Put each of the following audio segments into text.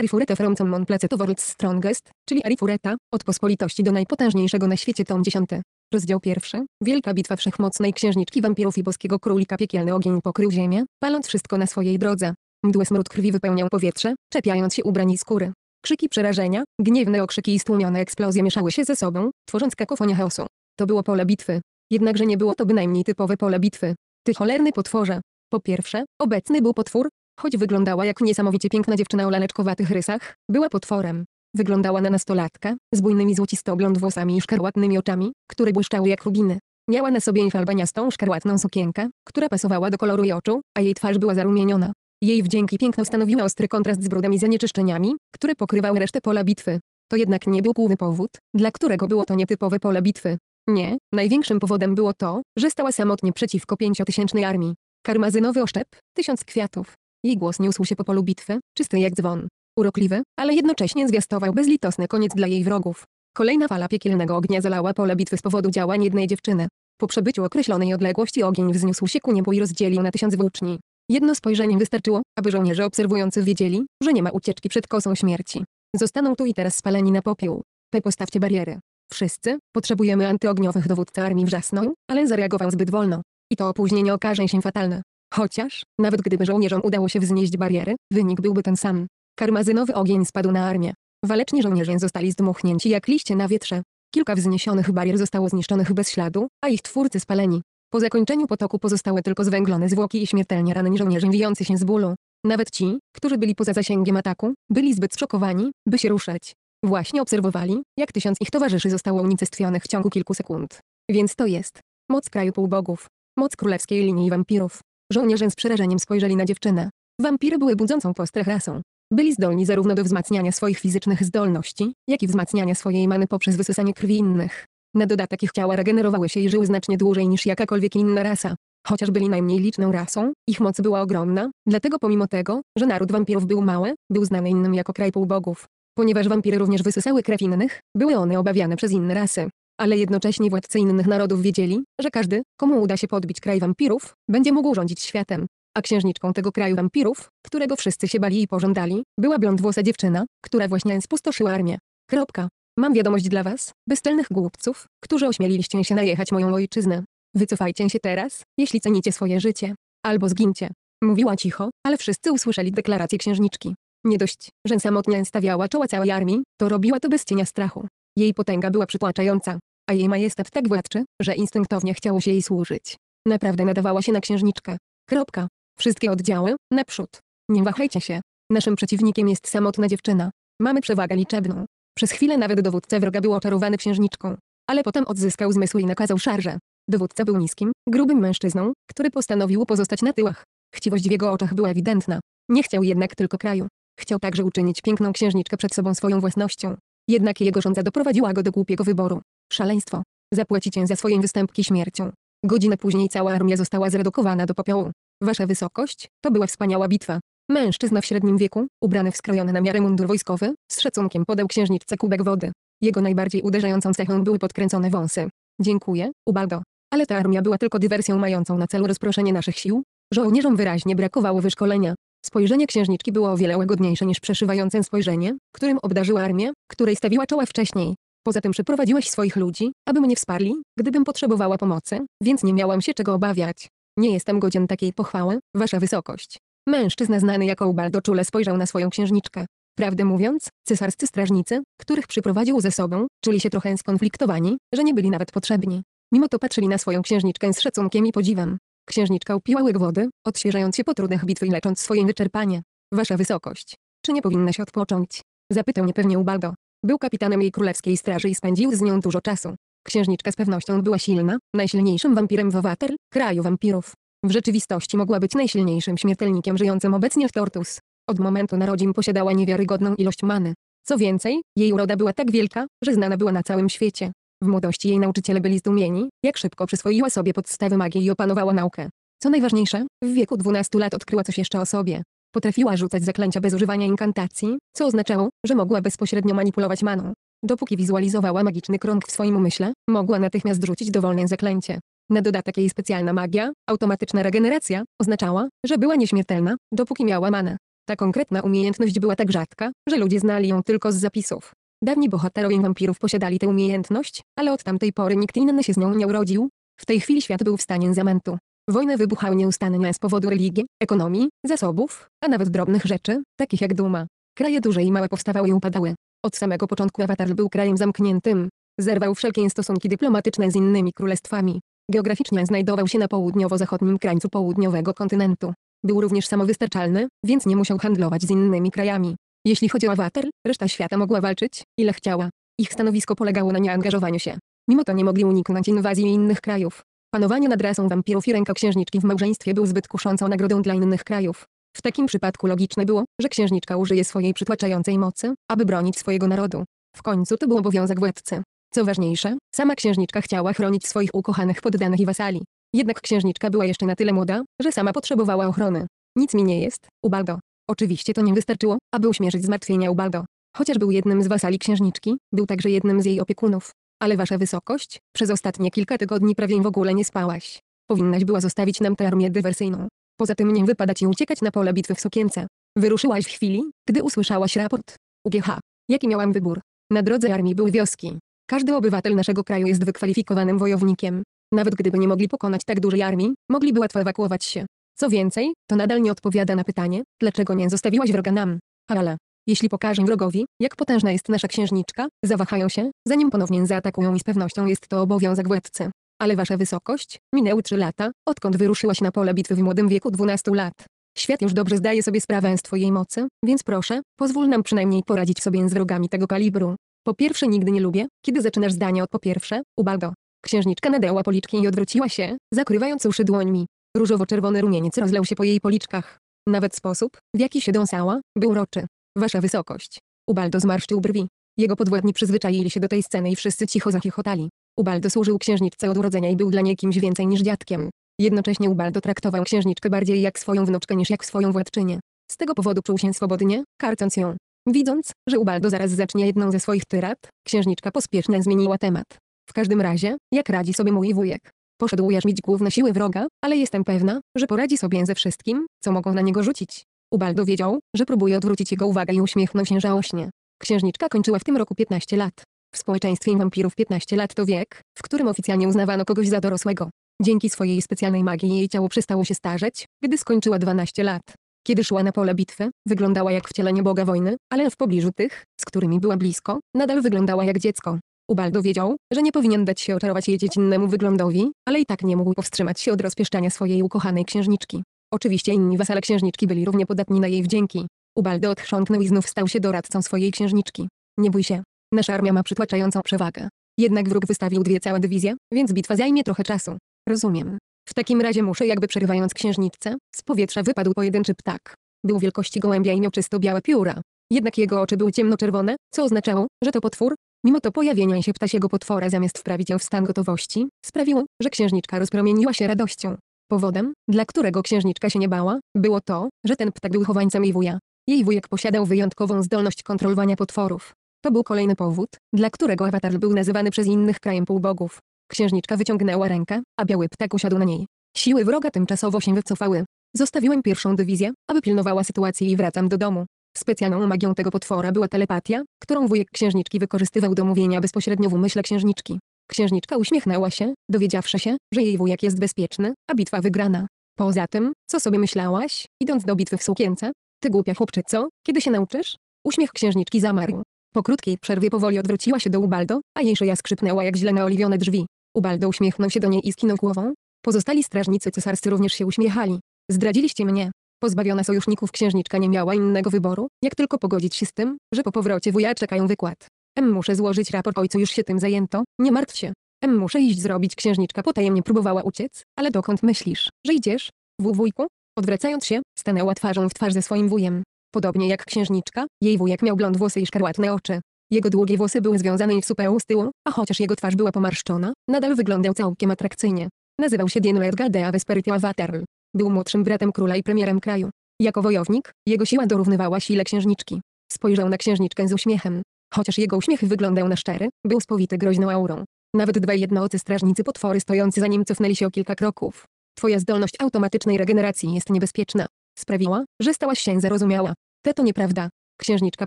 Arifureta from Common Place to World's Strongest, czyli Arifureta, od pospolitości do najpotężniejszego na świecie tom 10. Rozdział pierwszy. Wielka bitwa wszechmocnej księżniczki wampirów i boskiego królika piekielny ogień pokrył ziemię, paląc wszystko na swojej drodze. Mdły smród krwi wypełniał powietrze, czepiając się ubrań i skóry. Krzyki przerażenia, gniewne okrzyki i stłumione eksplozje mieszały się ze sobą, tworząc kakofonię chaosu. To było pole bitwy. Jednakże nie było to bynajmniej typowe pole bitwy. Ty cholerny potworze. Po pierwsze, obecny był potwór, Choć wyglądała jak niesamowicie piękna dziewczyna o laleczkowatych rysach, była potworem. Wyglądała na nastolatkę, z bujnymi złocisto włosami i szkarłatnymi oczami, które błyszczały jak rubiny. Miała na sobie infalbaniastą szkarłatną sukienkę, która pasowała do koloru jej oczu, a jej twarz była zarumieniona. Jej wdzięki piękno stanowiła ostry kontrast z brudami i zanieczyszczeniami, które pokrywały resztę pola bitwy. To jednak nie był główny powód, dla którego było to nietypowe pole bitwy. Nie, największym powodem było to, że stała samotnie przeciwko pięciotysięcznej armii. Karmazynowy oszczep, tysiąc kwiatów. Jej głos niósł się po polu bitwy, czysty jak dzwon. Urokliwy, ale jednocześnie zwiastował bezlitosny koniec dla jej wrogów. Kolejna fala piekielnego ognia zalała pole bitwy z powodu działań jednej dziewczyny. Po przebyciu określonej odległości ogień wzniósł się ku niebu i rozdzielił na tysiąc włóczni. Jedno spojrzenie wystarczyło, aby żołnierze obserwujący wiedzieli, że nie ma ucieczki przed kosą śmierci. Zostaną tu i teraz spaleni na popiół. Py postawcie bariery. Wszyscy potrzebujemy antyogniowych dowódcy armii wrzasnął, ale zareagował zbyt wolno. I to opóźnienie okaże się fatalne. Chociaż, nawet gdyby żołnierzom udało się wznieść bariery, wynik byłby ten sam. Karmazynowy ogień spadł na armię. Waleczni żołnierze zostali zdmuchnięci jak liście na wietrze. Kilka wzniesionych barier zostało zniszczonych bez śladu, a ich twórcy spaleni. Po zakończeniu potoku pozostały tylko zwęglone zwłoki i śmiertelnie ranni żołnierze wijący się z bólu. Nawet ci, którzy byli poza zasięgiem ataku, byli zbyt szokowani, by się ruszać. Właśnie obserwowali, jak tysiąc ich towarzyszy zostało unicestwionych w ciągu kilku sekund. Więc to jest moc kraju półbogów, moc królewskiej linii wampirów, Żołnierze z przerażeniem spojrzeli na dziewczynę. Wampiry były budzącą postrach rasą. Byli zdolni zarówno do wzmacniania swoich fizycznych zdolności, jak i wzmacniania swojej many poprzez wysysanie krwi innych. Na dodatek ich ciała regenerowały się i żyły znacznie dłużej niż jakakolwiek inna rasa. Chociaż byli najmniej liczną rasą, ich moc była ogromna, dlatego pomimo tego, że naród wampirów był mały, był znany innym jako kraj półbogów. Ponieważ wampiry również wysysały krew innych, były one obawiane przez inne rasy ale jednocześnie władcy innych narodów wiedzieli, że każdy, komu uda się podbić kraj wampirów, będzie mógł rządzić światem. A księżniczką tego kraju wampirów, którego wszyscy się bali i pożądali, była blondwłosa dziewczyna, która właśnie spustoszyła armię. Kropka. Mam wiadomość dla was, bezczelnych głupców, którzy ośmieliliście się najechać moją ojczyznę. Wycofajcie się teraz, jeśli cenicie swoje życie. Albo zgincie. Mówiła cicho, ale wszyscy usłyszeli deklarację księżniczki. Nie dość, że samotnie stawiała czoła całej armii, to robiła to bez cienia strachu. Jej potęga była przytłaczająca a jej majestat tak władczy, że instynktownie chciało się jej służyć. Naprawdę nadawała się na księżniczkę. Kropka. Wszystkie oddziały, naprzód. Nie wahajcie się. Naszym przeciwnikiem jest samotna dziewczyna. Mamy przewagę liczebną. Przez chwilę nawet dowódca wroga był oczarowany księżniczką. Ale potem odzyskał zmysły i nakazał szarże. Dowódca był niskim, grubym mężczyzną, który postanowił pozostać na tyłach. Chciwość w jego oczach była ewidentna. Nie chciał jednak tylko kraju. Chciał także uczynić piękną księżniczkę przed sobą swoją własnością. Jednak jego rządza doprowadziła go do głupiego wyboru. Szaleństwo. Zapłacicie za swoje występki śmiercią. Godzinę później cała armia została zredukowana do popiołu. Wasza wysokość, to była wspaniała bitwa. Mężczyzna w średnim wieku, ubrany w skrojony na miarę mundur wojskowy, z szacunkiem podał księżniczce kubek wody. Jego najbardziej uderzającą cechą były podkręcone wąsy. Dziękuję, Ubaldo. Ale ta armia była tylko dywersją mającą na celu rozproszenie naszych sił. Żołnierzom wyraźnie brakowało wyszkolenia. Spojrzenie księżniczki było o wiele łagodniejsze niż przeszywające spojrzenie, którym obdarzyła armię, której stawiła czoła wcześniej. Poza tym przyprowadziłeś swoich ludzi, aby mnie wsparli, gdybym potrzebowała pomocy, więc nie miałam się czego obawiać. Nie jestem godzien takiej pochwały, wasza wysokość. Mężczyzna znany jako Ubaldo czule spojrzał na swoją księżniczkę. Prawdę mówiąc, cesarscy strażnicy, których przyprowadził ze sobą, czuli się trochę skonfliktowani, że nie byli nawet potrzebni. Mimo to patrzyli na swoją księżniczkę z szacunkiem i podziwem. Księżniczka upiła łyk wody, odświeżając się po trudnych bitwy i lecząc swoje wyczerpanie. Wasza wysokość, czy nie powinnaś odpocząć? Zapytał niepewnie Ubaldo. Był kapitanem jej królewskiej straży i spędził z nią dużo czasu. Księżniczka z pewnością była silna, najsilniejszym wampirem w Owater, kraju wampirów. W rzeczywistości mogła być najsilniejszym śmiertelnikiem żyjącym obecnie w Tortus. Od momentu narodzin posiadała niewiarygodną ilość many. Co więcej, jej uroda była tak wielka, że znana była na całym świecie. W młodości jej nauczyciele byli zdumieni, jak szybko przyswoiła sobie podstawy magii i opanowała naukę. Co najważniejsze, w wieku 12 lat odkryła coś jeszcze o sobie. Potrafiła rzucać zaklęcia bez używania inkantacji, co oznaczało, że mogła bezpośrednio manipulować maną. Dopóki wizualizowała magiczny krąg w swoim umyśle, mogła natychmiast rzucić dowolne zaklęcie. Na dodatek jej specjalna magia, automatyczna regeneracja, oznaczała, że była nieśmiertelna, dopóki miała manę. Ta konkretna umiejętność była tak rzadka, że ludzie znali ją tylko z zapisów. Dawni bohaterowie wampirów posiadali tę umiejętność, ale od tamtej pory nikt inny się z nią nie urodził. W tej chwili świat był w stanie zamętu. Wojny wybuchały nieustannie z powodu religii, ekonomii, zasobów, a nawet drobnych rzeczy, takich jak duma. Kraje duże i małe powstawały i upadały. Od samego początku Awatar był krajem zamkniętym. Zerwał wszelkie stosunki dyplomatyczne z innymi królestwami. Geograficznie znajdował się na południowo-zachodnim krańcu południowego kontynentu. Był również samowystarczalny, więc nie musiał handlować z innymi krajami. Jeśli chodzi o Awatar, reszta świata mogła walczyć, ile chciała. Ich stanowisko polegało na nieangażowaniu się. Mimo to nie mogli uniknąć inwazji innych krajów. Panowanie nad rasą wampirów i ręka księżniczki w małżeństwie był zbyt kuszącą nagrodą dla innych krajów. W takim przypadku logiczne było, że księżniczka użyje swojej przytłaczającej mocy, aby bronić swojego narodu. W końcu to był obowiązek władcy. Co ważniejsze, sama księżniczka chciała chronić swoich ukochanych poddanych i wasali. Jednak księżniczka była jeszcze na tyle młoda, że sama potrzebowała ochrony. Nic mi nie jest, Ubaldo. Oczywiście to nie wystarczyło, aby uśmierzyć zmartwienia Ubaldo. Chociaż był jednym z wasali księżniczki, był także jednym z jej opiekunów. Ale wasza wysokość, przez ostatnie kilka tygodni prawie w ogóle nie spałaś. Powinnaś była zostawić nam tę armię dywersyjną. Poza tym nie wypada ci uciekać na pole bitwy w sukience. Wyruszyłaś w chwili, gdy usłyszałaś raport. UGH. Jaki miałam wybór? Na drodze armii były wioski. Każdy obywatel naszego kraju jest wykwalifikowanym wojownikiem. Nawet gdyby nie mogli pokonać tak dużej armii, mogliby łatwo ewakuować się. Co więcej, to nadal nie odpowiada na pytanie, dlaczego nie zostawiłaś wroga nam. Ale. Jeśli pokażę wrogowi, jak potężna jest nasza księżniczka, zawahają się, zanim ponownie zaatakują i z pewnością jest to obowiązek władcy. Ale wasza wysokość, minęły trzy lata, odkąd wyruszyłaś na pole bitwy w młodym wieku dwunastu lat. Świat już dobrze zdaje sobie sprawę z twojej mocy, więc proszę, pozwól nam przynajmniej poradzić sobie z wrogami tego kalibru. Po pierwsze nigdy nie lubię, kiedy zaczynasz zdanie od po pierwsze, ubaldo. Księżniczka nadeła policzki i odwróciła się, zakrywając uszy dłońmi. Różowo-czerwony rumieniec rozlał się po jej policzkach. Nawet sposób, w jaki się dąsała, był uroczy. Wasza wysokość. Ubaldo zmarszczył brwi. Jego podwładni przyzwyczaili się do tej sceny i wszyscy cicho zachichotali. Ubaldo służył księżniczce od urodzenia i był dla niej kimś więcej niż dziadkiem. Jednocześnie Ubaldo traktował księżniczkę bardziej jak swoją wnuczkę niż jak swoją władczynię. Z tego powodu czuł się swobodnie, karcąc ją. Widząc, że Ubaldo zaraz zacznie jedną ze swoich tyrat, księżniczka pospiesznie zmieniła temat. W każdym razie, jak radzi sobie mój wujek? Poszedł jarzmić główne siły wroga, ale jestem pewna, że poradzi sobie ze wszystkim, co mogą na niego rzucić. Ubaldo wiedział, że próbuje odwrócić jego uwagę i uśmiechnął się żałośnie. Księżniczka kończyła w tym roku 15 lat. W społeczeństwie wampirów 15 lat to wiek, w którym oficjalnie uznawano kogoś za dorosłego. Dzięki swojej specjalnej magii jej ciało przestało się starzeć, gdy skończyła 12 lat. Kiedy szła na pole bitwy, wyglądała jak wcielenie boga wojny, ale w pobliżu tych, z którymi była blisko, nadal wyglądała jak dziecko. Ubaldo wiedział, że nie powinien dać się oczarować jej dziecinnemu wyglądowi, ale i tak nie mógł powstrzymać się od rozpieszczania swojej ukochanej księżniczki. Oczywiście inni wasale księżniczki byli równie podatni na jej wdzięki. Ubaldo odchrząknął i znów stał się doradcą swojej księżniczki. Nie bój się. Nasza armia ma przytłaczającą przewagę. Jednak wróg wystawił dwie całe dywizje, więc bitwa zajmie trochę czasu. Rozumiem. W takim razie muszę jakby przerywając księżniczce, z powietrza wypadł pojedynczy ptak. Był wielkości gołębia i miał czysto białe pióra. Jednak jego oczy były ciemnoczerwone, co oznaczało, że to potwór. Mimo to pojawienie się ptasiego potwora zamiast wprawić ją w stan gotowości, sprawiło, że księżniczka rozpromieniła się radością. Powodem, dla którego księżniczka się nie bała, było to, że ten ptak był chowańcem jej wuja. Jej wujek posiadał wyjątkową zdolność kontrolowania potworów. To był kolejny powód, dla którego awatar był nazywany przez innych krajem półbogów. Księżniczka wyciągnęła rękę, a biały ptak usiadł na niej. Siły wroga tymczasowo się wycofały. Zostawiłem pierwszą dywizję, aby pilnowała sytuacji i wracam do domu. Specjalną magią tego potwora była telepatia, którą wujek księżniczki wykorzystywał do mówienia bezpośrednio w umyśle księżniczki. Księżniczka uśmiechnęła się, dowiedziawszy się, że jej wujek jest bezpieczny, a bitwa wygrana. Poza tym, co sobie myślałaś, idąc do bitwy w sukience? Ty głupia chłopczyco, kiedy się nauczysz? Uśmiech księżniczki zamarł. Po krótkiej przerwie powoli odwróciła się do Ubaldo, a jej szyja skrzypnęła jak źle naoliwione drzwi. Ubaldo uśmiechnął się do niej i skinął głową. Pozostali strażnicy cesarscy również się uśmiechali. Zdradziliście mnie. Pozbawiona sojuszników księżniczka nie miała innego wyboru, jak tylko pogodzić się z tym, że po powrocie wuja czekają wykład. Em muszę złożyć raport ojcu już się tym zajęto, nie martw się. Em muszę iść zrobić księżniczka potajemnie próbowała uciec, ale dokąd myślisz, że idziesz? W wujku? Odwracając się, stanęła twarzą w twarz ze swoim wujem. Podobnie jak księżniczka, jej wujek miał blond włosy i szkarłatne oczy. Jego długie włosy były związane i w supeł z tyłu, a chociaż jego twarz była pomarszczona, nadal wyglądał całkiem atrakcyjnie. Nazywał się Dienu Edgaldea Vesperity Avatarl. Był młodszym bratem króla i premierem kraju. Jako wojownik, jego siła dorównywała sile księżniczki. Spojrzał na księżniczkę z uśmiechem. Chociaż jego uśmiech wyglądał na szczery, był spowity groźną aurą. Nawet dwa jednoocy strażnicy potwory stojący za nim cofnęli się o kilka kroków. Twoja zdolność automatycznej regeneracji jest niebezpieczna. Sprawiła, że stałaś się zarozumiała. Te to nieprawda. Księżniczka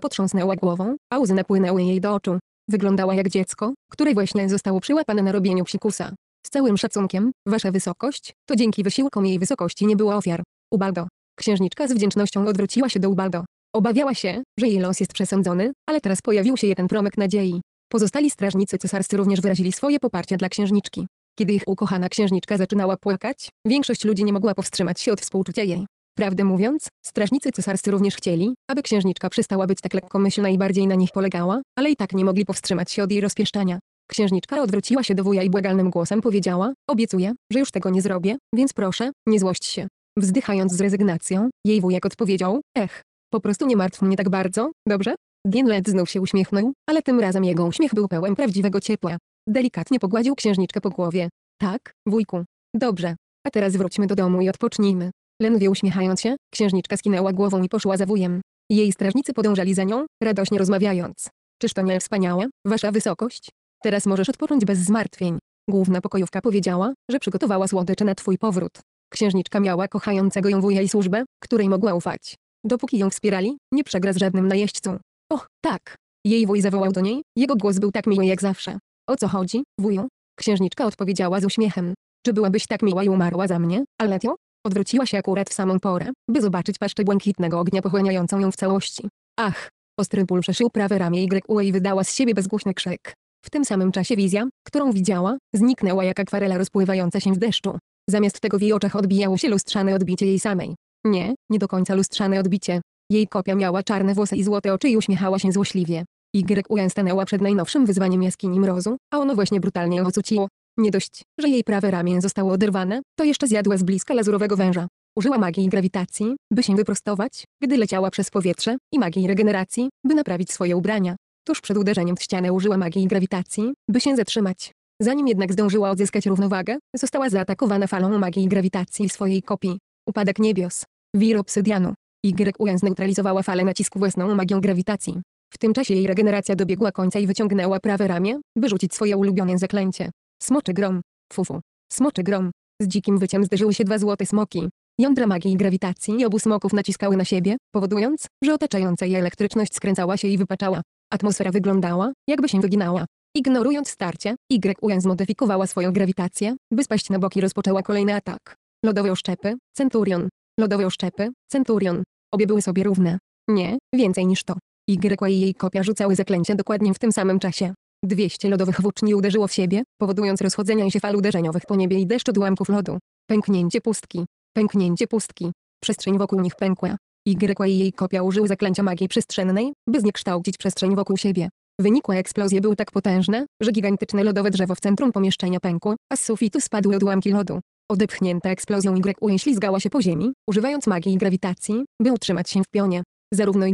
potrząsnęła głową, a łzy napłynęły jej do oczu. Wyglądała jak dziecko, które właśnie zostało przyłapane na robieniu psikusa. Z całym szacunkiem, wasza wysokość, to dzięki wysiłkom jej wysokości nie było ofiar. Ubaldo. Księżniczka z wdzięcznością odwróciła się do Ubaldo. Obawiała się, że jej los jest przesądzony, ale teraz pojawił się jeden promyk nadziei. Pozostali strażnicy cesarscy również wyrazili swoje poparcie dla księżniczki. Kiedy ich ukochana księżniczka zaczynała płakać, większość ludzi nie mogła powstrzymać się od współczucia jej. Prawdę mówiąc, strażnicy cesarscy również chcieli, aby księżniczka przestała być tak lekkomyślna i bardziej na nich polegała, ale i tak nie mogli powstrzymać się od jej rozpieszczania. Księżniczka odwróciła się do wuja i błagalnym głosem powiedziała, obiecuję, że już tego nie zrobię, więc proszę, nie złość się. Wzdychając z rezygnacją, jej wujek odpowiedział, ech, po prostu nie martw mnie tak bardzo, dobrze? Dienlet znów się uśmiechnął, ale tym razem jego uśmiech był pełen prawdziwego ciepła. Delikatnie pogładził księżniczkę po głowie. Tak, wujku. Dobrze. A teraz wróćmy do domu i odpocznijmy. Lenwie uśmiechając się, księżniczka skinęła głową i poszła za wujem. Jej strażnicy podążali za nią, radośnie rozmawiając. Czyż to nie wspaniałe, wasza wysokość? Teraz możesz odpocząć bez zmartwień. Główna pokojówka powiedziała, że przygotowała słodycze na twój powrót. Księżniczka miała kochającego ją wuja i służbę, której mogła ufać. Dopóki ją wspierali, nie przegra z żadnym najeźdźcą. Och, tak. Jej wuj zawołał do niej, jego głos był tak miły jak zawsze. O co chodzi, wuju? Księżniczka odpowiedziała z uśmiechem. Czy byłabyś tak miła i umarła za mnie, Aletio? Odwróciła się akurat w samą porę, by zobaczyć paszczę błękitnego ognia pochłaniającą ją w całości. Ach! Ostry ból przeszył prawe ramię YUE i wydała z siebie bezgłośny krzyk. W tym samym czasie wizja, którą widziała, zniknęła jak akwarela rozpływająca się w deszczu. Zamiast tego w jej oczach odbijało się lustrzane odbicie jej samej. Nie, nie do końca lustrzane odbicie. Jej kopia miała czarne włosy i złote oczy i uśmiechała się złośliwie. YUN stanęła przed najnowszym wyzwaniem jaskini mrozu, a ono właśnie brutalnie ją ocuciło. Nie dość, że jej prawe ramię zostało oderwane, to jeszcze zjadła z bliska lazurowego węża. Użyła magii grawitacji, by się wyprostować, gdy leciała przez powietrze, i magii regeneracji, by naprawić swoje ubrania. Tuż przed uderzeniem w ścianę użyła magii grawitacji, by się zatrzymać. Zanim jednak zdążyła odzyskać równowagę, została zaatakowana falą magii grawitacji w swojej kopii. Upadek niebios. Wir obsydianu. Y zneutralizowała falę nacisku własną magią grawitacji. W tym czasie jej regeneracja dobiegła końca i wyciągnęła prawe ramię, by rzucić swoje ulubione zaklęcie. Smoczy grom. Fufu. Smoczy grom. Z dzikim wyciem zderzyły się dwa złote smoki. Jądra magii i grawitacji obu smoków naciskały na siebie, powodując, że otaczająca je elektryczność skręcała się i wypaczała. Atmosfera wyglądała, jakby się wyginała. Ignorując starcie, Y zmodyfikowała swoją grawitację, by spaść na boki i rozpoczęła kolejny atak. Lodowe oszczepy, Centurion. Lodowe oszczepy, Centurion. Obie były sobie równe. Nie, więcej niż to. Y i jej kopia rzucały zaklęcia dokładnie w tym samym czasie. 200 lodowych włóczni uderzyło w siebie, powodując rozchodzenia się fal uderzeniowych po niebie i deszcz odłamków lodu. Pęknięcie pustki. Pęknięcie pustki. Przestrzeń wokół nich pękła. Y i jej kopia użył zaklęcia magii przestrzennej, by zniekształcić przestrzeń wokół siebie. Wynikłe eksplozje były tak potężne, że gigantyczne lodowe drzewo w centrum pomieszczenia pękło, a z sufitu spadły odłamki lodu. Odepchnięta eksplozją Y ujeślizgała się po ziemi, używając magii grawitacji, by utrzymać się w pionie. Zarówno YE,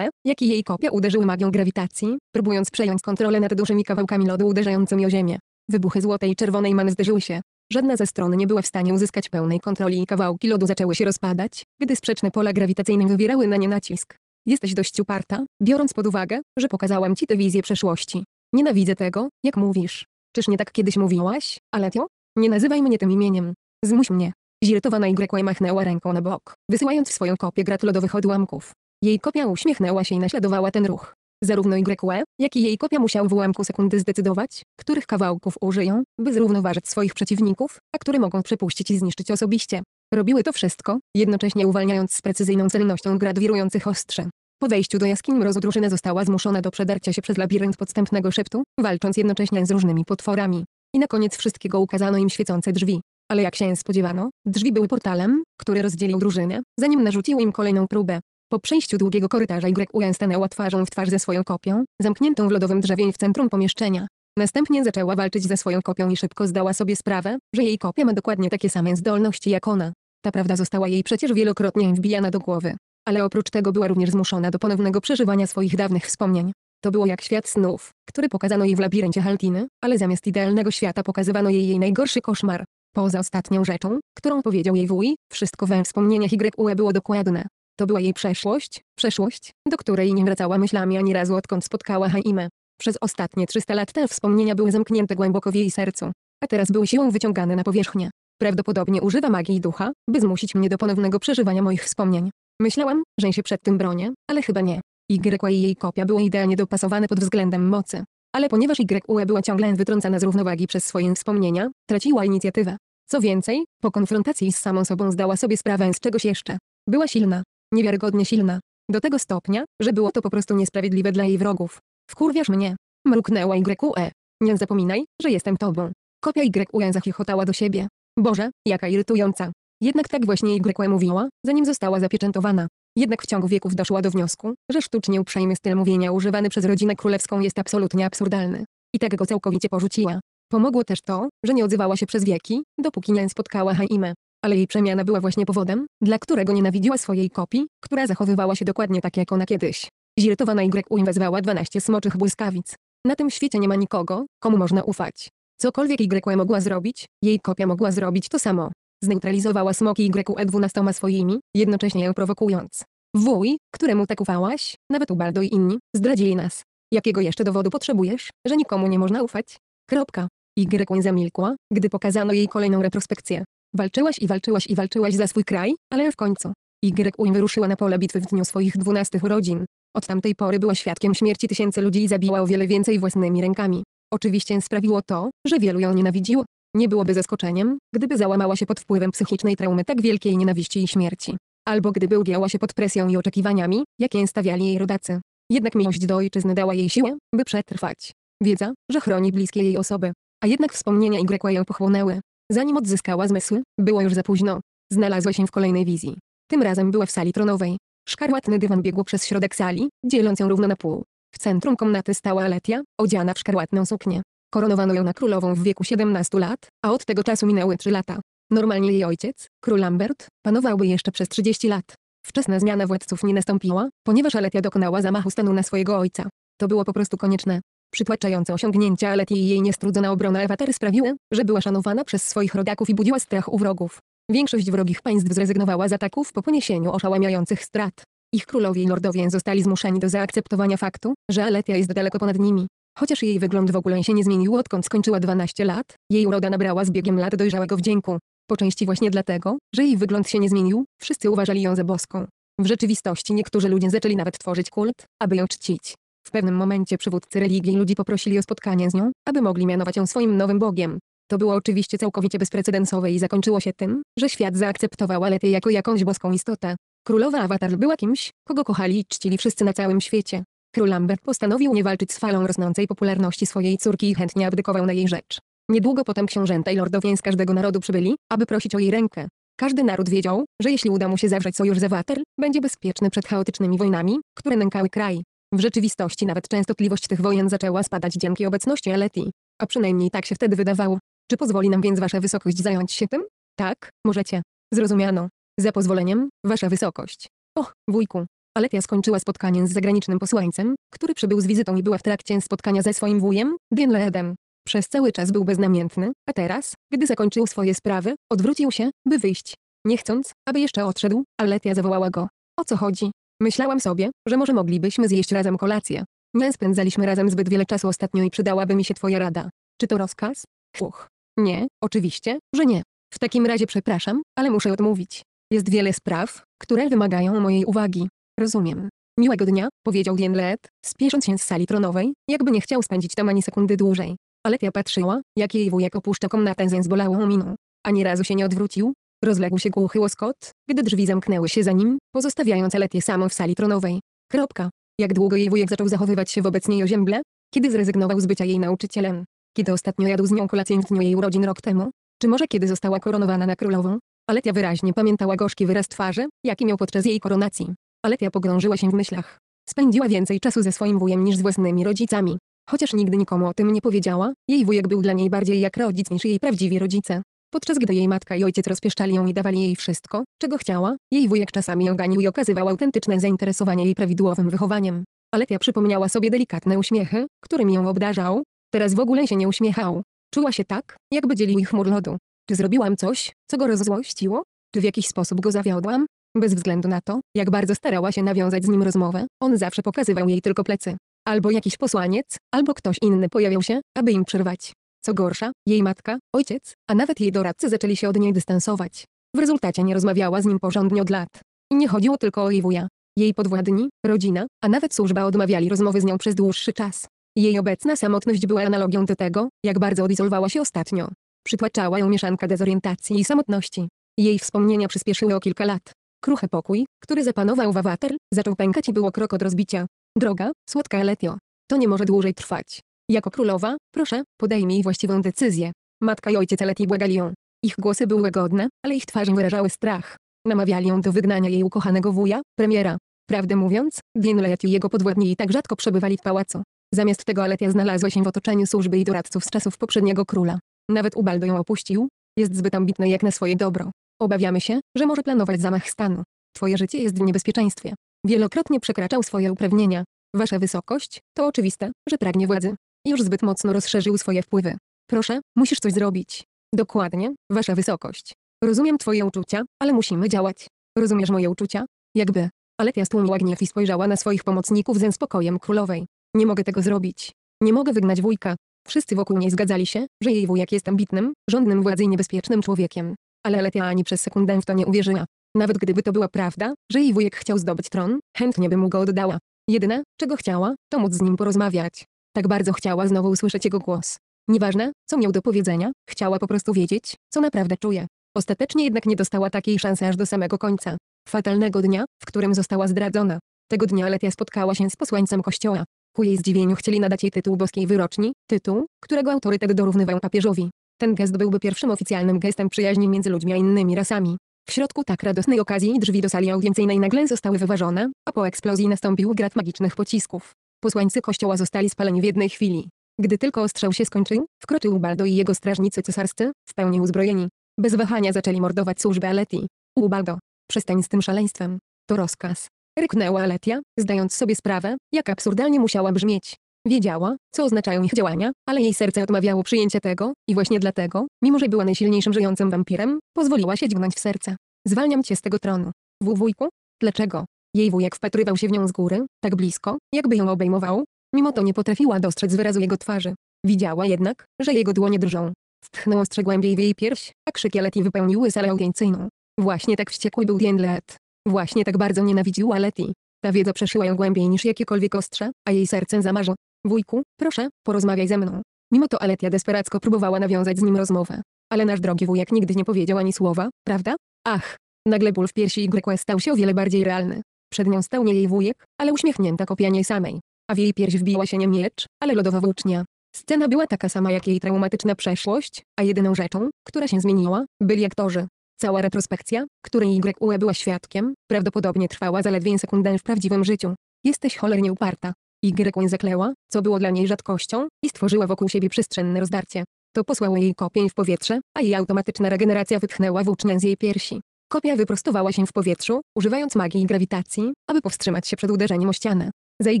jak i jej kopia uderzyły magią grawitacji, próbując przejąć kontrolę nad dużymi kawałkami lodu uderzającymi o ziemię. Wybuchy złotej i czerwonej many zderzyły się. Żadna ze stron nie była w stanie uzyskać pełnej kontroli i kawałki lodu zaczęły się rozpadać, gdy sprzeczne pola grawitacyjne wywierały na nie nacisk. Jesteś dość uparta, biorąc pod uwagę, że pokazałam ci tę wizję przeszłości. Nienawidzę tego, jak mówisz. Czyż nie tak kiedyś mówiłaś, Aletio? Nie nazywaj mnie tym imieniem. Zmuś mnie. Zirytowana Y machnęła ręką na bok, wysyłając swoją kopię gratulodowych odłamków. Jej kopia uśmiechnęła się i naśladowała ten ruch. Zarówno Y, jak i jej kopia musiał w ułamku sekundy zdecydować, których kawałków użyją, by zrównoważyć swoich przeciwników, a które mogą przepuścić i zniszczyć osobiście. Robiły to wszystko, jednocześnie uwalniając z precyzyjną celnością grad wirujących ostrze. Po wejściu do jaskini mrozu drużyna została zmuszona do przedarcia się przez labirynt podstępnego szeptu, walcząc jednocześnie z różnymi potworami. I na koniec wszystkiego ukazano im świecące drzwi ale jak się spodziewano, drzwi były portalem, który rozdzielił drużynę, zanim narzucił im kolejną próbę. Po przejściu długiego korytarza YUN stanęła twarzą w twarz ze swoją kopią, zamkniętą w lodowym drzewień w centrum pomieszczenia. Następnie zaczęła walczyć ze swoją kopią i szybko zdała sobie sprawę, że jej kopia ma dokładnie takie same zdolności jak ona. Ta prawda została jej przecież wielokrotnie wbijana do głowy. Ale oprócz tego była również zmuszona do ponownego przeżywania swoich dawnych wspomnień. To było jak świat snów, który pokazano jej w labiryncie Haltiny, ale zamiast idealnego świata pokazywano jej jej najgorszy koszmar. Poza ostatnią rzeczą, którą powiedział jej wuj, wszystko we wspomnieniach YUE było dokładne. To była jej przeszłość, przeszłość, do której nie wracała myślami ani razu odkąd spotkała Haimę. Przez ostatnie 300 lat te wspomnienia były zamknięte głęboko w jej sercu, a teraz były siłą wyciągane na powierzchnię. Prawdopodobnie używa magii ducha, by zmusić mnie do ponownego przeżywania moich wspomnień. Myślałam, że się przed tym bronię, ale chyba nie. Y i jej kopia były idealnie dopasowane pod względem mocy. Ale ponieważ YUE była ciągle wytrącana z równowagi przez swoje wspomnienia, traciła inicjatywę. Co więcej, po konfrontacji z samą sobą zdała sobie sprawę z czegoś jeszcze. Była silna. Niewiarygodnie silna. Do tego stopnia, że było to po prostu niesprawiedliwe dla jej wrogów. Wkurwiasz mnie. Mruknęła YUE. Nie zapominaj, że jestem tobą. Kopia YUE zachichotała do siebie. Boże, jaka irytująca. Jednak tak właśnie YUE mówiła, zanim została zapieczętowana. Jednak w ciągu wieków doszła do wniosku, że sztucznie uprzejmy styl mówienia używany przez rodzinę królewską jest absolutnie absurdalny. I tak go całkowicie porzuciła. Pomogło też to, że nie odzywała się przez wieki, dopóki nie spotkała Haimę. Ale jej przemiana była właśnie powodem, dla którego nienawidziła swojej kopii, która zachowywała się dokładnie tak jak ona kiedyś. Zirytowana Y wezwała 12 smoczych błyskawic. Na tym świecie nie ma nikogo, komu można ufać. Cokolwiek Y mogła zrobić, jej kopia mogła zrobić to samo. Zneutralizowała smoki e 12 swoimi, jednocześnie ją prowokując. Wuj, któremu tak ufałaś, nawet Ubaldo i inni, zdradzili nas. Jakiego jeszcze dowodu potrzebujesz, że nikomu nie można ufać? Kropka. Y zamilkła, gdy pokazano jej kolejną retrospekcję. Walczyłaś i walczyłaś i walczyłaś za swój kraj, ale w końcu. Y wyruszyła na pole bitwy w dniu swoich dwunastych urodzin. Od tamtej pory była świadkiem śmierci tysięcy ludzi i zabiła o wiele więcej własnymi rękami. Oczywiście sprawiło to, że wielu ją nienawidziło, nie byłoby zaskoczeniem, gdyby załamała się pod wpływem psychicznej traumy tak wielkiej nienawiści i śmierci. Albo gdyby ugięła się pod presją i oczekiwaniami, jakie stawiali jej rodacy. Jednak miłość do ojczyzny dała jej siłę, by przetrwać. Wiedza, że chroni bliskie jej osoby. A jednak wspomnienia Y ją pochłonęły. Zanim odzyskała zmysły, było już za późno. Znalazła się w kolejnej wizji. Tym razem była w sali tronowej. Szkarłatny dywan biegł przez środek sali, dzieląc ją równo na pół. W centrum komnaty stała Aletia, odziana w szkarłatną suknię. Koronowano ją na królową w wieku 17 lat, a od tego czasu minęły 3 lata. Normalnie jej ojciec, król Lambert, panowałby jeszcze przez 30 lat. Wczesna zmiana władców nie nastąpiła, ponieważ Aletia dokonała zamachu stanu na swojego ojca. To było po prostu konieczne. Przytłaczające osiągnięcia Aletii i jej niestrudzona obrona Ewatar sprawiły, że była szanowana przez swoich rodaków i budziła strach u wrogów. Większość wrogich państw zrezygnowała z ataków po poniesieniu oszałamiających strat. Ich królowie i lordowie zostali zmuszeni do zaakceptowania faktu, że Aletia jest daleko ponad nimi. Chociaż jej wygląd w ogóle się nie zmienił odkąd skończyła 12 lat, jej uroda nabrała z biegiem lat dojrzałego wdzięku. Po części właśnie dlatego, że jej wygląd się nie zmienił, wszyscy uważali ją za boską. W rzeczywistości niektórzy ludzie zaczęli nawet tworzyć kult, aby ją czcić. W pewnym momencie przywódcy religii ludzi poprosili o spotkanie z nią, aby mogli mianować ją swoim nowym bogiem. To było oczywiście całkowicie bezprecedensowe i zakończyło się tym, że świat zaakceptował Aletę jako jakąś boską istotę. Królowa Awatar była kimś, kogo kochali i czcili wszyscy na całym świecie. Król Lambert postanowił nie walczyć z falą rosnącej popularności swojej córki i chętnie abdykował na jej rzecz. Niedługo potem książęta i lordowie z każdego narodu przybyli, aby prosić o jej rękę. Każdy naród wiedział, że jeśli uda mu się zawrzeć sojusz z Water, będzie bezpieczny przed chaotycznymi wojnami, które nękały kraj. W rzeczywistości nawet częstotliwość tych wojen zaczęła spadać dzięki obecności Aleti. A przynajmniej tak się wtedy wydawało. Czy pozwoli nam więc wasza wysokość zająć się tym? Tak, możecie. Zrozumiano. Za pozwoleniem, wasza wysokość. Och, wujku, Aletia skończyła spotkanie z zagranicznym posłańcem, który przybył z wizytą i była w trakcie spotkania ze swoim wujem, Dienleedem. Przez cały czas był beznamiętny, a teraz, gdy zakończył swoje sprawy, odwrócił się, by wyjść. Nie chcąc, aby jeszcze odszedł, Aletia zawołała go. O co chodzi? Myślałam sobie, że może moglibyśmy zjeść razem kolację. Nie spędzaliśmy razem zbyt wiele czasu ostatnio i przydałaby mi się twoja rada. Czy to rozkaz? Uch. Nie, oczywiście, że nie. W takim razie przepraszam, ale muszę odmówić. Jest wiele spraw, które wymagają mojej uwagi. Rozumiem. Miłego dnia, powiedział Jenlet, spiesząc się z sali tronowej, jakby nie chciał spędzić tam ani sekundy dłużej. Ale patrzyła, jak jej wujek opuszcza komnatę z zbolałą miną. Ani razu się nie odwrócił. Rozległ się głuchy łoskot, gdy drzwi zamknęły się za nim, pozostawiając Aletię samą w sali tronowej. Kropka. Jak długo jej wujek zaczął zachowywać się wobec niej ozięble? Kiedy zrezygnował z bycia jej nauczycielem? Kiedy ostatnio jadł z nią kolację w dniu jej urodzin rok temu? Czy może kiedy została koronowana na królową? Aletia wyraźnie pamiętała gorzki wyraz twarzy, jaki miał podczas jej koronacji. Aletia pogrążyła się w myślach. Spędziła więcej czasu ze swoim wujem niż z własnymi rodzicami. Chociaż nigdy nikomu o tym nie powiedziała, jej wujek był dla niej bardziej jak rodzic niż jej prawdziwi rodzice. Podczas gdy jej matka i ojciec rozpieszczali ją i dawali jej wszystko, czego chciała, jej wujek czasami oganił i okazywał autentyczne zainteresowanie jej prawidłowym wychowaniem. Aletia przypomniała sobie delikatne uśmiechy, którymi ją obdarzał. Teraz w ogóle się nie uśmiechał. Czuła się tak, jakby dzielił ich mur lodu. Czy zrobiłam coś, co go rozzłościło? Czy w jakiś sposób go zawiodłam? Bez względu na to, jak bardzo starała się nawiązać z nim rozmowę, on zawsze pokazywał jej tylko plecy. Albo jakiś posłaniec, albo ktoś inny pojawiał się, aby im przerwać. Co gorsza, jej matka, ojciec, a nawet jej doradcy zaczęli się od niej dystansować. W rezultacie nie rozmawiała z nim porządnie od lat. I nie chodziło tylko o jej wuja. Jej podwładni, rodzina, a nawet służba odmawiali rozmowy z nią przez dłuższy czas. Jej obecna samotność była analogią do tego, jak bardzo odizolowała się ostatnio. Przytłaczała ją mieszanka dezorientacji i samotności. Jej wspomnienia przyspieszyły o kilka lat. Kruchy pokój, który zapanował w awatar, zaczął pękać i było krok od rozbicia. Droga, słodka Eletio. To nie może dłużej trwać. Jako królowa, proszę, podejmij właściwą decyzję. Matka i ojciec Eleti błagali ją. Ich głosy były łagodne, ale ich twarze wyrażały strach. Namawiali ją do wygnania jej ukochanego wuja, premiera. Prawdę mówiąc, Dienlet i jego podwładni i tak rzadko przebywali w pałacu. Zamiast tego Aletia znalazła się w otoczeniu służby i doradców z czasów poprzedniego króla. Nawet Ubaldo ją opuścił. Jest zbyt ambitny jak na swoje dobro. Obawiamy się, że może planować zamach stanu. Twoje życie jest w niebezpieczeństwie. Wielokrotnie przekraczał swoje uprawnienia. Wasza wysokość, to oczywiste, że pragnie władzy. Już zbyt mocno rozszerzył swoje wpływy. Proszę, musisz coś zrobić. Dokładnie, wasza wysokość. Rozumiem twoje uczucia, ale musimy działać. Rozumiesz moje uczucia? Jakby. Ale stłumiła gniew i spojrzała na swoich pomocników ze spokojem królowej. Nie mogę tego zrobić. Nie mogę wygnać wujka. Wszyscy wokół niej zgadzali się, że jej wujak jest ambitnym, żądnym władzy i niebezpiecznym człowiekiem ale Letia ani przez sekundę w to nie uwierzyła. Nawet gdyby to była prawda, że jej wujek chciał zdobyć tron, chętnie by mu go oddała. Jedyne, czego chciała, to móc z nim porozmawiać. Tak bardzo chciała znowu usłyszeć jego głos. Nieważne, co miał do powiedzenia, chciała po prostu wiedzieć, co naprawdę czuje. Ostatecznie jednak nie dostała takiej szansy aż do samego końca. Fatalnego dnia, w którym została zdradzona. Tego dnia Letia spotkała się z posłańcem kościoła. Ku jej zdziwieniu chcieli nadać jej tytuł boskiej wyroczni, tytuł, którego autorytet dorównywał papieżowi. Ten gest byłby pierwszym oficjalnym gestem przyjaźni między ludźmi a innymi rasami. W środku tak radosnej okazji drzwi do sali audiencyjnej nagle zostały wyważone, a po eksplozji nastąpił grat magicznych pocisków. Posłańcy kościoła zostali spaleni w jednej chwili. Gdy tylko ostrzał się skończył, wkroczył Ubaldo i jego strażnicy cesarscy, w pełni uzbrojeni. Bez wahania zaczęli mordować służbę Aletii. Ubaldo, przestań z tym szaleństwem. To rozkaz. Ryknęła Aletia, zdając sobie sprawę, jak absurdalnie musiała brzmieć. Wiedziała, co oznaczają ich działania, ale jej serce odmawiało przyjęcia tego, i właśnie dlatego, mimo że była najsilniejszym żyjącym wampirem, pozwoliła się dźgnąć w serce. Zwalniam cię z tego tronu. Wuwujku? Dlaczego? Jej wujek wpatrywał się w nią z góry, tak blisko, jakby ją obejmował. Mimo to nie potrafiła dostrzec wyrazu jego twarzy. Widziała jednak, że jego dłonie drżą. Wtchnął ostrze głębiej w jej pierś, a krzyki Leti wypełniły salę audiencyjną. Właśnie tak wściekły był Diendlet. Właśnie tak bardzo nienawidziła Leti. Ta wiedza przeszyła ją głębiej niż jakiekolwiek ostrze, a jej serce zamarzło. Wujku, proszę, porozmawiaj ze mną. Mimo to Aletia desperacko próbowała nawiązać z nim rozmowę. Ale nasz drogi wujek nigdy nie powiedział ani słowa, prawda? Ach. Nagle ból w piersi Y stał się o wiele bardziej realny. Przed nią stał nie jej wujek, ale uśmiechnięta kopia niej samej. A w jej pierś wbiła się nie miecz, ale lodowa włócznia. Scena była taka sama jak jej traumatyczna przeszłość, a jedyną rzeczą, która się zmieniła, byli aktorzy. Cała retrospekcja, której YUE była świadkiem, prawdopodobnie trwała zaledwie sekundę w prawdziwym życiu. Jesteś cholernie uparta. Y zaklęła, co było dla niej rzadkością, i stworzyła wokół siebie przestrzenne rozdarcie. To posłało jej kopień w powietrze, a jej automatyczna regeneracja wypchnęła włócznę z jej piersi. Kopia wyprostowała się w powietrzu, używając magii i grawitacji, aby powstrzymać się przed uderzeniem o ścianę. Za YE,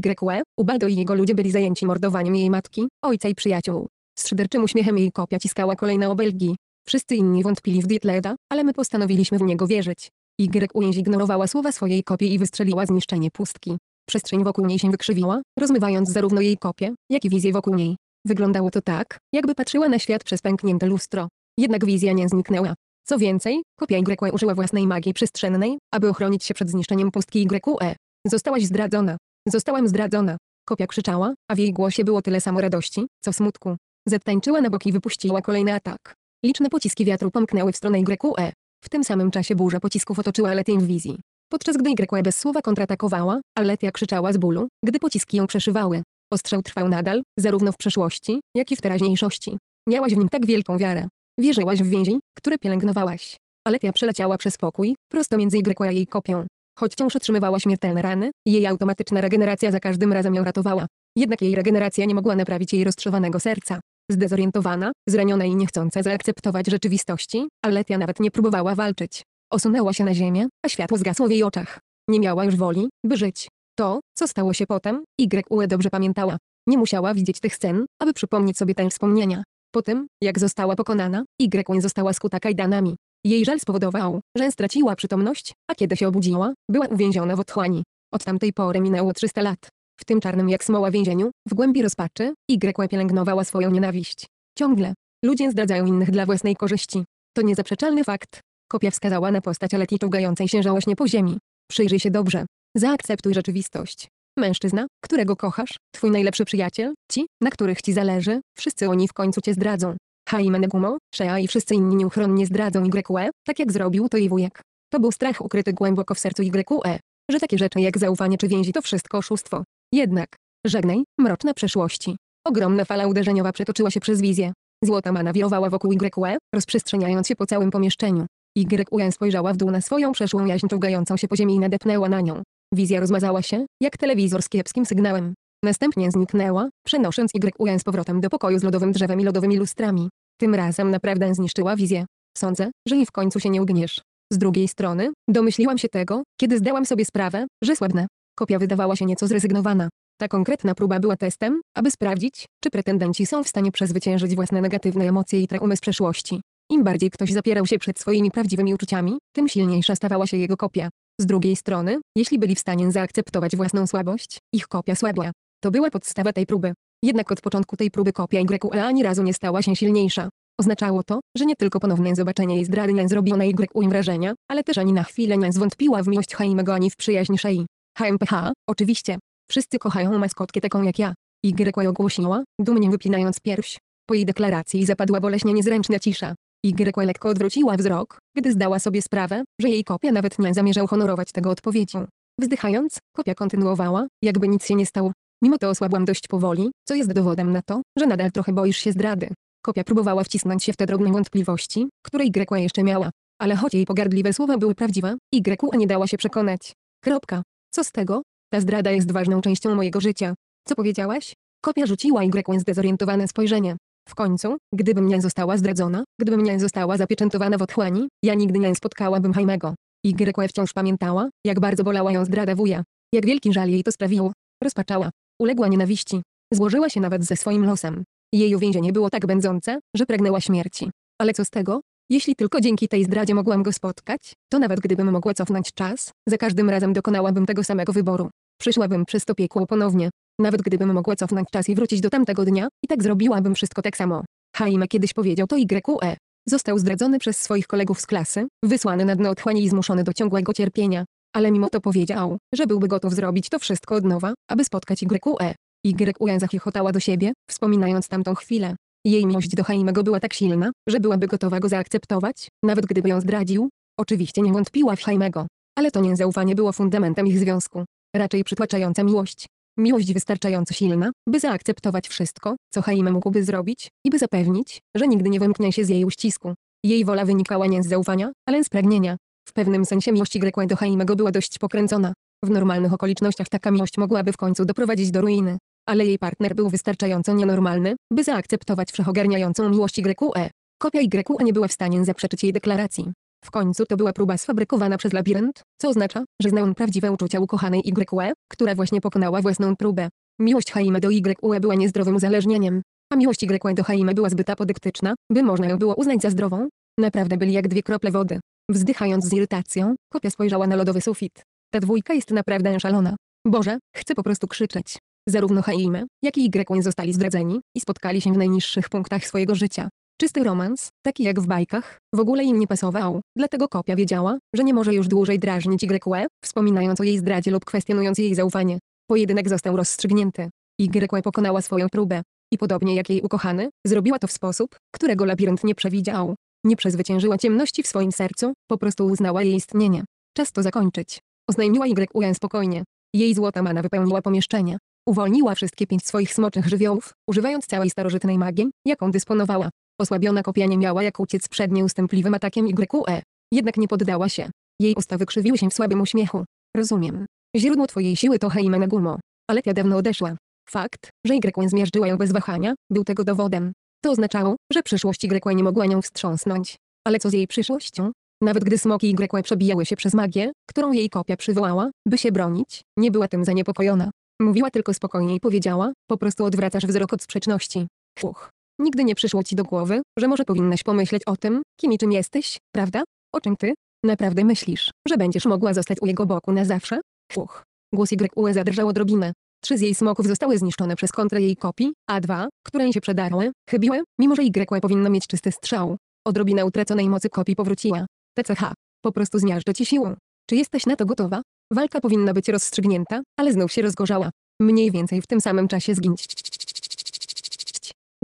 Ubaldo i jego ludzie byli zajęci mordowaniem jej matki, ojca i przyjaciół. Z szyderczym uśmiechem jej kopia ciskała kolejne obelgi. Wszyscy inni wątpili w Dietleda, ale my postanowiliśmy w niego wierzyć. YE zignorowała słowa swojej kopii i wystrzeliła zniszczenie pustki. Przestrzeń wokół niej się wykrzywiła, rozmywając zarówno jej kopię, jak i wizję wokół niej. Wyglądało to tak, jakby patrzyła na świat przez pęknięte lustro. Jednak wizja nie zniknęła. Co więcej, kopia YE użyła własnej magii przestrzennej, aby ochronić się przed zniszczeniem pustki YE. Zostałaś zdradzona. Zostałam zdradzona. Kopia krzyczała, a w jej głosie było tyle samo radości, co smutku. Zetańczyła na boki i wypuściła kolejny atak. Liczne pociski wiatru pomknęły w stronę YE. W tym samym czasie burza pocisków otoczyła Letyn wizji podczas gdy YE bez słowa kontratakowała, a krzyczała z bólu, gdy pociski ją przeszywały. Ostrzał trwał nadal, zarówno w przeszłości, jak i w teraźniejszości. Miałaś w nim tak wielką wiarę. Wierzyłaś w więzi, które pielęgnowałaś. Aletia przeleciała przez pokój, prosto między Y a jej kopią. Choć wciąż otrzymywała śmiertelne rany, jej automatyczna regeneracja za każdym razem ją ratowała. Jednak jej regeneracja nie mogła naprawić jej roztrzowanego serca. Zdezorientowana, zraniona i niechcąca zaakceptować rzeczywistości, Aletia nawet nie próbowała walczyć. Osunęła się na ziemię, a światło zgasło w jej oczach. Nie miała już woli, by żyć. To, co stało się potem, YUE dobrze pamiętała. Nie musiała widzieć tych scen, aby przypomnieć sobie te wspomnienia. Po tym, jak została pokonana, YUE została skuta kajdanami. Jej żal spowodował, że straciła przytomność, a kiedy się obudziła, była uwięziona w otchłani. Od tamtej pory minęło 300 lat. W tym czarnym jak smoła więzieniu, w głębi rozpaczy, YUE pielęgnowała swoją nienawiść. Ciągle. Ludzie zdradzają innych dla własnej korzyści. To niezaprzeczalny fakt, Kopia wskazała na postać Aleti czołgającej się żałośnie po ziemi. Przyjrzyj się dobrze. Zaakceptuj rzeczywistość. Mężczyzna, którego kochasz, twój najlepszy przyjaciel, ci, na których ci zależy, wszyscy oni w końcu cię zdradzą. Haim Negumo, Shea i wszyscy inni nieuchronnie zdradzą YE, tak jak zrobił to jej wujek. To był strach ukryty głęboko w sercu y E, że takie rzeczy jak zaufanie czy więzi to wszystko oszustwo. Jednak, żegnaj, mroczna przeszłości. Ogromna fala uderzeniowa przetoczyła się przez wizję. Złota mana wirowała wokół YE, rozprzestrzeniając się po całym pomieszczeniu. Yun spojrzała w dół na swoją przeszłą jaźń czołgającą się po ziemi i nadepnęła na nią. Wizja rozmazała się, jak telewizor z kiepskim sygnałem. Następnie zniknęła, przenosząc Yun z powrotem do pokoju z lodowym drzewem i lodowymi lustrami. Tym razem naprawdę zniszczyła wizję. Sądzę, że i w końcu się nie ugniesz. Z drugiej strony, domyśliłam się tego, kiedy zdałam sobie sprawę, że słabne. Kopia wydawała się nieco zrezygnowana. Ta konkretna próba była testem, aby sprawdzić, czy pretendenci są w stanie przezwyciężyć własne negatywne emocje i traumy z przeszłości. Im bardziej ktoś zapierał się przed swoimi prawdziwymi uczuciami, tym silniejsza stawała się jego kopia. Z drugiej strony, jeśli byli w stanie zaakceptować własną słabość, ich kopia słabła. To była podstawa tej próby. Jednak od początku tej próby kopia YA e ani razu nie stała się silniejsza. Oznaczało to, że nie tylko ponowne zobaczenie jej zdrady nie zrobiło na YU wrażenia, ale też ani na chwilę nie zwątpiła w miłość Haimego ani w przyjaźń Shei. HMPH, oczywiście. Wszyscy kochają maskotkę taką jak ja. Y ogłosiła, dumnie wypinając pierś. Po jej deklaracji zapadła boleśnie niezręczna cisza. Y lekko odwróciła wzrok, gdy zdała sobie sprawę, że jej kopia nawet nie zamierzał honorować tego odpowiedzią. Wzdychając, kopia kontynuowała, jakby nic się nie stało. Mimo to osłabłam dość powoli, co jest dowodem na to, że nadal trochę boisz się zdrady. Kopia próbowała wcisnąć się w te drobne wątpliwości, które Y jeszcze miała. Ale choć jej pogardliwe słowa były prawdziwe, Y nie dała się przekonać. Kropka. Co z tego? Ta zdrada jest ważną częścią mojego życia. Co powiedziałaś? Kopia rzuciła Y zdezorientowane spojrzenie. W końcu, gdybym nie została zdradzona, gdybym nie została zapieczętowana w otchłani, ja nigdy nie spotkałabym Jaimego. YE wciąż pamiętała, jak bardzo bolała ją zdrada wuja. Jak wielki żal jej to sprawiło. Rozpaczała. Uległa nienawiści. Złożyła się nawet ze swoim losem. Jej uwięzienie było tak będzące, że pragnęła śmierci. Ale co z tego? Jeśli tylko dzięki tej zdradzie mogłam go spotkać, to nawet gdybym mogła cofnąć czas, za każdym razem dokonałabym tego samego wyboru. Przyszłabym przez to piekło ponownie. Nawet gdybym mogła cofnąć czas i wrócić do tamtego dnia, i tak zrobiłabym wszystko tak samo. Haime kiedyś powiedział to y e Został zdradzony przez swoich kolegów z klasy, wysłany na dno otchłani i zmuszony do ciągłego cierpienia. Ale mimo to powiedział, że byłby gotów zrobić to wszystko od nowa, aby spotkać y u YE y e zachichotała do siebie, wspominając tamtą chwilę. Jej miłość do Haimego była tak silna, że byłaby gotowa go zaakceptować, nawet gdyby ją zdradził. Oczywiście nie wątpiła w Haimego. Ale to niezaufanie było fundamentem ich związku. Raczej przytłaczająca miłość, Miłość wystarczająco silna, by zaakceptować wszystko, co Jaime mógłby zrobić, i by zapewnić, że nigdy nie wymknie się z jej uścisku. Jej wola wynikała nie z zaufania, ale z pragnienia. W pewnym sensie miłość Y do Jaimego była dość pokręcona. W normalnych okolicznościach taka miłość mogłaby w końcu doprowadzić do ruiny. Ale jej partner był wystarczająco nienormalny, by zaakceptować wszechogarniającą miłość E. Kopia YE nie była w stanie zaprzeczyć jej deklaracji. W końcu to była próba sfabrykowana przez labirynt, co oznacza, że znał on prawdziwe uczucia ukochanej YUE, która właśnie pokonała własną próbę. Miłość Haime do YUE była niezdrowym uzależnieniem, a miłość YUE do Haime była zbyt apodyktyczna, by można ją było uznać za zdrową. Naprawdę byli jak dwie krople wody. Wzdychając z irytacją, kopia spojrzała na lodowy sufit. Ta dwójka jest naprawdę szalona. Boże, chcę po prostu krzyczeć. Zarówno Haime, jak i YUE zostali zdradzeni i spotkali się w najniższych punktach swojego życia. Czysty romans, taki jak w bajkach, w ogóle im nie pasował, dlatego kopia wiedziała, że nie może już dłużej drażnić YE, wspominając o jej zdradzie lub kwestionując jej zaufanie. Pojedynek został rozstrzygnięty. YE pokonała swoją próbę. I podobnie jak jej ukochany, zrobiła to w sposób, którego labirynt nie przewidział. Nie przezwyciężyła ciemności w swoim sercu, po prostu uznała jej istnienie. Czas to zakończyć. Oznajmiła YUN e spokojnie. Jej złota mana wypełniła pomieszczenie. Uwolniła wszystkie pięć swoich smoczych żywiołów, używając całej starożytnej magii, jaką dysponowała. Osłabiona kopia nie miała jak uciec przed nieustępliwym atakiem YQE. Jednak nie poddała się. Jej usta wykrzywiły się w słabym uśmiechu. Rozumiem. Źródło twojej siły to Heime Nagumo. Ale ja dawno odeszła. Fakt, że YQE zmiażdżyła ją bez wahania, był tego dowodem. To oznaczało, że przyszłość YQE nie mogła nią wstrząsnąć. Ale co z jej przyszłością? Nawet gdy smoki YQE przebijały się przez magię, którą jej kopia przywołała, by się bronić, nie była tym zaniepokojona. Mówiła tylko spokojnie i powiedziała, po prostu odwracasz wzrok od sprzeczności. Fuch. Nigdy nie przyszło ci do głowy, że może powinnaś pomyśleć o tym, kim i czym jesteś, prawda? O czym ty? Naprawdę myślisz, że będziesz mogła zostać u jego boku na zawsze? Fuch. Głos YUE zadrżał odrobinę. Trzy z jej smoków zostały zniszczone przez kontrę jej kopii, a dwa, które jej się przedarły, chybiły, mimo że YUE y powinno mieć czysty strzał. Odrobina utraconej mocy kopii powróciła. TCH. Po prostu zmiażdżę ci siłą. Czy jesteś na to gotowa? Walka powinna być rozstrzygnięta, ale znów się rozgorzała. Mniej więcej w tym samym czasie zginć.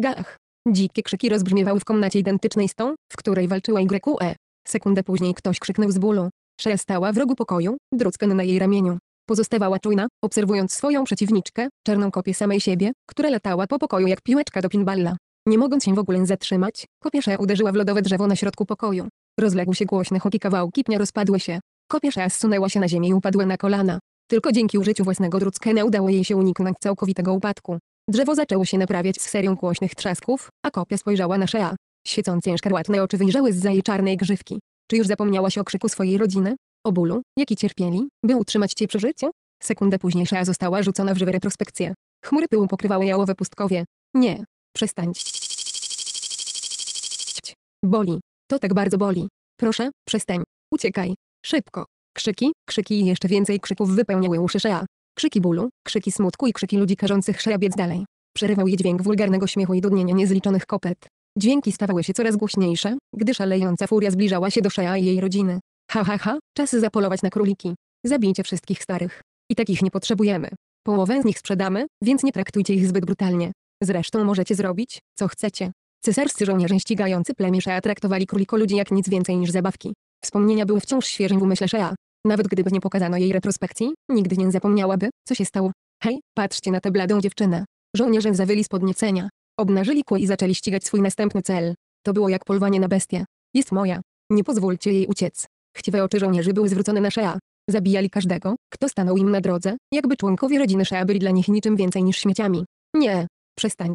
Gach. Dzikie krzyki rozbrzmiewały w komnacie identycznej z tą, w której walczyła E. Sekundę później ktoś krzyknął z bólu. Shea stała w rogu pokoju, druckan na jej ramieniu. Pozostawała czujna, obserwując swoją przeciwniczkę, czarną kopię samej siebie, która latała po pokoju jak piłeczka do pinballa. Nie mogąc się w ogóle zatrzymać, Kopie E uderzyła w lodowe drzewo na środku pokoju. Rozległ się głośny hoki kawałki pnia rozpadły się. Kopie E zsunęła się na ziemię i upadła na kolana. Tylko dzięki użyciu własnego druckena udało jej się uniknąć całkowitego upadku. Drzewo zaczęło się naprawiać z serią głośnych trzasków, a kopia spojrzała na Shea. Świecące szkarłatne oczy wyjrzały z za jej czarnej grzywki. Czy już zapomniałaś o krzyku swojej rodziny? O bólu, jaki cierpieli, by utrzymać cię przy życiu? Sekundę później Shea została rzucona w żywe retrospekcje. Chmury pyłu pokrywały jałowe pustkowie. Nie. Przestań. Boli. To tak bardzo boli. Proszę, przestań. Uciekaj. Szybko. Krzyki, krzyki i jeszcze więcej krzyków wypełniały uszy Shea. Krzyki bólu, krzyki smutku i krzyki ludzi karzących szeja biec dalej. Przerywał je dźwięk wulgarnego śmiechu i dudnienia niezliczonych kopet. Dźwięki stawały się coraz głośniejsze, gdy szalejąca furia zbliżała się do szeja i jej rodziny. Ha ha ha, czas zapolować na króliki. Zabijcie wszystkich starych. I takich nie potrzebujemy. Połowę z nich sprzedamy, więc nie traktujcie ich zbyt brutalnie. Zresztą możecie zrobić, co chcecie. Cesarscy żołnierze ścigający plemię Shea traktowali króliko ludzi jak nic więcej niż zabawki. Wspomnienia były wciąż świeżym w umyśle Shea, nawet gdyby nie pokazano jej retrospekcji, nigdy nie zapomniałaby, co się stało. Hej, patrzcie na tę bladą dziewczynę. Żołnierze zawyli z podniecenia. Obnażyli kło i zaczęli ścigać swój następny cel. To było jak polwanie na bestię. Jest moja. Nie pozwólcie jej uciec. Chciwe oczy żołnierzy były zwrócone na Shea. Zabijali każdego, kto stanął im na drodze, jakby członkowie rodziny Shea byli dla nich niczym więcej niż śmieciami. Nie. Przestań.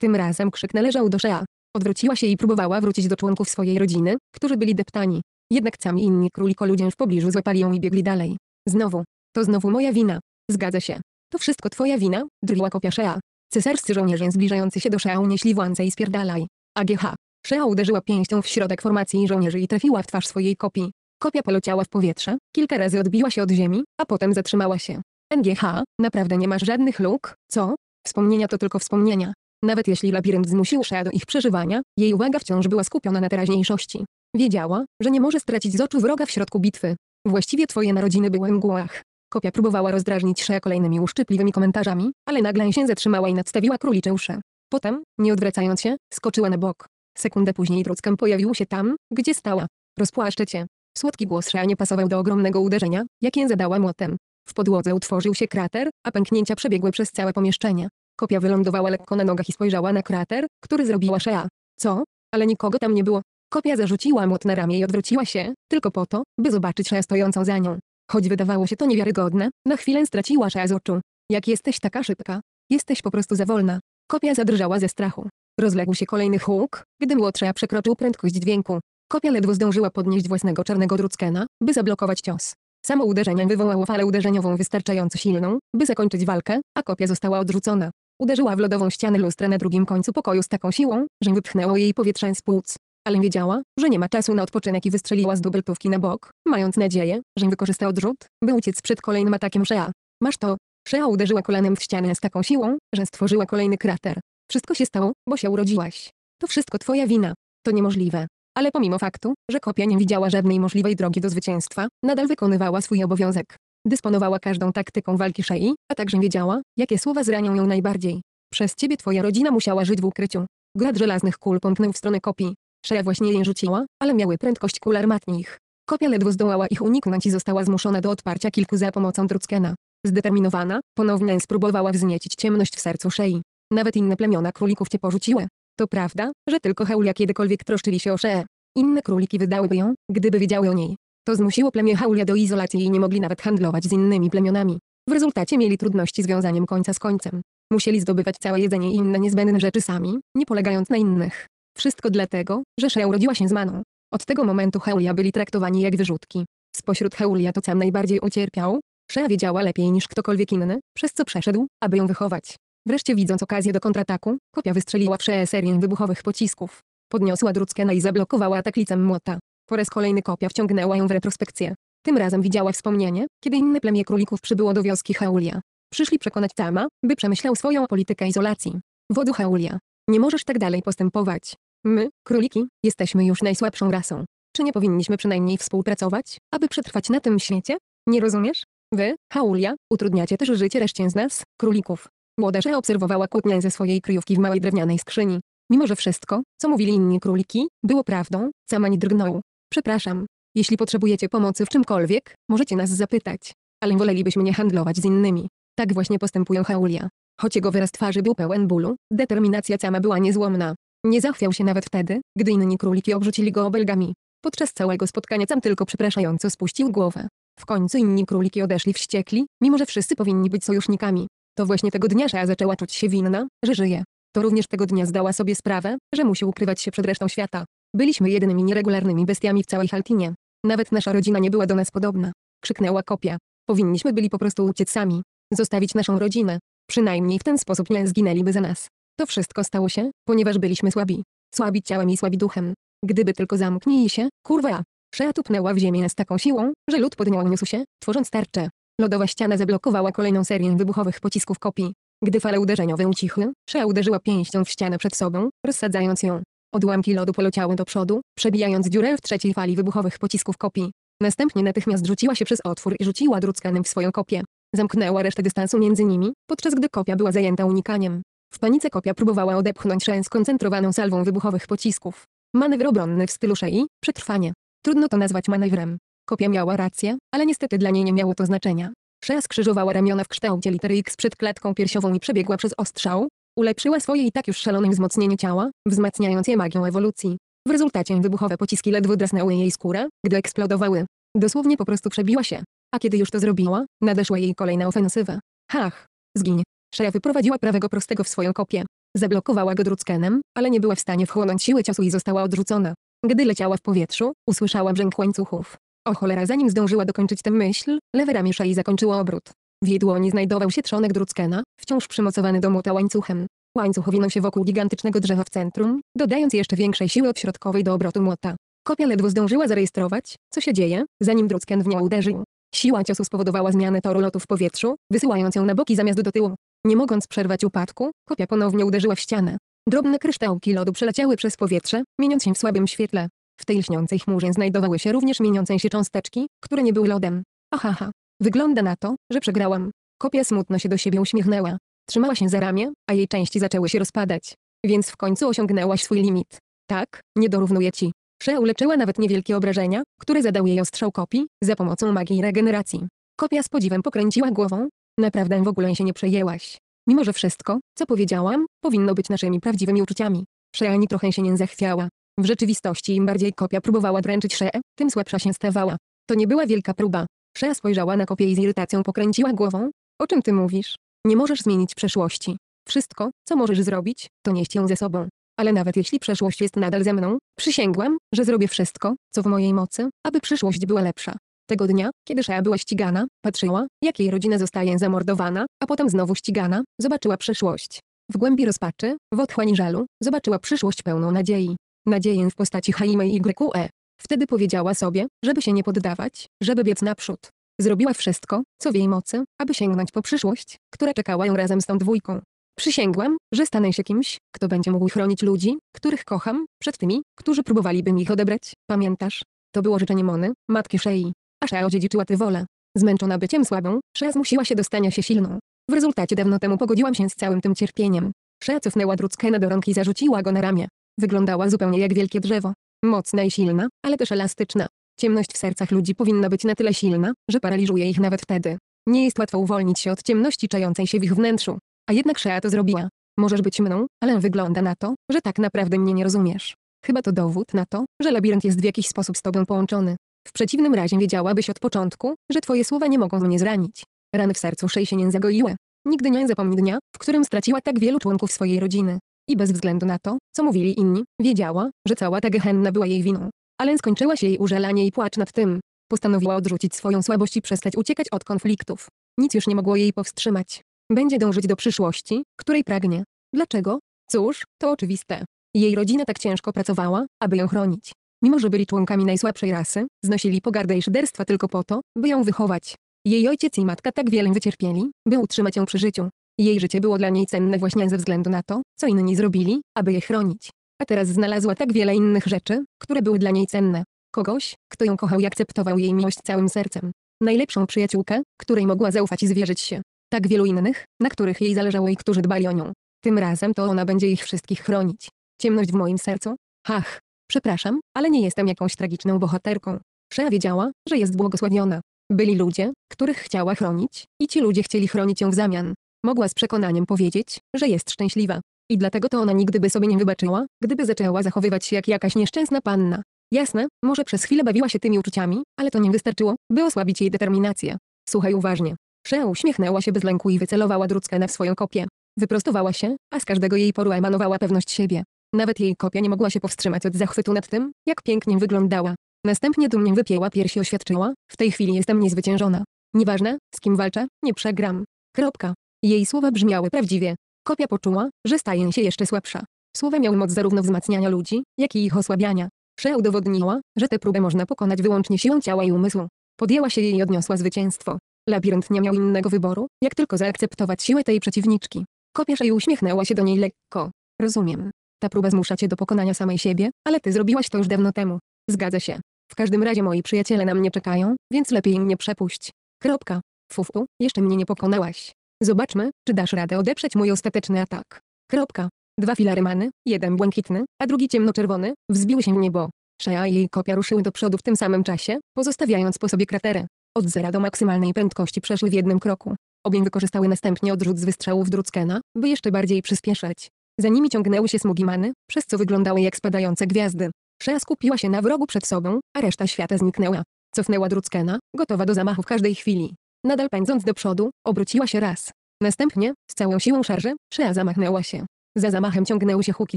Tym razem krzyk należał do Shea. Odwróciła się i próbowała wrócić do członków swojej rodziny, którzy byli deptani. Jednak sami inni króliko ludzie w pobliżu złapali ją i biegli dalej. Znowu. To znowu moja wina. Zgadza się. To wszystko twoja wina, drwiła kopia Shea. Cesarscy żołnierze zbliżający się do Shea unieśli włące i spierdalaj. AGH. Shea uderzyła pięścią w środek formacji żołnierzy i trafiła w twarz swojej kopii. Kopia poleciała w powietrze, kilka razy odbiła się od ziemi, a potem zatrzymała się. NGH, naprawdę nie masz żadnych luk, co? Wspomnienia to tylko wspomnienia. Nawet jeśli labirynt zmusił Shea do ich przeżywania, jej uwaga wciąż była skupiona na teraźniejszości. Wiedziała, że nie może stracić z oczu wroga w środku bitwy. Właściwie twoje narodziny były mgłach. Kopia próbowała rozdrażnić Sze kolejnymi uszczypliwymi komentarzami, ale nagle się zatrzymała i nadstawiła królicze uszy. Potem, nie odwracając się, skoczyła na bok. Sekundę później druckem pojawił się tam, gdzie stała. Rozpłaszczę cię. Słodki głos Shea nie pasował do ogromnego uderzenia, jakie zadała młotem. W podłodze utworzył się krater, a pęknięcia przebiegły przez całe pomieszczenie. Kopia wylądowała lekko na nogach i spojrzała na krater, który zrobiła Shea. Co? Ale nikogo tam nie było. Kopia zarzuciła młot na ramię i odwróciła się, tylko po to, by zobaczyć Shea stojącą za nią. Choć wydawało się to niewiarygodne, na chwilę straciła Shea z oczu. Jak jesteś taka szybka? Jesteś po prostu za wolna. Kopia zadrżała ze strachu. Rozległ się kolejny huk, gdy młodsza przekroczył prędkość dźwięku. Kopia ledwo zdążyła podnieść własnego czarnego druckena, by zablokować cios. Samo uderzenie wywołało falę uderzeniową wystarczająco silną, by zakończyć walkę, a kopia została odrzucona. Uderzyła w lodową ścianę lustre na drugim końcu pokoju z taką siłą, że wypchnęło jej powietrze z płuc ale wiedziała, że nie ma czasu na odpoczynek i wystrzeliła z dubeltówki na bok, mając nadzieję, że wykorzysta odrzut, by uciec przed kolejnym atakiem Shea. Masz to. Shea uderzyła kolanem w ścianę z taką siłą, że stworzyła kolejny krater. Wszystko się stało, bo się urodziłaś. To wszystko twoja wina. To niemożliwe. Ale pomimo faktu, że kopia nie widziała żadnej możliwej drogi do zwycięstwa, nadal wykonywała swój obowiązek. Dysponowała każdą taktyką walki Shei, a także wiedziała, jakie słowa zranią ją najbardziej. Przez ciebie twoja rodzina musiała żyć w ukryciu. Grad żelaznych kul pomknął w stronę kopii. Szeja właśnie je rzuciła, ale miały prędkość kul armatnich. Kopia ledwo zdołała ich uniknąć i została zmuszona do odparcia kilku za pomocą Druckena. Zdeterminowana, ponownie spróbowała wzniecić ciemność w sercu Szei. Nawet inne plemiona królików cię porzuciły. To prawda, że tylko Haulia kiedykolwiek troszczyli się o Szeę. Inne króliki wydałyby ją, gdyby wiedziały o niej. To zmusiło plemię Haulia do izolacji i nie mogli nawet handlować z innymi plemionami. W rezultacie mieli trudności z wiązaniem końca z końcem. Musieli zdobywać całe jedzenie i inne niezbędne rzeczy sami, nie polegając na innych. Wszystko dlatego, że Shea urodziła się z maną. Od tego momentu Heulia byli traktowani jak wyrzutki. Spośród Heulia to sam najbardziej ucierpiał. Shea wiedziała lepiej niż ktokolwiek inny, przez co przeszedł, aby ją wychować. Wreszcie widząc okazję do kontrataku, kopia wystrzeliła w Shea serię wybuchowych pocisków. Podniosła Druckena no i zablokowała atak licem młota. Po raz kolejny kopia wciągnęła ją w retrospekcję. Tym razem widziała wspomnienie, kiedy inne plemię królików przybyło do wioski Heulia. Przyszli przekonać Tama, by przemyślał swoją politykę izolacji. Wodu Heulia. Nie możesz tak dalej postępować. My, króliki, jesteśmy już najsłabszą rasą. Czy nie powinniśmy przynajmniej współpracować, aby przetrwać na tym świecie? Nie rozumiesz? Wy, Haulia, utrudniacie też życie reszcie z nas, królików. Młodarza obserwowała kłótnię ze swojej kryjówki w małej drewnianej skrzyni. Mimo, że wszystko, co mówili inni króliki, było prawdą, Camań drgnął. Przepraszam. Jeśli potrzebujecie pomocy w czymkolwiek, możecie nas zapytać. Ale wolelibyśmy nie handlować z innymi. Tak właśnie postępują Haulia. Choć jego wyraz twarzy był pełen bólu, determinacja Cama była niezłomna. Nie zachwiał się nawet wtedy, gdy inni króliki obrzucili go obelgami. Podczas całego spotkania sam tylko przepraszająco spuścił głowę. W końcu inni króliki odeszli wściekli, mimo że wszyscy powinni być sojusznikami. To właśnie tego dnia Shea zaczęła czuć się winna, że żyje. To również tego dnia zdała sobie sprawę, że musi ukrywać się przed resztą świata. Byliśmy jedynymi nieregularnymi bestiami w całej Haltinie. Nawet nasza rodzina nie była do nas podobna. Krzyknęła kopia. Powinniśmy byli po prostu uciec sami. Zostawić naszą rodzinę. Przynajmniej w ten sposób nie zginęliby za nas. To wszystko stało się, ponieważ byliśmy słabi. Słabi ciałem i słabi duchem. Gdyby tylko zamknij się, kurwa. Szea tupnęła w ziemię z taką siłą, że lód pod nią się, tworząc tarczę. Lodowa ściana zablokowała kolejną serię wybuchowych pocisków kopii. Gdy fale uderzeniowe ucichły, Szea uderzyła pięścią w ścianę przed sobą, rozsadzając ją. Odłamki lodu poleciały do przodu, przebijając dziurę w trzeciej fali wybuchowych pocisków kopii. Następnie natychmiast rzuciła się przez otwór i rzuciła druckanem w swoją kopię. Zamknęła resztę dystansu między nimi, podczas gdy kopia była zajęta unikaniem. W panice kopia próbowała odepchnąć Szę skoncentrowaną salwą wybuchowych pocisków. Manewr obronny w stylu Szei, przetrwanie. Trudno to nazwać manewrem. Kopia miała rację, ale niestety dla niej nie miało to znaczenia. Szea skrzyżowała ramiona w kształcie litery X przed klatką piersiową i przebiegła przez ostrzał. Ulepszyła swoje i tak już szalone wzmocnienie ciała, wzmacniając je magią ewolucji. W rezultacie wybuchowe pociski ledwo drasnęły jej skórę, gdy eksplodowały. Dosłownie po prostu przebiła się. A kiedy już to zrobiła, nadeszła jej kolejna ofensywa. Hach! Zgiń! Szeja wyprowadziła prawego prostego w swoją kopię. Zablokowała go druckenem, ale nie była w stanie wchłonąć siły ciosu i została odrzucona. Gdy leciała w powietrzu, usłyszała brzęk łańcuchów. O cholera zanim zdążyła dokończyć tę myśl, lewe ramię Shei zakończyło obrót. W jej dłoni znajdował się trzonek druckena, wciąż przymocowany do młota łańcuchem. Łańcuch owinął się wokół gigantycznego drzewa w centrum, dodając jeszcze większej siły od środkowej do obrotu młota. Kopia ledwo zdążyła zarejestrować, co się dzieje, zanim drucken w nią uderzył. Siła ciosu spowodowała zmianę toru lotu w powietrzu, wysyłając ją na boki zamiast do tyłu. Nie mogąc przerwać upadku, kopia ponownie uderzyła w ścianę. Drobne kryształki lodu przeleciały przez powietrze, mieniąc się w słabym świetle. W tej lśniącej chmurze znajdowały się również mieniące się cząsteczki, które nie były lodem. Ahaha. Wygląda na to, że przegrałam. Kopia smutno się do siebie uśmiechnęła. Trzymała się za ramię, a jej części zaczęły się rozpadać. Więc w końcu osiągnęłaś swój limit. Tak, nie dorównuje ci. Shea uleczyła nawet niewielkie obrażenia, które zadał jej ostrzał kopii, za pomocą magii regeneracji. Kopia z podziwem pokręciła głową, Naprawdę w ogóle się nie przejęłaś. Mimo, że wszystko, co powiedziałam, powinno być naszymi prawdziwymi uczuciami. Shea ani trochę się nie zachwiała. W rzeczywistości im bardziej kopia próbowała dręczyć Shea, tym słabsza się stawała. To nie była wielka próba. Szea spojrzała na kopię i z irytacją pokręciła głową. O czym ty mówisz? Nie możesz zmienić przeszłości. Wszystko, co możesz zrobić, to nieść ją ze sobą. Ale nawet jeśli przeszłość jest nadal ze mną, przysięgłam, że zrobię wszystko, co w mojej mocy, aby przyszłość była lepsza. Tego dnia, kiedy Shea była ścigana, patrzyła, jak jej rodzina zostaje zamordowana, a potem znowu ścigana, zobaczyła przyszłość. W głębi rozpaczy, w otchłani żalu, zobaczyła przyszłość pełną nadziei. Nadzieję w postaci Haime i YQE. Wtedy powiedziała sobie, żeby się nie poddawać, żeby biec naprzód. Zrobiła wszystko, co w jej mocy, aby sięgnąć po przyszłość, która czekała ją razem z tą dwójką. Przysięgłam, że stanę się kimś, kto będzie mógł chronić ludzi, których kocham, przed tymi, którzy próbowaliby mi ich odebrać. Pamiętasz? To było życzenie Mony, matki Szei. Asza odziedziczyła tę wolę. Zmęczona byciem słabą, Shea zmusiła się do stania się silną. W rezultacie dawno temu pogodziłam się z całym tym cierpieniem. Shea cofnęła Druckena do rąk i zarzuciła go na ramię. Wyglądała zupełnie jak wielkie drzewo. Mocna i silna, ale też elastyczna. Ciemność w sercach ludzi powinna być na tyle silna, że paraliżuje ich nawet wtedy. Nie jest łatwo uwolnić się od ciemności czającej się w ich wnętrzu. A jednak Shea to zrobiła. Możesz być mną, ale wygląda na to, że tak naprawdę mnie nie rozumiesz. Chyba to dowód na to, że labirynt jest w jakiś sposób z tobą połączony. W przeciwnym razie wiedziałabyś od początku, że twoje słowa nie mogą mnie zranić. Rany w sercu Szej się nie zagoiły. Nigdy nie zapomni dnia, w którym straciła tak wielu członków swojej rodziny. I bez względu na to, co mówili inni, wiedziała, że cała ta gehenna była jej winą. Ale skończyła się jej użalanie i płacz nad tym. Postanowiła odrzucić swoją słabość i przestać uciekać od konfliktów. Nic już nie mogło jej powstrzymać. Będzie dążyć do przyszłości, której pragnie. Dlaczego? Cóż, to oczywiste. Jej rodzina tak ciężko pracowała, aby ją chronić. Mimo, że byli członkami najsłabszej rasy, znosili pogardę i szyderstwa tylko po to, by ją wychować. Jej ojciec i matka tak wiele wycierpieli, by utrzymać ją przy życiu. Jej życie było dla niej cenne właśnie ze względu na to, co inni zrobili, aby je chronić. A teraz znalazła tak wiele innych rzeczy, które były dla niej cenne. Kogoś, kto ją kochał i akceptował jej miłość całym sercem. Najlepszą przyjaciółkę, której mogła zaufać i zwierzyć się. Tak wielu innych, na których jej zależało i którzy dbali o nią. Tym razem to ona będzie ich wszystkich chronić. Ciemność w moim sercu? Ach, Przepraszam, ale nie jestem jakąś tragiczną bohaterką. Shea wiedziała, że jest błogosławiona. Byli ludzie, których chciała chronić, i ci ludzie chcieli chronić ją w zamian. Mogła z przekonaniem powiedzieć, że jest szczęśliwa. I dlatego to ona nigdy by sobie nie wybaczyła, gdyby zaczęła zachowywać się jak jakaś nieszczęsna panna. Jasne, może przez chwilę bawiła się tymi uczuciami, ale to nie wystarczyło, by osłabić jej determinację. Słuchaj uważnie. Shea uśmiechnęła się bez lęku i wycelowała druckę na swoją kopię. Wyprostowała się, a z każdego jej poru emanowała pewność siebie. Nawet jej kopia nie mogła się powstrzymać od zachwytu nad tym, jak pięknie wyglądała. Następnie dumnie wypięła piersi i oświadczyła, w tej chwili jestem niezwyciężona. Nieważne, z kim walczę, nie przegram. Kropka. Jej słowa brzmiały prawdziwie. Kopia poczuła, że staje się jeszcze słabsza. Słowa miały moc zarówno wzmacniania ludzi, jak i ich osłabiania. Shea udowodniła, że tę próbę można pokonać wyłącznie siłą ciała i umysłu. Podjęła się jej i odniosła zwycięstwo. Labirynt nie miał innego wyboru, jak tylko zaakceptować siłę tej przeciwniczki. Kopia Shea uśmiechnęła się do niej lekko. Rozumiem. Ta próba zmusza cię do pokonania samej siebie, ale ty zrobiłaś to już dawno temu. Zgadza się. W każdym razie moi przyjaciele na mnie czekają, więc lepiej mnie przepuść. Kropka. Fufu, jeszcze mnie nie pokonałaś. Zobaczmy, czy dasz radę odeprzeć mój ostateczny atak. Kropka. Dwa filary many, jeden błękitny, a drugi ciemnoczerwony, wzbiły się w niebo. Shaya i jej kopia ruszyły do przodu w tym samym czasie, pozostawiając po sobie kratery. Od zera do maksymalnej prędkości przeszły w jednym kroku. Obie wykorzystały następnie odrzut z wystrzałów Druckena, by jeszcze bardziej przyspieszać. Za nimi ciągnęły się smugi many, przez co wyglądały jak spadające gwiazdy. Shea skupiła się na wrogu przed sobą, a reszta świata zniknęła. Cofnęła Druckena, gotowa do zamachu w każdej chwili. Nadal pędząc do przodu, obróciła się raz. Następnie, z całą siłą szarży, Shea zamachnęła się. Za zamachem ciągnęły się huki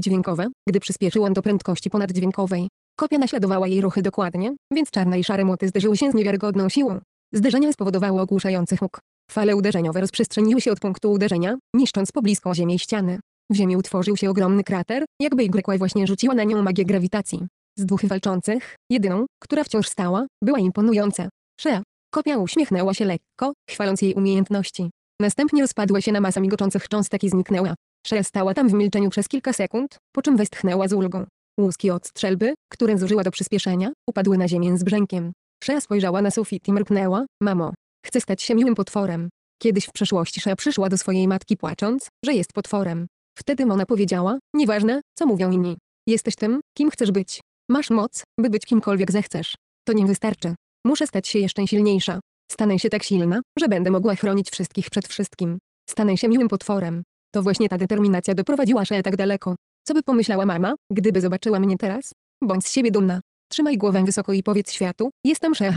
dźwiękowe, gdy przyspieszył on do prędkości ponaddźwiękowej. Kopia naśladowała jej ruchy dokładnie, więc czarne i szare młoty zderzyły się z niewiarygodną siłą. Zderzenia spowodowały ogłuszający huk. Fale uderzeniowe rozprzestrzeniły się od punktu uderzenia, niszcząc pobliską ziemię ściany. W ziemi utworzył się ogromny krater, jakby Y właśnie rzuciła na nią magię grawitacji. Z dwóch walczących, jedyną, która wciąż stała, była imponująca. Shea. Kopia uśmiechnęła się lekko, chwaląc jej umiejętności. Następnie rozpadła się na masę migoczących cząstek i zniknęła. Shea stała tam w milczeniu przez kilka sekund, po czym westchnęła z ulgą. Łuski od strzelby, które zużyła do przyspieszenia, upadły na ziemię z brzękiem. Shea spojrzała na sufit i mrknęła, mamo. Chcę stać się miłym potworem. Kiedyś w przeszłości Shea przyszła do swojej matki płacząc, że jest potworem. Wtedy Mona powiedziała, nieważne, co mówią inni. Jesteś tym, kim chcesz być. Masz moc, by być kimkolwiek zechcesz. To nie wystarczy. Muszę stać się jeszcze silniejsza. Stanę się tak silna, że będę mogła chronić wszystkich przed wszystkim. Stanę się miłym potworem. To właśnie ta determinacja doprowadziła Szę tak daleko. Co by pomyślała mama, gdyby zobaczyła mnie teraz? Bądź z siebie dumna. Trzymaj głowę wysoko i powiedz światu, jestem Sze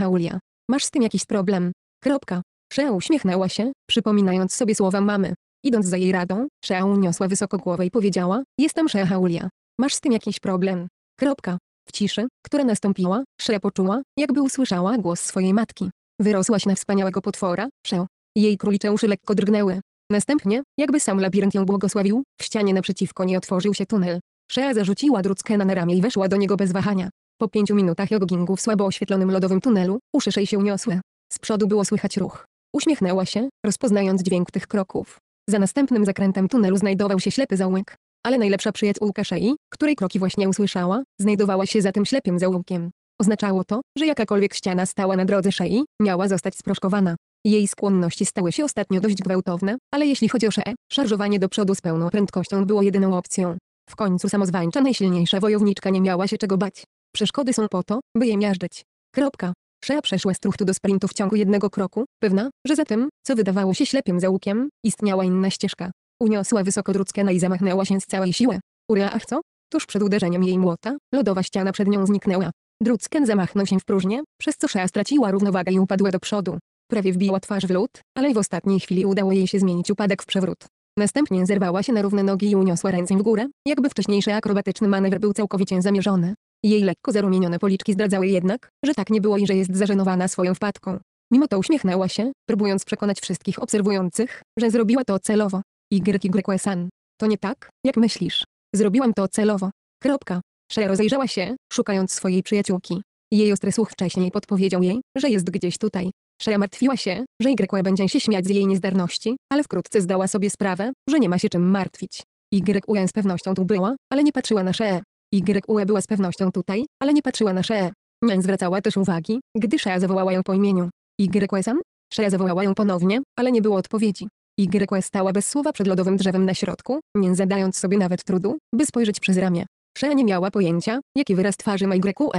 Masz z tym jakiś problem. Kropka. Sze uśmiechnęła się, przypominając sobie słowa mamy. Idąc za jej radą, Shea uniosła wysoko głowę i powiedziała, jestem Shea Haulia. Masz z tym jakiś problem. Kropka. W ciszy, która nastąpiła, Shea poczuła, jakby usłyszała głos swojej matki. Wyrosłaś na wspaniałego potwora, Shea. Jej królicze uszy lekko drgnęły. Następnie, jakby sam labirynt ją błogosławił, w ścianie naprzeciwko niej otworzył się tunel. Shea zarzuciła druckena na ramię i weszła do niego bez wahania. Po pięciu minutach joggingu w słabo oświetlonym lodowym tunelu, uszy jej się uniosły. Z przodu było słychać ruch. Uśmiechnęła się, rozpoznając dźwięk tych kroków. Za następnym zakrętem tunelu znajdował się ślepy zaułek. Ale najlepsza przyjaciółka Szei, której kroki właśnie usłyszała, znajdowała się za tym ślepym zaułkiem. Oznaczało to, że jakakolwiek ściana stała na drodze Szei, miała zostać sproszkowana. Jej skłonności stały się ostatnio dość gwałtowne, ale jeśli chodzi o Szei, szarżowanie do przodu z pełną prędkością było jedyną opcją. W końcu samozwańcza najsilniejsza wojowniczka nie miała się czego bać. Przeszkody są po to, by je miażdżyć. Kropka. Shea przeszła z truchtu do sprintu w ciągu jednego kroku, pewna, że za tym, co wydawało się ślepym załukiem, istniała inna ścieżka. Uniosła wysoko Druckena i zamachnęła się z całej siły. Ura ach co? Tuż przed uderzeniem jej młota, lodowa ściana przed nią zniknęła. Drucken zamachnął się w próżnię, przez co Shea straciła równowagę i upadła do przodu. Prawie wbiła twarz w lód, ale w ostatniej chwili udało jej się zmienić upadek w przewrót. Następnie zerwała się na równe nogi i uniosła ręce w górę, jakby wcześniejszy akrobatyczny manewr był całkowicie zamierzony. Jej lekko zarumienione policzki zdradzały jednak, że tak nie było i że jest zażenowana swoją wpadką. Mimo to uśmiechnęła się, próbując przekonać wszystkich obserwujących, że zrobiła to celowo. YYQSAN. Y, to nie tak, jak myślisz. Zrobiłam to celowo. Kropka. Cher rozejrzała się, szukając swojej przyjaciółki. Jej ostry słuch wcześniej podpowiedział jej, że jest gdzieś tutaj. Shea martwiła się, że Y będzie się śmiać z jej niezdarności, ale wkrótce zdała sobie sprawę, że nie ma się czym martwić. Y, y z pewnością tu była, ale nie patrzyła na Shea. YUE była z pewnością tutaj, ale nie patrzyła na Shea. Nie zwracała też uwagi, gdy Shea zawołała ją po imieniu. YUE sam? Shea zawołała ją ponownie, ale nie było odpowiedzi. YUE stała bez słowa przed lodowym drzewem na środku, nie zadając sobie nawet trudu, by spojrzeć przez ramię. Shea nie miała pojęcia, jaki wyraz twarzy ma YUE,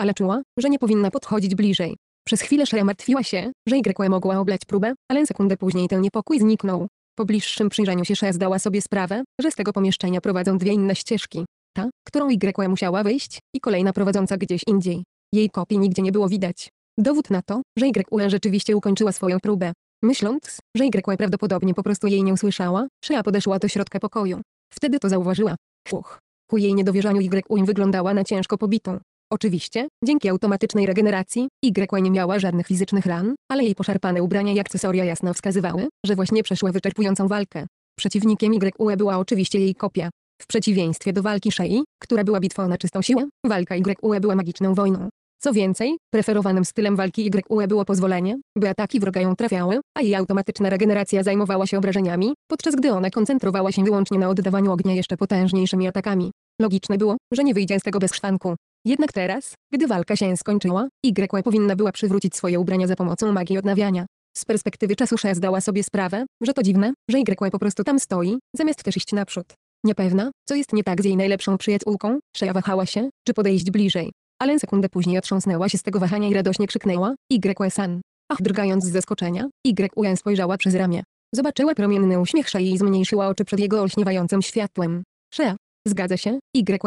ale czuła, że nie powinna podchodzić bliżej. Przez chwilę Shea martwiła się, że YUE mogła oblać próbę, ale sekundę później ten niepokój zniknął. Po bliższym przyjrzeniu się Shea zdała sobie sprawę, że z tego pomieszczenia prowadzą dwie inne ścieżki ta, którą Y musiała wyjść, i kolejna prowadząca gdzieś indziej. Jej kopii nigdzie nie było widać. Dowód na to, że YUE rzeczywiście ukończyła swoją próbę. Myśląc, że YUE prawdopodobnie po prostu jej nie usłyszała, Shea podeszła do środka pokoju. Wtedy to zauważyła. Uch. Ku jej niedowierzaniu YUE wyglądała na ciężko pobitą. Oczywiście, dzięki automatycznej regeneracji, Y nie miała żadnych fizycznych ran, ale jej poszarpane ubrania i akcesoria jasno wskazywały, że właśnie przeszła wyczerpującą walkę. Przeciwnikiem YUE była oczywiście jej kopia. W przeciwieństwie do walki Shei, która była bitwą na czystą siłę, walka YUE była magiczną wojną. Co więcej, preferowanym stylem walki YUE było pozwolenie, by ataki wroga ją trafiały, a jej automatyczna regeneracja zajmowała się obrażeniami, podczas gdy ona koncentrowała się wyłącznie na oddawaniu ognia jeszcze potężniejszymi atakami. Logiczne było, że nie wyjdzie z tego bez szwanku. Jednak teraz, gdy walka się skończyła, YUE powinna była przywrócić swoje ubrania za pomocą magii odnawiania. Z perspektywy czasu Shea zdała sobie sprawę, że to dziwne, że YUE po prostu tam stoi, zamiast też iść naprzód. Niepewna, co jest nie tak z jej najlepszą przyjaciółką, Shea wahała się, czy podejść bliżej. Ale sekundę później otrząsnęła się z tego wahania i radośnie krzyknęła, YSN. Ach, drgając z zaskoczenia, YUN spojrzała przez ramię. Zobaczyła promienny uśmiech Shei i zmniejszyła oczy przed jego olśniewającym światłem. Shea. Zgadza się,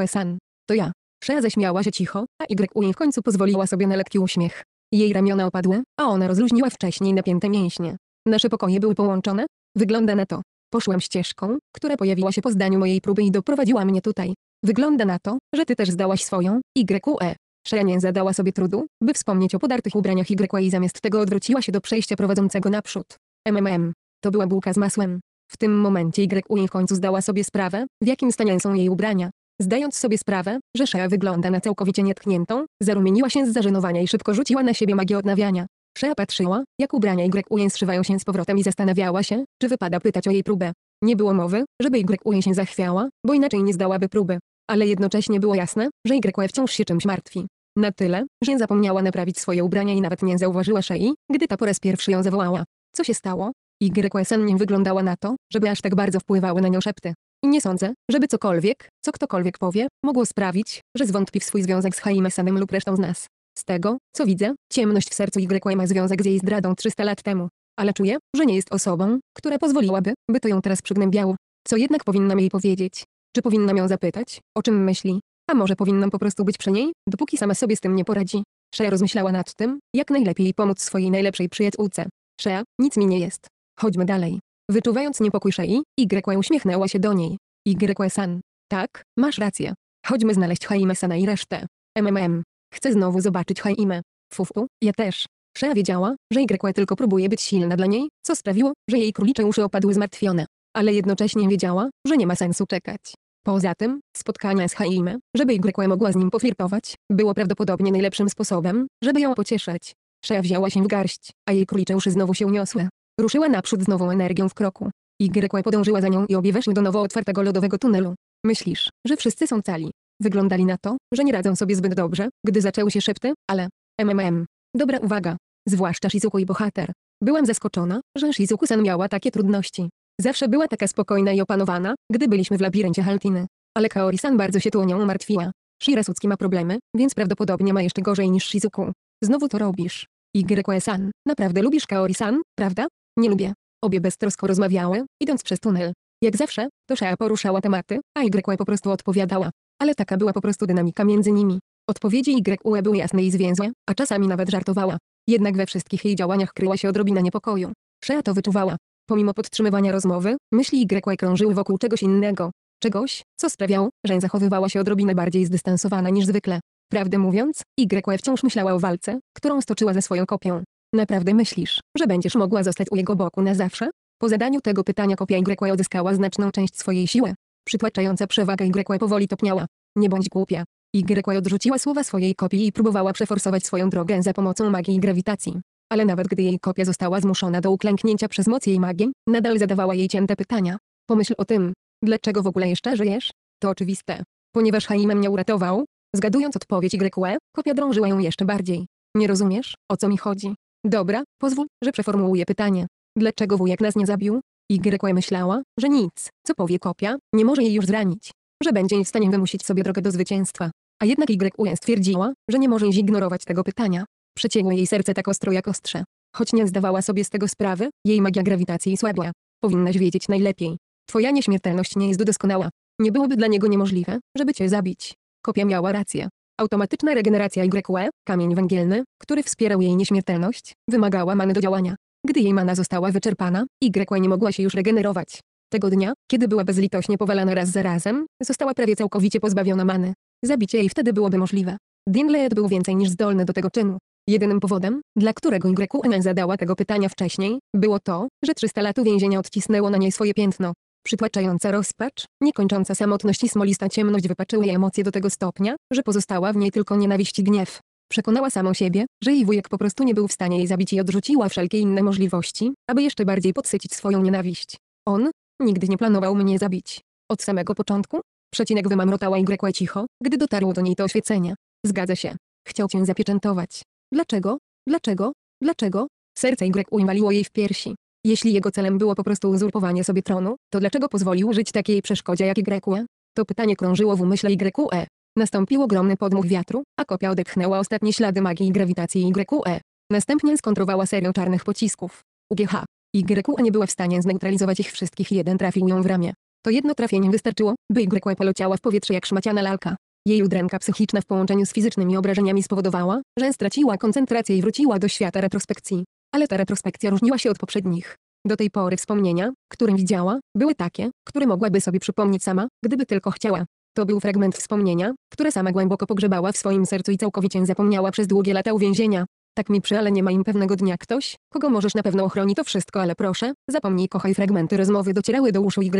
YSN. To ja. Shea zaśmiała się cicho, a YUN w końcu pozwoliła sobie na lekki uśmiech. Jej ramiona opadły, a ona rozluźniła wcześniej napięte mięśnie. Nasze pokoje były połączone? Wygląda na to. Poszłam ścieżką, która pojawiła się po zdaniu mojej próby i doprowadziła mnie tutaj. Wygląda na to, że ty też zdałaś swoją, YE. nie zadała sobie trudu, by wspomnieć o podartych ubraniach YE i zamiast tego odwróciła się do przejścia prowadzącego naprzód. MMM. To była bułka z masłem. W tym momencie YE w końcu zdała sobie sprawę, w jakim stanie są jej ubrania. Zdając sobie sprawę, że Shea wygląda na całkowicie nietkniętą, zarumieniła się z zażenowania i szybko rzuciła na siebie magię odnawiania patrzyła, jak ubrania Y zszywają się z powrotem i zastanawiała się, czy wypada pytać o jej próbę. Nie było mowy, żeby Y się zachwiała, bo inaczej nie zdałaby próby. Ale jednocześnie było jasne, że Y wciąż się czymś martwi. Na tyle, że zapomniała naprawić swoje ubrania i nawet nie zauważyła i, gdy ta po raz pierwszy ją zawołała. Co się stało? Y-Sen nie wyglądała na to, żeby aż tak bardzo wpływały na nią szepty. I nie sądzę, żeby cokolwiek, co ktokolwiek powie, mogło sprawić, że zwątpi w swój związek z Haimesanem lub resztą z nas. Z tego, co widzę, ciemność w sercu Y ma związek z jej zdradą 300 lat temu. Ale czuję, że nie jest osobą, która pozwoliłaby, by to ją teraz przygnębiało. Co jednak powinnam jej powiedzieć? Czy powinnam ją zapytać, o czym myśli? A może powinnam po prostu być przy niej, dopóki sama sobie z tym nie poradzi? Shea rozmyślała nad tym, jak najlepiej pomóc swojej najlepszej przyjaciółce. Shea, nic mi nie jest. Chodźmy dalej. Wyczuwając niepokój Shei, Y uśmiechnęła się do niej. Y-san. Tak, masz rację. Chodźmy znaleźć Haime-sana i resztę. MMM. Chcę znowu zobaczyć Haimę. Fufu, ja też. Shea wiedziała, że Y tylko próbuje być silna dla niej, co sprawiło, że jej królicze uszy opadły zmartwione. Ale jednocześnie wiedziała, że nie ma sensu czekać. Poza tym, spotkanie z Haimę, żeby Y mogła z nim poflirtować, było prawdopodobnie najlepszym sposobem, żeby ją pocieszać. Shea wzięła się w garść, a jej królicze uszy znowu się uniosły. Ruszyła naprzód z nową energią w kroku. Y podążyła za nią i obie weszły do nowo otwartego lodowego tunelu. Myślisz, że wszyscy są cali, Wyglądali na to, że nie radzą sobie zbyt dobrze, gdy zaczęły się szepty, ale... MMM. Dobra uwaga. Zwłaszcza Shizuku i bohater. Byłam zaskoczona, że Shizuku-san miała takie trudności. Zawsze była taka spokojna i opanowana, gdy byliśmy w labiryncie Haltiny. Ale Kaori-san bardzo się tu o nią martwiła. Shirasuki ma problemy, więc prawdopodobnie ma jeszcze gorzej niż Shizuku. Znowu to robisz. y e san naprawdę lubisz Kaori-san, prawda? Nie lubię. Obie beztrosko rozmawiały, idąc przez tunel. Jak zawsze, Toshea poruszała tematy, a Y po prostu odpowiadała ale taka była po prostu dynamika między nimi. Odpowiedzi YUE były jasne i zwięzłe, a czasami nawet żartowała. Jednak we wszystkich jej działaniach kryła się odrobina niepokoju. Shea to wyczuwała. Pomimo podtrzymywania rozmowy, myśli YUE y krążyły wokół czegoś innego. Czegoś, co sprawiało, że zachowywała się odrobinę bardziej zdystansowana niż zwykle. Prawdę mówiąc, YUE y wciąż myślała o walce, którą stoczyła ze swoją kopią. Naprawdę myślisz, że będziesz mogła zostać u jego boku na zawsze? Po zadaniu tego pytania kopia YUE y odzyskała znaczną część swojej siły. Przytłaczająca przewaga Y powoli topniała. Nie bądź głupia. Y odrzuciła słowa swojej kopii i próbowała przeforsować swoją drogę za pomocą magii i grawitacji. Ale nawet gdy jej kopia została zmuszona do uklęknięcia przez moc jej magii, nadal zadawała jej cięte pytania. Pomyśl o tym, dlaczego w ogóle jeszcze żyjesz? To oczywiste. Ponieważ Haime mnie uratował? Zgadując odpowiedź Y, kopia drążyła ją jeszcze bardziej. Nie rozumiesz, o co mi chodzi? Dobra, pozwól, że przeformułuję pytanie. Dlaczego wujek nas nie zabił? Y myślała, że nic, co powie kopia, nie może jej już zranić. Że będzie w stanie wymusić sobie drogę do zwycięstwa. A jednak Y e stwierdziła, że nie może zignorować tego pytania. Przecięło jej serce tak ostro jak ostrze. Choć nie zdawała sobie z tego sprawy, jej magia grawitacji słabła. Powinnaś wiedzieć najlepiej. Twoja nieśmiertelność nie jest doskonała. Nie byłoby dla niego niemożliwe, żeby cię zabić. Kopia miała rację. Automatyczna regeneracja YE, kamień węgielny, który wspierał jej nieśmiertelność, wymagała many do działania. Gdy jej mana została wyczerpana, Y nie mogła się już regenerować. Tego dnia, kiedy była bezlitośnie powalana raz za razem, została prawie całkowicie pozbawiona many. Zabicie jej wtedy byłoby możliwe. Dinlet był więcej niż zdolny do tego czynu. Jedynym powodem, dla którego YN zadała tego pytania wcześniej, było to, że 300 lat więzienia odcisnęło na niej swoje piętno. Przytłaczająca rozpacz, niekończąca samotność i smolista ciemność wypaczyły jej emocje do tego stopnia, że pozostała w niej tylko nienawiść i gniew. Przekonała samą siebie, że jej wujek po prostu nie był w stanie jej zabić i odrzuciła wszelkie inne możliwości, aby jeszcze bardziej podsycić swoją nienawiść. On nigdy nie planował mnie zabić. Od samego początku? Przecinek wymamrotała Y cicho, gdy dotarło do niej to oświecenie. Zgadza się. Chciał cię zapieczętować. Dlaczego? Dlaczego? Dlaczego? Serce Y ujmaliło jej w piersi. Jeśli jego celem było po prostu uzurpowanie sobie tronu, to dlaczego pozwolił żyć takiej przeszkodzie jak Y? To pytanie krążyło w umyśle E. Nastąpił ogromny podmuch wiatru, a kopia odepchnęła ostatnie ślady magii grawitacji YQE. Następnie skontrowała serię czarnych pocisków. UGH. YQE nie była w stanie zneutralizować ich wszystkich jeden trafił ją w ramię. To jedno trafienie wystarczyło, by YQE poleciała w powietrze jak szmaciana lalka. Jej udręka psychiczna w połączeniu z fizycznymi obrażeniami spowodowała, że straciła koncentrację i wróciła do świata retrospekcji. Ale ta retrospekcja różniła się od poprzednich. Do tej pory wspomnienia, które widziała, były takie, które mogłaby sobie przypomnieć sama, gdyby tylko chciała. To był fragment wspomnienia, które sama głęboko pogrzebała w swoim sercu i całkowicie zapomniała przez długie lata uwięzienia. Tak mi przy, ale nie ma im pewnego dnia ktoś, kogo możesz na pewno ochroni to wszystko, ale proszę, zapomnij kochaj fragmenty rozmowy docierały do uszu YE,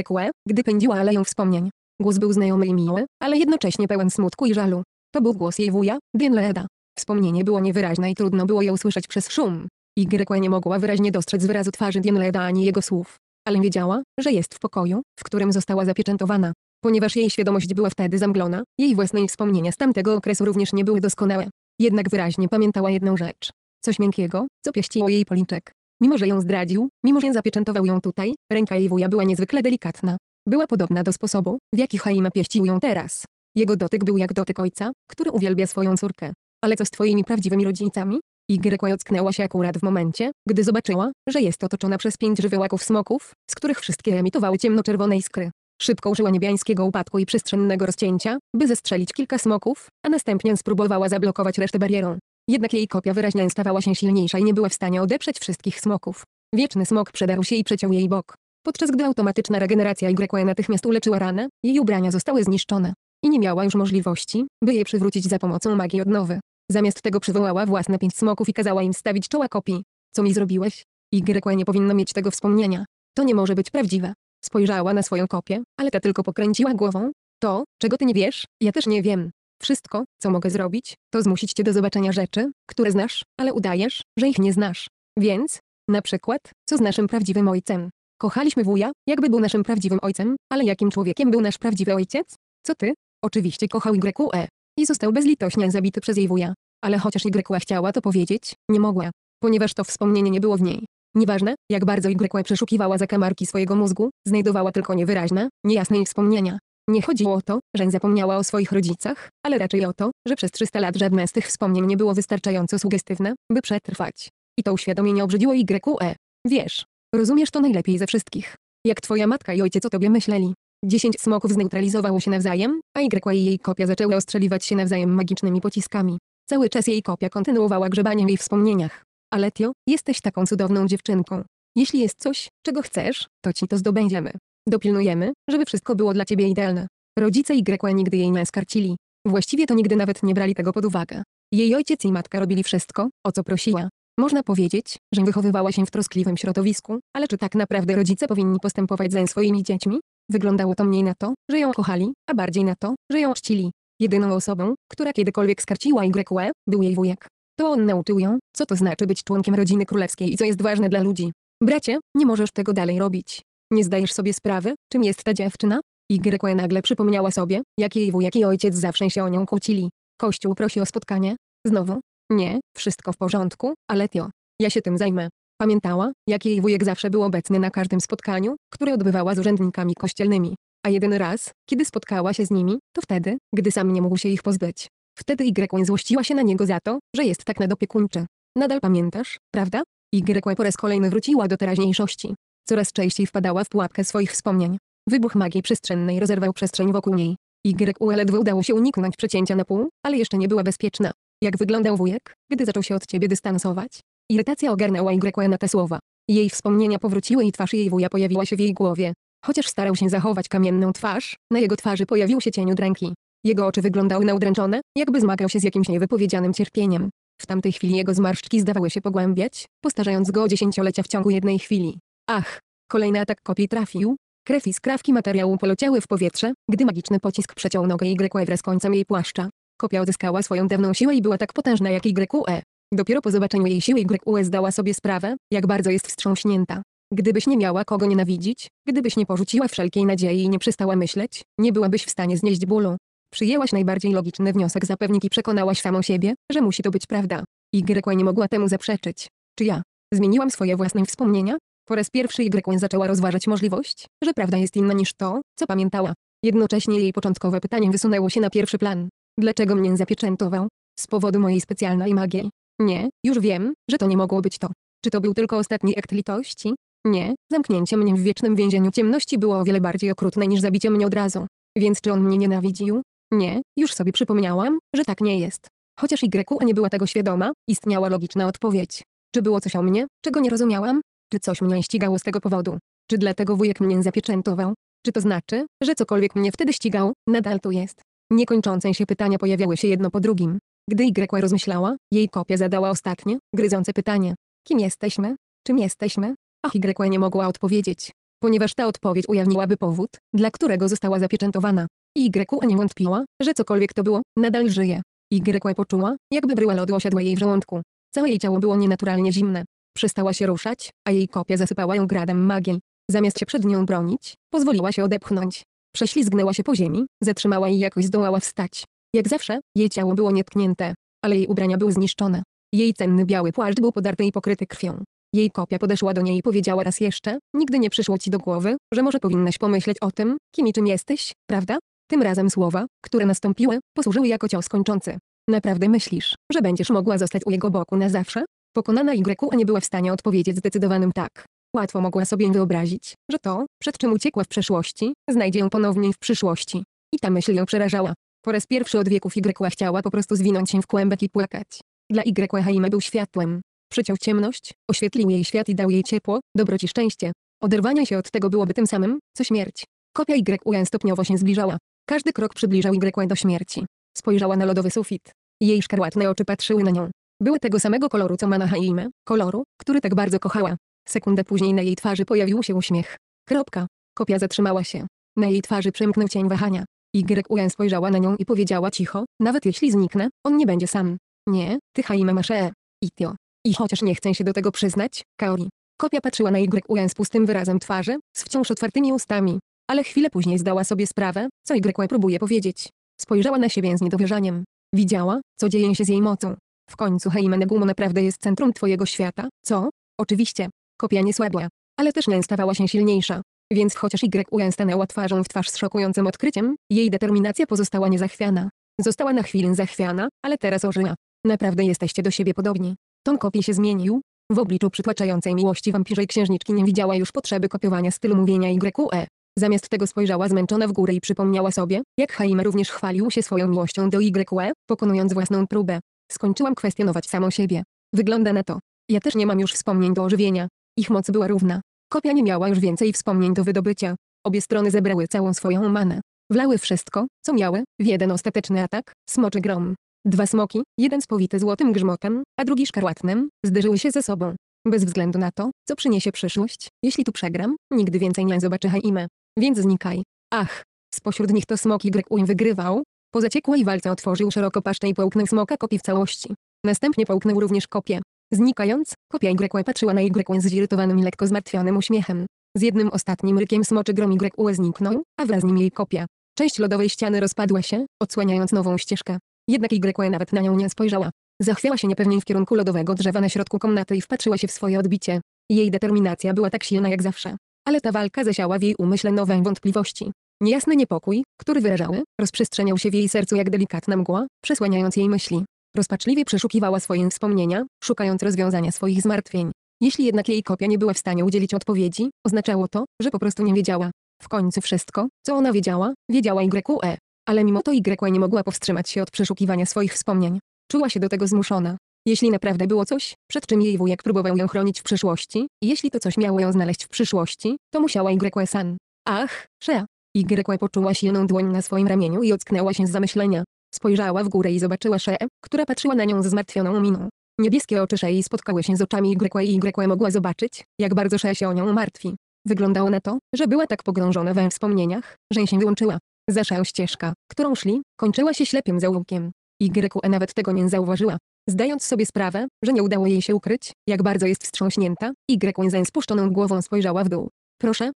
gdy pędziła aleją wspomnień. Głos był znajomy i miły, ale jednocześnie pełen smutku i żalu. To był głos jej wuja, Dinleda. Wspomnienie było niewyraźne i trudno było je usłyszeć przez szum. Y e nie mogła wyraźnie dostrzec wyrazu twarzy Dinleda ani jego słów, ale wiedziała, że jest w pokoju, w którym została zapieczętowana. Ponieważ jej świadomość była wtedy zamglona, jej własne wspomnienia z tamtego okresu również nie były doskonałe. Jednak wyraźnie pamiętała jedną rzecz. Coś miękkiego, co pieściło jej policzek. Mimo, że ją zdradził, mimo, że zapieczętował ją tutaj, ręka jej wuja była niezwykle delikatna. Była podobna do sposobu, w jaki Haima pieścił ją teraz. Jego dotyk był jak dotyk ojca, który uwielbia swoją córkę. Ale co z twoimi prawdziwymi rodzicami? Y ocknęła się akurat w momencie, gdy zobaczyła, że jest otoczona przez pięć żywiołaków smoków, z których wszystkie emitowały ciemnoczerwone iskry. Szybko użyła niebiańskiego upadku i przestrzennego rozcięcia, by zestrzelić kilka smoków, a następnie spróbowała zablokować resztę barierą. Jednak jej kopia wyraźnie stawała się silniejsza i nie była w stanie odeprzeć wszystkich smoków. Wieczny smok przedarł się i przeciął jej bok. Podczas gdy automatyczna regeneracja YE natychmiast uleczyła ranę, jej ubrania zostały zniszczone. I nie miała już możliwości, by je przywrócić za pomocą magii odnowy. Zamiast tego przywołała własne pięć smoków i kazała im stawić czoła kopii. Co mi zrobiłeś? YE nie powinno mieć tego wspomnienia. To nie może być prawdziwe. Spojrzała na swoją kopię, ale ta tylko pokręciła głową. To, czego ty nie wiesz, ja też nie wiem. Wszystko, co mogę zrobić, to zmusić cię do zobaczenia rzeczy, które znasz, ale udajesz, że ich nie znasz. Więc, na przykład, co z naszym prawdziwym ojcem? Kochaliśmy wuja, jakby był naszym prawdziwym ojcem, ale jakim człowiekiem był nasz prawdziwy ojciec? Co ty? Oczywiście kochał E. I został bezlitośnie zabity przez jej wuja. Ale chociaż YE chciała to powiedzieć, nie mogła. Ponieważ to wspomnienie nie było w niej. Nieważne, jak bardzo Y przeszukiwała zakamarki swojego mózgu, znajdowała tylko niewyraźne, niejasne jej wspomnienia. Nie chodziło o to, że zapomniała o swoich rodzicach, ale raczej o to, że przez 300 lat żadne z tych wspomnień nie było wystarczająco sugestywne, by przetrwać. I to uświadomienie obrzydziło e. Wiesz, rozumiesz to najlepiej ze wszystkich. Jak twoja matka i ojciec o tobie myśleli. Dziesięć smoków zneutralizowało się nawzajem, a Y i jej kopia zaczęły ostrzeliwać się nawzajem magicznymi pociskami. Cały czas jej kopia kontynuowała grzebanie w jej wspomnieniach. Aletio, jesteś taką cudowną dziewczynką. Jeśli jest coś, czego chcesz, to ci to zdobędziemy. Dopilnujemy, żeby wszystko było dla ciebie idealne. Rodzice Y nigdy jej nie skarcili. Właściwie to nigdy nawet nie brali tego pod uwagę. Jej ojciec i matka robili wszystko, o co prosiła. Można powiedzieć, że wychowywała się w troskliwym środowisku, ale czy tak naprawdę rodzice powinni postępować ze swoimi dziećmi? Wyglądało to mniej na to, że ją kochali, a bardziej na to, że ją czcili. Jedyną osobą, która kiedykolwiek skarciła Y, był jej wujek. To on nauczył ją, co to znaczy być członkiem rodziny królewskiej i co jest ważne dla ludzi. Bracie, nie możesz tego dalej robić. Nie zdajesz sobie sprawy, czym jest ta dziewczyna? Y nagle przypomniała sobie, jak jej wujek i ojciec zawsze się o nią kłócili. Kościół prosi o spotkanie. Znowu? Nie, wszystko w porządku, ale tio. Ja się tym zajmę. Pamiętała, jak jej wujek zawsze był obecny na każdym spotkaniu, które odbywała z urzędnikami kościelnymi. A jeden raz, kiedy spotkała się z nimi, to wtedy, gdy sam nie mógł się ich pozbyć. Wtedy Y złościła się na niego za to, że jest tak nadopiekuńczy. Nadal pamiętasz, prawda? Y, y po raz kolejny wróciła do teraźniejszości. Coraz częściej wpadała w pułapkę swoich wspomnień. Wybuch magii przestrzennej rozerwał przestrzeń wokół niej. YUE y ledwo udało się uniknąć przecięcia na pół, ale jeszcze nie była bezpieczna. Jak wyglądał wujek, gdy zaczął się od ciebie dystansować? Irytacja ogarnęła YUE y na te słowa. Jej wspomnienia powróciły i twarz jej wuja pojawiła się w jej głowie. Chociaż starał się zachować kamienną twarz, na jego twarzy pojawił się cień udręki. Jego oczy wyglądały na udręczone, jakby zmagał się z jakimś niewypowiedzianym cierpieniem. W tamtej chwili jego zmarszczki zdawały się pogłębiać, postarzając go o dziesięciolecia w ciągu jednej chwili. Ach! Kolejny atak kopii trafił. Krew i skrawki materiału poleciały w powietrze, gdy magiczny pocisk przeciął nogę YE z końcem jej płaszcza. Kopia odzyskała swoją dawną siłę i była tak potężna jak YE. Dopiero po zobaczeniu jej siły YE zdała sobie sprawę, jak bardzo jest wstrząśnięta. Gdybyś nie miała kogo nienawidzić, gdybyś nie porzuciła wszelkiej nadziei i nie przestała myśleć, nie byłabyś w stanie znieść bólu. Przyjęłaś najbardziej logiczny wniosek zapewnik i przekonałaś samą siebie, że musi to być prawda. Y nie mogła temu zaprzeczyć. Czy ja? Zmieniłam swoje własne wspomnienia? Po raz pierwszy Y zaczęła rozważać możliwość, że prawda jest inna niż to, co pamiętała. Jednocześnie jej początkowe pytanie wysunęło się na pierwszy plan. Dlaczego mnie zapieczętował? Z powodu mojej specjalnej magii. Nie, już wiem, że to nie mogło być to. Czy to był tylko ostatni akt litości? Nie, zamknięcie mnie w wiecznym więzieniu ciemności było o wiele bardziej okrutne niż zabicie mnie od razu. Więc czy on mnie nienawidził? Nie, już sobie przypomniałam, że tak nie jest. Chociaż YA nie była tego świadoma, istniała logiczna odpowiedź. Czy było coś o mnie, czego nie rozumiałam? Czy coś mnie ścigało z tego powodu? Czy dlatego wujek mnie zapieczętował? Czy to znaczy, że cokolwiek mnie wtedy ścigał, nadal tu jest? Niekończące się pytania pojawiały się jedno po drugim. Gdy Y rozmyślała, jej kopia zadała ostatnie, gryzące pytanie. Kim jesteśmy? Czym jesteśmy? Ach, Y nie mogła odpowiedzieć, ponieważ ta odpowiedź ujawniłaby powód, dla którego została zapieczętowana. Y nie wątpiła, że cokolwiek to było, nadal żyje. Y poczuła, jakby bryła lodu osiadła jej w żołądku. Całe jej ciało było nienaturalnie zimne. Przestała się ruszać, a jej kopia zasypała ją gradem magii. Zamiast się przed nią bronić, pozwoliła się odepchnąć. Prześlizgnęła się po ziemi, zatrzymała i jakoś zdołała wstać. Jak zawsze, jej ciało było nietknięte, ale jej ubrania były zniszczone. Jej cenny biały płaszcz był podarty i pokryty krwią. Jej kopia podeszła do niej i powiedziała raz jeszcze, nigdy nie przyszło ci do głowy, że może powinnaś pomyśleć o tym, kim i czym jesteś, prawda? Tym razem słowa, które nastąpiły, posłużyły jako cios kończący. Naprawdę myślisz, że będziesz mogła zostać u jego boku na zawsze? Pokonana YA nie była w stanie odpowiedzieć zdecydowanym tak. Łatwo mogła sobie wyobrazić, że to, przed czym uciekła w przeszłości, znajdzie ją ponownie w przyszłości. I ta myśl ją przerażała. Po raz pierwszy od wieków YA chciała po prostu zwinąć się w kłębek i płakać. Dla YA Haime był światłem. Przyciął ciemność, oświetlił jej świat i dał jej ciepło, dobroci i szczęście. Oderwanie się od tego byłoby tym samym, co śmierć. Kopia YUN stopniowo się zbliżała. Każdy krok przybliżał Y do śmierci. Spojrzała na lodowy sufit. Jej szkarłatne oczy patrzyły na nią. Były tego samego koloru co Manahaime, koloru, który tak bardzo kochała. Sekundę później na jej twarzy pojawił się uśmiech. Kropka. Kopia zatrzymała się. Na jej twarzy przemknął cień wahania. Yuen spojrzała na nią i powiedziała cicho, nawet jeśli zniknę, on nie będzie sam. Nie, ty Haime masz e. Itio. I chociaż nie chcę się do tego przyznać, Kaori. Kopia patrzyła na Yuen z pustym wyrazem twarzy, z wciąż otwartymi ustami ale chwilę później zdała sobie sprawę, co Y próbuje powiedzieć. Spojrzała na siebie z niedowierzaniem. Widziała, co dzieje się z jej mocą. W końcu Heimenegumu naprawdę jest centrum twojego świata, co? Oczywiście. Kopia nie słabła, ale też Nen stawała się silniejsza. Więc chociaż Y stanęła twarzą w twarz z szokującym odkryciem, jej determinacja pozostała niezachwiana. Została na chwilę zachwiana, ale teraz ożyła. Naprawdę jesteście do siebie podobni. Ton kopii się zmienił. W obliczu przytłaczającej miłości wampirzej księżniczki nie widziała już potrzeby kopiowania stylu mówienia y E. Zamiast tego spojrzała zmęczona w górę i przypomniała sobie, jak Haim również chwalił się swoją miłością do YE, pokonując własną próbę. Skończyłam kwestionować samą siebie. Wygląda na to. Ja też nie mam już wspomnień do ożywienia. Ich moc była równa. Kopia nie miała już więcej wspomnień do wydobycia. Obie strony zebrały całą swoją manę. Wlały wszystko, co miały, w jeden ostateczny atak, smoczy grom. Dwa smoki, jeden spowity złotym grzmotem, a drugi szkarłatnym, zderzyły się ze sobą. Bez względu na to, co przyniesie przyszłość, jeśli tu przegram, nigdy więcej nie zobaczę Haime. Więc znikaj. Ach! Spośród nich to smok Y wygrywał. Po zaciekłej walce otworzył szeroko paszczę i połknął smoka kopi w całości. Następnie połknął również kopię. Znikając, kopia Y patrzyła na Y z zirytowanym i lekko zmartwionym uśmiechem. Z jednym ostatnim rykiem smoczy grom Y zniknął, a wraz z nim jej kopia. Część lodowej ściany rozpadła się, odsłaniając nową ścieżkę. Jednak Y nawet na nią nie spojrzała. Zachwiała się niepewnie w kierunku lodowego drzewa na środku komnaty i wpatrzyła się w swoje odbicie. Jej determinacja była tak silna jak zawsze ale ta walka zasiała w jej umyśle nowe wątpliwości. Niejasny niepokój, który wyrażały, rozprzestrzeniał się w jej sercu jak delikatna mgła, przesłaniając jej myśli. Rozpaczliwie przeszukiwała swoje wspomnienia, szukając rozwiązania swoich zmartwień. Jeśli jednak jej kopia nie była w stanie udzielić odpowiedzi, oznaczało to, że po prostu nie wiedziała. W końcu wszystko, co ona wiedziała, wiedziała YE. Ale mimo to YE nie mogła powstrzymać się od przeszukiwania swoich wspomnień. Czuła się do tego zmuszona. Jeśli naprawdę było coś, przed czym jej wujek próbował ją chronić w przeszłości, i jeśli to coś miało ją znaleźć w przyszłości, to musiała YE-san. Ach, Shea. YE poczuła silną dłoń na swoim ramieniu i ocknęła się z zamyślenia. Spojrzała w górę i zobaczyła Shea, która patrzyła na nią z zmartwioną miną. Niebieskie oczy Shei spotkały się z oczami YE i YE mogła zobaczyć, jak bardzo Shea się o nią martwi. Wyglądało na to, że była tak pogrążona we wspomnieniach, że się wyłączyła. Za Shea ścieżka, którą szli, kończyła się ślepym załukiem. YE nawet tego nie zauważyła. Zdając sobie sprawę, że nie udało jej się ukryć, jak bardzo jest wstrząśnięta, YN spuszczoną głową spojrzała w dół. Proszę,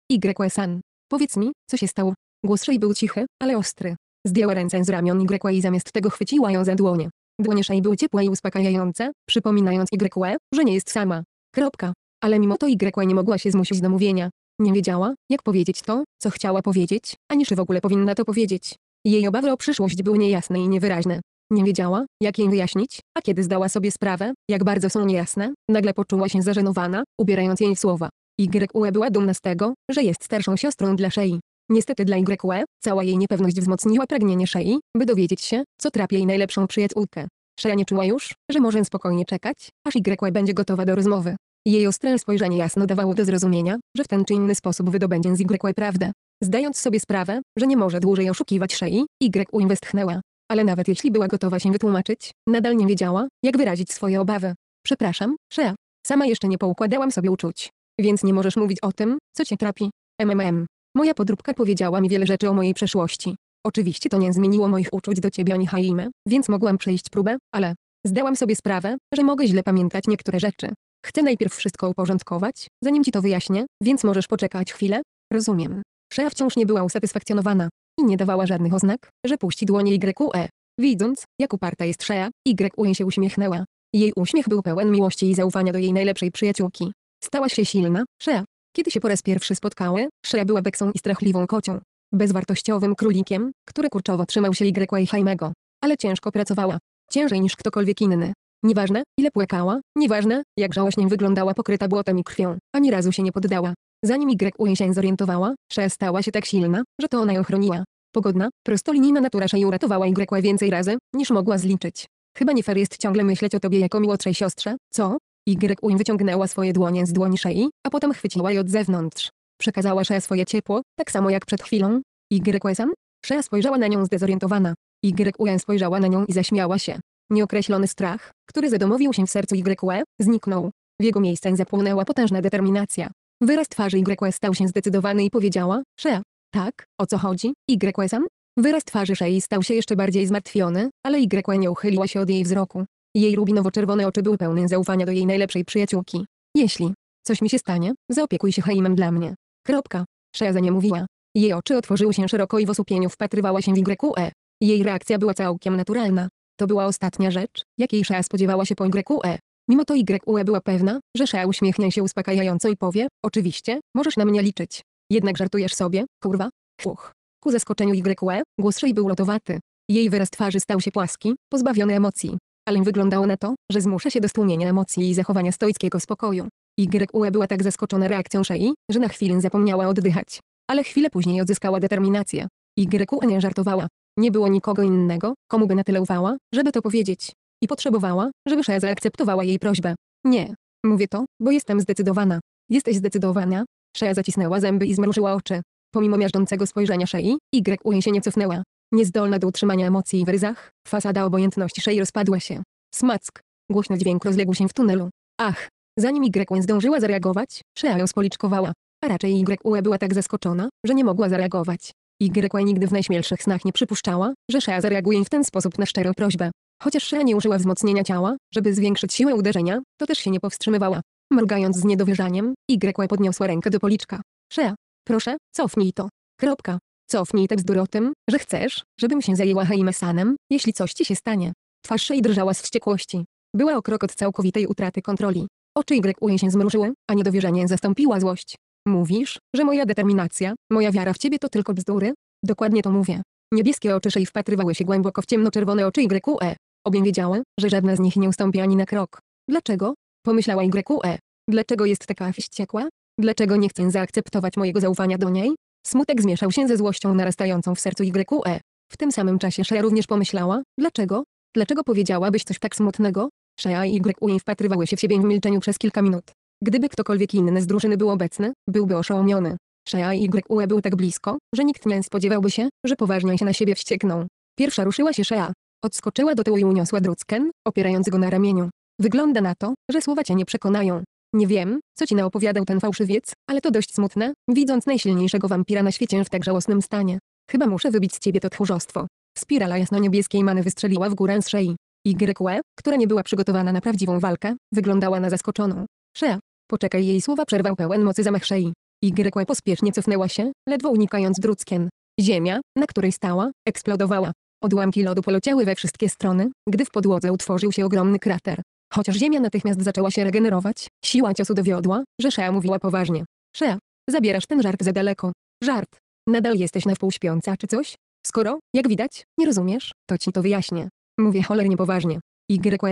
San. Y powiedz mi, co się stało? Głos Shei był cichy, ale ostry. Zdjęła ręce z ramion Y i zamiast tego chwyciła ją za dłonie. Dłonie Shei były ciepłe i uspokajające, przypominając Y, że nie jest sama. Kropka. Ale mimo to Y nie mogła się zmusić do mówienia. Nie wiedziała, jak powiedzieć to, co chciała powiedzieć, ani czy w ogóle powinna to powiedzieć. Jej obawy o przyszłość były niejasne i niewyraźne. Nie wiedziała, jak jej wyjaśnić, a kiedy zdała sobie sprawę, jak bardzo są niejasne, nagle poczuła się zażenowana, ubierając jej słowa. YUE była dumna z tego, że jest starszą siostrą dla Shei. Niestety dla YUE, cała jej niepewność wzmocniła pragnienie Shei, by dowiedzieć się, co trapi jej najlepszą przyjaciółkę. Shea nie czuła już, że może spokojnie czekać, aż YUE będzie gotowa do rozmowy. Jej ostre spojrzenie jasno dawało do zrozumienia, że w ten czy inny sposób wydobędzie z YUE prawdę. Zdając sobie sprawę, że nie może dłużej oszukiwać Shei, YUE westchnęła. Ale nawet jeśli była gotowa się wytłumaczyć, nadal nie wiedziała, jak wyrazić swoje obawy. Przepraszam, Shea. Sama jeszcze nie poukładałam sobie uczuć. Więc nie możesz mówić o tym, co cię trapi. MMM. Moja podróbka powiedziała mi wiele rzeczy o mojej przeszłości. Oczywiście to nie zmieniło moich uczuć do ciebie ani Haime, więc mogłam przejść próbę, ale zdałam sobie sprawę, że mogę źle pamiętać niektóre rzeczy. Chcę najpierw wszystko uporządkować, zanim ci to wyjaśnię, więc możesz poczekać chwilę? Rozumiem. Shea wciąż nie była usatysfakcjonowana nie dawała żadnych oznak, że puści dłonie y E. Widząc, jak uparta jest Shea, YE się uśmiechnęła. Jej uśmiech był pełen miłości i zaufania do jej najlepszej przyjaciółki. Stałaś się silna, Shea. Kiedy się po raz pierwszy spotkały, Shea była beksą i strachliwą kocią. Bezwartościowym królikiem, który kurczowo trzymał się Y e i Jaimego. Ale ciężko pracowała. Ciężej niż ktokolwiek inny. Nieważne, ile płakała, nieważne, jak żałośnie wyglądała pokryta błotem i krwią, ani razu się nie poddała. Zanim Y e się zorientowała, Shea stała się tak silna, że to ona ją chroniła. Pogodna, prostolinijna natura jej uratowała Y więcej razy, niż mogła zliczyć. Chyba nie fair jest ciągle myśleć o tobie jako młodszej siostrze, co? Y wyciągnęła swoje dłonie z dłoni szei, a potem chwyciła je od zewnątrz. Przekazała Shea swoje ciepło, tak samo jak przed chwilą. sam? Shea spojrzała na nią zdezorientowana. YUN spojrzała na nią i zaśmiała się. Nieokreślony strach, który zadomowił się w sercu Y, zniknął. W jego miejsce zapłonęła potężna determinacja. Wyraz twarzy Y stał się zdecydowany i powiedziała, Shea, tak, o co chodzi? Y sam? Wyraz twarzy Shei stał się jeszcze bardziej zmartwiony, ale Y nie uchyliła się od jej wzroku. Jej rubinowo-czerwone oczy były pełne zaufania do jej najlepszej przyjaciółki. Jeśli coś mi się stanie, zaopiekuj się Heimem dla mnie. Kropka. Shea nie mówiła. Jej oczy otworzyły się szeroko i w osłupieniu wpatrywała się w YE. Jej reakcja była całkiem naturalna. To była ostatnia rzecz, jakiej Shea spodziewała się po YE. Mimo to YE była pewna, że Shea uśmiechnie się uspokajająco i powie, oczywiście, możesz na mnie liczyć. Jednak żartujesz sobie, kurwa? Fuch. Ku zaskoczeniu YE, głos szyi był lotowaty. Jej wyraz twarzy stał się płaski, pozbawiony emocji. Ale wyglądało na to, że zmusza się do stłumienia emocji i zachowania stoickiego spokoju. YE była tak zaskoczona reakcją szyi, że na chwilę zapomniała oddychać. Ale chwilę później odzyskała determinację. YE nie żartowała. Nie było nikogo innego, komu by na tyle ufała, żeby to powiedzieć. I potrzebowała, żeby Shea zaakceptowała jej prośbę. Nie. Mówię to, bo jestem zdecydowana. Jesteś zdecydowana, Szeja zacisnęła zęby i zmrużyła oczy. Pomimo miażdżącego spojrzenia szei, Y się nie cofnęła. Niezdolna do utrzymania emocji w ryzach, fasada obojętności szei rozpadła się. Smack. Głośny dźwięk rozległ się w tunelu. Ach! Zanim Y zdążyła zareagować, szeja ją spoliczkowała. A raczej Y była tak zaskoczona, że nie mogła zareagować. Y nigdy w najśmielszych snach nie przypuszczała, że Shea zareaguje w ten sposób na szczerą prośbę. Chociaż Shea nie użyła wzmocnienia ciała, żeby zwiększyć siłę uderzenia, to też się nie powstrzymywała. Mrugając z niedowierzaniem, Y podniosła rękę do policzka. Szea, proszę, cofnij to. Kropka. Cofnij te bzdury o tym, że chcesz, żebym się zajęła Heimesanem, jeśli coś ci się stanie. Twarz Shei drżała z wściekłości. Była o krok od całkowitej utraty kontroli. Oczy Y się zmrużyły, a niedowierzanie zastąpiła złość. Mówisz, że moja determinacja, moja wiara w ciebie to tylko bzdury? Dokładnie to mówię. Niebieskie oczy Shei wpatrywały się głęboko w ciemnoczerwone oczy y E. Obie wiedziały, że żadna z nich nie ustąpi ani na krok. Dlaczego? Pomyślała y E. Dlaczego jest taka wściekła? Dlaczego nie chce zaakceptować mojego zaufania do niej? Smutek zmieszał się ze złością narastającą w sercu YE. W tym samym czasie Shea również pomyślała, dlaczego? Dlaczego powiedziałabyś coś tak smutnego? Shea i y E wpatrywały się w siebie w milczeniu przez kilka minut. Gdyby ktokolwiek inny z drużyny był obecny, byłby oszołomiony. Shea i y E był tak blisko, że nikt nie spodziewałby się, że poważnie się na siebie wściekną. Pierwsza ruszyła się Shea. Odskoczyła do tyłu i uniosła drucken, opierając go na ramieniu. Wygląda na to, że słowa cię nie przekonają. Nie wiem, co ci naopowiadał ten fałszywiec, ale to dość smutne, widząc najsilniejszego wampira na świecie w tak żałosnym stanie. Chyba muszę wybić z ciebie to tchórzostwo. Spirala jasno-niebieskiej many wystrzeliła w górę z szyi. YE, która nie była przygotowana na prawdziwą walkę, wyglądała na zaskoczoną. Szea. Poczekaj jej słowa przerwał pełen mocy zamach szei. YE pospiesznie cofnęła się, ledwo unikając druckiem. Ziemia, na której stała, eksplodowała. Odłamki lodu poleciały we wszystkie strony, gdy w podłodze utworzył się ogromny krater. Chociaż ziemia natychmiast zaczęła się regenerować, siła ciosu dowiodła, że Shea mówiła poważnie. Shea, zabierasz ten żart za daleko. Żart. Nadal jesteś na wpół śpiąca czy coś? Skoro, jak widać, nie rozumiesz, to ci to wyjaśnię. Mówię cholernie poważnie.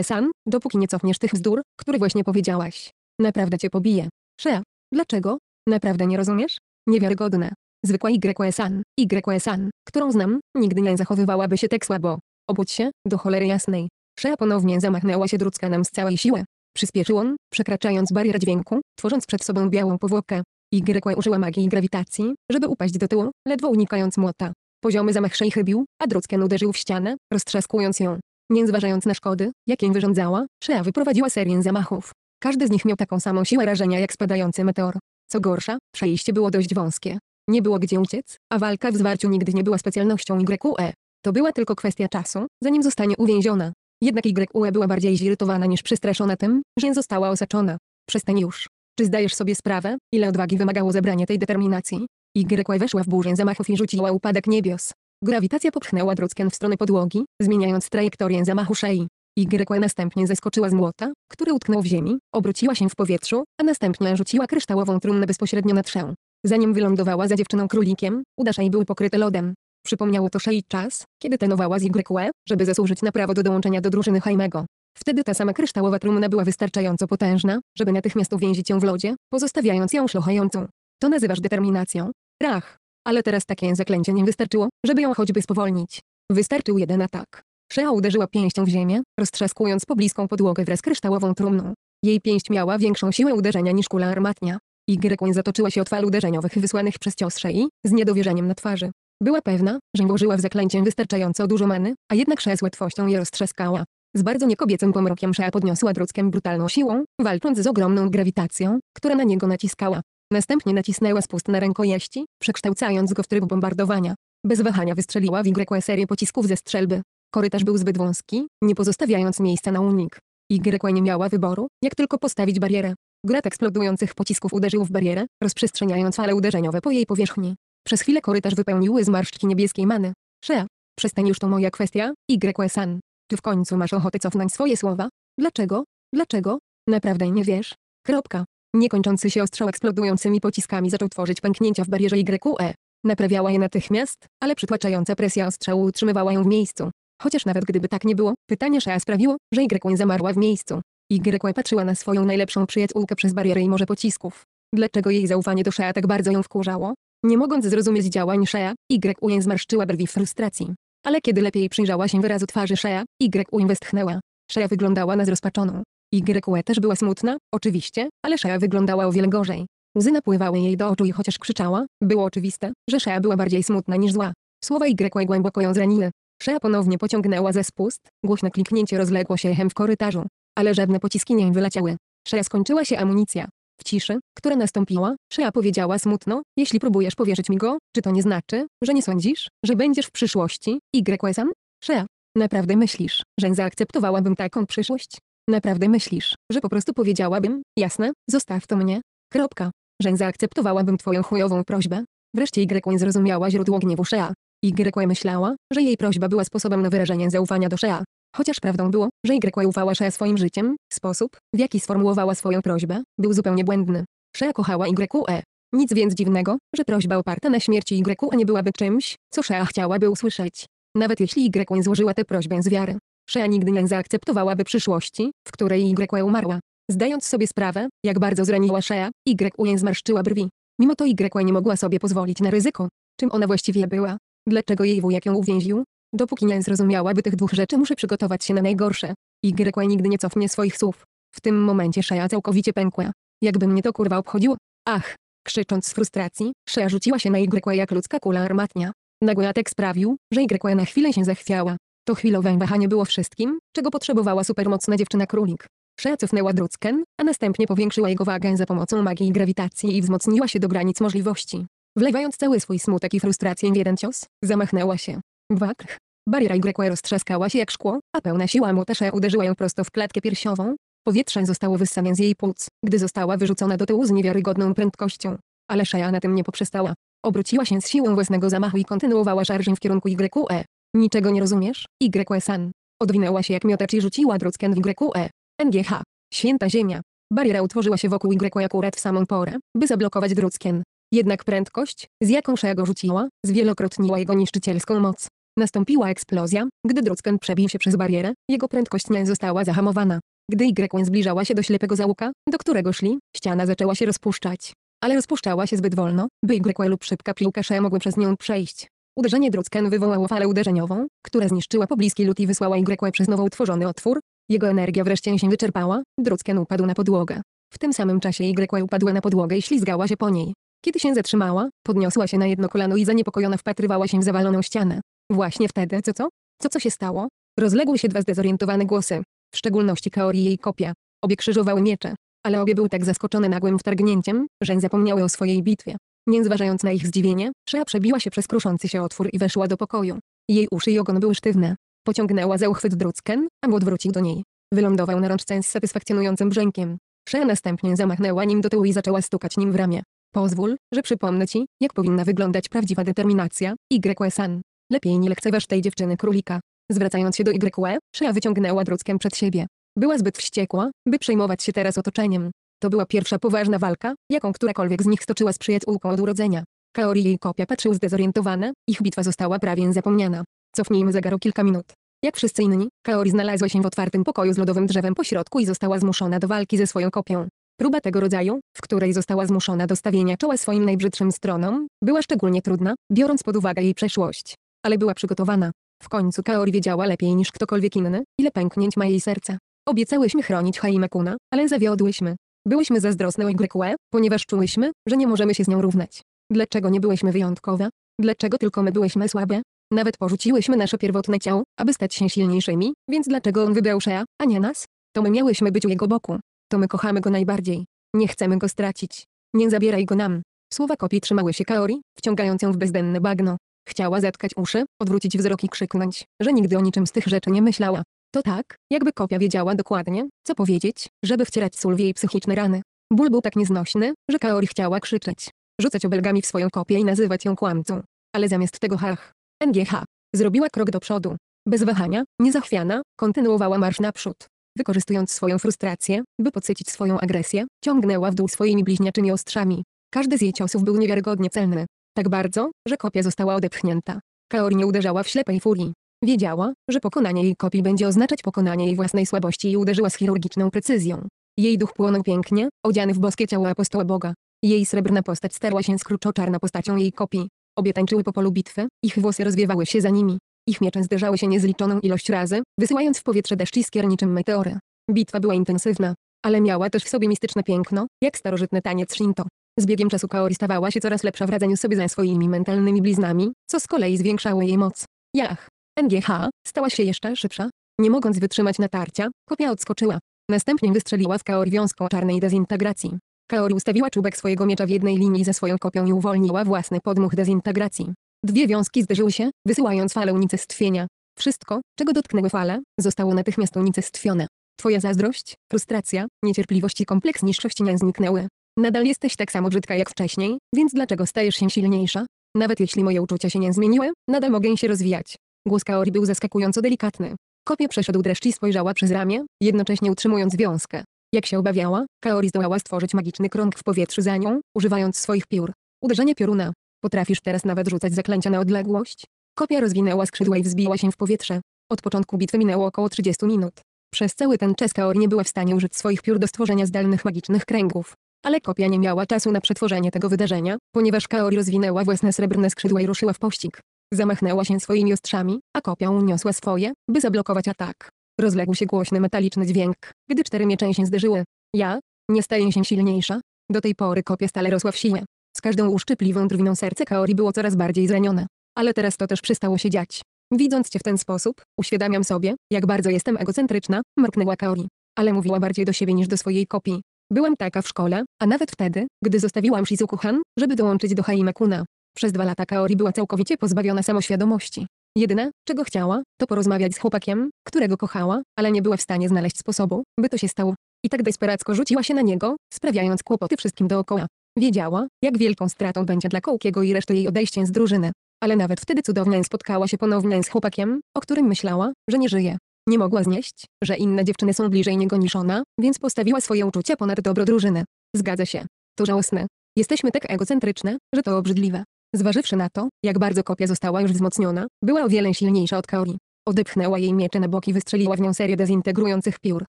YSAN, e dopóki nie cofniesz tych bzdur, które właśnie powiedziałaś. Naprawdę cię pobiję. Shea, dlaczego? Naprawdę nie rozumiesz? Niewiarygodne. Zwykła YSAN, e YSAN, e którą znam, nigdy nie zachowywałaby się tak słabo. Obudź się, do cholery jasnej. Szea ponownie zamachnęła się druckanem z całej siły. Przyspieszył on, przekraczając barierę dźwięku, tworząc przed sobą białą powłokę. Y użyła magii grawitacji, żeby upaść do tyłu, ledwo unikając młota. Poziomy zamach Szej chybił, a druckan uderzył w ścianę, roztrzaskując ją. Nie zważając na szkody, jakie wyrządzała, Szea wyprowadziła serię zamachów. Każdy z nich miał taką samą siłę rażenia jak spadający meteor. Co gorsza, przejście było dość wąskie. Nie było gdzie uciec, a walka w zwarciu nigdy nie była specjalnością y E. To była tylko kwestia czasu, zanim zostanie uwięziona. Jednak YUE była bardziej zirytowana niż przestraszona tym, że została osaczona. Przestań już. Czy zdajesz sobie sprawę, ile odwagi wymagało zebranie tej determinacji? YUE weszła w burzę zamachów i rzuciła upadek niebios. Grawitacja popchnęła Drucken w stronę podłogi, zmieniając trajektorię zamachu szyi. YUE następnie zeskoczyła z młota, który utknął w ziemi, obróciła się w powietrzu, a następnie rzuciła kryształową trumnę bezpośrednio na trzę. Zanim wylądowała za dziewczyną królikiem, uda jej były pokryte lodem. Przypomniało to Shea czas, kiedy tenowała z YQE, żeby zasłużyć na prawo do dołączenia do drużyny Jaimego. Wtedy ta sama kryształowa trumna była wystarczająco potężna, żeby natychmiast uwięzić ją w lodzie, pozostawiając ją szlochającą. To nazywasz determinacją. Rach. Ale teraz takie zaklęcie nie wystarczyło, żeby ją choćby spowolnić. Wystarczył jeden atak. Shea uderzyła pięścią w ziemię, roztrzaskując pobliską podłogę wraz z kryształową trumną. Jej pięść miała większą siłę uderzenia niż kula armatnia. Y e zatoczyła się od fal uderzeniowych wysłanych przez cios Shei, z niedowierzeniem na twarzy. Była pewna, że włożyła w zaklęcie wystarczająco dużo many, a jednak Shea z łatwością je roztrzaskała. Z bardzo niekobiecym pomrokiem Shea podniosła druckiem brutalną siłą, walcząc z ogromną grawitacją, która na niego naciskała. Następnie nacisnęła spust na rękojeści, przekształcając go w tryb bombardowania. Bez wahania wystrzeliła w Y serię pocisków ze strzelby. Korytarz był zbyt wąski, nie pozostawiając miejsca na unik. Y nie miała wyboru, jak tylko postawić barierę. Grat eksplodujących pocisków uderzył w barierę, rozprzestrzeniając fale uderzeniowe po jej powierzchni. Przez chwilę korytarz wypełniły zmarszczki niebieskiej many. Shea, przestań już to moja kwestia, YSN. Ty w końcu masz ochotę cofnąć swoje słowa? Dlaczego? Dlaczego? Naprawdę nie wiesz? Kropka. Niekończący się ostrzał eksplodującymi pociskami zaczął tworzyć pęknięcia w barierze YQE. E. Naprawiała je natychmiast, ale przytłaczająca presja ostrzału utrzymywała ją w miejscu. Chociaż nawet gdyby tak nie było, pytanie Shea sprawiło, że YQE zamarła w miejscu. YQE patrzyła na swoją najlepszą przyjaciółkę przez barierę i morze pocisków. Dlaczego jej zaufanie do Shea tak bardzo ją wkurzało? Nie mogąc zrozumieć działań Shea, Y zmarszczyła brwi w frustracji. Ale kiedy lepiej przyjrzała się wyrazu twarzy Shea, Y westchnęła. Shea wyglądała na zrozpaczoną. Y też była smutna, oczywiście, ale Shea wyglądała o wiele gorzej. Łzy napływały jej do oczu i chociaż krzyczała, było oczywiste, że Shea była bardziej smutna niż zła. Słowa Y głęboko ją zraniły. Shea ponownie pociągnęła ze spust, głośne kliknięcie rozległo się echem w korytarzu. Ale żadne pociski nie wyleciały. Shea skończyła się amunicja. W ciszy, która nastąpiła, Shea powiedziała smutno, jeśli próbujesz powierzyć mi go, czy to nie znaczy, że nie sądzisz, że będziesz w przyszłości, YSM? Shea, naprawdę myślisz, że zaakceptowałabym taką przyszłość? Naprawdę myślisz, że po prostu powiedziałabym, jasne, zostaw to mnie. Kropka. Że zaakceptowałabym twoją chujową prośbę. Wreszcie Y zrozumiała źródło gniewu Shea. Y myślała, że jej prośba była sposobem na wyrażenie zaufania do Shea. Chociaż prawdą było, że Y ufała Shea swoim życiem, sposób, w jaki sformułowała swoją prośbę, był zupełnie błędny. Shea kochała YE. Nic więc dziwnego, że prośba oparta na śmierci YE nie byłaby czymś, co Shea chciałaby usłyszeć. Nawet jeśli Y e złożyła tę prośbę z wiary. Shea nigdy nie zaakceptowałaby przyszłości, w której Y e umarła. Zdając sobie sprawę, jak bardzo zraniła Shea, Y e zmarszczyła brwi. Mimo to Y nie mogła sobie pozwolić na ryzyko. Czym ona właściwie była? Dlaczego jej wujek ją uwięził? Dopóki nie zrozumiałaby tych dwóch rzeczy muszę przygotować się na najgorsze. Y nigdy nie cofnie swoich słów. W tym momencie Shea całkowicie pękła. Jakby mnie to kurwa obchodziło. Ach! Krzycząc z frustracji, Shea rzuciła się na Y jak ludzka kula armatnia. Nagły atak sprawił, że Y na chwilę się zachwiała. To chwilowe wahanie było wszystkim, czego potrzebowała supermocna dziewczyna królik. Shea cofnęła drucken, a następnie powiększyła jego wagę za pomocą magii grawitacji i wzmocniła się do granic możliwości. Wlewając cały swój smutek i frustrację w jeden cios, zamachnęła się. Wak. Bariera Y roztrzaskała się jak szkło, a pełna siła młotesza uderzyła ją prosto w klatkę piersiową. Powietrze zostało wyssane z jej płuc, gdy została wyrzucona do tyłu z niewiarygodną prędkością. Ale Shaya na tym nie poprzestała. Obróciła się z siłą własnego zamachu i kontynuowała szarżę w kierunku YE. Niczego nie rozumiesz, YE-san. Odwinęła się jak miotacz i rzuciła druckiem w YE. NGH. Święta ziemia. Bariera utworzyła się wokół Y e akurat w samą porę, by zablokować druckiem. Jednak prędkość, z jaką Shea go rzuciła, zwielokrotniła jego niszczycielską moc. Nastąpiła eksplozja, gdy Drucken przebił się przez barierę, jego prędkość nie została zahamowana. Gdy Y zbliżała się do ślepego załuka, do którego szli, ściana zaczęła się rozpuszczać. Ale rozpuszczała się zbyt wolno, by Y lub szybka piłkarze mogły przez nią przejść. Uderzenie Drucken wywołało falę uderzeniową, która zniszczyła pobliski lód i wysłała Y przez nowo utworzony otwór. Jego energia wreszcie się wyczerpała, Drucken upadł na podłogę. W tym samym czasie Y upadła na podłogę i ślizgała się po niej. Kiedy się zatrzymała, podniosła się na jedno kolano i zaniepokojona wpatrywała się w zawaloną ścianę. Właśnie wtedy, co co? Co co się stało? Rozległy się dwa zdezorientowane głosy. W szczególności Kaori i jej kopia. Obie krzyżowały miecze. Ale obie były tak zaskoczone nagłym wtargnięciem, że zapomniały o swojej bitwie. Nie zważając na ich zdziwienie, Shea przebiła się przez kruszący się otwór i weszła do pokoju. Jej uszy i ogon były sztywne. Pociągnęła za uchwyt drucken, a mu odwrócił do niej. Wylądował na rączce z satysfakcjonującym brzękiem. Shea następnie zamachnęła nim do tyłu i zaczęła stukać nim w ramię. Pozwól, że przypomnę ci, jak powinna wyglądać prawdziwa determinacja, Greco-san. Y Lepiej nie lekceważ tej dziewczyny królika. Zwracając się do YE, Shea wyciągnęła druckiem przed siebie. Była zbyt wściekła, by przejmować się teraz otoczeniem. To była pierwsza poważna walka, jaką którakolwiek z nich stoczyła z przyjaciółką od urodzenia. Kaori jej kopia patrzył zdezorientowane, ich bitwa została prawie zapomniana. Cofnijmy zegar o kilka minut. Jak wszyscy inni, Kaori znalazła się w otwartym pokoju z lodowym drzewem po środku i została zmuszona do walki ze swoją kopią. Próba tego rodzaju, w której została zmuszona do stawienia czoła swoim najbrzydszym stronom, była szczególnie trudna, biorąc pod uwagę jej przeszłość ale była przygotowana. W końcu Kaori wiedziała lepiej niż ktokolwiek inny, ile pęknięć ma jej serce. Obiecałyśmy chronić Haime Kuna, ale zawiodłyśmy. Byłyśmy zazdrosne o YQE, ponieważ czułyśmy, że nie możemy się z nią równać. Dlaczego nie byłyśmy wyjątkowe? Dlaczego tylko my byłyśmy słabe? Nawet porzuciłyśmy nasze pierwotne ciało, aby stać się silniejszymi, więc dlaczego on wybrał Shea, a nie nas? To my miałyśmy być u jego boku. To my kochamy go najbardziej. Nie chcemy go stracić. Nie zabieraj go nam. Słowa kopii trzymały się Kaori, wciągając ją w bezdenny bagno. Chciała zatkać uszy, odwrócić wzrok i krzyknąć, że nigdy o niczym z tych rzeczy nie myślała. To tak, jakby kopia wiedziała dokładnie, co powiedzieć, żeby wcierać sól w jej psychiczne rany. Ból był tak nieznośny, że Kaori chciała krzyczeć, rzucać obelgami w swoją kopię i nazywać ją kłamcą. Ale zamiast tego hach, NGH, zrobiła krok do przodu. Bez wahania, niezachwiana, kontynuowała marsz naprzód. Wykorzystując swoją frustrację, by podsycić swoją agresję, ciągnęła w dół swoimi bliźniaczymi ostrzami. Każdy z jej ciosów był niewiarygodnie celny. Tak bardzo, że kopia została odepchnięta. Kaor nie uderzała w ślepej furii. Wiedziała, że pokonanie jej kopii będzie oznaczać pokonanie jej własnej słabości i uderzyła z chirurgiczną precyzją. Jej duch płonął pięknie, odziany w boskie ciało apostoła Boga. Jej srebrna postać starła się z kruczoczarna postacią jej kopii. Obie tańczyły po polu bitwy, ich włosy rozwiewały się za nimi. Ich miecze zderzały się niezliczoną ilość razy, wysyłając w powietrze deszcz skierniczym niczym meteory. Bitwa była intensywna, ale miała też w sobie mistyczne piękno, jak starożytny taniec Shinto. Z biegiem czasu Kaori stawała się coraz lepsza w radzeniu sobie ze swoimi mentalnymi bliznami, co z kolei zwiększało jej moc. Jach. NGH stała się jeszcze szybsza. Nie mogąc wytrzymać natarcia, kopia odskoczyła. Następnie wystrzeliła w Kaori wiązką czarnej dezintegracji. Kaori ustawiła czubek swojego miecza w jednej linii ze swoją kopią i uwolniła własny podmuch dezintegracji. Dwie wiązki zderzyły się, wysyłając falę unicestwienia. Wszystko, czego dotknęły fale, zostało natychmiast unicestwione. Twoja zazdrość, frustracja, niecierpliwość i kompleks niższości nie zniknęły. Nadal jesteś tak samo brzydka jak wcześniej, więc dlaczego stajesz się silniejsza? Nawet jeśli moje uczucia się nie zmieniły, nadal mogę się rozwijać. Głos Kaori był zaskakująco delikatny. Kopie przeszedł dreszcz i spojrzała przez ramię, jednocześnie utrzymując wiązkę. Jak się obawiała, Kaori zdołała stworzyć magiczny krąg w powietrzu za nią, używając swoich piór. Uderzenie pioruna. Potrafisz teraz nawet rzucać zaklęcia na odległość? Kopia rozwinęła skrzydła i wzbiła się w powietrze. Od początku bitwy minęło około 30 minut. Przez cały ten czas Kaori nie była w stanie użyć swoich piór do stworzenia zdalnych magicznych kręgów ale kopia nie miała czasu na przetworzenie tego wydarzenia, ponieważ Kaori rozwinęła własne srebrne skrzydła i ruszyła w pościg. Zamachnęła się swoimi ostrzami, a kopia uniosła swoje, by zablokować atak. Rozległ się głośny metaliczny dźwięk, gdy cztery miecze się zderzyły. Ja, nie staję się silniejsza. Do tej pory kopia stale rosła w siłę. Z każdą uszczypliwą drwiną serce Kaori było coraz bardziej zranione. Ale teraz to też przestało się dziać. Widząc cię w ten sposób, uświadamiam sobie, jak bardzo jestem egocentryczna, mrknęła Kaori. Ale mówiła bardziej do siebie niż do swojej kopii. Byłam taka w szkole, a nawet wtedy, gdy zostawiłam Shizukuhan, żeby dołączyć do Haimakuna. Przez dwa lata Kaori była całkowicie pozbawiona samoświadomości. Jedyne, czego chciała, to porozmawiać z chłopakiem, którego kochała, ale nie była w stanie znaleźć sposobu, by to się stało. I tak desperacko rzuciła się na niego, sprawiając kłopoty wszystkim dookoła. Wiedziała, jak wielką stratą będzie dla Kołkiego i reszty jej odejście z drużyny. Ale nawet wtedy cudownie spotkała się ponownie z chłopakiem, o którym myślała, że nie żyje. Nie mogła znieść, że inne dziewczyny są bliżej niego niż ona, więc postawiła swoje uczucia ponad dobro drużyny. Zgadza się. To żałosne. Jesteśmy tak egocentryczne, że to obrzydliwe. Zważywszy na to, jak bardzo kopia została już wzmocniona, była o wiele silniejsza od Kaori. Odepchnęła jej miecze na bok i wystrzeliła w nią serię dezintegrujących piór.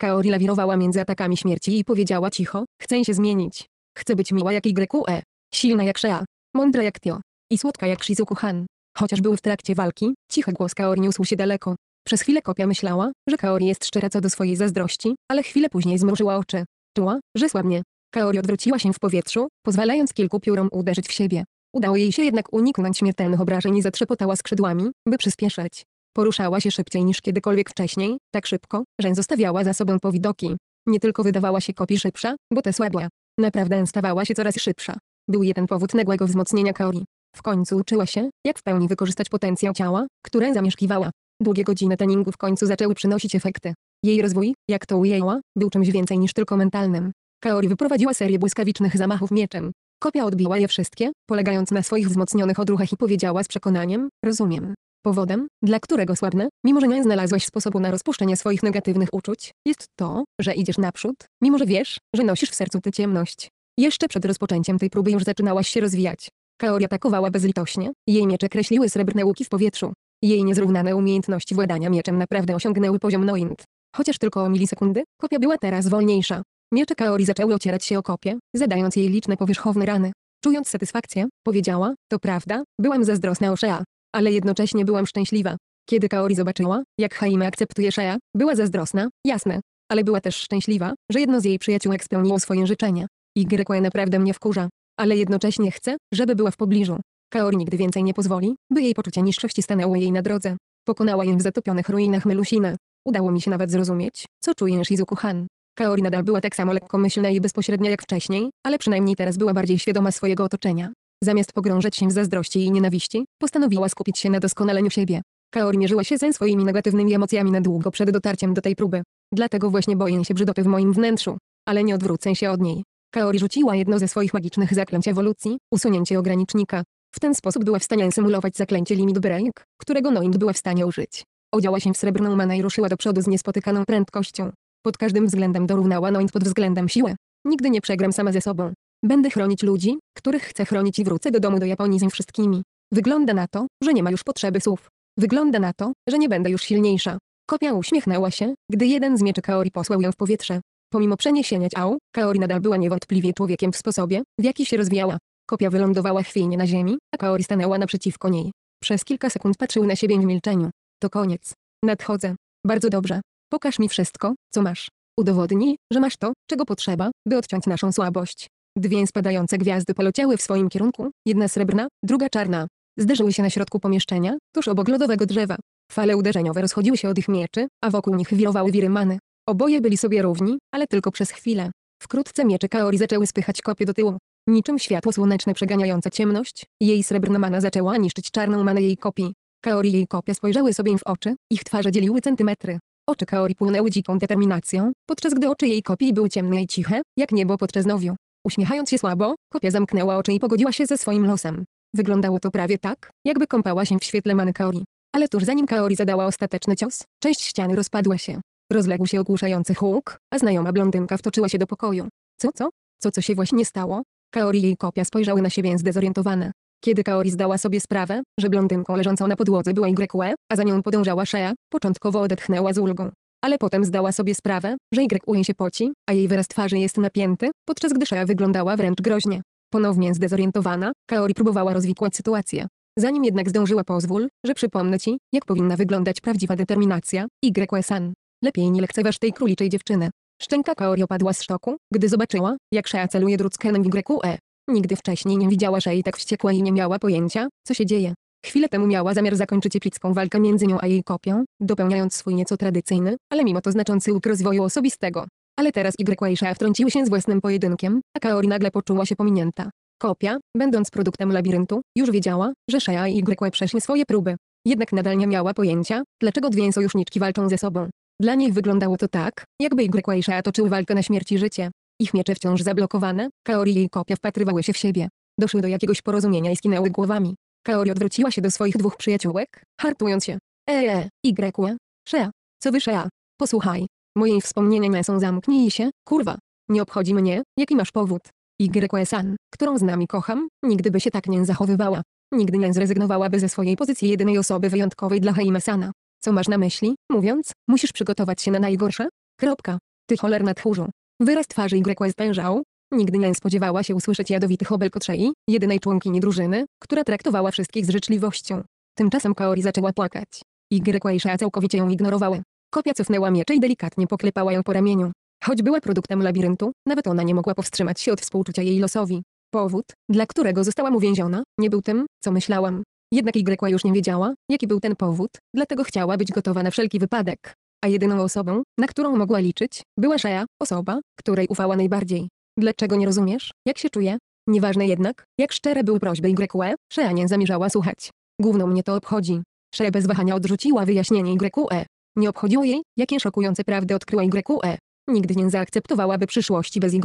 Kaori lawirowała między atakami śmierci i powiedziała cicho, chcę się zmienić. Chcę być miła jak YQE, silna jak Shea, mądra jak Tio i słodka jak Shizuku Han. Chociaż były w trakcie walki, cichy głos Kaori niósł się daleko. Przez chwilę kopia myślała, że Kaori jest szczera co do swojej zazdrości, ale chwilę później zmrużyła oczy. Czuła, że słabnie. Kaori odwróciła się w powietrzu, pozwalając kilku piórom uderzyć w siebie. Udało jej się jednak uniknąć śmiertelnych obrażeń i zatrzepotała skrzydłami, by przyspieszyć. Poruszała się szybciej niż kiedykolwiek wcześniej, tak szybko, że zostawiała za sobą powidoki. Nie tylko wydawała się kopii szybsza, bo te słabła. Naprawdę stawała się coraz szybsza. Był jeden powód nagłego wzmocnienia Kaori. W końcu uczyła się, jak w pełni wykorzystać potencjał ciała, które zamieszkiwała. Długie godziny treningu w końcu zaczęły przynosić efekty. Jej rozwój, jak to ujęła, był czymś więcej niż tylko mentalnym. Kaori wyprowadziła serię błyskawicznych zamachów mieczem. Kopia odbiła je wszystkie, polegając na swoich wzmocnionych odruchach i powiedziała z przekonaniem, rozumiem. Powodem, dla którego słabne, mimo że nie znalazłeś sposobu na rozpuszczenie swoich negatywnych uczuć, jest to, że idziesz naprzód, mimo że wiesz, że nosisz w sercu tę ciemność. Jeszcze przed rozpoczęciem tej próby już zaczynałaś się rozwijać. Kaori atakowała bezlitośnie, jej miecze kreśliły srebrne łuki w powietrzu. Jej niezrównane umiejętności władania mieczem naprawdę osiągnęły poziom Noint. Chociaż tylko o milisekundy, kopia była teraz wolniejsza. Miecze Kaori zaczęły ocierać się o kopię, zadając jej liczne powierzchowne rany. Czując satysfakcję, powiedziała, to prawda, byłam zazdrosna o Shea, ale jednocześnie byłam szczęśliwa. Kiedy Kaori zobaczyła, jak Haime akceptuje Shea, była zazdrosna, jasne, ale była też szczęśliwa, że jedno z jej przyjaciółek spełniło swoje życzenie. YE naprawdę mnie wkurza, ale jednocześnie chcę, żeby była w pobliżu. Kaori nigdy więcej nie pozwoli, by jej poczucie niższości stanęło jej na drodze. Pokonała ją w zatopionych ruinach Melusiny. Udało mi się nawet zrozumieć, co czuje Shizuku-han. Kaori nadal była tak samo lekkomyślna i bezpośrednia jak wcześniej, ale przynajmniej teraz była bardziej świadoma swojego otoczenia. Zamiast pogrążać się w zazdrości i nienawiści, postanowiła skupić się na doskonaleniu siebie. Kaori mierzyła się ze swoimi negatywnymi emocjami na długo przed dotarciem do tej próby. Dlatego właśnie boję się brzydoty w moim wnętrzu. Ale nie odwrócę się od niej. Kaori rzuciła jedno ze swoich magicznych zaklęć ewolucji, usunięcie ogranicznika. W ten sposób była w stanie symulować zaklęcie Limit Break, którego Noind była w stanie użyć. Odziała się w srebrną manę i ruszyła do przodu z niespotykaną prędkością. Pod każdym względem dorównała Noind pod względem siły. Nigdy nie przegram sama ze sobą. Będę chronić ludzi, których chcę chronić i wrócę do domu do Japonii z wszystkimi. Wygląda na to, że nie ma już potrzeby słów. Wygląda na to, że nie będę już silniejsza. Kopia uśmiechnęła się, gdy jeden z mieczy Kaori posłał ją w powietrze. Pomimo przeniesienia ciał, Kaori nadal była niewątpliwie człowiekiem w sposobie, w jaki się rozwijała. Kopia wylądowała chwiejnie na ziemi, a Kaori stanęła naprzeciwko niej. Przez kilka sekund patrzył na siebie w milczeniu. To koniec. Nadchodzę. Bardzo dobrze. Pokaż mi wszystko, co masz. Udowodnij, że masz to, czego potrzeba, by odciąć naszą słabość. Dwie spadające gwiazdy poleciały w swoim kierunku, jedna srebrna, druga czarna. Zderzyły się na środku pomieszczenia, tuż obok lodowego drzewa. Fale uderzeniowe rozchodziły się od ich mieczy, a wokół nich wirowały wirymany. Oboje byli sobie równi, ale tylko przez chwilę. Wkrótce miecze Kaori zaczęły spychać kopie do tyłu. Niczym światło słoneczne przeganiające ciemność, jej srebrna mana zaczęła niszczyć czarną manę jej kopii. Kaori i jej kopia spojrzały sobie im w oczy, ich twarze dzieliły centymetry. Oczy Kaori płynęły dziką determinacją, podczas gdy oczy jej kopii były ciemne i ciche, jak niebo podczas nowiu. Uśmiechając się słabo, kopia zamknęła oczy i pogodziła się ze swoim losem. Wyglądało to prawie tak, jakby kąpała się w świetle many Kaori. Ale tuż zanim Kaori zadała ostateczny cios, część ściany rozpadła się. Rozległ się ogłuszający huk, a znajoma blondynka wtoczyła się do pokoju. Co co? Co co się właśnie stało? Kaori i kopia spojrzały na siebie zdezorientowane. Kiedy Kaori zdała sobie sprawę, że blondynką leżącą na podłodze była YE, a za nią podążała Shea, początkowo odetchnęła z ulgą. Ale potem zdała sobie sprawę, że YE się poci, a jej wyraz twarzy jest napięty, podczas gdy Shea wyglądała wręcz groźnie. Ponownie zdezorientowana, Kaori próbowała rozwikłać sytuację. Zanim jednak zdążyła pozwól, że przypomnę ci, jak powinna wyglądać prawdziwa determinacja, YE-san. Lepiej nie lekceważ tej króliczej dziewczyny. Szczęka Kaori opadła z sztoku, gdy zobaczyła, jak Shea celuje druckenem w YE. Nigdy wcześniej nie widziała Shei tak wściekła i nie miała pojęcia, co się dzieje. Chwilę temu miała zamiar zakończyć epicką walkę między nią a jej kopią, dopełniając swój nieco tradycyjny, ale mimo to znaczący łuk rozwoju osobistego. Ale teraz YE i Shea wtrąciły się z własnym pojedynkiem, a Kaori nagle poczuła się pominięta. Kopia, będąc produktem labiryntu, już wiedziała, że Shea i YE przeszły swoje próby. Jednak nadal nie miała pojęcia, dlaczego dwie sojuszniczki walczą ze sobą. Dla nich wyglądało to tak, jakby Yquaisha toczyły walkę na śmierć i życie. Ich miecze wciąż zablokowane, Kaori i Kopia wpatrywały się w siebie. Doszły do jakiegoś porozumienia i skinęły głowami. Kaori odwróciła się do swoich dwóch przyjaciółek, hartując się. Eee, Y, Shea. Co wy Shea? Posłuchaj. Moje wspomnienia są zamknij się, kurwa. Nie obchodzi mnie, jaki masz powód. Y-san, którą z nami kocham, nigdy by się tak nie zachowywała. Nigdy nie zrezygnowałaby ze swojej pozycji jedynej osoby wyjątkowej dla Heime-sana. Co masz na myśli, mówiąc, musisz przygotować się na najgorsze? Kropka. Ty na tchórzu. Wyraz twarzy Y spężał. Nigdy nie spodziewała się usłyszeć jadowitych obel kotrzei, jedynej członkini drużyny, która traktowała wszystkich z życzliwością. Tymczasem Kaori zaczęła płakać. Y i Shea całkowicie ją ignorowały. Kopia cofnęła miecze i delikatnie poklepała ją po ramieniu. Choć była produktem labiryntu, nawet ona nie mogła powstrzymać się od współczucia jej losowi. Powód, dla którego została mu więziona, nie był tym, co myślałam. Jednak Igrekła y już nie wiedziała, jaki był ten powód, dlatego chciała być gotowa na wszelki wypadek. A jedyną osobą, na którą mogła liczyć, była Shaya, osoba, której ufała najbardziej. Dlaczego nie rozumiesz, jak się czuję? Nieważne jednak, jak szczere były prośby YE, Shaya nie zamierzała słuchać. Główną mnie to obchodzi. Shaya bez wahania odrzuciła wyjaśnienie YE. Nie obchodziło jej, jakie szokujące prawdy odkryła YE. Nigdy nie zaakceptowałaby przyszłości bez YE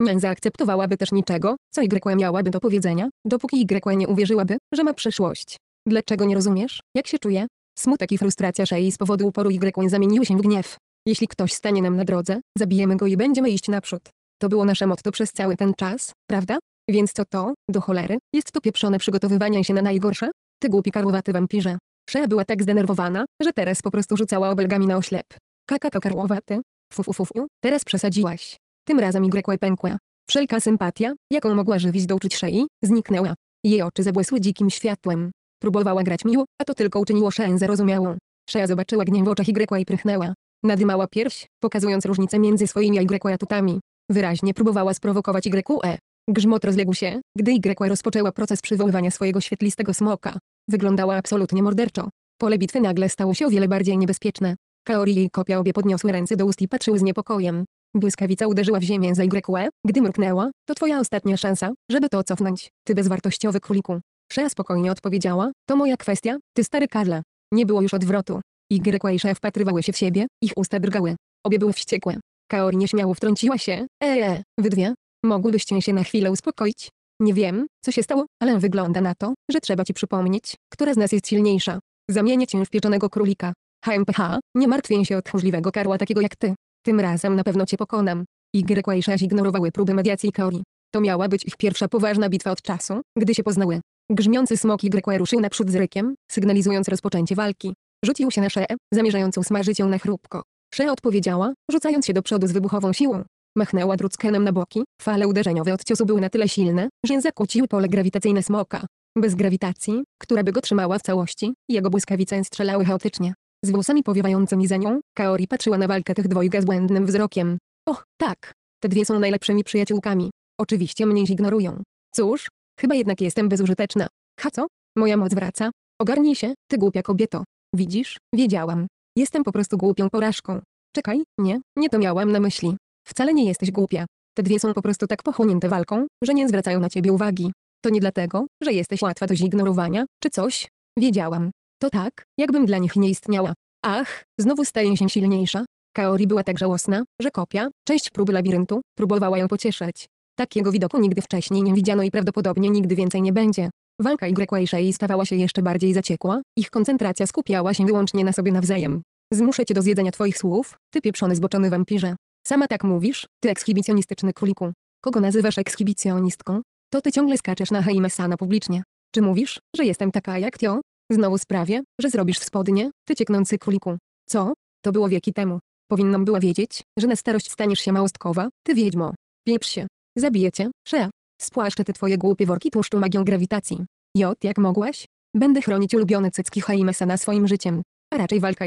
nie zaakceptowałaby też niczego, co Y miałaby do powiedzenia, dopóki Y nie uwierzyłaby, że ma przyszłość. Dlaczego nie rozumiesz, jak się czuję? Smutek i frustracja szei z powodu uporu Y zamieniły się w gniew. Jeśli ktoś stanie nam na drodze, zabijemy go i będziemy iść naprzód. To było nasze motto przez cały ten czas, prawda? Więc co to, do cholery, jest to pieprzone przygotowywanie się na najgorsze? Ty głupi karłowaty wampirze. Szea była tak zdenerwowana, że teraz po prostu rzucała obelgami na oślep. Kaka to karłowaty. Fufufufu, teraz przesadziłaś. Tym razem Y pękła. Wszelka sympatia, jaką mogła żywić do uczuć szei, zniknęła. Jej oczy zabłysły dzikim światłem. Próbowała grać miło, a to tylko uczyniło Shen zrozumiałą. Shea zobaczyła gniew w oczach Y i prychnęła. Nadymała pierś, pokazując różnicę między swoimi Y atutami. Wyraźnie próbowała sprowokować E. Grzmot rozległ się, gdy Y rozpoczęła proces przywoływania swojego świetlistego smoka. Wyglądała absolutnie morderczo. Pole bitwy nagle stało się o wiele bardziej niebezpieczne. Kaori i kopia obie podniosły ręce do ust i patrzyły z niepokojem. Błyskawica uderzyła w ziemię za YE, gdy mruknęła, to twoja ostatnia szansa, żeby to cofnąć, ty bezwartościowy króliku. Shea spokojnie odpowiedziała, to moja kwestia, ty stary Karle. Nie było już odwrotu. YE i Shea wpatrywały się w siebie, ich usta drgały. Obie były wściekłe. Kaori nieśmiało wtrąciła się, eee, wy dwie, mogłybyście się na chwilę uspokoić? Nie wiem, co się stało, ale wygląda na to, że trzeba ci przypomnieć, która z nas jest silniejsza. Zamienię cię w pieczonego królika. HMPH, nie martwię się o tchórzliwego karła takiego jak ty. Tym razem na pewno cię pokonam. Y i Shaz ignorowały próby mediacji Kaori. To miała być ich pierwsza poważna bitwa od czasu, gdy się poznały. Grzmiący smok Y ruszył naprzód z rykiem, sygnalizując rozpoczęcie walki. Rzucił się na Sheę, zamierzając usmażyć ją na chrupko. Shea odpowiedziała, rzucając się do przodu z wybuchową siłą. Machnęła druckenem na boki, fale uderzeniowe od ciosu były na tyle silne, że zakłóciły pole grawitacyjne smoka. Bez grawitacji, która by go trzymała w całości, jego błyskawice strzelały chaotycznie. Z włosami powiewającymi za nią, Kaori patrzyła na walkę tych dwojga z błędnym wzrokiem. Och, tak. Te dwie są najlepszymi przyjaciółkami. Oczywiście mnie ignorują. Cóż, chyba jednak jestem bezużyteczna. Ha co? Moja moc wraca. Ogarnij się, ty głupia kobieto. Widzisz, wiedziałam. Jestem po prostu głupią porażką. Czekaj, nie, nie to miałam na myśli. Wcale nie jesteś głupia. Te dwie są po prostu tak pochłonięte walką, że nie zwracają na ciebie uwagi. To nie dlatego, że jesteś łatwa do zignorowania, czy coś. Wiedziałam. To tak, jakbym dla nich nie istniała. Ach, znowu staję się silniejsza. Kaori była tak żałosna, że kopia, część próby labiryntu, próbowała ją pocieszać. Takiego widoku nigdy wcześniej nie widziano i prawdopodobnie nigdy więcej nie będzie. Walka Y i stawała się jeszcze bardziej zaciekła, ich koncentracja skupiała się wyłącznie na sobie nawzajem. Zmuszę cię do zjedzenia twoich słów, ty pieprzony zboczony wampirze. Sama tak mówisz, ty ekshibicjonistyczny króliku. Kogo nazywasz ekshibicjonistką? To ty ciągle skaczesz na Haimesana publicznie. Czy mówisz, że jestem taka jak Tio? Znowu sprawię, że zrobisz spodnie, ty cieknący kuliku. Co? To było wieki temu. Powinnam była wiedzieć, że na starość staniesz się małostkowa, ty wiedźmo. Pieprz się. Zabiję cię, szea. Spłaszczę te twoje głupie worki tłuszczu magią grawitacji. Jot, jak mogłaś? Będę chronić ulubione cycki Haimesa na swoim życiem. A raczej walka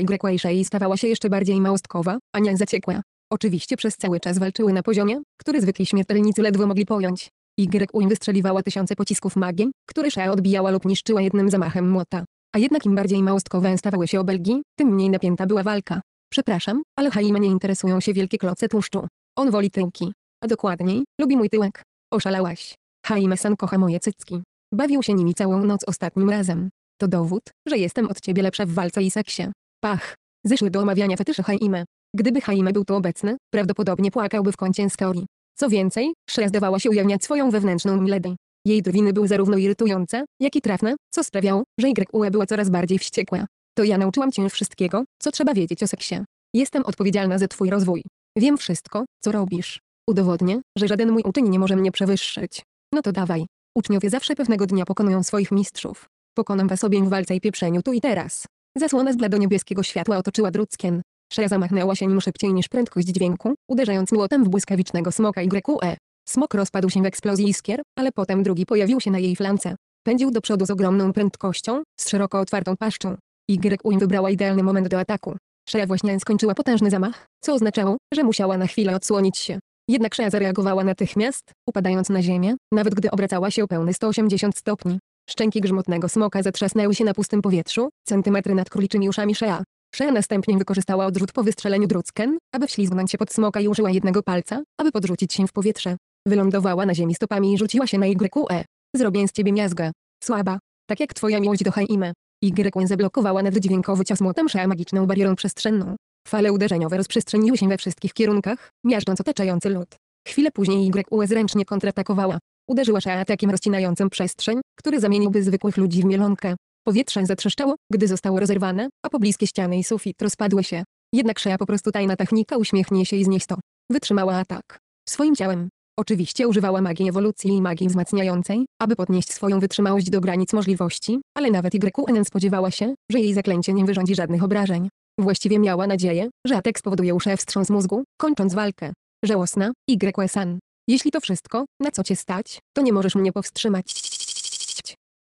i stawała się jeszcze bardziej małostkowa, a nie zaciekła. Oczywiście przez cały czas walczyły na poziomie, który zwykli śmiertelnicy ledwo mogli pojąć. YUIM wystrzeliwała tysiące pocisków magiem, które Shea odbijała lub niszczyła jednym zamachem młota. A jednak im bardziej małostkowe stawały się obelgi, tym mniej napięta była walka. Przepraszam, ale Haima nie interesują się wielkie kloce tłuszczu. On woli tyłki. A dokładniej, lubi mój tyłek. Oszalałaś. haime san kocha moje cycki. Bawił się nimi całą noc ostatnim razem. To dowód, że jestem od ciebie lepsza w walce i seksie. Pach. Zeszły do omawiania fetyszy Haime. Gdyby Haime był tu obecny, prawdopodobnie płakałby w kącie storii. Co więcej, szyja zdawała się ujawniać swoją wewnętrzną Milady. Jej drwiny były zarówno irytujące, jak i trafne, co sprawiało, że YUE była coraz bardziej wściekła. To ja nauczyłam cię wszystkiego, co trzeba wiedzieć o seksie. Jestem odpowiedzialna za twój rozwój. Wiem wszystko, co robisz. Udowodnię, że żaden mój uczeń nie może mnie przewyższyć. No to dawaj. Uczniowie zawsze pewnego dnia pokonują swoich mistrzów. Pokonam was obień w walce i pieprzeniu tu i teraz. Zasłona z bladoniebieskiego światła otoczyła druckiem. Szeja zamachnęła się nim szybciej niż prędkość dźwięku, uderzając młotem w błyskawicznego smoka y E. Smok rozpadł się w eksplozji iskier, ale potem drugi pojawił się na jej flance. Pędził do przodu z ogromną prędkością, z szeroko otwartą paszczą. im y e wybrała idealny moment do ataku. Szeja właśnie skończyła potężny zamach, co oznaczało, że musiała na chwilę odsłonić się. Jednak Szeja zareagowała natychmiast, upadając na ziemię, nawet gdy obracała się pełny 180 stopni. Szczęki grzmotnego smoka zatrzasnęły się na pustym powietrzu, centymetry nad króliczymi uszami Shea. Shaya następnie wykorzystała odrzut po wystrzeleniu druckiem, aby wślizgnąć się pod smoka i użyła jednego palca, aby podrzucić się w powietrze. Wylądowała na ziemi stopami i rzuciła się na YQE. Zrobię z ciebie miazgę. Słaba. Tak jak twoja miłość do Haime. YQE zablokowała naddźwiękowy cios młotem Shea magiczną barierą przestrzenną. Fale uderzeniowe rozprzestrzeniły się we wszystkich kierunkach, miażdżąc otaczający lód. Chwilę później y E zręcznie kontratakowała. Uderzyła Shaya atakiem rozcinającym przestrzeń, który zamieniłby zwykłych ludzi w mielonkę. Powietrze zatrzeszczało, gdy zostało rozerwane, a pobliskie ściany i sufit rozpadły się. Jednak Shea po prostu tajna technika uśmiechnie się i znieść to. Wytrzymała atak. Swoim ciałem. Oczywiście używała magii ewolucji i magii wzmacniającej, aby podnieść swoją wytrzymałość do granic możliwości, ale nawet YN spodziewała się, że jej zaklęcie nie wyrządzi żadnych obrażeń. Właściwie miała nadzieję, że atak spowoduje usze wstrząs mózgu, kończąc walkę. Żałosna, YSN. Jeśli to wszystko, na co cię stać, to nie możesz mnie powstrzymać.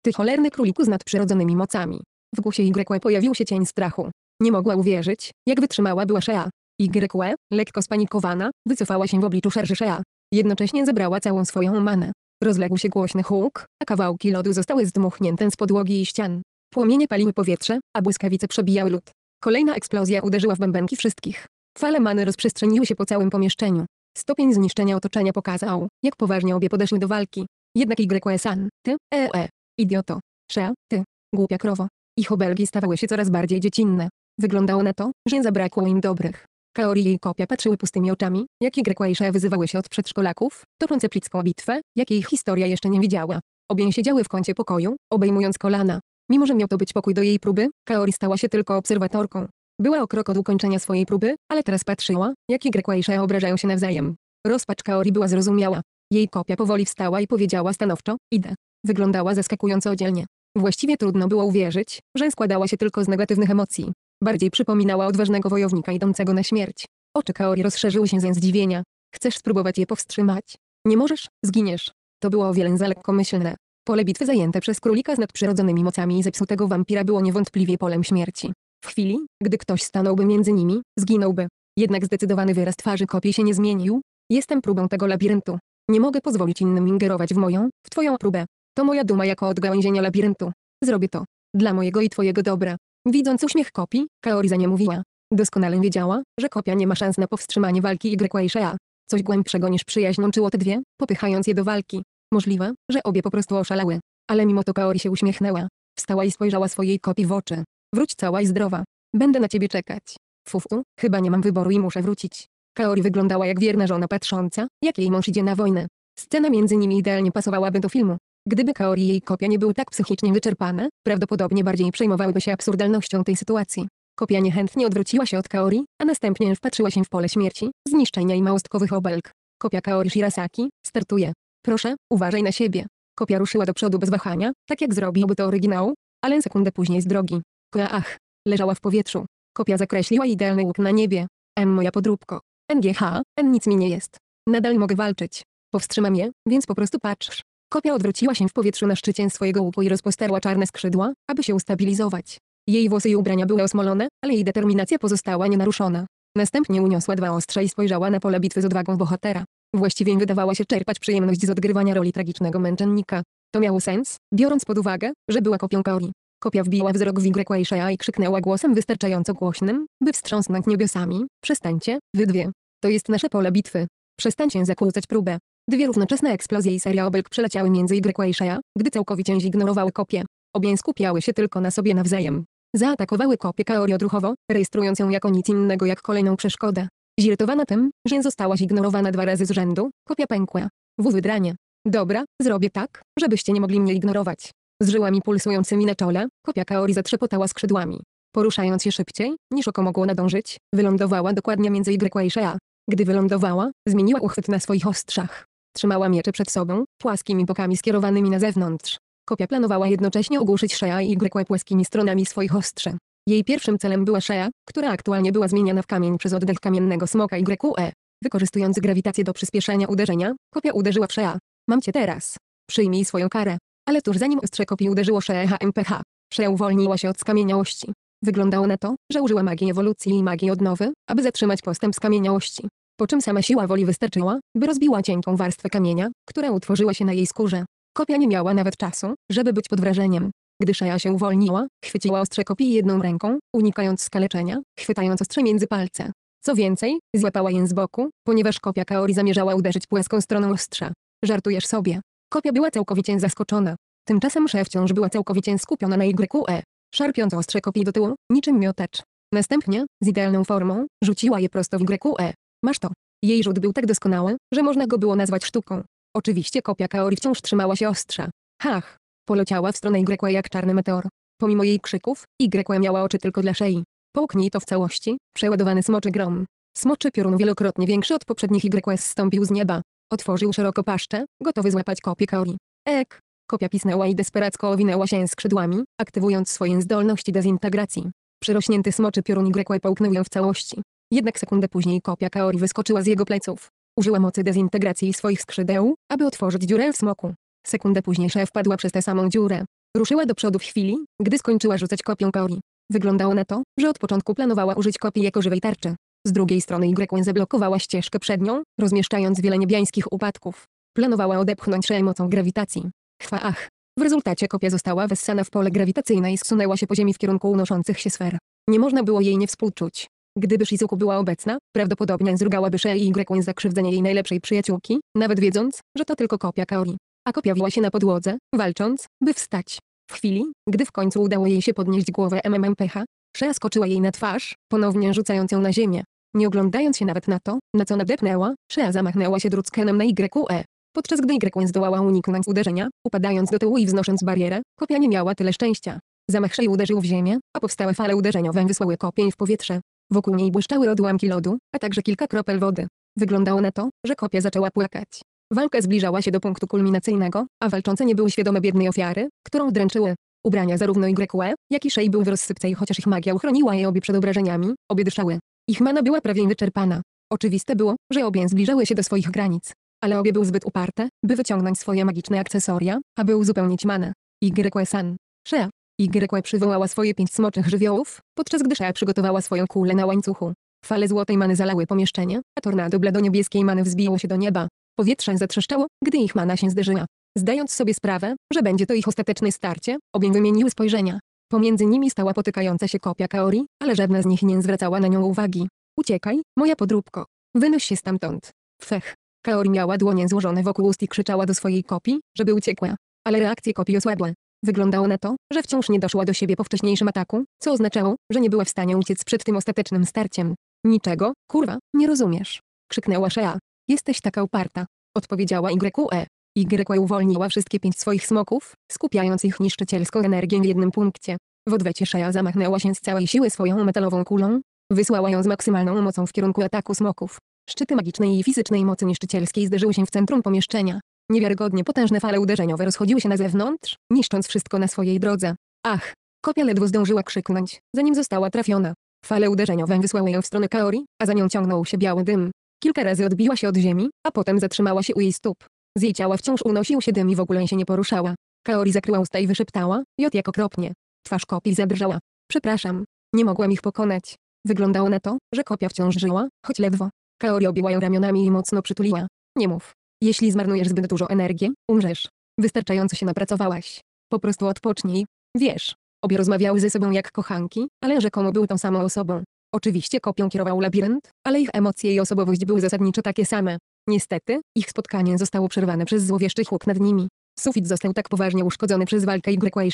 Ty cholerny króliku z nadprzyrodzonymi mocami. W głosie Y pojawił się cień strachu. Nie mogła uwierzyć, jak wytrzymała była Shea. Y, lekko spanikowana, wycofała się w obliczu szerszy Shea. Jednocześnie zebrała całą swoją manę. Rozległ się głośny huk, a kawałki lodu zostały zdmuchnięte z podłogi i ścian. Płomienie paliły powietrze, a błyskawice przebijały lód. Kolejna eksplozja uderzyła w bębenki wszystkich. Fale many rozprzestrzeniły się po całym pomieszczeniu. Stopień zniszczenia otoczenia pokazał, jak poważnie obie podeszły do walki. Jednak Y, san ty, ee, e. Idioto. Szea, ty. Głupia krowo. Ich obelgi stawały się coraz bardziej dziecinne. Wyglądało na to, że zabrakło im dobrych. Kaori i jej kopia patrzyły pustymi oczami, jak Grekła i Shea wyzywały się od przedszkolaków, tocząc eplicką bitwę, jakiej ich historia jeszcze nie widziała. Obie siedziały w kącie pokoju, obejmując kolana. Mimo, że miał to być pokój do jej próby, Kaori stała się tylko obserwatorką. Była o krok od ukończenia swojej próby, ale teraz patrzyła, jak Grekła i Shea obrażają się nawzajem. Rozpacz Kaori była zrozumiała. Jej kopia powoli wstała i powiedziała stanowczo, idę. Wyglądała zaskakująco oddzielnie. Właściwie trudno było uwierzyć, że składała się tylko z negatywnych emocji. Bardziej przypominała odważnego wojownika idącego na śmierć. Oczy Kaori rozszerzyły się ze zdziwienia. Chcesz spróbować je powstrzymać? Nie możesz, zginiesz. To było o wiele za lekkomyślne. Pole bitwy zajęte przez królika z nadprzyrodzonymi mocami i zepsutego wampira było niewątpliwie polem śmierci. W chwili, gdy ktoś stanąłby między nimi, zginąłby. Jednak zdecydowany wyraz twarzy kopii się nie zmienił. Jestem próbą tego labiryntu. Nie mogę pozwolić innym ingerować w moją, w twoją próbę. To moja duma jako odgałęzienia labiryntu. Zrobię to. Dla mojego i twojego dobra. Widząc uśmiech Kopi, Kaori za nie mówiła. Doskonale wiedziała, że kopia nie ma szans na powstrzymanie walki Y i Shea. Coś głębszego niż przyjaźń łączyło te dwie, popychając je do walki. Możliwe, że obie po prostu oszalały. Ale mimo to Kaori się uśmiechnęła. Wstała i spojrzała swojej Kopi w oczy. Wróć cała i zdrowa. Będę na ciebie czekać. Fufu, chyba nie mam wyboru i muszę wrócić. Kaori wyglądała jak wierna żona patrząca, jak jej mąż idzie na wojnę. Scena między nimi idealnie pasowałaby do filmu. Gdyby Kaori i jej kopia nie były tak psychicznie wyczerpane, prawdopodobnie bardziej przejmowałyby się absurdalnością tej sytuacji. Kopia niechętnie odwróciła się od Kaori, a następnie wpatrzyła się w pole śmierci, zniszczenia i małostkowych obelg. Kopia Kaori Shirasaki, startuje. Proszę, uważaj na siebie. Kopia ruszyła do przodu bez wahania, tak jak zrobiłby to oryginał, ale sekundę później z drogi. Koja ach, leżała w powietrzu. Kopia zakreśliła idealny łuk na niebie. M moja podróbko. NGH, N nic mi nie jest. Nadal mogę walczyć. Powstrzymam je, więc po prostu patrz. Kopia odwróciła się w powietrzu na szczycie swojego łuku i rozposterła czarne skrzydła, aby się ustabilizować. Jej włosy i ubrania były osmolone, ale jej determinacja pozostała nienaruszona. Następnie uniosła dwa ostrze i spojrzała na pole bitwy z odwagą bohatera. Właściwie wydawała się czerpać przyjemność z odgrywania roli tragicznego męczennika. To miało sens, biorąc pod uwagę, że była kopią Kaori. Kopia wbiła wzrok w Y i krzyknęła głosem wystarczająco głośnym, by wstrząsnąć niebiosami. Przestańcie, wy dwie. To jest nasze pole bitwy. Przestańcie zakłócać próbę. Dwie równoczesne eksplozje i seria obelg przeleciały między Y i Shea, gdy całkowicie zignorowały kopie. Obie skupiały się tylko na sobie nawzajem. Zaatakowały kopię Kaori odruchowo, rejestrując ją jako nic innego jak kolejną przeszkodę. Zirytowana tym, że została zignorowana dwa razy z rzędu, kopia pękła. W wydranie. Dobra, zrobię tak, żebyście nie mogli mnie ignorować. Z żyłami pulsującymi na czole, kopia Kaori zatrzepotała skrzydłami. Poruszając się szybciej, niż oko mogło nadążyć, wylądowała dokładnie między Y i Shea. Gdy wylądowała, zmieniła uchwyt na swoich ostrzach. Trzymała miecze przed sobą, płaskimi bokami skierowanymi na zewnątrz. Kopia planowała jednocześnie ogłuszyć Shea i Y płaskimi stronami swoich ostrze. Jej pierwszym celem była Shea, która aktualnie była zmieniana w kamień przez oddech kamiennego smoka E. Wykorzystując grawitację do przyspieszenia uderzenia, kopia uderzyła w Shea. Mam cię teraz. Przyjmij swoją karę. Ale tuż zanim ostrze kopii uderzyło Shea HMPH, Shea uwolniła się od skamieniałości. Wyglądało na to, że użyła magii ewolucji i magii odnowy, aby zatrzymać postęp skamieniałości po czym sama siła woli wystarczyła, by rozbiła cienką warstwę kamienia, która utworzyła się na jej skórze. Kopia nie miała nawet czasu, żeby być pod wrażeniem. Gdy Shaya się uwolniła, chwyciła ostrze kopii jedną ręką, unikając skaleczenia, chwytając ostrze między palce. Co więcej, złapała je z boku, ponieważ kopia Kaori zamierzała uderzyć płaską stroną ostrza. Żartujesz sobie. Kopia była całkowicie zaskoczona. Tymczasem Shea wciąż była całkowicie skupiona na YQE, szarpiąc ostrze kopii do tyłu, niczym miotacz. Następnie, z idealną formą, rzuciła je prosto w YQE. Masz to. Jej rzut był tak doskonały, że można go było nazwać sztuką. Oczywiście kopia Kaori wciąż trzymała się ostrza. Hach! Poleciała w stronę Y jak czarny meteor. Pomimo jej krzyków, Y miała oczy tylko dla szei. Połknij to w całości, przeładowany smoczy grom. Smoczy piorun wielokrotnie większy od poprzednich Y zstąpił z nieba. Otworzył szeroko paszczę, gotowy złapać kopię Kaori. Ek! Kopia pisnęła i desperacko owinęła się skrzydłami, aktywując swoje zdolności dezintegracji. Przyrośnięty smoczy piorun Y połknął ją w całości. Jednak sekundę później kopia Kaori wyskoczyła z jego pleców. Użyła mocy dezintegracji swoich skrzydeł, aby otworzyć dziurę w smoku. Sekundę później szef wpadła przez tę samą dziurę. Ruszyła do przodu w chwili, gdy skończyła rzucać kopią Kaori. Wyglądało na to, że od początku planowała użyć kopii jako żywej tarczy. Z drugiej strony Y zablokowała ścieżkę przed nią, rozmieszczając wiele niebiańskich upadków. Planowała odepchnąć Shea mocą grawitacji. Chwa ach. W rezultacie kopia została wessana w pole grawitacyjne i zsunęła się po ziemi w kierunku unoszących się sfer. Nie można było jej nie współczuć. Gdyby Shizuku była obecna, prawdopodobnie zrugałaby i Y za krzywdzenie jej najlepszej przyjaciółki, nawet wiedząc, że to tylko kopia Kaori. A kopia wiła się na podłodze, walcząc, by wstać. W chwili, gdy w końcu udało jej się podnieść głowę MMMPH, Shea skoczyła jej na twarz, ponownie rzucając ją na ziemię. Nie oglądając się nawet na to, na co nadepnęła, Shea zamachnęła się druckenem na YE. Podczas gdy YE zdołała uniknąć uderzenia, upadając do tyłu i wznosząc barierę, kopia nie miała tyle szczęścia. Zamach Shei uderzył w ziemię, a powstałe fale uderzeniowe wysłały kopień w powietrze. Wokół niej błyszczały odłamki lodu, a także kilka kropel wody. Wyglądało na to, że kopia zaczęła płakać. Walka zbliżała się do punktu kulminacyjnego, a walczące nie były świadome biednej ofiary, którą dręczyły. Ubrania zarówno YE, jak i Shei były w rozsypce i chociaż ich magia uchroniła je obie przed obrażeniami, obie dyszały. Ich mana była prawie wyczerpana. Oczywiste było, że obie zbliżały się do swoich granic. Ale obie były zbyt uparte, by wyciągnąć swoje magiczne akcesoria, aby uzupełnić manę. YE-san. Shea, YE przywołała swoje pięć smoczych żywiołów, podczas gdy Shea przygotowała swoją kulę na łańcuchu. Fale złotej many zalały pomieszczenie, a tornado bladoniebiejskiej many wzbiło się do nieba. Powietrze zatrzeszczało, gdy ich mana się zderzyła. Zdając sobie sprawę, że będzie to ich ostateczne starcie, obie wymieniły spojrzenia. Pomiędzy nimi stała potykająca się kopia Kaori, ale żadna z nich nie zwracała na nią uwagi. Uciekaj, moja podróbko. Wynoś się stamtąd. Fech. Kaori miała dłonie złożone wokół ust i krzyczała do swojej kopii, żeby uciekła. Ale reakcje kopii osłabła. Wyglądało na to, że wciąż nie doszła do siebie po wcześniejszym ataku, co oznaczało, że nie była w stanie uciec przed tym ostatecznym starciem. Niczego, kurwa, nie rozumiesz. Krzyknęła Shea. Jesteś taka uparta. Odpowiedziała YE. Y e. uwolniła wszystkie pięć swoich smoków, skupiając ich niszczycielską energię w jednym punkcie. W odwecie Shea zamachnęła się z całej siły swoją metalową kulą. Wysłała ją z maksymalną mocą w kierunku ataku smoków. Szczyty magicznej i fizycznej mocy niszczycielskiej zderzyły się w centrum pomieszczenia. Niewiarygodnie potężne fale uderzeniowe rozchodziły się na zewnątrz, niszcząc wszystko na swojej drodze. Ach! Kopia ledwo zdążyła krzyknąć, zanim została trafiona. Fale uderzeniowe wysłały ją w stronę Kaori, a za nią ciągnął się biały dym. Kilka razy odbiła się od ziemi, a potem zatrzymała się u jej stóp. Z jej ciała wciąż unosił się dym i w ogóle się nie poruszała. Kaori zakryła usta i wyszeptała, Jot jak okropnie. Twarz kopii zadrżała. Przepraszam. Nie mogłam ich pokonać. Wyglądało na to, że kopia wciąż żyła, choć ledwo. Kaori objęła ją ramionami i mocno przytuliła. Nie mów. Jeśli zmarnujesz zbyt dużo energii, umrzesz. Wystarczająco się napracowałaś. Po prostu odpocznij. Wiesz, obie rozmawiały ze sobą jak kochanki, ale rzekomo był tą samą osobą. Oczywiście kopią kierował labirynt, ale ich emocje i osobowość były zasadniczo takie same. Niestety, ich spotkanie zostało przerwane przez złowieszczy chłop nad nimi. Sufit został tak poważnie uszkodzony przez walkę Igrekła i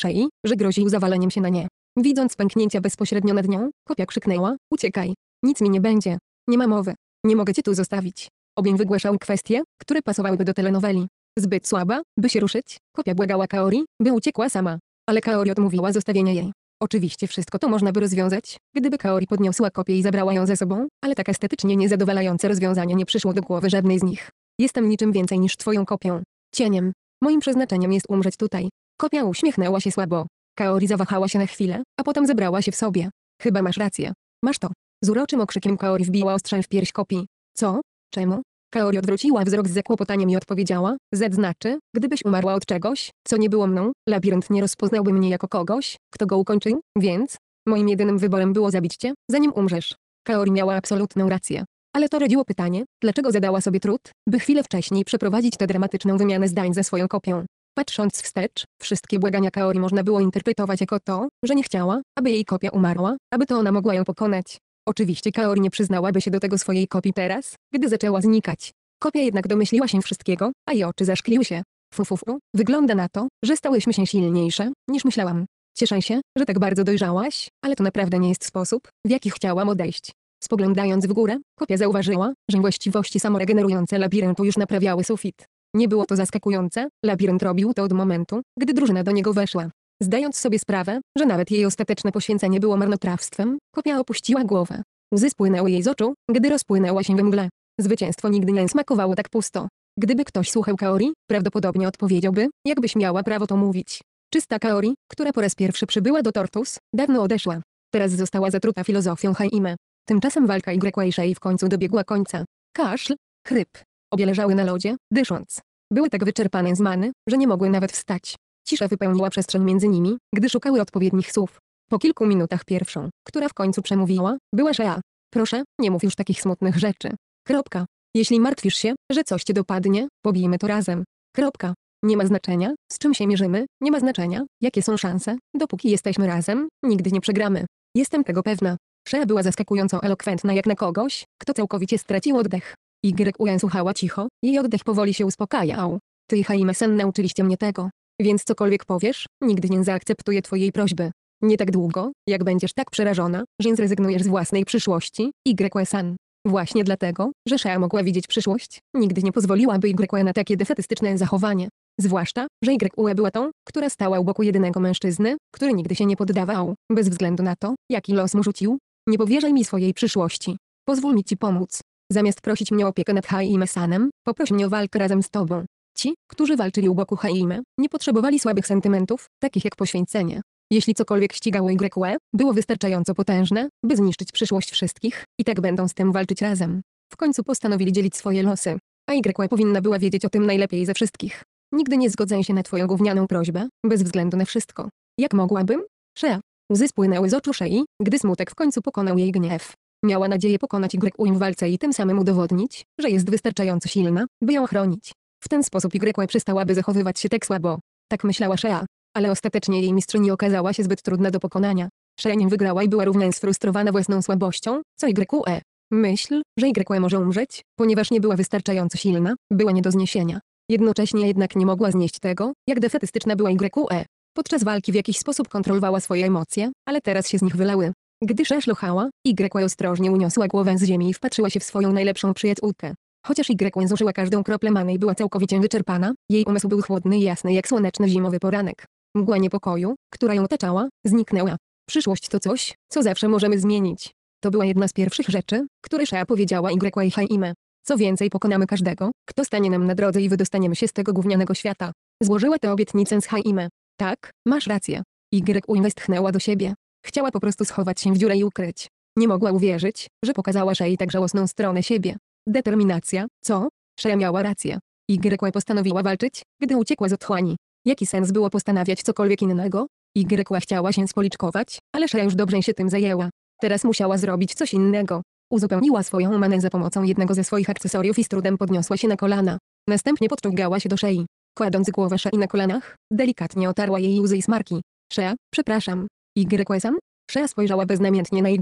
że groził zawaleniem się na nie. Widząc pęknięcia bezpośrednio nad nią, kopia krzyknęła, uciekaj. Nic mi nie będzie. Nie ma mowy. Nie mogę cię tu zostawić. Obień wygłaszał kwestie, które pasowałyby do telenoweli. Zbyt słaba, by się ruszyć, kopia błagała Kaori, by uciekła sama. Ale Kaori odmówiła zostawienia jej. Oczywiście wszystko to można by rozwiązać, gdyby Kaori podniosła kopię i zabrała ją ze sobą, ale tak estetycznie niezadowalające rozwiązanie nie przyszło do głowy żadnej z nich. Jestem niczym więcej niż twoją kopią. Cieniem. Moim przeznaczeniem jest umrzeć tutaj. Kopia uśmiechnęła się słabo. Kaori zawahała się na chwilę, a potem zebrała się w sobie. Chyba masz rację. Masz to. Z uroczym okrzykiem Kaori wbiła ostrzem w pierś kopii. Co? Czemu? Kaori odwróciła wzrok z zakłopotaniem i odpowiedziała, znaczy, gdybyś umarła od czegoś, co nie było mną, labirynt nie rozpoznałby mnie jako kogoś, kto go ukończył, więc moim jedynym wyborem było zabić cię, zanim umrzesz. Kaori miała absolutną rację. Ale to rodziło pytanie, dlaczego zadała sobie trud, by chwilę wcześniej przeprowadzić tę dramatyczną wymianę zdań ze swoją kopią. Patrząc wstecz, wszystkie błagania Kaori można było interpretować jako to, że nie chciała, aby jej kopia umarła, aby to ona mogła ją pokonać. Oczywiście Kaori nie przyznałaby się do tego swojej kopii teraz, gdy zaczęła znikać. Kopia jednak domyśliła się wszystkiego, a jej oczy zaszkliły się. Fufufu, wygląda na to, że stałyśmy się silniejsze, niż myślałam. Cieszę się, że tak bardzo dojrzałaś, ale to naprawdę nie jest sposób, w jaki chciałam odejść. Spoglądając w górę, kopia zauważyła, że właściwości samoregenerujące labiryntu już naprawiały sufit. Nie było to zaskakujące, labirynt robił to od momentu, gdy drużyna do niego weszła. Zdając sobie sprawę, że nawet jej ostateczne poświęcenie było marnotrawstwem, kopia opuściła głowę. Łzy spłynęły jej z oczu, gdy rozpłynęła się we mgle. Zwycięstwo nigdy nie smakowało tak pusto. Gdyby ktoś słuchał Kaori, prawdopodobnie odpowiedziałby, jakbyś miała prawo to mówić. Czysta Kaori, która po raz pierwszy przybyła do Tortus, dawno odeszła. Teraz została zatruta filozofią Haime. Tymczasem walka Y i w końcu dobiegła końca. Kaszl, chryp. Obie leżały na lodzie, dysząc. Były tak wyczerpane z że nie mogły nawet wstać. Cisza wypełniła przestrzeń między nimi, gdy szukały odpowiednich słów. Po kilku minutach pierwszą, która w końcu przemówiła, była Shea. Proszę, nie mów już takich smutnych rzeczy. Kropka. Jeśli martwisz się, że coś cię dopadnie, pobijmy to razem. Kropka. Nie ma znaczenia, z czym się mierzymy, nie ma znaczenia, jakie są szanse, dopóki jesteśmy razem, nigdy nie przegramy. Jestem tego pewna. Shea była zaskakująco elokwentna jak na kogoś, kto całkowicie stracił oddech. YUN słuchała cicho, jej oddech powoli się uspokajał. Ty i Haimesen nauczyliście mnie tego. Więc cokolwiek powiesz, nigdy nie zaakceptuję twojej prośby. Nie tak długo, jak będziesz tak przerażona, że zrezygnujesz z własnej przyszłości, YSN. Właśnie dlatego, że Shea mogła widzieć przyszłość, nigdy nie pozwoliłaby YE na takie defetystyczne zachowanie. Zwłaszcza, że YE była tą, która stała u boku jedynego mężczyzny, który nigdy się nie poddawał, bez względu na to, jaki los mu rzucił. Nie powierzaj mi swojej przyszłości. Pozwól mi ci pomóc. Zamiast prosić mnie o opiekę nad Hai i Mesanem, poproś mnie o walkę razem z tobą. Ci, którzy walczyli u boku Haime, nie potrzebowali słabych sentymentów, takich jak poświęcenie. Jeśli cokolwiek ścigało YE, było wystarczająco potężne, by zniszczyć przyszłość wszystkich, i tak będą z tym walczyć razem. W końcu postanowili dzielić swoje losy. A YE powinna była wiedzieć o tym najlepiej ze wszystkich. Nigdy nie zgodzę się na twoją gównianą prośbę, bez względu na wszystko. Jak mogłabym? Sze. Łzy spłynęły z oczu Szei, gdy smutek w końcu pokonał jej gniew. Miała nadzieję pokonać YUIM e w walce i tym samym udowodnić, że jest wystarczająco silna, by ją chronić. W ten sposób Y przestałaby zachowywać się tak słabo. Tak myślała Shea, ale ostatecznie jej mistrzyni okazała się zbyt trudna do pokonania. Shea nim wygrała i była równie sfrustrowana własną słabością, co YE. Myśl, że YE może umrzeć, ponieważ nie była wystarczająco silna, była nie do zniesienia. Jednocześnie jednak nie mogła znieść tego, jak defetystyczna była YE. Podczas walki w jakiś sposób kontrolowała swoje emocje, ale teraz się z nich wylały. Gdy szlochała, Y ostrożnie uniosła głowę z ziemi i wpatrzyła się w swoją najlepszą przyjaciółkę. Chociaż Y zużyła każdą kroplę many i była całkowicie wyczerpana, jej umysł był chłodny i jasny jak słoneczny zimowy poranek. Mgła niepokoju, która ją otaczała, zniknęła. Przyszłość to coś, co zawsze możemy zmienić. To była jedna z pierwszych rzeczy, które Shea powiedziała Y i Haime. Co więcej pokonamy każdego, kto stanie nam na drodze i wydostaniemy się z tego gównianego świata. Złożyła tę obietnicę z Haime. Tak, masz rację. Y westchnęła do siebie. Chciała po prostu schować się w dziurę i ukryć. Nie mogła uwierzyć, że pokazała Shei tak żałosną stronę siebie. Determinacja, co? Shea miała rację. Y postanowiła walczyć, gdy uciekła z otchłani. Jaki sens było postanawiać cokolwiek innego? Y chciała się spoliczkować, ale Shea już dobrze się tym zajęła. Teraz musiała zrobić coś innego. Uzupełniła swoją manę za pomocą jednego ze swoich akcesoriów i z trudem podniosła się na kolana. Następnie podciągała się do Szei. Kładąc głowę Szei na kolanach, delikatnie otarła jej łzy i smarki. Shea, przepraszam. Y sam? Shea spojrzała beznamiętnie na YE.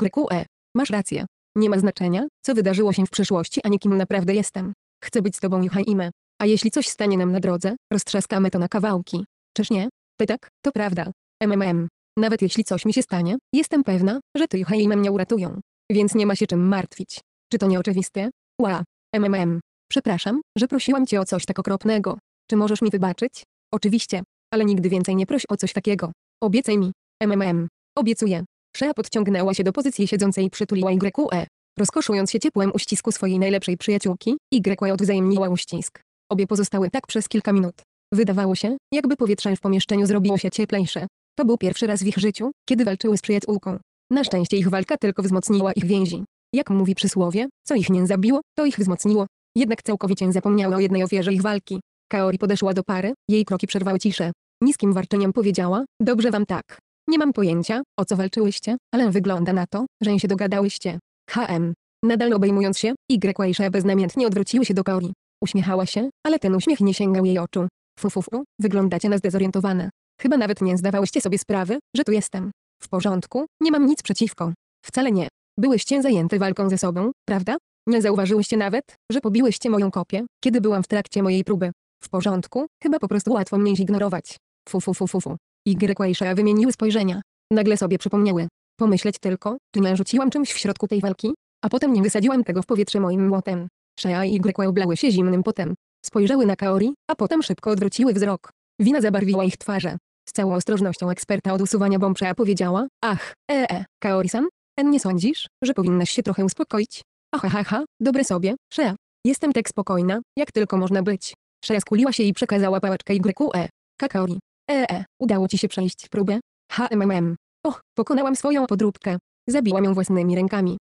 Masz rację. Nie ma znaczenia, co wydarzyło się w przeszłości ani kim naprawdę jestem. Chcę być z tobą i Jaime. A jeśli coś stanie nam na drodze, roztrzaskamy to na kawałki. Czyż nie? Ty tak, to prawda. MMM. Nawet jeśli coś mi się stanie, jestem pewna, że ty i Jaime mnie uratują. Więc nie ma się czym martwić. Czy to nie oczywiste? Ła. MMM. Przepraszam, że prosiłam cię o coś tak okropnego. Czy możesz mi wybaczyć? Oczywiście, ale nigdy więcej nie proś o coś takiego. Obiecaj mi. MMM. Obiecuję. Shea podciągnęła się do pozycji siedzącej i przytuliła YE. Rozkoszując się ciepłem uścisku swojej najlepszej przyjaciółki, YE odwzajemniła uścisk. Obie pozostały tak przez kilka minut. Wydawało się, jakby powietrze w pomieszczeniu zrobiło się cieplejsze. To był pierwszy raz w ich życiu, kiedy walczyły z przyjaciółką. Na szczęście ich walka tylko wzmocniła ich więzi. Jak mówi przysłowie, co ich nie zabiło, to ich wzmocniło. Jednak całkowicie zapomniała o jednej ofierze ich walki. Kaori podeszła do pary, jej kroki przerwały ciszę. Niskim warczeniem powiedziała, dobrze wam tak. Nie mam pojęcia, o co walczyłyście, ale wygląda na to, że się dogadałyście. HM. Nadal obejmując się, Y i Sze beznamiętnie odwróciły się do Kori. Uśmiechała się, ale ten uśmiech nie sięgał jej oczu. Fufufu, wyglądacie na zdezorientowane. Chyba nawet nie zdawałyście sobie sprawy, że tu jestem. W porządku, nie mam nic przeciwko. Wcale nie. Byłyście zajęte walką ze sobą, prawda? Nie zauważyłyście nawet, że pobiłyście moją kopię, kiedy byłam w trakcie mojej próby. W porządku, chyba po prostu łatwo mnie zignorować. Fu Igrekła i Shea wymieniły spojrzenia. Nagle sobie przypomniały. Pomyśleć tylko, czy nie rzuciłam czymś w środku tej walki, a potem nie wysadziłam tego w powietrze moim młotem. Shea i Igrekła oblały się zimnym potem. Spojrzały na Kaori, a potem szybko odwróciły wzrok. Wina zabarwiła ich twarze. Z całą ostrożnością eksperta od usuwania bomb Shea powiedziała, ach, ee, e, Kaori-san, en nie sądzisz, że powinnaś się trochę uspokoić? Ahahaha, dobre sobie, Shea. Jestem tak spokojna, jak tylko można być. Shea skuliła się i przekazała pałeczkę Y. Kakaori. Ee, e, udało ci się przejść próbę? HMMM. Och, pokonałam swoją podróbkę. Zabiłam ją własnymi rękami.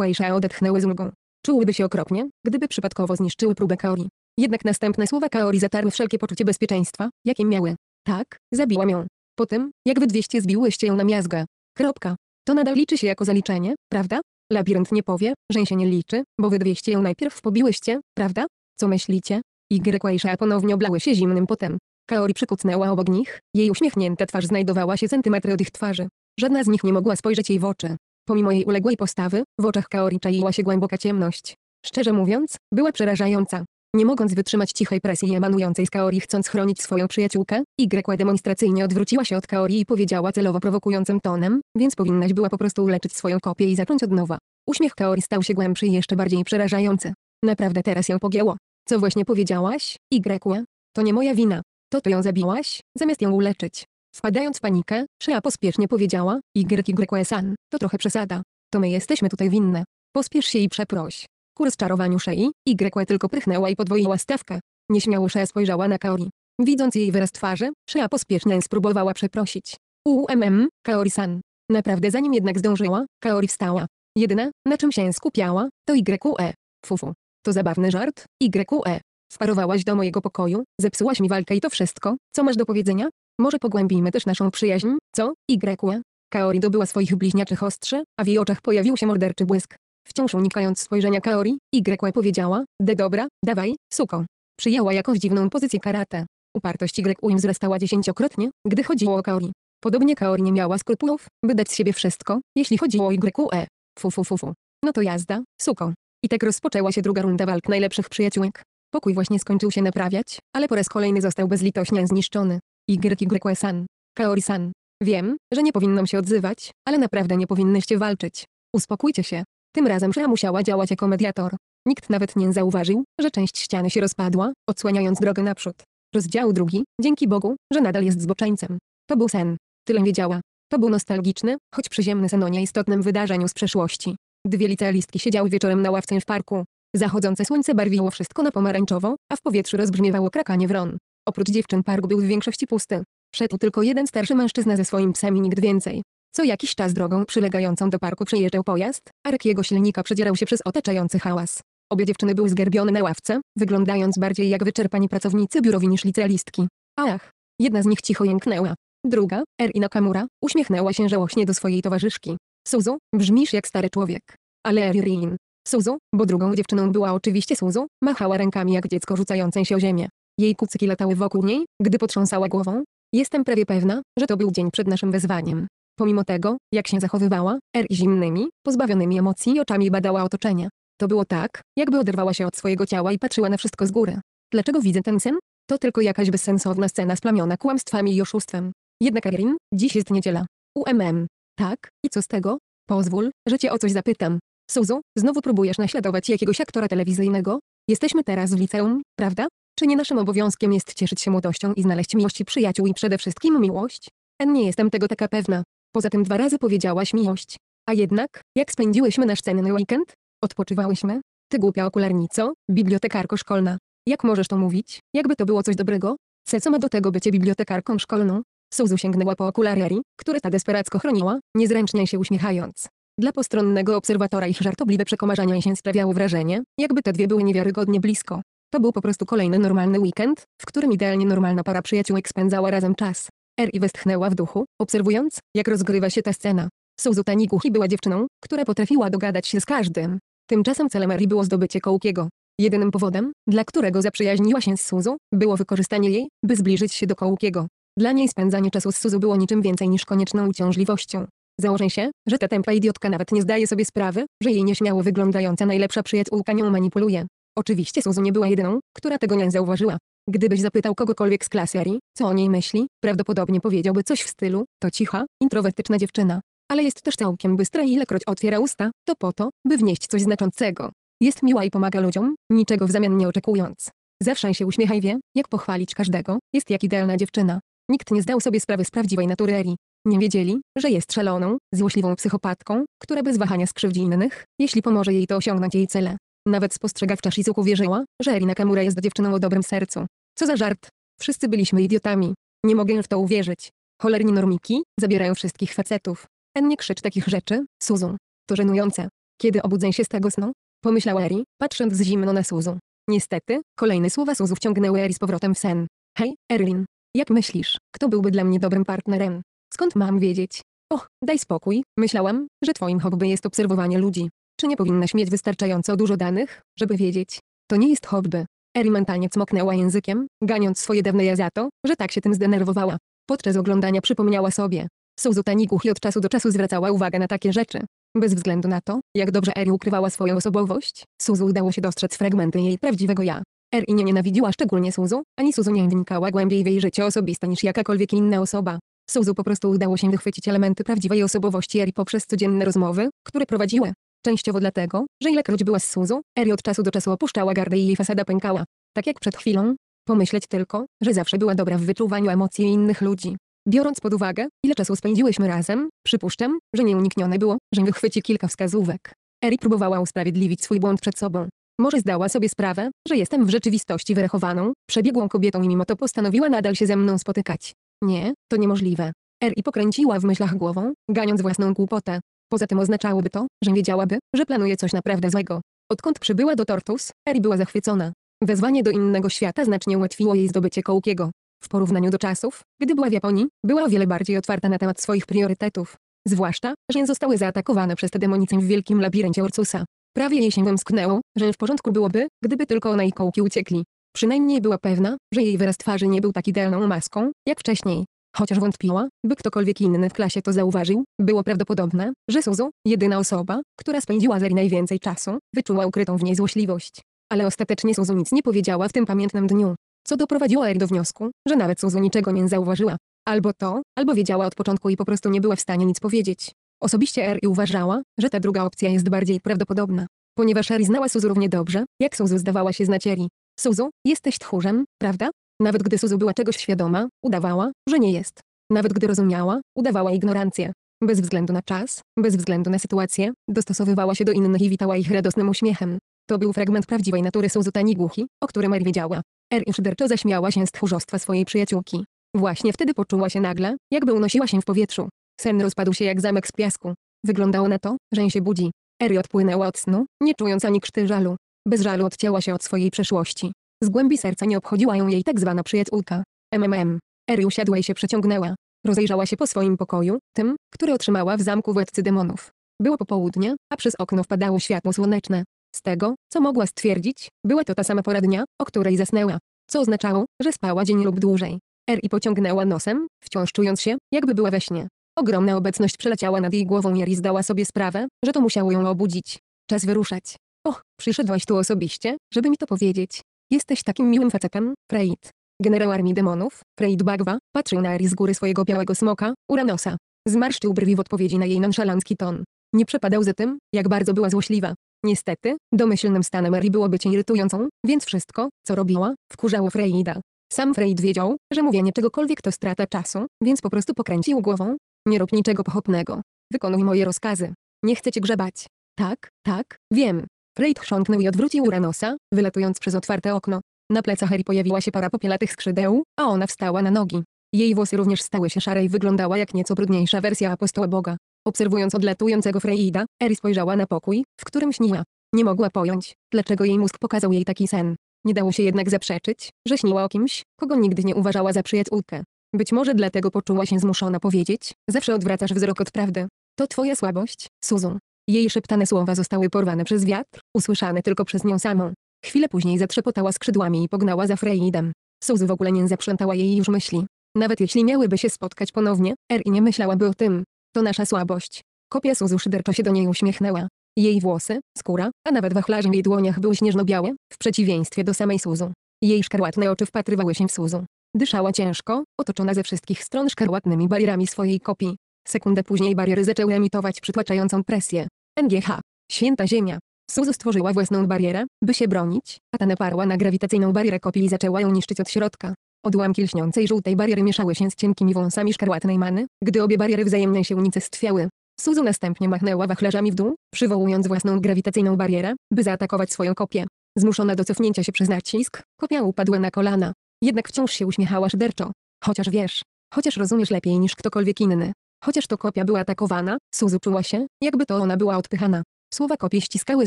Yejsza odetchnęły z ulgą. Czułyby się okropnie, gdyby przypadkowo zniszczyły próbę Kaori. Jednak następne słowa Kaori zatarły wszelkie poczucie bezpieczeństwa, jakie miały. Tak, zabiłam ją. Po tym, jak wy dwieście zbiłyście ją na miazgę. Kropka. To nadal liczy się jako zaliczenie, prawda? Labirynt nie powie, że się nie liczy, bo wy dwieście ją najpierw pobiłyście, prawda? Co myślicie? Yejsza ponownie oblały się zimnym potem. Kaori przykucnęła obok nich, jej uśmiechnięta twarz znajdowała się centymetry od ich twarzy. Żadna z nich nie mogła spojrzeć jej w oczy. Pomimo jej uległej postawy, w oczach Kaori czaiła się głęboka ciemność. Szczerze mówiąc, była przerażająca. Nie mogąc wytrzymać cichej presji emanującej z Kaori chcąc chronić swoją przyjaciółkę, Y demonstracyjnie odwróciła się od Kaori i powiedziała celowo prowokującym tonem, więc powinnaś była po prostu uleczyć swoją kopię i zacząć od nowa. Uśmiech Kaori stał się głębszy i jeszcze bardziej przerażający. Naprawdę teraz ją pogięło. Co właśnie powiedziałaś, Y? To nie moja wina. To ty ją zabiłaś, zamiast ją uleczyć. Wpadając w panikę, Shea pospiesznie powiedziała, YYQE-san, to trochę przesada. To my jesteśmy tutaj winne. Pospiesz się i przeproś. Kurs czarowaniu Shei, YE tylko prychnęła i podwoiła stawkę. Nieśmiało Shea spojrzała na Kaori. Widząc jej wyraz twarzy, Shea pospiesznie spróbowała przeprosić. UMM, Kaori-san. Naprawdę zanim jednak zdążyła, Kaori wstała. Jedyne, na czym się skupiała, to YQE. Fufu. To zabawny żart, YQE. Sparowałaś do mojego pokoju, zepsułaś mi walkę i to wszystko, co masz do powiedzenia? Może pogłębimy też naszą przyjaźń, co? Y. Kaori dobyła swoich bliźniaczych ostrze, a w jej oczach pojawił się morderczy błysk. Wciąż unikając spojrzenia Kaori, Y powiedziała, de dobra, dawaj, suko. Przyjęła jakąś dziwną pozycję karate. Upartość Y wzrastała dziesięciokrotnie, gdy chodziło o Kaori. Podobnie Kaori nie miała skrupułów, by dać z siebie wszystko, jeśli chodziło o Y. E. Fu fu fu fu. No to jazda, suko. I tak rozpoczęła się druga runda walk najlepszych przyjaciółek. Pokój właśnie skończył się naprawiać, ale po raz kolejny został bezlitośnie zniszczony. Y, San, Kaori-san. Wiem, że nie powinnam się odzywać, ale naprawdę nie powinnyście walczyć. Uspokójcie się. Tym razem Shra musiała działać jako mediator. Nikt nawet nie zauważył, że część ściany się rozpadła, odsłaniając drogę naprzód. Rozdział drugi, dzięki Bogu, że nadal jest zboczeńcem. To był sen. Tyle wiedziała. To był nostalgiczny, choć przyziemny sen o nieistotnym wydarzeniu z przeszłości. Dwie licealistki siedziały wieczorem na ławce w parku. Zachodzące słońce barwiło wszystko na pomarańczowo, a w powietrzu rozbrzmiewało krakanie wron. Oprócz dziewczyn park był w większości pusty. Szedł tylko jeden starszy mężczyzna ze swoim psem i nikt więcej. Co jakiś czas drogą przylegającą do parku przejeżdżał pojazd, a ryk jego silnika przedzierał się przez otaczający hałas. Obie dziewczyny były zgarbione na ławce, wyglądając bardziej jak wyczerpani pracownicy biurowi niż licealistki. Ach! Jedna z nich cicho jęknęła. Druga, Erina Kamura, uśmiechnęła się żałośnie do swojej towarzyszki. Suzu, brzmisz jak stary człowiek. Ale Erin, Suzu, bo drugą dziewczyną była oczywiście Suzu, machała rękami jak dziecko rzucające się o ziemię. Jej kucyki latały wokół niej, gdy potrząsała głową. Jestem prawie pewna, że to był dzień przed naszym wezwaniem. Pomimo tego, jak się zachowywała, R er zimnymi, pozbawionymi emocji oczami badała otoczenie. To było tak, jakby oderwała się od swojego ciała i patrzyła na wszystko z góry. Dlaczego widzę ten sen? To tylko jakaś bezsensowna scena splamiona kłamstwami i oszustwem. Jednak Erin, dziś jest niedziela. UMM. Tak, i co z tego? Pozwól, że cię o coś zapytam. Suzu, znowu próbujesz naśladować jakiegoś aktora telewizyjnego? Jesteśmy teraz w liceum, prawda? Czy nie naszym obowiązkiem jest cieszyć się młodością i znaleźć miłości przyjaciół i przede wszystkim miłość? En nie jestem tego taka pewna. Poza tym dwa razy powiedziałaś miłość. A jednak, jak spędziłyśmy nasz cenny weekend? Odpoczywałyśmy? Ty głupia okularnico, bibliotekarko szkolna. Jak możesz to mówić? Jakby to było coś dobrego? Se co ma do tego bycie bibliotekarką szkolną? Suzu sięgnęła po okulariari, które ta desperacko chroniła, niezręcznie się uśmiechając. Dla postronnego obserwatora ich żartobliwe przekomarzania się sprawiało wrażenie, jakby te dwie były niewiarygodnie blisko. To był po prostu kolejny normalny weekend, w którym idealnie normalna para przyjaciółek spędzała razem czas. Eri westchnęła w duchu, obserwując, jak rozgrywa się ta scena. Suzu Taniguchi była dziewczyną, która potrafiła dogadać się z każdym. Tymczasem celem Eri było zdobycie Kołkiego. Jedynym powodem, dla którego zaprzyjaźniła się z Suzu, było wykorzystanie jej, by zbliżyć się do Kołkiego. Dla niej spędzanie czasu z Suzu było niczym więcej niż konieczną uciążliwością. Założę się, że ta tempa idiotka nawet nie zdaje sobie sprawy, że jej nieśmiało wyglądająca najlepsza przyjaciółka nią manipuluje. Oczywiście Suzu nie była jedyną, która tego nie zauważyła. Gdybyś zapytał kogokolwiek z klasy Ari, co o niej myśli, prawdopodobnie powiedziałby coś w stylu, to cicha, introwertyczna dziewczyna. Ale jest też całkiem bystra i ilekroć otwiera usta, to po to, by wnieść coś znaczącego. Jest miła i pomaga ludziom, niczego w zamian nie oczekując. Zawsze się uśmiecha i wie, jak pochwalić każdego, jest jak idealna dziewczyna. Nikt nie zdał sobie sprawy z prawdziwej natury Eri. Nie wiedzieli, że jest szaloną, złośliwą psychopatką, która bez wahania skrzywdzi innych, jeśli pomoże jej to osiągnąć jej cele. Nawet spostrzegawcza Shizuku wierzyła, że Erina Kamura jest dziewczyną o dobrym sercu. Co za żart. Wszyscy byliśmy idiotami. Nie mogę w to uwierzyć. Cholerni normiki, zabierają wszystkich facetów. En nie krzycz takich rzeczy, Suzu. To żenujące. Kiedy obudzę się z tego snu? Pomyślała Eri, patrząc zimno na Suzu. Niestety, kolejne słowa Suzu wciągnęły Eri z powrotem w sen. Hej, Erin. Jak myślisz, kto byłby dla mnie dobrym partnerem? Skąd mam wiedzieć? Och, daj spokój, myślałam, że twoim hobby jest obserwowanie ludzi. Czy nie powinnaś mieć wystarczająco dużo danych, żeby wiedzieć? To nie jest hobby. Eri mentalnie cmoknęła językiem, ganiąc swoje dawne ja za to, że tak się tym zdenerwowała. Podczas oglądania przypomniała sobie. Suzu Taniguchi od czasu do czasu zwracała uwagę na takie rzeczy. Bez względu na to, jak dobrze Eri ukrywała swoją osobowość, Suzu udało się dostrzec fragmenty jej prawdziwego ja. Eri nie nienawidziła szczególnie Suzu, ani Suzu nie wnikała głębiej w jej życie osobiste niż jakakolwiek inna osoba. Suzu po prostu udało się wychwycić elementy prawdziwej osobowości Eri poprzez codzienne rozmowy, które prowadziły. Częściowo dlatego, że ilekroć była z Suzu, Eri od czasu do czasu opuszczała gardę i jej fasada pękała. Tak jak przed chwilą. Pomyśleć tylko, że zawsze była dobra w wyczuwaniu emocji innych ludzi. Biorąc pod uwagę, ile czasu spędziłyśmy razem, przypuszczam, że nieuniknione było, że wychwyci kilka wskazówek. Eri próbowała usprawiedliwić swój błąd przed sobą. Może zdała sobie sprawę, że jestem w rzeczywistości wyrechowaną, przebiegłą kobietą i mimo to postanowiła nadal się ze mną spotykać. Nie, to niemożliwe. Eri pokręciła w myślach głową, ganiąc własną głupotę. Poza tym oznaczałoby to, że wiedziałaby, że planuje coś naprawdę złego. Odkąd przybyła do Tortus, Eri była zachwycona. Wezwanie do innego świata znacznie ułatwiło jej zdobycie Kołkiego. W porównaniu do czasów, gdy była w Japonii, była o wiele bardziej otwarta na temat swoich priorytetów. Zwłaszcza, że zostały zaatakowane przez te demonicę w wielkim labiryncie Ursusa. Prawie jej się wymsknęło, że w porządku byłoby, gdyby tylko ona i Kołki uciekli. Przynajmniej była pewna, że jej wyraz twarzy nie był tak idealną maską, jak wcześniej. Chociaż wątpiła, by ktokolwiek inny w klasie to zauważył, było prawdopodobne, że Suzu, jedyna osoba, która spędziła z najwięcej czasu, wyczuła ukrytą w niej złośliwość. Ale ostatecznie Suzu nic nie powiedziała w tym pamiętnym dniu. Co doprowadziło Eri do wniosku, że nawet Suzu niczego nie zauważyła. Albo to, albo wiedziała od początku i po prostu nie była w stanie nic powiedzieć. Osobiście Eri uważała, że ta druga opcja jest bardziej prawdopodobna. Ponieważ Eri znała Suzu równie dobrze, jak Suzu zdawała się znać Eri. Suzu, jesteś tchórzem, prawda? Nawet gdy Suzu była czegoś świadoma, udawała, że nie jest. Nawet gdy rozumiała, udawała ignorancję. Bez względu na czas, bez względu na sytuację, dostosowywała się do innych i witała ich radosnym uśmiechem. To był fragment prawdziwej natury Suzu Taniguchi, o którym R wiedziała. R i szyderczo zaśmiała się z tchórzostwa swojej przyjaciółki. Właśnie wtedy poczuła się nagle, jakby unosiła się w powietrzu. Sen rozpadł się jak zamek z piasku. Wyglądało na to, że się budzi. Eri odpłynęła od snu, nie czując ani krzty żalu. Bez żalu odcięła się od swojej przeszłości. Z głębi serca nie obchodziła ją jej tak zwana przyjaciółka. MMM. Eri usiadła i się przeciągnęła. Rozejrzała się po swoim pokoju, tym, który otrzymała w zamku władcy demonów. Było popołudnie, a przez okno wpadało światło słoneczne. Z tego, co mogła stwierdzić, była to ta sama pora dnia, o której zasnęła. Co oznaczało, że spała dzień lub dłużej. Eri pociągnęła nosem, wciąż czując się, jakby była we śnie. Ogromna obecność przeleciała nad jej głową i Eri zdała sobie sprawę, że to musiało ją obudzić. Czas wyruszać. Och, przyszedłaś tu osobiście, żeby mi to powiedzieć. Jesteś takim miłym facetem, Preid. Generał armii demonów, Preid Bagwa, patrzył na Eri z góry swojego białego smoka, Uranosa. Zmarszczył brwi w odpowiedzi na jej nonszalancki ton. Nie przepadał za tym, jak bardzo była złośliwa. Niestety, domyślnym stanem Eri było być irytującą, więc wszystko, co robiła, wkurzało Freida. Sam Freid wiedział, że mówienie czegokolwiek to strata czasu, więc po prostu pokręcił głową. Nie rób niczego pochopnego. Wykonuj moje rozkazy. Nie chcę cię grzebać. Tak, tak, wiem. Reid chrząknął i odwrócił Uranosa, wylatując przez otwarte okno. Na plecach Harry pojawiła się para popielatych skrzydeł, a ona wstała na nogi. Jej włosy również stały się szare i wyglądała jak nieco brudniejsza wersja apostoła Boga. Obserwując odlatującego Freida, Eri spojrzała na pokój, w którym śniła. Nie mogła pojąć, dlaczego jej mózg pokazał jej taki sen. Nie dało się jednak zaprzeczyć, że śniła o kimś, kogo nigdy nie uważała za przyjaciółkę. Być może dlatego poczuła się zmuszona powiedzieć, zawsze odwracasz wzrok od prawdy. To twoja słabość, Suzu. Jej szeptane słowa zostały porwane przez wiatr, usłyszane tylko przez nią samą. Chwilę później zatrzepotała skrzydłami i pognała za Freidem. Suzy w ogóle nie zaprzątała jej już myśli. Nawet jeśli miałyby się spotkać ponownie, Eri nie myślałaby o tym. To nasza słabość. Kopia Suzu szyderczo się do niej uśmiechnęła. Jej włosy, skóra, a nawet wachlarz w jej dłoniach były śnieżno-białe, w przeciwieństwie do samej Suzu. Jej szkarłatne oczy wpatrywały się w Suzu. Dyszała ciężko, otoczona ze wszystkich stron szkarłatnymi barierami swojej kopii. Sekundę później bariery zaczęły emitować przytłaczającą presję. NGH. Święta Ziemia. Suzu stworzyła własną barierę, by się bronić, a ta naparła na grawitacyjną barierę kopii i zaczęła ją niszczyć od środka. Odłamki lśniącej żółtej bariery mieszały się z cienkimi wąsami szkarłatnej many, gdy obie bariery wzajemnie się unicestwiały. Suzu następnie machnęła wachlarzami w dół, przywołując własną grawitacyjną barierę, by zaatakować swoją kopię. Zmuszona do cofnięcia się przez nacisk, kopia upadła na kolana. Jednak wciąż się uśmiechała szyderczo. Chociaż wiesz, chociaż rozumiesz lepiej niż ktokolwiek inny, Chociaż to kopia była atakowana, Suzu czuła się, jakby to ona była odpychana. Słowa kopie ściskały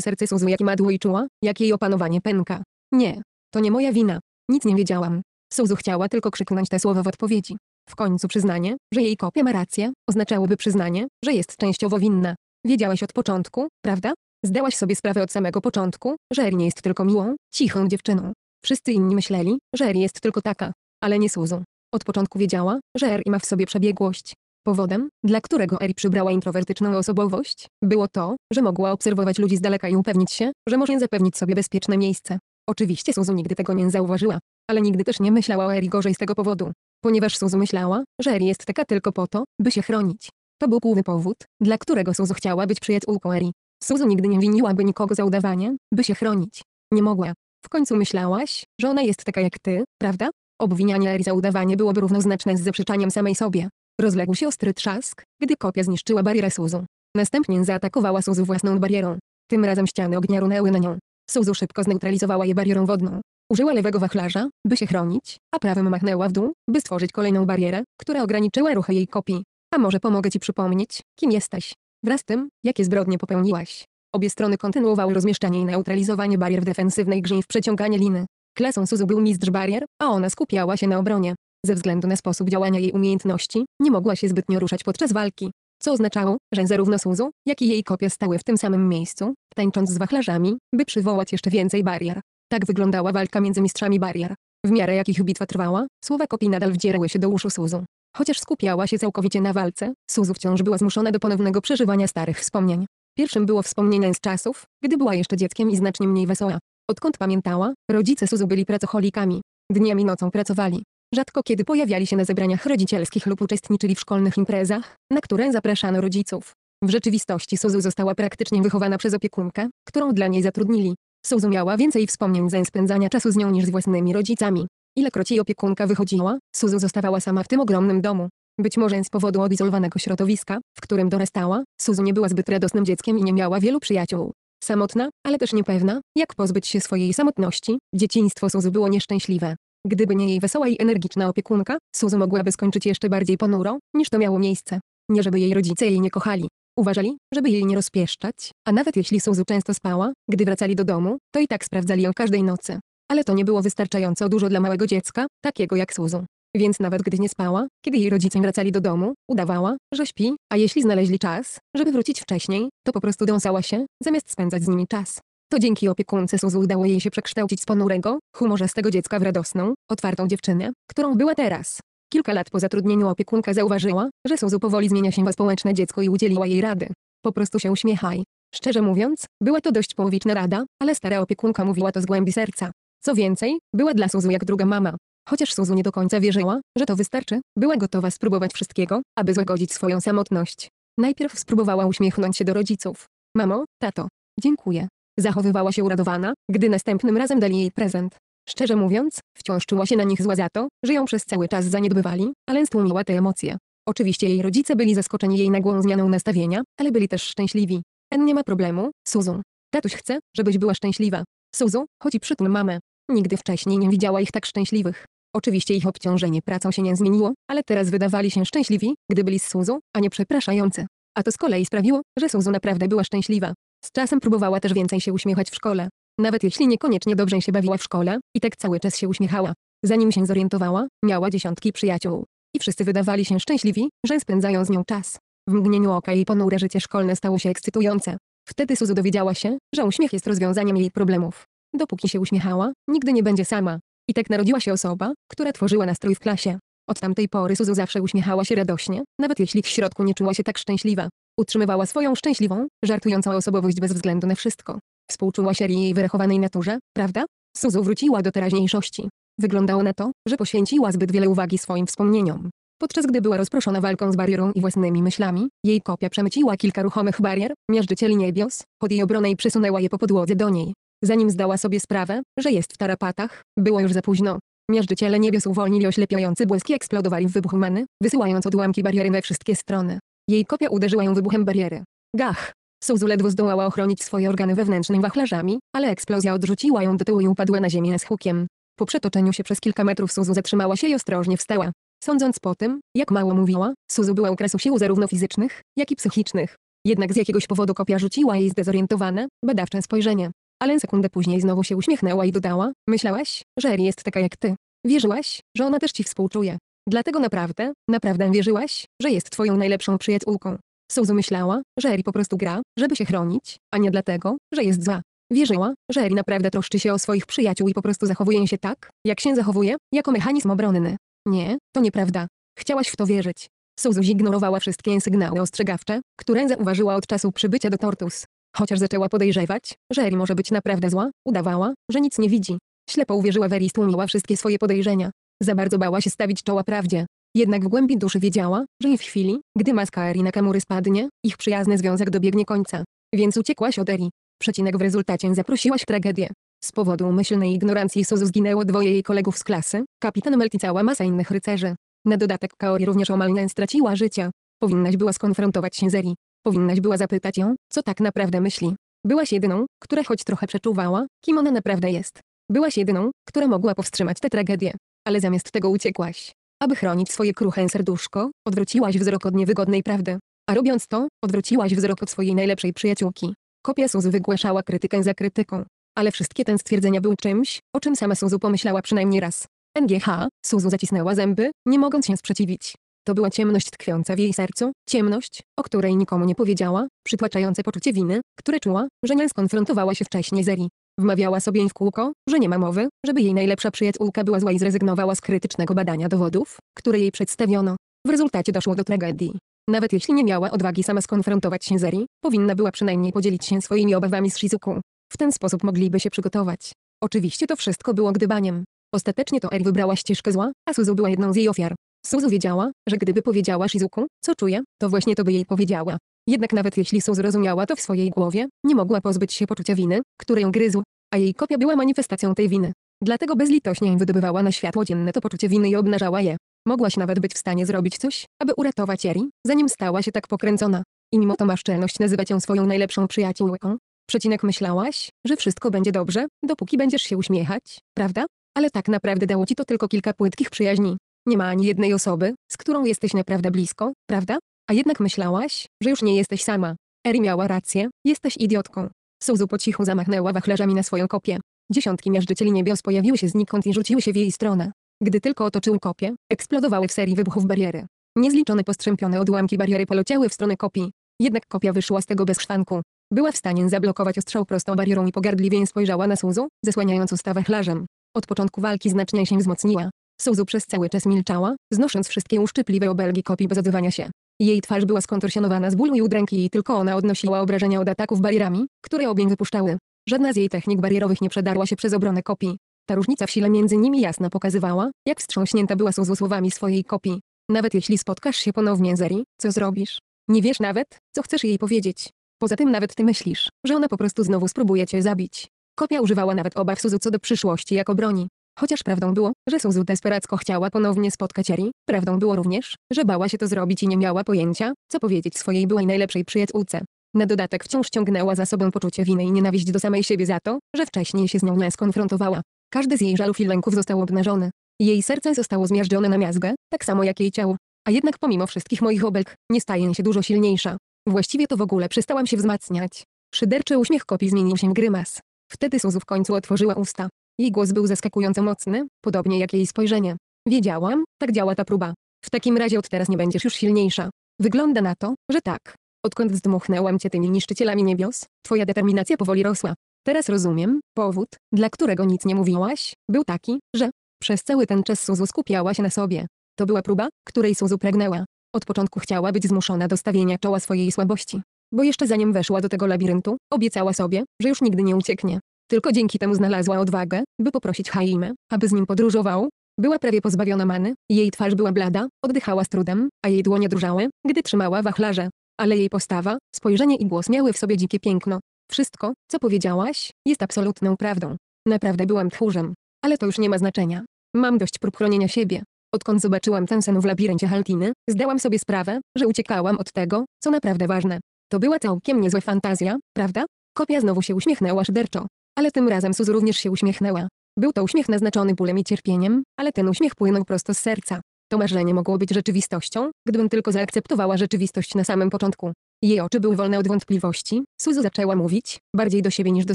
serce Suzu jak madło i czuła, jak jej opanowanie pęka. Nie, to nie moja wina. Nic nie wiedziałam. Suzu chciała tylko krzyknąć te słowa w odpowiedzi. W końcu przyznanie, że jej kopia ma rację, oznaczałoby przyznanie, że jest częściowo winna. Wiedziałaś od początku, prawda? Zdałaś sobie sprawę od samego początku, że Eri nie jest tylko miłą, cichą dziewczyną. Wszyscy inni myśleli, że Eri jest tylko taka, ale nie Suzu. Od początku wiedziała, że Eri ma w sobie przebiegłość, Powodem, dla którego Eri przybrała introwertyczną osobowość, było to, że mogła obserwować ludzi z daleka i upewnić się, że może zapewnić sobie bezpieczne miejsce. Oczywiście Suzu nigdy tego nie zauważyła, ale nigdy też nie myślała o Eri gorzej z tego powodu, ponieważ Suzu myślała, że Eri jest taka tylko po to, by się chronić. To był główny powód, dla którego Suzu chciała być przyjaciółką Eri. Suzu nigdy nie winiłaby nikogo za udawanie, by się chronić. Nie mogła. W końcu myślałaś, że ona jest taka jak ty, prawda? Obwinianie Eri za udawanie byłoby równoznaczne z zaprzeczaniem samej sobie. Rozległ się ostry trzask, gdy kopia zniszczyła barierę Suzu. Następnie zaatakowała Suzu własną barierą. Tym razem ściany ognia runęły na nią. Suzu szybko zneutralizowała je barierą wodną. Użyła lewego wachlarza, by się chronić, a prawym machnęła w dół, by stworzyć kolejną barierę, która ograniczyła ruchy jej kopii. A może pomogę ci przypomnieć, kim jesteś? Wraz z tym, jakie zbrodnie popełniłaś. Obie strony kontynuowały rozmieszczanie i neutralizowanie barier w defensywnej grze i w przeciąganie liny. Klasą Suzu był mistrz barier, a ona skupiała się na obronie. Ze względu na sposób działania jej umiejętności, nie mogła się zbytnio ruszać podczas walki. Co oznaczało, że zarówno Suzu, jak i jej kopie stały w tym samym miejscu, tańcząc z wachlarzami, by przywołać jeszcze więcej barier. Tak wyglądała walka między mistrzami barier. W miarę jakich bitwa trwała, słowa kopii nadal wdzierały się do uszu Suzu. Chociaż skupiała się całkowicie na walce, Suzu wciąż była zmuszona do ponownego przeżywania starych wspomnień. Pierwszym było wspomnienie z czasów, gdy była jeszcze dzieckiem i znacznie mniej wesoła. Odkąd pamiętała, rodzice Suzu byli pracocholikami. Dniami nocą pracowali, Rzadko kiedy pojawiali się na zebraniach rodzicielskich lub uczestniczyli w szkolnych imprezach, na które zapraszano rodziców. W rzeczywistości Suzu została praktycznie wychowana przez opiekunkę, którą dla niej zatrudnili. Suzu miała więcej wspomnień ze spędzania czasu z nią niż z własnymi rodzicami. Ilekroć jej opiekunka wychodziła, Suzu zostawała sama w tym ogromnym domu. Być może z powodu odizolowanego środowiska, w którym dorastała, Suzu nie była zbyt radosnym dzieckiem i nie miała wielu przyjaciół. Samotna, ale też niepewna, jak pozbyć się swojej samotności, dzieciństwo Suzu było nieszczęśliwe. Gdyby nie jej wesoła i energiczna opiekunka, Suzu mogłaby skończyć jeszcze bardziej ponuro, niż to miało miejsce. Nie żeby jej rodzice jej nie kochali. Uważali, żeby jej nie rozpieszczać, a nawet jeśli Suzu często spała, gdy wracali do domu, to i tak sprawdzali ją każdej nocy. Ale to nie było wystarczająco dużo dla małego dziecka, takiego jak Suzu. Więc nawet gdy nie spała, kiedy jej rodzice wracali do domu, udawała, że śpi, a jeśli znaleźli czas, żeby wrócić wcześniej, to po prostu dąsała się, zamiast spędzać z nimi czas. To dzięki opiekunce Suzu udało jej się przekształcić z ponurego, humorzastego dziecka w radosną, otwartą dziewczynę, którą była teraz. Kilka lat po zatrudnieniu opiekunka zauważyła, że Suzu powoli zmienia się w społeczne dziecko i udzieliła jej rady. Po prostu się uśmiechaj. Szczerze mówiąc, była to dość połowiczna rada, ale stara opiekunka mówiła to z głębi serca. Co więcej, była dla Suzu jak druga mama. Chociaż Suzu nie do końca wierzyła, że to wystarczy, była gotowa spróbować wszystkiego, aby złagodzić swoją samotność. Najpierw spróbowała uśmiechnąć się do rodziców. Mamo, tato, dziękuję, Zachowywała się uradowana, gdy następnym razem dali jej prezent. Szczerze mówiąc, wciąż czuła się na nich zła za to, że ją przez cały czas zaniedbywali, ale stłumiła te emocje. Oczywiście jej rodzice byli zaskoczeni jej nagłą zmianą nastawienia, ale byli też szczęśliwi. En nie ma problemu, Suzu. Tatuś chce, żebyś była szczęśliwa. Suzu, chodzi i tym mamę. Nigdy wcześniej nie widziała ich tak szczęśliwych. Oczywiście ich obciążenie pracą się nie zmieniło, ale teraz wydawali się szczęśliwi, gdy byli z Suzu, a nie przepraszający. A to z kolei sprawiło, że Suzu naprawdę była szczęśliwa. Z czasem próbowała też więcej się uśmiechać w szkole. Nawet jeśli niekoniecznie dobrze się bawiła w szkole, i tak cały czas się uśmiechała. Zanim się zorientowała, miała dziesiątki przyjaciół. I wszyscy wydawali się szczęśliwi, że spędzają z nią czas. W mgnieniu oka jej ponure życie szkolne stało się ekscytujące. Wtedy Suzu dowiedziała się, że uśmiech jest rozwiązaniem jej problemów. Dopóki się uśmiechała, nigdy nie będzie sama. I tak narodziła się osoba, która tworzyła nastrój w klasie. Od tamtej pory Suzu zawsze uśmiechała się radośnie, nawet jeśli w środku nie czuła się tak szczęśliwa. Utrzymywała swoją szczęśliwą, żartującą osobowość bez względu na wszystko. Współczuła się jej wyrachowanej naturze, prawda? Suzu wróciła do teraźniejszości. Wyglądało na to, że poświęciła zbyt wiele uwagi swoim wspomnieniom. Podczas gdy była rozproszona walką z barierą i własnymi myślami, jej kopia przemyciła kilka ruchomych barier, miażdżycieli niebios, pod jej obronę i przesunęła je po podłodze do niej. Zanim zdała sobie sprawę, że jest w tarapatach, było już za późno. Miażdżyciele niebios uwolnili oślepiający błysk i eksplodowali w wybuch many, wysyłając odłamki bariery we wszystkie strony. Jej kopia uderzyła ją wybuchem bariery. Gach! Suzu ledwo zdołała ochronić swoje organy wewnętrznymi wachlarzami, ale eksplozja odrzuciła ją do tyłu i upadła na ziemię z hukiem. Po przetoczeniu się przez kilka metrów Suzu zatrzymała się i ostrożnie wstała. Sądząc po tym, jak mało mówiła, Suzu była u kresu sił zarówno fizycznych, jak i psychicznych. Jednak z jakiegoś powodu kopia rzuciła jej zdezorientowane, badawcze spojrzenie. Ale sekundę później znowu się uśmiechnęła i dodała, myślałaś, że Eri jest taka jak ty. Wierzyłaś, że ona też ci współczuje. Dlatego naprawdę, naprawdę wierzyłaś, że jest twoją najlepszą przyjaciółką. Suzu myślała, że Eri po prostu gra, żeby się chronić, a nie dlatego, że jest zła. Wierzyła, że Eri naprawdę troszczy się o swoich przyjaciół i po prostu zachowuje się tak, jak się zachowuje, jako mechanizm obronny. Nie, to nieprawda. Chciałaś w to wierzyć. Suzu zignorowała wszystkie sygnały ostrzegawcze, które zauważyła od czasu przybycia do Tortus. Chociaż zaczęła podejrzewać, że Eri może być naprawdę zła, udawała, że nic nie widzi. Ślepo uwierzyła w Eri i stłumiła wszystkie swoje podejrzenia. Za bardzo bała się stawić czoła prawdzie. Jednak w głębi duszy wiedziała, że w chwili, gdy maska Eri kamury spadnie, ich przyjazny związek dobiegnie końca. Więc uciekłaś od Eri. Przecinek w rezultacie zaprosiłaś tragedię. Z powodu myślnej ignorancji Suzu zginęło dwoje jej kolegów z klasy, kapitan Melt i cała masa innych rycerzy. Na dodatek Kaori również omal nie straciła życia. Powinnaś była skonfrontować się z Eri. Powinnaś była zapytać ją, co tak naprawdę myśli. Byłaś jedyną, która choć trochę przeczuwała, kim ona naprawdę jest. Byłaś jedyną, która mogła powstrzymać tę tragedię ale zamiast tego uciekłaś. Aby chronić swoje kruche serduszko, odwróciłaś wzrok od niewygodnej prawdy. A robiąc to, odwróciłaś wzrok od swojej najlepszej przyjaciółki. Kopia Suzy wygłaszała krytykę za krytyką. Ale wszystkie te stwierdzenia były czymś, o czym sama Suzu pomyślała przynajmniej raz. NGH, Suzu zacisnęła zęby, nie mogąc się sprzeciwić. To była ciemność tkwiąca w jej sercu, ciemność, o której nikomu nie powiedziała, przytłaczające poczucie winy, które czuła, że nie skonfrontowała się wcześniej z Eri. Wmawiała sobie w kółko, że nie ma mowy, żeby jej najlepsza przyjaciółka była zła i zrezygnowała z krytycznego badania dowodów, które jej przedstawiono. W rezultacie doszło do tragedii. Nawet jeśli nie miała odwagi sama skonfrontować się z Eri, powinna była przynajmniej podzielić się swoimi obawami z Shizuku. W ten sposób mogliby się przygotować. Oczywiście to wszystko było gdybaniem. Ostatecznie to Eri wybrała ścieżkę zła, a Suzu była jedną z jej ofiar. Suzu wiedziała, że gdyby powiedziała Shizuku, co czuje, to właśnie to by jej powiedziała. Jednak nawet jeśli są zrozumiała to w swojej głowie, nie mogła pozbyć się poczucia winy, które ją gryzł, a jej kopia była manifestacją tej winy. Dlatego bezlitośnie wydobywała na światło dzienne to poczucie winy i obnażała je. Mogłaś nawet być w stanie zrobić coś, aby uratować Eri, zanim stała się tak pokręcona. I mimo to masz czelność nazywać ją swoją najlepszą przyjaciółką. Przecinek myślałaś, że wszystko będzie dobrze, dopóki będziesz się uśmiechać, prawda? Ale tak naprawdę dało ci to tylko kilka płytkich przyjaźni. Nie ma ani jednej osoby, z którą jesteś naprawdę blisko, prawda? A jednak myślałaś, że już nie jesteś sama. Eri miała rację, jesteś idiotką. Suzu po cichu zamachnęła wachlarzami na swoją kopię. Dziesiątki miażdżycieli niebios pojawiły się znikąd i rzuciły się w jej stronę. Gdy tylko otoczyły kopię, eksplodowały w serii wybuchów bariery. Niezliczone postrzępione odłamki bariery poleciały w stronę kopii. Jednak kopia wyszła z tego bez szwanku. Była w stanie zablokować ostrzał prostą barierą i pogardliwie spojrzała na Suzu, zasłaniając usta wachlarzem. Od początku walki znacznie się wzmocniła. Suzu przez cały czas milczała, znosząc wszystkie uszczypliwe obelgi kopii bez odzywania się. Jej twarz była skontorsjonowana z bólu i udręki i tylko ona odnosiła obrażenia od ataków barierami, które ogień wypuszczały. Żadna z jej technik barierowych nie przedarła się przez obronę kopii. Ta różnica w sile między nimi jasno pokazywała, jak wstrząśnięta była Suzu słowami swojej kopii. Nawet jeśli spotkasz się ponownie z Eri, co zrobisz? Nie wiesz nawet, co chcesz jej powiedzieć. Poza tym nawet ty myślisz, że ona po prostu znowu spróbuje cię zabić. Kopia używała nawet obaw Suzu co do przyszłości jako broni. Chociaż prawdą było, że Suzu desperacko chciała ponownie spotkać Eri, prawdą było również, że bała się to zrobić i nie miała pojęcia, co powiedzieć swojej byłej najlepszej przyjaciółce. Na dodatek wciąż ciągnęła za sobą poczucie winy i nienawiść do samej siebie za to, że wcześniej się z nią nie skonfrontowała. Każdy z jej żalów i lęków został obnażony. Jej serce zostało zmiażdżone na miazgę, tak samo jak jej ciało. A jednak pomimo wszystkich moich obelg, nie staję się dużo silniejsza. Właściwie to w ogóle przestałam się wzmacniać. Szyderczy uśmiech kopii zmienił się w grymas. Wtedy Suzu w końcu otworzyła usta. Jej głos był zaskakująco mocny, podobnie jak jej spojrzenie. Wiedziałam, tak działa ta próba. W takim razie od teraz nie będziesz już silniejsza. Wygląda na to, że tak. Odkąd zdmuchnęłam cię tymi niszczycielami niebios, twoja determinacja powoli rosła. Teraz rozumiem, powód, dla którego nic nie mówiłaś, był taki, że przez cały ten czas Suzu skupiała się na sobie. To była próba, której Suzu pragnęła. Od początku chciała być zmuszona do stawienia czoła swojej słabości. Bo jeszcze zanim weszła do tego labiryntu, obiecała sobie, że już nigdy nie ucieknie. Tylko dzięki temu znalazła odwagę, by poprosić Haimę, aby z nim podróżował. Była prawie pozbawiona many, jej twarz była blada, oddychała z trudem, a jej dłonie drżały, gdy trzymała wachlarze. Ale jej postawa, spojrzenie i głos miały w sobie dzikie piękno. Wszystko, co powiedziałaś, jest absolutną prawdą. Naprawdę byłam tchórzem. Ale to już nie ma znaczenia. Mam dość prób chronienia siebie. Odkąd zobaczyłam ten sen w labiryncie Haltiny, zdałam sobie sprawę, że uciekałam od tego, co naprawdę ważne. To była całkiem niezła fantazja, prawda? Kopia znowu się uśmiechnęła szyderczo ale tym razem Suzu również się uśmiechnęła. Był to uśmiech naznaczony bólem i cierpieniem, ale ten uśmiech płynął prosto z serca. To marzenie mogło być rzeczywistością, gdybym tylko zaakceptowała rzeczywistość na samym początku. Jej oczy były wolne od wątpliwości, Suzu zaczęła mówić, bardziej do siebie niż do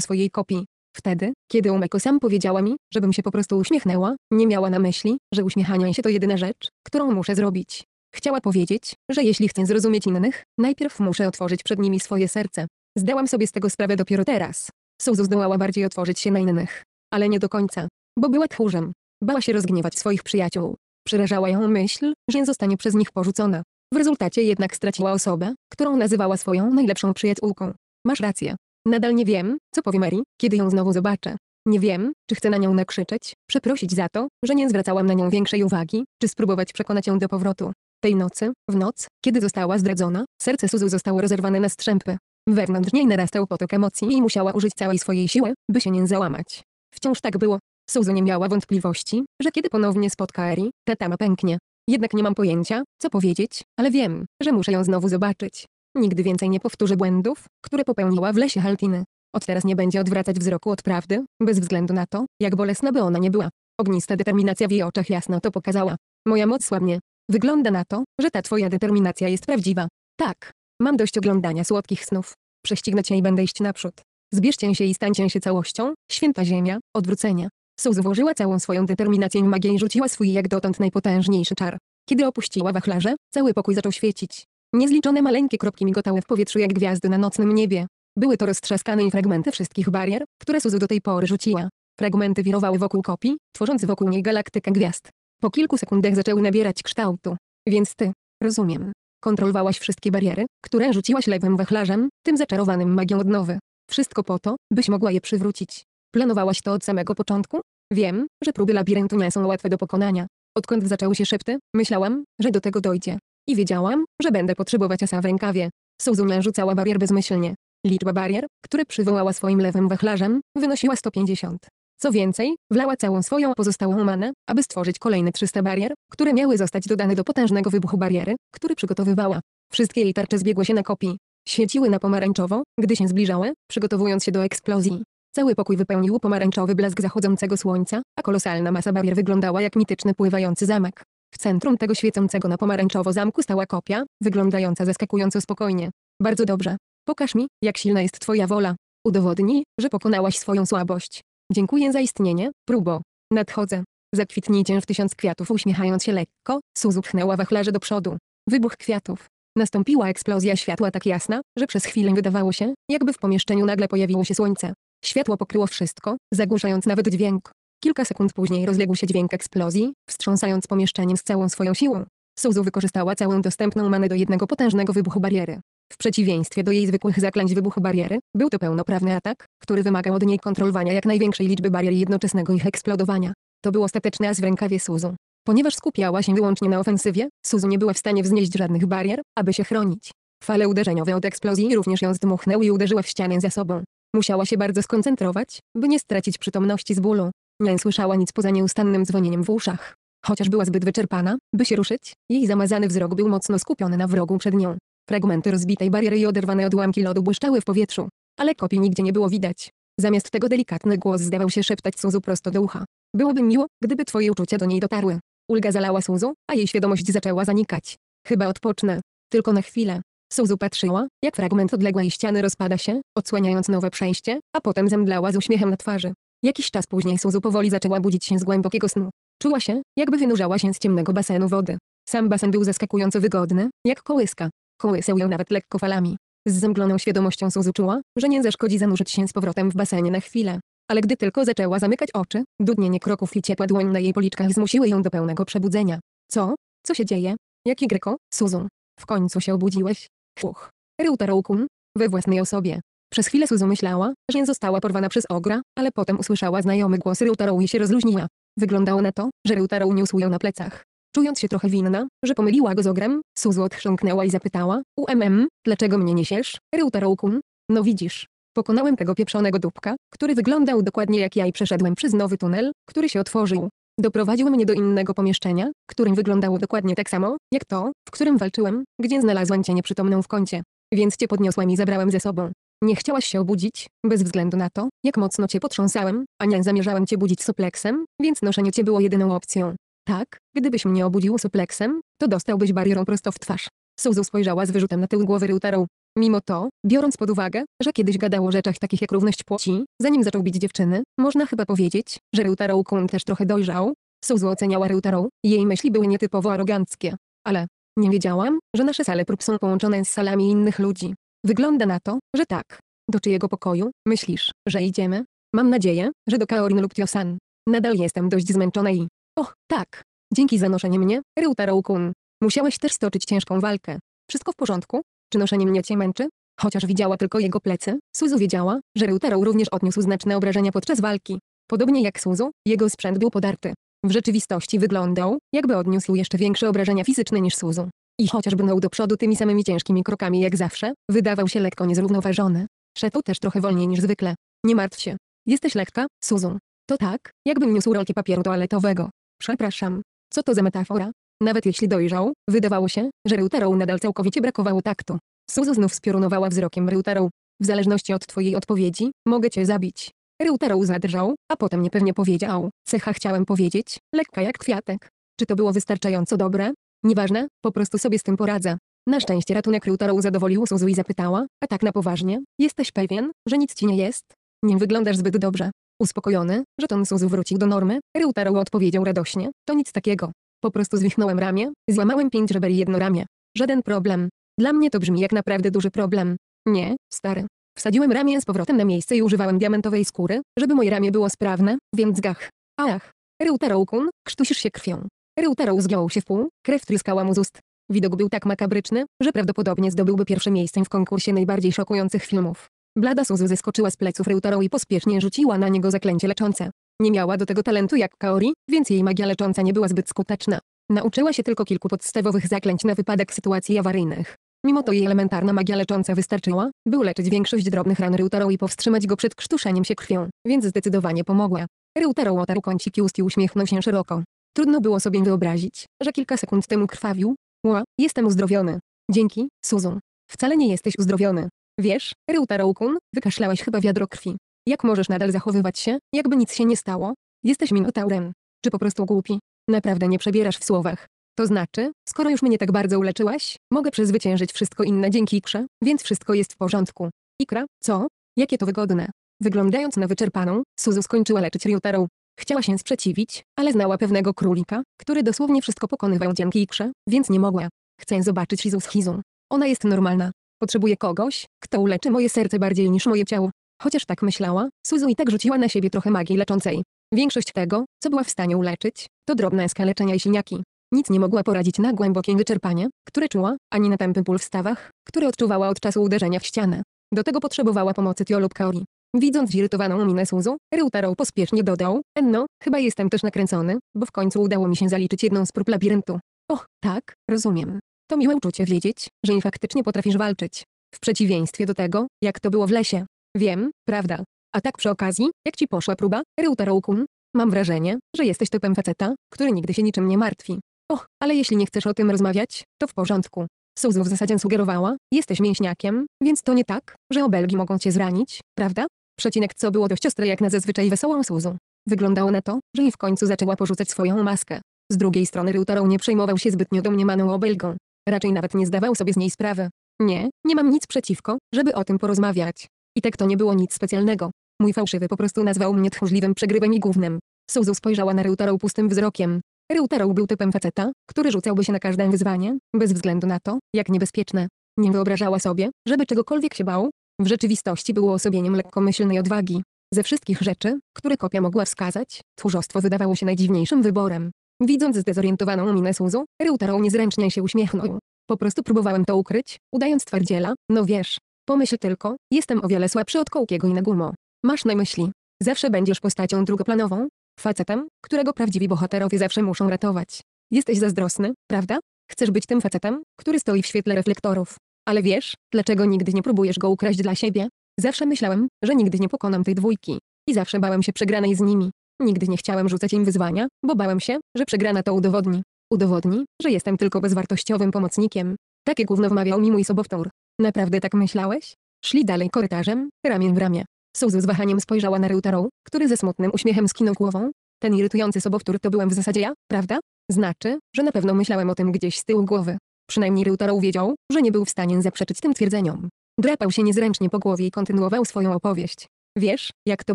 swojej kopii. Wtedy, kiedy Umeko sam powiedziała mi, żebym się po prostu uśmiechnęła, nie miała na myśli, że uśmiechanie się to jedyna rzecz, którą muszę zrobić. Chciała powiedzieć, że jeśli chcę zrozumieć innych, najpierw muszę otworzyć przed nimi swoje serce. Zdałam sobie z tego sprawę dopiero teraz. Suzu zdołała bardziej otworzyć się na innych. Ale nie do końca. Bo była tchórzem. Bała się rozgniewać swoich przyjaciół. Przerażała ją myśl, że zostanie przez nich porzucona. W rezultacie jednak straciła osobę, którą nazywała swoją najlepszą przyjaciółką. Masz rację. Nadal nie wiem, co powie Mary, kiedy ją znowu zobaczę. Nie wiem, czy chcę na nią nakrzyczeć, przeprosić za to, że nie zwracałam na nią większej uwagi, czy spróbować przekonać ją do powrotu. Tej nocy, w noc, kiedy została zdradzona, serce Suzu zostało rozerwane na strzępy. Wewnątrz niej narastał potok emocji i musiała użyć całej swojej siły, by się nie załamać. Wciąż tak było. Suzu nie miała wątpliwości, że kiedy ponownie spotka Eri, ta tama pęknie. Jednak nie mam pojęcia, co powiedzieć, ale wiem, że muszę ją znowu zobaczyć. Nigdy więcej nie powtórzę błędów, które popełniła w lesie Haltiny. Od teraz nie będzie odwracać wzroku od prawdy, bez względu na to, jak bolesna by ona nie była. Ognista determinacja w jej oczach jasno to pokazała. Moja moc słabnie. Wygląda na to, że ta twoja determinacja jest prawdziwa. Tak, Mam dość oglądania słodkich snów. Prześcignę cię i będę iść naprzód. Zbierzcie się i stańcie się całością, święta ziemia, odwrócenie. Suz włożyła całą swoją determinację i magię i rzuciła swój jak dotąd najpotężniejszy czar. Kiedy opuściła wachlarze, cały pokój zaczął świecić. Niezliczone maleńkie kropki migotały w powietrzu jak gwiazdy na nocnym niebie. Były to roztrzaskane i fragmenty wszystkich barier, które Suzu do tej pory rzuciła. Fragmenty wirowały wokół kopii, tworząc wokół niej galaktykę gwiazd. Po kilku sekundach zaczęły nabierać kształtu. Więc ty, rozumiem, Kontrolowałaś wszystkie bariery, które rzuciłaś lewym wachlarzem, tym zaczarowanym magią odnowy. Wszystko po to, byś mogła je przywrócić. Planowałaś to od samego początku? Wiem, że próby labiryntu nie są łatwe do pokonania. Odkąd zaczęły się szepty, myślałam, że do tego dojdzie. I wiedziałam, że będę potrzebować asa w rękawie. Suzuna rzucała barier bezmyślnie. Liczba barier, które przywołała swoim lewym wachlarzem, wynosiła 150. Co więcej, wlała całą swoją pozostałą manę, aby stworzyć kolejne 300 barier, które miały zostać dodane do potężnego wybuchu bariery, który przygotowywała. Wszystkie jej tarcze zbiegły się na kopii. Świeciły na pomarańczowo, gdy się zbliżały, przygotowując się do eksplozji. Cały pokój wypełnił pomarańczowy blask zachodzącego słońca, a kolosalna masa barier wyglądała jak mityczny pływający zamek. W centrum tego świecącego na pomarańczowo zamku stała kopia, wyglądająca zaskakująco spokojnie. Bardzo dobrze. Pokaż mi, jak silna jest twoja wola. Udowodnij, że pokonałaś swoją słabość. Dziękuję za istnienie, próbo. Nadchodzę. Zakwitnijcie w tysiąc kwiatów uśmiechając się lekko, Suzu pchnęła wachlarze do przodu. Wybuch kwiatów. Nastąpiła eksplozja światła tak jasna, że przez chwilę wydawało się, jakby w pomieszczeniu nagle pojawiło się słońce. Światło pokryło wszystko, zagłuszając nawet dźwięk. Kilka sekund później rozległ się dźwięk eksplozji, wstrząsając pomieszczeniem z całą swoją siłą. Suzu wykorzystała całą dostępną manę do jednego potężnego wybuchu bariery. W przeciwieństwie do jej zwykłych zaklęć wybuchu bariery, był to pełnoprawny atak, który wymagał od niej kontrolowania jak największej liczby barier i jednoczesnego ich eksplodowania. To był ostateczny as w rękawie Suzu. Ponieważ skupiała się wyłącznie na ofensywie, Suzu nie była w stanie wznieść żadnych barier, aby się chronić. Fale uderzeniowe od eksplozji również ją zdmuchnęły i uderzyła w ścianę za sobą. Musiała się bardzo skoncentrować, by nie stracić przytomności z bólu. Nie słyszała nic poza nieustannym dzwonieniem w uszach. Chociaż była zbyt wyczerpana, by się ruszyć, jej zamazany wzrok był mocno skupiony na wrogu przed nią. Fragmenty rozbitej bariery i oderwane odłamki lodu błyszczały w powietrzu, ale kopii nigdzie nie było widać. Zamiast tego delikatny głos zdawał się szeptać Suzu prosto do ucha. Byłoby miło, gdyby twoje uczucia do niej dotarły. Ulga zalała Suzu, a jej świadomość zaczęła zanikać. Chyba odpocznę. Tylko na chwilę. Suzu patrzyła, jak fragment odległej ściany rozpada się, odsłaniając nowe przejście, a potem zemdlała z uśmiechem na twarzy. Jakiś czas później Suzu powoli zaczęła budzić się z głębokiego snu. Czuła się, jakby wynurzała się z ciemnego basenu wody. Sam basen był zaskakująco wygodny, jak kołyska. Kołysał ją nawet lekko falami. Z zemgloną świadomością czuła, że nie zaszkodzi zanurzyć się z powrotem w basenie na chwilę. Ale gdy tylko zaczęła zamykać oczy, dudnienie kroków i ciepła dłoń na jej policzkach zmusiły ją do pełnego przebudzenia. Co? Co się dzieje? Jaki Greko, Suzu. W końcu się obudziłeś. Chłuch. Ryutaro-kun, we własnej osobie. Przez chwilę Suzu myślała, że została porwana przez ogra, ale potem usłyszała znajomy głos Ryutarou i się rozluźniła. Wyglądało na to, że Ryutarou niósł ją na plecach. Czując się trochę winna, że pomyliła go z ogrem, Suzu odchrząknęła i zapytała, UMM, dlaczego mnie niesiesz, Ryutaro-kun? No widzisz, Pokonałem tego pieprzonego dupka, który wyglądał dokładnie jak ja i przeszedłem przez nowy tunel, który się otworzył. Doprowadził mnie do innego pomieszczenia, którym wyglądało dokładnie tak samo, jak to, w którym walczyłem, gdzie znalazłem cię nieprzytomną w kącie. Więc cię podniosłem i zabrałem ze sobą. Nie chciałaś się obudzić, bez względu na to, jak mocno cię potrząsałem, a nie zamierzałem cię budzić supleksem, więc noszenie cię było jedyną opcją. Tak, gdybyś mnie obudził supleksem, to dostałbyś barierą prosto w twarz. Suzu spojrzała z wyrzutem na tył głowy Ryutarą. Mimo to, biorąc pod uwagę, że kiedyś gadał o rzeczach takich jak równość płci, zanim zaczął bić dziewczyny, można chyba powiedzieć, że Ryutarą-kun też trochę dojrzał. Suzu oceniała Ryutarą, jej myśli były nietypowo aroganckie. Ale, nie wiedziałam, że nasze sale prób są połączone z salami innych ludzi. Wygląda na to, że tak. Do czyjego pokoju, myślisz, że idziemy? Mam nadzieję, że do Kaorin lub Tiosan. Nadal jestem dość zmęczona i Och, tak. Dzięki za noszenie mnie, Ryutaro-kun. Musiałeś też stoczyć ciężką walkę. Wszystko w porządku? Czy noszenie mnie cię męczy? Chociaż widziała tylko jego plecy, Suzu wiedziała, że Ryutaro również odniósł znaczne obrażenia podczas walki. Podobnie jak Suzu, jego sprzęt był podarty. W rzeczywistości wyglądał, jakby odniósł jeszcze większe obrażenia fizyczne niż Suzu. I chociaż brnął do przodu tymi samymi ciężkimi krokami jak zawsze, wydawał się lekko niezrównoważony. Szedł też trochę wolniej niż zwykle. Nie martw się. Jesteś lekka, Suzu. To tak, jakbym niósł rolkę papieru toaletowego. Przepraszam. Co to za metafora? Nawet jeśli dojrzał, wydawało się, że Ryutarą nadal całkowicie brakowało taktu. Suzu znów spiorunowała wzrokiem Ryutarą. W zależności od twojej odpowiedzi, mogę cię zabić. Ryutarą zadrżał, a potem niepewnie powiedział. Cecha chciałem powiedzieć, lekka jak kwiatek. Czy to było wystarczająco dobre? Nieważne, po prostu sobie z tym poradzę. Na szczęście ratunek Ryutarą zadowolił Suzu i zapytała, a tak na poważnie, jesteś pewien, że nic ci nie jest? Nie wyglądasz zbyt dobrze. Uspokojony, że Tonsus wrócił do normy, Ryutaro odpowiedział radośnie, to nic takiego. Po prostu zwichnąłem ramię, złamałem pięć żeber i jedno ramię. Żaden problem. Dla mnie to brzmi jak naprawdę duży problem. Nie, stary. Wsadziłem ramię z powrotem na miejsce i używałem diamentowej skóry, żeby moje ramię było sprawne, więc gach. Ach. Ryutaro-kun, krztusisz się krwią. Ryutaro zgiął się w pół, krew tryskała mu z ust. Widok był tak makabryczny, że prawdopodobnie zdobyłby pierwsze miejsce w konkursie najbardziej szokujących filmów. Blada Suzu zeskoczyła z pleców Ryutaro i pospiesznie rzuciła na niego zaklęcie leczące. Nie miała do tego talentu jak Kaori, więc jej magia lecząca nie była zbyt skuteczna. Nauczyła się tylko kilku podstawowych zaklęć na wypadek sytuacji awaryjnych. Mimo to jej elementarna magia lecząca wystarczyła, by uleczyć większość drobnych ran Ryutaro i powstrzymać go przed krztuszeniem się krwią, więc zdecydowanie pomogła. Ryutaro otarł ust i uśmiechnął się szeroko. Trudno było sobie wyobrazić, że kilka sekund temu krwawił. Ła, jestem uzdrowiony. Dzięki, Suzu. Wcale nie jesteś uzdrowiony. Wiesz, Ryutaro-kun, wykaszlałeś chyba wiadro krwi. Jak możesz nadal zachowywać się, jakby nic się nie stało? Jesteś minotaurem. Czy po prostu głupi? Naprawdę nie przebierasz w słowach. To znaczy, skoro już mnie tak bardzo uleczyłaś, mogę przezwyciężyć wszystko inne dzięki Ikrze, więc wszystko jest w porządku. Ikra, co? Jakie to wygodne. Wyglądając na wyczerpaną, Suzu skończyła leczyć ryutaro. Chciała się sprzeciwić, ale znała pewnego królika, który dosłownie wszystko pokonywał dzięki Ikrze, więc nie mogła. Chcę zobaczyć Shizu z Hizą. Ona jest normalna. Potrzebuję kogoś, kto uleczy moje serce bardziej niż moje ciało. Chociaż tak myślała, Suzu i tak rzuciła na siebie trochę magii leczącej. Większość tego, co była w stanie uleczyć, to drobne skaleczenia i siniaki. Nic nie mogła poradzić na głębokie wyczerpanie, które czuła, ani na tępy ból w stawach, które odczuwała od czasu uderzenia w ścianę. Do tego potrzebowała pomocy Tio lub Kaori. Widząc zirytowaną minę Suzu, Ryutaro pospiesznie dodał, no, chyba jestem też nakręcony, bo w końcu udało mi się zaliczyć jedną z prób labiryntu. Och, tak, rozumiem. To miłe uczucie wiedzieć, że faktycznie potrafisz walczyć. W przeciwieństwie do tego, jak to było w lesie. Wiem, prawda. A tak przy okazji, jak ci poszła próba, Ryutarokun? Mam wrażenie, że jesteś typem faceta, który nigdy się niczym nie martwi. Och, ale jeśli nie chcesz o tym rozmawiać, to w porządku. Suzu w zasadzie sugerowała, jesteś mięśniakiem, więc to nie tak, że obelgi mogą cię zranić, prawda? Przecinek co było dość ostre jak na zazwyczaj wesołą Suzu. Wyglądało na to, że i w końcu zaczęła porzucać swoją maskę. Z drugiej strony Ryutaro nie przejmował się zbytnio domniemaną obelgą. Raczej nawet nie zdawał sobie z niej sprawy. Nie, nie mam nic przeciwko, żeby o tym porozmawiać. I tak to nie było nic specjalnego. Mój fałszywy po prostu nazwał mnie tchórzliwym przegrywem i głównym. Suzu spojrzała na Ryutarą pustym wzrokiem. Ryutarą był typem faceta, który rzucałby się na każde wyzwanie, bez względu na to, jak niebezpieczne. Nie wyobrażała sobie, żeby czegokolwiek się bał. W rzeczywistości było osobieniem lekkomyślnej odwagi. Ze wszystkich rzeczy, które kopia mogła wskazać, tchórzostwo wydawało się najdziwniejszym wyborem. Widząc zdezorientowaną minę Suzu, Ryutaro niezręcznie się uśmiechnął. Po prostu próbowałem to ukryć, udając twardziela, no wiesz. Pomyśl tylko, jestem o wiele słabszy od Kołkiego i Nagumo. Masz na myśli, zawsze będziesz postacią drugoplanową, facetem, którego prawdziwi bohaterowie zawsze muszą ratować. Jesteś zazdrosny, prawda? Chcesz być tym facetem, który stoi w świetle reflektorów. Ale wiesz, dlaczego nigdy nie próbujesz go ukraść dla siebie? Zawsze myślałem, że nigdy nie pokonam tej dwójki. I zawsze bałem się przegranej z nimi. Nigdy nie chciałem rzucać im wyzwania, bo bałem się, że przegrana to udowodni. Udowodni, że jestem tylko bezwartościowym pomocnikiem. Takie gówno wmawiał mi mój sobowtór. Naprawdę tak myślałeś? Szli dalej korytarzem, ramię w ramię. Suzu z wahaniem spojrzała na Ryutaro, który ze smutnym uśmiechem skinął głową. Ten irytujący sobowtór to byłem w zasadzie ja, prawda? Znaczy, że na pewno myślałem o tym gdzieś z tyłu głowy. Przynajmniej Ryutaro wiedział, że nie był w stanie zaprzeczyć tym twierdzeniom. Drapał się niezręcznie po głowie i kontynuował swoją opowieść. Wiesz, jak to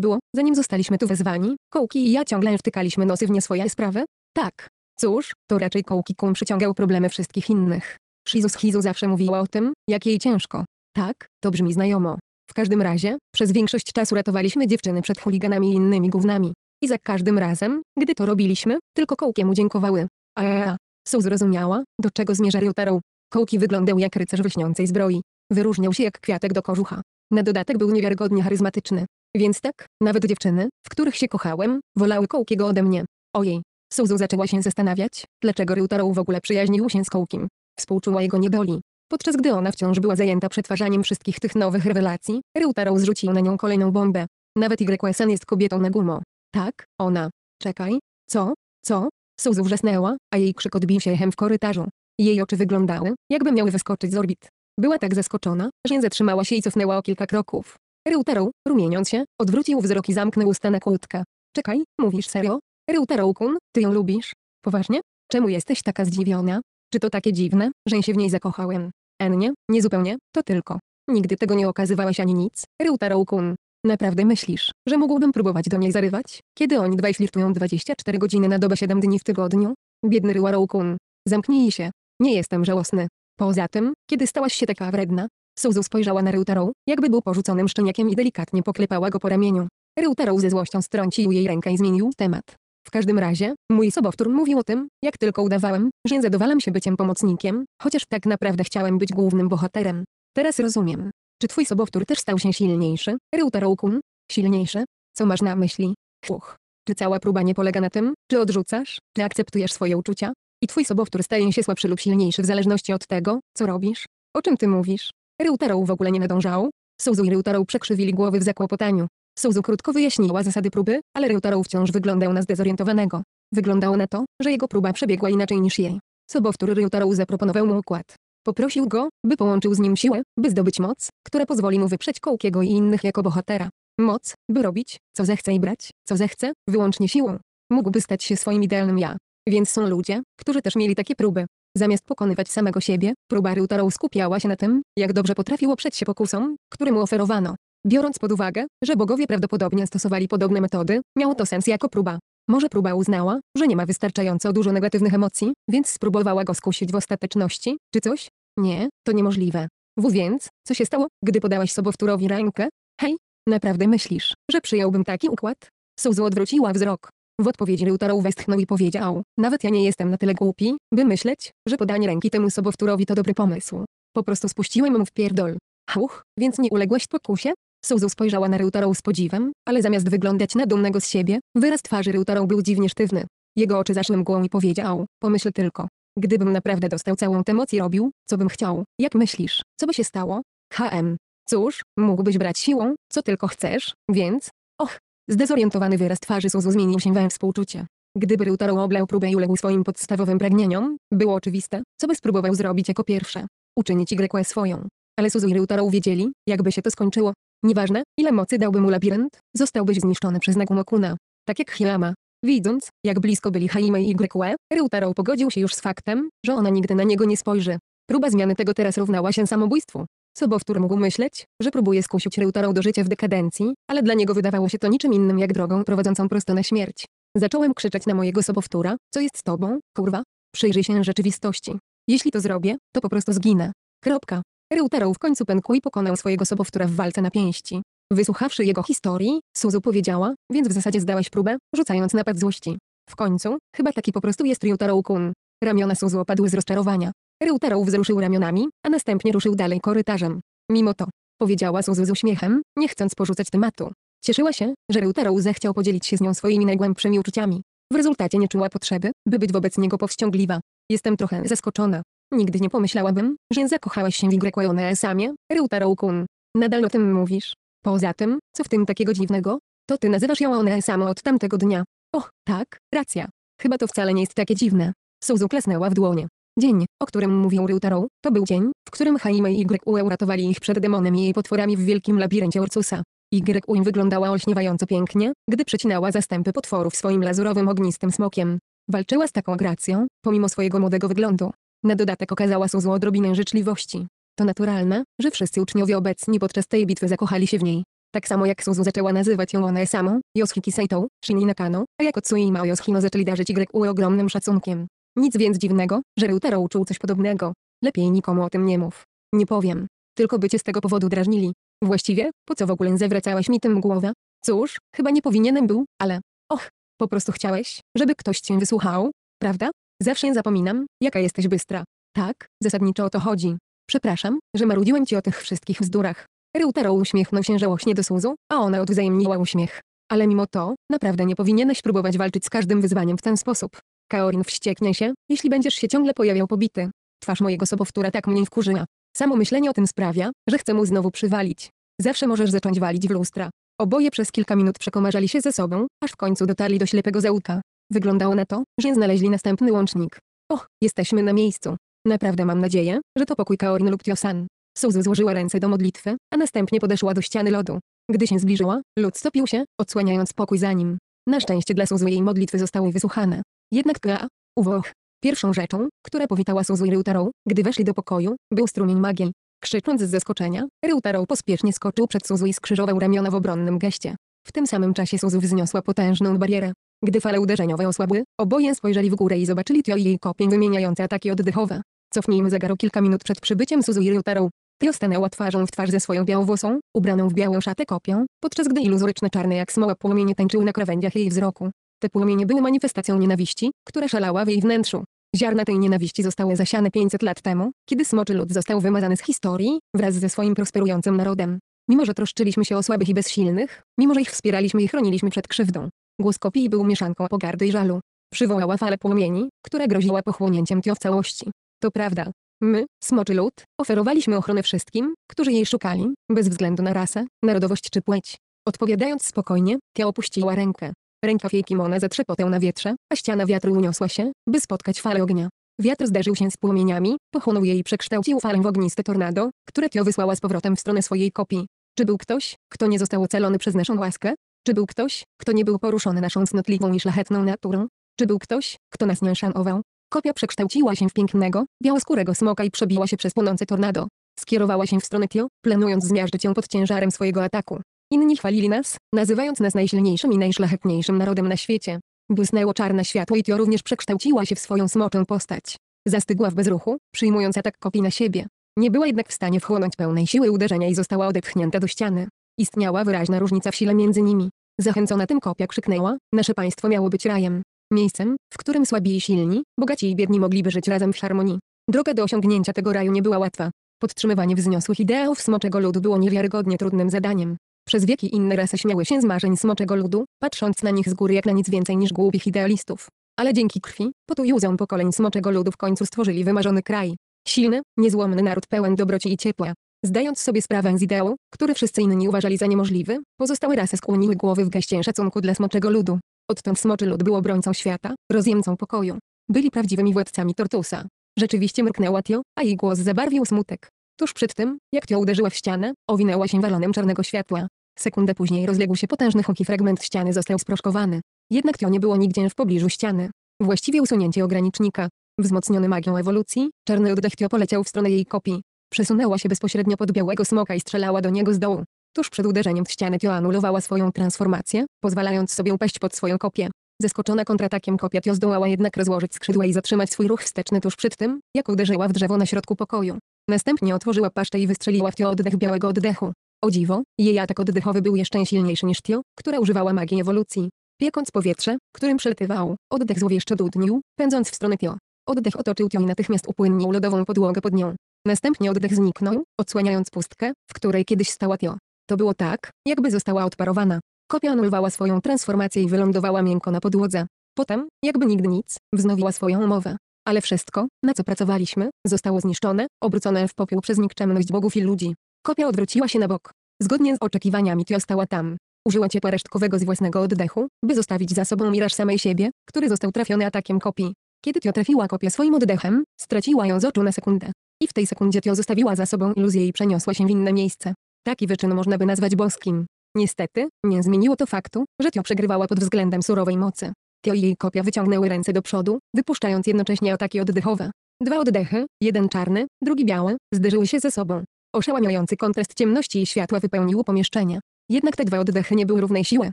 było, zanim zostaliśmy tu wezwani? Kołki i ja ciągle wtykaliśmy nosy w nie swoje sprawy? Tak. Cóż, to raczej Kołki Kun przyciągał problemy wszystkich innych. Shizus z Hizu zawsze mówiła o tym, jak jej ciężko. Tak, to brzmi znajomo. W każdym razie, przez większość czasu ratowaliśmy dziewczyny przed chuliganami i innymi gównami. I za każdym razem, gdy to robiliśmy, tylko kołkiemu dziękowały. A, a, Su zrozumiała, do czego zmierza Ryotaro. Kołki wyglądał jak rycerz wyśniącej zbroi. Wyróżniał się jak kwiatek do kożucha. Na dodatek był niewiarygodnie charyzmatyczny. Więc tak, nawet dziewczyny, w których się kochałem, wolały Kołkiego ode mnie. Ojej. Suzu zaczęła się zastanawiać, dlaczego Ryutaro w ogóle przyjaźnił się z Kołkim. Współczuła jego niedoli. Podczas gdy ona wciąż była zajęta przetwarzaniem wszystkich tych nowych rewelacji, Ryutaro zrzucił na nią kolejną bombę. Nawet YSN jest kobietą na gumo. Tak, ona. Czekaj. Co? Co? Suzu wrzasnęła, a jej krzyk odbił się echem w korytarzu. Jej oczy wyglądały, jakby miały wyskoczyć z orbit. Była tak zaskoczona, że nie zatrzymała się i cofnęła o kilka kroków. Ryutaro, rumieniąc się, odwrócił wzrok i zamknął usta na kłódkę. Czekaj, mówisz serio? Ryutaro-kun, ty ją lubisz? Poważnie? Czemu jesteś taka zdziwiona? Czy to takie dziwne, że się w niej zakochałem? Ennie, niezupełnie, to tylko. Nigdy tego nie okazywałaś ani nic, Ryutaro-kun. Naprawdę myślisz, że mógłbym próbować do niej zarywać, kiedy oni dwaj flirtują 24 godziny na dobę 7 dni w tygodniu? Biedny Ryuaro-kun. Zamknij się. Nie jestem żałosny. Poza tym, kiedy stałaś się taka wredna, Suzu spojrzała na Reuterą, jakby był porzuconym szczeniakiem i delikatnie poklepała go po ramieniu. Reuterą ze złością strącił jej rękę i zmienił temat. W każdym razie, mój sobowtór mówił o tym, jak tylko udawałem, że zadowalam się byciem pomocnikiem, chociaż tak naprawdę chciałem być głównym bohaterem. Teraz rozumiem. Czy twój sobowtór też stał się silniejszy, reuterą kun Silniejszy? Co masz na myśli? Chłuch. Czy cała próba nie polega na tym, czy odrzucasz, czy akceptujesz swoje uczucia? I twój sobowtór staje się słabszy lub silniejszy w zależności od tego, co robisz. O czym ty mówisz? Ryutarą w ogóle nie nadążał? Suzu i Ryutarą przekrzywili głowy w zakłopotaniu. Suzu krótko wyjaśniła zasady próby, ale Ryutarą wciąż wyglądał na zdezorientowanego. Wyglądało na to, że jego próba przebiegła inaczej niż jej. Sobowtór Ryutarą zaproponował mu układ. Poprosił go, by połączył z nim siłę, by zdobyć moc, która pozwoli mu wyprzeć Kołkiego i innych jako bohatera. Moc, by robić, co zechce i brać, co zechce, wyłącznie siłą. Mógłby stać się swoim idealnym ja. Więc są ludzie, którzy też mieli takie próby. Zamiast pokonywać samego siebie, próba Ryutaro skupiała się na tym, jak dobrze potrafiło przeć się pokusom, które mu oferowano. Biorąc pod uwagę, że bogowie prawdopodobnie stosowali podobne metody, miało to sens jako próba. Może próba uznała, że nie ma wystarczająco dużo negatywnych emocji, więc spróbowała go skusić w ostateczności, czy coś? Nie, to niemożliwe. W więc, co się stało, gdy podałaś Sobowtórowi rękę? Hej, naprawdę myślisz, że przyjąłbym taki układ? Suzu odwróciła wzrok. W odpowiedzi Lautaro westchnął i powiedział, nawet ja nie jestem na tyle głupi, by myśleć, że podanie ręki temu sobowtórowi to dobry pomysł. Po prostu spuściłem mu w pierdol. Huch, więc nie uległeś pokusie? Suzu spojrzała na Ryutaro z podziwem, ale zamiast wyglądać na dumnego z siebie, wyraz twarzy Ryutaro był dziwnie sztywny. Jego oczy zaszły mgłą i powiedział, pomyśl tylko. Gdybym naprawdę dostał całą tę moc i robił, co bym chciał, jak myślisz, co by się stało? HM. Cóż, mógłbyś brać siłą, co tylko chcesz, więc... Och, Zdezorientowany wyraz twarzy Suzu zmienił się we współczucie. Gdyby Ryutaro oblał próbę i uległ swoim podstawowym pragnieniom, było oczywiste, co by spróbował zrobić jako pierwsze. Uczynić Y swoją. Ale Suzu i Ryutaro wiedzieli, jakby się to skończyło. Nieważne, ile mocy dałby mu labirynt, zostałbyś zniszczony przez Nagumokuna. Tak jak Hirama. Widząc, jak blisko byli Haime i Ygwe, Ryutaro pogodził się już z faktem, że ona nigdy na niego nie spojrzy. Próba zmiany tego teraz równała się samobójstwu. Sobowtór mógł myśleć, że próbuje skusić Ryutarą do życia w dekadencji, ale dla niego wydawało się to niczym innym jak drogą prowadzącą prosto na śmierć. Zacząłem krzyczeć na mojego sobowtóra, co jest z tobą, kurwa? Przyjrzyj się rzeczywistości. Jeśli to zrobię, to po prostu zginę. Kropka. Ryutarą w końcu pękł i pokonał swojego sobowtóra w walce na pięści. Wysłuchawszy jego historii, Suzu powiedziała, więc w zasadzie zdałaś próbę, rzucając napad złości. W końcu, chyba taki po prostu jest Ryutarą-kun. Ramiona Suzu opadły z rozczarowania. Reuterow wzruszył ramionami, a następnie ruszył dalej korytarzem. Mimo to, powiedziała Suzu z uśmiechem, nie chcąc porzucać tematu. Cieszyła się, że Reuterow zechciał podzielić się z nią swoimi najgłębszymi uczuciami. W rezultacie nie czuła potrzeby, by być wobec niego powściągliwa. Jestem trochę zaskoczona. Nigdy nie pomyślałabym, że zakochałaś się w Yone samie, reuterow kun Nadal o tym mówisz. Poza tym, co w tym takiego dziwnego? To ty nazywasz ją one samo od tamtego dnia. Och, tak, racja. Chyba to wcale nie jest takie dziwne. Suzu klasnęła w dłonie. Dzień, o którym mówił Ryutaro, to był dzień, w którym Haime i Y.U. uratowali ich przed demonem i jej potworami w wielkim labiryncie Ursusa. Y.U. wyglądała olśniewająco pięknie, gdy przecinała zastępy potworów swoim lazurowym ognistym smokiem. Walczyła z taką gracją, pomimo swojego młodego wyglądu. Na dodatek okazała Suzu odrobinę życzliwości. To naturalne, że wszyscy uczniowie obecni podczas tej bitwy zakochali się w niej. Tak samo jak Suzu zaczęła nazywać ją ona samą, Yoshiki Saito, Shin Nakano, a jako Tsui i Mao Yoshino zaczęli darzyć Y.U. ogromnym szacunkiem. Nic więc dziwnego, że Reutero uczuł coś podobnego. Lepiej nikomu o tym nie mów. Nie powiem. Tylko by cię z tego powodu drażnili. Właściwie, po co w ogóle zawracałeś mi tym głowę? Cóż, chyba nie powinienem był, ale... Och, po prostu chciałeś, żeby ktoś cię wysłuchał, prawda? Zawsze zapominam, jaka jesteś bystra. Tak, zasadniczo o to chodzi. Przepraszam, że marudziłem ci o tych wszystkich bzdurach. Reutero uśmiechnął się żałośnie do Suzu, a ona odwzajemniła uśmiech. Ale mimo to, naprawdę nie powinieneś próbować walczyć z każdym wyzwaniem w ten sposób. Kaorin wścieknie się, jeśli będziesz się ciągle pojawiał pobity. Twarz mojego sobowtóra tak mnie wkurzyła. Samo myślenie o tym sprawia, że chcę mu znowu przywalić. Zawsze możesz zacząć walić w lustra. Oboje przez kilka minut przekomarzali się ze sobą, aż w końcu dotarli do ślepego zełka. Wyglądało na to, że znaleźli następny łącznik. Och, jesteśmy na miejscu. Naprawdę mam nadzieję, że to pokój Kaorin lub Tiosan. Suzu złożyła ręce do modlitwy, a następnie podeszła do ściany lodu. Gdy się zbliżyła, lód stopił się, odsłaniając pokój za nim. Na szczęście dla Suzu jej modlitwy zostały wysłuchane. Jednak Tka, uwoch. Pierwszą rzeczą, która powitała Suzu i Ryutarą, gdy weszli do pokoju, był strumień magii. Krzycząc z zaskoczenia, Ryutaro pospiesznie skoczył przed Suzu i skrzyżował ramiona w obronnym geście. W tym samym czasie Suzu wzniosła potężną barierę. Gdy fale uderzeniowe osłabły, oboje spojrzeli w górę i zobaczyli Tio i jej kopień wymieniające ataki oddechowe. Cofnijmy zegar o kilka minut przed przybyciem Suzu i Ryutarą. Tio stanęła twarzą w twarz ze swoją białowłosą, ubraną w białą szatę kopią, podczas gdy iluzoryczne czarne jak smoła płomienie tańczyły na krawędziach jej wzroku. Te płomienie były manifestacją nienawiści, która szalała w jej wnętrzu. Ziarna tej nienawiści zostały zasiane 500 lat temu, kiedy smoczy lud został wymazany z historii, wraz ze swoim prosperującym narodem. Mimo, że troszczyliśmy się o słabych i bezsilnych, mimo, że ich wspieraliśmy i chroniliśmy przed krzywdą. Głos kopii był mieszanką pogardy i żalu. Przywołała falę płomieni, która groziła pochłonięciem tio w całości. To prawda. My, smoczy lud, oferowaliśmy ochronę wszystkim, którzy jej szukali, bez względu na rasę, narodowość czy płeć. Odpowiadając spokojnie, Tia opuściła rękę. Rękaw jej kimona zatrzepotał na wietrze, a ściana wiatru uniosła się, by spotkać falę ognia. Wiatr zderzył się z płomieniami, pochłonął jej i przekształcił falę w ogniste tornado, które Tio wysłała z powrotem w stronę swojej kopii. Czy był ktoś, kto nie został ocalony przez naszą łaskę? Czy był ktoś, kto nie był poruszony naszą cnotliwą i szlachetną naturą? Czy był ktoś, kto nas nie szanował? Kopia przekształciła się w pięknego, białoskórego smoka i przebiła się przez płonące tornado. Skierowała się w stronę Tio, planując zmiażdżyć ją pod ciężarem swojego ataku. Inni chwalili nas, nazywając nas najsilniejszym i najszlachetniejszym narodem na świecie. Błysnęło czarne światło i Tio również przekształciła się w swoją smoczą postać. Zastygła w bezruchu, przyjmując atak kopii na siebie. Nie była jednak w stanie wchłonąć pełnej siły uderzenia i została odepchnięta do ściany. Istniała wyraźna różnica w sile między nimi. Zachęcona tym kopia krzyknęła, nasze państwo miało być rajem. Miejscem, w którym słabi i silni, bogaci i biedni mogliby żyć razem w harmonii. Droga do osiągnięcia tego raju nie była łatwa. Podtrzymywanie wzniosłych ideałów smoczego ludu było niewiarygodnie trudnym zadaniem. Przez wieki inne rasy śmiały się z marzeń smoczego ludu, patrząc na nich z góry jak na nic więcej niż głupich idealistów. Ale dzięki krwi, potu i łzom pokoleń smoczego ludu w końcu stworzyli wymarzony kraj. Silny, niezłomny naród pełen dobroci i ciepła. Zdając sobie sprawę z ideału, który wszyscy inni uważali za niemożliwy, pozostałe rasy skłoniły głowy w geście szacunku dla smoczego ludu. Odtąd smoczy lud był obrońcą świata, rozjemcą pokoju. Byli prawdziwymi władcami Tortusa. Rzeczywiście mruknęła Tio, a jej głos zabarwił smutek. Tuż przed tym, jak Tio uderzyła w ścianę, owinęła się walonem czarnego światła. Sekundę później rozległ się potężny hoki fragment ściany został sproszkowany. Jednak to nie było nigdzie w pobliżu ściany. Właściwie usunięcie ogranicznika. Wzmocniony magią ewolucji, czarny oddech Tio poleciał w stronę jej kopii. Przesunęła się bezpośrednio pod białego smoka i strzelała do niego z dołu. Tuż przed uderzeniem w ścianę Tio anulowała swoją transformację, pozwalając sobie upaść pod swoją kopię. Zeskoczona kontratakiem kopia Tio zdołała jednak rozłożyć skrzydła i zatrzymać swój ruch wsteczny tuż przed tym, jak uderzyła w drzewo na środku pokoju. Następnie otworzyła paszczę i wystrzeliła w Tio oddech białego oddechu. O dziwo, jej atak oddechowy był jeszcze silniejszy niż Tio, która używała magii ewolucji. Piekąc powietrze, którym przelatywał, oddech złowieszczo dudnił, pędząc w stronę Tio. Oddech otoczył Tio i natychmiast upłynnił lodową podłogę pod nią. Następnie oddech zniknął, odsłaniając pustkę, w której kiedyś stała Tio. To było tak, jakby została odparowana. Kopia anulowała swoją transformację i wylądowała miękko na podłodze. Potem, jakby nigdy nic, wznowiła swoją umowę. Ale wszystko, na co pracowaliśmy, zostało zniszczone, obrócone w popiół przez nikczemność bogów i ludzi. Kopia odwróciła się na bok. Zgodnie z oczekiwaniami Tio stała tam. Użyła ciepła resztkowego z własnego oddechu, by zostawić za sobą miraż samej siebie, który został trafiony atakiem kopii. Kiedy Tio trafiła kopię swoim oddechem, straciła ją z oczu na sekundę. I w tej sekundzie Tio zostawiła za sobą iluzję i przeniosła się w inne miejsce. Taki wyczyn można by nazwać boskim. Niestety, nie zmieniło to faktu, że Tio przegrywała pod względem surowej mocy. Tio i jej kopia wyciągnęły ręce do przodu, wypuszczając jednocześnie ataki oddechowe. Dwa oddechy, jeden czarny, drugi biały, zderzyły się ze sobą. Oszałamiający kontrast ciemności i światła wypełnił pomieszczenie. Jednak te dwa oddechy nie były równej siły.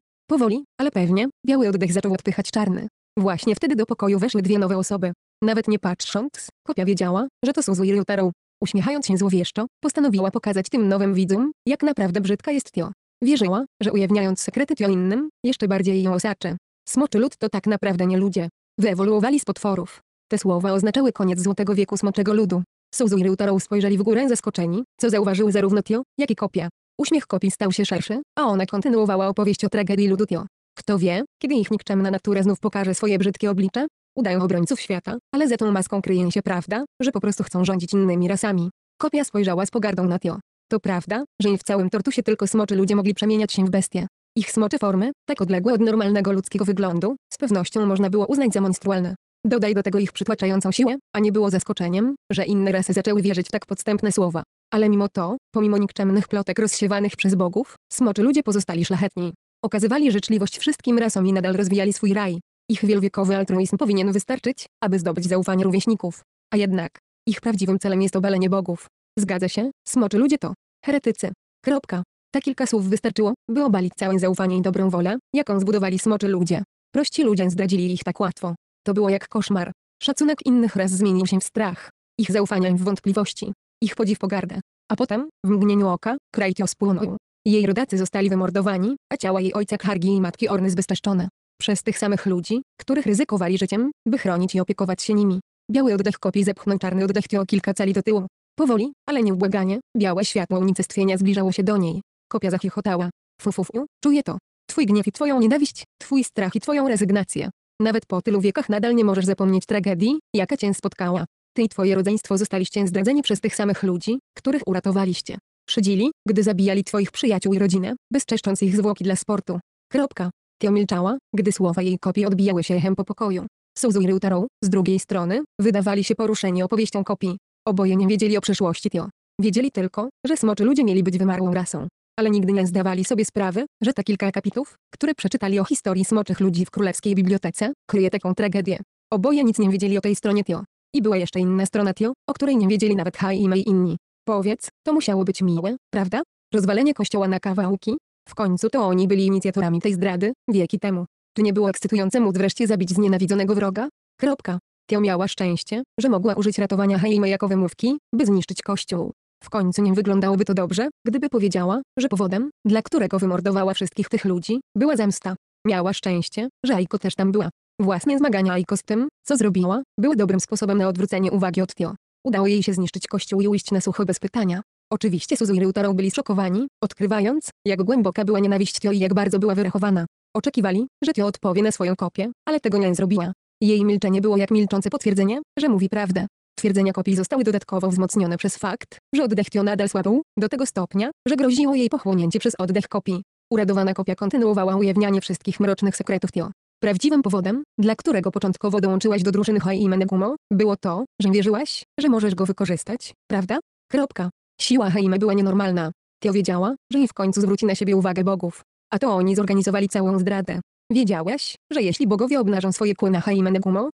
Powoli, ale pewnie, biały oddech zaczął odpychać czarny. Właśnie wtedy do pokoju weszły dwie nowe osoby. Nawet nie patrząc, kopia wiedziała, że to Suzu i Ryutaro. Uśmiechając się złowieszczo, postanowiła pokazać tym nowym widzom, jak naprawdę brzydka jest Tio. Wierzyła, że ujawniając sekrety Tio innym, jeszcze bardziej ją osaczy. Smoczy lud to tak naprawdę nie ludzie. Wyewoluowali z potworów. Te słowa oznaczały koniec złotego wieku smoczego ludu. Suzu i Ryutaro spojrzeli w górę zaskoczeni, co zauważył zarówno Tio, jak i kopia. Uśmiech Kopi stał się szerszy, a ona kontynuowała opowieść o tragedii ludu Tio. Kto wie, kiedy ich nikczemna natura znów pokaże swoje brzydkie oblicze? Udają obrońców świata, ale za tą maską kryje się prawda, że po prostu chcą rządzić innymi rasami. Kopia spojrzała z pogardą na Tio. To prawda, że w całym tortusie tylko smoczy ludzie mogli przemieniać się w bestie. Ich smocze formy, tak odległe od normalnego ludzkiego wyglądu, z pewnością można było uznać za monstrualne. Dodaj do tego ich przytłaczającą siłę, a nie było zaskoczeniem, że inne rasy zaczęły wierzyć w tak podstępne słowa. Ale mimo to, pomimo nikczemnych plotek rozsiewanych przez bogów, smoczy ludzie pozostali szlachetni. Okazywali życzliwość wszystkim rasom i nadal rozwijali swój raj. Ich wielowiekowy altruizm powinien wystarczyć, aby zdobyć zaufanie rówieśników. A jednak, ich prawdziwym celem jest obalenie bogów. Zgadza się, smoczy ludzie to heretycy. Kropka. Ta kilka słów wystarczyło, by obalić całe zaufanie i dobrą wolę, jaką zbudowali smoczy ludzie. Prości ludzie zdradzili ich tak łatwo. To było jak koszmar. Szacunek innych raz zmienił się w strach. Ich zaufanie w wątpliwości. Ich podziw pogardę. A potem, w mgnieniu oka, kraj Tio spłonął. Jej rodacy zostali wymordowani, a ciała jej ojca kargi i matki Orny zbezczeszczone. Przez tych samych ludzi, których ryzykowali życiem, by chronić i opiekować się nimi. Biały oddech kopii zepchnął czarny oddech Tio kilka cali do tyłu. Powoli, ale nieubłaganie, białe światło unicestwienia zbliżało się do niej. Kopia zachichotała. Fufufu, czuję to. Twój gniew i twoją nienawiść, twój strach i twoją rezygnację. Nawet po tylu wiekach nadal nie możesz zapomnieć tragedii, jaka cię spotkała. Ty i twoje rodzeństwo zostaliście zdradzeni przez tych samych ludzi, których uratowaliście. Szydzili, gdy zabijali twoich przyjaciół i rodzinę, bezczeszcząc ich zwłoki dla sportu. Kropka. Tio milczała, gdy słowa jej kopii odbijały się echem po pokoju. Suzu i Ryutaro, z drugiej strony, wydawali się poruszeni opowieścią kopii. Oboje nie wiedzieli o przeszłości Tio. Wiedzieli tylko, że smoczy ludzie mieli być wymarłą rasą ale nigdy nie zdawali sobie sprawy, że te kilka akapitów, które przeczytali o historii smoczych ludzi w Królewskiej Bibliotece, kryje taką tragedię. Oboje nic nie wiedzieli o tej stronie Tio. I była jeszcze inna strona Tio, o której nie wiedzieli nawet Haime i inni. Powiedz, to musiało być miłe, prawda? Rozwalenie kościoła na kawałki? W końcu to oni byli inicjatorami tej zdrady, wieki temu. Czy nie było ekscytujące móc wreszcie zabić znienawidzonego wroga? Kropka. Tio miała szczęście, że mogła użyć ratowania Haime jako wymówki, by zniszczyć kościół. W końcu nie wyglądałoby to dobrze, gdyby powiedziała, że powodem, dla którego wymordowała wszystkich tych ludzi, była zemsta. Miała szczęście, że Aiko też tam była. Własne zmagania Aiko z tym, co zrobiła, były dobrym sposobem na odwrócenie uwagi od Tio. Udało jej się zniszczyć kościół i ujść na sucho bez pytania. Oczywiście Suzu i Ryutaro byli szokowani, odkrywając, jak głęboka była nienawiść Tio i jak bardzo była wyrachowana. Oczekiwali, że Tio odpowie na swoją kopię, ale tego nie zrobiła. Jej milczenie było jak milczące potwierdzenie, że mówi prawdę. Twierdzenia kopii zostały dodatkowo wzmocnione przez fakt, że oddech Tio nadal słabł, do tego stopnia, że groziło jej pochłonięcie przez oddech kopii. Uradowana kopia kontynuowała ujawnianie wszystkich mrocznych sekretów Tio. Prawdziwym powodem, dla którego początkowo dołączyłaś do drużyny Hai Menegumo, było to, że wierzyłaś, że możesz go wykorzystać, prawda? Kropka. Siła Haime była nienormalna. Tio wiedziała, że i w końcu zwróci na siebie uwagę bogów. A to oni zorganizowali całą zdradę. Wiedziałaś, że jeśli bogowie obnażą swoje kły na Haime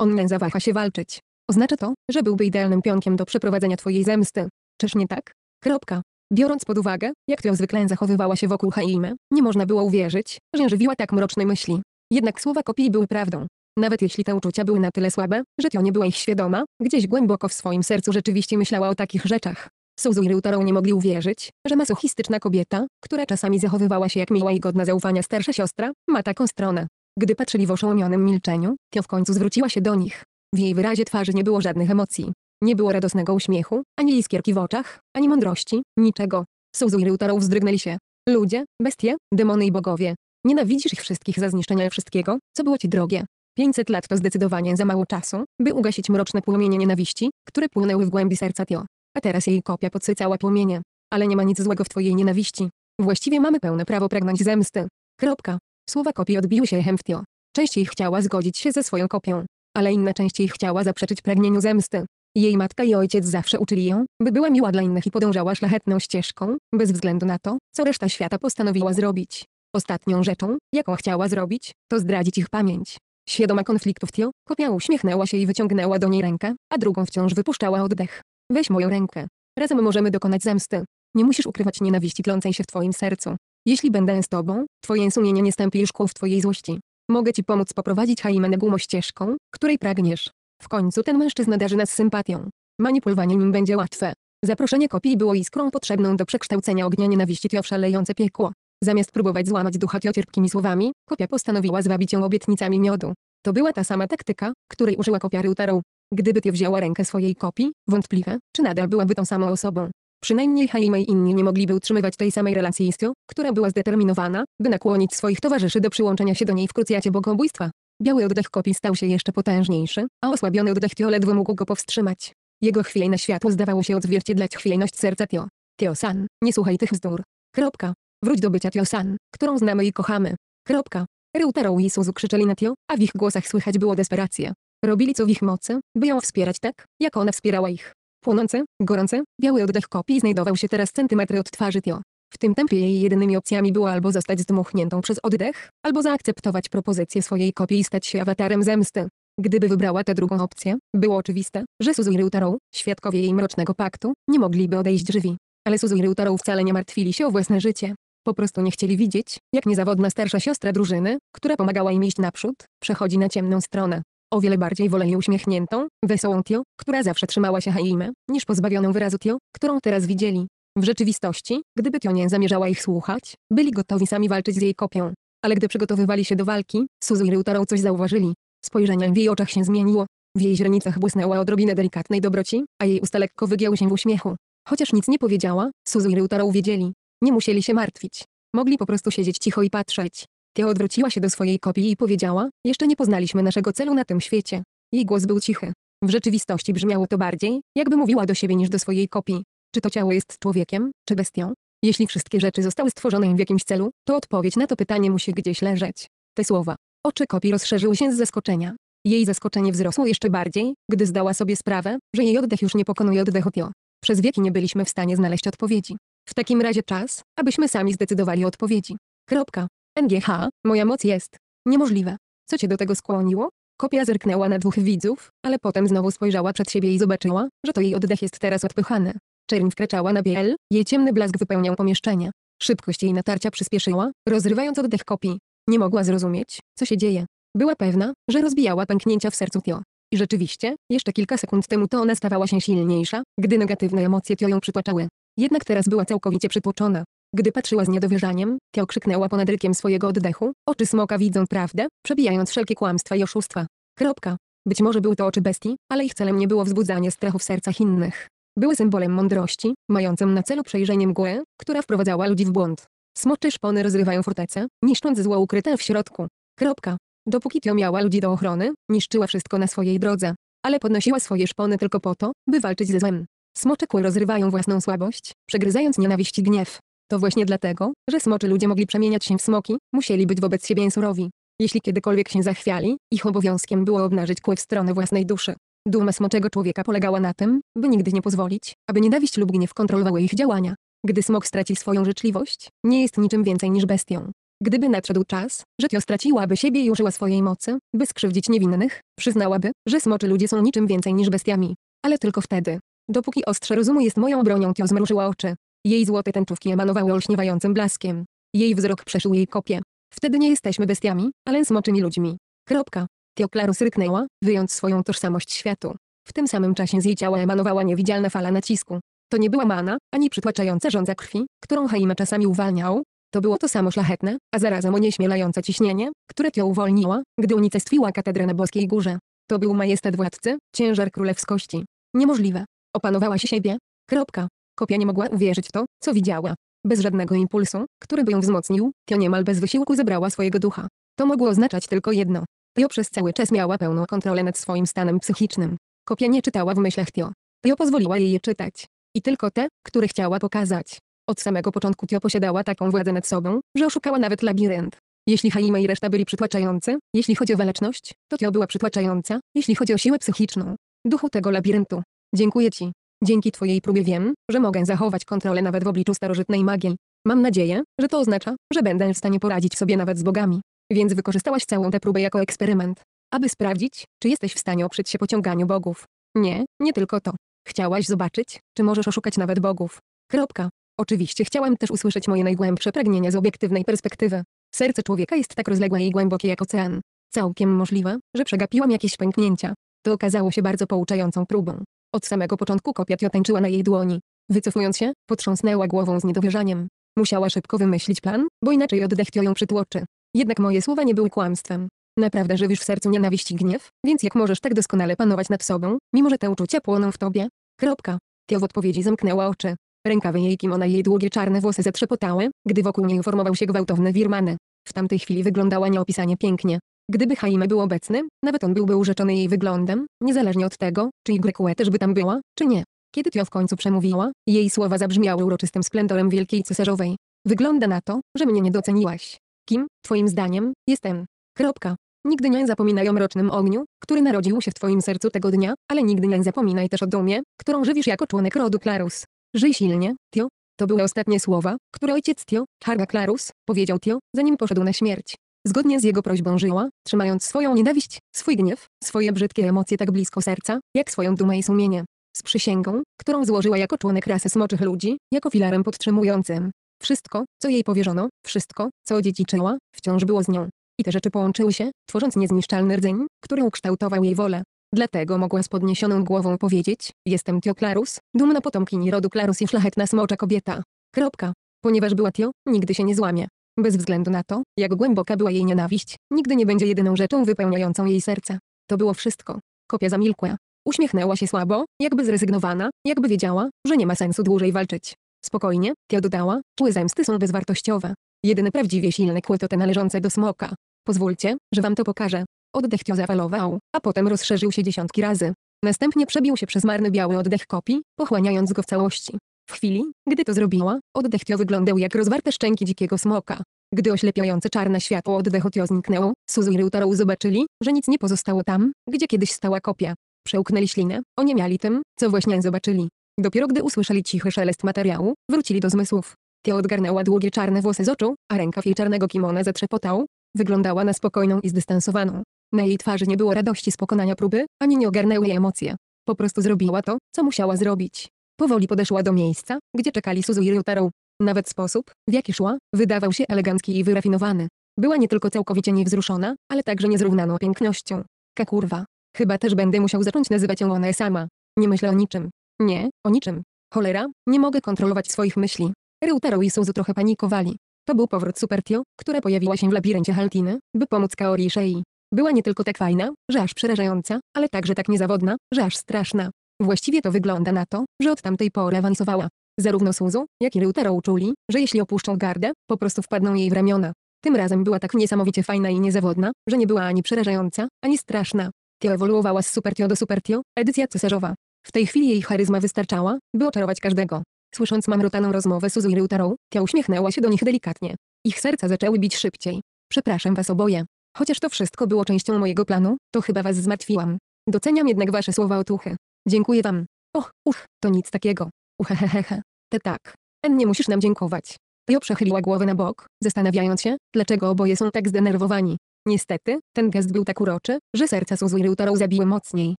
on nie zawaha się walczyć. Oznacza to, że byłby idealnym pionkiem do przeprowadzenia twojej zemsty. Czyż nie tak? Kropka. Biorąc pod uwagę, jak Teo zwykle zachowywała się wokół Haime, nie można było uwierzyć, że żywiła tak mrocznej myśli. Jednak słowa kopii były prawdą. Nawet jeśli te uczucia były na tyle słabe, że Tio nie była ich świadoma, gdzieś głęboko w swoim sercu rzeczywiście myślała o takich rzeczach. Suzu i Ryutaro nie mogli uwierzyć, że masochistyczna kobieta, która czasami zachowywała się jak miła i godna zaufania starsza siostra, ma taką stronę. Gdy patrzyli w oszołomionym milczeniu, Tio w końcu zwróciła się do nich. W jej wyrazie twarzy nie było żadnych emocji. Nie było radosnego uśmiechu, ani iskierki w oczach, ani mądrości, niczego. Suzu i Ryutaro wzdrygnęli się. Ludzie, bestie, demony i bogowie. Nienawidzisz ich wszystkich za zniszczenia wszystkiego, co było ci drogie. 500 lat to zdecydowanie za mało czasu, by ugasić mroczne płomienie nienawiści, które płynęły w głębi serca Tio. A teraz jej kopia podsycała płomienie. Ale nie ma nic złego w twojej nienawiści. Właściwie mamy pełne prawo pragnąć zemsty. Kropka. Słowa kopii odbiły się echem w Tio. Częściej chciała zgodzić się ze swoją kopią ale inna częściej chciała zaprzeczyć pragnieniu zemsty. Jej matka i ojciec zawsze uczyli ją, by była miła dla innych i podążała szlachetną ścieżką, bez względu na to, co reszta świata postanowiła zrobić. Ostatnią rzeczą, jaką chciała zrobić, to zdradzić ich pamięć. Świadoma konfliktów Tio, kopia uśmiechnęła się i wyciągnęła do niej rękę, a drugą wciąż wypuszczała oddech. Weź moją rękę. Razem możemy dokonać zemsty. Nie musisz ukrywać nienawiści tlącej się w twoim sercu. Jeśli będę z tobą, twoje sumienie nie stępi już w twojej złości. Mogę ci pomóc poprowadzić Gumo ścieżką, której pragniesz. W końcu ten mężczyzna darzy nas sympatią. Manipulowanie nim będzie łatwe. Zaproszenie kopii było iskrą potrzebną do przekształcenia ognia nienawiści w szalejące piekło. Zamiast próbować złamać ducha Tio cierpkimi słowami, kopia postanowiła zwabić ją obietnicami miodu. To była ta sama taktyka, której użyła kopia Ryutarą. Gdyby Tio wzięła rękę swojej kopii, wątpliwe, czy nadal byłaby tą samą osobą. Przynajmniej Jaime i inni nie mogliby utrzymywać tej samej relacji z Tio, która była zdeterminowana, by nakłonić swoich towarzyszy do przyłączenia się do niej w krucjacie bogobójstwa. Biały oddech kopii stał się jeszcze potężniejszy, a osłabiony oddech Tio ledwo mógł go powstrzymać. Jego chwiejne światło zdawało się odzwierciedlać chwiejność serca Tio. Tio-san, nie słuchaj tych bzdur. Kropka. Wróć do bycia Tio-san, którą znamy i kochamy. Kropka. Reutaro i Suzu krzyczeli na Tio, a w ich głosach słychać było desperację. Robili co w ich mocy, by ją wspierać tak, jak ona wspierała ich. Płonące, gorące, biały oddech kopii znajdował się teraz centymetry od twarzy Tio. W tym tempie jej jedynymi opcjami było albo zostać zdmuchniętą przez oddech, albo zaakceptować propozycję swojej kopii i stać się awatarem zemsty. Gdyby wybrała tę drugą opcję, było oczywiste, że Suzu i Ryutaro, świadkowie jej mrocznego paktu, nie mogliby odejść żywi. Ale Suzu i Ryutaro wcale nie martwili się o własne życie. Po prostu nie chcieli widzieć, jak niezawodna starsza siostra drużyny, która pomagała im iść naprzód, przechodzi na ciemną stronę. O wiele bardziej wolę jej uśmiechniętą, wesołą Tio, która zawsze trzymała się Haimę, niż pozbawioną wyrazu Tio, którą teraz widzieli. W rzeczywistości, gdyby Tio nie zamierzała ich słuchać, byli gotowi sami walczyć z jej kopią. Ale gdy przygotowywali się do walki, Suzu i Ryutaro coś zauważyli. Spojrzenie w jej oczach się zmieniło. W jej źrenicach błysnęła odrobinę delikatnej dobroci, a jej usta lekko wygięły się w uśmiechu. Chociaż nic nie powiedziała, Suzu i Ryutaro wiedzieli. Nie musieli się martwić. Mogli po prostu siedzieć cicho i patrzeć. Tia odwróciła się do swojej kopii i powiedziała, jeszcze nie poznaliśmy naszego celu na tym świecie. Jej głos był cichy. W rzeczywistości brzmiało to bardziej, jakby mówiła do siebie niż do swojej kopii. Czy to ciało jest człowiekiem, czy bestią? Jeśli wszystkie rzeczy zostały stworzone w jakimś celu, to odpowiedź na to pytanie musi gdzieś leżeć. Te słowa. Oczy kopii rozszerzyły się z zaskoczenia. Jej zaskoczenie wzrosło jeszcze bardziej, gdy zdała sobie sprawę, że jej oddech już nie pokonuje oddechu Tio. Przez wieki nie byliśmy w stanie znaleźć odpowiedzi. W takim razie czas, abyśmy sami zdecydowali o odpowiedzi. Kropka. NGH, moja moc jest niemożliwa. Co cię do tego skłoniło? Kopia zerknęła na dwóch widzów, ale potem znowu spojrzała przed siebie i zobaczyła, że to jej oddech jest teraz odpychany. Czerń wkraczała na biel, jej ciemny blask wypełniał pomieszczenie. Szybkość jej natarcia przyspieszyła, rozrywając oddech kopii. Nie mogła zrozumieć, co się dzieje. Była pewna, że rozbijała pęknięcia w sercu Tio. I rzeczywiście, jeszcze kilka sekund temu to ona stawała się silniejsza, gdy negatywne emocje Tio ją przytłaczały. Jednak teraz była całkowicie przytłoczona. Gdy patrzyła z niedowierzaniem, Tio krzyknęła ponad rykiem swojego oddechu, oczy smoka widzą prawdę, przebijając wszelkie kłamstwa i oszustwa. Kropka. Być może były to oczy bestii, ale ich celem nie było wzbudzanie strachu w sercach innych. Były symbolem mądrości, mającym na celu przejrzenie mgłę, która wprowadzała ludzi w błąd. Smocze szpony rozrywają fortece, niszcząc zło ukryte w środku. Kropka. Dopóki Tio miała ludzi do ochrony, niszczyła wszystko na swojej drodze. Ale podnosiła swoje szpony tylko po to, by walczyć ze złem. Smocze kły rozrywają własną słabość, przegryzając nienawiść i gniew. To właśnie dlatego, że smoczy ludzie mogli przemieniać się w smoki, musieli być wobec siebie surowi. Jeśli kiedykolwiek się zachwiali, ich obowiązkiem było obnażyć kły w stronę własnej duszy. Duma smoczego człowieka polegała na tym, by nigdy nie pozwolić, aby nienawiść lub gniew kontrolowały ich działania. Gdy smok straci swoją życzliwość, nie jest niczym więcej niż bestią. Gdyby nadszedł czas, że tio straciłaby siebie i użyła swojej mocy, by skrzywdzić niewinnych, przyznałaby, że smoczy ludzie są niczym więcej niż bestiami. Ale tylko wtedy. Dopóki ostrze rozumu jest moją bronią tio zmrużyła oczy. Jej złote tęczówki emanowały olśniewającym blaskiem. Jej wzrok przeszył jej kopię. Wtedy nie jesteśmy bestiami, ale smoczymi ludźmi. Kropka. Teoklarus ryknęła, wyjąc swoją tożsamość światu. W tym samym czasie z jej ciała emanowała niewidzialna fala nacisku. To nie była mana, ani przytłaczająca żądza krwi, którą Haima czasami uwalniał. To było to samo szlachetne, a zarazem onieśmielające ciśnienie, które Tio uwolniła, gdy unicestwiła katedrę na Boskiej Górze. To był majestat władcy, ciężar królewskości. Niemożliwe. Opanowała się siebie. Kropka. Kopia nie mogła uwierzyć w to, co widziała. Bez żadnego impulsu, który by ją wzmocnił, Tio niemal bez wysiłku zebrała swojego ducha. To mogło oznaczać tylko jedno. Tio przez cały czas miała pełną kontrolę nad swoim stanem psychicznym. Kopia nie czytała w myślach Tio. Tio pozwoliła jej je czytać. I tylko te, które chciała pokazać. Od samego początku Tio posiadała taką władzę nad sobą, że oszukała nawet labirynt. Jeśli Halima i reszta byli przytłaczający, jeśli chodzi o waleczność, to Tio była przytłaczająca, jeśli chodzi o siłę psychiczną. Duchu tego labiryntu. Dziękuję Ci. Dzięki Twojej próbie wiem, że mogę zachować kontrolę nawet w obliczu starożytnej magii. Mam nadzieję, że to oznacza, że będę w stanie poradzić sobie nawet z bogami. Więc wykorzystałaś całą tę próbę jako eksperyment, aby sprawdzić, czy jesteś w stanie oprzeć się pociąganiu bogów. Nie, nie tylko to. Chciałaś zobaczyć, czy możesz oszukać nawet bogów. Kropka. Oczywiście chciałem też usłyszeć moje najgłębsze pragnienia z obiektywnej perspektywy. Serce człowieka jest tak rozległe i głębokie jak ocean. Całkiem możliwe, że przegapiłam jakieś pęknięcia. To okazało się bardzo pouczającą próbą. Od samego początku kopia tańczyła na jej dłoni. Wycofując się, potrząsnęła głową z niedowierzaniem. Musiała szybko wymyślić plan, bo inaczej oddech tio ją przytłoczy. Jednak moje słowa nie były kłamstwem. Naprawdę żywisz w sercu nienawiść i gniew, więc jak możesz tak doskonale panować nad sobą, mimo że te uczucia płoną w tobie? Kropka. Tio w odpowiedzi zamknęła oczy. Rękawy jej kimona ona jej długie czarne włosy zatrzepotały, gdy wokół niej formował się gwałtowny wirmany. W tamtej chwili wyglądała nieopisanie pięknie. Gdyby Jaime był obecny, nawet on byłby urzeczony jej wyglądem, niezależnie od tego, czy YQ e też by tam była, czy nie. Kiedy Tio w końcu przemówiła, jej słowa zabrzmiały uroczystym splendorem wielkiej cesarzowej. Wygląda na to, że mnie nie doceniłaś. Kim, twoim zdaniem, jestem? Kropka. Nigdy nie zapominaj o mrocznym ogniu, który narodził się w twoim sercu tego dnia, ale nigdy nie zapominaj też o dumie, którą żywisz jako członek rodu Klarus. Żyj silnie, Tio. To były ostatnie słowa, które ojciec Tio, Harga Klarus, powiedział Tio, zanim poszedł na śmierć. Zgodnie z jego prośbą żyła, trzymając swoją nienawiść, swój gniew, swoje brzydkie emocje tak blisko serca, jak swoją dumę i sumienie. Z przysięgą, którą złożyła jako członek rasy smoczych ludzi, jako filarem podtrzymującym. Wszystko, co jej powierzono, wszystko, co odziedziczyła, wciąż było z nią. I te rzeczy połączyły się, tworząc niezniszczalny rdzeń, który ukształtował jej wolę. Dlatego mogła z podniesioną głową powiedzieć, jestem Tio Klarus, dumna potomkini rodu Klarus i szlachetna smocza kobieta. Kropka. Ponieważ była Tio, nigdy się nie złamie. Bez względu na to, jak głęboka była jej nienawiść, nigdy nie będzie jedyną rzeczą wypełniającą jej serce. To było wszystko. Kopia zamilkła. Uśmiechnęła się słabo, jakby zrezygnowana, jakby wiedziała, że nie ma sensu dłużej walczyć. Spokojnie, Tia dodała, czuły zemsty są bezwartościowe. Jedyne prawdziwie silne kły to te należące do smoka. Pozwólcie, że wam to pokażę. Oddech Tio zawalował, a potem rozszerzył się dziesiątki razy. Następnie przebił się przez marny biały oddech kopii, pochłaniając go w całości. W chwili, gdy to zrobiła, oddech Tio wyglądał jak rozwarte szczęki dzikiego smoka. Gdy oślepiające czarne światło oddechu Tio zniknęło, Suzu i Ryutaro zobaczyli, że nic nie pozostało tam, gdzie kiedyś stała kopia. Przełknęli ślinę, oniemiali tym, co właśnie zobaczyli. Dopiero gdy usłyszeli cichy szelest materiału, wrócili do zmysłów. Tio odgarnęła długie czarne włosy z oczu, a rękaw jej czarnego kimona zatrzepotał. Wyglądała na spokojną i zdystansowaną. Na jej twarzy nie było radości z pokonania próby, ani nie ogarnęły jej emocje. Po prostu zrobiła to, co musiała zrobić. Powoli podeszła do miejsca, gdzie czekali Suzu i Ryotaro. Nawet sposób, w jaki szła, wydawał się elegancki i wyrafinowany. Była nie tylko całkowicie niewzruszona, ale także niezrównaną pięknością. Ka kurwa. Chyba też będę musiał zacząć nazywać ją ona sama. Nie myślę o niczym. Nie, o niczym. Cholera, nie mogę kontrolować swoich myśli. Ryutaro i Suzu trochę panikowali. To był powrót Supertio, która pojawiła się w labiryncie Haltiny, by pomóc Kaori Shei. Była nie tylko tak fajna, że aż przerażająca, ale także tak niezawodna, że aż straszna. Właściwie to wygląda na to, że od tamtej pory awansowała. Zarówno Suzu, jak i Ryutaro uczuli, że jeśli opuszczą gardę, po prostu wpadną jej w ramiona. Tym razem była tak niesamowicie fajna i niezawodna, że nie była ani przerażająca, ani straszna. Tio ewoluowała z Super do Super edycja cesarzowa. W tej chwili jej charyzma wystarczała, by oczarować każdego. Słysząc mamrotaną rozmowę Suzu i Ryutaro, Tio uśmiechnęła się do nich delikatnie. Ich serca zaczęły bić szybciej. Przepraszam was oboje. Chociaż to wszystko było częścią mojego planu, to chyba was zmartwiłam. Doceniam jednak wasze słowa otuchy. Dziękuję wam. Och, uch, to nic takiego. Uhehehehe. Te tak. En nie musisz nam dziękować. Tjo przechyliła głowę na bok, zastanawiając się, dlaczego oboje są tak zdenerwowani. Niestety, ten gest był tak uroczy, że serca Suzu i Ryutaro zabiły mocniej.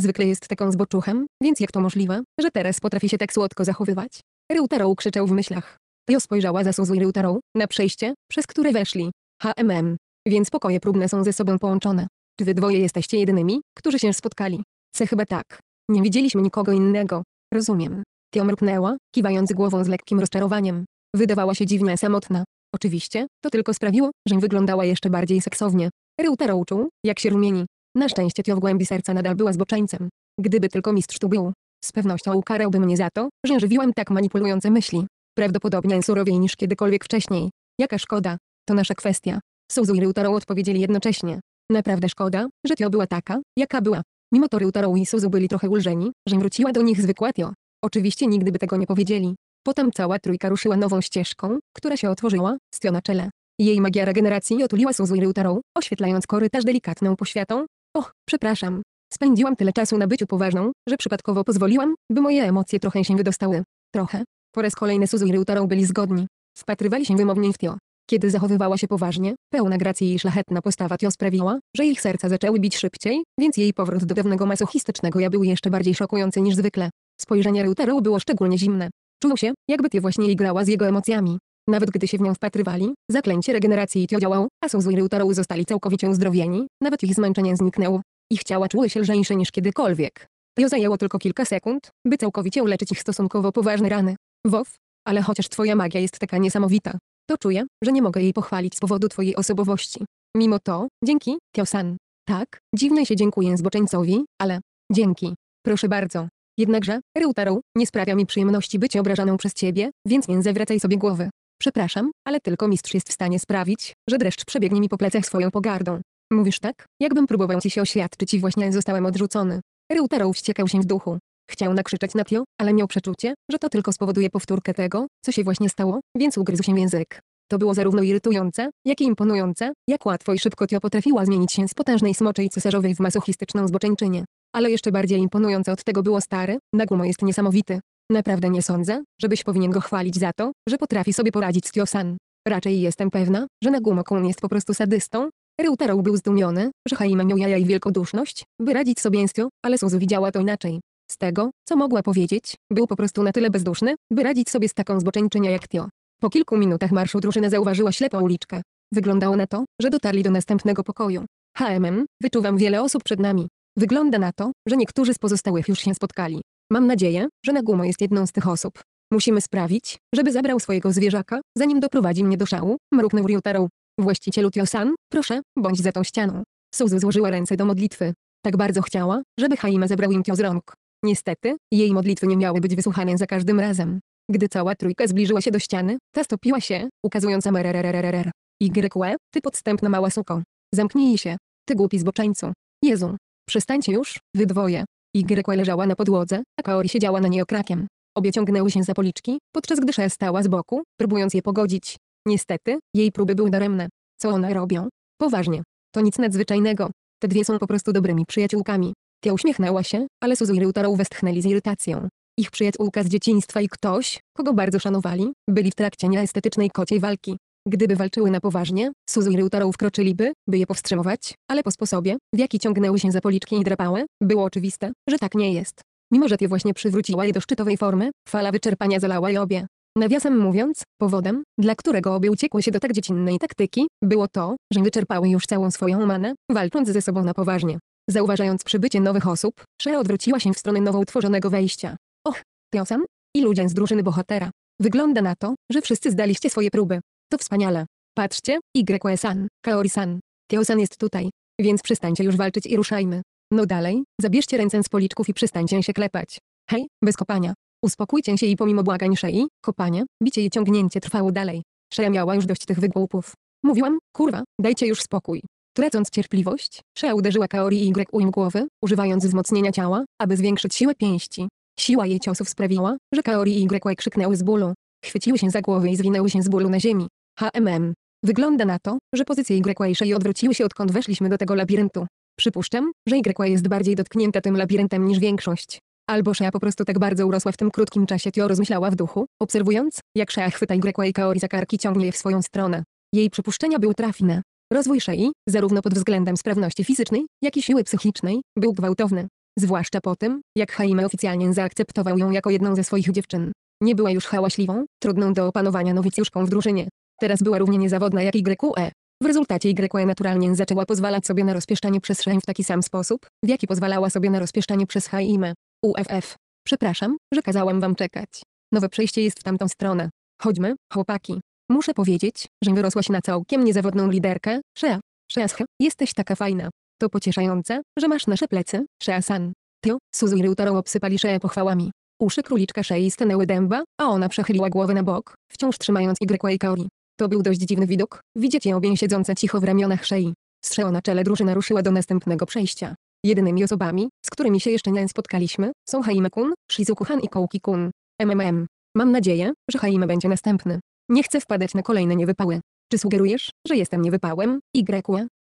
Zwykle jest taką zboczuchem, więc jak to możliwe, że teraz potrafi się tak słodko zachowywać? Ryutaro krzyczał w myślach. Tjo spojrzała za Suzu i Ryutaro, na przejście, przez które weszli. HMM. Więc pokoje próbne są ze sobą połączone. Czy wy dwoje jesteście jedynymi, którzy się spotkali? Se chyba tak. Nie widzieliśmy nikogo innego. Rozumiem. Tio mruknęła, kiwając głową z lekkim rozczarowaniem. Wydawała się dziwnie samotna. Oczywiście, to tylko sprawiło, że wyglądała jeszcze bardziej seksownie. Reuter uczuł, jak się rumieni. Na szczęście Tio w głębi serca nadal była zboczeńcem. Gdyby tylko mistrz tu był. Z pewnością ukarałby mnie za to, że żywiłem tak manipulujące myśli. Prawdopodobnie surowiej niż kiedykolwiek wcześniej. Jaka szkoda. To nasza kwestia. Suzu i Reutero odpowiedzieli jednocześnie. Naprawdę szkoda, że Tio była taka, jaka była. Mimo to Ryutaro i Suzu byli trochę ulżeni, że wróciła do nich zwykła Tio. Oczywiście nigdy by tego nie powiedzieli. Potem cała trójka ruszyła nową ścieżką, która się otworzyła, z Tio na czele. Jej magia regeneracji otuliła Suzu i Ryutaro, oświetlając korytarz delikatną poświatą. Och, przepraszam. Spędziłam tyle czasu na byciu poważną, że przypadkowo pozwoliłam, by moje emocje trochę się wydostały. Trochę. Po raz kolejny Suzu i Ryutaro byli zgodni. Wpatrywali się wymownie w Tio. Kiedy zachowywała się poważnie, pełna gracji i szlachetna postawa Tio sprawiła, że ich serca zaczęły bić szybciej, więc jej powrót do dawnego masochistycznego ja był jeszcze bardziej szokujący niż zwykle. Spojrzenie Reutero było szczególnie zimne. Czuł się, jakby Tio właśnie jej grała z jego emocjami. Nawet gdy się w nią wpatrywali, zaklęcie regeneracji Tio działało, a Suzu i Reutero zostali całkowicie uzdrowieni, nawet ich zmęczenie zniknęło. Ich ciała czuły się lżejsze niż kiedykolwiek. Tio zajęło tylko kilka sekund, by całkowicie uleczyć ich stosunkowo poważne rany. Wow, ale chociaż twoja magia jest taka niesamowita, to czuję, że nie mogę jej pochwalić z powodu twojej osobowości. Mimo to, dzięki, Tiosan. Tak, dziwnie się dziękuję zboczeńcowi, ale... Dzięki. Proszę bardzo. Jednakże, Ryutaro, nie sprawia mi przyjemności być obrażaną przez ciebie, więc nie zawracaj sobie głowy. Przepraszam, ale tylko mistrz jest w stanie sprawić, że dreszcz przebiegnie mi po plecach swoją pogardą. Mówisz tak, jakbym próbował ci się oświadczyć i właśnie zostałem odrzucony. Ryutaro wściekał się w duchu. Chciał nakrzyczeć na Tio, ale miał przeczucie, że to tylko spowoduje powtórkę tego, co się właśnie stało, więc ugryzł się w język. To było zarówno irytujące, jak i imponujące, jak łatwo i szybko Tio potrafiła zmienić się z potężnej smoczej cesarzowej w masochistyczną zboczeńczynię. Ale jeszcze bardziej imponujące od tego było stary, Nagumo jest niesamowity. Naprawdę nie sądzę, żebyś powinien go chwalić za to, że potrafi sobie poradzić z Tio-san. Raczej jestem pewna, że Nagumo-kun jest po prostu sadystą, Ryutaro był zdumiony, że Haima miał jaja i wielkoduszność, by radzić sobie z Tio, ale Suzu widziała to inaczej tego, co mogła powiedzieć, był po prostu na tyle bezduszny, by radzić sobie z taką zboczeńczynią jak Tio. Po kilku minutach marszu drużyna zauważyła ślepą uliczkę. Wyglądało na to, że dotarli do następnego pokoju. HMM, wyczuwam wiele osób przed nami. Wygląda na to, że niektórzy z pozostałych już się spotkali. Mam nadzieję, że Nagumo jest jedną z tych osób. Musimy sprawić, żeby zabrał swojego zwierzaka, zanim doprowadzi mnie do szału, mruknął Ryutaro. Właścicielu Tiosan, proszę, bądź za tą ścianą. Suzu złożyła ręce do modlitwy. Tak bardzo chciała, żeby Haima zebrał im Tio z rąk. Niestety, jej modlitwy nie miały być wysłuchane za każdym razem. Gdy cała trójka zbliżyła się do ściany, ta stopiła się, ukazując amerererererer. Igrekłe, ty podstępna mała suko. Zamknij się. Ty głupi zboczeńcu. Jezu. Przestańcie już, wy dwoje. Igrekłe y leżała na podłodze, a Kaori siedziała na niej okrakiem. Obie ciągnęły się za policzki, podczas gdy Shea stała z boku, próbując je pogodzić. Niestety, jej próby były daremne. Co one robią? Poważnie. To nic nadzwyczajnego. Te dwie są po prostu dobrymi przyjaciółkami. Tia uśmiechnęła się, ale Suzu i Ryutaro westchnęli z irytacją. Ich przyjaciółka z dzieciństwa i ktoś, kogo bardzo szanowali, byli w trakcie nieestetycznej kociej walki. Gdyby walczyły na poważnie, Suzu i Ryutaro wkroczyliby, by je powstrzymywać, ale po sposobie, w jaki ciągnęły się za policzki i drapały, było oczywiste, że tak nie jest. Mimo że Tia właśnie przywróciła je do szczytowej formy, fala wyczerpania zalała je obie. Nawiasem mówiąc, powodem, dla którego obie uciekły się do tak dziecinnej taktyki, było to, że wyczerpały już całą swoją manę, walcząc ze sobą na poważnie. Zauważając przybycie nowych osób, Shea odwróciła się w stronę nowo utworzonego wejścia. Och, Tiosan I ludzie z drużyny bohatera. Wygląda na to, że wszyscy zdaliście swoje próby. To wspaniale. Patrzcie, YE-san, Kaori-san. Tiosan jest tutaj. Więc przestańcie już walczyć i ruszajmy. No dalej, zabierzcie ręce z policzków i przestańcie się klepać. Hej, bez kopania. Uspokójcie się i pomimo błagań szyi, kopanie, bicie i ciągnięcie trwało dalej. Szeja miała już dość tych wygłupów. Mówiłam, kurwa, dajcie już spokój. Tracąc cierpliwość, Shea uderzyła Kaori Y ujm głowy, używając wzmocnienia ciała, aby zwiększyć siłę pięści. Siła jej ciosów sprawiła, że Kaori Y krzyknęły z bólu. Chwyciły się za głowę i zwinęły się z bólu na ziemi. HMM. Wygląda na to, że pozycje Y i Shei odwróciły się odkąd weszliśmy do tego labiryntu. Przypuszczam, że Y jest bardziej dotknięta tym labiryntem niż większość. Albo Shea po prostu tak bardzo urosła w tym krótkim czasie Tio rozmyślała w duchu, obserwując, jak Shea chwyta Y i Kaori za karki ciągnie je w swoją stronę. Jej przypuszczenia były trafne. Rozwój szei, zarówno pod względem sprawności fizycznej, jak i siły psychicznej, był gwałtowny. Zwłaszcza po tym, jak Jaime oficjalnie zaakceptował ją jako jedną ze swoich dziewczyn. Nie była już hałaśliwą, trudną do opanowania nowicjuszką w drużynie. Teraz była równie niezawodna jak YE. W rezultacie YE naturalnie zaczęła pozwalać sobie na rozpieszczanie przez Shane w taki sam sposób, w jaki pozwalała sobie na rozpieszczanie przez Jaime. UFF. Przepraszam, że kazałam wam czekać. Nowe przejście jest w tamtą stronę. Chodźmy, chłopaki. Muszę powiedzieć, że wyrosłaś na całkiem niezawodną liderkę, Shea. shea jesteś taka fajna. To pocieszające, że masz nasze plecy, Shea-san. Ty, Suzu i Ryutaro obsypali Shea pochwałami. Uszy króliczka Shei stanęły dęba, a ona przechyliła głowę na bok, wciąż trzymając Y i Kaori. To był dość dziwny widok, widzieć ją obie siedzące cicho w ramionach Shei. Z na czele drużyna ruszyła do następnego przejścia. Jedynymi osobami, z którymi się jeszcze nie spotkaliśmy, są Haime-kun, Shizuku-han i Kouki-kun. MMM. Mam nadzieję, że Haime będzie następny. Nie chcę wpadać na kolejne niewypały. Czy sugerujesz, że jestem niewypałem? Y.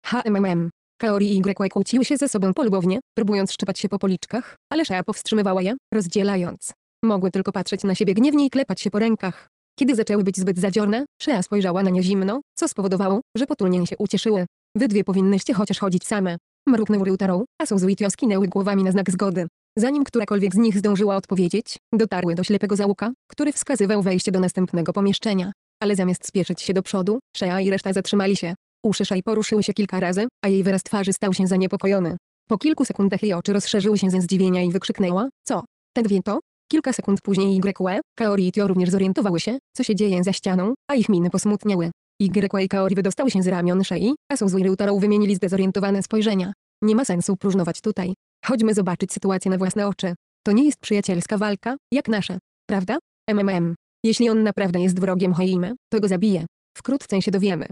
HMMM. Kaori i Y kłóciły się ze sobą polubownie, próbując szczypać się po policzkach, ale Shea powstrzymywała je, rozdzielając. Mogły tylko patrzeć na siebie gniewnie i klepać się po rękach. Kiedy zaczęły być zbyt zadziorne, Shea spojrzała na nie zimno, co spowodowało, że potulnie się ucieszyły. Wy dwie powinnyście chociaż chodzić same. Mruknął Ryutarą, a Suzu i Tio skinęły głowami na znak zgody. Zanim którakolwiek z nich zdążyła odpowiedzieć, dotarły do ślepego załuka, który wskazywał wejście do następnego pomieszczenia. Ale zamiast spieszyć się do przodu, Shea i reszta zatrzymali się. Uszy Shea poruszyły się kilka razy, a jej wyraz twarzy stał się zaniepokojony. Po kilku sekundach jej oczy rozszerzyły się ze zdziwienia i wykrzyknęła, co? Ten dwie to? Kilka sekund później YE, Kaori i Tio również zorientowały się, co się dzieje za ścianą, a ich miny posmutniały. YE i Kaori wydostały się z ramion Shei, a Suzu i Ryutaro wymienili zdezorientowane spojrzenia. Nie ma sensu próżnować tutaj. Chodźmy zobaczyć sytuację na własne oczy. To nie jest przyjacielska walka, jak nasza. Prawda? MMM. Jeśli on naprawdę jest wrogiem Hoime, to go zabije. Wkrótce się dowiemy.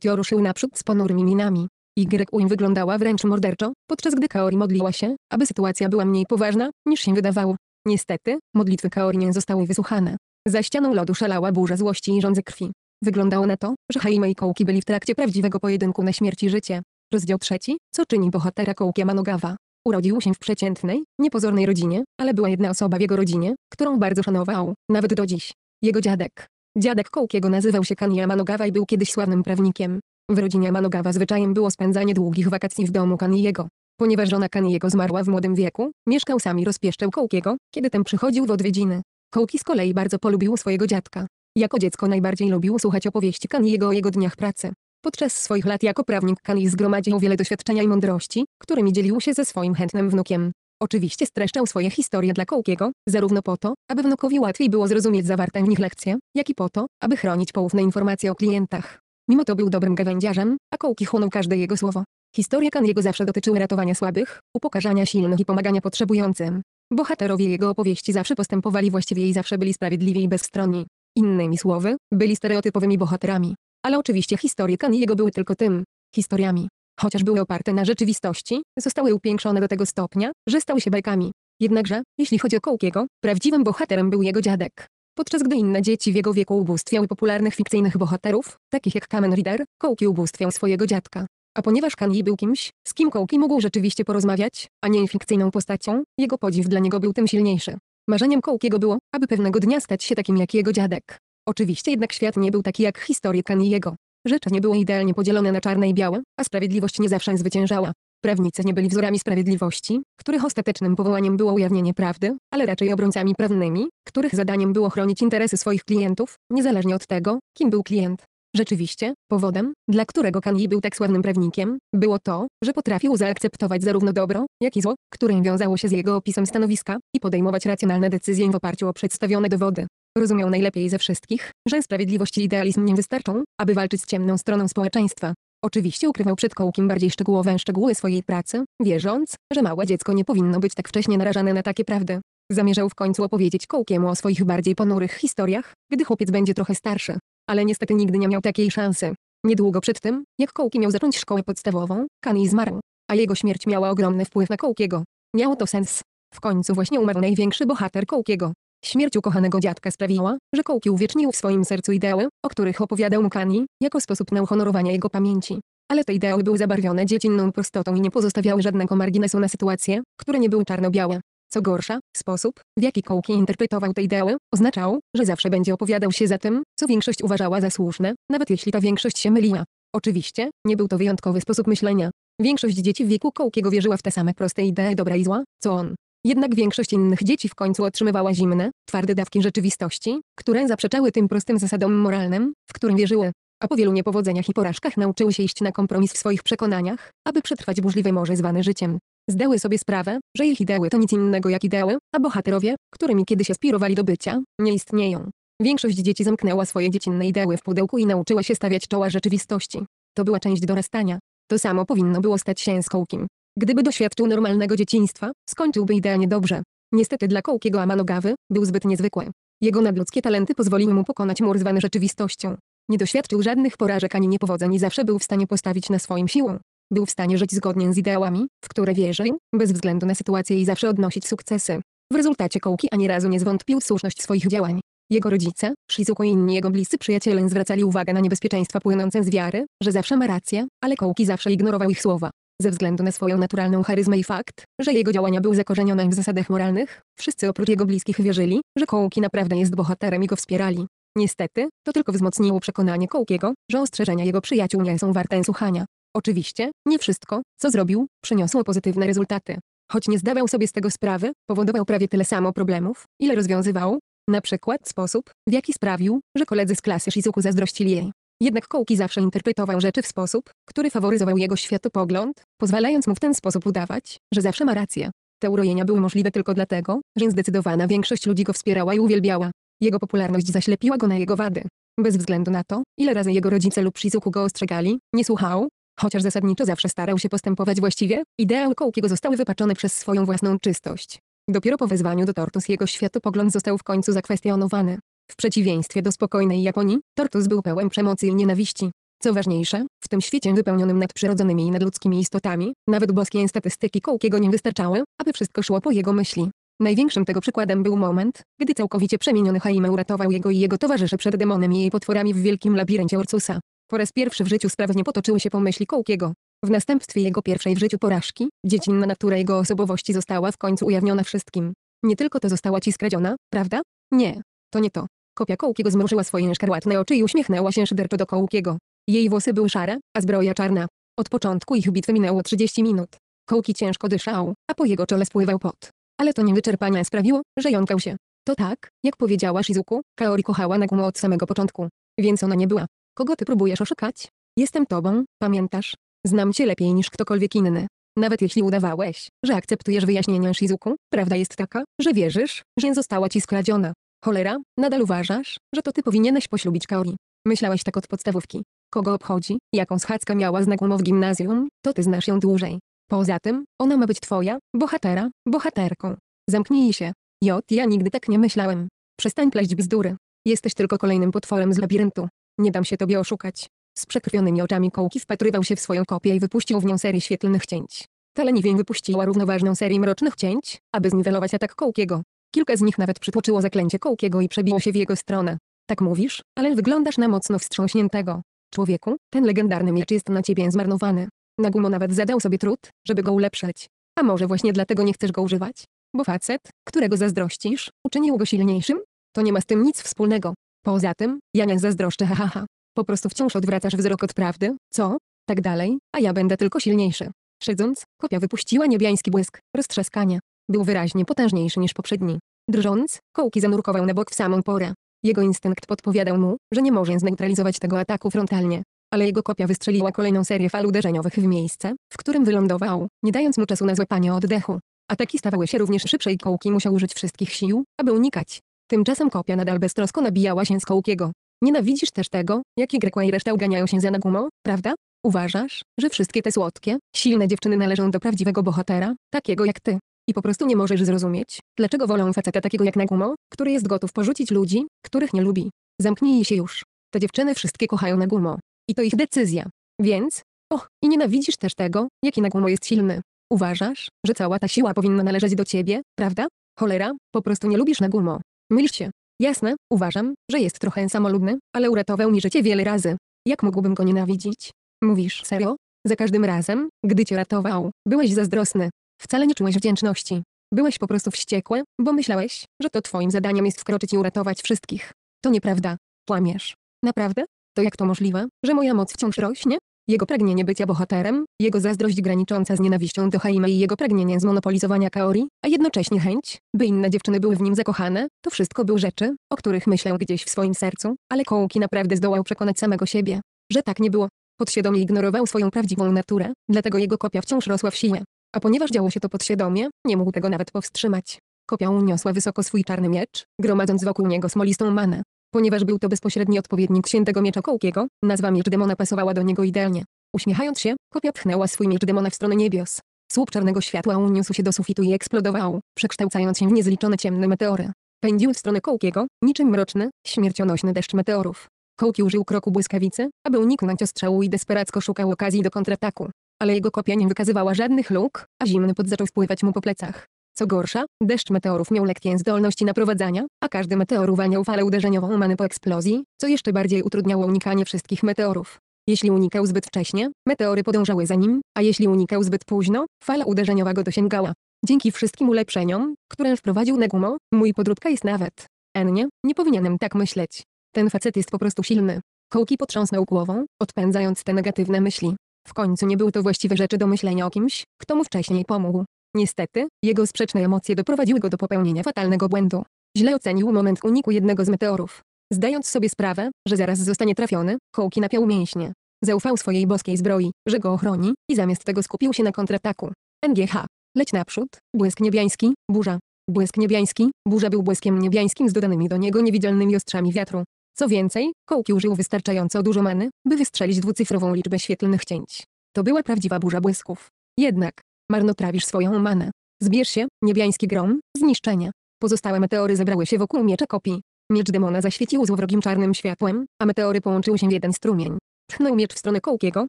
Tio ruszył naprzód z ponurymi minami. Yuin wyglądała wręcz morderczo, podczas gdy Kaori modliła się, aby sytuacja była mniej poważna, niż się wydawało. Niestety, modlitwy Kaori nie zostały wysłuchane. Za ścianą lodu szalała burza złości i rządzy krwi. Wyglądało na to, że Haime i Kołki byli w trakcie prawdziwego pojedynku na śmierć i życie. Rozdział trzeci. Co czyni bohatera Kołkia Manogawa? Urodził się w przeciętnej, niepozornej rodzinie, ale była jedna osoba w jego rodzinie, którą bardzo szanował, nawet do dziś. Jego dziadek. Dziadek Kołkiego nazywał się Kania Manogawa i był kiedyś sławnym prawnikiem. W rodzinie Manogawa zwyczajem było spędzanie długich wakacji w domu Kaniego. Ponieważ żona Kaniego zmarła w młodym wieku, mieszkał sami rozpieszczał Kołkiego, kiedy ten przychodził w odwiedziny. Kołki z kolei bardzo polubił swojego dziadka. Jako dziecko najbardziej lubił słuchać opowieści Kaniego o jego dniach pracy. Podczas swoich lat jako prawnik Kali zgromadził wiele doświadczenia i mądrości, którymi dzielił się ze swoim chętnym wnukiem. Oczywiście streszczał swoje historie dla Kołkiego, zarówno po to, aby wnukowi łatwiej było zrozumieć zawarte w nich lekcje, jak i po to, aby chronić poufne informacje o klientach. Mimo to był dobrym gawędziarzem, a Kołki chłonął każde jego słowo. Historie Kaniego zawsze dotyczyły ratowania słabych, upokarzania silnych i pomagania potrzebującym. Bohaterowie jego opowieści zawsze postępowali właściwie i zawsze byli sprawiedliwi i bezstronni. Innymi słowy, byli stereotypowymi bohaterami ale oczywiście historie Kaniego były tylko tym, historiami. Chociaż były oparte na rzeczywistości, zostały upiększone do tego stopnia, że stały się bajkami. Jednakże, jeśli chodzi o Kołkiego, prawdziwym bohaterem był jego dziadek. Podczas gdy inne dzieci w jego wieku ubóstwiały popularnych fikcyjnych bohaterów, takich jak Kamen Rider, Kołki ubóstwiał swojego dziadka. A ponieważ Kani był kimś, z kim Kołki mógł rzeczywiście porozmawiać, a nie fikcyjną postacią, jego podziw dla niego był tym silniejszy. Marzeniem Kołkiego było, aby pewnego dnia stać się takim jak jego dziadek. Oczywiście jednak świat nie był taki jak historie Kanye'ego. Rzeczy nie były idealnie podzielone na czarne i białe, a sprawiedliwość nie zawsze zwyciężała. Prawnicy nie byli wzorami sprawiedliwości, których ostatecznym powołaniem było ujawnienie prawdy, ale raczej obrońcami prawnymi, których zadaniem było chronić interesy swoich klientów, niezależnie od tego, kim był klient. Rzeczywiście, powodem, dla którego Kanye był tak sławnym prawnikiem, było to, że potrafił zaakceptować zarówno dobro, jak i zło, które wiązało się z jego opisem stanowiska, i podejmować racjonalne decyzje w oparciu o przedstawione dowody. Rozumiał najlepiej ze wszystkich, że sprawiedliwość i idealizm nie wystarczą, aby walczyć z ciemną stroną społeczeństwa. Oczywiście ukrywał przed kołkiem bardziej szczegółowe szczegóły swojej pracy, wierząc, że małe dziecko nie powinno być tak wcześnie narażane na takie prawdy. Zamierzał w końcu opowiedzieć kołkiemu o swoich bardziej ponurych historiach, gdy chłopiec będzie trochę starszy. Ale niestety nigdy nie miał takiej szansy. Niedługo przed tym, jak kołki miał zacząć szkołę podstawową, Kani zmarł, a jego śmierć miała ogromny wpływ na kołkiego. Miało to sens. W końcu właśnie umarł największy bohater kołkiego. Śmierć ukochanego dziadka sprawiła, że Kołki uwiecznił w swoim sercu ideały, o których opowiadał mu Kani, jako sposób na uhonorowanie jego pamięci. Ale te ideały były zabarwione dziecinną prostotą i nie pozostawiały żadnego marginesu na sytuacje, które nie były czarno-białe. Co gorsza, sposób, w jaki Kołki interpretował te ideały, oznaczał, że zawsze będzie opowiadał się za tym, co większość uważała za słuszne, nawet jeśli ta większość się myliła. Oczywiście, nie był to wyjątkowy sposób myślenia. Większość dzieci w wieku Kołkiego wierzyła w te same proste idee dobra i zła, co on. Jednak większość innych dzieci w końcu otrzymywała zimne, twarde dawki rzeczywistości, które zaprzeczały tym prostym zasadom moralnym, w którym wierzyły. A po wielu niepowodzeniach i porażkach nauczyły się iść na kompromis w swoich przekonaniach, aby przetrwać burzliwe morze zwane życiem. Zdały sobie sprawę, że ich ideały to nic innego jak ideały, a bohaterowie, którymi kiedyś aspirowali do bycia, nie istnieją. Większość dzieci zamknęła swoje dziecinne ideały w pudełku i nauczyła się stawiać czoła rzeczywistości. To była część dorastania. To samo powinno było stać się z kołkiem. Gdyby doświadczył normalnego dzieciństwa, skończyłby idealnie dobrze. Niestety dla Kołkiego Amanogawy, był zbyt niezwykły. Jego nadludzkie talenty pozwoliły mu pokonać mur zwany rzeczywistością. Nie doświadczył żadnych porażek ani niepowodzeń i zawsze był w stanie postawić na swoim siłę. Był w stanie żyć zgodnie z ideałami, w które wierzył, bez względu na sytuację i zawsze odnosić sukcesy. W rezultacie Kołki ani razu nie zwątpił słuszność swoich działań. Jego rodzice, Shizuko i inni jego bliscy przyjaciele zwracali uwagę na niebezpieczeństwa płynące z wiary, że zawsze ma rację, ale Kołki zawsze ignorował ich słowa. Ze względu na swoją naturalną charyzmę i fakt, że jego działania były zakorzenione w zasadach moralnych, wszyscy oprócz jego bliskich wierzyli, że Kołki naprawdę jest bohaterem i go wspierali. Niestety, to tylko wzmocniło przekonanie Kołkiego, że ostrzeżenia jego przyjaciół nie są warte słuchania. Oczywiście, nie wszystko, co zrobił, przyniosło pozytywne rezultaty. Choć nie zdawał sobie z tego sprawy, powodował prawie tyle samo problemów, ile rozwiązywał. Na przykład sposób, w jaki sprawił, że koledzy z klasy Shizuku zazdrościli jej. Jednak Kołki zawsze interpretował rzeczy w sposób, który faworyzował jego światopogląd, pozwalając mu w ten sposób udawać, że zawsze ma rację. Te urojenia były możliwe tylko dlatego, że zdecydowana większość ludzi go wspierała i uwielbiała. Jego popularność zaślepiła go na jego wady. Bez względu na to, ile razy jego rodzice lub przyjaciół go ostrzegali, nie słuchał, chociaż zasadniczo zawsze starał się postępować właściwie, ideały Kołkiego zostały wypaczone przez swoją własną czystość. Dopiero po wezwaniu do Tortus jego światopogląd został w końcu zakwestionowany. W przeciwieństwie do spokojnej Japonii, Tortus był pełen przemocy i nienawiści. Co ważniejsze, w tym świecie wypełnionym nadprzyrodzonymi i nadludzkimi istotami, nawet boskie statystyki Kołkiego nie wystarczały, aby wszystko szło po jego myśli. Największym tego przykładem był moment, gdy całkowicie przemieniony Jaime uratował jego i jego towarzyszy przed demonem i jej potworami w wielkim labiryncie Orcusa. Po raz pierwszy w życiu sprawnie potoczyły się po myśli Kołkiego. W następstwie jego pierwszej w życiu porażki, dziecinna natura jego osobowości została w końcu ujawniona wszystkim. Nie tylko to została ci skradziona, prawda? Nie, to nie to. Kopia Kołkiego zmrużyła swoje szkarłatne oczy i uśmiechnęła się szyderczo do Kołkiego. Jej włosy były szare, a zbroja czarna. Od początku ich bitwy minęło 30 minut. Kołki ciężko dyszał, a po jego czole spływał pot. Ale to niewyczerpanie sprawiło, że jąkał się. To tak, jak powiedziała Shizuku, Kaori kochała Nagumo od samego początku. Więc ona nie była. Kogo ty próbujesz oszukać? Jestem tobą, pamiętasz? Znam cię lepiej niż ktokolwiek inny. Nawet jeśli udawałeś, że akceptujesz wyjaśnienia Shizuku, prawda jest taka, że wierzysz, że została ci skradziona. Cholera, nadal uważasz, że to ty powinieneś poślubić Kaori. Myślałaś tak od podstawówki. Kogo obchodzi, jaką schadzkę miała znakomo w gimnazjum, to ty znasz ją dłużej. Poza tym, ona ma być twoja, bohatera, bohaterką. Zamknij się. Jot, ja nigdy tak nie myślałem. Przestań pleść bzdury. Jesteś tylko kolejnym potworem z labiryntu. Nie dam się tobie oszukać. Z przekrwionymi oczami kołki wpatrywał się w swoją kopię i wypuścił w nią serię świetlnych cięć. Ta leniwień wypuściła równoważną serię mrocznych cięć, aby zniwelować atak kołkiego. Kilka z nich nawet przytłoczyło zaklęcie kołkiego i przebiło się w jego stronę. Tak mówisz, ale wyglądasz na mocno wstrząśniętego. Człowieku, ten legendarny miecz jest na ciebie zmarnowany. Nagumo nawet zadał sobie trud, żeby go ulepszyć. A może właśnie dlatego nie chcesz go używać? Bo facet, którego zazdrościsz, uczynił go silniejszym? To nie ma z tym nic wspólnego. Poza tym, ja nie zazdroszczę hahaha. Ha, ha. Po prostu wciąż odwracasz wzrok od prawdy, co? Tak dalej, a ja będę tylko silniejszy. Szydząc, kopia wypuściła niebiański błysk, roztrzaskanie. Był wyraźnie potężniejszy niż poprzedni. Drżąc, kołki zanurkował na bok w samą porę. Jego instynkt podpowiadał mu, że nie może zneutralizować tego ataku frontalnie. Ale jego kopia wystrzeliła kolejną serię fal uderzeniowych w miejsce, w którym wylądował, nie dając mu czasu na złapanie oddechu. Ataki stawały się również szybsze i kołki musiał użyć wszystkich sił, aby unikać. Tymczasem kopia nadal beztrosko nabijała się z kołkiego. Nienawidzisz też tego, jak Y i reszta uganiają się za Nagumą, prawda? Uważasz, że wszystkie te słodkie, silne dziewczyny należą do prawdziwego bohatera, takiego jak ty. I po prostu nie możesz zrozumieć, dlaczego wolą faceta takiego jak Nagumo, który jest gotów porzucić ludzi, których nie lubi. Zamknij się już. Te dziewczyny wszystkie kochają Nagumo. I to ich decyzja. Więc, och, i nienawidzisz też tego, jaki Nagumo jest silny. Uważasz, że cała ta siła powinna należeć do ciebie, prawda? Cholera, po prostu nie lubisz Nagumo. Mylisz się. Jasne, uważam, że jest trochę samolubny, ale uratował mi życie wiele razy. Jak mógłbym go nienawidzić? Mówisz serio? Za każdym razem, gdy cię ratował, byłeś zazdrosny. Wcale nie czułeś wdzięczności. Byłeś po prostu wściekły, bo myślałeś, że to twoim zadaniem jest wkroczyć i uratować wszystkich. To nieprawda. Kłamiesz. Naprawdę? To jak to możliwe, że moja moc wciąż rośnie? Jego pragnienie bycia bohaterem, jego zazdrość granicząca z nienawiścią do Haime i jego pragnienie zmonopolizowania Kaori, a jednocześnie chęć, by inne dziewczyny były w nim zakochane, to wszystko były rzeczy, o których myślał gdzieś w swoim sercu, ale Kołki naprawdę zdołał przekonać samego siebie, że tak nie było. Podświadomie ignorował swoją prawdziwą naturę, dlatego jego kopia wciąż rosła w siłę. A ponieważ działo się to podświadomie, nie mógł tego nawet powstrzymać. Kopia uniosła wysoko swój czarny miecz, gromadząc wokół niego smolistą manę. Ponieważ był to bezpośredni odpowiednik świętego miecza Kołkiego, nazwa miecz demona pasowała do niego idealnie. Uśmiechając się, kopia pchnęła swój miecz demona w stronę niebios. Słup czarnego światła uniósł się do sufitu i eksplodował, przekształcając się w niezliczone ciemne meteory. Pędził w stronę Kołkiego, niczym mroczny, śmiercionośny deszcz meteorów. Kołki użył kroku błyskawicy, aby uniknąć ostrzału i desperacko szukał okazji do kontrataku ale jego kopia nie wykazywała żadnych luk, a zimny pot zaczął spływać mu po plecach. Co gorsza, deszcz meteorów miał lekkie zdolności naprowadzania, a każdy meteor uwalniał falę uderzeniową many po eksplozji, co jeszcze bardziej utrudniało unikanie wszystkich meteorów. Jeśli unikał zbyt wcześnie, meteory podążały za nim, a jeśli unikał zbyt późno, fala uderzeniowa go dosięgała. Dzięki wszystkim ulepszeniom, które wprowadził Negumo, mój podróbka jest nawet. Ennie, nie powinienem tak myśleć. Ten facet jest po prostu silny. Kołki potrząsnął głową, odpędzając te negatywne myśli. W końcu nie były to właściwe rzeczy do myślenia o kimś, kto mu wcześniej pomógł. Niestety, jego sprzeczne emocje doprowadziły go do popełnienia fatalnego błędu. Źle ocenił moment uniku jednego z meteorów. Zdając sobie sprawę, że zaraz zostanie trafiony, kołki napiął mięśnie. Zaufał swojej boskiej zbroi, że go ochroni i zamiast tego skupił się na kontrataku. NGH. Leć naprzód, błysk niebiański, burza. Błysk niebiański, burza był błyskiem niebiańskim z dodanymi do niego niewidzialnymi ostrzami wiatru. Co więcej, Kołki użył wystarczająco dużo many, by wystrzelić dwucyfrową liczbę świetlnych cięć. To była prawdziwa burza błysków. Jednak, marnotrawisz swoją manę. Zbierz się, niebiański grom, zniszczenie. Pozostałe meteory zebrały się wokół miecza kopii. Miecz demona zaświecił złowrogim czarnym światłem, a meteory połączyły się w jeden strumień. Tchnął miecz w stronę Kołkiego,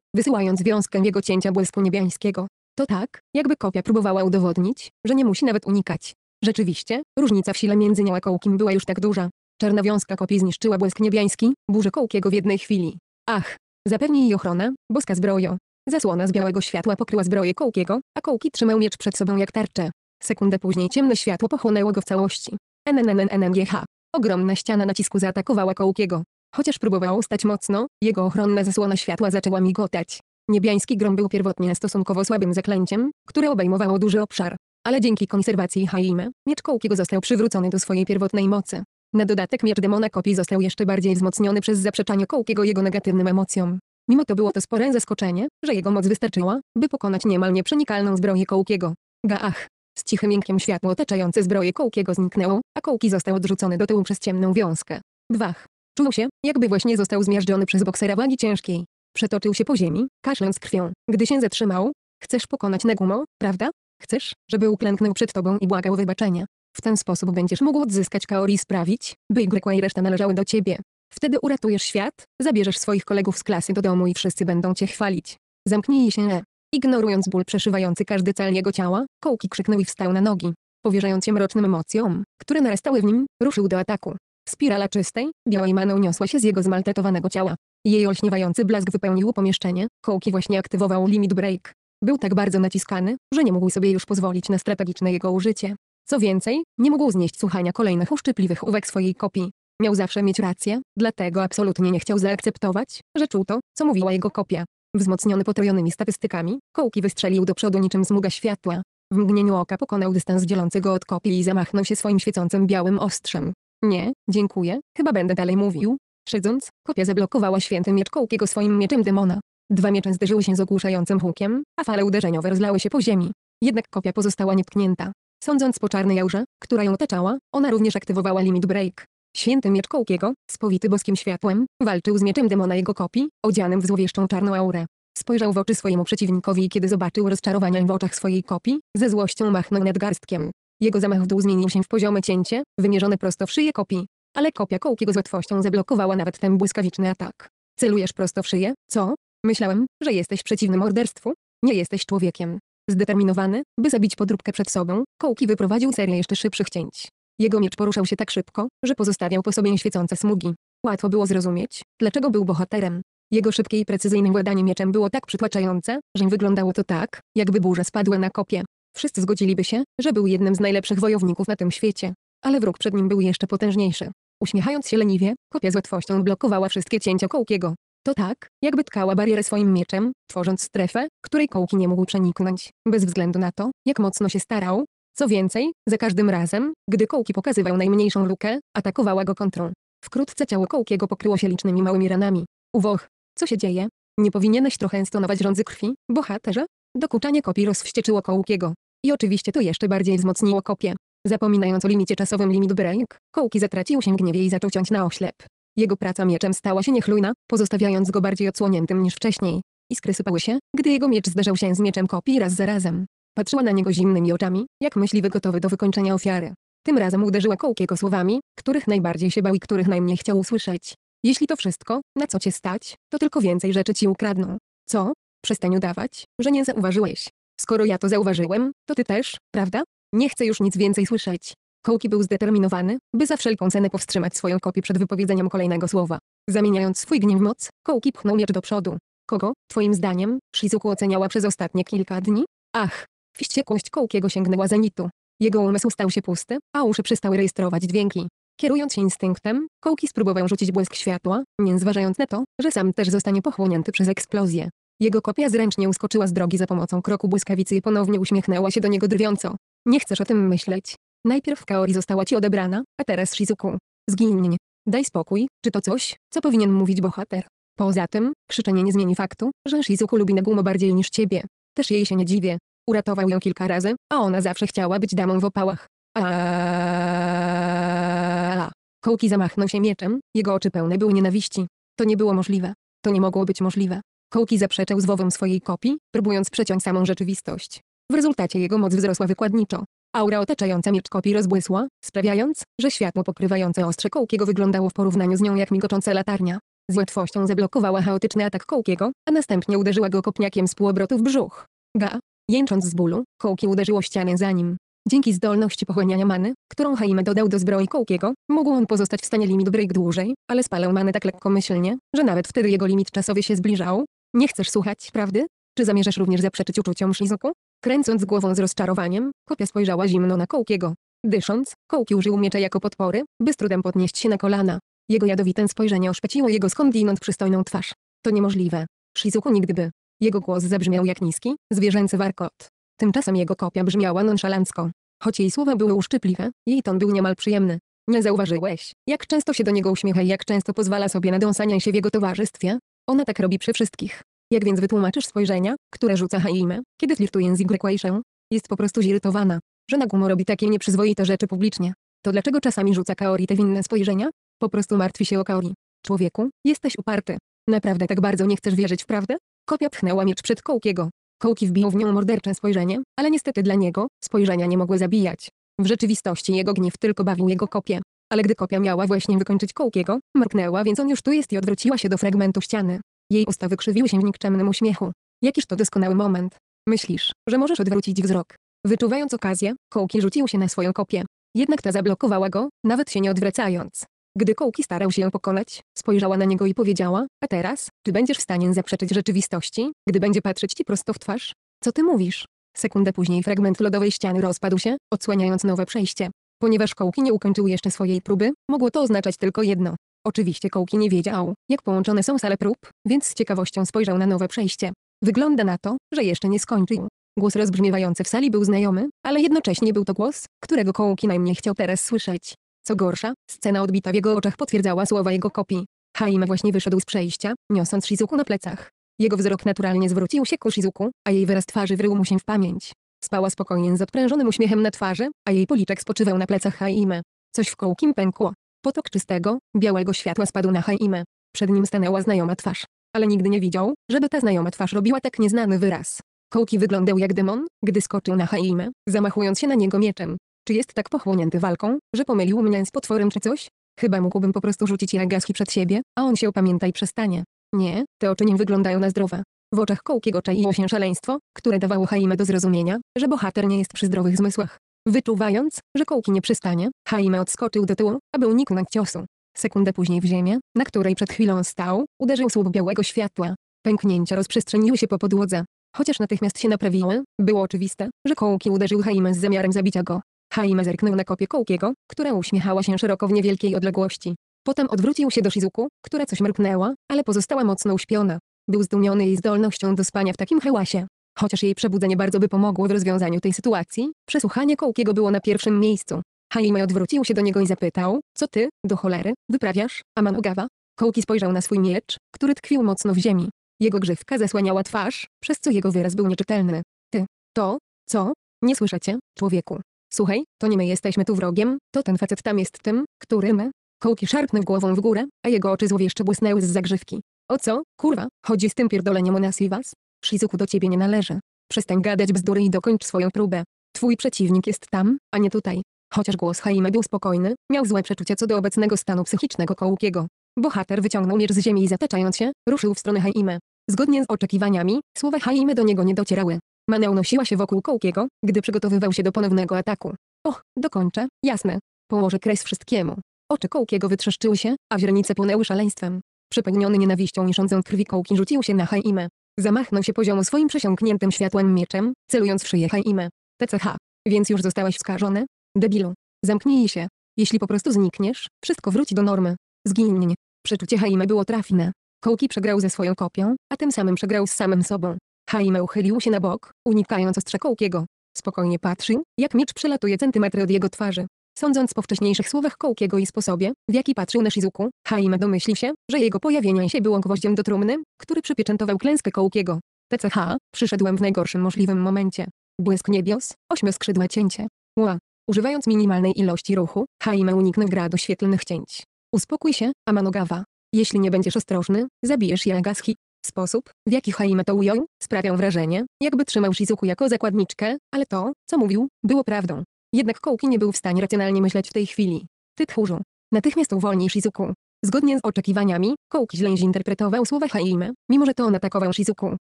wysyłając wiązkę jego cięcia błysku niebiańskiego. To tak, jakby kopia próbowała udowodnić, że nie musi nawet unikać. Rzeczywiście, różnica w sile między nią a Kołkim była już tak duża, Czarna wiązka kopii zniszczyła błysk niebiański, burzę kołkiego w jednej chwili. Ach! Zapewni jej ochrona, boska zbrojo. Zasłona z białego światła pokryła zbroję kołkiego, a kołki trzymał miecz przed sobą jak tarczę. Sekundę później ciemne światło pochłonęło go w całości. NNNNNGH. Ogromna ściana nacisku zaatakowała kołkiego. Chociaż próbował stać mocno, jego ochronna zasłona światła zaczęła migotać. Niebiański grom był pierwotnie stosunkowo słabym zaklęciem, które obejmowało duży obszar. Ale dzięki konserwacji Haime, miecz Kołkiego został przywrócony do swojej pierwotnej mocy. Na dodatek miecz demona kopii został jeszcze bardziej wzmocniony przez zaprzeczanie Kołkiego jego negatywnym emocjom. Mimo to było to spore zaskoczenie, że jego moc wystarczyła, by pokonać niemal nieprzenikalną zbroję Kołkiego. Gaach. Z cichym jękiem światło otaczające zbroję Kołkiego zniknęło, a Kołki został odrzucony do tyłu przez ciemną wiązkę. Gwach. Czuł się, jakby właśnie został zmiażdżony przez boksera wagi ciężkiej. Przetoczył się po ziemi, kaszląc krwią. Gdy się zatrzymał, chcesz pokonać Negumo, prawda? Chcesz, żeby uklęknął przed tobą i błagał wybaczenia. W ten sposób będziesz mógł odzyskać kaori i sprawić, by Y i reszta należały do ciebie. Wtedy uratujesz świat, zabierzesz swoich kolegów z klasy do domu i wszyscy będą cię chwalić. Zamknij się. E. Ignorując ból przeszywający każdy cel jego ciała, kołki krzyknął i wstał na nogi. Powierzając się mrocznym emocjom, które narastały w nim, ruszył do ataku. Spirala czystej, białej many uniosła się z jego zmaltretowanego ciała. Jej olśniewający blask wypełnił pomieszczenie, kołki właśnie aktywował limit break. Był tak bardzo naciskany, że nie mógł sobie już pozwolić na strategiczne jego użycie. Co więcej, nie mógł znieść słuchania kolejnych uszczypliwych uwag swojej kopii. Miał zawsze mieć rację, dlatego absolutnie nie chciał zaakceptować, że czuł to, co mówiła jego kopia. Wzmocniony potrojonymi statystykami, kołki wystrzelił do przodu niczym zmuga światła. W mgnieniu oka pokonał dystans dzielący go od kopii i zamachnął się swoim świecącym białym ostrzem. Nie, dziękuję, chyba będę dalej mówił. Szydząc, kopia zablokowała święty miecz Kołkiego swoim mieczem demona. Dwa miecze zderzyły się z ogłuszającym hukiem, a fale uderzeniowe rozlały się po ziemi. Jednak kopia pozostała nietknięta. Sądząc po czarnej aurze, która ją otaczała, ona również aktywowała limit break. Święty miecz Kołkiego, spowity boskim światłem, walczył z mieczem demona jego kopii, odzianym w złowieszczą czarną aurę. Spojrzał w oczy swojemu przeciwnikowi i kiedy zobaczył rozczarowanie w oczach swojej kopii, ze złością machnął garstkiem. Jego zamach w dół zmienił się w poziome cięcie, wymierzone prosto w szyję kopii. Ale kopia Kołkiego z łatwością zablokowała nawet ten błyskawiczny atak. Celujesz prosto w szyję, co? Myślałem, że jesteś przeciwny morderstwu. Nie jesteś człowiekiem. Zdeterminowany, by zabić podróbkę przed sobą, Kołki wyprowadził serię jeszcze szybszych cięć. Jego miecz poruszał się tak szybko, że pozostawiał po sobie świecące smugi. Łatwo było zrozumieć, dlaczego był bohaterem. Jego szybkie i precyzyjne władanie mieczem było tak przytłaczające, że wyglądało to tak, jakby burza spadła na kopie. Wszyscy zgodziliby się, że był jednym z najlepszych wojowników na tym świecie. Ale wróg przed nim był jeszcze potężniejszy. Uśmiechając się leniwie, kopia z łatwością blokowała wszystkie cięcia Kołkiego. To tak, jakby tkała barierę swoim mieczem, tworząc strefę, której kołki nie mógł przeniknąć, bez względu na to, jak mocno się starał. Co więcej, za każdym razem, gdy kołki pokazywał najmniejszą lukę, atakowała go kontrą. Wkrótce ciało kołkiego pokryło się licznymi małymi ranami. Uwoch, co się dzieje? Nie powinieneś trochę stonować rządzy krwi, bohaterze? Dokuczanie kopii rozwścieczyło kołkiego. I oczywiście to jeszcze bardziej wzmocniło kopię. Zapominając o limicie czasowym limit break, kołki zatracił się gniewie i zaczął ciąć na oślep. Jego praca mieczem stała się niechlujna, pozostawiając go bardziej odsłoniętym niż wcześniej. Iskry sypały się, gdy jego miecz zderzał się z mieczem kopii raz za razem. Patrzyła na niego zimnymi oczami, jak myśliwy gotowy do wykończenia ofiary. Tym razem uderzyła kołkiego słowami, których najbardziej się bał i których najmniej chciał usłyszeć. Jeśli to wszystko, na co cię stać, to tylko więcej rzeczy ci ukradną. Co? Przestań udawać, że nie zauważyłeś. Skoro ja to zauważyłem, to ty też, prawda? Nie chcę już nic więcej słyszeć. Hołki był zdeterminowany, by za wszelką cenę powstrzymać swoją kopię przed wypowiedzeniem kolejnego słowa. Zamieniając swój gniew w moc, Kołki pchnął miecz do przodu. Kogo, twoim zdaniem, Shizuku oceniała przez ostatnie kilka dni? Ach, wściekłość Kołkiego sięgnęła zenitu. Jego umysł stał się pusty, a uszy przestały rejestrować dźwięki. Kierując się instynktem, Kołki spróbował rzucić błysk światła, nie zważając na to, że sam też zostanie pochłonięty przez eksplozję. Jego kopia zręcznie uskoczyła z drogi za pomocą kroku błyskawicy i ponownie uśmiechnęła się do niego drwiąco. Nie chcesz o tym myśleć. Najpierw Kaori została ci odebrana, a teraz Shizuku. Zginij. Daj spokój, czy to coś, co powinien mówić bohater. Poza tym, krzyczenie nie zmieni faktu, że Shizuku lubi Nagumo bardziej niż ciebie. Też jej się nie dziwię. Uratował ją kilka razy, a ona zawsze chciała być damą w opałach. Aaaa. Kołki zamachnął się mieczem, jego oczy pełne były nienawiści. To nie było możliwe. To nie mogło być możliwe. Kołki zaprzeczał złowom swojej kopii, próbując przeciąć samą rzeczywistość. W rezultacie jego moc wzrosła wykładniczo. Aura otaczająca Mirczkopi rozbłysła, sprawiając, że światło pokrywające ostrze Kołkiego wyglądało w porównaniu z nią jak migocząca latarnia. Z łatwością zablokowała chaotyczny atak Kołkiego, a następnie uderzyła go kopniakiem z półobrotu w brzuch. Ga! Jęcząc z bólu, Kołki uderzyło ścianę za nim. Dzięki zdolności pochłaniania many, którą Haime dodał do zbroi Kołkiego, mógł on pozostać w stanie limit break dłużej, ale spalał manę tak lekkomyślnie, że nawet wtedy jego limit czasowy się zbliżał. Nie chcesz słuchać prawdy? Czy zamierzasz również zaprzeczyć uczuciom Shizuku? Kręcąc głową z rozczarowaniem, kopia spojrzała zimno na Kołkiego. Dysząc, Kołki użył miecza jako podpory, by z trudem podnieść się na kolana. Jego jadowite spojrzenie oszpeciło jego skądinąd przystojną twarz. To niemożliwe. Shizuku by. Jego głos zabrzmiał jak niski, zwierzęcy warkot. Tymczasem jego kopia brzmiała nonszalancko. Choć jej słowa były uszczypliwe, jej ton był niemal przyjemny. Nie zauważyłeś, jak często się do niego uśmiecha i jak często pozwala sobie na dąsanie się w jego towarzystwie? Ona tak robi przy wszystkich. Jak więc wytłumaczysz spojrzenia, które rzuca Haime, kiedy flirtuje z Yguequaiszę? Jest po prostu zirytowana, że Nagumo robi takie nieprzyzwoite rzeczy publicznie. To dlaczego czasami rzuca Kaori te winne spojrzenia? Po prostu martwi się o Kaori. Człowieku, jesteś uparty. Naprawdę tak bardzo nie chcesz wierzyć w prawdę? Kopia pchnęła miecz przed Kołkiego. Kołki wbił w nią mordercze spojrzenie, ale niestety dla niego, spojrzenia nie mogły zabijać. W rzeczywistości jego gniew tylko bawił jego kopię. Ale gdy kopia miała właśnie wykończyć Kołkiego, mrknęła więc on już tu jest i odwróciła się do fragmentu ściany. Jej usta wykrzywiły się w nikczemnym uśmiechu. Jakiż to doskonały moment. Myślisz, że możesz odwrócić wzrok. Wyczuwając okazję, kołki rzucił się na swoją kopię. Jednak ta zablokowała go, nawet się nie odwracając. Gdy kołki starał się ją pokonać, spojrzała na niego i powiedziała, a teraz, ty będziesz w stanie zaprzeczyć rzeczywistości, gdy będzie patrzeć ci prosto w twarz? Co ty mówisz? Sekundę później fragment lodowej ściany rozpadł się, odsłaniając nowe przejście. Ponieważ kołki nie ukończył jeszcze swojej próby, mogło to oznaczać tylko jedno. Oczywiście Kołki nie wiedział, jak połączone są sale prób, więc z ciekawością spojrzał na nowe przejście. Wygląda na to, że jeszcze nie skończył. Głos rozbrzmiewający w sali był znajomy, ale jednocześnie był to głos, którego Kołki najmniej chciał teraz słyszeć. Co gorsza, scena odbita w jego oczach potwierdzała słowa jego kopii. Haima właśnie wyszedł z przejścia, niosąc Shizuku na plecach. Jego wzrok naturalnie zwrócił się ku Shizuku, a jej wyraz twarzy wrył mu się w pamięć. Spała spokojnie z odprężonym uśmiechem na twarzy, a jej policzek spoczywał na plecach Haimy. Coś w kołkim pękło. Potok czystego, białego światła spadł na Haimę. Przed nim stanęła znajoma twarz. Ale nigdy nie widział, żeby ta znajoma twarz robiła tak nieznany wyraz. Kołki wyglądał jak demon, gdy skoczył na Haimę, zamachując się na niego mieczem. Czy jest tak pochłonięty walką, że pomylił mnie z potworem czy coś? Chyba mógłbym po prostu rzucić Jagaski przed siebie, a on się upamięta i przestanie. Nie, te oczy nie wyglądają na zdrowe. W oczach Kołkiego czaiło się szaleństwo, które dawało Haimę do zrozumienia, że bohater nie jest przy zdrowych zmysłach. Wyczuwając, że kołki nie przystanie, Jaime odskoczył do tyłu, aby uniknąć ciosu. Sekundę później w ziemię, na której przed chwilą stał, uderzył słup białego światła. Pęknięcia rozprzestrzeniły się po podłodze. Chociaż natychmiast się naprawiły, było oczywiste, że kołki uderzył Jaime z zamiarem zabicia go. Jaime zerknął na kopię kołkiego, która uśmiechała się szeroko w niewielkiej odległości. Potem odwrócił się do Shizuku, która coś mrknęła, ale pozostała mocno uśpiona. Był zdumiony jej zdolnością do spania w takim hałasie. Chociaż jej przebudzenie bardzo by pomogło w rozwiązaniu tej sytuacji, przesłuchanie Kołkiego było na pierwszym miejscu. Haimai odwrócił się do niego i zapytał, co ty, do cholery, wyprawiasz, Amanogawa? Kołki spojrzał na swój miecz, który tkwił mocno w ziemi. Jego grzywka zasłaniała twarz, przez co jego wyraz był nieczytelny. Ty, to, co? Nie słyszycie, człowieku. Słuchaj, to nie my jesteśmy tu wrogiem, to ten facet tam jest tym, który my. Kołki szarpnął głową w górę, a jego oczy złowieszcze błysnęły z zagrzywki. O co, kurwa, chodzi z tym pierdoleniem o nas i was? Shizuku do ciebie nie należy. Przestań gadać bzdury i dokończ swoją próbę. Twój przeciwnik jest tam, a nie tutaj. Chociaż głos Haime był spokojny, miał złe przeczucia co do obecnego stanu psychicznego Kołukiego. Bohater wyciągnął miecz z ziemi i zataczając się, ruszył w stronę Haime. Zgodnie z oczekiwaniami, słowa Haime do niego nie docierały. Maneo nosiła się wokół Kołkiego, gdy przygotowywał się do ponownego ataku. Och, dokończę, jasne. Położę kres wszystkiemu. Oczy Kołkiego wytrzeszczyły się, a źrenice płonęły szaleństwem. Przepełniony nienawiścią i krwi Kołki rzucił się na Haime. Zamachnął się poziomu swoim przesiąkniętym światłem mieczem, celując w szyję Haimę. TCH. E. Więc już zostałeś skażony? Debilu. Zamknij się. Jeśli po prostu znikniesz, wszystko wróci do normy. Zginij. Przeczucie Haime było trafne. Kołki przegrał ze swoją kopią, a tym samym przegrał z samym sobą. Haime uchylił się na bok, unikając ostrza Kołkiego. Spokojnie patrzył, jak miecz przelatuje centymetry od jego twarzy. Sądząc po wcześniejszych słowach Kołkiego i sposobie, w jaki patrzył na Shizuku, Haim domyśli się, że jego pojawienie się było gwoździem do trumny, który przypieczętował klęskę Kołkiego. TCH, przyszedłem w najgorszym możliwym momencie. Błysk niebios, ośmioskrzydłe cięcie. Ła. Używając minimalnej ilości ruchu, Haime uniknął gradu świetlnych cięć. Uspokój się, Amanogawa. Jeśli nie będziesz ostrożny, zabijesz Jagashi. Sposób, w jaki Haime to ujął, sprawiał wrażenie, jakby trzymał Shizuku jako zakładniczkę, ale to, co mówił, było prawdą. Jednak Kołki nie był w stanie racjonalnie myśleć w tej chwili. Ty tchórzu. Natychmiast uwolnij Shizuku. Zgodnie z oczekiwaniami, Kołki źle zinterpretował słowa Haime, mimo że to on atakował Shizuku.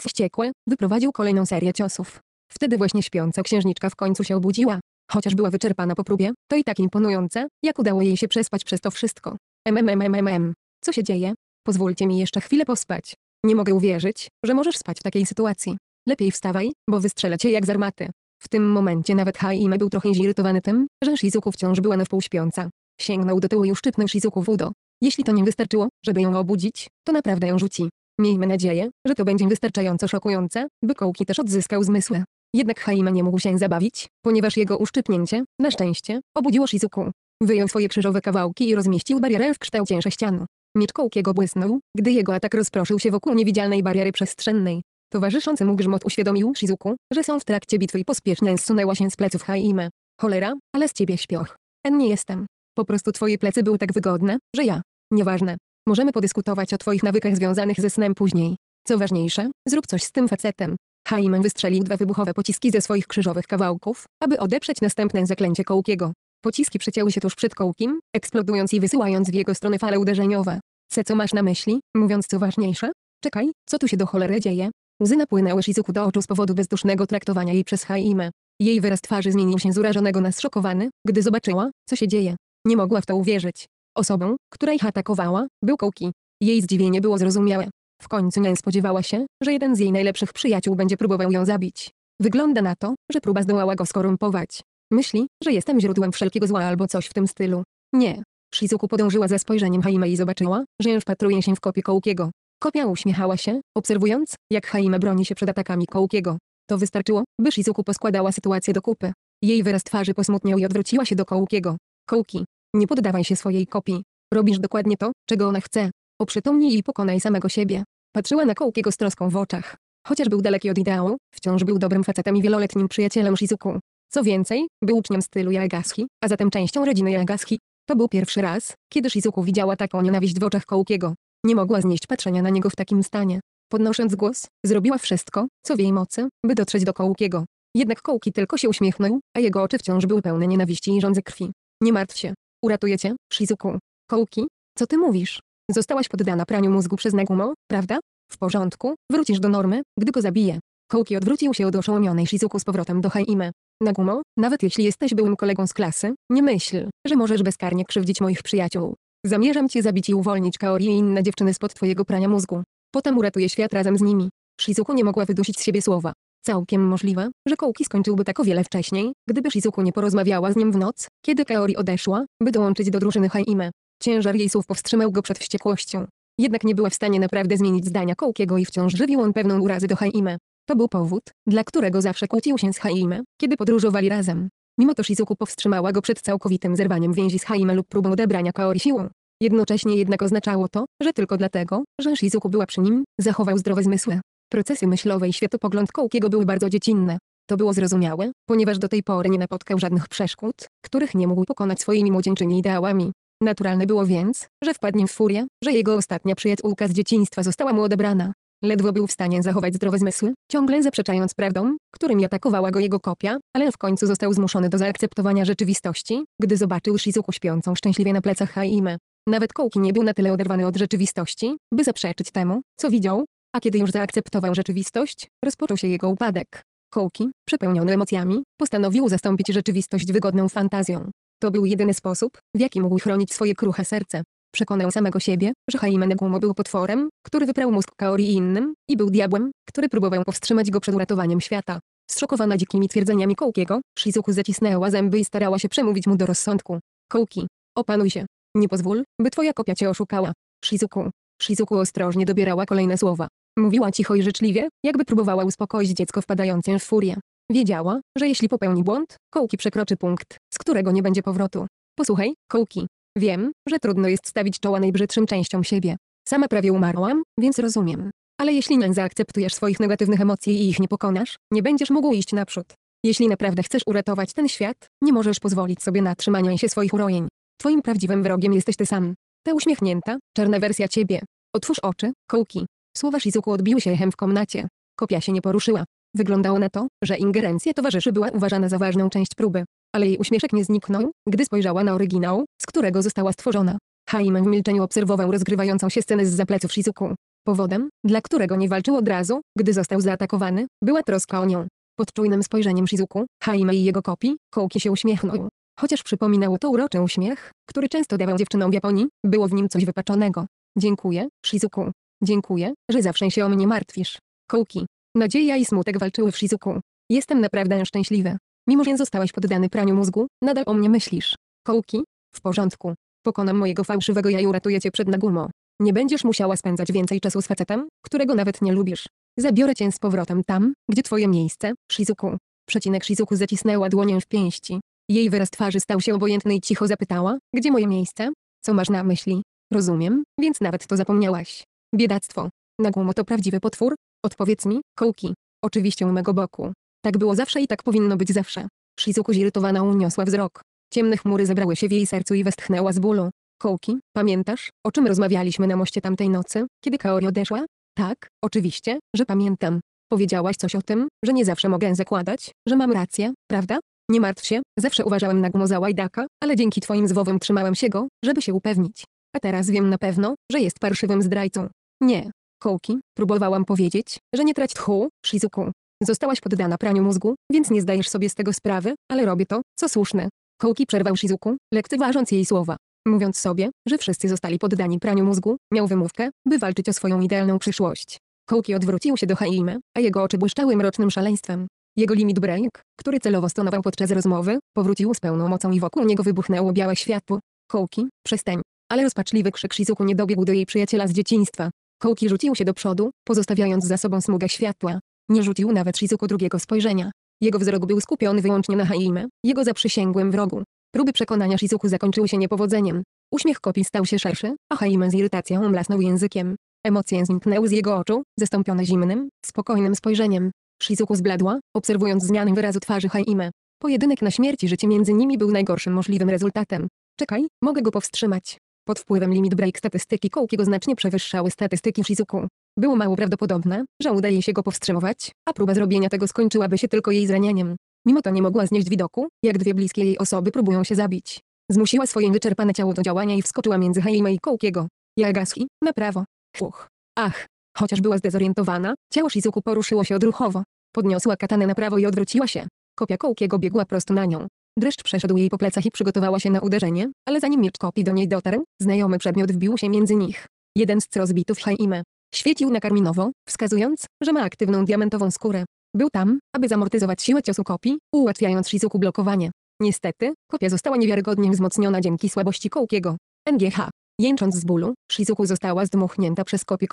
Wściekły, wyprowadził kolejną serię ciosów. Wtedy właśnie śpiąca księżniczka w końcu się obudziła. Chociaż była wyczerpana po próbie, to i tak imponujące, jak udało jej się przespać przez to wszystko. Mmmmmmm. Co się dzieje? Pozwólcie mi jeszcze chwilę pospać. Nie mogę uwierzyć, że możesz spać w takiej sytuacji. Lepiej wstawaj, bo wystrzelę cię jak z armaty. W tym momencie nawet Haime był trochę zirytowany tym, że Shizuku wciąż była na wpół śpiąca. Sięgnął do tyłu i uszczypnął Shizuku w udo. Jeśli to nie wystarczyło, żeby ją obudzić, to naprawdę ją rzuci. Miejmy nadzieję, że to będzie wystarczająco szokujące, by Kołki też odzyskał zmysły. Jednak Haime nie mógł się zabawić, ponieważ jego uszczypnięcie, na szczęście, obudziło Shizuku. Wyjął swoje krzyżowe kawałki i rozmieścił barierę w kształcie sześcianu. Miecz Kołkiego błysnął, gdy jego atak rozproszył się wokół niewidzialnej bariery przestrzennej. Towarzyszący mu grzmot uświadomił Shizuku, że są w trakcie bitwy i pospiesznie zsunęła się z pleców Haime. Cholera, ale z ciebie śpioch. En nie jestem. Po prostu twoje plecy były tak wygodne, że ja. Nieważne. Możemy podyskutować o twoich nawykach związanych ze snem później. Co ważniejsze, zrób coś z tym facetem. Haim wystrzelił dwa wybuchowe pociski ze swoich krzyżowych kawałków, aby odeprzeć następne zaklęcie Kołkiego. Pociski przecięły się tuż przed Kołkim, eksplodując i wysyłając w jego stronę fale uderzeniowe. Se co masz na myśli, mówiąc co ważniejsze? Czekaj, co tu się do cholery dzieje? Łzy napłynęły Shizuku do oczu z powodu bezdusznego traktowania jej przez Haimę. Jej wyraz twarzy zmienił się z urażonego na zszokowany, gdy zobaczyła, co się dzieje. Nie mogła w to uwierzyć. Osobą, która ich atakowała, był Kołki. Jej zdziwienie było zrozumiałe. W końcu nie spodziewała się, że jeden z jej najlepszych przyjaciół będzie próbował ją zabić. Wygląda na to, że próba zdołała go skorumpować. Myśli, że jestem źródłem wszelkiego zła albo coś w tym stylu. Nie. Shizuku podążyła za spojrzeniem Haime i zobaczyła, że wpatruje się w kopie Kołkiego. Kopia uśmiechała się, obserwując, jak Haime broni się przed atakami Kołkiego. To wystarczyło, by Shizuku poskładała sytuację do kupy. Jej wyraz twarzy posmutniał i odwróciła się do Kołkiego. Kołki, nie poddawaj się swojej kopii. Robisz dokładnie to, czego ona chce. Oprzytomnij i pokonaj samego siebie. Patrzyła na Kołkiego z troską w oczach. Chociaż był daleki od ideału, wciąż był dobrym facetem i wieloletnim przyjacielem Shizuku. Co więcej, był uczniem stylu Jagashi, a zatem częścią rodziny Jagashi. To był pierwszy raz, kiedy Shizuku widziała taką nienawiść w oczach Kołkiego. Nie mogła znieść patrzenia na niego w takim stanie. Podnosząc głos, zrobiła wszystko, co w jej mocy, by dotrzeć do Kołkiego. Jednak Kołki tylko się uśmiechnął, a jego oczy wciąż były pełne nienawiści i żądzy krwi. Nie martw się. Uratuję cię, Shizuku. Kołki, co ty mówisz? Zostałaś poddana praniu mózgu przez Nagumo, prawda? W porządku, wrócisz do normy, gdy go zabiję. Kołki odwrócił się od oszołomionej Shizuku z powrotem do Haimy. Nagumo, nawet jeśli jesteś byłym kolegą z klasy, nie myśl, że możesz bezkarnie krzywdzić moich przyjaciół. Zamierzam cię zabić i uwolnić Kaori i inne dziewczyny spod twojego prania mózgu. Potem uratuję świat razem z nimi. Shizuku nie mogła wydusić z siebie słowa. Całkiem możliwe, że Kołki skończyłby tak o wiele wcześniej, gdyby Shizuku nie porozmawiała z nim w noc, kiedy Kaori odeszła, by dołączyć do drużyny Haime. Ciężar jej słów powstrzymał go przed wściekłością. Jednak nie była w stanie naprawdę zmienić zdania Kołkiego i wciąż żywił on pewną urazę do Haime. To był powód, dla którego zawsze kłócił się z Haime, kiedy podróżowali razem. Mimo to Shizuku powstrzymała go przed całkowitym zerwaniem więzi z Haime lub próbą odebrania Kaori siłą. Jednocześnie jednak oznaczało to, że tylko dlatego, że Shizuku była przy nim, zachował zdrowe zmysły. Procesy myślowe i światopogląd Kołkiego były bardzo dziecinne. To było zrozumiałe, ponieważ do tej pory nie napotkał żadnych przeszkód, których nie mógł pokonać swoimi młodzieńczymi ideałami. Naturalne było więc, że wpadnie w furię, że jego ostatnia przyjaciółka z dzieciństwa została mu odebrana. Ledwo był w stanie zachować zdrowe zmysły, ciągle zaprzeczając prawdom, którymi atakowała go jego kopia, ale w końcu został zmuszony do zaakceptowania rzeczywistości, gdy zobaczył Shizuku śpiącą szczęśliwie na plecach Haimy. Nawet kołki nie był na tyle oderwany od rzeczywistości, by zaprzeczyć temu, co widział, a kiedy już zaakceptował rzeczywistość, rozpoczął się jego upadek. Kołki, przepełniony emocjami, postanowił zastąpić rzeczywistość wygodną fantazją. To był jedyny sposób, w jaki mógł chronić swoje kruche serce. Przekonał samego siebie, że Haimene Gumo był potworem, który wyprał mózg Kaori i innym, i był diabłem, który próbował powstrzymać go przed uratowaniem świata. Zszokowana dzikimi twierdzeniami Kołkiego, Shizuku zacisnęła zęby i starała się przemówić mu do rozsądku. Kołki, opanuj się, nie pozwól, by twoja kopia cię oszukała. Shizuku. Shizuku ostrożnie dobierała kolejne słowa. Mówiła cicho i życzliwie, jakby próbowała uspokoić dziecko wpadające w furię. Wiedziała, że jeśli popełni błąd, kołki przekroczy punkt, z którego nie będzie powrotu. Posłuchaj, kołki. Wiem, że trudno jest stawić czoła najbrzydszym częściom siebie. Sama prawie umarłam, więc rozumiem. Ale jeśli nie zaakceptujesz swoich negatywnych emocji i ich nie pokonasz, nie będziesz mógł iść naprzód. Jeśli naprawdę chcesz uratować ten świat, nie możesz pozwolić sobie na trzymanie się swoich urojeń. Twoim prawdziwym wrogiem jesteś ty sam. Ta uśmiechnięta, czarna wersja ciebie. Otwórz oczy, kołki. Słowa Shizuku odbiły się echem w komnacie. Kopia się nie poruszyła. Wyglądało na to, że ingerencja towarzyszy była uważana za ważną część próby. Ale jej uśmieszek nie zniknął, gdy spojrzała na oryginał, z którego została stworzona. Haiman w milczeniu obserwował rozgrywającą się scenę z zapleców Shizuku. Powodem, dla którego nie walczył od razu, gdy został zaatakowany, była troska o nią. Pod czujnym spojrzeniem Shizuku, Haime i jego kopii, Kołki się uśmiechnął. Chociaż przypominało to uroczy uśmiech, który często dawał dziewczynom w Japonii, było w nim coś wypaczonego. Dziękuję, Shizuku. Dziękuję, że zawsze się o mnie martwisz. Kołki. Nadzieja i smutek walczyły w Shizuku. Jestem naprawdę szczęśliwy. Mimo, że zostałeś poddany praniu mózgu, nadal o mnie myślisz. Kołki? W porządku. Pokonam mojego fałszywego ja i uratuję cię przed Nagumo. Nie będziesz musiała spędzać więcej czasu z facetem, którego nawet nie lubisz. Zabiorę cię z powrotem tam, gdzie twoje miejsce, Shizuku. Przecinek Shizuku zacisnęła dłonię w pięści. Jej wyraz twarzy stał się obojętny i cicho zapytała, gdzie moje miejsce? Co masz na myśli? Rozumiem, więc nawet to zapomniałaś. Biedactwo. Nagumo to prawdziwy potwór? Odpowiedz mi, kołki. Oczywiście u mego boku. Tak było zawsze i tak powinno być zawsze. Shizuku zirytowana uniosła wzrok. Ciemne chmury zebrały się w jej sercu i westchnęła z bólu. Kołki, pamiętasz, o czym rozmawialiśmy na moście tamtej nocy, kiedy Kaori odeszła? Tak, oczywiście, że pamiętam. Powiedziałaś coś o tym, że nie zawsze mogę zakładać, że mam rację, prawda? Nie martw się, zawsze uważałem na gumo za łajdaka, ale dzięki twoim złowom trzymałem się go, żeby się upewnić. A teraz wiem na pewno, że jest parszywym zdrajcą. Nie. Kołki, próbowałam powiedzieć, że nie trać tchu, Shizuku. Zostałaś poddana praniu mózgu, więc nie zdajesz sobie z tego sprawy, ale robię to, co słuszne. Kołki przerwał Shizuku, lekceważąc jej słowa. Mówiąc sobie, że wszyscy zostali poddani praniu mózgu, miał wymówkę, by walczyć o swoją idealną przyszłość. Kołki odwrócił się do Haime, a jego oczy błyszczały mrocznym szaleństwem. Jego limit break, który celowo stonował podczas rozmowy, powrócił z pełną mocą i wokół niego wybuchnęło białe światło. Kołki, przestań. Ale rozpaczliwy krzyk Shizuku nie dobiegł do jej przyjaciela z dzieciństwa. Kołki rzucił się do przodu, pozostawiając za sobą smugę światła. Nie rzucił nawet Shizuku drugiego spojrzenia. Jego wzrok był skupiony wyłącznie na Haime, jego zaprzysięgłym wrogu. Próby przekonania Shizuku zakończyły się niepowodzeniem. Uśmiech Kopi stał się szerszy, a Haime z irytacją umlasnął językiem. Emocje zniknęły z jego oczu, zastąpione zimnym, spokojnym spojrzeniem. Shizuku zbladła, obserwując zmianę wyrazu twarzy Haimy. Pojedynek na śmierć i życie między nimi był najgorszym możliwym rezultatem. Czekaj, mogę go powstrzymać. Pod wpływem limit break statystyki Kołkiego znacznie przewyższały statystyki Shizuku. Było mało prawdopodobne, że uda jej się go powstrzymować, a próba zrobienia tego skończyłaby się tylko jej zranieniem. Mimo to nie mogła znieść widoku, jak dwie bliskie jej osoby próbują się zabić. Zmusiła swoje wyczerpane ciało do działania i wskoczyła między Haimę i Kołkiego. Jagaski, na prawo. Fuch. Ach, Chociaż była zdezorientowana, ciało Shizuku poruszyło się odruchowo. Podniosła katanę na prawo i odwróciła się. Kopia Kołkiego biegła prosto na nią. Dreszcz przeszedł jej po plecach i przygotowała się na uderzenie, ale zanim miecz kopi do niej dotarł, znajomy przedmiot wbił się między nich. Jeden z rozbitów Haime. Świecił na karminowo, wskazując, że ma aktywną diamentową skórę. Był tam, aby zamortyzować siłę ciosu kopii, ułatwiając Shizuku blokowanie. Niestety, kopia została niewiarygodnie wzmocniona dzięki słabości Kołkiego. NGH. Jęcząc z bólu, Shizuku została zdmuchnięta przez kopię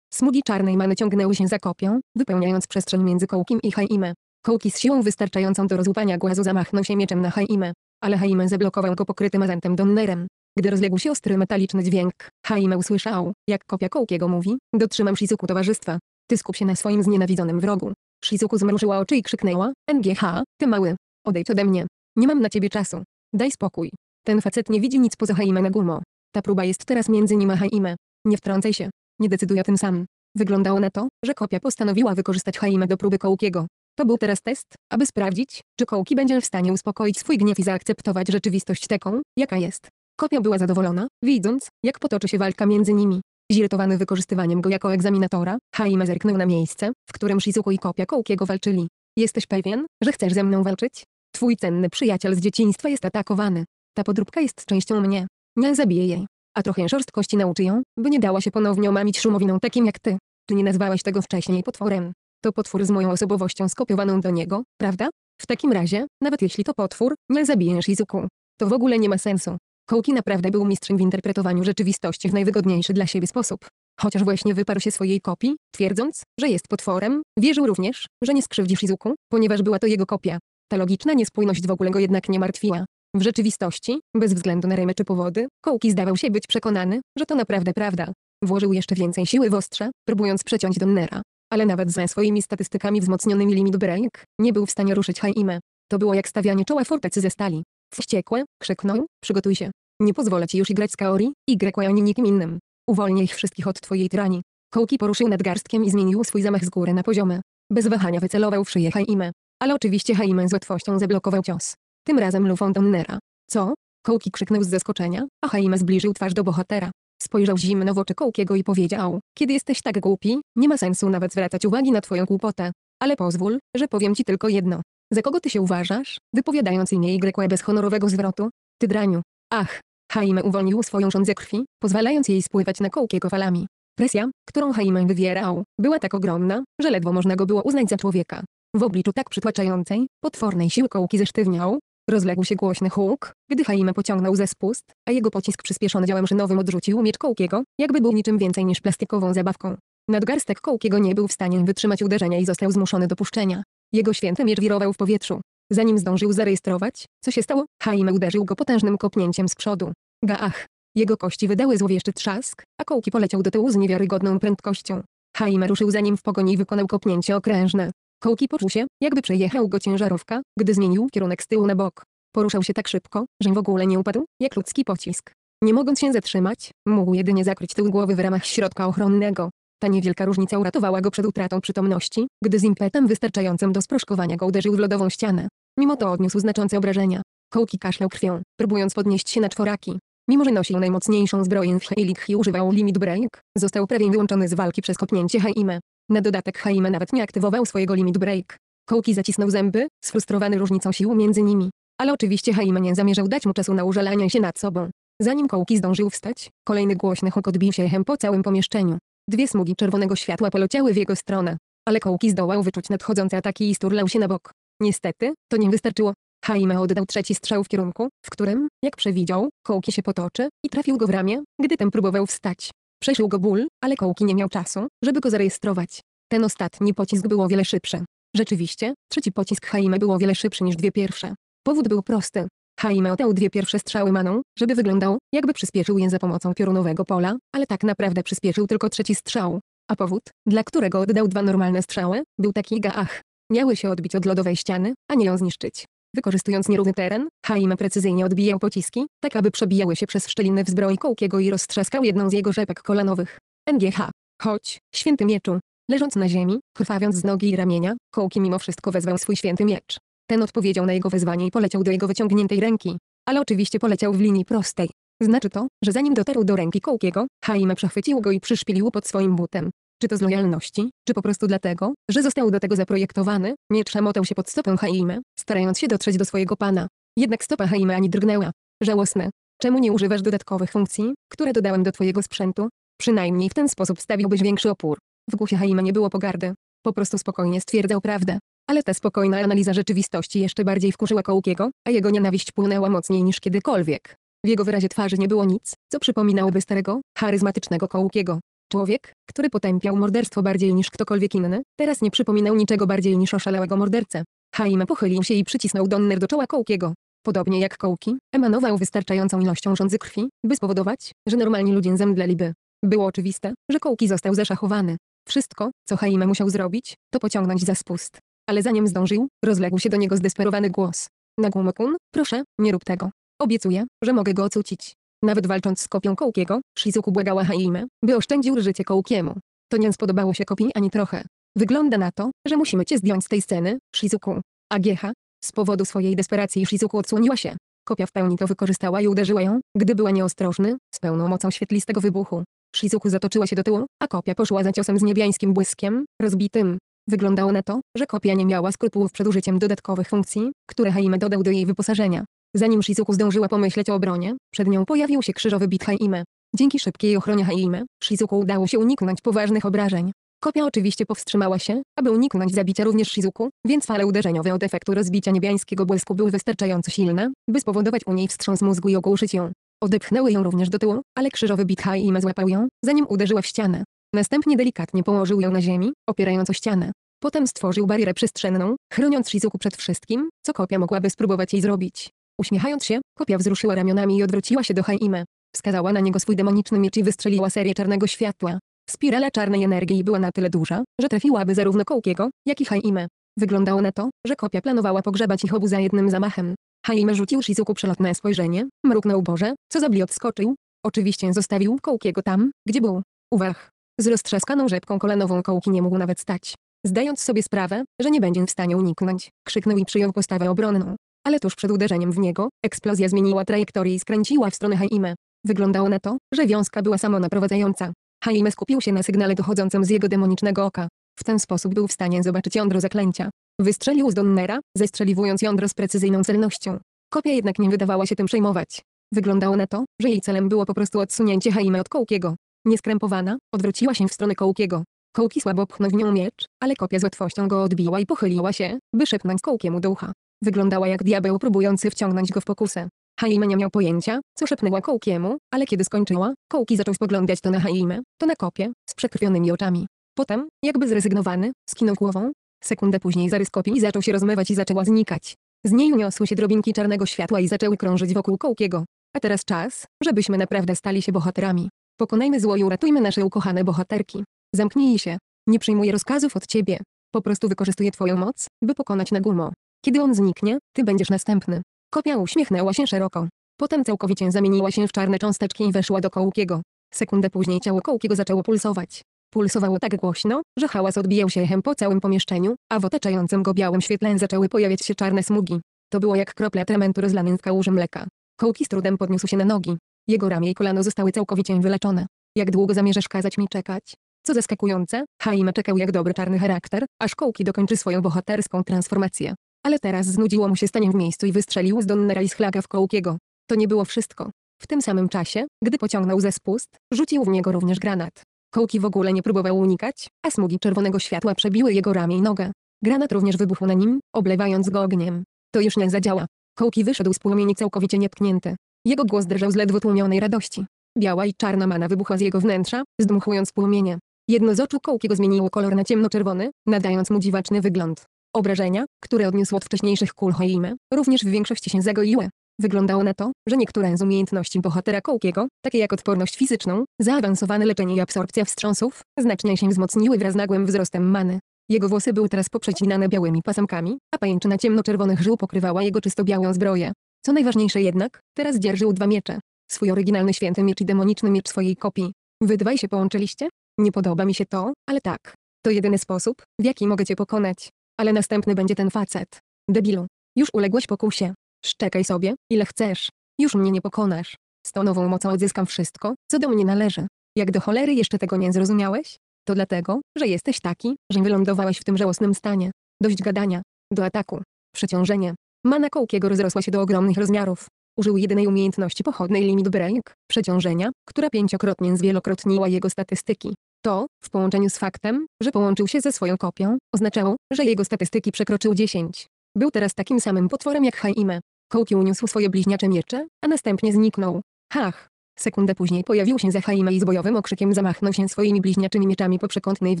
Smugi czarnej many ciągnęły się za kopią, wypełniając przestrzeń między kołkiem i Haimę. Kołki z siłą wystarczającą do rozłupania głazu zamachnął się mieczem na Haimę, ale Haimę zablokował go pokrytym azentem Donnerem. Gdy rozległ się ostry metaliczny dźwięk, Haimę usłyszał, jak kopia Kołkiego mówi, dotrzymam Shizuku towarzystwa. Ty skup się na swoim znienawidzonym wrogu. Shizuku zmrużyła oczy i krzyknęła, NGH, ty mały, odejdź ode mnie. Nie mam na ciebie czasu. Daj spokój. Ten facet nie widzi nic poza Haimę gumo. Ta próba jest teraz między nim a Haimę. Nie wtrącaj się nie decyduje o tym sam. Wyglądało na to, że kopia postanowiła wykorzystać Haima do próby Kołkiego. To był teraz test, aby sprawdzić, czy Kołki będzie w stanie uspokoić swój gniew i zaakceptować rzeczywistość taką, jaka jest. Kopia była zadowolona, widząc, jak potoczy się walka między nimi. Zirytowany wykorzystywaniem go jako egzaminatora, Haima zerknął na miejsce, w którym Shizuku i kopia Kołkiego walczyli. Jesteś pewien, że chcesz ze mną walczyć? Twój cenny przyjaciel z dzieciństwa jest atakowany. Ta podróbka jest częścią mnie. Nie zabiję jej a trochę szorstkości nauczy ją, by nie dała się ponownie omamić szumowiną takim jak ty. Ty nie nazwałeś tego wcześniej potworem. To potwór z moją osobowością skopiowaną do niego, prawda? W takim razie, nawet jeśli to potwór, nie zabijesz Izuku. To w ogóle nie ma sensu. Kołki naprawdę był mistrzem w interpretowaniu rzeczywistości w najwygodniejszy dla siebie sposób. Chociaż właśnie wyparł się swojej kopii, twierdząc, że jest potworem, wierzył również, że nie skrzywdzisz Izuku, ponieważ była to jego kopia. Ta logiczna niespójność w ogóle go jednak nie martwiła. W rzeczywistości, bez względu na remy czy powody, Kołki zdawał się być przekonany, że to naprawdę prawda. Włożył jeszcze więcej siły w ostrze, próbując przeciąć Donnera. Ale nawet ze swoimi statystykami wzmocnionymi limit break, nie był w stanie ruszyć Haime. To było jak stawianie czoła fortecy ze stali. Wściekłe, krzyknął, przygotuj się. Nie pozwolę ci już igrać z Kaori, Y ani nikim innym. Uwolnij ich wszystkich od twojej trani. Kołki poruszył nadgarstkiem i zmienił swój zamach z góry na poziome. Bez wahania wycelował w szyję Haime. Ale oczywiście Haime z łatwością zablokował cios. Tym razem Donnera. Co? Kołki krzyknął z zaskoczenia, a Jaime zbliżył twarz do bohatera. Spojrzał zimno w oczy Kołkiego i powiedział, kiedy jesteś tak głupi, nie ma sensu nawet zwracać uwagi na twoją głupotę. Ale pozwól, że powiem ci tylko jedno. Za kogo ty się uważasz, wypowiadając imię Y bez honorowego zwrotu? Ty draniu. Ach. Jaime uwolnił swoją rządzę krwi, pozwalając jej spływać na Kołkiego falami. Presja, którą Jaime wywierał, była tak ogromna, że ledwo można go było uznać za człowieka. W obliczu tak przytłaczającej, potwornej siły kołki zesztywniał, Rozległ się głośny huk, gdy Jaime pociągnął ze spust, a jego pocisk przyspieszony działem szynowym odrzucił miecz Kołkiego, jakby był niczym więcej niż plastikową zabawką. Nadgarstek Kołkiego nie był w stanie wytrzymać uderzenia i został zmuszony do puszczenia. Jego święty miecz wirował w powietrzu. Zanim zdążył zarejestrować, co się stało, Jaime uderzył go potężnym kopnięciem z przodu. Gaach! Jego kości wydały złowieszczy trzask, a Kołki poleciał do tyłu z niewiarygodną prędkością. Jaime ruszył za nim w pogoni i wykonał kopnięcie okrężne. Kołki poczuł się, jakby przejechał go ciężarówka, gdy zmienił kierunek z tyłu na bok. Poruszał się tak szybko, że w ogóle nie upadł, jak ludzki pocisk. Nie mogąc się zatrzymać, mógł jedynie zakryć tył głowy w ramach środka ochronnego. Ta niewielka różnica uratowała go przed utratą przytomności, gdy z impetem wystarczającym do sproszkowania go uderzył w lodową ścianę. Mimo to odniósł znaczące obrażenia. Kołki kaszlał krwią, próbując podnieść się na czworaki. Mimo, że nosił najmocniejszą zbroję w Heilig i używał limit break, został prawie wyłączony z walki przez kopnięcie Haime. Na dodatek Jaime nawet nie aktywował swojego limit break. Kołki zacisnął zęby, sfrustrowany różnicą sił między nimi. Ale oczywiście Jaime nie zamierzał dać mu czasu na użalanie się nad sobą. Zanim kołki zdążył wstać, kolejny głośny huk odbił się echem po całym pomieszczeniu. Dwie smugi czerwonego światła poleciały w jego stronę. Ale kołki zdołał wyczuć nadchodzące ataki i sturlał się na bok. Niestety, to nie wystarczyło. Jaime oddał trzeci strzał w kierunku, w którym, jak przewidział, kołki się potoczy i trafił go w ramię, gdy ten próbował wstać. Przesił go ból, ale kołki nie miał czasu, żeby go zarejestrować. Ten ostatni pocisk był o wiele szybszy. Rzeczywiście, trzeci pocisk Haime był o wiele szybszy niż dwie pierwsze. Powód był prosty. Haime oddał dwie pierwsze strzały maną, żeby wyglądał, jakby przyspieszył je za pomocą piorunowego pola, ale tak naprawdę przyspieszył tylko trzeci strzał. A powód, dla którego oddał dwa normalne strzały, był taki gach. Miały się odbić od lodowej ściany, a nie ją zniszczyć. Wykorzystując nierówny teren, Haim precyzyjnie odbijał pociski, tak aby przebijały się przez szczeliny w zbroi Kołkiego i roztrzaskał jedną z jego rzepek kolanowych. NGH. Chodź, święty mieczu. Leżąc na ziemi, krwawiąc z nogi i ramienia, Kołki mimo wszystko wezwał swój święty miecz. Ten odpowiedział na jego wezwanie i poleciał do jego wyciągniętej ręki. Ale oczywiście poleciał w linii prostej. Znaczy to, że zanim dotarł do ręki Kołkiego, Haim przechwycił go i przyszpilił pod swoim butem. Czy to z lojalności, czy po prostu dlatego, że został do tego zaprojektowany, miecz szamotał się pod stopę Haime, starając się dotrzeć do swojego pana. Jednak stopa Haime ani drgnęła. Żałosne. Czemu nie używasz dodatkowych funkcji, które dodałem do twojego sprzętu? Przynajmniej w ten sposób stawiłbyś większy opór. W głosie Haime nie było pogardy. Po prostu spokojnie stwierdzał prawdę. Ale ta spokojna analiza rzeczywistości jeszcze bardziej wkurzyła Kołkiego, a jego nienawiść płynęła mocniej niż kiedykolwiek. W jego wyrazie twarzy nie było nic, co przypominałoby starego, charyzmatycznego Kołkiego. Człowiek, który potępiał morderstwo bardziej niż ktokolwiek inny, teraz nie przypominał niczego bardziej niż oszalałego mordercę. Jaime pochylił się i przycisnął Donner do czoła Kołkiego. Podobnie jak Kołki, emanował wystarczającą ilością rządzy krwi, by spowodować, że normalni ludzie zemdleliby. Było oczywiste, że Kołki został zaszachowany. Wszystko, co Jaime musiał zrobić, to pociągnąć za spust. Ale zanim zdążył, rozległ się do niego zdesperowany głos. Nagumokun, proszę, nie rób tego. Obiecuję, że mogę go ocucić. Nawet walcząc z kopią Kołkiego, Shizuku błagała Haimę, by oszczędził życie Kołkiemu. To nie spodobało się kopii ani trochę. Wygląda na to, że musimy cię zdjąć z tej sceny, Shizuku. A Giecha? Z powodu swojej desperacji Shizuku odsłoniła się. Kopia w pełni to wykorzystała i uderzyła ją, gdy była nieostrożny, z pełną mocą świetlistego wybuchu. Shizuku zatoczyła się do tyłu, a kopia poszła za ciosem z niebiańskim błyskiem, rozbitym. Wyglądało na to, że kopia nie miała skrupułów przed użyciem dodatkowych funkcji, które Haime dodał do jej wyposażenia. Zanim Shizuku zdążyła pomyśleć o obronie, przed nią pojawił się krzyżowy bit Haime. Dzięki szybkiej ochronie Haime, Shizuku udało się uniknąć poważnych obrażeń. Kopia oczywiście powstrzymała się, aby uniknąć zabicia również Shizuku, więc fale uderzeniowe od efektu rozbicia niebiańskiego błysku były wystarczająco silne, by spowodować u niej wstrząs mózgu i ogłuszyć ją. Odepchnęły ją również do tyłu, ale krzyżowy bit Haime złapał ją, zanim uderzyła w ścianę. Następnie delikatnie położył ją na ziemi, opierając o ścianę. Potem stworzył barierę przestrzenną, chroniąc Shizuku przed wszystkim, co kopia mogłaby spróbować jej zrobić. Uśmiechając się, kopia wzruszyła ramionami i odwróciła się do Haime. Wskazała na niego swój demoniczny miecz i wystrzeliła serię czarnego światła. Spirala czarnej energii była na tyle duża, że trafiłaby zarówno Kołkiego, jak i Haime. Wyglądało na to, że kopia planowała pogrzebać ich obu za jednym zamachem. Haime rzucił Shizuku przelotne spojrzenie, mruknął Boże, co zabli odskoczył. Oczywiście zostawił Kołkiego tam, gdzie był. Uwag! Z roztrzaskaną rzepką kolanową Kołki nie mógł nawet stać. Zdając sobie sprawę, że nie będzie w stanie uniknąć, krzyknął i przyjął postawę obronną ale tuż przed uderzeniem w niego, eksplozja zmieniła trajektorię i skręciła w stronę Haime. Wyglądało na to, że wiązka była samonaprowadzająca. Haime skupił się na sygnale dochodzącym z jego demonicznego oka. W ten sposób był w stanie zobaczyć jądro zaklęcia. Wystrzelił z Donnera, zestrzeliwując jądro z precyzyjną celnością. Kopia jednak nie wydawała się tym przejmować. Wyglądało na to, że jej celem było po prostu odsunięcie Haime od Kołkiego. Nieskrępowana, odwróciła się w stronę Kołkiego. Kołki słabo pchnął w nią miecz, ale kopia z łatwością go odbiła i pochyliła się, by szepnąć Kołkiemu do ucha. Wyglądała jak diabeł próbujący wciągnąć go w pokusę. Haime nie miał pojęcia, co szepnęła Kołkiemu, ale kiedy skończyła, Kołki zaczął spoglądać to na Haime, to na kopie, z przekrwionymi oczami. Potem, jakby zrezygnowany, skinął głową. Sekundę później zarys kopii zaczął się rozmywać i zaczęła znikać. Z niej uniosły się drobinki czarnego światła i zaczęły krążyć wokół Kołkiego. A teraz czas, żebyśmy naprawdę stali się bohaterami. Pokonajmy zło i uratujmy nasze ukochane bohaterki. Zamknij się. Nie przyjmuję rozkazów od ciebie. Po prostu wykorzystuję twoją moc, by pokonać Nagumo. Kiedy on zniknie, ty będziesz następny. Kopia uśmiechnęła się szeroko. Potem całkowicie zamieniła się w czarne cząsteczki i weszła do Kołkiego. Sekundę później ciało Kołkiego zaczęło pulsować. Pulsowało tak głośno, że hałas odbijał się echem po całym pomieszczeniu, a w otaczającym go białym świetle zaczęły pojawiać się czarne smugi. To było jak krople atramentu rozlanym w kałuży mleka. Kołki z trudem podniósł się na nogi. Jego ramię i kolano zostały całkowicie wyleczone. Jak długo zamierzasz kazać mi czekać? Co zaskakujące, Haima czekał jak dobry czarny charakter, aż Kołki dokończy swoją bohaterską transformację. Ale teraz znudziło mu się stanie w miejscu i wystrzelił z Donnera i z w Kołkiego. To nie było wszystko. W tym samym czasie, gdy pociągnął ze spust, rzucił w niego również granat. Kołki w ogóle nie próbował unikać, a smugi czerwonego światła przebiły jego ramię i nogę. Granat również wybuchł na nim, oblewając go ogniem. To już nie zadziała. Kołki wyszedł z płomieni całkowicie nietknięty. Jego głos drżał z ledwo tłumionej radości. Biała i czarna mana wybuchła z jego wnętrza, zdmuchując płomienie. Jedno z oczu Kołkiego zmieniło kolor na ciemnoczerwony, nadając mu dziwaczny wygląd. Obrażenia, które odniósł od wcześniejszych kul Hoime, również w większości się zagoiły. Wyglądało na to, że niektóre z umiejętności bohatera Kołkiego, takie jak odporność fizyczną, zaawansowane leczenie i absorpcja wstrząsów, znacznie się wzmocniły wraz z nagłym wzrostem many. Jego włosy były teraz poprzecinane białymi pasamkami, a pajęczyna ciemnoczerwonych żył pokrywała jego czysto białą zbroję. Co najważniejsze jednak, teraz dzierżył dwa miecze. Swój oryginalny święty miecz i demoniczny miecz swojej kopii. Wy dwaj się połączyliście? Nie podoba mi się to, ale tak. To jedyny sposób, w jaki mogę cię pokonać. Ale następny będzie ten facet. Debilu. Już uległeś pokusie. Szczekaj sobie, ile chcesz. Już mnie nie pokonasz. Z tą nową mocą odzyskam wszystko, co do mnie należy. Jak do cholery jeszcze tego nie zrozumiałeś? To dlatego, że jesteś taki, że wylądowałeś w tym żałosnym stanie. Dość gadania. Do ataku. Przeciążenie. Mana Kołkiego rozrosła się do ogromnych rozmiarów. Użył jedynej umiejętności pochodnej limit break, przeciążenia, która pięciokrotnie zwielokrotniła jego statystyki. To, w połączeniu z faktem, że połączył się ze swoją kopią, oznaczało, że jego statystyki przekroczył 10. Był teraz takim samym potworem jak Haime. Kołki uniósł swoje bliźniacze miecze, a następnie zniknął. Hach! Sekundę później pojawił się za Haime i z bojowym okrzykiem zamachnął się swoimi bliźniaczymi mieczami po przekątnej w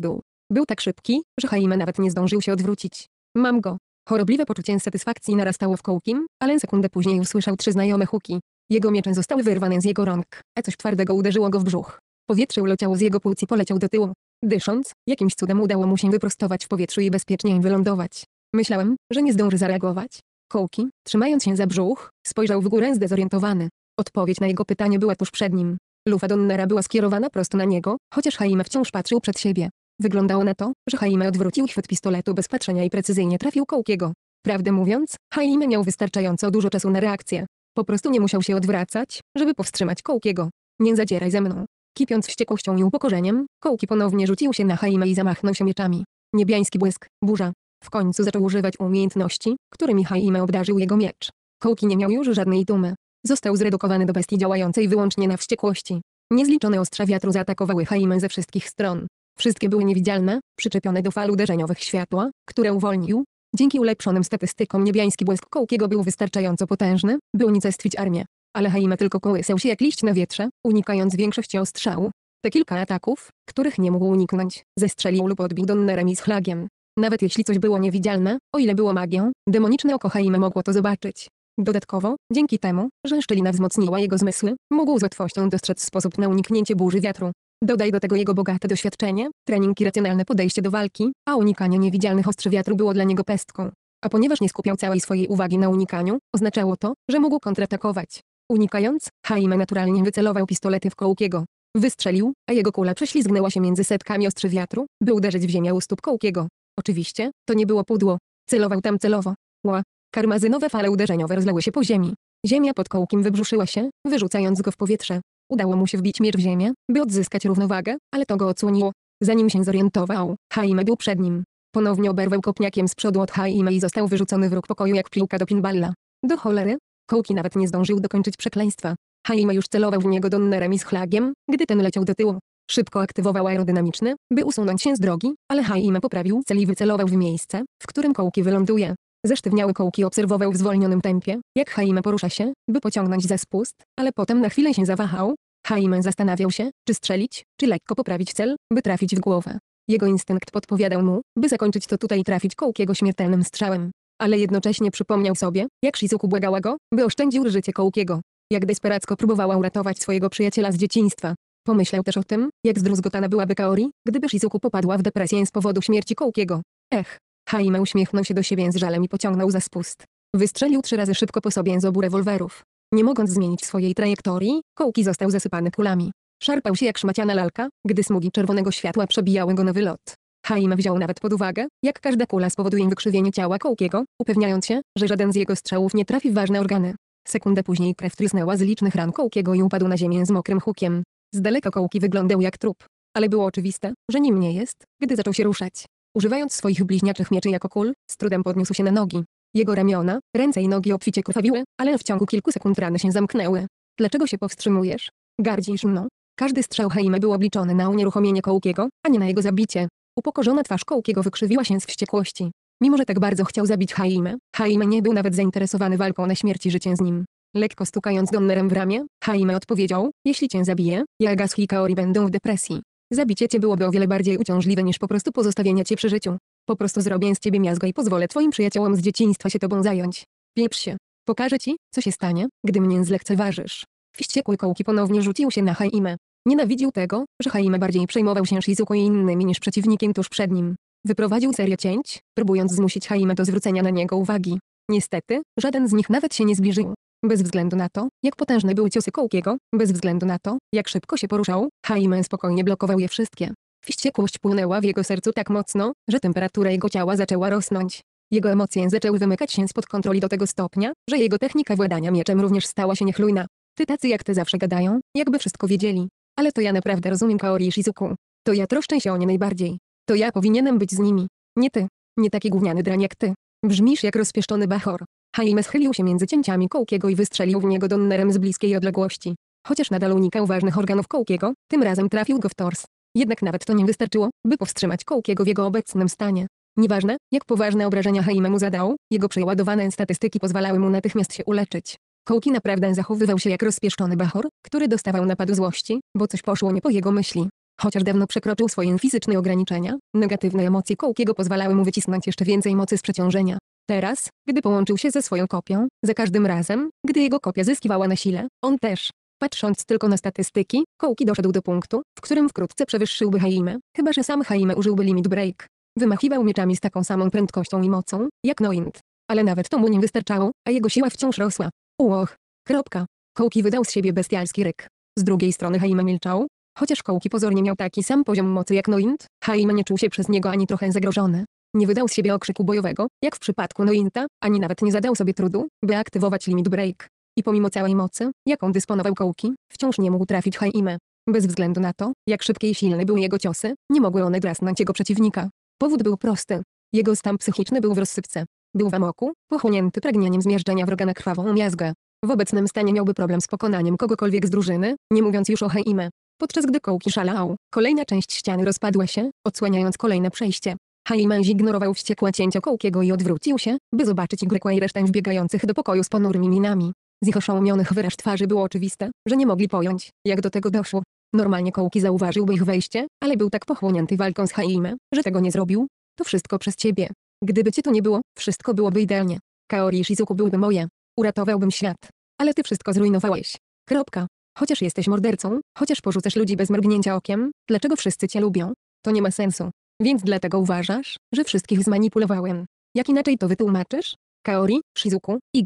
dół. Był tak szybki, że Haime nawet nie zdążył się odwrócić. Mam go. Chorobliwe poczucie satysfakcji narastało w kołkim, ale sekundę później usłyszał trzy znajome huki. Jego miecze zostały wyrwane z jego rąk, a coś twardego uderzyło go w brzuch. Powietrze uleciało z jego płuc i poleciał do tyłu. Dysząc, jakimś cudem udało mu się wyprostować w powietrzu i bezpiecznie wylądować. Myślałem, że nie zdąży zareagować. Kołki, trzymając się za brzuch, spojrzał w górę zdezorientowany. Odpowiedź na jego pytanie była tuż przed nim. Lufa Donnera była skierowana prosto na niego, chociaż Haime wciąż patrzył przed siebie. Wyglądało na to, że Haime odwrócił chwyt pistoletu bez patrzenia i precyzyjnie trafił Kołkiego. Prawdę mówiąc, Haime miał wystarczająco dużo czasu na reakcję. Po prostu nie musiał się odwracać, żeby powstrzymać Kołkiego. Nie zadzieraj ze mną. Kipiąc wściekłością i upokorzeniem, kołki ponownie rzucił się na Haimę i zamachnął się mieczami. Niebiański błysk, burza. W końcu zaczął używać umiejętności, którymi Haimę obdarzył jego miecz. Kołki nie miał już żadnej dumy. Został zredukowany do bestii działającej wyłącznie na wściekłości. Niezliczone ostrza wiatru zaatakowały Haimę ze wszystkich stron. Wszystkie były niewidzialne, przyczepione do fal uderzeniowych światła, które uwolnił. Dzięki ulepszonym statystykom niebiański błysk Kołkiego był wystarczająco potężny, by unicestwić armię ale Haima tylko kołysał się jak liść na wietrze, unikając większości ostrzału. Te kilka ataków, których nie mógł uniknąć, zestrzelił lub odbił Donnerem i z Schlagiem. Nawet jeśli coś było niewidzialne, o ile było magią, demoniczne oko Haima mogło to zobaczyć. Dodatkowo, dzięki temu, że szczelina wzmocniła jego zmysły, mógł z łatwością dostrzec sposób na uniknięcie burzy wiatru. Dodaj do tego jego bogate doświadczenie, trening i racjonalne podejście do walki, a unikanie niewidzialnych ostrzy wiatru było dla niego pestką. A ponieważ nie skupiał całej swojej uwagi na unikaniu, oznaczało to, że mógł kontratakować. Unikając, Jaime naturalnie wycelował pistolety w Kołkiego. Wystrzelił, a jego kula prześlizgnęła się między setkami ostrzy wiatru, by uderzyć w ziemię u stóp Kołkiego. Oczywiście, to nie było pudło. Celował tam celowo. Ła. Karmazynowe fale uderzeniowe rozlały się po ziemi. Ziemia pod kołkiem wybrzuszyła się, wyrzucając go w powietrze. Udało mu się wbić miecz w ziemię, by odzyskać równowagę, ale to go odsłoniło. Zanim się zorientował, Jaime był przed nim. Ponownie oberwał kopniakiem z przodu od Haime i został wyrzucony w róg pokoju jak piłka do pinballa. Do cholery, Kołki nawet nie zdążył dokończyć przekleństwa. Haima już celował w niego Donnerem i z chlagiem, gdy ten leciał do tyłu. Szybko aktywował aerodynamiczny, by usunąć się z drogi, ale Haima poprawił cel i wycelował w miejsce, w którym kołki wyląduje. Zesztywniały kołki obserwował w zwolnionym tempie, jak Haima porusza się, by pociągnąć za spust, ale potem na chwilę się zawahał. Haima zastanawiał się, czy strzelić, czy lekko poprawić cel, by trafić w głowę. Jego instynkt podpowiadał mu, by zakończyć to tutaj i trafić kołkiego śmiertelnym strzałem ale jednocześnie przypomniał sobie, jak Shizuku błagała go, by oszczędził życie Kołkiego. Jak desperacko próbowała uratować swojego przyjaciela z dzieciństwa. Pomyślał też o tym, jak zdruzgotana byłaby Kaori, gdyby Shizuku popadła w depresję z powodu śmierci Kołkiego. Ech. Haime uśmiechnął się do siebie z żalem i pociągnął za spust. Wystrzelił trzy razy szybko po sobie z obu rewolwerów. Nie mogąc zmienić swojej trajektorii, Kołki został zasypany kulami. Szarpał się jak szmaciana lalka, gdy smugi czerwonego światła przebijały go na wylot. Haim wziął nawet pod uwagę, jak każda kula spowoduje wykrzywienie ciała Kołkiego, upewniając się, że żaden z jego strzałów nie trafi w ważne organy. Sekundę później krew trysnęła z licznych ran Kołkiego i upadł na ziemię z mokrym hukiem. Z daleka Kołki wyglądał jak trup, ale było oczywiste, że nim nie jest, gdy zaczął się ruszać. Używając swoich bliźniaczych mieczy jako kul, z trudem podniósł się na nogi. Jego ramiona, ręce i nogi obficie krwawiły, ale w ciągu kilku sekund rany się zamknęły. Dlaczego się powstrzymujesz? Gardzisz mną. Każdy strzał Haime był obliczony na unieruchomienie Kołkiego, a nie na jego zabicie. Upokorzona twarz Kołkiego wykrzywiła się z wściekłości. Mimo, że tak bardzo chciał zabić Haimę, Haime nie był nawet zainteresowany walką na śmierć i życie z nim. Lekko stukając Donnerem w ramię, Haime odpowiedział, jeśli cię zabiję, Jagas i Kaori będą w depresji. Zabicie cię byłoby o wiele bardziej uciążliwe niż po prostu pozostawienie cię przy życiu. Po prostu zrobię z ciebie miazgę i pozwolę twoim przyjaciołom z dzieciństwa się tobą zająć. Pieprz się. Pokażę ci, co się stanie, gdy mnie zlekceważysz. Wściekły kołki ponownie rzucił się na Haimę. Nienawidził tego, że Jaime bardziej przejmował się Shizuko i innymi niż przeciwnikiem tuż przed nim. Wyprowadził serię cięć, próbując zmusić Jaime do zwrócenia na niego uwagi. Niestety, żaden z nich nawet się nie zbliżył. Bez względu na to, jak potężne były ciosy Kołkiego, bez względu na to, jak szybko się poruszał, Jaime spokojnie blokował je wszystkie. Wściekłość płynęła w jego sercu tak mocno, że temperatura jego ciała zaczęła rosnąć. Jego emocje zaczęły wymykać się spod kontroli do tego stopnia, że jego technika władania mieczem również stała się niechlujna. Ty tacy jak te zawsze gadają, jakby wszystko wiedzieli. Ale to ja naprawdę rozumiem Kaori i Shizuku. To ja troszczę się o nie najbardziej. To ja powinienem być z nimi. Nie ty. Nie taki gówniany drań jak ty. Brzmisz jak rozpieszczony bachor. Haime schylił się między cięciami Kołkiego i wystrzelił w niego donnerem z bliskiej odległości. Chociaż nadal unikał ważnych organów Kołkiego, tym razem trafił go w tors. Jednak nawet to nie wystarczyło, by powstrzymać Kołkiego w jego obecnym stanie. Nieważne, jak poważne obrażenia Haime mu zadał, jego przeładowane statystyki pozwalały mu natychmiast się uleczyć. Kołki naprawdę zachowywał się jak rozpieszczony bachor, który dostawał napadu złości, bo coś poszło nie po jego myśli. Chociaż dawno przekroczył swoje fizyczne ograniczenia, negatywne emocje Kołkiego pozwalały mu wycisnąć jeszcze więcej mocy z przeciążenia. Teraz, gdy połączył się ze swoją kopią, za każdym razem, gdy jego kopia zyskiwała na sile, on też. Patrząc tylko na statystyki, Kołki doszedł do punktu, w którym wkrótce przewyższyłby Haimę, chyba że sam Haimę użyłby limit break. Wymachiwał mieczami z taką samą prędkością i mocą, jak Noint. Ale nawet to mu nie wystarczało, a jego siła wciąż rosła. Ułoch. Kropka. Kołki wydał z siebie bestialski ryk. Z drugiej strony Haim milczał, chociaż Kołki pozornie miał taki sam poziom mocy jak Noint, Haim nie czuł się przez niego ani trochę zagrożony. Nie wydał z siebie okrzyku bojowego, jak w przypadku Nointa, ani nawet nie zadał sobie trudu, by aktywować limit break. I pomimo całej mocy, jaką dysponował Kołki, wciąż nie mógł trafić Haimę. Bez względu na to, jak szybkie i silne były jego ciosy, nie mogły one grasnąć jego przeciwnika. Powód był prosty. Jego stan psychiczny był w rozsypce. Był w amoku, pochłonięty pragnieniem zmierzczenia wroga na krwawą miazgę. W obecnym stanie miałby problem z pokonaniem kogokolwiek z drużyny, nie mówiąc już o Heime. Podczas gdy kołki szalał, kolejna część ściany rozpadła się, odsłaniając kolejne przejście. Haiman zignorował wściekłe cięcie kołkiego i odwrócił się, by zobaczyć Grekła i resztę wbiegających do pokoju z ponurymi minami. Z ich oszołomionych wyraż twarzy było oczywiste, że nie mogli pojąć, jak do tego doszło. Normalnie kołki zauważyłby ich wejście, ale był tak pochłonięty walką z Haime, że tego nie zrobił. To wszystko przez ciebie, Gdyby cię tu nie było, wszystko byłoby idealnie. Kaori i Shizuku byłyby moje. Uratowałbym świat. Ale ty wszystko zrujnowałeś. Kropka. Chociaż jesteś mordercą, chociaż porzucasz ludzi bez mrugnięcia okiem, dlaczego wszyscy cię lubią? To nie ma sensu. Więc dlatego uważasz, że wszystkich zmanipulowałem. Jak inaczej to wytłumaczysz? Kaori, Shizuku, YE,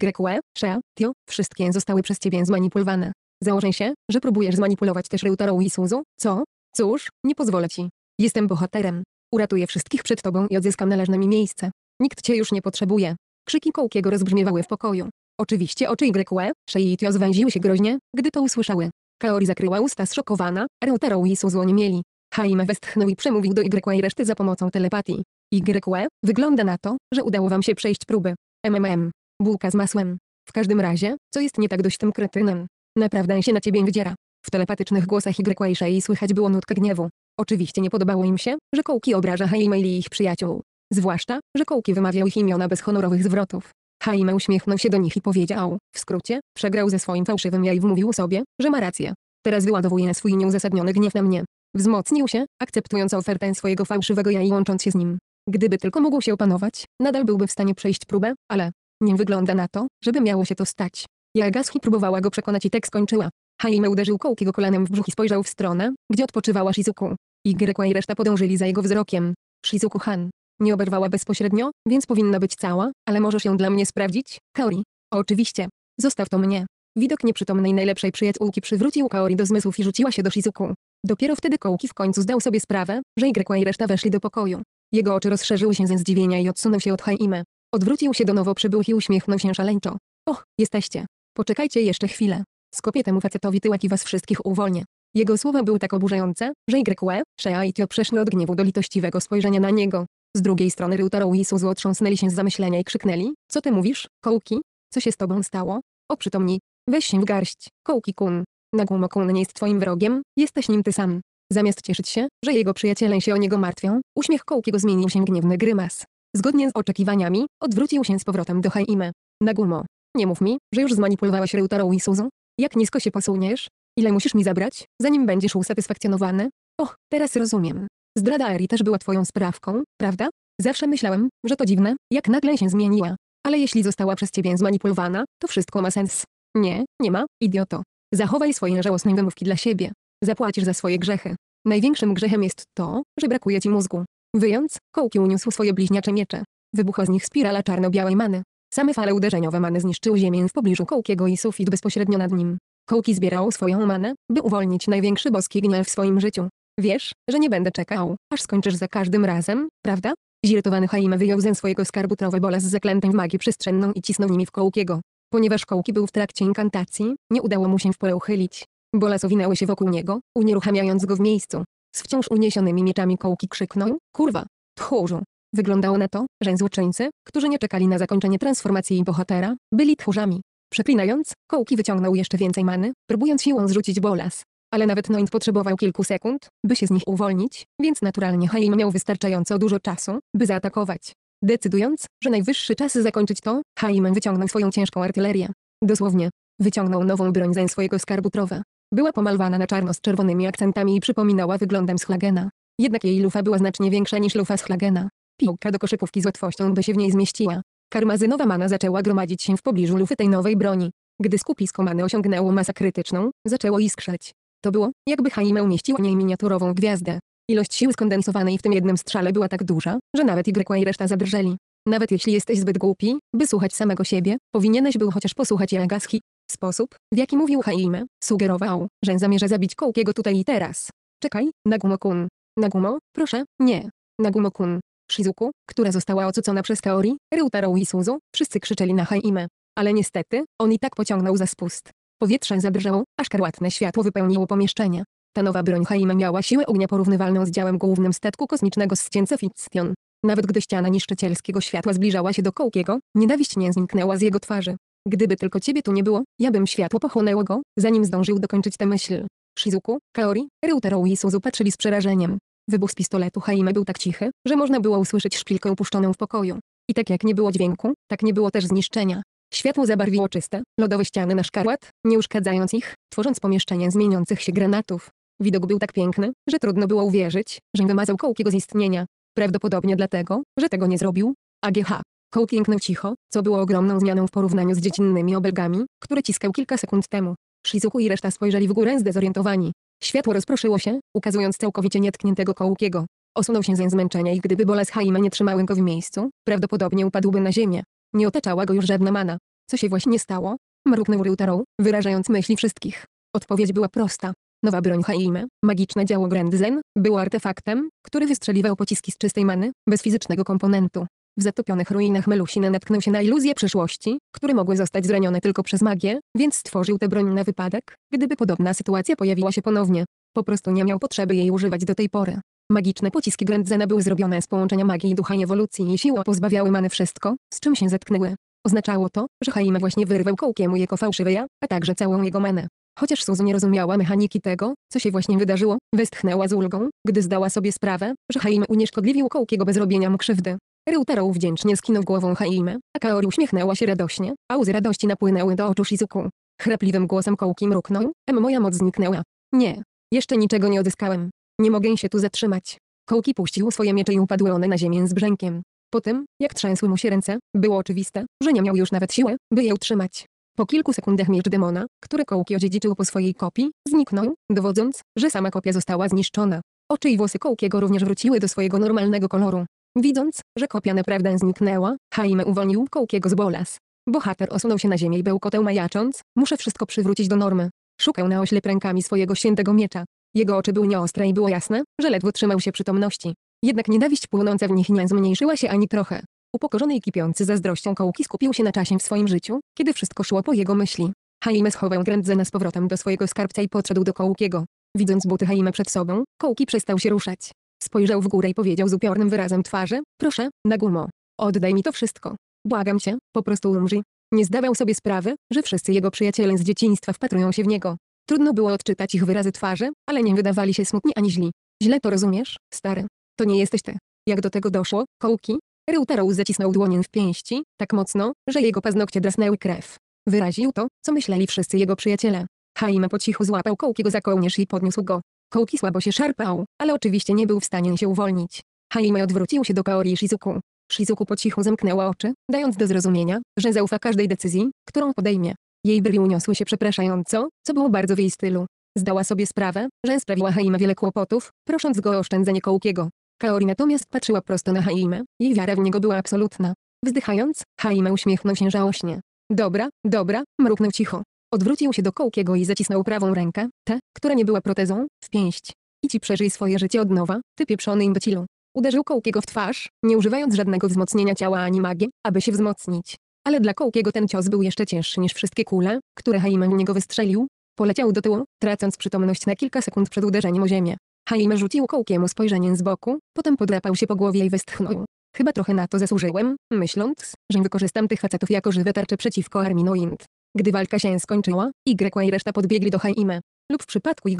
Shea, Tio, wszystkie zostały przez ciebie zmanipulowane. Założę się, że próbujesz zmanipulować też Ryutaro i Suzu, co? Cóż, nie pozwolę ci. Jestem bohaterem. Uratuję wszystkich przed tobą i odzyskam należne mi miejsce. Nikt cię już nie potrzebuje. Krzyki Kołkiego rozbrzmiewały w pokoju. Oczywiście oczy Y, Shei i Tio zwęziły się groźnie, gdy to usłyszały. Kaori zakryła usta zszokowana, Reutero i Suzu nie mieli. Haime westchnął i przemówił do Y i reszty za pomocą telepatii. Y, wygląda na to, że udało wam się przejść próby. MMM. Bułka z masłem. W każdym razie, co jest nie tak dość tym kretynem? Naprawdę się na ciebie wydziera. W telepatycznych głosach Y i Shei słychać było nutkę gniewu. Oczywiście nie podobało im się, że Kołki obraża Haimę i ich przyjaciół. Zwłaszcza, że Kołki wymawiał ich imiona bez honorowych zwrotów. Haime uśmiechnął się do nich i powiedział, w skrócie, przegrał ze swoim fałszywym ja i wmówił sobie, że ma rację. Teraz wyładowuje swój nieuzasadniony gniew na mnie. Wzmocnił się, akceptując ofertę swojego fałszywego ja i łącząc się z nim. Gdyby tylko mógł się opanować, nadal byłby w stanie przejść próbę, ale nie wygląda na to, żeby miało się to stać. Jagashi próbowała go przekonać i tak skończyła. Haime uderzył Kołkiego kolanem w brzuch i spojrzał w stronę, gdzie odpoczywała Shizuku. Y i reszta podążyli za jego wzrokiem. Shizuku Han. Nie oberwała bezpośrednio, więc powinna być cała, ale możesz ją dla mnie sprawdzić, Kaori. Oczywiście. Zostaw to mnie. Widok nieprzytomnej najlepszej przyjaciółki przywrócił Kaori do zmysłów i rzuciła się do Shizuku. Dopiero wtedy Kołki w końcu zdał sobie sprawę, że Y i reszta weszli do pokoju. Jego oczy rozszerzyły się ze zdziwienia i odsunął się od Haimy. Odwrócił się do nowo przybyłych i uśmiechnął się szaleńczo. Och, jesteście. Poczekajcie jeszcze chwilę. Skopię temu facetowi tyłek i was wszystkich uwolnię. Jego słowa były tak oburzające, że YE, Shea i Tio przeszły od gniewu do litościwego spojrzenia na niego. Z drugiej strony Ryutaro i Suzu otrząsnęli się z zamyślenia i krzyknęli, co ty mówisz, Kołki? Co się z tobą stało? Oprzytomnij. Weź się w garść, Kołki-kun. Nagumo-kun nie jest twoim wrogiem, jesteś nim ty sam. Zamiast cieszyć się, że jego przyjaciele się o niego martwią, uśmiech Kołkiego zmienił się w gniewny grymas. Zgodnie z oczekiwaniami, odwrócił się z powrotem do Haimy. Nagumo. Nie mów mi, że już zmanipulowałaś Ryutaro i Suzu. Jak nisko się posuniesz, Ile musisz mi zabrać, zanim będziesz usatysfakcjonowany? Och, teraz rozumiem. Zdrada Eri też była twoją sprawką, prawda? Zawsze myślałem, że to dziwne, jak nagle się zmieniła. Ale jeśli została przez ciebie zmanipulowana, to wszystko ma sens. Nie, nie ma, idioto. Zachowaj swoje żałosne wymówki dla siebie. Zapłacisz za swoje grzechy. Największym grzechem jest to, że brakuje ci mózgu. Wyjąc, kołki uniósł swoje bliźniacze miecze. Wybuchła z nich spirala czarno-białej many. Same fale uderzeniowe many zniszczyły ziemię w pobliżu kołkiego i sufit bezpośrednio nad nim. Kołki zbierał swoją manę, by uwolnić największy boski gniew w swoim życiu. Wiesz, że nie będę czekał, aż skończysz za każdym razem, prawda? Zirytowany Haim wyjął ze swojego skarbu trowe bola z zaklętym w magii przestrzenną i cisnął nimi w Kołkiego. Ponieważ Kołki był w trakcie inkantacji, nie udało mu się w pole uchylić. Bola owinęły się wokół niego, unieruchamiając go w miejscu. Z wciąż uniesionymi mieczami Kołki krzyknął, kurwa, tchórzu. Wyglądało na to, że złoczyńcy, którzy nie czekali na zakończenie transformacji bohatera, byli tchórzami. Przeklinając, kołki wyciągnął jeszcze więcej many, próbując siłą zrzucić bolas. Ale nawet Noint potrzebował kilku sekund, by się z nich uwolnić, więc naturalnie Haim miał wystarczająco dużo czasu, by zaatakować. Decydując, że najwyższy czas zakończyć to, Haim wyciągnął swoją ciężką artylerię. Dosłownie. Wyciągnął nową broń ze swojego skarbu trowa. Była pomalowana na czarno z czerwonymi akcentami i przypominała wyglądem Schlagena. Jednak jej lufa była znacznie większa niż lufa Schlagena. Piłka do koszykówki z łatwością by się w niej zmieściła. Karmazynowa mana zaczęła gromadzić się w pobliżu lufy tej nowej broni. Gdy skupisko many osiągnęło masę krytyczną, zaczęło iskrzeć. To było, jakby Haime umieściła niej miniaturową gwiazdę. Ilość siły skondensowanej w tym jednym strzale była tak duża, że nawet Y i reszta zabrżeli. Nawet jeśli jesteś zbyt głupi, by słuchać samego siebie, powinieneś był chociaż posłuchać Yagaski. Sposób, w jaki mówił Haime, sugerował, że zamierza zabić Kołkiego tutaj i teraz. Czekaj, Nagumo-kun. Nagumo, proszę, nie. Nagumo-kun. Shizuku, która została ocucona przez Kaori, Ryutaro i Suzu, wszyscy krzyczeli na Haime. Ale niestety, on i tak pociągnął za spust. Powietrze zadrżało, a szkarłatne światło wypełniło pomieszczenie. Ta nowa broń Haime miała siłę ognia porównywalną z działem głównym statku kosmicznego z księcia Fitztion. Nawet gdy ściana niszczycielskiego światła zbliżała się do Kołkiego, nienawiść nie zniknęła z jego twarzy. Gdyby tylko ciebie tu nie było, ja bym światło pochłonęło go, zanim zdążył dokończyć tę myśl. Shizuku, Kaori, Ryutaro i Suzu patrzyli z przerażeniem. Wybuch z pistoletu Haime był tak cichy, że można było usłyszeć szpilkę puszczoną w pokoju. I tak jak nie było dźwięku, tak nie było też zniszczenia. Światło zabarwiło czyste, lodowe ściany na szkarłat, nie uszkadzając ich, tworząc pomieszczenie zmieniających się granatów. Widok był tak piękny, że trudno było uwierzyć, że wymazał Kołkiego z istnienia. Prawdopodobnie dlatego, że tego nie zrobił. AGH. Kołk jęknął cicho, co było ogromną zmianą w porównaniu z dziecinnymi obelgami, które ciskał kilka sekund temu. Shizuku i reszta spojrzeli w górę zdezorientowani. Światło rozproszyło się, ukazując całkowicie nietkniętego kołkiego. Osunął się ze zmęczenia i gdyby bole z Haima nie trzymały go w miejscu, prawdopodobnie upadłby na ziemię. Nie otaczała go już żadna mana. Co się właśnie stało? Mruknął Ryutarą, wyrażając myśli wszystkich. Odpowiedź była prosta. Nowa broń Haime, magiczne działo Zen, było artefaktem, który wystrzeliwał pociski z czystej many, bez fizycznego komponentu. W zatopionych ruinach Melusina natknął się na iluzję przyszłości, które mogły zostać zranione tylko przez magię, więc stworzył tę broń na wypadek, gdyby podobna sytuacja pojawiła się ponownie. Po prostu nie miał potrzeby jej używać do tej pory. Magiczne pociski Grandzena były zrobione z połączenia magii i ducha ewolucji i siła pozbawiały many wszystko, z czym się zetknęły. Oznaczało to, że Haima właśnie wyrwał kołkiem jego fałszywy ja, a także całą jego manę. Chociaż Suzu nie rozumiała mechaniki tego, co się właśnie wydarzyło, westchnęła z ulgą, gdy zdała sobie sprawę, że Haim unieszkodliwił kołkiego bez robienia mu krzywdy. Ryutaro wdzięcznie skinął głową Haime, a Kaori uśmiechnęła się radośnie, a łzy radości napłynęły do oczu Shizuku. Chrapliwym głosem kołki mruknął, em moja moc zniknęła. Nie. Jeszcze niczego nie odzyskałem. Nie mogę się tu zatrzymać. Kołki puścił swoje miecze i upadły one na ziemię z brzękiem. Po tym, jak trzęsły mu się ręce, było oczywiste, że nie miał już nawet siły, by je utrzymać. Po kilku sekundach miecz demona, który kołki odziedziczył po swojej kopii, zniknął, dowodząc, że sama kopia została zniszczona. Oczy i włosy kołkiego również wróciły do swojego normalnego koloru. Widząc, że kopia naprawdę zniknęła, Jaime uwolnił kołkiego z bolas. Bohater osunął się na ziemię i bełkotał majacząc, muszę wszystko przywrócić do normy. Szukał na oślep rękami swojego świętego miecza. Jego oczy były nieostre i było jasne, że ledwo trzymał się przytomności. Jednak nienawiść płonąca w nich nie zmniejszyła się ani trochę. Upokorzony i kipiący zazdrością kołki skupił się na czasie w swoim życiu, kiedy wszystko szło po jego myśli. Haime schował Grędzena z powrotem do swojego skarbca i podszedł do kołkiego. Widząc buty Haime przed sobą, kołki przestał się ruszać. Spojrzał w górę i powiedział z upiornym wyrazem twarzy, proszę, Nagumo, oddaj mi to wszystko. Błagam cię, po prostu umrzyj. Nie zdawał sobie sprawy, że wszyscy jego przyjaciele z dzieciństwa wpatrują się w niego. Trudno było odczytać ich wyrazy twarzy, ale nie wydawali się smutni ani źli. Źle to rozumiesz, stary. To nie jesteś ty. Jak do tego doszło, kołki? Ryutarou zacisnął dłonię w pięści, tak mocno, że jego paznokcie drasnęły krew. Wyraził to, co myśleli wszyscy jego przyjaciele. Haima po cichu złapał kołkiego za kołnierz i podniósł go. Kołki słabo się szarpał, ale oczywiście nie był w stanie się uwolnić. Haime odwrócił się do Kaori Shizuku. Shizuku po cichu zamknęła oczy, dając do zrozumienia, że zaufa każdej decyzji, którą podejmie. Jej brwi uniosły się przepraszająco, co było bardzo w jej stylu. Zdała sobie sprawę, że sprawiła Haime wiele kłopotów, prosząc go o oszczędzenie Kołkiego. Kaori natomiast patrzyła prosto na Haime, jej wiara w niego była absolutna. Wzdychając, Haime uśmiechnął się żałośnie. Dobra, dobra, mruknął cicho. Odwrócił się do Kołkiego i zacisnął prawą rękę, tę, która nie była protezą, w pięść. I ci przeżyj swoje życie od nowa, ty pieprzony imbecylu. Uderzył Kołkiego w twarz, nie używając żadnego wzmocnienia ciała ani magii, aby się wzmocnić. Ale dla Kołkiego ten cios był jeszcze cięższy niż wszystkie kule, które Haiman niego wystrzelił. Poleciał do tyłu, tracąc przytomność na kilka sekund przed uderzeniem o ziemię. Haim rzucił Kołkiemu spojrzenie z boku, potem podrapał się po głowie i westchnął. Chyba trochę na to zasłużyłem, myśląc, że wykorzystam tych facetów jako żywe tarcze przeciwko Arminoint. Gdy walka się skończyła, YE i reszta podbiegli do Haime. Lub w przypadku YE,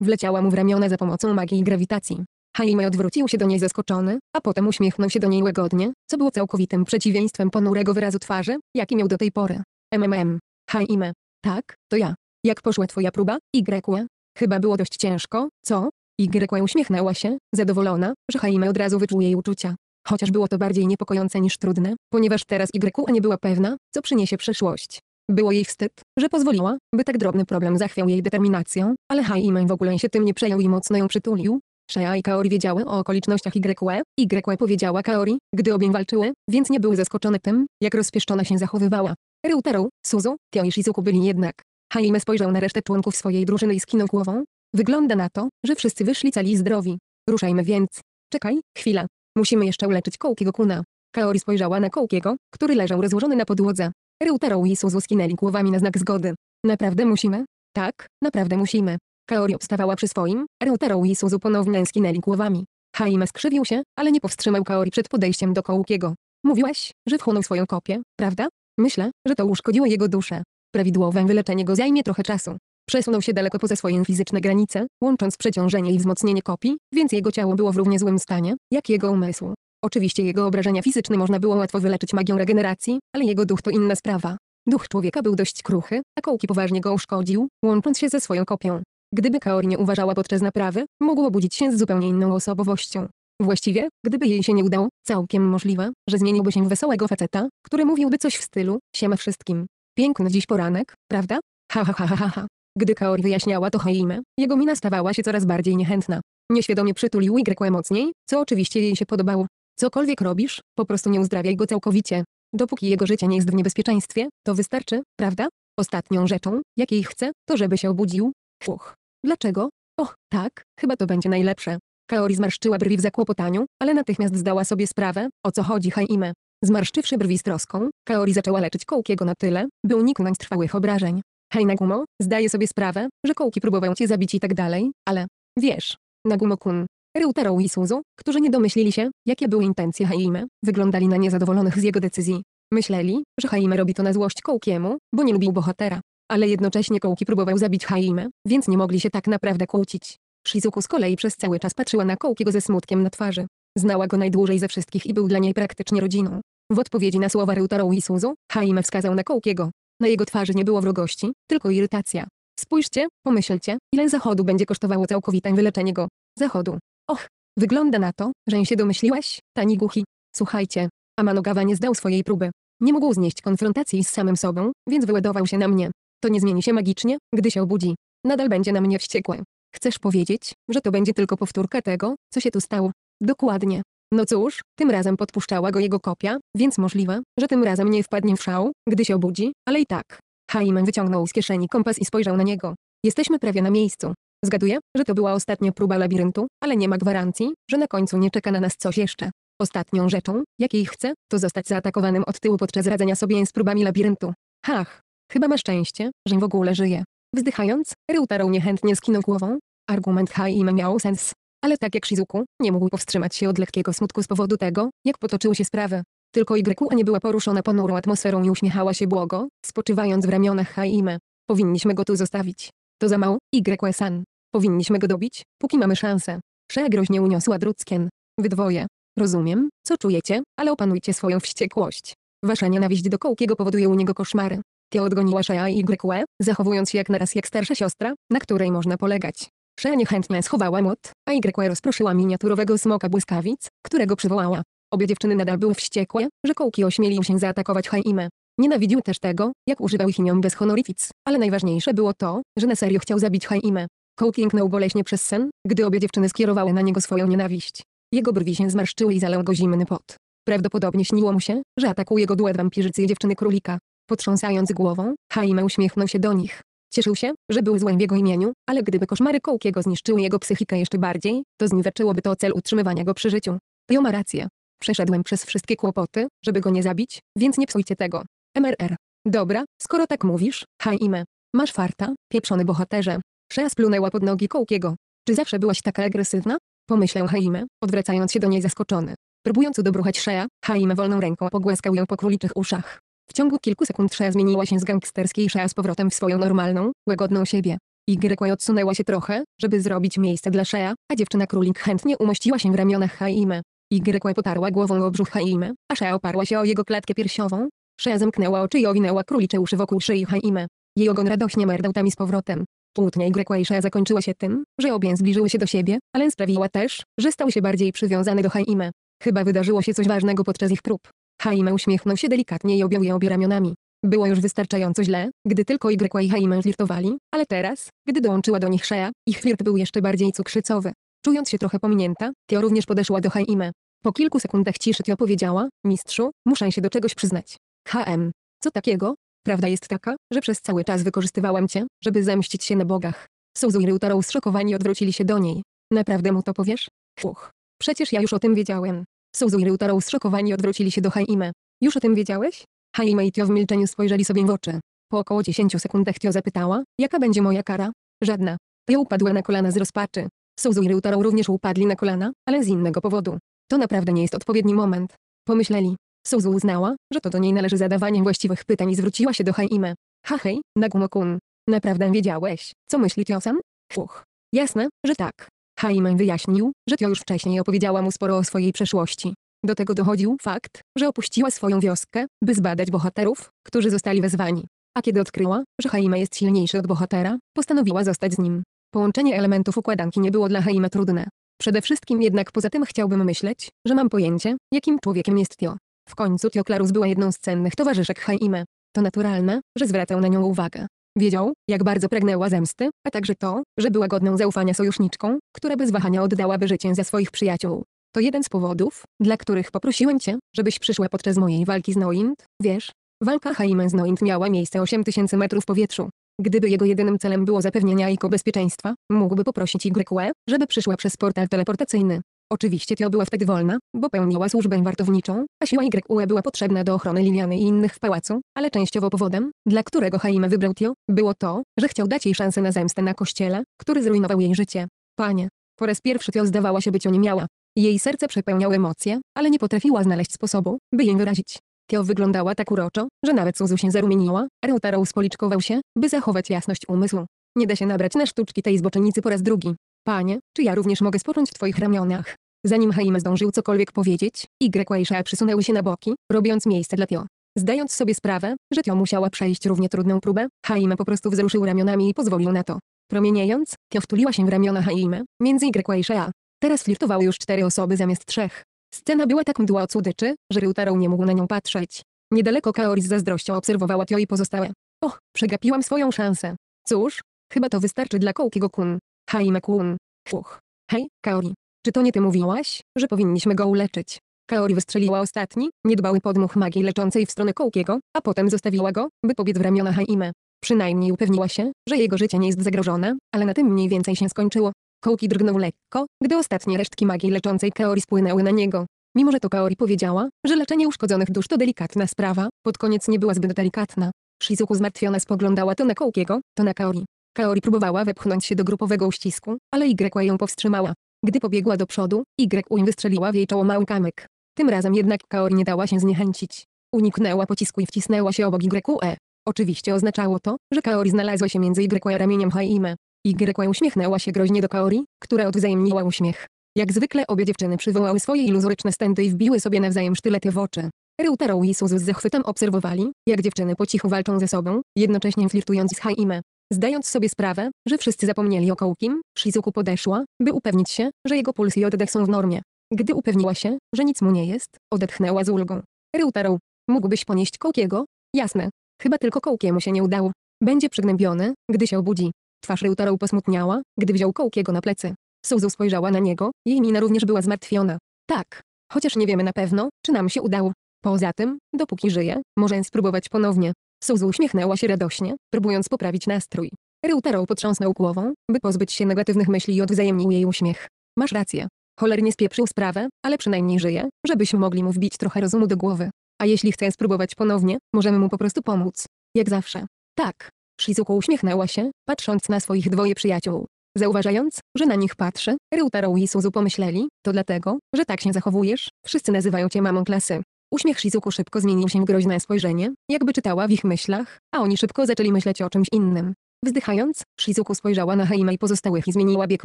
wleciała mu w ramiona za pomocą magii grawitacji. Haime odwrócił się do niej zaskoczony, a potem uśmiechnął się do niej łagodnie, co było całkowitym przeciwieństwem ponurego wyrazu twarzy, jaki miał do tej pory. MMM. Haime. Tak, to ja. Jak poszła twoja próba, YE? Chyba było dość ciężko, co? YE uśmiechnęła się, zadowolona, że Haime od razu wyczuł jej uczucia. Chociaż było to bardziej niepokojące niż trudne, ponieważ teraz YE nie była pewna, co przyniesie przyszłość. Było jej wstyd, że pozwoliła, by tak drobny problem zachwiał jej determinacją, ale Haimen w ogóle się tym nie przejął i mocno ją przytulił. Shea i Kaori wiedziały o okolicznościach YE, YE powiedziała Kaori, gdy obie walczyły, więc nie były zaskoczone tym, jak rozpieszczona się zachowywała. Reuteru, Suzu, Tio i Shizuku byli jednak. Haime spojrzał na resztę członków swojej drużyny i skinął głową. Wygląda na to, że wszyscy wyszli cali i zdrowi. Ruszajmy więc. Czekaj, chwila. Musimy jeszcze uleczyć Kołkiego Kuna. Kaori spojrzała na Kołkiego, który leżał rozłożony na podłodze. Ryutaro i Suzu skinęli głowami na znak zgody. Naprawdę musimy? Tak, naprawdę musimy. Kaori obstawała przy swoim, Ryutaro i Suzu ponownie skinęli głowami. Haima skrzywił się, ale nie powstrzymał Kaori przed podejściem do Kołukiego. Mówiłaś, że wchłonął swoją kopię, prawda? Myślę, że to uszkodziło jego duszę. Prawidłowe wyleczenie go zajmie trochę czasu. Przesunął się daleko poza swoje fizyczne granice, łącząc przeciążenie i wzmocnienie kopii, więc jego ciało było w równie złym stanie, jak jego umysł. Oczywiście jego obrażenia fizyczne można było łatwo wyleczyć magią regeneracji, ale jego duch to inna sprawa. Duch człowieka był dość kruchy, a kołki poważnie go uszkodził, łącząc się ze swoją kopią. Gdyby Kaori nie uważała podczas naprawy, mogło budzić się z zupełnie inną osobowością. Właściwie, gdyby jej się nie udało, całkiem możliwe, że zmieniłby się w wesołego faceta, który mówiłby coś w stylu, siema wszystkim. Piękny dziś poranek, prawda? Ha ha ha ha ha. Gdy Kaori wyjaśniała to Haime, jego mina stawała się coraz bardziej niechętna. Nieświadomie przytulił Y mocniej, co oczywiście jej się podobało. Cokolwiek robisz, po prostu nie uzdrawiaj go całkowicie. Dopóki jego życie nie jest w niebezpieczeństwie, to wystarczy, prawda? Ostatnią rzeczą, jakiej chcę, to żeby się obudził. Fuch. Dlaczego? Och, tak, chyba to będzie najlepsze. Kaori zmarszczyła brwi w zakłopotaniu, ale natychmiast zdała sobie sprawę, o co chodzi Haime. Zmarszczywszy brwi z troską, Kaori zaczęła leczyć Kołkiego na tyle, by uniknąć trwałych obrażeń. Nagumo, zdaję sobie sprawę, że Kołki próbują cię zabić i tak dalej, ale... Wiesz, Nagumo-kun, Reuterą i Suzu, którzy nie domyślili się, jakie były intencje Haime, wyglądali na niezadowolonych z jego decyzji. Myśleli, że Haime robi to na złość Kołkiemu, bo nie lubił bohatera. Ale jednocześnie Kołki próbował zabić Haime, więc nie mogli się tak naprawdę kłócić. Shizuku z kolei przez cały czas patrzyła na Kołkiego ze smutkiem na twarzy. Znała go najdłużej ze wszystkich i był dla niej praktycznie rodziną. W odpowiedzi na słowa Reuterą i Suzu, Haime wskazał na Kołkiego. Na jego twarzy nie było wrogości, tylko irytacja. Spójrzcie, pomyślcie, ile zachodu będzie kosztowało całkowite wyleczenie go. Zachodu. Och, wygląda na to, że się domyśliłaś, tani głuchi. Słuchajcie, Amanogawa nie zdał swojej próby. Nie mógł znieść konfrontacji z samym sobą, więc wyładował się na mnie. To nie zmieni się magicznie, gdy się obudzi. Nadal będzie na mnie wściekły. Chcesz powiedzieć, że to będzie tylko powtórka tego, co się tu stało? Dokładnie. No cóż, tym razem podpuszczała go jego kopia, więc możliwe, że tym razem nie wpadnie w szał, gdy się obudzi, ale i tak. Haiman wyciągnął z kieszeni kompas i spojrzał na niego. Jesteśmy prawie na miejscu. Zgaduję, że to była ostatnia próba labiryntu, ale nie ma gwarancji, że na końcu nie czeka na nas coś jeszcze. Ostatnią rzeczą, jakiej chcę, to zostać zaatakowanym od tyłu podczas radzenia sobie z próbami labiryntu. Hach, chyba ma szczęście, że w ogóle żyje. Wzdychając, Ryutaro niechętnie skinął głową. Argument Haime miał sens. Ale tak jak Shizuku, nie mógł powstrzymać się od lekkiego smutku z powodu tego, jak potoczyły się sprawy. Tylko YA nie była poruszona ponurą atmosferą i uśmiechała się błogo, spoczywając w ramionach Haime. Powinniśmy go tu zostawić. To za mało, YA-san. Powinniśmy go dobić, póki mamy szansę. Szea groźnie uniosła Druckien. Wydwoje. Rozumiem, co czujecie, ale opanujcie swoją wściekłość. Wasza nienawiść do Kołkiego powoduje u niego koszmary. Tia odgoniła Shea i Gryque, zachowując się jak naraz jak starsza siostra, na której można polegać. Shea niechętnie schowała młot, a Gryque rozproszyła miniaturowego smoka błyskawic, którego przywołała. Obie dziewczyny nadal były wściekłe, że Kołki ośmielił się zaatakować Haimę. Nienawidził też tego, jak używał ich imion bez honorific, ale najważniejsze było to, że na serio chciał zabić Haimę. Hołd jęknął boleśnie przez sen, gdy obie dziewczyny skierowały na niego swoją nienawiść. Jego brwi się zmarszczyły i zalał go zimny pot. Prawdopodobnie śniło mu się, że atakuje go duet wampirzycy i dziewczyny królika. Potrząsając głową, Jaime uśmiechnął się do nich. Cieszył się, że był złem w jego imieniu, ale gdyby koszmary Kołkiego zniszczyły jego psychikę jeszcze bardziej, to zniweczyłoby to cel utrzymywania go przy życiu. Jo ma rację. Przeszedłem przez wszystkie kłopoty, żeby go nie zabić, więc nie psujcie tego. MRR. Dobra, skoro tak mówisz, Jaime. Masz farta, pieprzony bohaterze. Shea splunęła pod nogi Kołkiego. Czy zawsze byłaś taka agresywna? Pomyślał Haime, odwracając się do niej zaskoczony. Próbując udobruchać Shea, Haime wolną ręką pogłaskał ją po króliczych uszach. W ciągu kilku sekund Shea zmieniła się z gangsterskiej Shea z powrotem w swoją normalną, łagodną siebie. Y odsunęła się trochę, żeby zrobić miejsce dla Shea, a dziewczyna królik chętnie umościła się w ramionach Haime. Y potarła głową o brzuch Haime, a Shea oparła się o jego klatkę piersiową. Shea zamknęła oczy i owinęła królicze uszy wokół szyi Haime. Jej ogon radośnie merdał tam i z powrotem. Kłótnia Yasha zakończyła się tym, że obie zbliżyły się do siebie, ale sprawiła też, że stał się bardziej przywiązany do Haime. Chyba wydarzyło się coś ważnego podczas ich prób. Haime uśmiechnął się delikatnie i objął je obie ramionami. Było już wystarczająco źle, gdy tylko Y i Haime flirtowali, ale teraz, gdy dołączyła do nich Shea, ich flirt był jeszcze bardziej cukrzycowy. Czując się trochę pominięta, Tio również podeszła do Haime. Po kilku sekundach ciszy Tio powiedziała, mistrzu, muszę się do czegoś przyznać. HM. Co takiego? Prawda jest taka, że przez cały czas wykorzystywałam cię, żeby zemścić się na bogach. Suzu i Ryutaro zszokowani odwrócili się do niej. Naprawdę mu to powiesz? Chłoch. Przecież ja już o tym wiedziałem. Suzu i Ryutaro zszokowani odwrócili się do Haime. Już o tym wiedziałeś? Haime i Tio w milczeniu spojrzeli sobie w oczy. Po około 10 sekundach Tio zapytała, jaka będzie moja kara? Żadna. Ja upadła na kolana z rozpaczy. Suzu i Ryutaro również upadli na kolana, ale z innego powodu. To naprawdę nie jest odpowiedni moment. Pomyśleli, Suzu uznała, że to do niej należy zadawanie właściwych pytań i zwróciła się do Haime. Hahej, Nagumo-kun. Naprawdę wiedziałeś, co myśli Tiosan? Uch. Jasne, że tak. Haime wyjaśnił, że Tio już wcześniej opowiedziała mu sporo o swojej przeszłości. Do tego dochodził fakt, że opuściła swoją wioskę, by zbadać bohaterów, którzy zostali wezwani. A kiedy odkryła, że Haime jest silniejszy od bohatera, postanowiła zostać z nim. Połączenie elementów układanki nie było dla Haime trudne. Przede wszystkim jednak poza tym chciałbym myśleć, że mam pojęcie, jakim człowiekiem jest Tio. W końcu Tioklarus była jedną z cennych towarzyszek Haime. To naturalne, że zwracał na nią uwagę. Wiedział, jak bardzo pragnęła zemsty, a także to, że była godną zaufania sojuszniczką, która bez wahania oddałaby życie za swoich przyjaciół. To jeden z powodów, dla których poprosiłem cię, żebyś przyszła podczas mojej walki z Noint. Wiesz, walka Haime z Noint miała miejsce 8000 metrów w powietrzu. Gdyby jego jedynym celem było zapewnienie Aiko bezpieczeństwa, mógłby poprosić YE, żeby przyszła przez portal teleportacyjny. Oczywiście Tio była wtedy wolna, bo pełniła służbę wartowniczą, a siła YUE była potrzebna do ochrony Liliany i innych w pałacu, ale częściowo powodem, dla którego Haima wybrał Tio, było to, że chciał dać jej szansę na zemstę na kościele, który zrujnował jej życie. Panie, po raz pierwszy Tio zdawała się być oniemiała. Jej serce przepełniało emocje, ale nie potrafiła znaleźć sposobu, by je wyrazić. Tio wyglądała tak uroczo, że nawet Suzu się zarumieniła, a Rotaro spoliczkował się, by zachować jasność umysłu. Nie da się nabrać na sztuczki tej zboczenicy po raz drugi. Panie, czy ja również mogę spocząć w Twoich ramionach? Zanim Haime zdążył cokolwiek powiedzieć, Y i e przysunęły się na boki, robiąc miejsce dla Tio. Zdając sobie sprawę, że Tio musiała przejść równie trudną próbę, Haime po prostu wzruszył ramionami i pozwolił na to. Promieniejąc, Tio wtuliła się w ramiona Haime, między Y i e. Teraz flirtowały już cztery osoby zamiast trzech. Scena była tak mdła o słodyczy, że Ryutaro nie mógł na nią patrzeć. Niedaleko Kaori z zazdrością obserwowała Tio i pozostałe. Och, przegapiłam swoją szansę. Cóż, chyba to wystarczy dla Kołkiego kun. Haime-kun. Huch. Hej, Kaori. Czy to nie ty mówiłaś, że powinniśmy go uleczyć? Kaori wystrzeliła ostatni, niedbały podmuch magii leczącej w stronę Kołkiego, a potem zostawiła go, by pobiec w ramiona Haime. Przynajmniej upewniła się, że jego życie nie jest zagrożone, ale na tym mniej więcej się skończyło. Kołki drgnął lekko, gdy ostatnie resztki magii leczącej Kaori spłynęły na niego. Mimo, że to Kaori powiedziała, że leczenie uszkodzonych dusz to delikatna sprawa, pod koniec nie była zbyt delikatna. Shizuku zmartwiona spoglądała to na Kołkiego, to na Kaori. Kaori próbowała wepchnąć się do grupowego uścisku, ale Y ją powstrzymała. Gdy pobiegła do przodu, Y wystrzeliła w jej czoło mały kamyk. Tym razem jednak Kaori nie dała się zniechęcić. Uniknęła pocisku i wcisnęła się obok y E. Oczywiście oznaczało to, że Kaori znalazła się między Y a e ramieniem Haime. Y uśmiechnęła się groźnie do Kaori, która odwzajemniła uśmiech. Jak zwykle obie dziewczyny przywołały swoje iluzoryczne stędy i wbiły sobie nawzajem sztylety w oczy. Ryutaro i Suzu z zachwytem obserwowali, jak dziewczyny po cichu walczą ze sobą, jednocześnie flirtując z Haime. Zdając sobie sprawę, że wszyscy zapomnieli o Kołkim, Shizuku podeszła, by upewnić się, że jego puls i oddech są w normie. Gdy upewniła się, że nic mu nie jest, odetchnęła z ulgą. Ryutaro, mógłbyś ponieść Kołkiego? Jasne. Chyba tylko Kołkiemu się nie udało. Będzie przygnębiony, gdy się obudzi. Twarz Ryutaro posmutniała, gdy wziął Kołkiego na plecy. Suzu spojrzała na niego, jej mina również była zmartwiona. Tak. Chociaż nie wiemy na pewno, czy nam się udało. Poza tym, dopóki żyje, może spróbować ponownie. Suzu uśmiechnęła się radośnie, próbując poprawić nastrój. Ryutaro potrząsnął głową, by pozbyć się negatywnych myśli i odwzajemnił jej uśmiech. Masz rację. Cholernie spieprzył sprawę, ale przynajmniej żyje, żebyśmy mogli mu wbić trochę rozumu do głowy. A jeśli chce spróbować ponownie, możemy mu po prostu pomóc. Jak zawsze. Tak. Shizuko uśmiechnęła się, patrząc na swoich dwoje przyjaciół. Zauważając, że na nich patrzy, Ryutaro i Suzu pomyśleli, to dlatego, że tak się zachowujesz, wszyscy nazywają cię mamą klasy. Uśmiech Shizuku szybko zmienił się w groźne spojrzenie, jakby czytała w ich myślach, a oni szybko zaczęli myśleć o czymś innym. Wzdychając, Shizuku spojrzała na Heima i pozostałych i zmieniła bieg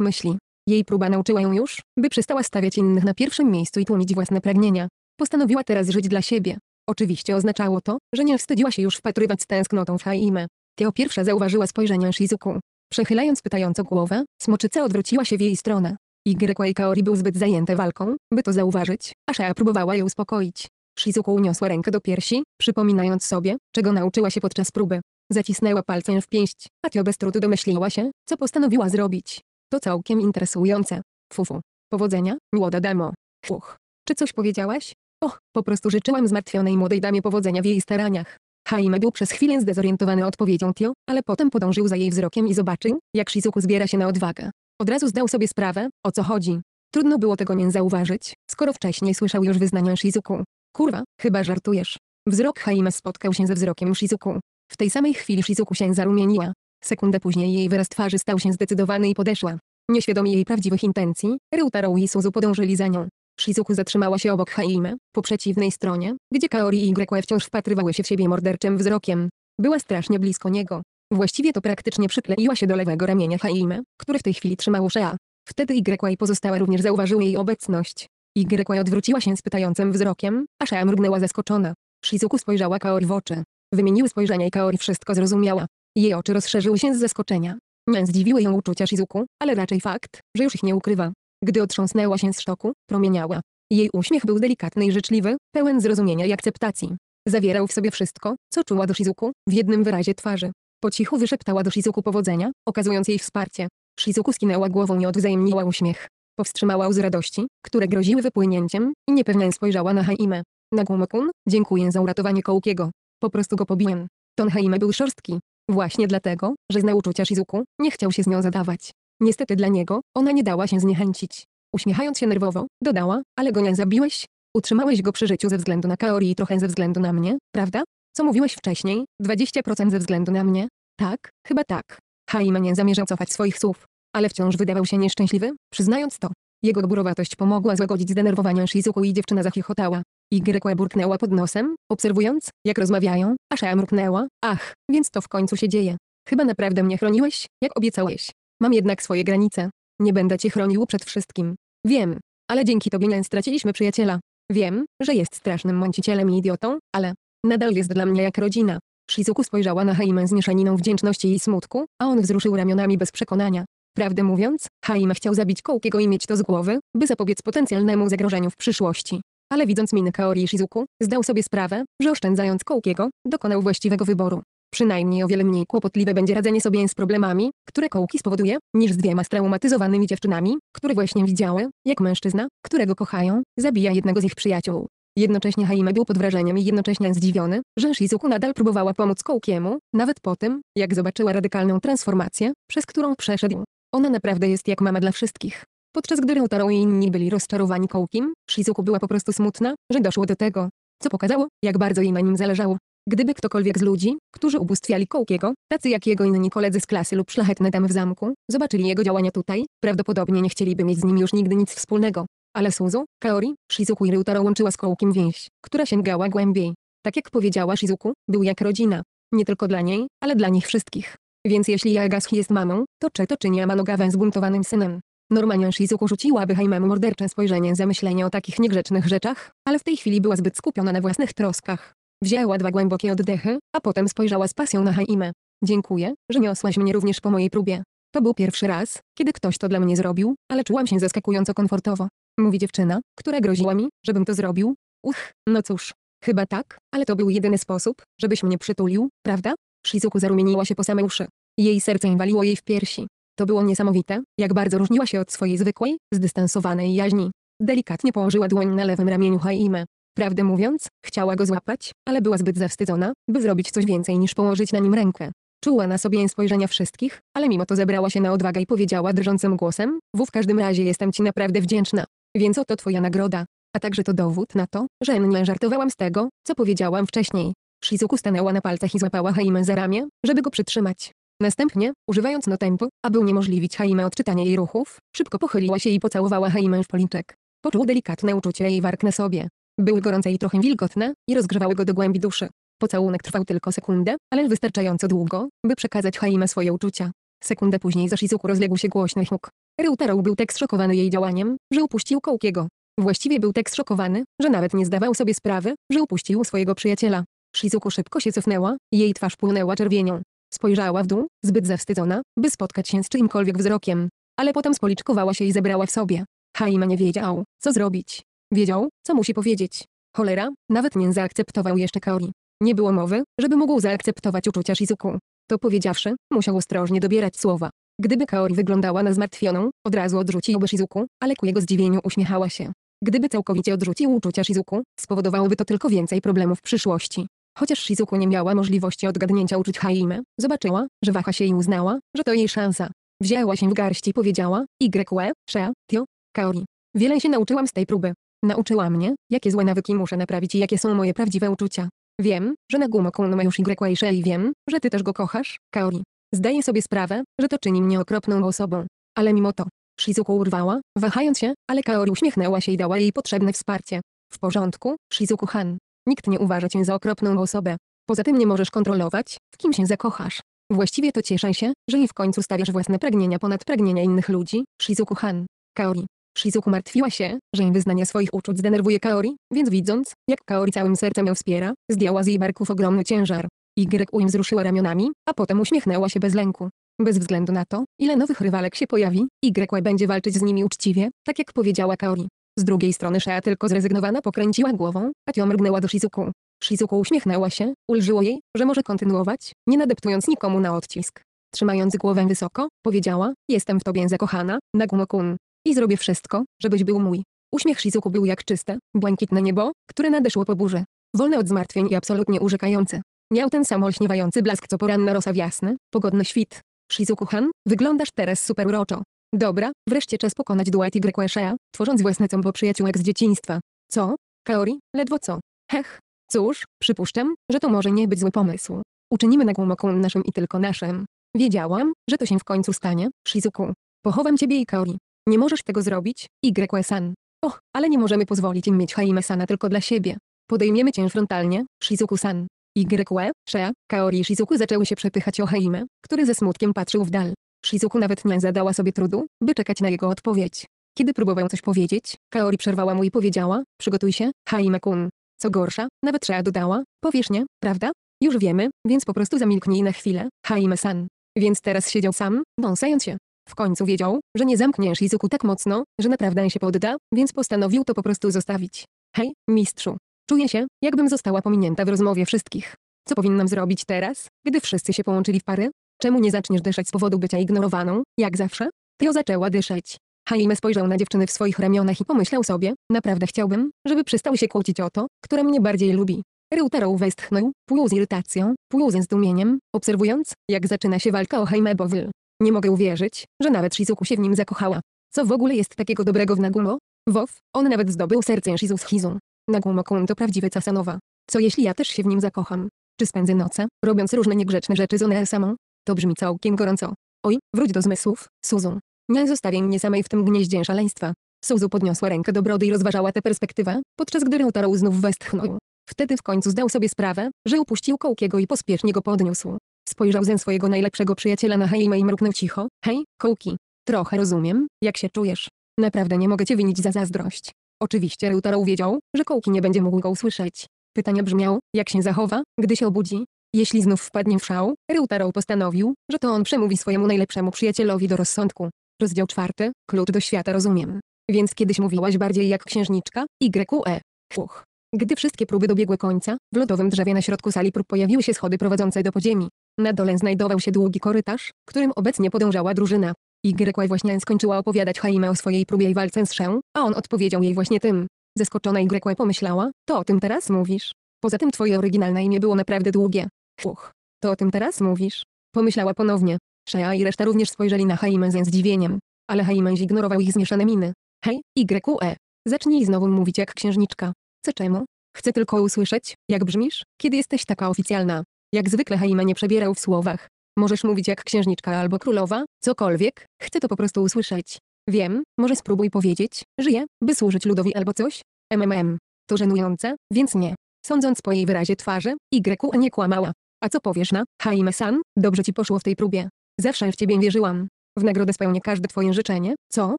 myśli. Jej próba nauczyła ją już, by przestała stawiać innych na pierwszym miejscu i tłumić własne pragnienia. Postanowiła teraz żyć dla siebie. Oczywiście oznaczało to, że nie wstydziła się już wpatrywać z tęsknotą w Haimę. Teo pierwsza zauważyła spojrzenie Shizuku. Przechylając pytająco głowę, smoczyca odwróciła się w jej stronę. Y i Kaori był zbyt zajęte walką, by to zauważyć, a Shea próbowała ją uspokoić. Shizuku uniosła rękę do piersi, przypominając sobie, czego nauczyła się podczas próby. Zacisnęła palcem w pięść, a Tio bez trudu domyśliła się, co postanowiła zrobić. To całkiem interesujące. Fufu. Powodzenia, młoda damo. Chłuch. Czy coś powiedziałaś? Och, po prostu życzyłam zmartwionej młodej damie powodzenia w jej staraniach. Haime był przez chwilę zdezorientowany odpowiedzią Tio, ale potem podążył za jej wzrokiem i zobaczył, jak Shizuku zbiera się na odwagę. Od razu zdał sobie sprawę, o co chodzi. Trudno było tego nie zauważyć, skoro wcześniej słyszał już wyznania Shizuku. Kurwa, chyba żartujesz. Wzrok Haima spotkał się ze wzrokiem Shizuku. W tej samej chwili Shizuku się zarumieniła. Sekundę później jej wyraz twarzy stał się zdecydowany i podeszła. Nieświadomi jej prawdziwych intencji, Ryutaro i Suzu podążyli za nią. Shizuku zatrzymała się obok Haime, po przeciwnej stronie, gdzie Kaori i Greque wciąż wpatrywały się w siebie morderczym wzrokiem. Była strasznie blisko niego. Właściwie to praktycznie przykleiła się do lewego ramienia Haime, który w tej chwili trzymał Shea. Wtedy i pozostała również zauważyły jej obecność. Y odwróciła się z pytającym wzrokiem, a Shea mrugnęła zaskoczona. Shizuku spojrzała Kaori w oczy. Wymieniły spojrzenia i Kaori wszystko zrozumiała. Jej oczy rozszerzyły się z zaskoczenia. Nie zdziwiły ją uczucia Shizuku, ale raczej fakt, że już ich nie ukrywa. Gdy otrząsnęła się z sztoku, promieniała. Jej uśmiech był delikatny i życzliwy, pełen zrozumienia i akceptacji. Zawierał w sobie wszystko, co czuła do Shizuku, w jednym wyrazie twarzy. Po cichu wyszeptała do Shizuku powodzenia, okazując jej wsparcie. Shizuku skinęła głową i odwzajemniła uśmiech. Powstrzymała łzy radości, które groziły wypłynięciem, i niepewnie spojrzała na Haime. Nagumo-kun, dziękuję za uratowanie Kołkiego. Po prostu go pobiłem. Ton Haime był szorstki. Właśnie dlatego, że znał uczucia Shizuku, nie chciał się z nią zadawać. Niestety dla niego, ona nie dała się zniechęcić. Uśmiechając się nerwowo, dodała, ale go nie zabiłeś? Utrzymałeś go przy życiu ze względu na Kaori i trochę ze względu na mnie, prawda? Co mówiłeś wcześniej? 20% ze względu na mnie? Tak, chyba tak. Haime nie zamierzał cofać swoich słów ale wciąż wydawał się nieszczęśliwy, przyznając to. Jego gburowatość pomogła złagodzić zdenerwowanie Shizuku i dziewczyna zachichotała. Y burknęła pod nosem, obserwując, jak rozmawiają, a Shea mruknęła, ach, więc to w końcu się dzieje. Chyba naprawdę mnie chroniłeś, jak obiecałeś. Mam jednak swoje granice. Nie będę cię chronił przed wszystkim. Wiem, ale dzięki tobie nie straciliśmy przyjaciela. Wiem, że jest strasznym mącicielem i idiotą, ale nadal jest dla mnie jak rodzina. Shizuku spojrzała na Heimen z mieszaniną wdzięczności i smutku, a on wzruszył ramionami bez przekonania. Prawdę mówiąc, Haim chciał zabić Kołkiego i mieć to z głowy, by zapobiec potencjalnemu zagrożeniu w przyszłości. Ale widząc minę Kaori Shizuku, zdał sobie sprawę, że oszczędzając Kołkiego, dokonał właściwego wyboru. Przynajmniej o wiele mniej kłopotliwe będzie radzenie sobie z problemami, które kołki spowoduje, niż z dwiema straumatyzowanymi dziewczynami, które właśnie widziały, jak mężczyzna, którego kochają, zabija jednego z ich przyjaciół. Jednocześnie Haime był pod wrażeniem i jednocześnie zdziwiony, że Shizuku nadal próbowała pomóc Kołkiemu, nawet po tym, jak zobaczyła radykalną transformację, przez którą przeszedł. Ona naprawdę jest jak mama dla wszystkich. Podczas gdy Rotaro i inni byli rozczarowani kołkiem, Shizuku była po prostu smutna, że doszło do tego, co pokazało, jak bardzo jej na nim zależało. Gdyby ktokolwiek z ludzi, którzy ubóstwiali Kołkiego, tacy jak jego inni koledzy z klasy lub szlachetne damy w zamku, zobaczyli jego działania tutaj, prawdopodobnie nie chcieliby mieć z nim już nigdy nic wspólnego. Ale Suzu, Kaori, Shizuku i Ryutaro łączyła z Kołkiem więź, która sięgała głębiej. Tak jak powiedziała Shizuku, był jak rodzina. Nie tylko dla niej, ale dla nich wszystkich. Więc jeśli Jagash jest mamą, to czy to czyni Amanogawę zbuntowanym synem? Normalnie Shizuku rzuciłaby Haimemu mordercze spojrzenie za myślenie o takich niegrzecznych rzeczach, ale w tej chwili była zbyt skupiona na własnych troskach. Wzięła dwa głębokie oddechy, a potem spojrzała z pasją na Haimę. Dziękuję, że niosłaś mnie również po mojej próbie. To był pierwszy raz, kiedy ktoś to dla mnie zrobił, ale czułam się zaskakująco komfortowo. Mówi dziewczyna, która groziła mi, żebym to zrobił. Uch, no cóż, chyba tak, ale to był jedyny sposób, żebyś mnie przytulił, prawda? Shizuku zarumieniła się po same uszy. Jej serce waliło jej w piersi. To było niesamowite, jak bardzo różniła się od swojej zwykłej, zdystansowanej jaźni. Delikatnie położyła dłoń na lewym ramieniu Haime. Prawdę mówiąc, chciała go złapać, ale była zbyt zawstydzona, by zrobić coś więcej niż położyć na nim rękę. Czuła na sobie spojrzenia wszystkich, ale mimo to zebrała się na odwagę i powiedziała drżącym głosem, w każdym razie jestem ci naprawdę wdzięczna. Więc oto twoja nagroda. A także to dowód na to, że nie żartowałam z tego, co powiedziałam wcześniej. Shizuku stanęła na palcach i złapała Haimę za ramię, żeby go przytrzymać. Następnie, używając no aby uniemożliwić Haimę odczytanie jej ruchów, szybko pochyliła się i pocałowała Haimę w policzek. Poczuł delikatne uczucie jej warg na sobie. Były gorące i trochę wilgotne i rozgrzewały go do głębi duszy. Pocałunek trwał tylko sekundę, ale wystarczająco długo, by przekazać Haimę swoje uczucia. Sekundę później za Shizuku rozległ się głośny huk. Ryutaro był tak zszokowany jej działaniem, że upuścił Kołkiego. Właściwie był tak zszokowany, że nawet nie zdawał sobie sprawy, że upuścił swojego przyjaciela. Shizuku szybko się cofnęła, jej twarz płynęła czerwienią. Spojrzała w dół, zbyt zawstydzona, by spotkać się z czyimkolwiek wzrokiem. Ale potem spoliczkowała się i zebrała w sobie. Haima nie wiedział, co zrobić. Wiedział, co musi powiedzieć. Cholera, nawet nie zaakceptował jeszcze Kaori. Nie było mowy, żeby mógł zaakceptować uczucia Shizuku. To powiedziawszy, musiał ostrożnie dobierać słowa. Gdyby Kaori wyglądała na zmartwioną, od razu odrzuciłby Shizuku, ale ku jego zdziwieniu uśmiechała się. Gdyby całkowicie odrzucił uczucia Shizuku, spowodowałoby to tylko więcej problemów w przyszłości. Chociaż Shizuku nie miała możliwości odgadnięcia uczuć Haime, zobaczyła, że waha się i uznała, że to jej szansa. Wzięła się w garści, i powiedziała, YE, Shea, Tio, Kaori. Wiele się nauczyłam z tej próby. Nauczyła mnie, jakie złe nawyki muszę naprawić i jakie są moje prawdziwe uczucia. Wiem, że na kun ma już y, i Shea i wiem, że ty też go kochasz, Kaori. Zdaję sobie sprawę, że to czyni mnie okropną osobą. Ale mimo to, Shizuku urwała, wahając się, ale Kaori uśmiechnęła się i dała jej potrzebne wsparcie. W porządku, Shizuku-han, Nikt nie uważa cię za okropną osobę. Poza tym nie możesz kontrolować, w kim się zakochasz. Właściwie to cieszę się, że i w końcu stawiasz własne pragnienia ponad pragnienia innych ludzi, Shizuku Han. Kaori. Shizuku martwiła się, że jej wyznanie swoich uczuć zdenerwuje Kaori, więc widząc, jak Kaori całym sercem ją wspiera, zdjęła z jej barków ogromny ciężar. YUM wzruszyła ramionami, a potem uśmiechnęła się bez lęku. Bez względu na to, ile nowych rywalek się pojawi, Y będzie walczyć z nimi uczciwie, tak jak powiedziała Kaori. Z drugiej strony Shea tylko zrezygnowana pokręciła głową, a Tio mrugnęła do Shizuku. Shizuku uśmiechnęła się, ulżyło jej, że może kontynuować, nie nadeptując nikomu na odcisk. Trzymając głowę wysoko, powiedziała, jestem w tobie zakochana, Nagumo-kun. I zrobię wszystko, żebyś był mój. Uśmiech Shizuku był jak czyste, błękitne niebo, które nadeszło po burze, Wolne od zmartwień i absolutnie urzekające. Miał ten sam olśniewający blask co poranna rosa w jasny, pogodny świt. Shizuku-han, wyglądasz teraz superuroczo. Dobra, wreszcie czas pokonać Dwight i Shea, tworząc własne combo przyjaciółek z dzieciństwa. Co? Kaori, ledwo co? Hech. Cóż, przypuszczam, że to może nie być zły pomysł. Uczynimy Nagumoku naszym i tylko naszym. Wiedziałam, że to się w końcu stanie, Shizuku. Pochowam ciebie i Kaori. Nie możesz tego zrobić, Y-san. Och, ale nie możemy pozwolić im mieć Haime-sana tylko dla siebie. Podejmiemy cię frontalnie, Shizuku-san. Y, Shea, Kaori i Shizuku zaczęły się przepychać o Haime, który ze smutkiem patrzył w dal. Shizuku nawet nie zadała sobie trudu, by czekać na jego odpowiedź. Kiedy próbowałem coś powiedzieć, Kaori przerwała mu i powiedziała, przygotuj się, Haime-kun. Co gorsza, nawet Shea dodała, powiesz nie, prawda? Już wiemy, więc po prostu zamilknij na chwilę, Haime-san. Więc teraz siedział sam, wąsając się. W końcu wiedział, że nie zamkniesz Shizuku tak mocno, że naprawdę się podda, więc postanowił to po prostu zostawić. Hej, mistrzu. Czuję się, jakbym została pominięta w rozmowie wszystkich. Co powinnam zrobić teraz, gdy wszyscy się połączyli w pary? Czemu nie zaczniesz dyszeć z powodu bycia ignorowaną, jak zawsze? Tio zaczęła dyszeć. Haime spojrzał na dziewczyny w swoich ramionach i pomyślał sobie, naprawdę chciałbym, żeby przestał się kłócić o to, które mnie bardziej lubi. Ryutaro westchnął, pół z irytacją, pół ze zdumieniem, obserwując, jak zaczyna się walka o Haime Bowl. Nie mogę uwierzyć, że nawet Shizuku się w nim zakochała. Co w ogóle jest takiego dobrego w Nagumo? Wow, on nawet zdobył serce Shizu z Hizu. Nagumo-kun to prawdziwy Casanowa. Co jeśli ja też się w nim zakocham? Czy spędzę noce, robiąc różne niegrzeczne rzeczy z ona samą? To brzmi całkiem gorąco. Oj, wróć do zmysłów, Suzu. Nie zostawię mnie samej w tym gnieździe szaleństwa. Suzu podniosła rękę do brody i rozważała tę perspektywę, podczas gdy Rotaro znów westchnął. Wtedy w końcu zdał sobie sprawę, że upuścił Kołkiego i pospiesznie go podniósł. Spojrzał ze swojego najlepszego przyjaciela na Heimę i mruknął cicho. Hej, Kołki. Trochę rozumiem, jak się czujesz. Naprawdę nie mogę cię winić za zazdrość. Oczywiście Rotaro wiedział, że Kołki nie będzie mógł go usłyszeć. Pytanie brzmiało, jak się zachowa, gdy się obudzi? Jeśli znów wpadnie w szał, Ryutaro postanowił, że to on przemówi swojemu najlepszemu przyjacielowi do rozsądku. Rozdział czwarty, klucz do świata rozumiem. Więc kiedyś mówiłaś bardziej jak księżniczka, YE. Fuch. Gdy wszystkie próby dobiegły końca, w lodowym drzewie na środku sali prób pojawiły się schody prowadzące do podziemi. Na dole znajdował się długi korytarz, którym obecnie podążała drużyna. Y e właśnie skończyła opowiadać Haime o swojej próbie i walce z Szę, a on odpowiedział jej właśnie tym. Zaskoczona Y e pomyślała, to o tym teraz mówisz. Poza tym twoje oryginalne imię było naprawdę długie. Uch, to o tym teraz mówisz? Pomyślała ponownie. Shea i reszta również spojrzeli na Haimę ze zdziwieniem. Ale Haimę zignorował ich zmieszane miny. Hej, y e, Zacznij znowu mówić jak księżniczka. Co czemu? Chcę tylko usłyszeć, jak brzmisz, kiedy jesteś taka oficjalna. Jak zwykle Haima nie przebierał w słowach. Możesz mówić jak księżniczka albo królowa, cokolwiek, chcę to po prostu usłyszeć. Wiem, może spróbuj powiedzieć, żyję, by służyć ludowi albo coś? MMM. To żenujące, więc nie. Sądząc po jej wyrazie twarzy, y e nie kłamała. A co powiesz na, Jaime-san, dobrze ci poszło w tej próbie. Zawsze w ciebie wierzyłam. W nagrodę spełnię każde twoje życzenie, co?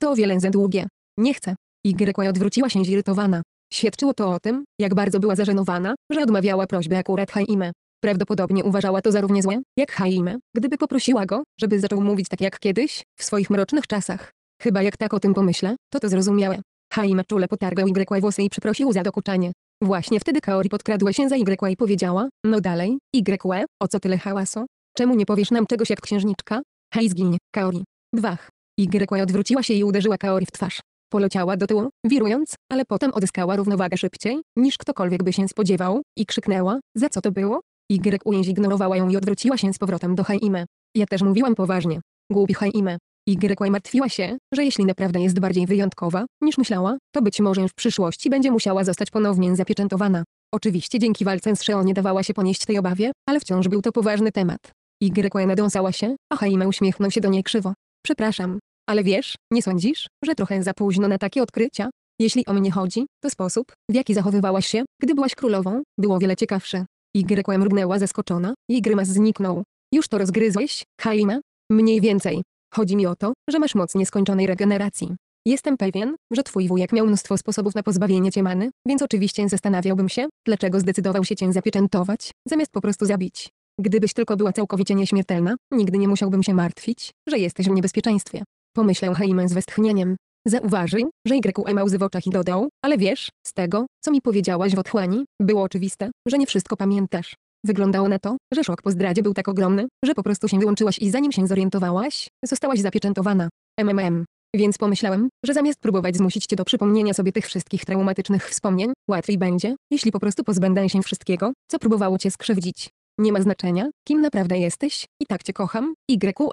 To o wiele za długie. Nie chcę. Y odwróciła się zirytowana. Świadczyło to o tym, jak bardzo była zażenowana, że odmawiała prośby akurat Jaime. Prawdopodobnie uważała to za równie złe, jak Jaime, gdyby poprosiła go, żeby zaczął mówić tak jak kiedyś, w swoich mrocznych czasach. Chyba jak tak o tym pomyślę, to to zrozumiałe. Jaime czule potargał Y włosy i przeprosił za dokuczanie. Właśnie wtedy Kaori podkradła się za Y i powiedziała, no dalej, Y, o co tyle hałasu? Czemu nie powiesz nam czegoś jak księżniczka? Hej zgiń, Kaori. Wach. Y odwróciła się i uderzyła Kaori w twarz. Poleciała do tyłu, wirując, ale potem odzyskała równowagę szybciej, niż ktokolwiek by się spodziewał, i krzyknęła, za co to było? Y ignorowała ją i odwróciła się z powrotem do Haime. Ja też mówiłam poważnie. Głupi Haime. Y martwiła się, że jeśli naprawdę jest bardziej wyjątkowa, niż myślała, to być może już w przyszłości będzie musiała zostać ponownie zapieczętowana. Oczywiście dzięki walce z Sheo nie dawała się ponieść tej obawie, ale wciąż był to poważny temat. Y nadąsała się, a Jaime uśmiechnął się do niej krzywo. Przepraszam, ale wiesz, nie sądzisz, że trochę za późno na takie odkrycia? Jeśli o mnie chodzi, to sposób, w jaki zachowywałaś się, gdy byłaś królową, było wiele ciekawsze. Y mrugnęła zaskoczona, jej grymas zniknął. Już to rozgryzłeś, Haima? Mniej więcej, Chodzi mi o to, że masz moc nieskończonej regeneracji. Jestem pewien, że twój wujek miał mnóstwo sposobów na pozbawienie cię many, więc oczywiście zastanawiałbym się, dlaczego zdecydował się cię zapieczętować, zamiast po prostu zabić. Gdybyś tylko była całkowicie nieśmiertelna, nigdy nie musiałbym się martwić, że jesteś w niebezpieczeństwie. Pomyślał Heyman z westchnieniem. Zauważył, że YE ma łzy w oczach i dodał, ale wiesz, z tego, co mi powiedziałaś w otchłani, było oczywiste, że nie wszystko pamiętasz. Wyglądało na to, że szok po zdradzie był tak ogromny, że po prostu się wyłączyłaś i zanim się zorientowałaś, zostałaś zapieczętowana. MMM. Więc pomyślałem, że zamiast próbować zmusić cię do przypomnienia sobie tych wszystkich traumatycznych wspomnień, łatwiej będzie, jeśli po prostu pozbędę się wszystkiego, co próbowało cię skrzywdzić. Nie ma znaczenia, kim naprawdę jesteś, i tak cię kocham, YQE.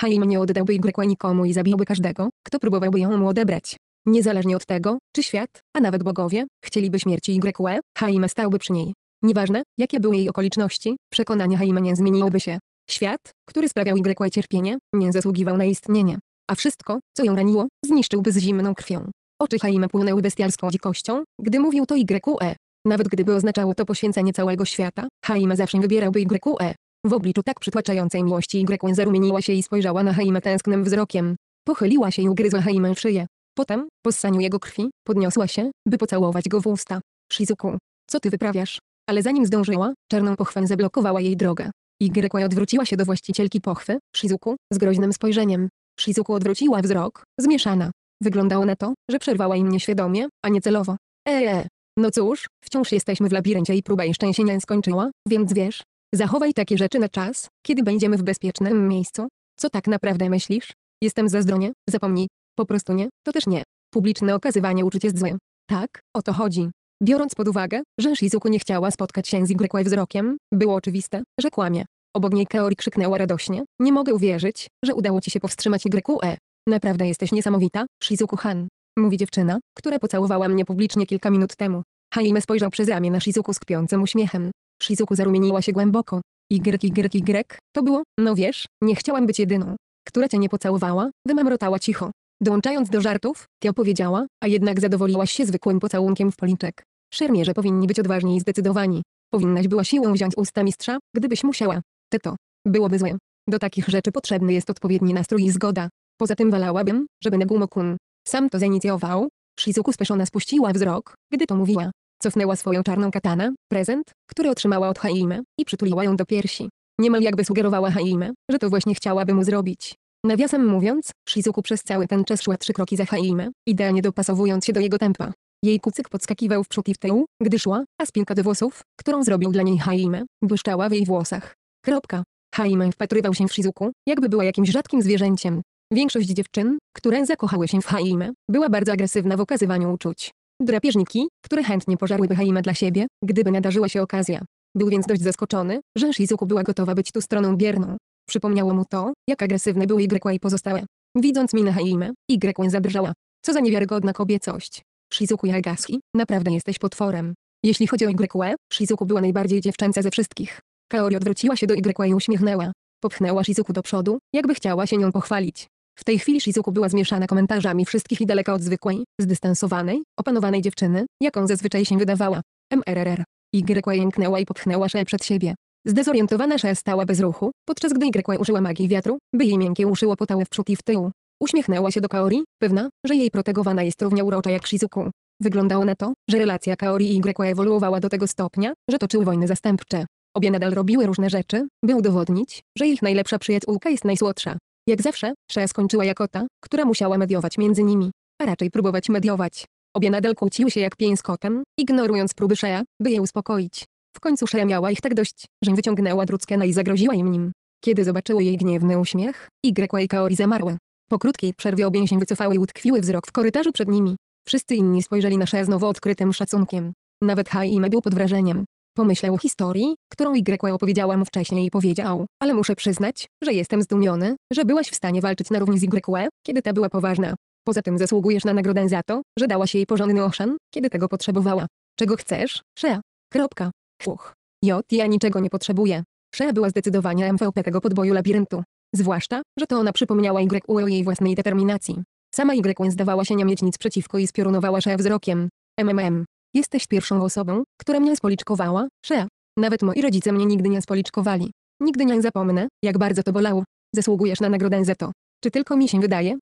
Haim nie oddałby YQE nikomu i zabiłby każdego, kto próbowałby ją mu odebrać. Niezależnie od tego, czy świat, a nawet bogowie, chcieliby śmierci YQE, Haim stałby przy niej. Nieważne, jakie były jej okoliczności, przekonania Haima nie zmieniłoby się. Świat, który sprawiał Y cierpienie, nie zasługiwał na istnienie. A wszystko, co ją raniło, zniszczyłby z zimną krwią. Oczy Haima płynęły bestialską dzikością, gdy mówił to e. Nawet gdyby oznaczało to poświęcenie całego świata, Haima zawsze wybierałby e. W obliczu tak przytłaczającej miłości Y zarumieniła się i spojrzała na Haima tęsknym wzrokiem. Pochyliła się i ugryzła Haimę w szyję. Potem, po ssaniu jego krwi, podniosła się, by pocałować go w usta. Shizuku, co ty wyprawiasz? Ale zanim zdążyła, czarną pochwę zablokowała jej drogę. Y odwróciła się do właścicielki pochwy, Shizuku, z groźnym spojrzeniem. Shizuku odwróciła wzrok, zmieszana. Wyglądało na to, że przerwała im nieświadomie, a nie celowo. Eee. No cóż, wciąż jesteśmy w labiryncie i próba jeszcze się nie skończyła, więc wiesz, zachowaj takie rzeczy na czas, kiedy będziemy w bezpiecznym miejscu. Co tak naprawdę myślisz? Jestem zazdronie, zapomnij. Po prostu nie, to też nie. Publiczne okazywanie uczuć jest złe. Tak, o to chodzi. Biorąc pod uwagę, że Shizuku nie chciała spotkać się z Y wzrokiem, było oczywiste, że kłamie. Obok niej Kaori krzyknęła radośnie, nie mogę uwierzyć, że udało ci się powstrzymać Igrekue. Naprawdę jesteś niesamowita, Shizuku-han. Mówi dziewczyna, która pocałowała mnie publicznie kilka minut temu. Haime spojrzał przez ramię na Shizuku z kpiącym uśmiechem. Shizuku zarumieniła się głęboko. Y, to było, no wiesz, nie chciałam być jedyną, która cię nie pocałowała, wymamrotała cicho. Dołączając do żartów, Tio powiedziała, a jednak zadowoliłaś się zwykłym pocałunkiem w policzek. Szermierze powinni być odważni i zdecydowani. Powinnaś była siłą wziąć usta mistrza, gdybyś musiała. Te to. Byłoby złe. Do takich rzeczy potrzebny jest odpowiedni nastrój i zgoda. Poza tym walałabym, żeby Negumokun sam to zainicjował. Shizuku speszona spuściła wzrok, gdy to mówiła. Cofnęła swoją czarną katanę, prezent, który otrzymała od Haime, i przytuliła ją do piersi. Niemal jakby sugerowała Haime, że to właśnie chciałaby mu zrobić. Nawiasem mówiąc, Shizuku przez cały ten czas szła trzy kroki za Haimę, idealnie dopasowując się do jego tempa. Jej kucyk podskakiwał w przód i w tył, gdy szła, a spinka do włosów, którą zrobił dla niej Haimę, błyszczała w jej włosach. Kropka. Haime wpatrywał się w Shizuku, jakby była jakimś rzadkim zwierzęciem. Większość dziewczyn, które zakochały się w Haime, była bardzo agresywna w okazywaniu uczuć. Drapieżniki, które chętnie pożarłyby Haime dla siebie, gdyby nadarzyła się okazja. Był więc dość zaskoczony, że Shizuku była gotowa być tu stroną bierną. Przypomniało mu to, jak agresywne były Y i pozostałe. Widząc minę Haime, Y zadrżała. Co za niewiarygodna kobiecość. Shizuku Yagashi, naprawdę jesteś potworem. Jeśli chodzi o Y, Shizuku była najbardziej dziewczęca ze wszystkich. Kaori odwróciła się do Y i uśmiechnęła. Popchnęła Shizuku do przodu, jakby chciała się nią pochwalić. W tej chwili Shizuku była zmieszana komentarzami wszystkich i daleka od zwykłej, zdystansowanej, opanowanej dziewczyny, jaką zazwyczaj się wydawała. MRRR. Y jęknęła i popchnęła Sze przed siebie. Zdezorientowana Sza stała bez ruchu, podczas gdy Y użyła magii wiatru, by jej miękkie uszy łopotały w przód i w tył. Uśmiechnęła się do Kaori, pewna, że jej protegowana jest równie urocza jak Shizuku. Wyglądało na to, że relacja Kaori i Y ewoluowała do tego stopnia, że toczyły wojny zastępcze. Obie nadal robiły różne rzeczy, by udowodnić, że ich najlepsza przyjaciółka jest najsłodsza. Jak zawsze, Shea skończyła jako ta, która musiała mediować między nimi, a raczej próbować mediować. Obie nadal kłóciły się jak pień z kotem, ignorując próby Shea, by je uspokoić. W końcu Shea miała ich tak dość, że wyciągnęła Druckena i zagroziła im nim. Kiedy zobaczyły jej gniewny uśmiech, Y i Kaori zamarły. Po krótkiej przerwie obie się wycofały i utkwiły wzrok w korytarzu przed nimi. Wszyscy inni spojrzeli na Shea z nowo odkrytym szacunkiem. Nawet Haime był pod wrażeniem. Pomyślał o historii, którą Y opowiedziała mu wcześniej i powiedział, ale muszę przyznać, że jestem zdumiony, że byłaś w stanie walczyć na równi z Y, kiedy ta była poważna. Poza tym zasługujesz na nagrodę za to, że dałaś jej porządny oszan, kiedy tego potrzebowała. Czego chcesz, Shea? Kropka. Uch. J. Ja niczego nie potrzebuję. Shea była zdecydowanie MVP tego podboju labiryntu. Zwłaszcza, że to ona przypomniała YU o jej własnej determinacji. Sama YU zdawała się nie mieć nic przeciwko i spiorunowała Shea wzrokiem. MMM. Jesteś pierwszą osobą, która mnie spoliczkowała, Shea. Nawet moi rodzice mnie nigdy nie spoliczkowali. Nigdy nie zapomnę, jak bardzo to bolało. Zasługujesz na nagrodę za to. Czy tylko mi się wydaje,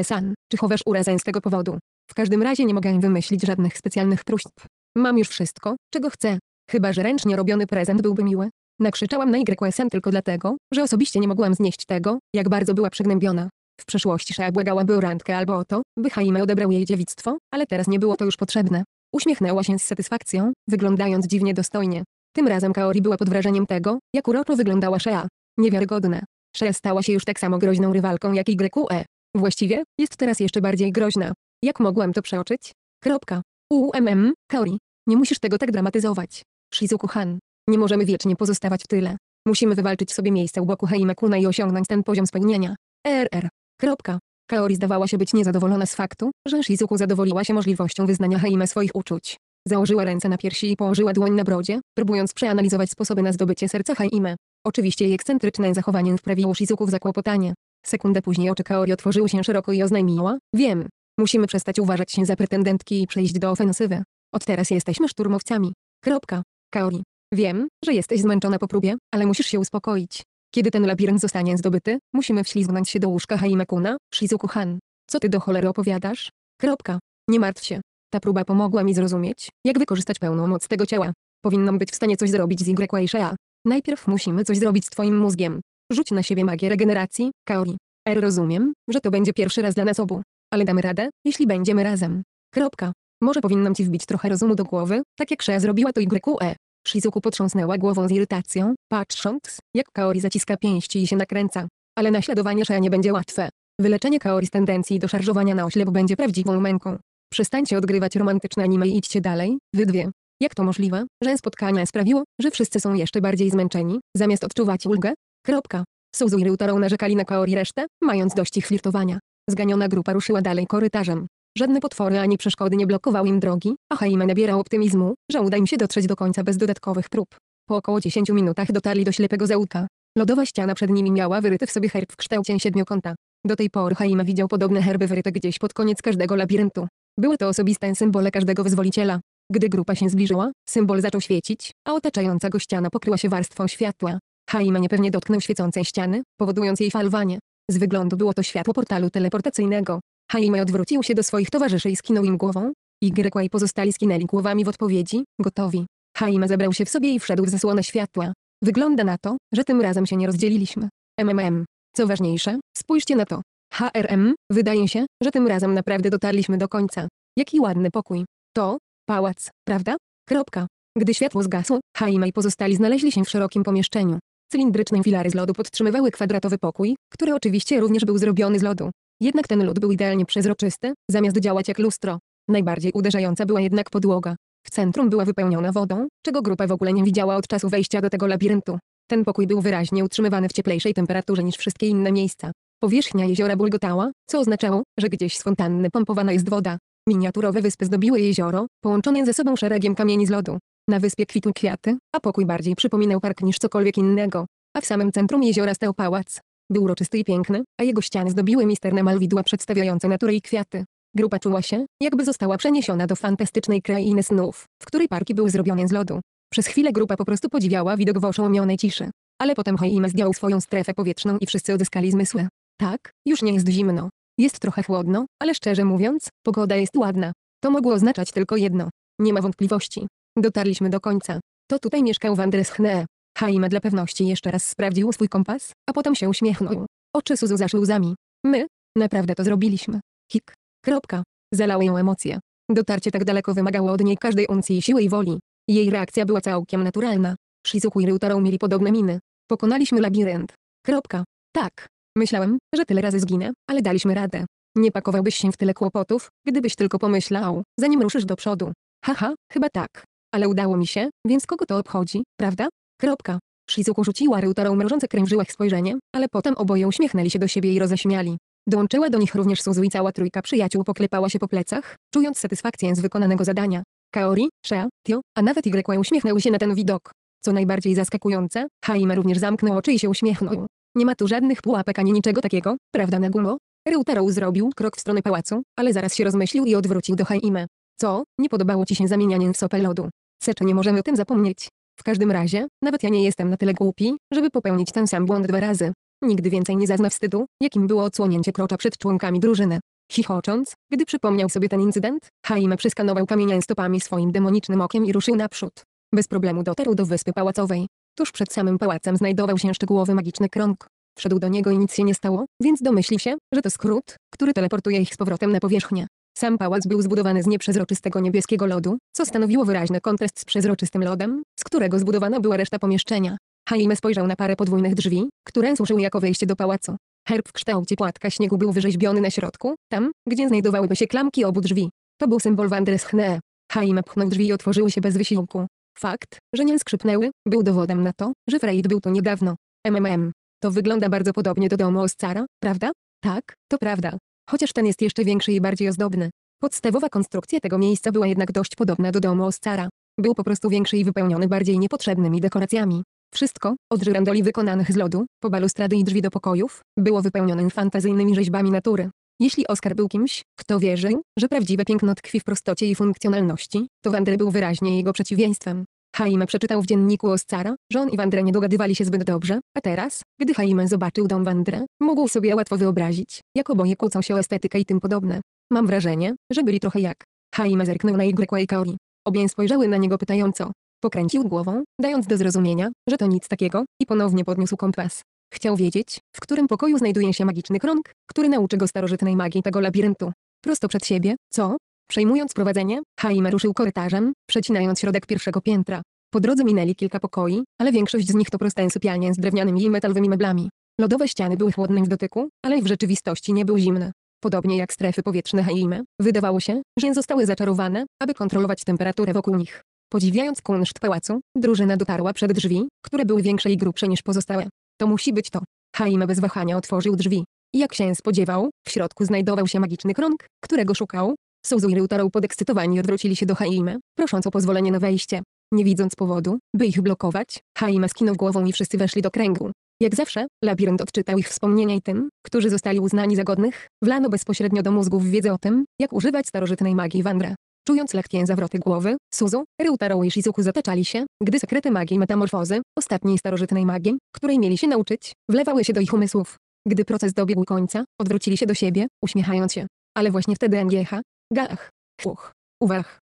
YSAN, czy chowasz urazę z tego powodu? W każdym razie nie mogę wymyślić żadnych specjalnych próśb. Mam już wszystko, czego chcę, Chyba, że ręcznie robiony prezent byłby miły. Nakrzyczałam na YSM tylko dlatego, że osobiście nie mogłam znieść tego, jak bardzo była przygnębiona. W przeszłości Shea błagałaby o randkę albo o to, by Jaime odebrał jej dziewictwo, ale teraz nie było to już potrzebne. Uśmiechnęła się z satysfakcją, wyglądając dziwnie dostojnie. Tym razem Kaori była pod wrażeniem tego, jak uroczo wyglądała Shea. Niewiarygodne. Shea stała się już tak samo groźną rywalką jak YQE. Właściwie, jest teraz jeszcze bardziej groźna. Jak mogłam to przeoczyć? Kropka. UMM, Kaori. Nie musisz tego tak dramatyzować. Shizuku Han. Nie możemy wiecznie pozostawać w tyle. Musimy wywalczyć sobie miejsce u boku Heimakuna i osiągnąć ten poziom spełnienia. RR. Kropka. Kaori zdawała się być niezadowolona z faktu, że Shizuku zadowoliła się możliwością wyznania Heime swoich uczuć. Założyła ręce na piersi i położyła dłoń na brodzie, próbując przeanalizować sposoby na zdobycie serca Heime. Oczywiście jej ekscentryczne zachowanie wprawiło Shizuku w zakłopotanie. Sekundę później oczy Kaori otworzyły się szeroko i oznajmiła, wiem, musimy przestać uważać się za pretendentki i przejść do ofensywy. Od teraz jesteśmy szturmowcami. Kropka. Kaori. Wiem, że jesteś zmęczona po próbie, ale musisz się uspokoić. Kiedy ten labirynt zostanie zdobyty, musimy wślizgnąć się do łóżka Haimekuna, Shizuku-han. Co ty do cholery opowiadasz? Kropka. Nie martw się. Ta próba pomogła mi zrozumieć, jak wykorzystać pełną moc tego ciała. Powinno być w stanie coś zrobić z Y i Shea. Najpierw musimy coś zrobić z twoim mózgiem. Rzuć na siebie magię regeneracji, Kaori. R er, rozumiem, że to będzie pierwszy raz dla nas obu. Ale damy radę, jeśli będziemy razem. Kropka. Może powinnam ci wbić trochę rozumu do głowy, tak jak Shea zrobiła to E. Shizuku potrząsnęła głową z irytacją, patrząc, jak Kaori zaciska pięści i się nakręca. Ale naśladowanie Shea nie będzie łatwe. Wyleczenie Kaori z tendencji do szarżowania na oślep będzie prawdziwą męką. Przestańcie odgrywać romantyczne anime i idźcie dalej, wy dwie. Jak to możliwe, że spotkanie sprawiło, że wszyscy są jeszcze bardziej zmęczeni, zamiast odczuwać ulgę? Kropka. Suzu i Ryutaro narzekali na Kaori resztę, mając dość ich flirtowania. Zganiona grupa ruszyła dalej korytarzem. Żadne potwory ani przeszkody nie blokowały im drogi, a Haima nabierał optymizmu, że uda im się dotrzeć do końca bez dodatkowych prób. Po około 10 minutach dotarli do ślepego zaułka. Lodowa ściana przed nimi miała wyryty w sobie herb w kształcie siedmiokąta. Do tej pory Haima widział podobne herby wyryte gdzieś pod koniec każdego labiryntu. Były to osobiste symbole każdego wyzwoliciela. Gdy grupa się zbliżyła, symbol zaczął świecić, a otaczająca go ściana pokryła się warstwą światła. Haima niepewnie dotknął świecącej ściany, powodując jej falwanie. Z wyglądu było to światło portalu teleportacyjnego. Jaime odwrócił się do swoich towarzyszy i skinął im głową. Y i pozostali skinęli głowami w odpowiedzi, gotowi. Jaime zebrał się w sobie i wszedł w zasłonę światła. Wygląda na to, że tym razem się nie rozdzieliliśmy. MMM. Co ważniejsze, spójrzcie na to. HRM, wydaje się, że tym razem naprawdę dotarliśmy do końca. Jaki ładny pokój. To, pałac, prawda? Kropka. Gdy światło zgasło, Haima i pozostali znaleźli się w szerokim pomieszczeniu. Cylindryczne filary z lodu podtrzymywały kwadratowy pokój, który oczywiście również był zrobiony z lodu. Jednak ten lód był idealnie przezroczysty, zamiast działać jak lustro. Najbardziej uderzająca była jednak podłoga. W centrum była wypełniona wodą, czego grupa w ogóle nie widziała od czasu wejścia do tego labiryntu. Ten pokój był wyraźnie utrzymywany w cieplejszej temperaturze niż wszystkie inne miejsca. Powierzchnia jeziora bulgotała, co oznaczało, że gdzieś z fontanny pompowana jest woda. Miniaturowe wyspy zdobiły jezioro, połączone ze sobą szeregiem kamieni z lodu. Na wyspie kwitły kwiaty, a pokój bardziej przypominał park niż cokolwiek innego. A w samym centrum jeziora stał pałac. Był uroczysty i piękny, a jego ściany zdobiły misterne malwidła przedstawiające naturę i kwiaty. Grupa czuła się, jakby została przeniesiona do fantastycznej krainy snów, w której parki były zrobione z lodu. Przez chwilę grupa po prostu podziwiała widok w oszołomionej ciszy. Ale potem Hoima zdjął swoją strefę powietrzną i wszyscy odzyskali zmysły. Tak, już nie jest zimno. Jest trochę chłodno, ale szczerze mówiąc, pogoda jest ładna. To mogło oznaczać tylko jedno. Nie ma wątpliwości. Dotarliśmy do końca. To tutaj mieszkał Van Hne. Haime dla pewności jeszcze raz sprawdził swój kompas, a potem się uśmiechnął. Oczy Suzu zaszły łzami. My, naprawdę to zrobiliśmy. Hik. Kropka. Zalały ją emocje. Dotarcie tak daleko wymagało od niej każdej uncji siły i woli. Jej reakcja była całkiem naturalna. Shizuku i Ryutaro mieli podobne miny. Pokonaliśmy labirynt. Kropka. Tak. Myślałem, że tyle razy zginę, ale daliśmy radę. Nie pakowałbyś się w tyle kłopotów, gdybyś tylko pomyślał, zanim ruszysz do przodu. Haha, chyba tak. Ale udało mi się, więc kogo to obchodzi, prawda? Kropka. Shizuku rzuciła Ryutarą mrożące krem w żyłach spojrzenie, ale potem oboje uśmiechnęli się do siebie i roześmiali. Dołączyła do nich również Suzu i cała trójka przyjaciół poklepała się po plecach, czując satysfakcję z wykonanego zadania. Kaori, Shea, Tio, a nawet Yue uśmiechnęły się na ten widok. Co najbardziej zaskakujące, Haima również zamknął oczy i się uśmiechnął. Nie ma tu żadnych pułapek ani niczego takiego, prawda Nagumo? Ryutaro zrobił krok w stronę pałacu, ale zaraz się rozmyślił i odwrócił do Haime. Co? Nie podobało ci się zamienianie w sopę lodu. Secze nie możemy o tym zapomnieć. W każdym razie, nawet ja nie jestem na tyle głupi, żeby popełnić ten sam błąd dwa razy. Nigdy więcej nie zazna wstydu, jakim było odsłonięcie krocza przed członkami drużyny. Chichocząc, gdy przypomniał sobie ten incydent, Haime przeskanował kamienia stopami swoim demonicznym okiem i ruszył naprzód. Bez problemu dotarł do wyspy pałacowej. Tuż przed samym pałacem znajdował się szczegółowy magiczny krąg. Wszedł do niego i nic się nie stało, więc domyślił się, że to skrót, który teleportuje ich z powrotem na powierzchnię. Sam pałac był zbudowany z nieprzezroczystego niebieskiego lodu, co stanowiło wyraźny kontrast z przezroczystym lodem, z którego zbudowana była reszta pomieszczenia. Halime spojrzał na parę podwójnych drzwi, które służyły jako wejście do pałacu. Herb w kształcie płatka śniegu był wyrzeźbiony na środku, tam, gdzie znajdowałyby się klamki obu drzwi. To był symbol Wandreschne. Halime pchnął drzwi i otworzyły się bez wysiłku. Fakt, że nie skrzypnęły, był dowodem na to, że Freid był tu niedawno. MMM. To wygląda bardzo podobnie do domu Oscara, prawda? Tak, to prawda chociaż ten jest jeszcze większy i bardziej ozdobny. Podstawowa konstrukcja tego miejsca była jednak dość podobna do domu Oscara. Był po prostu większy i wypełniony bardziej niepotrzebnymi dekoracjami. Wszystko, od żyrandoli wykonanych z lodu, po balustrady i drzwi do pokojów, było wypełnione fantazyjnymi rzeźbami natury. Jeśli Oscar był kimś, kto wierzył, że prawdziwe piękno tkwi w prostocie i funkcjonalności, to Wandel był wyraźnie jego przeciwieństwem. Haim przeczytał w dzienniku Oscara, że on i Wandrę nie dogadywali się zbyt dobrze, a teraz, gdy Haim zobaczył dom Wandrę, mógł sobie łatwo wyobrazić, jak oboje kłócą się o estetykę i tym podobne. Mam wrażenie, że byli trochę jak. Haim zerknął na Igrekła i Kaori. Obie spojrzały na niego pytająco. Pokręcił głową, dając do zrozumienia, że to nic takiego, i ponownie podniósł kompas. Chciał wiedzieć, w którym pokoju znajduje się magiczny krąg, który nauczy go starożytnej magii tego labiryntu. Prosto przed siebie, co, Przejmując prowadzenie, Haim ruszył korytarzem, przecinając środek pierwszego piętra. Po drodze minęli kilka pokoi, ale większość z nich to proste sypialnie z drewnianymi i metalowymi meblami. Lodowe ściany były chłodne w dotyku, ale w rzeczywistości nie były zimne. Podobnie jak strefy powietrzne Haime, wydawało się, że zostały zaczarowane, aby kontrolować temperaturę wokół nich. Podziwiając kunszt pałacu, drużyna dotarła przed drzwi, które były większe i grubsze niż pozostałe. To musi być to. Haime bez wahania otworzył drzwi. Jak się spodziewał, w środku znajdował się magiczny krąg, którego szukał, Suzu i Ryutaro podekscytowani odwrócili się do Haime, prosząc o pozwolenie na wejście. Nie widząc powodu, by ich blokować, Haime skinął głową i wszyscy weszli do kręgu. Jak zawsze, labirynt odczytał ich wspomnienia i tym, którzy zostali uznani za godnych, wlano bezpośrednio do mózgów wiedzę o tym, jak używać starożytnej magii Wandra. Czując lekkie zawroty głowy, Suzu, Ryutaro i Shizuku zataczali się, gdy sekrety magii metamorfozy, ostatniej starożytnej magii, której mieli się nauczyć, wlewały się do ich umysłów. Gdy proces dobiegł końca, odwrócili się do siebie, uśmiechając się. Ale właśnie wtedy NGH, Gach. Fuch. Uwach.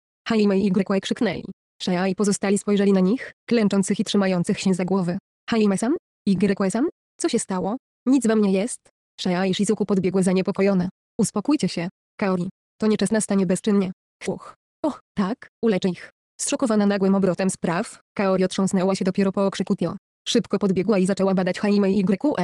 i Grekłaj krzyknęli. Shaya i pozostali spojrzeli na nich, klęczących i trzymających się za głowy. Haimei-san? y san Co się stało? Nic we mnie jest. Shaya i Shizuku podbiegły zaniepokojone. Uspokójcie się. Kaori. To nieczesna stanie bezczynnie. Fuch. Och, tak, uleczy ich. Zszokowana nagłym obrotem spraw, Kaori otrząsnęła się dopiero po okrzyku Tio. Szybko podbiegła i zaczęła badać Haimei i Grekue.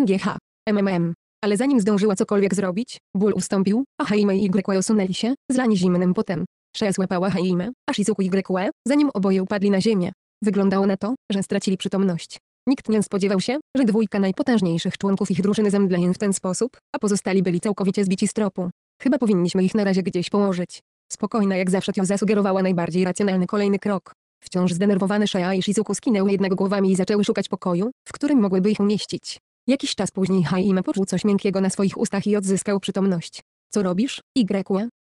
NGH. MMM. Ale zanim zdążyła cokolwiek zrobić, ból ustąpił, a Haime i Yue osunęli się, zlani zimnym potem. Shea złapała Haime, a Shizuku Yue, zanim oboje upadli na ziemię. Wyglądało na to, że stracili przytomność. Nikt nie spodziewał się, że dwójka najpotężniejszych członków ich drużyny zemdleje w ten sposób, a pozostali byli całkowicie zbici z tropu. Chyba powinniśmy ich na razie gdzieś położyć. Spokojna jak zawsze Tio zasugerowała najbardziej racjonalny kolejny krok. Wciąż zdenerwowany Shea i Shizuku skinęły jednak głowami i zaczęły szukać pokoju, w którym mogłyby ich umieścić. Jakiś czas później Jaime poczuł coś miękkiego na swoich ustach i odzyskał przytomność. Co robisz, Y?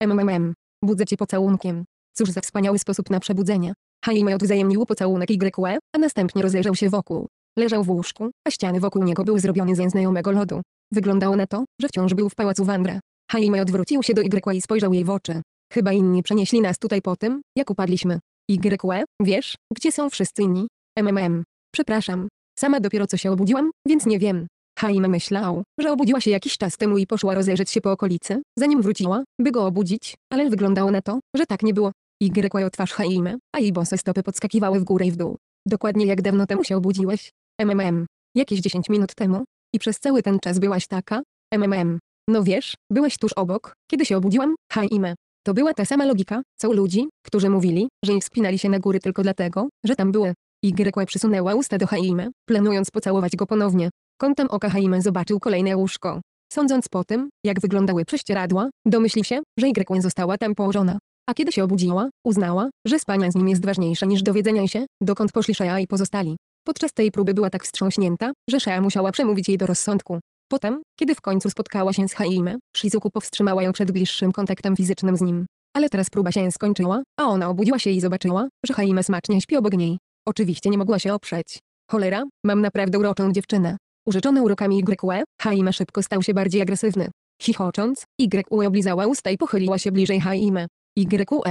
MMM. Budzę cię pocałunkiem. Cóż za wspaniały sposób na przebudzenie. Jaime odwzajemnił pocałunek Y, a następnie rozejrzał się wokół. Leżał w łóżku, a ściany wokół niego były zrobione z nieznajomego lodu. Wyglądało na to, że wciąż był w pałacu Wandra. Jaime odwrócił się do Y i spojrzał jej w oczy. Chyba inni przenieśli nas tutaj po tym, jak upadliśmy. Y, wiesz, gdzie są wszyscy inni? MMM. Przepraszam, Sama dopiero co się obudziłam, więc nie wiem. Haima myślał, że obudziła się jakiś czas temu i poszła rozejrzeć się po okolicy, zanim wróciła, by go obudzić, ale wyglądało na to, że tak nie było. Y twarz Haime, a jej bose stopy podskakiwały w górę i w dół. Dokładnie jak dawno temu się obudziłeś? MMM. Jakieś 10 minut temu. I przez cały ten czas byłaś taka? MMM. No wiesz, byłaś tuż obok, kiedy się obudziłam? Haime. To była ta sama logika, co u ludzi, którzy mówili, że ich spinali się na góry tylko dlatego, że tam były. Y przysunęła usta do Haime, planując pocałować go ponownie. Kątem oka Haime zobaczył kolejne łóżko. Sądząc po tym, jak wyglądały prześcieradła, domyślił się, że Y została tam położona. A kiedy się obudziła, uznała, że spania z nim jest ważniejsza niż dowiedzenia się, dokąd poszli Shea i pozostali. Podczas tej próby była tak wstrząśnięta, że Shea musiała przemówić jej do rozsądku. Potem, kiedy w końcu spotkała się z Haime, Shizuku powstrzymała ją przed bliższym kontaktem fizycznym z nim. Ale teraz próba się skończyła, a ona obudziła się i zobaczyła, że Haime smacznie śpi obok niej. Oczywiście nie mogła się oprzeć. Cholera, mam naprawdę uroczą dziewczynę. Użyczony urokami YUE, Haima szybko stał się bardziej agresywny. Chichocząc, YUE oblizała usta i pochyliła się bliżej Haimy. YUE.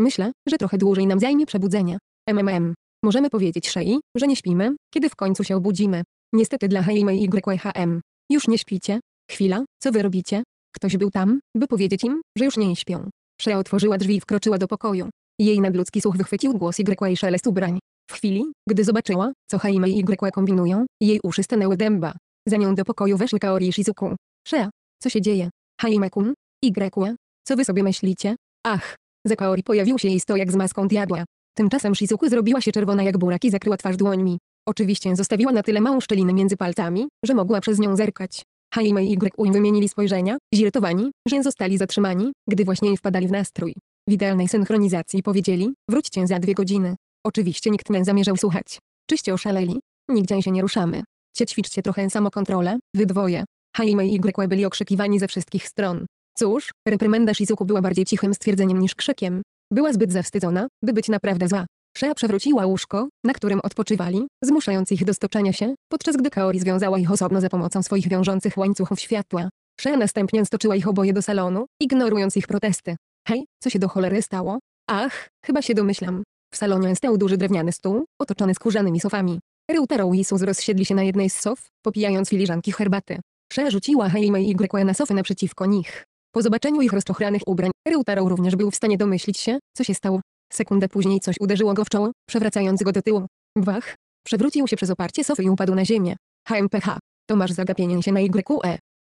Myślę, że trochę dłużej nam zajmie przebudzenie. MMM. Możemy powiedzieć Shei, że nie śpimy, kiedy w końcu się obudzimy. Niestety dla Haimy i YHM. E już nie śpicie? Chwila, co wy robicie? Ktoś był tam, by powiedzieć im, że już nie śpią. Shea otworzyła drzwi i wkroczyła do pokoju. Jej nadludzki słuch wychwycił głos YHM e i ubrań. W chwili, gdy zobaczyła, co Haime i Y kombinują, jej uszy stanęły dęba. Za nią do pokoju weszły Kaori Shizuku. Shea, co się dzieje? Haime-kun? Y, co wy sobie myślicie? Ach! Za Kaori pojawił się jej stojak z maską diabła. Tymczasem Shizuku zrobiła się czerwona jak burak i zakryła twarz dłońmi. Oczywiście zostawiła na tyle małą szczelinę między palcami, że mogła przez nią zerkać. Haime i Y wymienili spojrzenia, zirytowani, że zostali zatrzymani, gdy właśnie wpadali w nastrój. W idealnej synchronizacji powiedzieli, wróćcie za dwie godziny. Oczywiście nikt nie zamierzał słuchać. Czyście oszaleli. Nigdzie się nie ruszamy. Cie ćwiczcie trochę samokontrolę, wy dwoje. Haime i Ygłe byli okrzykiwani ze wszystkich stron. Cóż, reprymenda Shizuku była bardziej cichym stwierdzeniem niż krzykiem. Była zbyt zawstydzona, by być naprawdę zła. Shea przewróciła łóżko, na którym odpoczywali, zmuszając ich do stoczenia się, podczas gdy Kaori związała ich osobno za pomocą swoich wiążących łańcuchów światła. Shea następnie stoczyła ich oboje do salonu, ignorując ich protesty. Hej, co się do cholery stało? Ach, chyba się domyślam. W salonie stał duży drewniany stół, otoczony skórzanymi sofami. Reutero i Sus rozsiedli się na jednej z sof, popijając filiżanki herbaty. Przerzuciła Hailey i Grekła na sofy naprzeciwko nich. Po zobaczeniu ich rozczochranych ubrań, Reutero również był w stanie domyślić się, co się stało. Sekundę później coś uderzyło go w czoło, przewracając go do tyłu. Wach! Przewrócił się przez oparcie sofy i upadł na ziemię. HMPH. Tomasz zagapienie się na YE.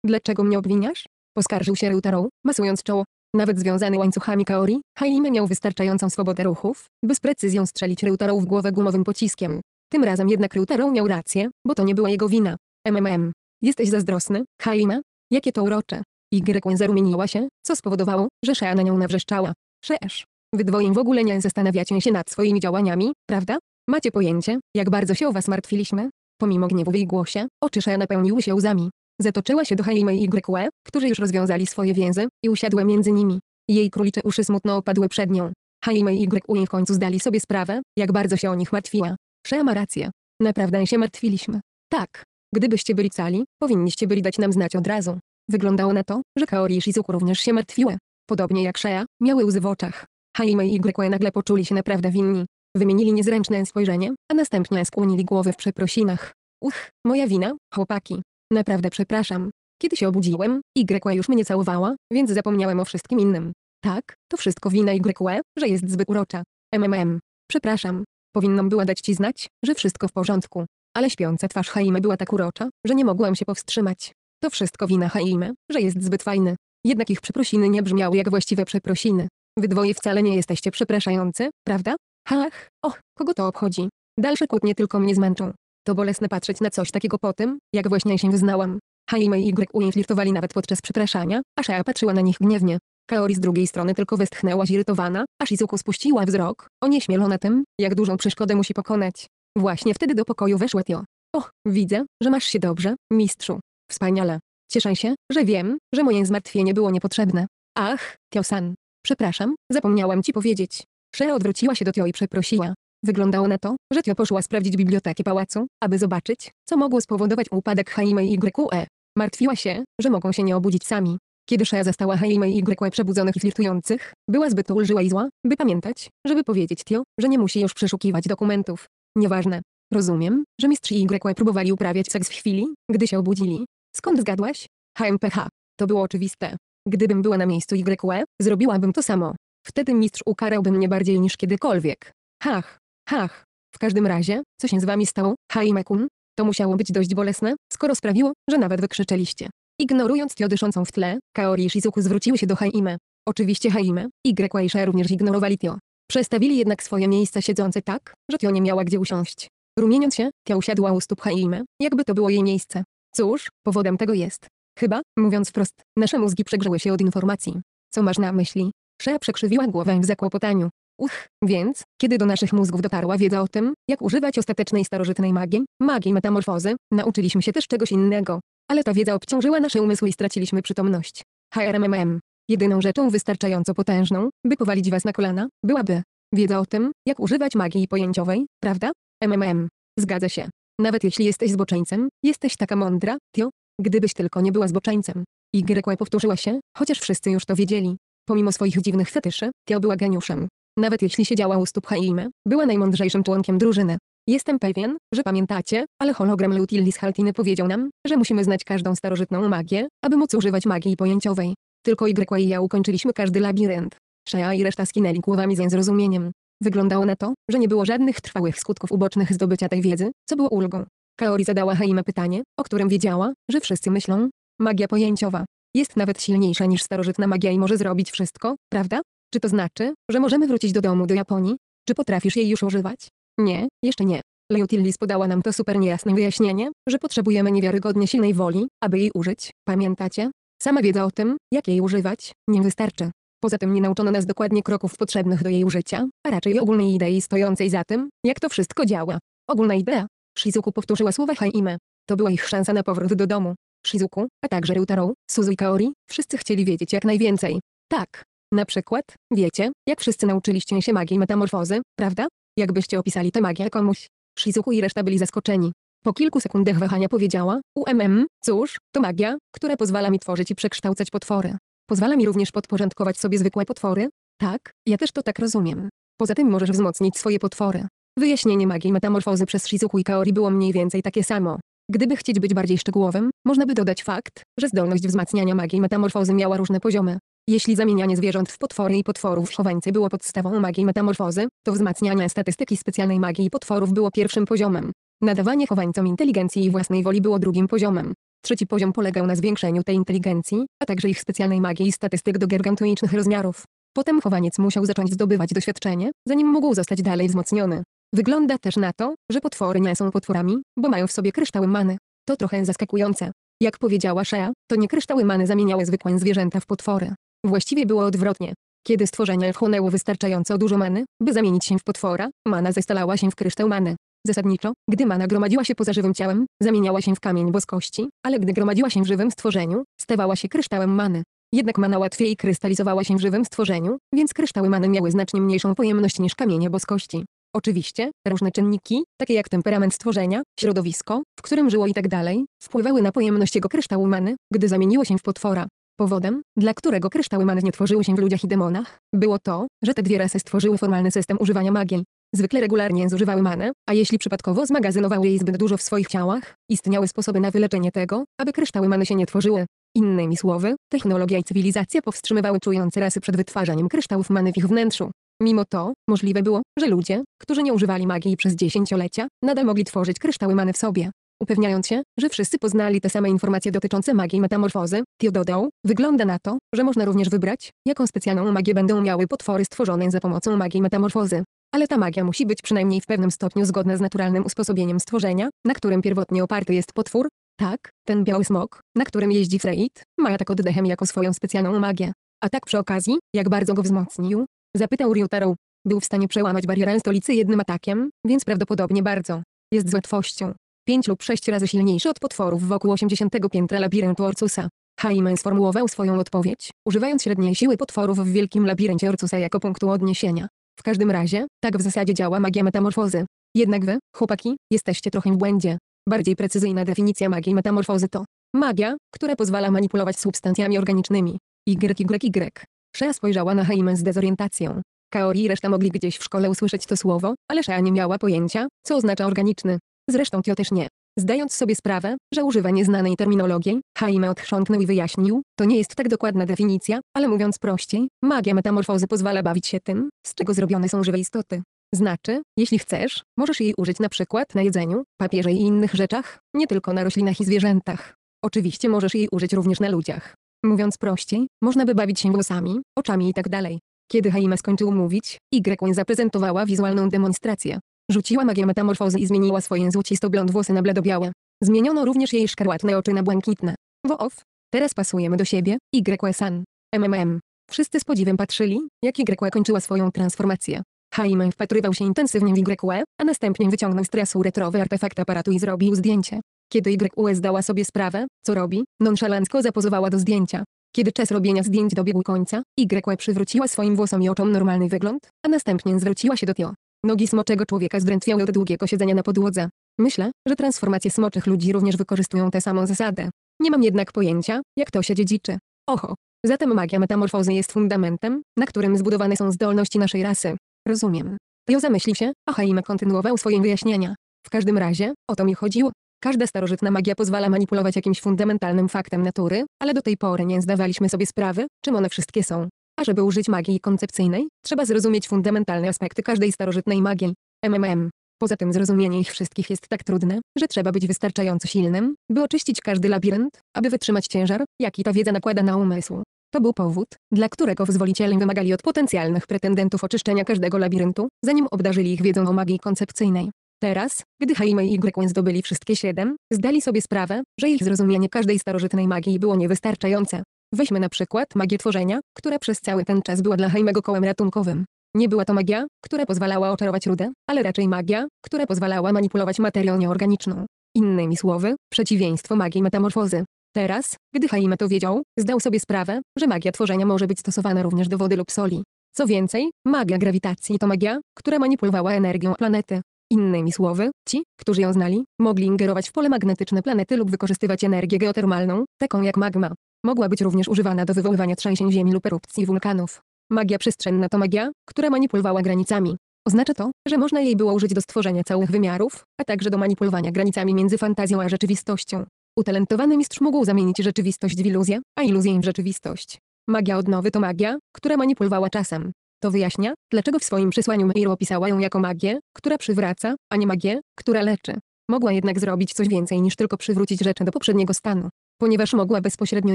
Dlaczego mnie obwiniasz? Poskarżył się Reutero, masując czoło. Nawet związany łańcuchami Kaori, Haim miał wystarczającą swobodę ruchów, by z precyzją strzelić Ryutaro w głowę gumowym pociskiem. Tym razem jednak Ryutaro miał rację, bo to nie była jego wina. MMM. Jesteś zazdrosny, Haima? Jakie to urocze. Y zarumieniła się, co spowodowało, że Shea na nią nawrzeszczała. Szesz. Wy dwojem w ogóle nie zastanawiacie się nad swoimi działaniami, prawda? Macie pojęcie, jak bardzo się o was martwiliśmy? Pomimo gniewu w jej głosie, oczy Shea napełniły się łzami. Zatoczyła się do Heimei i Grekue, którzy już rozwiązali swoje więzy, i usiadła między nimi. Jej królicze uszy smutno opadły przed nią. Heimei i Grekue w końcu zdali sobie sprawę, jak bardzo się o nich martwiła. Shea ma rację. Naprawdę się martwiliśmy. Tak. Gdybyście byli cali, powinniście byli dać nam znać od razu. Wyglądało na to, że Kaori i Shizuku również się martwiły. Podobnie jak Shea, miały łzy w oczach. Heimei i Grekue nagle poczuli się naprawdę winni. Wymienili niezręczne spojrzenie, a następnie skłonili głowy w przeprosinach. Uch, moja wina, chłopaki. Naprawdę przepraszam. Kiedy się obudziłem, YQ już mnie całowała, więc zapomniałem o wszystkim innym. Tak, to wszystko wina YQ, że jest zbyt urocza. MMM. Przepraszam. Powinnam była dać ci znać, że wszystko w porządku. Ale śpiąca twarz Haime była tak urocza, że nie mogłem się powstrzymać. To wszystko wina Haime, że jest zbyt fajny. Jednak ich przeprosiny nie brzmiały jak właściwe przeprosiny. Wy dwoje wcale nie jesteście przepraszający, prawda? Hach, och, kogo to obchodzi? Dalsze kłótnie tylko mnie zmęczą. To bolesne patrzeć na coś takiego po tym, jak właśnie się wyznałam. Haima i Y flirtowali nawet podczas przepraszania, a Shea patrzyła na nich gniewnie. Kaori z drugiej strony tylko westchnęła zirytowana, a Shizuku spuściła wzrok, onieśmielona tym, jak dużą przeszkodę musi pokonać. Właśnie wtedy do pokoju weszła Tio. Och, widzę, że masz się dobrze, mistrzu. Wspaniale. Cieszę się, że wiem, że moje zmartwienie było niepotrzebne. Ach, Tio-san. Przepraszam, zapomniałam ci powiedzieć. Shea odwróciła się do Tio i przeprosiła. Wyglądało na to, że Tio poszła sprawdzić bibliotekę pałacu, aby zobaczyć, co mogło spowodować upadek Haimei YQE. Martwiła się, że mogą się nie obudzić sami. Kiedy Shea zastała Haimei YQE przebudzonych i flirtujących, była zbyt ulżyła i zła, by pamiętać, żeby powiedzieć Tio, że nie musi już przeszukiwać dokumentów. Nieważne. Rozumiem, że mistrz YQE próbowali uprawiać seks w chwili, gdy się obudzili. Skąd zgadłaś? HMPH. To było oczywiste. Gdybym była na miejscu YQE, zrobiłabym to samo. Wtedy mistrz ukarałby mnie bardziej niż kiedykolwiek. Hach. Hach. W każdym razie, co się z wami stało, Haimekun? To musiało być dość bolesne, skoro sprawiło, że nawet wykrzyczeliście. Ignorując tio dyszącą w tle, Kaori i Shizuku zwróciły się do Haime. Oczywiście Haime, Y i Sha również ignorowali tio. Przestawili jednak swoje miejsca siedzące tak, że tio nie miała gdzie usiąść. Rumieniąc się, tio usiadła u stóp Haime, jakby to było jej miejsce. Cóż, powodem tego jest. Chyba, mówiąc wprost, nasze mózgi przegrzyły się od informacji. Co masz na myśli? Sha przekrzywiła głowę w zakłopotaniu. Uch, więc, kiedy do naszych mózgów dotarła wiedza o tym, jak używać ostatecznej starożytnej magii, magii metamorfozy, nauczyliśmy się też czegoś innego. Ale ta wiedza obciążyła nasze umysły i straciliśmy przytomność. HRMMM. Jedyną rzeczą wystarczająco potężną, by powalić was na kolana, byłaby wiedza o tym, jak używać magii pojęciowej, prawda? MMM. Zgadza się. Nawet jeśli jesteś zboczeńcem, jesteś taka mądra, tio. Gdybyś tylko nie była zboczeńcem. Y powtórzyła się, chociaż wszyscy już to wiedzieli. Pomimo swoich dziwnych fetyszy, Tio była geniuszem. Nawet jeśli siedziała u stóp Haimy, była najmądrzejszym członkiem drużyny. Jestem pewien, że pamiętacie, ale hologram Lutilli Haltiny powiedział nam, że musimy znać każdą starożytną magię, aby móc używać magii pojęciowej. Tylko Y i ja ukończyliśmy każdy labirynt. Shea i reszta skinęli głowami ze zrozumieniem. Wyglądało na to, że nie było żadnych trwałych skutków ubocznych zdobycia tej wiedzy, co było ulgą. Kaori zadała Haime pytanie, o którym wiedziała, że wszyscy myślą. Magia pojęciowa. Jest nawet silniejsza niż starożytna magia i może zrobić wszystko, prawda? Czy to znaczy, że możemy wrócić do domu do Japonii? Czy potrafisz jej już używać? Nie, jeszcze nie. Leotillis podała nam to super niejasne wyjaśnienie, że potrzebujemy niewiarygodnie silnej woli, aby jej użyć, pamiętacie? Sama wiedza o tym, jak jej używać, nie wystarczy. Poza tym nie nauczono nas dokładnie kroków potrzebnych do jej użycia, a raczej ogólnej idei stojącej za tym, jak to wszystko działa. Ogólna idea. Shizuku powtórzyła słowa Haime. To była ich szansa na powrót do domu. Shizuku, a także Ryutaro, Suzu i Kaori, wszyscy chcieli wiedzieć jak najwięcej. Tak, na przykład, wiecie, jak wszyscy nauczyliście się magii metamorfozy, prawda? Jakbyście opisali tę magię komuś. Shizuku i reszta byli zaskoczeni. Po kilku sekundach wahania powiedziała, UMM, cóż, to magia, która pozwala mi tworzyć i przekształcać potwory. Pozwala mi również podporządkować sobie zwykłe potwory? Tak, ja też to tak rozumiem. Poza tym możesz wzmocnić swoje potwory. Wyjaśnienie magii metamorfozy przez Shizuku i Kaori było mniej więcej takie samo. Gdyby chcieć być bardziej szczegółowym, można by dodać fakt, że zdolność wzmacniania magii metamorfozy miała różne poziomy. Jeśli zamienianie zwierząt w potwory i potworów chowańcy było podstawą magii metamorfozy, to wzmacnianie statystyki specjalnej magii potworów było pierwszym poziomem. Nadawanie chowańcom inteligencji i własnej woli było drugim poziomem. Trzeci poziom polegał na zwiększeniu tej inteligencji, a także ich specjalnej magii i statystyk do gargantuicznych rozmiarów. Potem chowaniec musiał zacząć zdobywać doświadczenie, zanim mógł zostać dalej wzmocniony. Wygląda też na to, że potwory nie są potworami, bo mają w sobie kryształy many. To trochę zaskakujące. Jak powiedziała Shea, to nie kryształy many zamieniały zwykłe zwierzęta w potwory. Właściwie było odwrotnie. Kiedy stworzenie wchłonęło wystarczająco dużo many, by zamienić się w potwora, mana zestalała się w kryształ many. Zasadniczo, gdy mana gromadziła się poza żywym ciałem, zamieniała się w kamień boskości, ale gdy gromadziła się w żywym stworzeniu, stawała się kryształem many. Jednak mana łatwiej krystalizowała się w żywym stworzeniu, więc kryształy many miały znacznie mniejszą pojemność niż kamienie boskości. Oczywiście, różne czynniki, takie jak temperament stworzenia, środowisko, w którym żyło itd., tak wpływały na pojemność jego kryształu many, gdy zamieniło się w potwora. Powodem, dla którego kryształy nie tworzyły się w ludziach i demonach, było to, że te dwie rasy stworzyły formalny system używania magii. Zwykle regularnie zużywały manę, a jeśli przypadkowo zmagazynowały jej zbyt dużo w swoich ciałach, istniały sposoby na wyleczenie tego, aby kryształy many się nie tworzyły. Innymi słowy, technologia i cywilizacja powstrzymywały czujące rasy przed wytwarzaniem kryształów many w ich wnętrzu. Mimo to, możliwe było, że ludzie, którzy nie używali magii przez dziesięciolecia, nadal mogli tworzyć kryształy many w sobie. Upewniając się, że wszyscy poznali te same informacje dotyczące magii metamorfozy, Tio dodał, wygląda na to, że można również wybrać, jaką specjalną magię będą miały potwory stworzone za pomocą magii metamorfozy. Ale ta magia musi być przynajmniej w pewnym stopniu zgodna z naturalnym usposobieniem stworzenia, na którym pierwotnie oparty jest potwór. Tak, ten biały smok, na którym jeździ Freid, ma tak oddechem jako swoją specjalną magię. A tak przy okazji, jak bardzo go wzmocnił? Zapytał Ryotaro. Był w stanie przełamać barierę stolicy jednym atakiem, więc prawdopodobnie bardzo. Jest z łatwością 5 lub 6 razy silniejszy od potworów wokół 80 piętra labiryntu Orcusa. Hyman sformułował swoją odpowiedź, używając średniej siły potworów w wielkim labiryncie Orcusa jako punktu odniesienia. W każdym razie, tak w zasadzie działa magia metamorfozy. Jednak wy, chłopaki, jesteście trochę w błędzie. Bardziej precyzyjna definicja magii metamorfozy to magia, która pozwala manipulować substancjami organicznymi. YYY. Shea spojrzała na Hyman z dezorientacją. Kaori i reszta mogli gdzieś w szkole usłyszeć to słowo, ale Shea nie miała pojęcia, co oznacza organiczny. Zresztą ty też nie. Zdając sobie sprawę, że używa nieznanej terminologii, Jaime odchrząknął i wyjaśnił, to nie jest tak dokładna definicja, ale mówiąc prościej, magia metamorfozy pozwala bawić się tym, z czego zrobione są żywe istoty. Znaczy, jeśli chcesz, możesz jej użyć na przykład na jedzeniu, papierze i innych rzeczach, nie tylko na roślinach i zwierzętach. Oczywiście możesz jej użyć również na ludziach. Mówiąc prościej, można by bawić się włosami, oczami itd. Tak Kiedy Haima skończył mówić, Y zaprezentowała wizualną demonstrację. Rzuciła magię metamorfozy i zmieniła swoje złocisto blond włosy na bladobiałe. Zmieniono również jej szkarłatne oczy na błękitne. Woof, Teraz pasujemy do siebie, YE-san. MMM. Wszyscy z podziwem patrzyli, jak YE kończyła swoją transformację. Jaime wpatrywał się intensywnie w YE, a następnie wyciągnął z trasu retrowy artefakt aparatu i zrobił zdjęcie. Kiedy YUE zdała sobie sprawę, co robi, nonszalancko zapozowała do zdjęcia. Kiedy czas robienia zdjęć dobiegł końca, YUE przywróciła swoim włosom i oczom normalny wygląd, a następnie zwróciła się do Tio. Nogi smoczego człowieka zdrętwiały od długiego siedzenia na podłodze. Myślę, że transformacje smoczych ludzi również wykorzystują tę samą zasadę. Nie mam jednak pojęcia, jak to się dziedziczy. Oho. Zatem magia metamorfozy jest fundamentem, na którym zbudowane są zdolności naszej rasy. Rozumiem. Teo zamyślił się, a Haim kontynuował swoje wyjaśnienia. W każdym razie, o to mi chodziło. Każda starożytna magia pozwala manipulować jakimś fundamentalnym faktem natury, ale do tej pory nie zdawaliśmy sobie sprawy, czym one wszystkie są. Aby żeby użyć magii koncepcyjnej, trzeba zrozumieć fundamentalne aspekty każdej starożytnej magii. MMM. Poza tym zrozumienie ich wszystkich jest tak trudne, że trzeba być wystarczająco silnym, by oczyścić każdy labirynt, aby wytrzymać ciężar, jaki ta wiedza nakłada na umysł. To był powód, dla którego zwolicielni wymagali od potencjalnych pretendentów oczyszczenia każdego labiryntu, zanim obdarzyli ich wiedzą o magii koncepcyjnej. Teraz, gdy Jaime i Grekuen zdobyli wszystkie siedem, zdali sobie sprawę, że ich zrozumienie każdej starożytnej magii było niewystarczające. Weźmy na przykład magię tworzenia, która przez cały ten czas była dla Heimego kołem ratunkowym. Nie była to magia, która pozwalała oczarować rudę, ale raczej magia, która pozwalała manipulować materią nieorganiczną. Innymi słowy, przeciwieństwo magii metamorfozy. Teraz, gdy Haime to wiedział, zdał sobie sprawę, że magia tworzenia może być stosowana również do wody lub soli. Co więcej, magia grawitacji to magia, która manipulowała energią planety. Innymi słowy, ci, którzy ją znali, mogli ingerować w pole magnetyczne planety lub wykorzystywać energię geotermalną, taką jak magma. Mogła być również używana do wywoływania trzęsień ziemi lub erupcji wulkanów. Magia przestrzenna to magia, która manipulowała granicami. Oznacza to, że można jej było użyć do stworzenia całych wymiarów, a także do manipulowania granicami między fantazją a rzeczywistością. Utalentowany mistrz mógł zamienić rzeczywistość w iluzję, a iluzję w rzeczywistość. Magia odnowy to magia, która manipulowała czasem. To wyjaśnia, dlaczego w swoim przesłaniu Meir opisała ją jako magię, która przywraca, a nie magię, która leczy. Mogła jednak zrobić coś więcej niż tylko przywrócić rzeczy do poprzedniego stanu. Ponieważ mogła bezpośrednio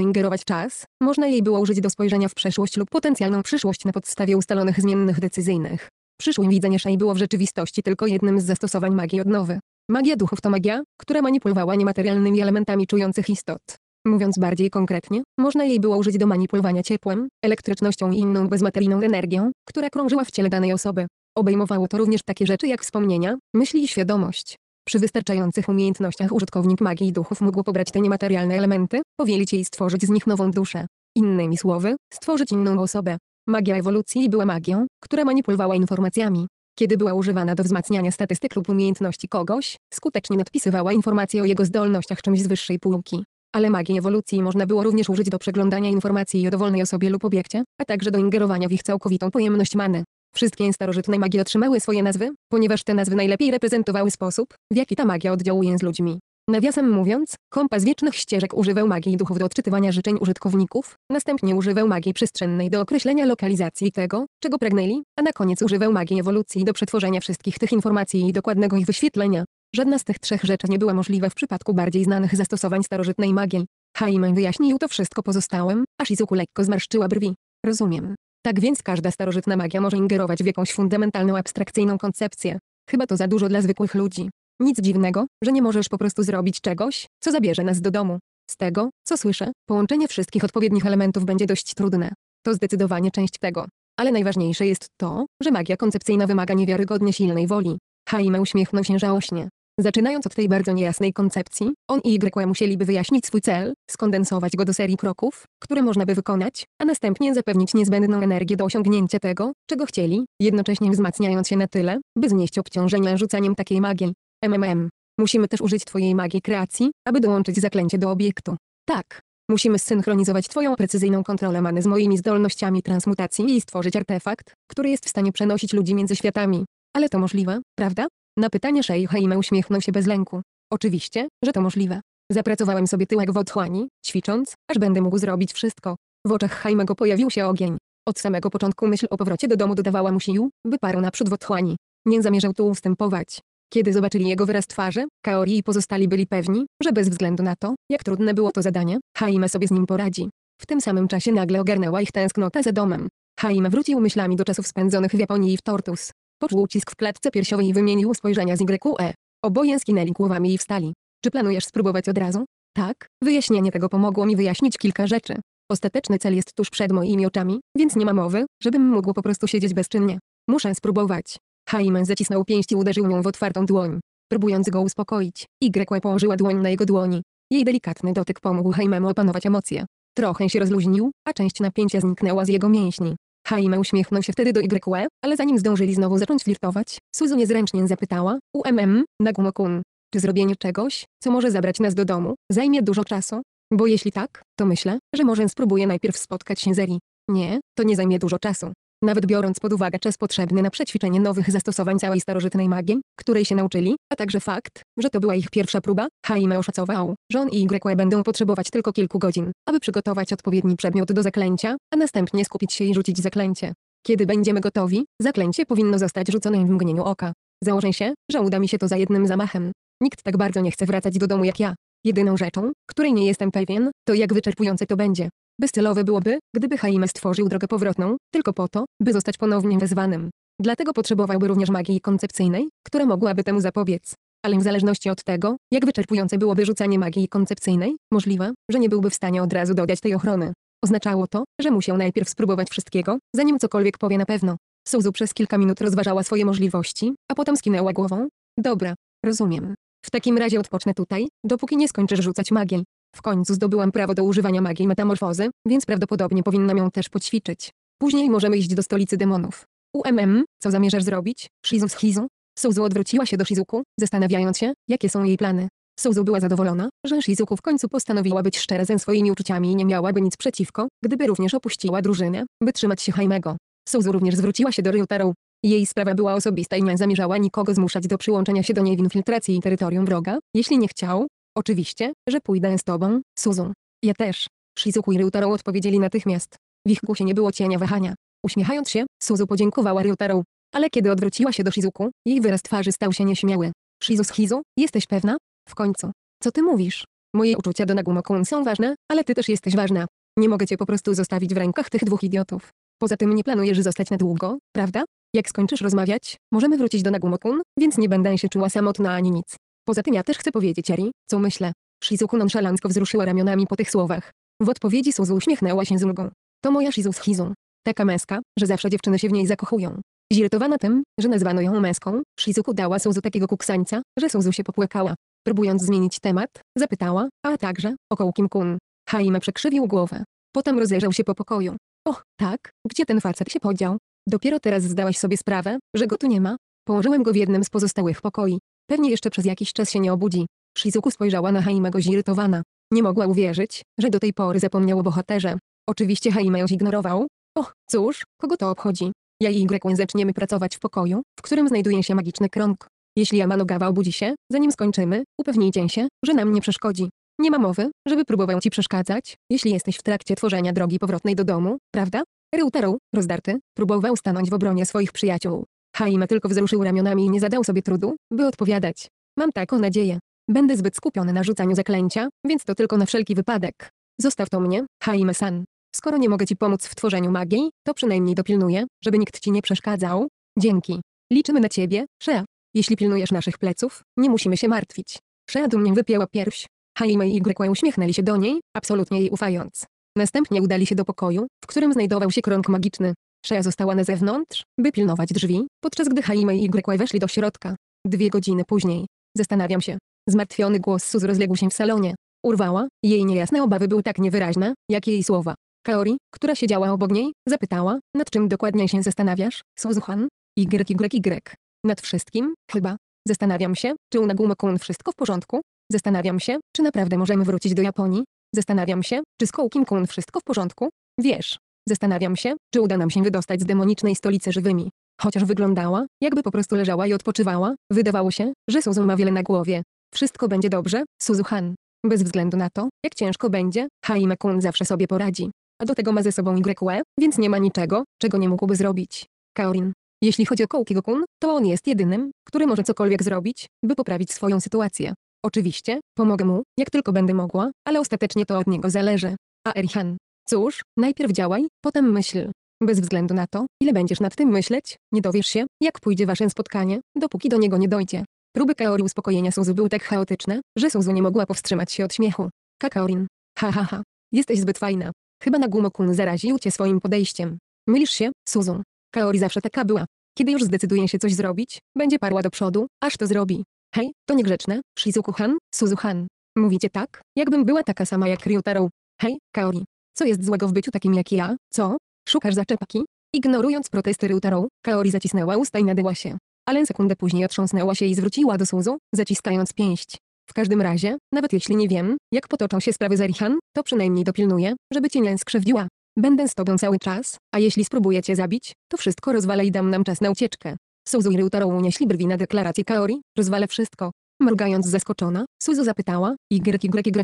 ingerować w czas, można jej było użyć do spojrzenia w przeszłość lub potencjalną przyszłość na podstawie ustalonych zmiennych decyzyjnych. Przyszłym widzenie Szai było w rzeczywistości tylko jednym z zastosowań magii odnowy. Magia duchów to magia, która manipulowała niematerialnymi elementami czujących istot. Mówiąc bardziej konkretnie, można jej było użyć do manipulowania ciepłem, elektrycznością i inną bezmateryjną energią, która krążyła w ciele danej osoby. Obejmowało to również takie rzeczy jak wspomnienia, myśli i świadomość. Przy wystarczających umiejętnościach użytkownik magii duchów mógł pobrać te niematerialne elementy, powielić je i stworzyć z nich nową duszę. Innymi słowy, stworzyć inną osobę. Magia ewolucji była magią, która manipulowała informacjami. Kiedy była używana do wzmacniania statystyk lub umiejętności kogoś, skutecznie nadpisywała informacje o jego zdolnościach czymś z wyższej półki. Ale magii ewolucji można było również użyć do przeglądania informacji o dowolnej osobie lub obiekcie, a także do ingerowania w ich całkowitą pojemność many. Wszystkie starożytne magie otrzymały swoje nazwy, ponieważ te nazwy najlepiej reprezentowały sposób, w jaki ta magia oddziałuje z ludźmi. Nawiasem mówiąc, kompas wiecznych ścieżek używał magii duchów do odczytywania życzeń użytkowników, następnie używał magii przestrzennej do określenia lokalizacji tego, czego pragnęli, a na koniec używał magii ewolucji do przetworzenia wszystkich tych informacji i dokładnego ich wyświetlenia. Żadna z tych trzech rzeczy nie była możliwa w przypadku bardziej znanych zastosowań starożytnej magii. Haim wyjaśnił to wszystko pozostałym, aż Izuku lekko zmarszczyła brwi. Rozumiem. Tak więc każda starożytna magia może ingerować w jakąś fundamentalną abstrakcyjną koncepcję. Chyba to za dużo dla zwykłych ludzi. Nic dziwnego, że nie możesz po prostu zrobić czegoś, co zabierze nas do domu. Z tego, co słyszę, połączenie wszystkich odpowiednich elementów będzie dość trudne. To zdecydowanie część tego. Ale najważniejsze jest to, że magia koncepcyjna wymaga niewiarygodnie silnej woli. Jaime uśmiechnął się żałośnie. Zaczynając od tej bardzo niejasnej koncepcji, on i Y musieliby wyjaśnić swój cel, skondensować go do serii kroków, które można by wykonać, a następnie zapewnić niezbędną energię do osiągnięcia tego, czego chcieli, jednocześnie wzmacniając się na tyle, by znieść obciążenia rzucaniem takiej magii. MMM. Musimy też użyć Twojej magii kreacji, aby dołączyć zaklęcie do obiektu. Tak. Musimy zsynchronizować Twoją precyzyjną kontrolę many z moimi zdolnościami transmutacji i stworzyć artefakt, który jest w stanie przenosić ludzi między światami. Ale to możliwe, prawda? Na pytanie Sheiheima uśmiechnął się bez lęku. Oczywiście, że to możliwe. Zapracowałem sobie tyłek w otchłani, ćwicząc, aż będę mógł zrobić wszystko. W oczach Haimego pojawił się ogień. Od samego początku myśl o powrocie do domu dodawała mu sił, by parł naprzód w otchłani. Nie zamierzał tu ustępować. Kiedy zobaczyli jego wyraz twarzy, Kaori i pozostali byli pewni, że bez względu na to, jak trudne było to zadanie, Jaime sobie z nim poradzi. W tym samym czasie nagle ogarnęła ich tęsknota za domem. Jaime wrócił myślami do czasów spędzonych w Japonii i w Tortus. Poczuł ucisk w klatce piersiowej i wymienił spojrzenia z YE. Oboje skinęli głowami i wstali. Czy planujesz spróbować od razu? Tak, wyjaśnienie tego pomogło mi wyjaśnić kilka rzeczy. Ostateczny cel jest tuż przed moimi oczami, więc nie ma mowy, żebym mógł po prostu siedzieć bezczynnie. Muszę spróbować. Haiman zacisnął pięść i uderzył ją w otwartą dłoń. Próbując go uspokoić, Y e położyła dłoń na jego dłoni. Jej delikatny dotyk pomógł Haimemu opanować emocje. Trochę się rozluźnił, a część napięcia zniknęła z jego mięśni. Jaime uśmiechnął się wtedy do YE, ale zanim zdążyli znowu zacząć flirtować, Suzu niezręcznie zapytała, UMM, Nagumo-kun, czy zrobienie czegoś, co może zabrać nas do domu, zajmie dużo czasu? Bo jeśli tak, to myślę, że może spróbuję najpierw spotkać się z Eri. Nie, to nie zajmie dużo czasu. Nawet biorąc pod uwagę czas potrzebny na przećwiczenie nowych zastosowań całej starożytnej magii, której się nauczyli, a także fakt, że to była ich pierwsza próba, Jaime oszacował, że on i Y będą potrzebować tylko kilku godzin, aby przygotować odpowiedni przedmiot do zaklęcia, a następnie skupić się i rzucić zaklęcie. Kiedy będziemy gotowi, zaklęcie powinno zostać rzucone w mgnieniu oka. Założę się, że uda mi się to za jednym zamachem. Nikt tak bardzo nie chce wracać do domu jak ja. Jedyną rzeczą, której nie jestem pewien, to jak wyczerpujące to będzie. Bezcelowe byłoby, gdyby Jaime stworzył drogę powrotną, tylko po to, by zostać ponownie wezwanym. Dlatego potrzebowałby również magii koncepcyjnej, która mogłaby temu zapobiec. Ale w zależności od tego, jak wyczerpujące byłoby rzucanie magii koncepcyjnej, możliwe, że nie byłby w stanie od razu dodać tej ochrony. Oznaczało to, że musiał najpierw spróbować wszystkiego, zanim cokolwiek powie na pewno. Suzu przez kilka minut rozważała swoje możliwości, a potem skinęła głową. Dobra, rozumiem. W takim razie odpocznę tutaj, dopóki nie skończysz rzucać magię. W końcu zdobyłam prawo do używania magii metamorfozy, więc prawdopodobnie powinnam ją też poćwiczyć. Później możemy iść do stolicy demonów. UMM, co zamierzasz zrobić, Shizu z Shizu? Suzu odwróciła się do Shizuku, zastanawiając się, jakie są jej plany. Suzu była zadowolona, że Shizuku w końcu postanowiła być szczera ze swoimi uczuciami i nie miałaby nic przeciwko, gdyby również opuściła drużynę, by trzymać się Haimego. Suzu również zwróciła się do Ryutaru. Jej sprawa była osobista i nie zamierzała nikogo zmuszać do przyłączenia się do niej w infiltracji i terytorium wroga, jeśli nie chciał, Oczywiście, że pójdę z tobą, Suzu. Ja też. Shizuku i Ryutaro odpowiedzieli natychmiast. W ich głosie nie było cienia wahania. Uśmiechając się, Suzu podziękowała Ryutaro. Ale kiedy odwróciła się do Shizuku, jej wyraz twarzy stał się nieśmiały. Shizu Hizu, jesteś pewna? W końcu. Co ty mówisz? Moje uczucia do Nagumo-kun są ważne, ale ty też jesteś ważna. Nie mogę cię po prostu zostawić w rękach tych dwóch idiotów. Poza tym nie planujesz zostać na długo, prawda? Jak skończysz rozmawiać, możemy wrócić do Nagumo-kun, więc nie będę się czuła samotna ani nic. Poza tym ja też chcę powiedzieć Eri, co myślę. Shizuku nonszalancko wzruszyła ramionami po tych słowach. W odpowiedzi Suzu uśmiechnęła się z ulgą. To moja Shizu z Hizun. Taka meska, że zawsze dziewczyny się w niej zakochują. Zirytowana tym, że nazwano ją meską, Shizuku dała Suzu takiego kuksańca, że Suzu się popłakała. Próbując zmienić temat, zapytała, a także, około Kim-kun. Haime przekrzywił głowę. Potem rozejrzał się po pokoju. Och, tak, gdzie ten facet się podział? Dopiero teraz zdałaś sobie sprawę, że go tu nie ma? Położyłem go w jednym z pozostałych pokoi. Pewnie jeszcze przez jakiś czas się nie obudzi. Shizuku spojrzała na Haimego zirytowana. Nie mogła uwierzyć, że do tej pory zapomniał o bohaterze. Oczywiście Haime ją ignorował. Och, cóż, kogo to obchodzi? Ja i Y zaczniemy pracować w pokoju, w którym znajduje się magiczny krąg. Jeśli Amanogawa obudzi się, zanim skończymy, upewnijcie się, że nam nie przeszkodzi. Nie ma mowy, żeby próbował ci przeszkadzać, jeśli jesteś w trakcie tworzenia drogi powrotnej do domu, prawda? Ryutaru, rozdarty, próbował stanąć w obronie swoich przyjaciół, Haime tylko wzruszył ramionami i nie zadał sobie trudu, by odpowiadać. Mam taką nadzieję. Będę zbyt skupiony na rzucaniu zaklęcia, więc to tylko na wszelki wypadek. Zostaw to mnie, Haime-san. Skoro nie mogę ci pomóc w tworzeniu magii, to przynajmniej dopilnuję, żeby nikt ci nie przeszkadzał. Dzięki. Liczymy na ciebie, Shea. Jeśli pilnujesz naszych pleców, nie musimy się martwić. Shea dumnie wypięła pierś. Haime i Y uśmiechnęli się do niej, absolutnie jej ufając. Następnie udali się do pokoju, w którym znajdował się krąg magiczny. Szeja została na zewnątrz, by pilnować drzwi, podczas gdy Haime i Y weszli do środka. Dwie godziny później. Zastanawiam się. Zmartwiony głos Suz rozległ się w salonie. Urwała, jej niejasne obawy były tak niewyraźne, jak jej słowa. Kaori, która siedziała obok niej, zapytała, nad czym dokładnie się zastanawiasz, Suzuhan? YYY. Y. Nad wszystkim, chyba. Zastanawiam się, czy u Nagumo-kun wszystko w porządku? Zastanawiam się, czy naprawdę możemy wrócić do Japonii? Zastanawiam się, czy z Kołkim-kun wszystko w porządku? Wiesz, Zastanawiam się, czy uda nam się wydostać z demonicznej stolicy żywymi. Chociaż wyglądała, jakby po prostu leżała i odpoczywała, wydawało się, że Suzu ma wiele na głowie. Wszystko będzie dobrze, Suzuhan. Bez względu na to, jak ciężko będzie, Haime Kun zawsze sobie poradzi. A do tego ma ze sobą YE, więc nie ma niczego, czego nie mógłby zrobić. Kaorin. Jeśli chodzi o Koukigo Gokun, to on jest jedynym, który może cokolwiek zrobić, by poprawić swoją sytuację. Oczywiście, pomogę mu, jak tylko będę mogła, ale ostatecznie to od niego zależy. A Erihan. Cóż, najpierw działaj, potem myśl. Bez względu na to, ile będziesz nad tym myśleć, nie dowiesz się, jak pójdzie wasze spotkanie, dopóki do niego nie dojdzie. Próby Kaori uspokojenia Suzu były tak chaotyczne, że Suzu nie mogła powstrzymać się od śmiechu. Kakaorin. Ha ha ha. Jesteś zbyt fajna. Chyba Nagumokun zaraził cię swoim podejściem. Mylisz się, Suzu. Kaori zawsze taka była. Kiedy już zdecyduje się coś zrobić, będzie parła do przodu, aż to zrobi. Hej, to niegrzeczne, Shizuku-han, Suzu-han. Mówicie tak, jakbym była taka sama jak Ryutaro. Hej, Kaori. Co jest złego w byciu takim jak ja? Co? Szukasz zaczepaki? Ignorując protesty ryutarą, Kaori zacisnęła usta i nadyła się. Ale sekundę później otrząsnęła się i zwróciła do Suzu, zaciskając pięść. W każdym razie, nawet jeśli nie wiem, jak potoczą się sprawy z Erihan, to przynajmniej dopilnuję, żeby cię nie skrzywdziła. Będę z tobą cały czas, a jeśli spróbuję cię zabić, to wszystko rozwalę i dam nam czas na ucieczkę. Suzu i Ryutaro unieśli brwi na deklarację Kaori, rozwalę wszystko. Mrugając zaskoczona, Suzu zapytała, YYYY, y,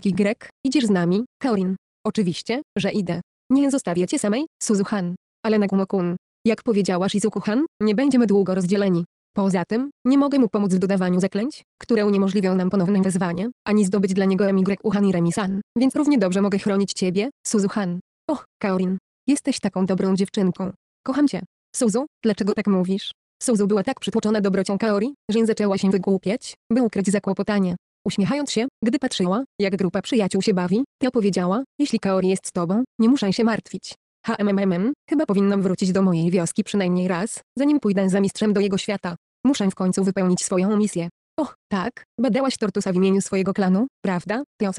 y, y, idziesz z nami, Kaorin? Oczywiście, że idę. Nie zostawię cię samej, Suzuhan. Ale na gumokun. Jak powiedziała Shizuku-han, nie będziemy długo rozdzieleni. Poza tym, nie mogę mu pomóc w dodawaniu zaklęć, które uniemożliwią nam ponowne wezwanie, ani zdobyć dla niego MY-uhan i Remisan, więc równie dobrze mogę chronić ciebie, Suzuhan. Och, Kaorin. Jesteś taką dobrą dziewczynką. Kocham cię. Suzu, dlaczego tak mówisz? Suzu była tak przytłoczona dobrocią Kaori, że zaczęła się wygłupiać, by ukryć zakłopotanie. Uśmiechając się, gdy patrzyła, jak grupa przyjaciół się bawi, Teo powiedziała, jeśli Kaori jest z tobą, nie muszę się martwić. HMMM, chyba powinnam wrócić do mojej wioski przynajmniej raz, zanim pójdę za mistrzem do jego świata. Muszę w końcu wypełnić swoją misję. Och, tak, badałaś Tortusa w imieniu swojego klanu, prawda, teo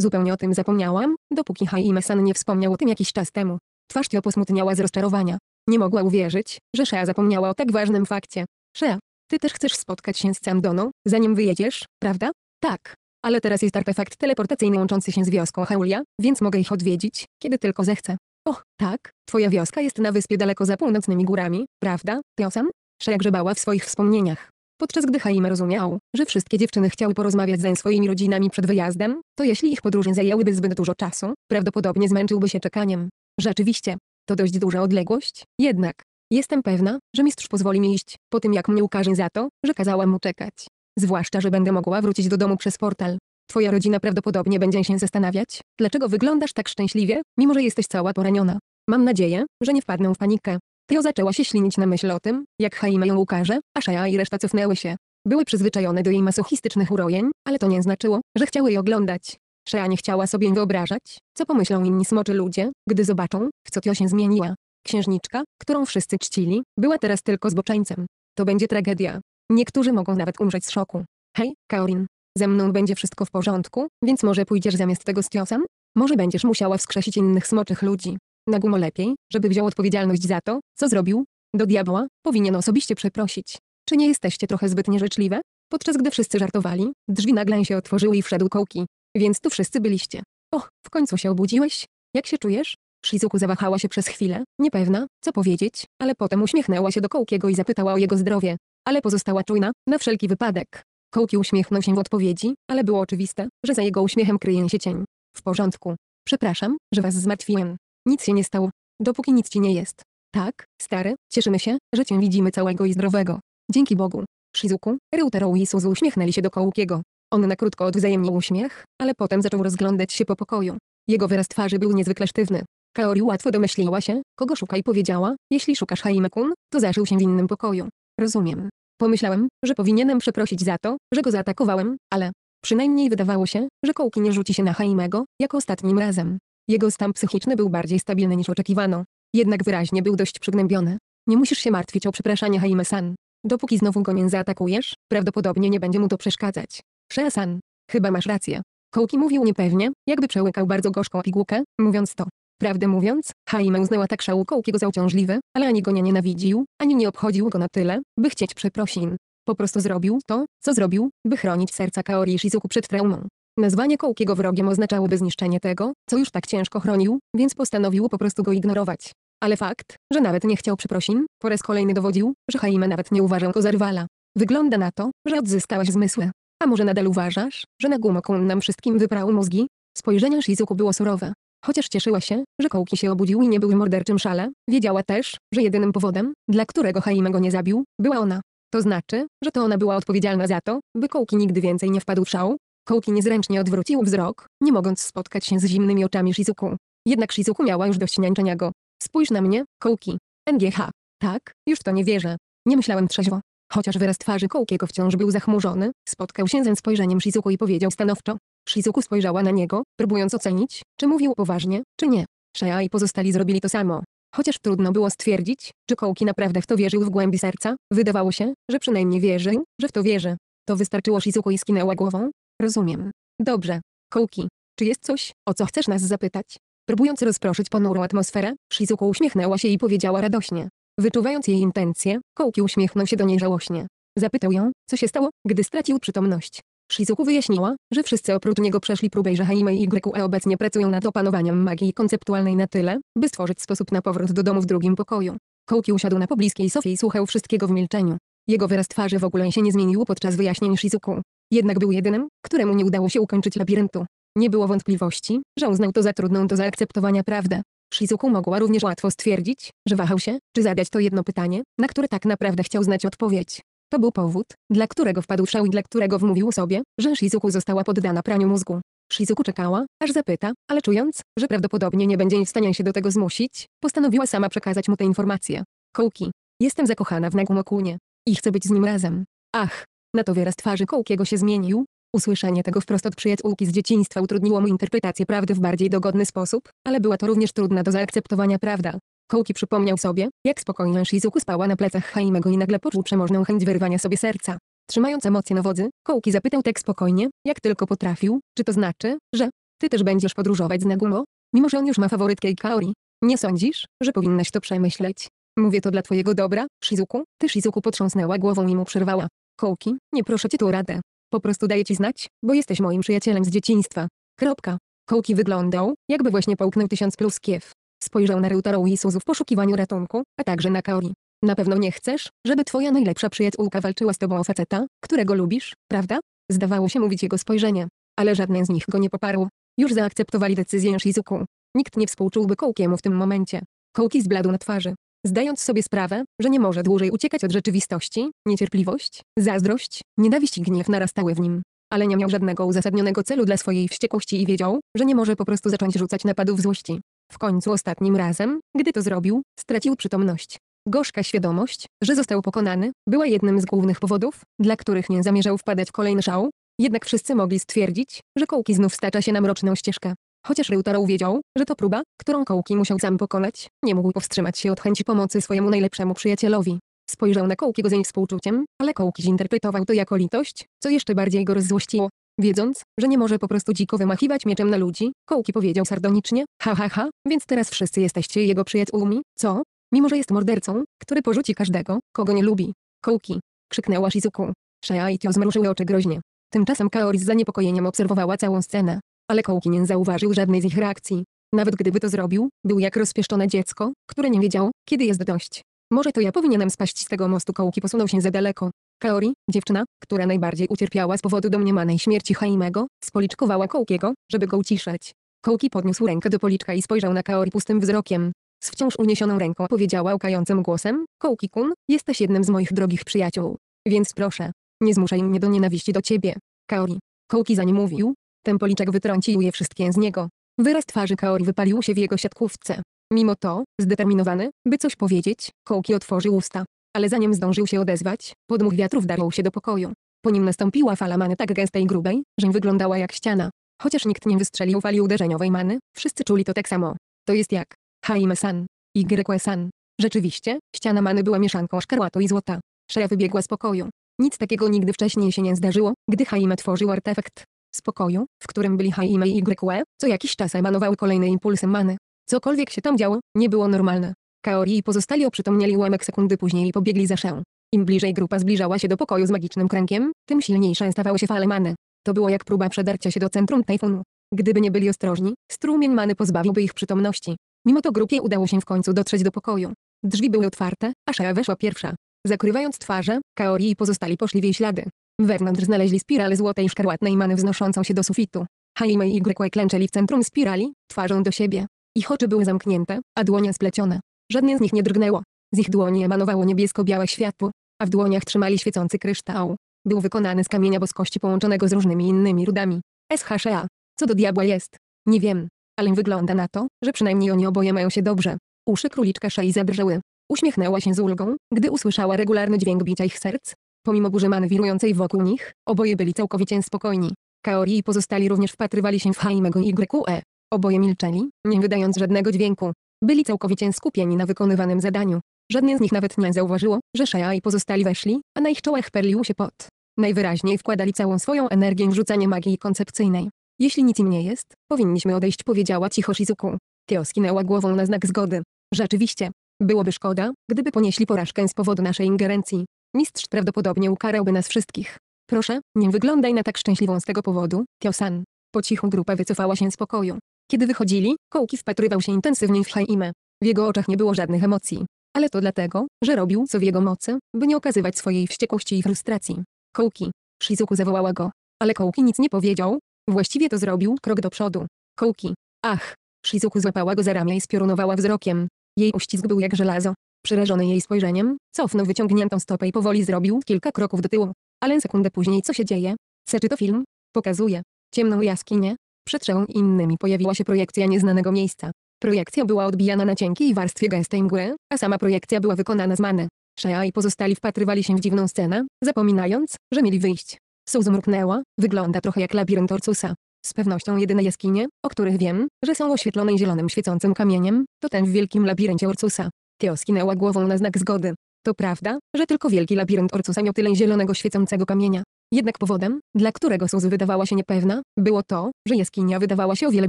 Zupełnie o tym zapomniałam, dopóki Haime-san nie wspomniał o tym jakiś czas temu. Twarz Tio posmutniała z rozczarowania. Nie mogła uwierzyć, że Shea zapomniała o tak ważnym fakcie. Shea, ty też chcesz spotkać się z Donu, zanim wyjedziesz, prawda? Tak. Ale teraz jest artefakt teleportacyjny łączący się z wioską Heulia, więc mogę ich odwiedzić, kiedy tylko zechcę. Och, tak, twoja wioska jest na wyspie daleko za północnymi górami, prawda, Teosam? Shea grzebała w swoich wspomnieniach. Podczas gdy Haim rozumiał, że wszystkie dziewczyny chciały porozmawiać ze swoimi rodzinami przed wyjazdem, to jeśli ich podróże zajęłyby zbyt dużo czasu, prawdopodobnie zmęczyłby się czekaniem. Rzeczywiście, to dość duża odległość, jednak. Jestem pewna, że mistrz pozwoli mi iść, po tym jak mnie ukaże za to, że kazałam mu czekać. Zwłaszcza, że będę mogła wrócić do domu przez portal. Twoja rodzina prawdopodobnie będzie się zastanawiać, dlaczego wyglądasz tak szczęśliwie, mimo że jesteś cała poraniona. Mam nadzieję, że nie wpadnę w panikę. Tio zaczęła się ślinić na myśl o tym, jak Haima ją ukaże, a Shaya i reszta cofnęły się. Były przyzwyczajone do jej masochistycznych urojeń, ale to nie znaczyło, że chciały je oglądać. Shaya nie chciała sobie wyobrażać, co pomyślą inni smoczy ludzie, gdy zobaczą, w co Tio się zmieniła. Księżniczka, którą wszyscy czcili, była teraz tylko zboczeńcem. To będzie tragedia. Niektórzy mogą nawet umrzeć z szoku. Hej, Kaorin. Ze mną będzie wszystko w porządku, więc może pójdziesz zamiast tego z ciosem? Może będziesz musiała wskrzesić innych smoczych ludzi. Nagumo lepiej, żeby wziął odpowiedzialność za to, co zrobił. Do diabła, powinien osobiście przeprosić. Czy nie jesteście trochę zbyt nieżyczliwe? Podczas gdy wszyscy żartowali, drzwi nagle się otworzyły i wszedł kołki. Więc tu wszyscy byliście. Och, w końcu się obudziłeś? Jak się czujesz? Shizuku zawahała się przez chwilę, niepewna, co powiedzieć, ale potem uśmiechnęła się do Kołkiego i zapytała o jego zdrowie ale pozostała czujna, na wszelki wypadek. Kołki uśmiechnął się w odpowiedzi, ale było oczywiste, że za jego uśmiechem kryje się cień. W porządku. Przepraszam, że was zmartwiłem. Nic się nie stało. Dopóki nic ci nie jest. Tak, stary, cieszymy się, że cię widzimy całego i zdrowego. Dzięki Bogu. Shizuku, Ryutaro i Suzu uśmiechnęli się do Kołkiego. On na krótko odwzajemnił uśmiech, ale potem zaczął rozglądać się po pokoju. Jego wyraz twarzy był niezwykle sztywny. Kaori łatwo domyśliła się, kogo szuka i powiedziała, jeśli szukasz Haimekun, to zażył się w innym pokoju. Rozumiem. Pomyślałem, że powinienem przeprosić za to, że go zaatakowałem, ale przynajmniej wydawało się, że kołki nie rzuci się na Haimego, jak ostatnim razem. Jego stan psychiczny był bardziej stabilny niż oczekiwano. Jednak wyraźnie był dość przygnębiony. Nie musisz się martwić o przepraszanie Haime-san. Dopóki znowu go nie zaatakujesz, prawdopodobnie nie będzie mu to przeszkadzać. Shea-san, chyba masz rację. Kołki mówił niepewnie, jakby przełykał bardzo gorzką pigułkę, mówiąc to. Prawdę mówiąc, Jaime uznała tak Szałukowskiego za uciążliwe, ale ani go nie nienawidził, ani nie obchodził go na tyle, by chcieć przeprosin. Po prostu zrobił to, co zrobił, by chronić serca Kaori Shizuku przed traumą. Nazwanie Kołkiego wrogiem oznaczałoby zniszczenie tego, co już tak ciężko chronił, więc postanowił po prostu go ignorować. Ale fakt, że nawet nie chciał przeprosin, po raz kolejny dowodził, że Jaime nawet nie uważał go za rwala. Wygląda na to, że odzyskałaś zmysły. A może nadal uważasz, że Nagumo-kun nam wszystkim wyprał mózgi? Spojrzenie Shizuku było surowe. Chociaż cieszyła się, że kołki się obudził i nie był w morderczym szale, wiedziała też, że jedynym powodem, dla którego Haime go nie zabił, była ona. To znaczy, że to ona była odpowiedzialna za to, by kołki nigdy więcej nie wpadł w szał. Kołki niezręcznie odwrócił wzrok, nie mogąc spotkać się z zimnymi oczami Shizuku. Jednak Shizuku miała już dość niańczenia go. Spójrz na mnie, kołki. NGH. Tak, już to nie wierzę. Nie myślałem trzeźwo. Chociaż wyraz twarzy Kołkiego wciąż był zachmurzony, spotkał się ze spojrzeniem Shizuku i powiedział stanowczo. Shizuku spojrzała na niego, próbując ocenić, czy mówił poważnie, czy nie. Shaya i pozostali zrobili to samo. Chociaż trudno było stwierdzić, czy Kołki naprawdę w to wierzył w głębi serca, wydawało się, że przynajmniej wierzył, że w to wierzy. To wystarczyło Shizuku i skinęła głową. Rozumiem. Dobrze. Kołki, czy jest coś, o co chcesz nas zapytać? Próbując rozproszyć ponurą atmosferę, Shizuku uśmiechnęła się i powiedziała radośnie. Wyczuwając jej intencje, Kołki uśmiechnął się do niej żałośnie. Zapytał ją, co się stało, gdy stracił przytomność. Shizuku wyjaśniła, że wszyscy oprócz niego przeszli próbę i Greku Haime i YQE obecnie pracują nad opanowaniem magii konceptualnej na tyle, by stworzyć sposób na powrót do domu w drugim pokoju. Kouki usiadł na pobliskiej sofie i słuchał wszystkiego w milczeniu. Jego wyraz twarzy w ogóle się nie zmienił podczas wyjaśnień Shizuku. Jednak był jedynym, któremu nie udało się ukończyć labiryntu. Nie było wątpliwości, że uznał to za trudną do zaakceptowania prawdę. Shizuku mogła również łatwo stwierdzić, że wahał się, czy zadać to jedno pytanie, na które tak naprawdę chciał znać odpowiedź. To był powód, dla którego wpadł szał i dla którego wmówił sobie, że Shizuku została poddana praniu mózgu. Shizuku czekała, aż zapyta, ale czując, że prawdopodobnie nie będzie w stanie się do tego zmusić, postanowiła sama przekazać mu te informacje. Kołki. Jestem zakochana w Nagumokunie. I chcę być z nim razem. Ach. Na to wyraz twarzy Kołkiego się zmienił. Usłyszenie tego wprost od przyjaciółki z dzieciństwa utrudniło mu interpretację prawdy w bardziej dogodny sposób, ale była to również trudna do zaakceptowania prawda. Kołki przypomniał sobie, jak spokojnie Shizuku spała na plecach Haimego i nagle poczuł przemożną chęć wyrwania sobie serca. Trzymając emocje na wodzy, Kołki zapytał tak spokojnie, jak tylko potrafił, czy to znaczy, że ty też będziesz podróżować z Nagumo? Mimo, że on już ma faworytkę i Kaori. Nie sądzisz, że powinnaś to przemyśleć? Mówię to dla twojego dobra, Shizuku. Ty Shizuku potrząsnęła głową i mu przerwała. Kołki, nie proszę cię tu o radę. Po prostu daję ci znać, bo jesteś moim przyjacielem z dzieciństwa. Kropka. Kołki wyglądał, jakby właśnie połknął tysiąc pluskiew. Spojrzał na Ryutaro Suzu w poszukiwaniu ratunku, a także na Kaori. Na pewno nie chcesz, żeby twoja najlepsza przyjaciółka walczyła z tobą o faceta, którego lubisz, prawda? Zdawało się mówić jego spojrzenie. Ale żaden z nich go nie poparł. Już zaakceptowali decyzję Shizuku. Nikt nie współczułby Kołkiemu w tym momencie. Kołki zbladł na twarzy. Zdając sobie sprawę, że nie może dłużej uciekać od rzeczywistości, niecierpliwość, zazdrość, nienawiść i gniew narastały w nim. Ale nie miał żadnego uzasadnionego celu dla swojej wściekłości i wiedział, że nie może po prostu zacząć rzucać napadów złości. W końcu ostatnim razem, gdy to zrobił, stracił przytomność. Gorzka świadomość, że został pokonany, była jednym z głównych powodów, dla których nie zamierzał wpadać w kolejny szał. Jednak wszyscy mogli stwierdzić, że Kołki znów stacza się na mroczną ścieżkę. Chociaż Ryutaro wiedział, że to próba, którą Kołki musiał sam pokonać, nie mógł powstrzymać się od chęci pomocy swojemu najlepszemu przyjacielowi. Spojrzał na Kołkiego z współczuciem, ale Kołki zinterpretował to jako litość, co jeszcze bardziej go rozzłościło. Wiedząc, że nie może po prostu dziko wymachiwać mieczem na ludzi, Kołki powiedział sardonicznie, ha ha ha, więc teraz wszyscy jesteście jego przyjaciółmi, co? Mimo, że jest mordercą, który porzuci każdego, kogo nie lubi. Kołki! Krzyknęła Shizuku. Shea i Kyo zmrużyły oczy groźnie. Tymczasem Kaori z zaniepokojeniem obserwowała całą scenę, ale Kołki nie zauważył żadnej z ich reakcji. Nawet gdyby to zrobił, był jak rozpieszczone dziecko, które nie wiedział, kiedy jest dość. Może to ja powinienem spaść z tego mostu kołki posunął się za daleko. Kaori, dziewczyna, która najbardziej ucierpiała z powodu domniemanej śmierci Haimego, spoliczkowała Kołkiego, żeby go uciszać. Kołki podniósł rękę do policzka i spojrzał na Kaori pustym wzrokiem. Z wciąż uniesioną ręką powiedziała łkającym głosem, Kołki-kun, jesteś jednym z moich drogich przyjaciół. Więc proszę, nie zmuszaj mnie do nienawiści do ciebie. Kaori. Kołki za nim mówił, ten policzek wytrącił je wszystkie z niego. Wyraz twarzy Kaori wypalił się w jego siatkówce. Mimo to, zdeterminowany, by coś powiedzieć, Kołki otworzył usta. Ale zanim zdążył się odezwać, podmuch wiatru wdarł się do pokoju. Po nim nastąpiła fala many tak gęstej i grubej, że wyglądała jak ściana. Chociaż nikt nie wystrzelił fali uderzeniowej many, wszyscy czuli to tak samo. To jest jak Haime-san, Y-san. Rzeczywiście, ściana many była mieszanką szkarłatu i złota. Szera wybiegła z pokoju. Nic takiego nigdy wcześniej się nie zdarzyło, gdy Haime tworzył artefakt. Z pokoju, w którym byli Haime i YQE, co jakiś czas emanowały kolejne impulsy many. Cokolwiek się tam działo, nie było normalne. Kaori i pozostali oprzytomnieli ułamek sekundy później i pobiegli za Szę. Im bliżej grupa zbliżała się do pokoju z magicznym krękiem, tym silniejsze stawały się fale many. To było jak próba przedarcia się do centrum tajfunu. Gdyby nie byli ostrożni, strumień many pozbawiłby ich przytomności. Mimo to grupie udało się w końcu dotrzeć do pokoju. Drzwi były otwarte, a Shea weszła pierwsza. Zakrywając twarze, Kaori i pozostali poszli w jej ślady. Wewnątrz znaleźli spiralę złotej szkarłatnej many wznoszącą się do sufitu. Haimei i Grekłe klęczeli w centrum spirali, twarzą do siebie. Ich oczy były zamknięte, a dłonie splecione. Żadne z nich nie drgnęło. Z ich dłoni emanowało niebiesko-białe światło, a w dłoniach trzymali świecący kryształ. Był wykonany z kamienia boskości połączonego z różnymi innymi rudami. SHSA. Co do diabła jest? Nie wiem. Ale wygląda na to, że przynajmniej oni oboje mają się dobrze. Uszy króliczka szei zadrżały. Uśmiechnęła się z ulgą, gdy usłyszała regularny dźwięk bicia ich serc. Pomimo burzy man wirującej wokół nich, oboje byli całkowicie spokojni. Kaori i pozostali również wpatrywali się w Haimego i YQE. Oboje milczeli, nie wydając żadnego dźwięku. Byli całkowicie skupieni na wykonywanym zadaniu. Żadne z nich nawet nie zauważyło, że Shea i pozostali weszli, a na ich czołach perlił się pot. Najwyraźniej wkładali całą swoją energię w rzucanie magii koncepcyjnej. Jeśli nic im nie jest, powinniśmy odejść powiedziała cicho Shizuku. Tio skinęła głową na znak zgody. Rzeczywiście. Byłoby szkoda, gdyby ponieśli porażkę z powodu naszej ingerencji. Mistrz prawdopodobnie ukarałby nas wszystkich. Proszę, nie wyglądaj na tak szczęśliwą z tego powodu, Tiosan. Po cichu grupa wycofała się z pokoju. Kiedy wychodzili, Kołki wpatrywał się intensywnie w Chaimę. W jego oczach nie było żadnych emocji. Ale to dlatego, że robił co w jego mocy, by nie okazywać swojej wściekłości i frustracji. Kołki. Shizuku zawołała go. Ale Kołki nic nie powiedział. Właściwie to zrobił krok do przodu. Kołki. Ach. Shizuku złapała go za ramię i spiorunowała wzrokiem. Jej uścisk był jak żelazo. Przerażony jej spojrzeniem, cofnął wyciągniętą stopę i powoli zrobił kilka kroków do tyłu. Ale sekundę później co się dzieje? Seczy czy to film? Pokazuje. Ciemną jaskinię, przed szewą i innymi pojawiła się projekcja nieznanego miejsca. Projekcja była odbijana na cienkiej warstwie gęstej mgły, a sama projekcja była wykonana z many. Shaya i pozostali wpatrywali się w dziwną scenę, zapominając, że mieli wyjść. Suz mruknęła, wygląda trochę jak labirynt Orcusa. Z pewnością jedyne jaskinie, o których wiem, że są oświetlone zielonym świecącym kamieniem, to ten w wielkim labiryncie Orcusa. Teo skinęła głową na znak zgody. To prawda, że tylko wielki labirynt Orcusa miał tyle zielonego świecącego kamienia. Jednak powodem, dla którego Suzy wydawała się niepewna, było to, że jaskinia wydawała się o wiele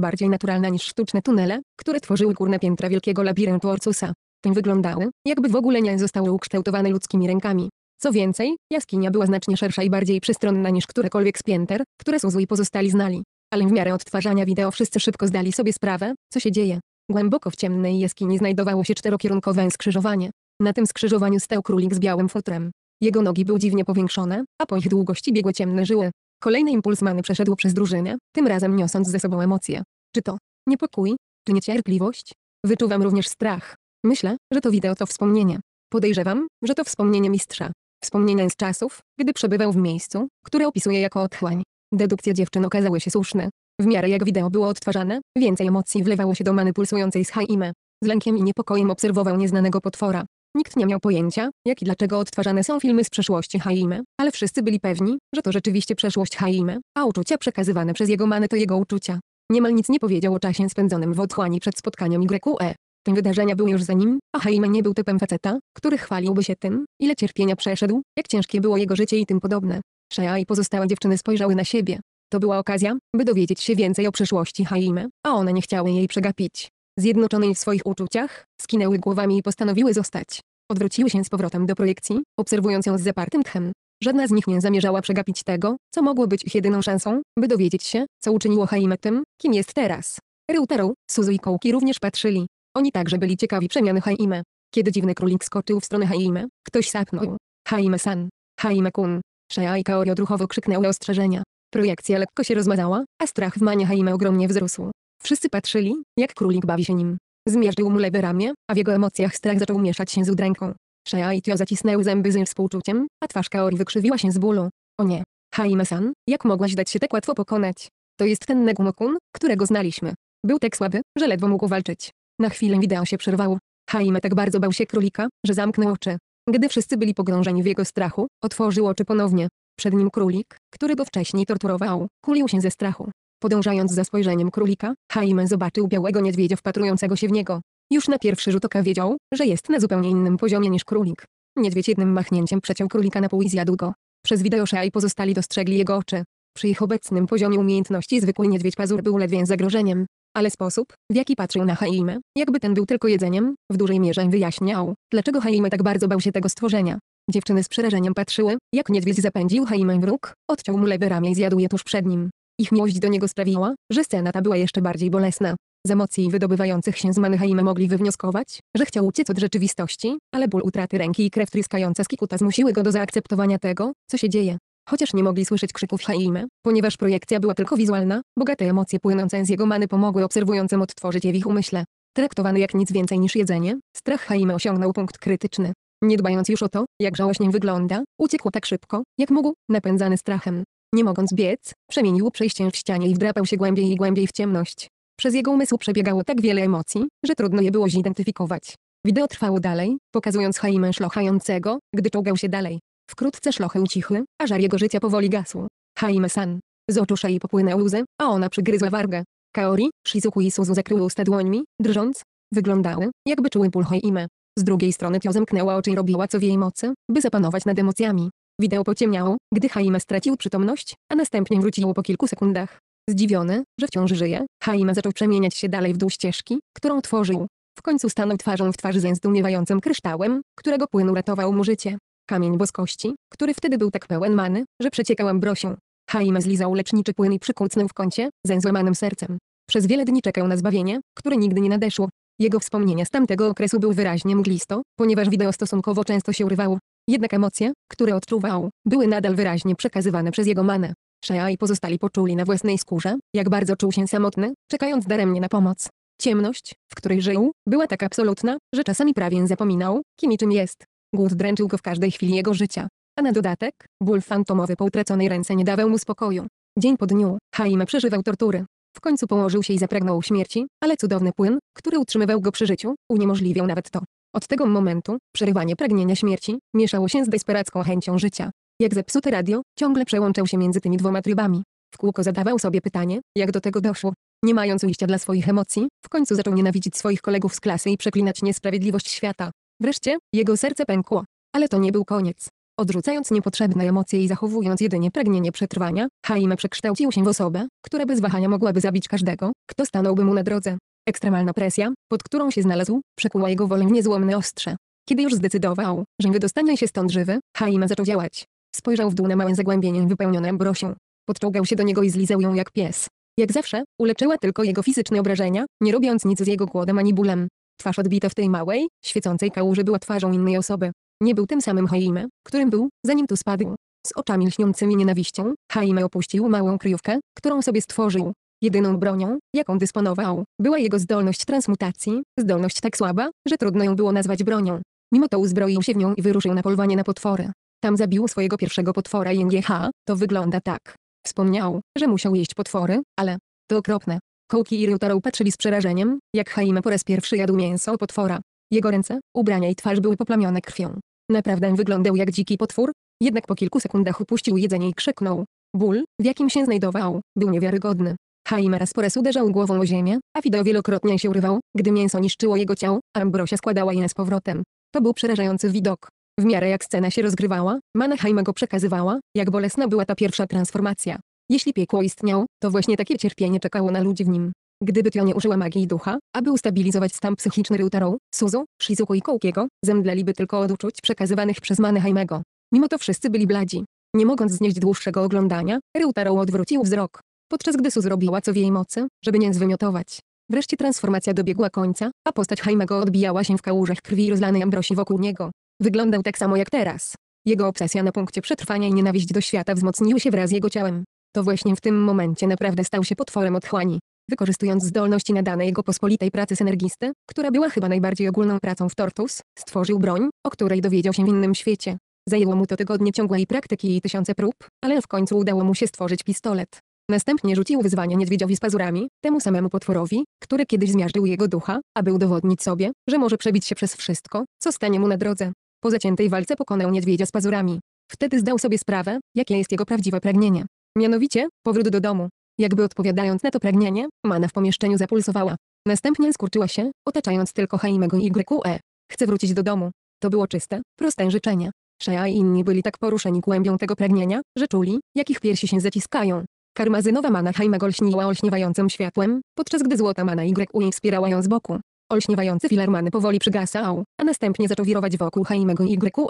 bardziej naturalna niż sztuczne tunele, które tworzyły górne piętra wielkiego labiryntu Orcusa. Tym wyglądały, jakby w ogóle nie zostały ukształtowane ludzkimi rękami. Co więcej, jaskinia była znacznie szersza i bardziej przystronna niż którekolwiek z pięter, które Suzy i pozostali znali. Ale w miarę odtwarzania wideo wszyscy szybko zdali sobie sprawę, co się dzieje. Głęboko w ciemnej jaskini znajdowało się czterokierunkowe skrzyżowanie. Na tym skrzyżowaniu stał królik z białym futrem. Jego nogi były dziwnie powiększone, a po ich długości biegły ciemne żyły. Kolejny impuls many przeszedł przez drużynę, tym razem niosąc ze sobą emocje. Czy to niepokój, czy niecierpliwość? Wyczuwam również strach. Myślę, że to wideo to wspomnienie. Podejrzewam, że to wspomnienie mistrza. Wspomnienia z czasów, gdy przebywał w miejscu, które opisuje jako otchłań. Dedukcje dziewczyn okazały się słuszne. W miarę jak wideo było odtwarzane, więcej emocji wlewało się do many pulsującej z Haime. Z lękiem i niepokojem obserwował nieznanego potwora. Nikt nie miał pojęcia, jak i dlaczego odtwarzane są filmy z przeszłości Haime, ale wszyscy byli pewni, że to rzeczywiście przeszłość Haime, a uczucia przekazywane przez jego manę to jego uczucia. Niemal nic nie powiedział o czasie spędzonym w otchłani przed spotkaniem YQE. Te wydarzenia były już za nim, a Haime nie był typem faceta, który chwaliłby się tym, ile cierpienia przeszedł, jak ciężkie było jego życie i tym podobne. Shea i pozostałe dziewczyny spojrzały na siebie. To była okazja, by dowiedzieć się więcej o przeszłości Haime, a one nie chciały jej przegapić zjednoczonej w swoich uczuciach, skinęły głowami i postanowiły zostać. Odwróciły się z powrotem do projekcji, obserwując ją z zapartym tchem. Żadna z nich nie zamierzała przegapić tego, co mogło być ich jedyną szansą, by dowiedzieć się, co uczyniło Haimę tym, kim jest teraz. Reuterą, Suzu i Kołki również patrzyli. Oni także byli ciekawi przemiany Haimę. Kiedy dziwny królik skoczył w stronę Haimę, ktoś sapnął. Haime-san. Haime-kun. Shea i Kaori odruchowo krzyknęły ostrzeżenia. Projekcja lekko się rozmazała, a strach w manie Haimę ogromnie wzrósł. Wszyscy patrzyli, jak królik bawi się nim. Zmierzył mu lewe ramię, a w jego emocjach strach zaczął mieszać się z udręką. Shea i Tio zacisnęły zęby z współczuciem, a twarz Kaori wykrzywiła się z bólu. O nie. Haime-san, jak mogłaś dać się tak łatwo pokonać? To jest ten Negumokun, którego znaliśmy. Był tak słaby, że ledwo mógł walczyć. Na chwilę wideo się przerwało. Haime tak bardzo bał się królika, że zamknął oczy. Gdy wszyscy byli pogrążeni w jego strachu, otworzył oczy ponownie. Przed nim królik, który go wcześniej torturował, kulił się ze strachu. Podążając za spojrzeniem królika, Jaime zobaczył białego niedźwiedzia wpatrującego się w niego. Już na pierwszy rzut oka wiedział, że jest na zupełnie innym poziomie niż królik. Niedźwiedź jednym machnięciem przeciął królika na pół i zjadł go. Przez wideo i pozostali dostrzegli jego oczy. Przy ich obecnym poziomie umiejętności zwykły niedźwiedź pazur był ledwie zagrożeniem. Ale sposób, w jaki patrzył na Haimę, jakby ten był tylko jedzeniem, w dużej mierze wyjaśniał, dlaczego Haimę tak bardzo bał się tego stworzenia. Dziewczyny z przerażeniem patrzyły, jak niedźwiedź zapędził Haimę w róg, odciął mu lewe ramię i zjadł je tuż przed nim. Ich miłość do niego sprawiła, że scena ta była jeszcze bardziej bolesna. Z emocji wydobywających się z Mannheima mogli wywnioskować, że chciał uciec od rzeczywistości, ale ból utraty ręki i krew tryskająca z Kikuta zmusiły go do zaakceptowania tego, co się dzieje. Chociaż nie mogli słyszeć krzyków Haime, ponieważ projekcja była tylko wizualna, bogate emocje płynące z jego many pomogły obserwującym odtworzyć je w ich umyśle. Traktowany jak nic więcej niż jedzenie, strach Haime osiągnął punkt krytyczny. Nie dbając już o to, jak żałośnie wygląda, uciekł tak szybko, jak mógł, napędzany strachem. Nie mogąc biec, przemienił przejście w ścianie i wdrapał się głębiej i głębiej w ciemność. Przez jego umysł przebiegało tak wiele emocji, że trudno je było zidentyfikować. Wideo trwało dalej, pokazując Haimę szlochającego, gdy czołgał się dalej. Wkrótce szlochy ucichły, a żar jego życia powoli gasł. Haime-san. Z oczu szyi popłynęły łzy, a ona przygryzła wargę. Kaori, Shizuku i Suzu zakryły usta dłońmi, drżąc. Wyglądały, jakby czuły ból Haime. Z drugiej strony Tio zamknęła oczy i robiła co w jej mocy, by zapanować nad emocjami. Wideo pociemniało, gdy Haima stracił przytomność, a następnie wróciło po kilku sekundach. Zdziwiony, że wciąż żyje, Haima zaczął przemieniać się dalej w dół ścieżki, którą tworzył. W końcu stanął twarzą w twarz ze zdumiewającym kryształem, którego płyn uratował mu życie. Kamień boskości, który wtedy był tak pełen many, że przeciekał ambrosią. Haima zlizał leczniczy płyn i przykucnął w kącie, ze złamanym sercem. Przez wiele dni czekał na zbawienie, które nigdy nie nadeszło. Jego wspomnienia z tamtego okresu były wyraźnie mglisto, ponieważ wideo stosunkowo często się urywało. Jednak emocje, które odczuwał, były nadal wyraźnie przekazywane przez jego manę. Shea i pozostali poczuli na własnej skórze, jak bardzo czuł się samotny, czekając daremnie na pomoc. Ciemność, w której żył, była tak absolutna, że czasami prawie zapominał, kim i czym jest. Głód dręczył go w każdej chwili jego życia. A na dodatek, ból fantomowy po utraconej ręce nie dawał mu spokoju. Dzień po dniu, Haim przeżywał tortury. W końcu położył się i zapragnął śmierci, ale cudowny płyn, który utrzymywał go przy życiu, uniemożliwiał nawet to. Od tego momentu, przerywanie pragnienia śmierci, mieszało się z desperacką chęcią życia. Jak zepsute radio, ciągle przełączał się między tymi dwoma trybami. W kółko zadawał sobie pytanie, jak do tego doszło. Nie mając ujścia dla swoich emocji, w końcu zaczął nienawidzić swoich kolegów z klasy i przeklinać niesprawiedliwość świata. Wreszcie, jego serce pękło. Ale to nie był koniec. Odrzucając niepotrzebne emocje i zachowując jedynie pragnienie przetrwania, Haime przekształcił się w osobę, która bez wahania mogłaby zabić każdego, kto stanąłby mu na drodze. Ekstremalna presja, pod którą się znalazł, przekuła jego wolę w niezłomne ostrze. Kiedy już zdecydował, że wydostanie się stąd żywy, Haima zaczął działać. Spojrzał w dół na małe zagłębienie wypełnione brosią. Podczołgał się do niego i zlizał ją jak pies. Jak zawsze, uleczyła tylko jego fizyczne obrażenia, nie robiąc nic z jego głodem ani bólem. Twarz odbita w tej małej, świecącej kałuży była twarzą innej osoby. Nie był tym samym Haime, którym był, zanim tu spadł. Z oczami lśniącymi nienawiścią, Haime opuścił małą kryjówkę, którą sobie stworzył. Jedyną bronią, jaką dysponował, była jego zdolność transmutacji, zdolność tak słaba, że trudno ją było nazwać bronią. Mimo to uzbroił się w nią i wyruszył na polowanie na potwory. Tam zabił swojego pierwszego potwora NGH. to wygląda tak. Wspomniał, że musiał jeść potwory, ale... To okropne. Kołki i Ryutaro patrzyli z przerażeniem, jak Haime po raz pierwszy jadł mięso potwora. Jego ręce, ubrania i twarz były poplamione krwią. Naprawdę wyglądał jak dziki potwór, jednak po kilku sekundach upuścił jedzenie i krzyknął. Ból, w jakim się znajdował, był niewiarygodny. Jaime raz po raz uderzał głową o ziemię, a Fido wielokrotnie się urywał, gdy mięso niszczyło jego ciało, a Ambrosia składała je z powrotem. To był przerażający widok. W miarę jak scena się rozgrywała, Mana Jaimego przekazywała, jak bolesna była ta pierwsza transformacja. Jeśli piekło istniało, to właśnie takie cierpienie czekało na ludzi w nim. Gdyby Tionie nie użyła magii ducha, aby ustabilizować stan psychiczny Ryutaro, Suzu, Shizuku i Koukiego, zemdleliby tylko od uczuć przekazywanych przez Manheimego. Mimo to wszyscy byli bladzi. Nie mogąc znieść dłuższego oglądania, Ryutaro odwrócił wzrok podczas gdy Su zrobiła co w jej mocy, żeby nie zwymiotować. Wreszcie transformacja dobiegła końca, a postać Haimego odbijała się w kałużach krwi rozlanej ambrosi wokół niego. Wyglądał tak samo jak teraz. Jego obsesja na punkcie przetrwania i nienawiść do świata wzmocniły się wraz z jego ciałem. To właśnie w tym momencie naprawdę stał się potworem otchłani. Wykorzystując zdolności nadane jego pospolitej pracy synergisty, która była chyba najbardziej ogólną pracą w Tortus, stworzył broń, o której dowiedział się w innym świecie. Zajęło mu to tygodnie ciągłej praktyki i tysiące prób, ale w końcu udało mu się stworzyć pistolet. Następnie rzucił wyzwanie niedźwiedziowi z pazurami, temu samemu potworowi, który kiedyś zmiażdżył jego ducha, aby udowodnić sobie, że może przebić się przez wszystko, co stanie mu na drodze. Po zaciętej walce pokonał niedźwiedzia z pazurami. Wtedy zdał sobie sprawę, jakie jest jego prawdziwe pragnienie. Mianowicie, powrót do domu. Jakby odpowiadając na to pragnienie, mana w pomieszczeniu zapulsowała. Następnie skurczyła się, otaczając tylko Haimego i YQE. Chce wrócić do domu. To było czyste, proste życzenie. Shea i inni byli tak poruszeni głębią tego pragnienia, że czuli, jakich piersi się zaciskają. Karmazynowa mana Haimag olśniła olśniewającym światłem, podczas gdy złota mana YU wspierała ją z boku. Olśniewający filar many powoli przygasał, a następnie zaczął wirować wokół Haimego YUE.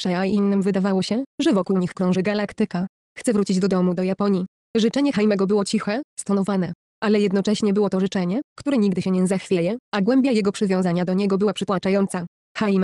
Shea i innym wydawało się, że wokół nich krąży galaktyka. Chce wrócić do domu do Japonii. Życzenie Haimego było ciche, stonowane. Ale jednocześnie było to życzenie, które nigdy się nie zachwieje, a głębia jego przywiązania do niego była przytłaczająca.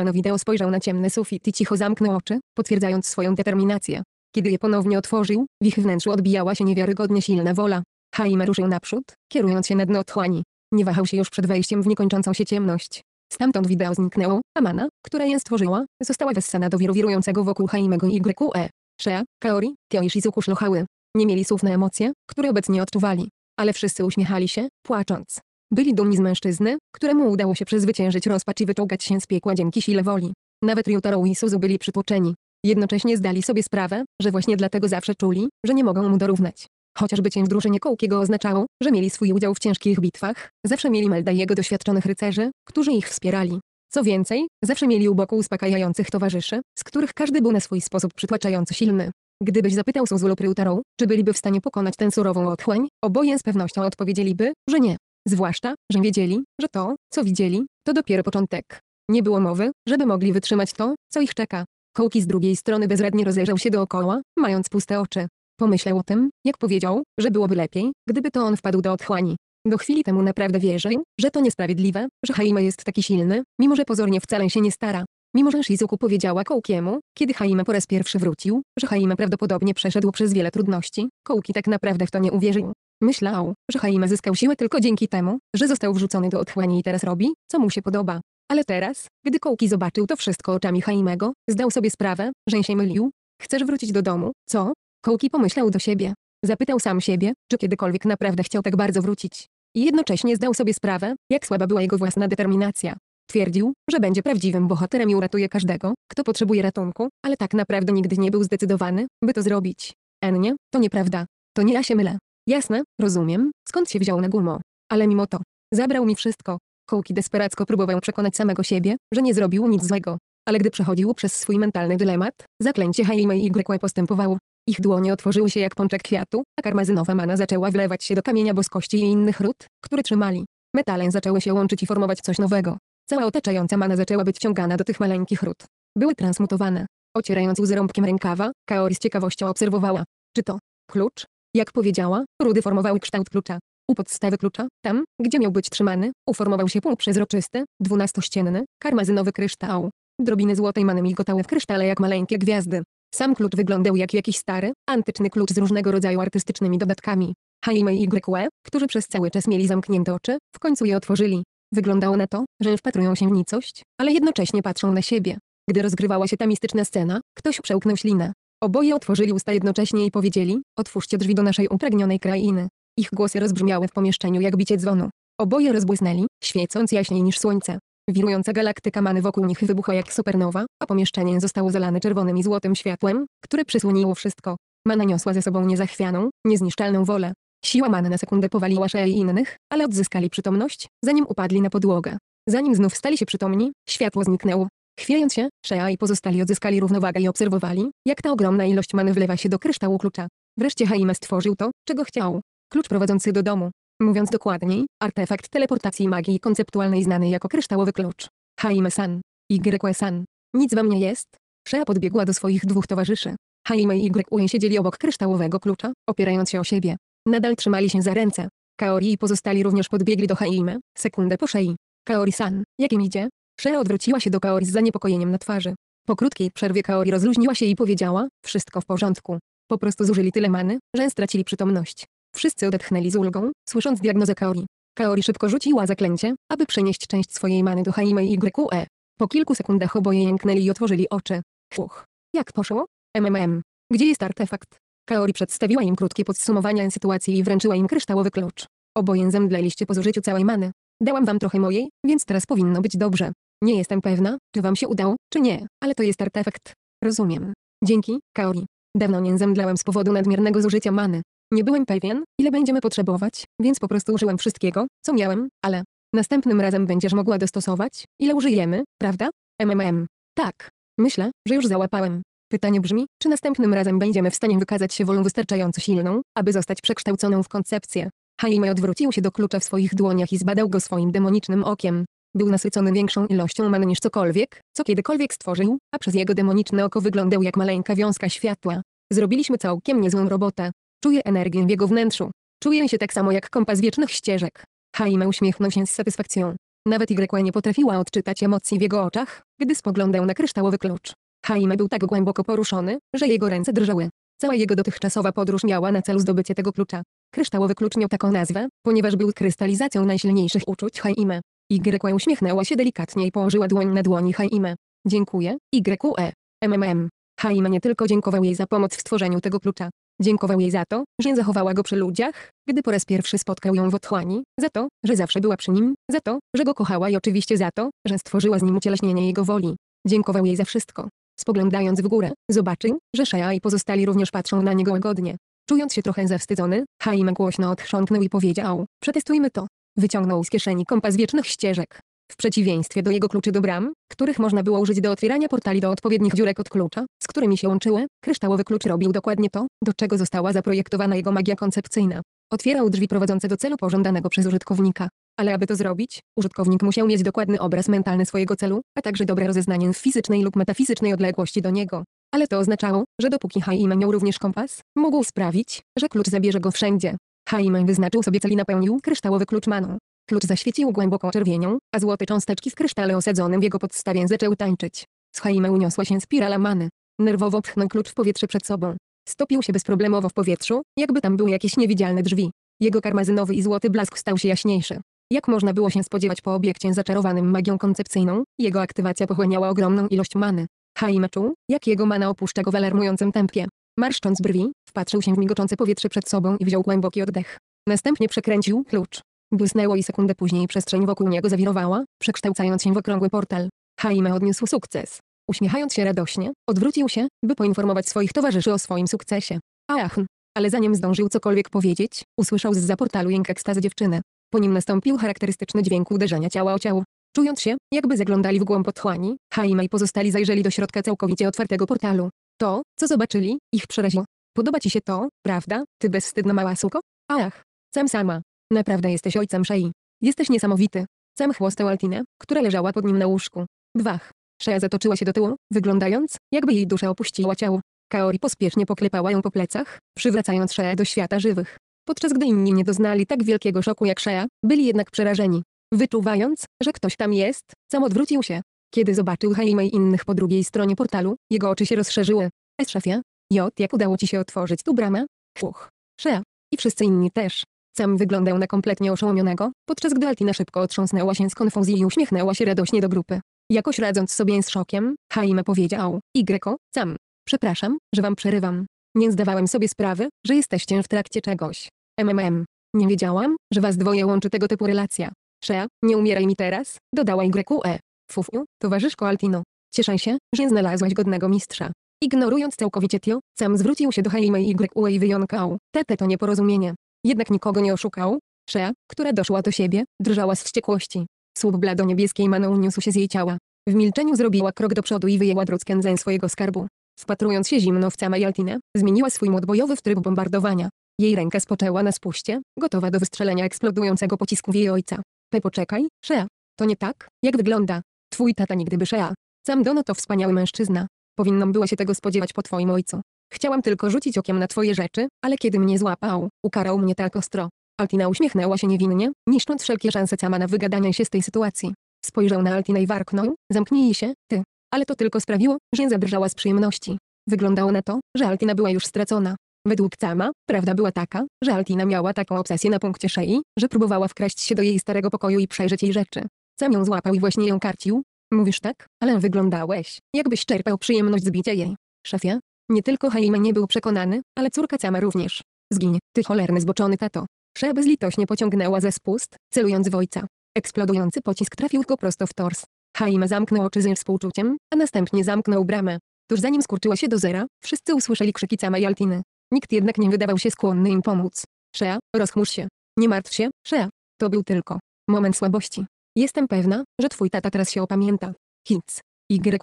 no wideo spojrzał na ciemny sufit i cicho zamknął oczy, potwierdzając swoją determinację. Kiedy je ponownie otworzył, w ich wnętrzu odbijała się niewiarygodnie silna wola. Haimer ruszył naprzód, kierując się na dno otchłani. Nie wahał się już przed wejściem w niekończącą się ciemność. Stamtąd wideo zniknęło, a mana, która je stworzyła, została wessana do wiru wirującego wokół Haimego YQE. Shea, Kaori, Tio i Shizuku szlochały. Nie mieli słów na emocje, które obecnie odczuwali. Ale wszyscy uśmiechali się, płacząc. Byli dumni z mężczyzny, któremu udało się przezwyciężyć rozpacz i wyczołgać się z piekła dzięki sile woli. Nawet Ryutaro i Suzu byli przytłoczeni. Jednocześnie zdali sobie sprawę, że właśnie dlatego zawsze czuli, że nie mogą mu dorównać. Chociaż bycie w drużynie Kołkiego oznaczało, że mieli swój udział w ciężkich bitwach, zawsze mieli Melda i jego doświadczonych rycerzy, którzy ich wspierali. Co więcej, zawsze mieli u boku uspokajających towarzyszy, z których każdy był na swój sposób przytłaczająco silny. Gdybyś zapytał Suzulu Pryutarą, czy byliby w stanie pokonać tę surową otchłań, oboje z pewnością odpowiedzieliby, że nie. Zwłaszcza, że wiedzieli, że to, co widzieli, to dopiero początek. Nie było mowy, żeby mogli wytrzymać to, co ich czeka. Kołki z drugiej strony bezradnie rozejrzał się dookoła, mając puste oczy. Pomyślał o tym, jak powiedział, że byłoby lepiej, gdyby to on wpadł do otchłani. Do chwili temu naprawdę wierzył, że to niesprawiedliwe, że Haime jest taki silny, mimo że pozornie wcale się nie stara. Mimo że Shizuku powiedziała Kołkiemu, kiedy Haime po raz pierwszy wrócił, że Haime prawdopodobnie przeszedł przez wiele trudności, Kołki tak naprawdę w to nie uwierzył. Myślał, że Haime zyskał siłę tylko dzięki temu, że został wrzucony do otchłani i teraz robi, co mu się podoba. Ale teraz, gdy kołki zobaczył to wszystko oczami Haimego, zdał sobie sprawę, że się mylił. Chcesz wrócić do domu, co? Kołki pomyślał do siebie. Zapytał sam siebie, czy kiedykolwiek naprawdę chciał tak bardzo wrócić. I jednocześnie zdał sobie sprawę, jak słaba była jego własna determinacja. Twierdził, że będzie prawdziwym bohaterem i uratuje każdego, kto potrzebuje ratunku, ale tak naprawdę nigdy nie był zdecydowany, by to zrobić. Ennie, to nieprawda. To nie ja się mylę. Jasne, rozumiem, skąd się wziął na gumo? Ale mimo to, zabrał mi wszystko, Kołki desperacko próbował przekonać samego siebie, że nie zrobił nic złego. Ale gdy przechodził przez swój mentalny dylemat, zaklęcie i Grekłe postępowało. Ich dłonie otworzyły się jak pączek kwiatu, a karmazynowa mana zaczęła wlewać się do kamienia boskości i innych ród, które trzymali. Metale zaczęły się łączyć i formować coś nowego. Cała otaczająca mana zaczęła być ciągana do tych maleńkich ród. Były transmutowane. Ocierając łzy rąbkiem rękawa, Kaori z ciekawością obserwowała. Czy to klucz? Jak powiedziała, rudy formowały kształt klucza. U podstawy klucza, tam, gdzie miał być trzymany, uformował się pół przezroczysty, dwunastościenny, karmazynowy kryształ. Drobiny złotej many migotały w krysztale jak maleńkie gwiazdy. Sam klucz wyglądał jak jakiś stary, antyczny klucz z różnego rodzaju artystycznymi dodatkami. Jaime i Grekue, którzy przez cały czas mieli zamknięte oczy, w końcu je otworzyli. Wyglądało na to, że wpatrują się w nicość, ale jednocześnie patrzą na siebie. Gdy rozgrywała się ta mistyczna scena, ktoś przełknął ślinę. Oboje otworzyli usta jednocześnie i powiedzieli, otwórzcie drzwi do naszej upragnionej krainy. Ich głosy rozbrzmiały w pomieszczeniu jak bicie dzwonu. Oboje rozbłysnęli, świecąc jaśniej niż słońce. Wirująca galaktyka many wokół nich wybuchła jak supernowa, a pomieszczenie zostało zalane czerwonym i złotym światłem, które przysłoniło wszystko. Mana niosła ze sobą niezachwianą, niezniszczalną wolę. Siła many na sekundę powaliła i innych, ale odzyskali przytomność, zanim upadli na podłogę. Zanim znów stali się przytomni, światło zniknęło. Chwiejąc się, Shea i pozostali odzyskali równowagę i obserwowali, jak ta ogromna ilość many wlewa się do kryształu klucza. Wreszcie Haima stworzył to, czego chciał. Klucz prowadzący do domu. Mówiąc dokładniej, artefakt teleportacji magii konceptualnej znany jako kryształowy klucz. Haime-san. y e san Nic wam nie jest? Shea podbiegła do swoich dwóch towarzyszy. Haime i YE siedzieli obok kryształowego klucza, opierając się o siebie. Nadal trzymali się za ręce. Kaori i pozostali również podbiegli do Haime, sekundę po Shei. Kaori-san, jakim idzie? Shea odwróciła się do Kaori z zaniepokojeniem na twarzy. Po krótkiej przerwie Kaori rozluźniła się i powiedziała, wszystko w porządku. Po prostu zużyli tyle many, że stracili przytomność. Wszyscy odetchnęli z ulgą, słysząc diagnozę Kaori. Kaori szybko rzuciła zaklęcie, aby przenieść część swojej many do Haimei YQE. Po kilku sekundach oboje jęknęli i otworzyli oczy. Chłuch. Jak poszło? MMM. Gdzie jest artefakt? Kaori przedstawiła im krótkie podsumowanie sytuacji i wręczyła im kryształowy klucz. Oboje zemdleliście po zużyciu całej many. Dałam wam trochę mojej, więc teraz powinno być dobrze. Nie jestem pewna, czy wam się udało, czy nie, ale to jest artefakt. Rozumiem. Dzięki, Kaori. Dawno nie zemdlałem z powodu nadmiernego zużycia many. Nie byłem pewien, ile będziemy potrzebować, więc po prostu użyłem wszystkiego, co miałem, ale następnym razem będziesz mogła dostosować, ile użyjemy, prawda? MMM. Tak. Myślę, że już załapałem. Pytanie brzmi, czy następnym razem będziemy w stanie wykazać się wolą wystarczająco silną, aby zostać przekształconą w koncepcję. Haimai odwrócił się do klucza w swoich dłoniach i zbadał go swoim demonicznym okiem. Był nasycony większą ilością many niż cokolwiek, co kiedykolwiek stworzył, a przez jego demoniczne oko wyglądał jak maleńka wiązka światła. Zrobiliśmy całkiem niezłą robotę. Czuję energię w jego wnętrzu. Czuję się tak samo jak kompas wiecznych ścieżek. Haime uśmiechnął się z satysfakcją. Nawet Y nie potrafiła odczytać emocji w jego oczach, gdy spoglądał na kryształowy klucz. Haime był tak głęboko poruszony, że jego ręce drżały. Cała jego dotychczasowa podróż miała na celu zdobycie tego klucza. Kryształowy klucz miał taką nazwę, ponieważ był krystalizacją najsilniejszych uczuć Haime. Y uśmiechnęła się delikatnie i położyła dłoń na dłoni Haime. Dziękuję, -e. MMM. Haime nie tylko dziękował jej za pomoc w stworzeniu tego klucza, Dziękował jej za to, że zachowała go przy ludziach, gdy po raz pierwszy spotkał ją w otchłani, za to, że zawsze była przy nim, za to, że go kochała i oczywiście za to, że stworzyła z nim ucieleśnienie jego woli. Dziękował jej za wszystko. Spoglądając w górę, zobaczył, że Shea i pozostali również patrzą na niego łagodnie. Czując się trochę zawstydzony, Haim głośno odchrząknął i powiedział, przetestujmy to. Wyciągnął z kieszeni kompas wiecznych ścieżek. W przeciwieństwie do jego kluczy do bram, których można było użyć do otwierania portali do odpowiednich dziurek od klucza, z którymi się łączyły, kryształowy klucz robił dokładnie to, do czego została zaprojektowana jego magia koncepcyjna. Otwierał drzwi prowadzące do celu pożądanego przez użytkownika. Ale aby to zrobić, użytkownik musiał mieć dokładny obraz mentalny swojego celu, a także dobre rozeznanie w fizycznej lub metafizycznej odległości do niego. Ale to oznaczało, że dopóki Haime miał również kompas, mógł sprawić, że klucz zabierze go wszędzie. Haime wyznaczył sobie cel i napełnił kryształowy klucz maną. Klucz zaświecił głęboko czerwienią, a złote cząsteczki w krysztale osadzonym w jego podstawie zaczęły tańczyć. Z uniosła się spirala many. Nerwowo pchnął klucz w powietrze przed sobą. Stopił się bezproblemowo w powietrzu, jakby tam były jakieś niewidzialne drzwi. Jego karmazynowy i złoty blask stał się jaśniejszy. Jak można było się spodziewać po obiekcie zaczarowanym magią koncepcyjną, jego aktywacja pochłaniała ogromną ilość many. Haime czuł, jak jego mana opuszcza go w alarmującym tempie. Marszcząc brwi, wpatrzył się w migoczące powietrze przed sobą i wziął głęboki oddech. Następnie przekręcił klucz. Błysnęło i sekundę później przestrzeń wokół niego zawirowała, przekształcając się w okrągły portal. Jaime odniósł sukces. Uśmiechając się radośnie, odwrócił się, by poinformować swoich towarzyszy o swoim sukcesie. Ach, ale zanim zdążył cokolwiek powiedzieć, usłyszał z za portalu jęk ekstazy dziewczyny. Po nim nastąpił charakterystyczny dźwięk uderzenia ciała o ciało. Czując się, jakby zaglądali w głąb otchłani, Jaime i pozostali zajrzeli do środka całkowicie otwartego portalu. To, co zobaczyli, ich przeraziło. Podoba ci się to, prawda, ty bezwstydna mała suko? Ach, sam sama. Naprawdę jesteś ojcem Szei. Jesteś niesamowity. Sam chłostał Altinę, która leżała pod nim na łóżku. Bach. Shea zatoczyła się do tyłu, wyglądając, jakby jej dusza opuściła ciało. Kaori pospiesznie poklepała ją po plecach, przywracając Shea do świata żywych. Podczas gdy inni nie doznali tak wielkiego szoku jak Shea, byli jednak przerażeni. Wyczuwając, że ktoś tam jest, sam odwrócił się. Kiedy zobaczył Haimei i innych po drugiej stronie portalu, jego oczy się rozszerzyły. Es szefie, J, jak udało ci się otworzyć tu bramę? Fuch. Shea. I wszyscy inni też. Sam wyglądał na kompletnie oszołomionego, podczas gdy Altina szybko otrząsnęła się z konfuzji i uśmiechnęła się radośnie do grupy. Jakoś radząc sobie z szokiem, Jaime powiedział, Yko, Sam, przepraszam, że wam przerywam. Nie zdawałem sobie sprawy, że jesteście w trakcie czegoś. MMM. Nie wiedziałam, że was dwoje łączy tego typu relacja. Shea, nie umieraj mi teraz, dodała E. Fufiu, towarzyszko Altino. Cieszę się, że znalazłaś godnego mistrza. Ignorując całkowicie Tio, Sam zwrócił się do Haimei E i wyjąkał. Tete to nieporozumienie. Jednak nikogo nie oszukał. Shea, która doszła do siebie, drżała z wściekłości. Słup blado-niebieskiej many uniósł się z jej ciała. W milczeniu zrobiła krok do przodu i wyjęła drockę ze swojego skarbu. Wpatrując się zimno w Camajaltinę, zmieniła swój mód bojowy w tryb bombardowania. Jej ręka spoczęła na spuście, gotowa do wystrzelenia eksplodującego pocisku w jej ojca. Pe poczekaj, Shea. To nie tak, jak wygląda. Twój tata nigdy by Shea. Sam Dono to wspaniały mężczyzna. Powinnam była się tego spodziewać po twoim ojcu. Chciałam tylko rzucić okiem na twoje rzeczy, ale kiedy mnie złapał, ukarał mnie tak ostro. Altina uśmiechnęła się niewinnie, niszcząc wszelkie szanse sama na wygadanie się z tej sytuacji. Spojrzał na Altinę i warknął, zamknij się, ty. Ale to tylko sprawiło, że zadrżała z przyjemności. Wyglądało na to, że Altina była już stracona. Według Cama, prawda była taka, że Altina miała taką obsesję na punkcie szyi, że próbowała wkraść się do jej starego pokoju i przejrzeć jej rzeczy. Sam ją złapał i właśnie ją karcił. Mówisz tak, ale wyglądałeś, jakbyś czerpał przyjemność z bicia jej. Szefie, nie tylko Haim nie był przekonany, ale córka Cama również. Zgiń, ty cholerny zboczony tato. Sza bezlitośnie pociągnęła ze spust, celując w ojca. Eksplodujący pocisk trafił go prosto w tors. Haim zamknął oczy ze współczuciem, a następnie zamknął bramę. Tuż zanim skurczyła się do zera, wszyscy usłyszeli krzyki Cama i Altiny. Nikt jednak nie wydawał się skłonny im pomóc. Szea, rozchmurz się. Nie martw się, Szea. To był tylko moment słabości. Jestem pewna, że twój tata teraz się opamięta. Hits.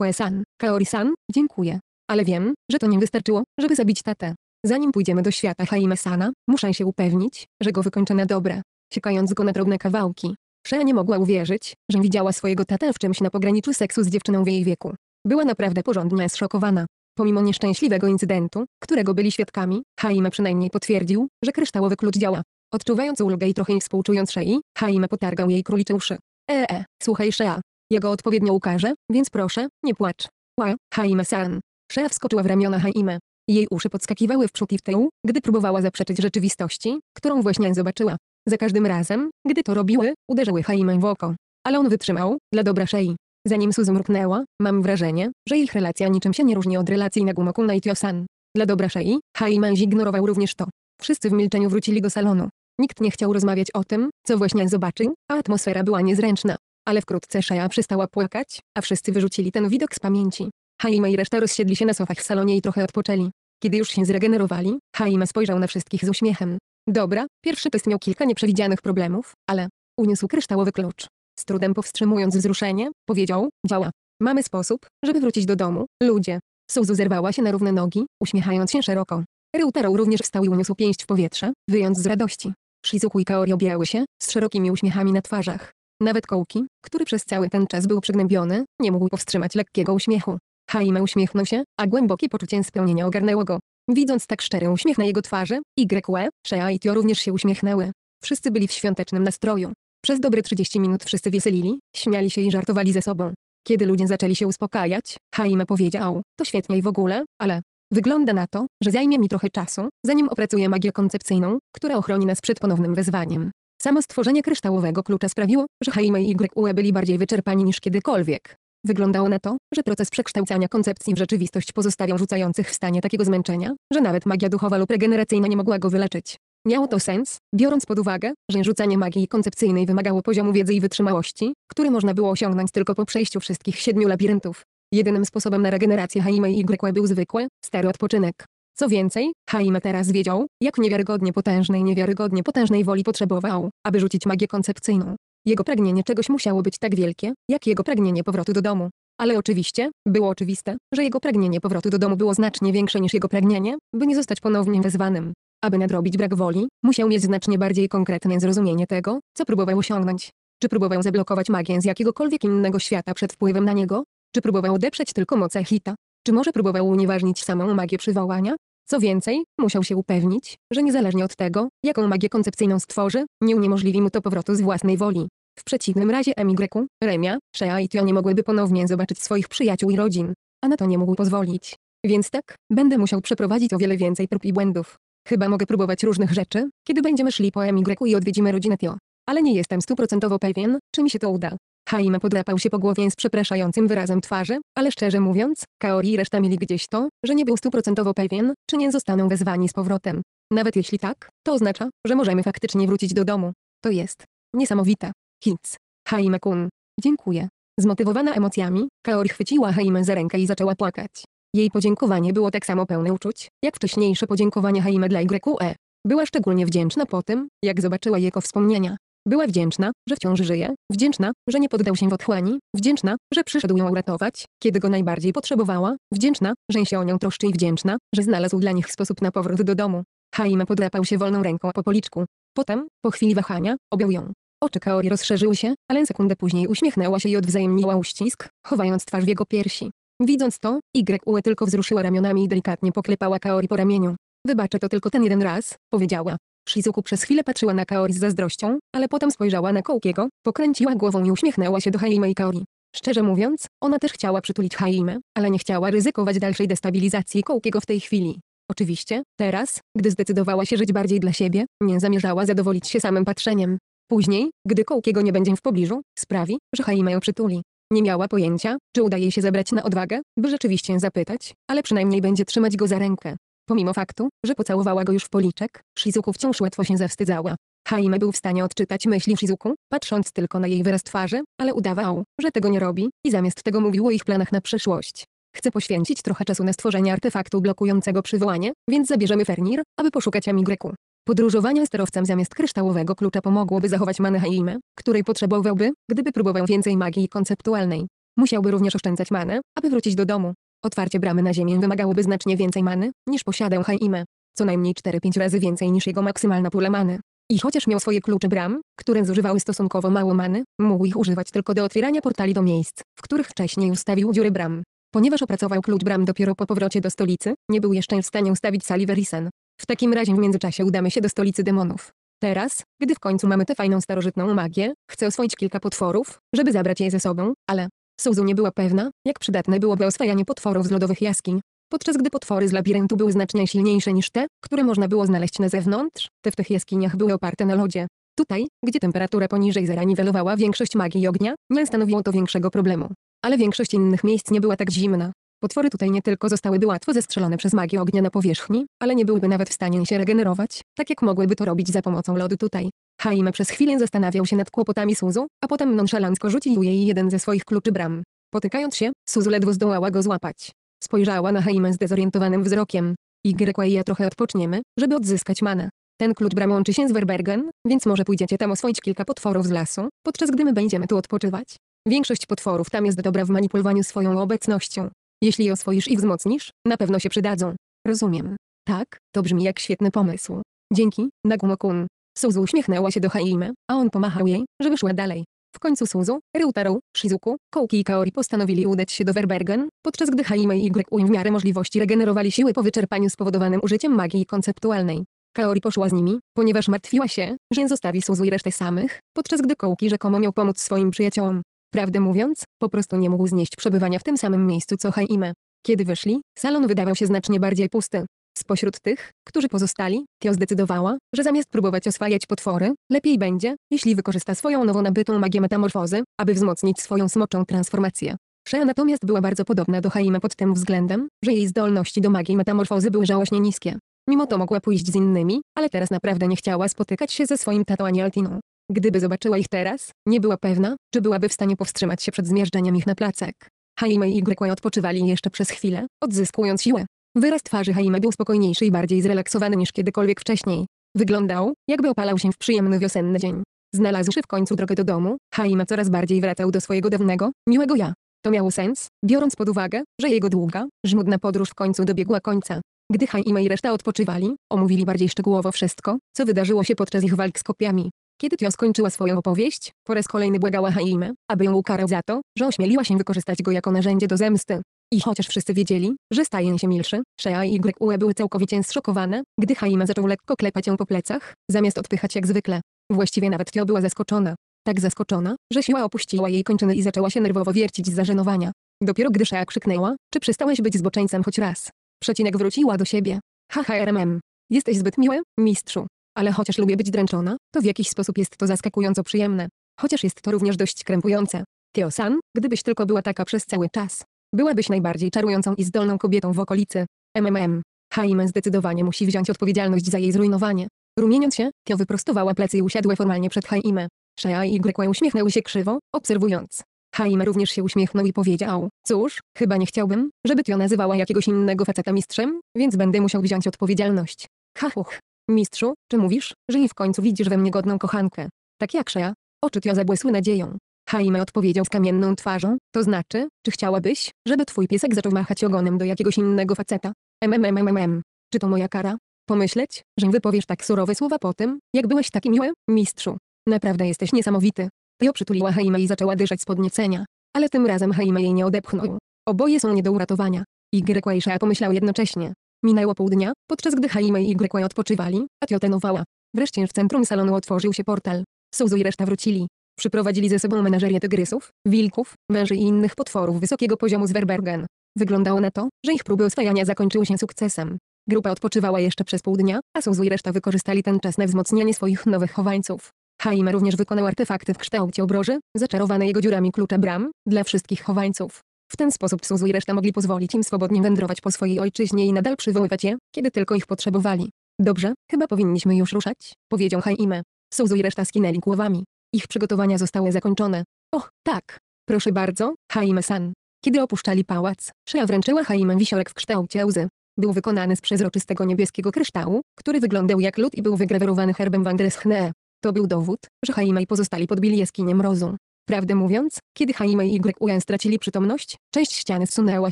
YSAN, Kaori-san, dziękuję. Ale wiem, że to nie wystarczyło, żeby zabić tatę. Zanim pójdziemy do świata Haimesana, muszę się upewnić, że go wykończę na dobre, siekając go na drobne kawałki. Shea nie mogła uwierzyć, że widziała swojego tatę w czymś na pograniczu seksu z dziewczyną w jej wieku. Była naprawdę porządnie zszokowana. Pomimo nieszczęśliwego incydentu, którego byli świadkami, Haime przynajmniej potwierdził, że kryształowy klucz działa. Odczuwając ulgę i trochę współczując Shei, Haime potargał jej królicze uszy. Ee, e, słuchaj Shea. Jego odpowiednio ukaże, więc proszę, nie płacz. Ła, Haime-san. Szea wskoczyła w ramiona Haimy. Jej uszy podskakiwały w przód i w tył, gdy próbowała zaprzeczyć rzeczywistości, którą właśnie zobaczyła. Za każdym razem, gdy to robiły, uderzyły Haimę w oko. Ale on wytrzymał, dla dobra Szei. Zanim Suzu mruknęła, mam wrażenie, że ich relacja niczym się nie różni od relacji Nagumokuna i Tiosan. Dla dobra Szei, Haiman zignorował również to. Wszyscy w milczeniu wrócili do salonu. Nikt nie chciał rozmawiać o tym, co właśnie zobaczył, a atmosfera była niezręczna. Ale wkrótce Shea przestała płakać, a wszyscy wyrzucili ten widok z pamięci. Haima i reszta rozsiedli się na sofach w salonie i trochę odpoczęli. Kiedy już się zregenerowali, Haima spojrzał na wszystkich z uśmiechem. Dobra, pierwszy test miał kilka nieprzewidzianych problemów, ale... Uniósł kryształowy klucz. Z trudem powstrzymując wzruszenie, powiedział, działa. Mamy sposób, żeby wrócić do domu, ludzie. Suzu zerwała się na równe nogi, uśmiechając się szeroko. Ryutaro również wstał i uniósł pięść w powietrze, wyjąc z radości. Shizuku i Kaori objęły się, z szerokimi uśmiechami na twarzach. Nawet Kołki, który przez cały ten czas był przygnębiony, nie mógł powstrzymać lekkiego uśmiechu. Jaime uśmiechnął się, a głębokie poczucie spełnienia ogarnęło go. Widząc tak szczery uśmiech na jego twarzy, YE, Shea i Tio również się uśmiechnęły. Wszyscy byli w świątecznym nastroju. Przez dobre 30 minut wszyscy wieselili, śmiali się i żartowali ze sobą. Kiedy ludzie zaczęli się uspokajać, Jaime powiedział, to świetnie i w ogóle, ale wygląda na to, że zajmie mi trochę czasu, zanim opracuję magię koncepcyjną, która ochroni nas przed ponownym wezwaniem. Samo stworzenie kryształowego klucza sprawiło, że Jaime i YE byli bardziej wyczerpani niż kiedykolwiek. Wyglądało na to, że proces przekształcania koncepcji w rzeczywistość pozostawiał rzucających w stanie takiego zmęczenia, że nawet magia duchowa lub regeneracyjna nie mogła go wyleczyć. Miało to sens, biorąc pod uwagę, że rzucanie magii koncepcyjnej wymagało poziomu wiedzy i wytrzymałości, który można było osiągnąć tylko po przejściu wszystkich siedmiu labiryntów. Jedynym sposobem na regenerację Haime i Grekłe był zwykły, stary odpoczynek. Co więcej, Haime teraz wiedział, jak niewiarygodnie potężnej, niewiarygodnie potężnej woli potrzebował, aby rzucić magię koncepcyjną. Jego pragnienie czegoś musiało być tak wielkie, jak jego pragnienie powrotu do domu. Ale oczywiście, było oczywiste, że jego pragnienie powrotu do domu było znacznie większe niż jego pragnienie, by nie zostać ponownie wezwanym. Aby nadrobić brak woli, musiał mieć znacznie bardziej konkretne zrozumienie tego, co próbował osiągnąć. Czy próbował zablokować magię z jakiegokolwiek innego świata przed wpływem na niego? Czy próbował odeprzeć tylko moc Hita? Czy może próbował unieważnić samą magię przywołania? Co więcej, musiał się upewnić, że niezależnie od tego, jaką magię koncepcyjną stworzy, nie uniemożliwi mu to powrotu z własnej woli. W przeciwnym razie Emigreku, Remia, Shea i Tio nie mogłyby ponownie zobaczyć swoich przyjaciół i rodzin. A na to nie mógł pozwolić. Więc tak, będę musiał przeprowadzić o wiele więcej prób i błędów. Chyba mogę próbować różnych rzeczy, kiedy będziemy szli po Emigreku i odwiedzimy rodzinę Tio. Ale nie jestem stuprocentowo pewien, czy mi się to uda. Haima podrapał się po głowie z przepraszającym wyrazem twarzy, ale szczerze mówiąc, Kaori i reszta mieli gdzieś to, że nie był stuprocentowo pewien, czy nie zostaną wezwani z powrotem. Nawet jeśli tak, to oznacza, że możemy faktycznie wrócić do domu. To jest niesamowite. Hits Haime-kun. Dziękuję. Zmotywowana emocjami, Kaori chwyciła Haime za rękę i zaczęła płakać. Jej podziękowanie było tak samo pełne uczuć, jak wcześniejsze podziękowanie Haime dla YE. Była szczególnie wdzięczna po tym, jak zobaczyła jego wspomnienia. Była wdzięczna, że wciąż żyje, wdzięczna, że nie poddał się w otchłani, wdzięczna, że przyszedł ją uratować, kiedy go najbardziej potrzebowała, wdzięczna, że się o nią troszczy i wdzięczna, że znalazł dla nich sposób na powrót do domu. Haime podrapał się wolną ręką po policzku. Potem, po chwili wahania, objął ją. Oczy Kaori rozszerzyły się, ale sekundę później uśmiechnęła się i odwzajemniła uścisk, chowając twarz w jego piersi. Widząc to, YUE tylko wzruszyła ramionami i delikatnie poklepała Kaori po ramieniu. Wybaczę to tylko ten jeden raz, powiedziała. Shizuku przez chwilę patrzyła na Kaori z zazdrością, ale potem spojrzała na Kołkiego, pokręciła głową i uśmiechnęła się do Haime i Kaori. Szczerze mówiąc, ona też chciała przytulić Haime, ale nie chciała ryzykować dalszej destabilizacji Kołkiego w tej chwili. Oczywiście, teraz, gdy zdecydowała się żyć bardziej dla siebie, nie zamierzała zadowolić się samym patrzeniem. Później, gdy Kołkiego nie będzie w pobliżu, sprawi, że Haima ją przytuli. Nie miała pojęcia, czy uda jej się zebrać na odwagę, by rzeczywiście zapytać, ale przynajmniej będzie trzymać go za rękę. Pomimo faktu, że pocałowała go już w policzek, Shizuku wciąż łatwo się zawstydzała. Haime był w stanie odczytać myśli Shizuku, patrząc tylko na jej wyraz twarzy, ale udawał, że tego nie robi i zamiast tego mówił o ich planach na przyszłość. Chcę poświęcić trochę czasu na stworzenie artefaktu blokującego przywołanie, więc zabierzemy Fernir, aby poszukać Amigreku. Podróżowanie sterowcem zamiast kryształowego klucza pomogłoby zachować manę Haimę, której potrzebowałby, gdyby próbował więcej magii konceptualnej. Musiałby również oszczędzać manę, aby wrócić do domu. Otwarcie bramy na ziemię wymagałoby znacznie więcej many, niż posiadał Haimę. Co najmniej 4-5 razy więcej niż jego maksymalna pula many. I chociaż miał swoje klucze bram, które zużywały stosunkowo mało many, mógł ich używać tylko do otwierania portali do miejsc, w których wcześniej ustawił dziury bram. Ponieważ opracował klucz bram dopiero po powrocie do stolicy, nie był jeszcze w stanie ustawić sali Verisen. W takim razie w międzyczasie udamy się do stolicy demonów. Teraz, gdy w końcu mamy tę fajną starożytną magię, chcę oswoić kilka potworów, żeby zabrać je ze sobą, ale... Suzu nie była pewna, jak przydatne byłoby oswajanie potworów z lodowych jaskiń. Podczas gdy potwory z labiryntu były znacznie silniejsze niż te, które można było znaleźć na zewnątrz, te w tych jaskiniach były oparte na lodzie. Tutaj, gdzie temperatura poniżej zera niwelowała większość magii ognia, nie stanowiło to większego problemu. Ale większość innych miejsc nie była tak zimna. Potwory tutaj nie tylko zostałyby łatwo zestrzelone przez magię ognia na powierzchni, ale nie byłyby nawet w stanie się regenerować, tak jak mogłyby to robić za pomocą lodu tutaj. Haime przez chwilę zastanawiał się nad kłopotami Suzu, a potem nonszalancko rzucił jej jeden ze swoich kluczy bram. Potykając się, Suzu ledwo zdołała go złapać. Spojrzała na Haime dezorientowanym wzrokiem. Y i ja trochę odpoczniemy, żeby odzyskać manę. Ten klucz bram łączy się z Werbergen, więc może pójdziecie tam oswoić kilka potworów z lasu, podczas gdy my będziemy tu odpoczywać. Większość potworów tam jest dobra w manipulowaniu swoją obecnością. Jeśli je oswoisz i wzmocnisz, na pewno się przydadzą. Rozumiem. Tak, to brzmi jak świetny pomysł. Dzięki, Nagumo-kun. Suzu uśmiechnęła się do Haime, a on pomachał jej, żeby szła dalej. W końcu Suzu, Ryutaru, Shizuku, Kouki i Kaori postanowili udać się do Werbergen, podczas gdy Haime i Yu w miarę możliwości regenerowali siły po wyczerpaniu spowodowanym użyciem magii konceptualnej. Kaori poszła z nimi, ponieważ martwiła się, że zostawi Suzu i resztę samych, podczas gdy Kouki rzekomo miał pomóc swoim przyjaciołom. Prawdę mówiąc, po prostu nie mógł znieść przebywania w tym samym miejscu co Haime. Kiedy wyszli, salon wydawał się znacznie bardziej pusty. Spośród tych, którzy pozostali, Tio zdecydowała, że zamiast próbować oswajać potwory, lepiej będzie, jeśli wykorzysta swoją nowo nabytą magię metamorfozy, aby wzmocnić swoją smoczą transformację. Shea natomiast była bardzo podobna do Haime pod tym względem, że jej zdolności do magii metamorfozy były żałośnie niskie. Mimo to mogła pójść z innymi, ale teraz naprawdę nie chciała spotykać się ze swoim tatą ani Altiną. Gdyby zobaczyła ich teraz, nie była pewna, czy byłaby w stanie powstrzymać się przed zmierzczeniem ich na placek. Haime i Grekłaj y odpoczywali jeszcze przez chwilę, odzyskując siłę. Wyraz twarzy Haime był spokojniejszy i bardziej zrelaksowany niż kiedykolwiek wcześniej. Wyglądał, jakby opalał się w przyjemny wiosenny dzień. Znalazłszy w końcu drogę do domu, Haima coraz bardziej wracał do swojego dawnego, miłego ja. To miało sens, biorąc pod uwagę, że jego długa, żmudna podróż w końcu dobiegła końca. Gdy Haima i reszta odpoczywali, omówili bardziej szczegółowo wszystko, co wydarzyło się podczas ich walk z kopiami. Kiedy Tio skończyła swoją opowieść, po raz kolejny błagała Haime, aby ją ukarał za to, że ośmieliła się wykorzystać go jako narzędzie do zemsty. I chociaż wszyscy wiedzieli, że staje się milszy, Shea i Yue były całkowicie zszokowane, gdy Haime zaczął lekko klepać ją po plecach, zamiast odpychać jak zwykle. Właściwie nawet Tio była zaskoczona. Tak zaskoczona, że siła opuściła jej kończyny i zaczęła się nerwowo wiercić z zażenowania. Dopiero gdy Shea krzyknęła, czy przestałeś być zboczeńcem choć raz. Przecinek wróciła do siebie. Haha RMM. Jesteś zbyt miły, mistrzu ale chociaż lubię być dręczona, to w jakiś sposób jest to zaskakująco przyjemne. Chociaż jest to również dość krępujące. Tio san gdybyś tylko była taka przez cały czas, byłabyś najbardziej czarującą i zdolną kobietą w okolicy. MMM. Haim zdecydowanie musi wziąć odpowiedzialność za jej zrujnowanie. Rumieniąc się, Tio wyprostowała plecy i usiadła formalnie przed Haimę. Shea i Grekłe uśmiechnęły się krzywo, obserwując. Haim również się uśmiechnął i powiedział, cóż, chyba nie chciałbym, żeby Tio nazywała jakiegoś innego faceta mistrzem, więc będę musiał wziąć odpowiedzialność. Hachuch, Mistrzu, czy mówisz, że i w końcu widzisz we mnie godną kochankę? Tak jak ja? Oczy tio zabłysły nadzieją. Jaime odpowiedział z kamienną twarzą, to znaczy, czy chciałabyś, żeby twój piesek zaczął machać ogonem do jakiegoś innego faceta? MMMMM. Czy to moja kara? Pomyśleć, że wypowiesz tak surowe słowa po tym, jak byłeś taki miły, mistrzu. Naprawdę jesteś niesamowity. Tio przytuliła Jaime i zaczęła dyszać z podniecenia. Ale tym razem Jaime jej nie odepchnął. Oboje są nie do uratowania. Y i pomyślał jednocześnie. Minęło pół dnia, podczas gdy Jaime i Grekłaj odpoczywali, a Tiote nowała. Wreszcie w centrum salonu otworzył się portal. Suzu i reszta wrócili. Przyprowadzili ze sobą menażerię tygrysów, wilków, węży i innych potworów wysokiego poziomu z Werbergen. Wyglądało na to, że ich próby oswajania zakończyły się sukcesem. Grupa odpoczywała jeszcze przez pół dnia, a Suzu i reszta wykorzystali ten czas na wzmocnienie swoich nowych chowańców. Haima również wykonał artefakty w kształcie obroży, zaczarowane jego dziurami klucza bram, dla wszystkich chowańców. W ten sposób Suzu i reszta mogli pozwolić im swobodnie wędrować po swojej ojczyźnie i nadal przywoływać je, kiedy tylko ich potrzebowali. Dobrze, chyba powinniśmy już ruszać, powiedział Haime. Suzu i reszta skinęli głowami. Ich przygotowania zostały zakończone. Och, tak. Proszę bardzo, Haime-san. Kiedy opuszczali pałac, Shea wręczyła Haime wisiorek w kształcie łzy. Był wykonany z przezroczystego niebieskiego kryształu, który wyglądał jak lód i był wygrawerowany herbem Wandreschne. To był dowód, że Haime i pozostali podbili jaskinię mrozu. Prawdę mówiąc, kiedy Haime i Gwen y stracili przytomność, część ściany zsunęła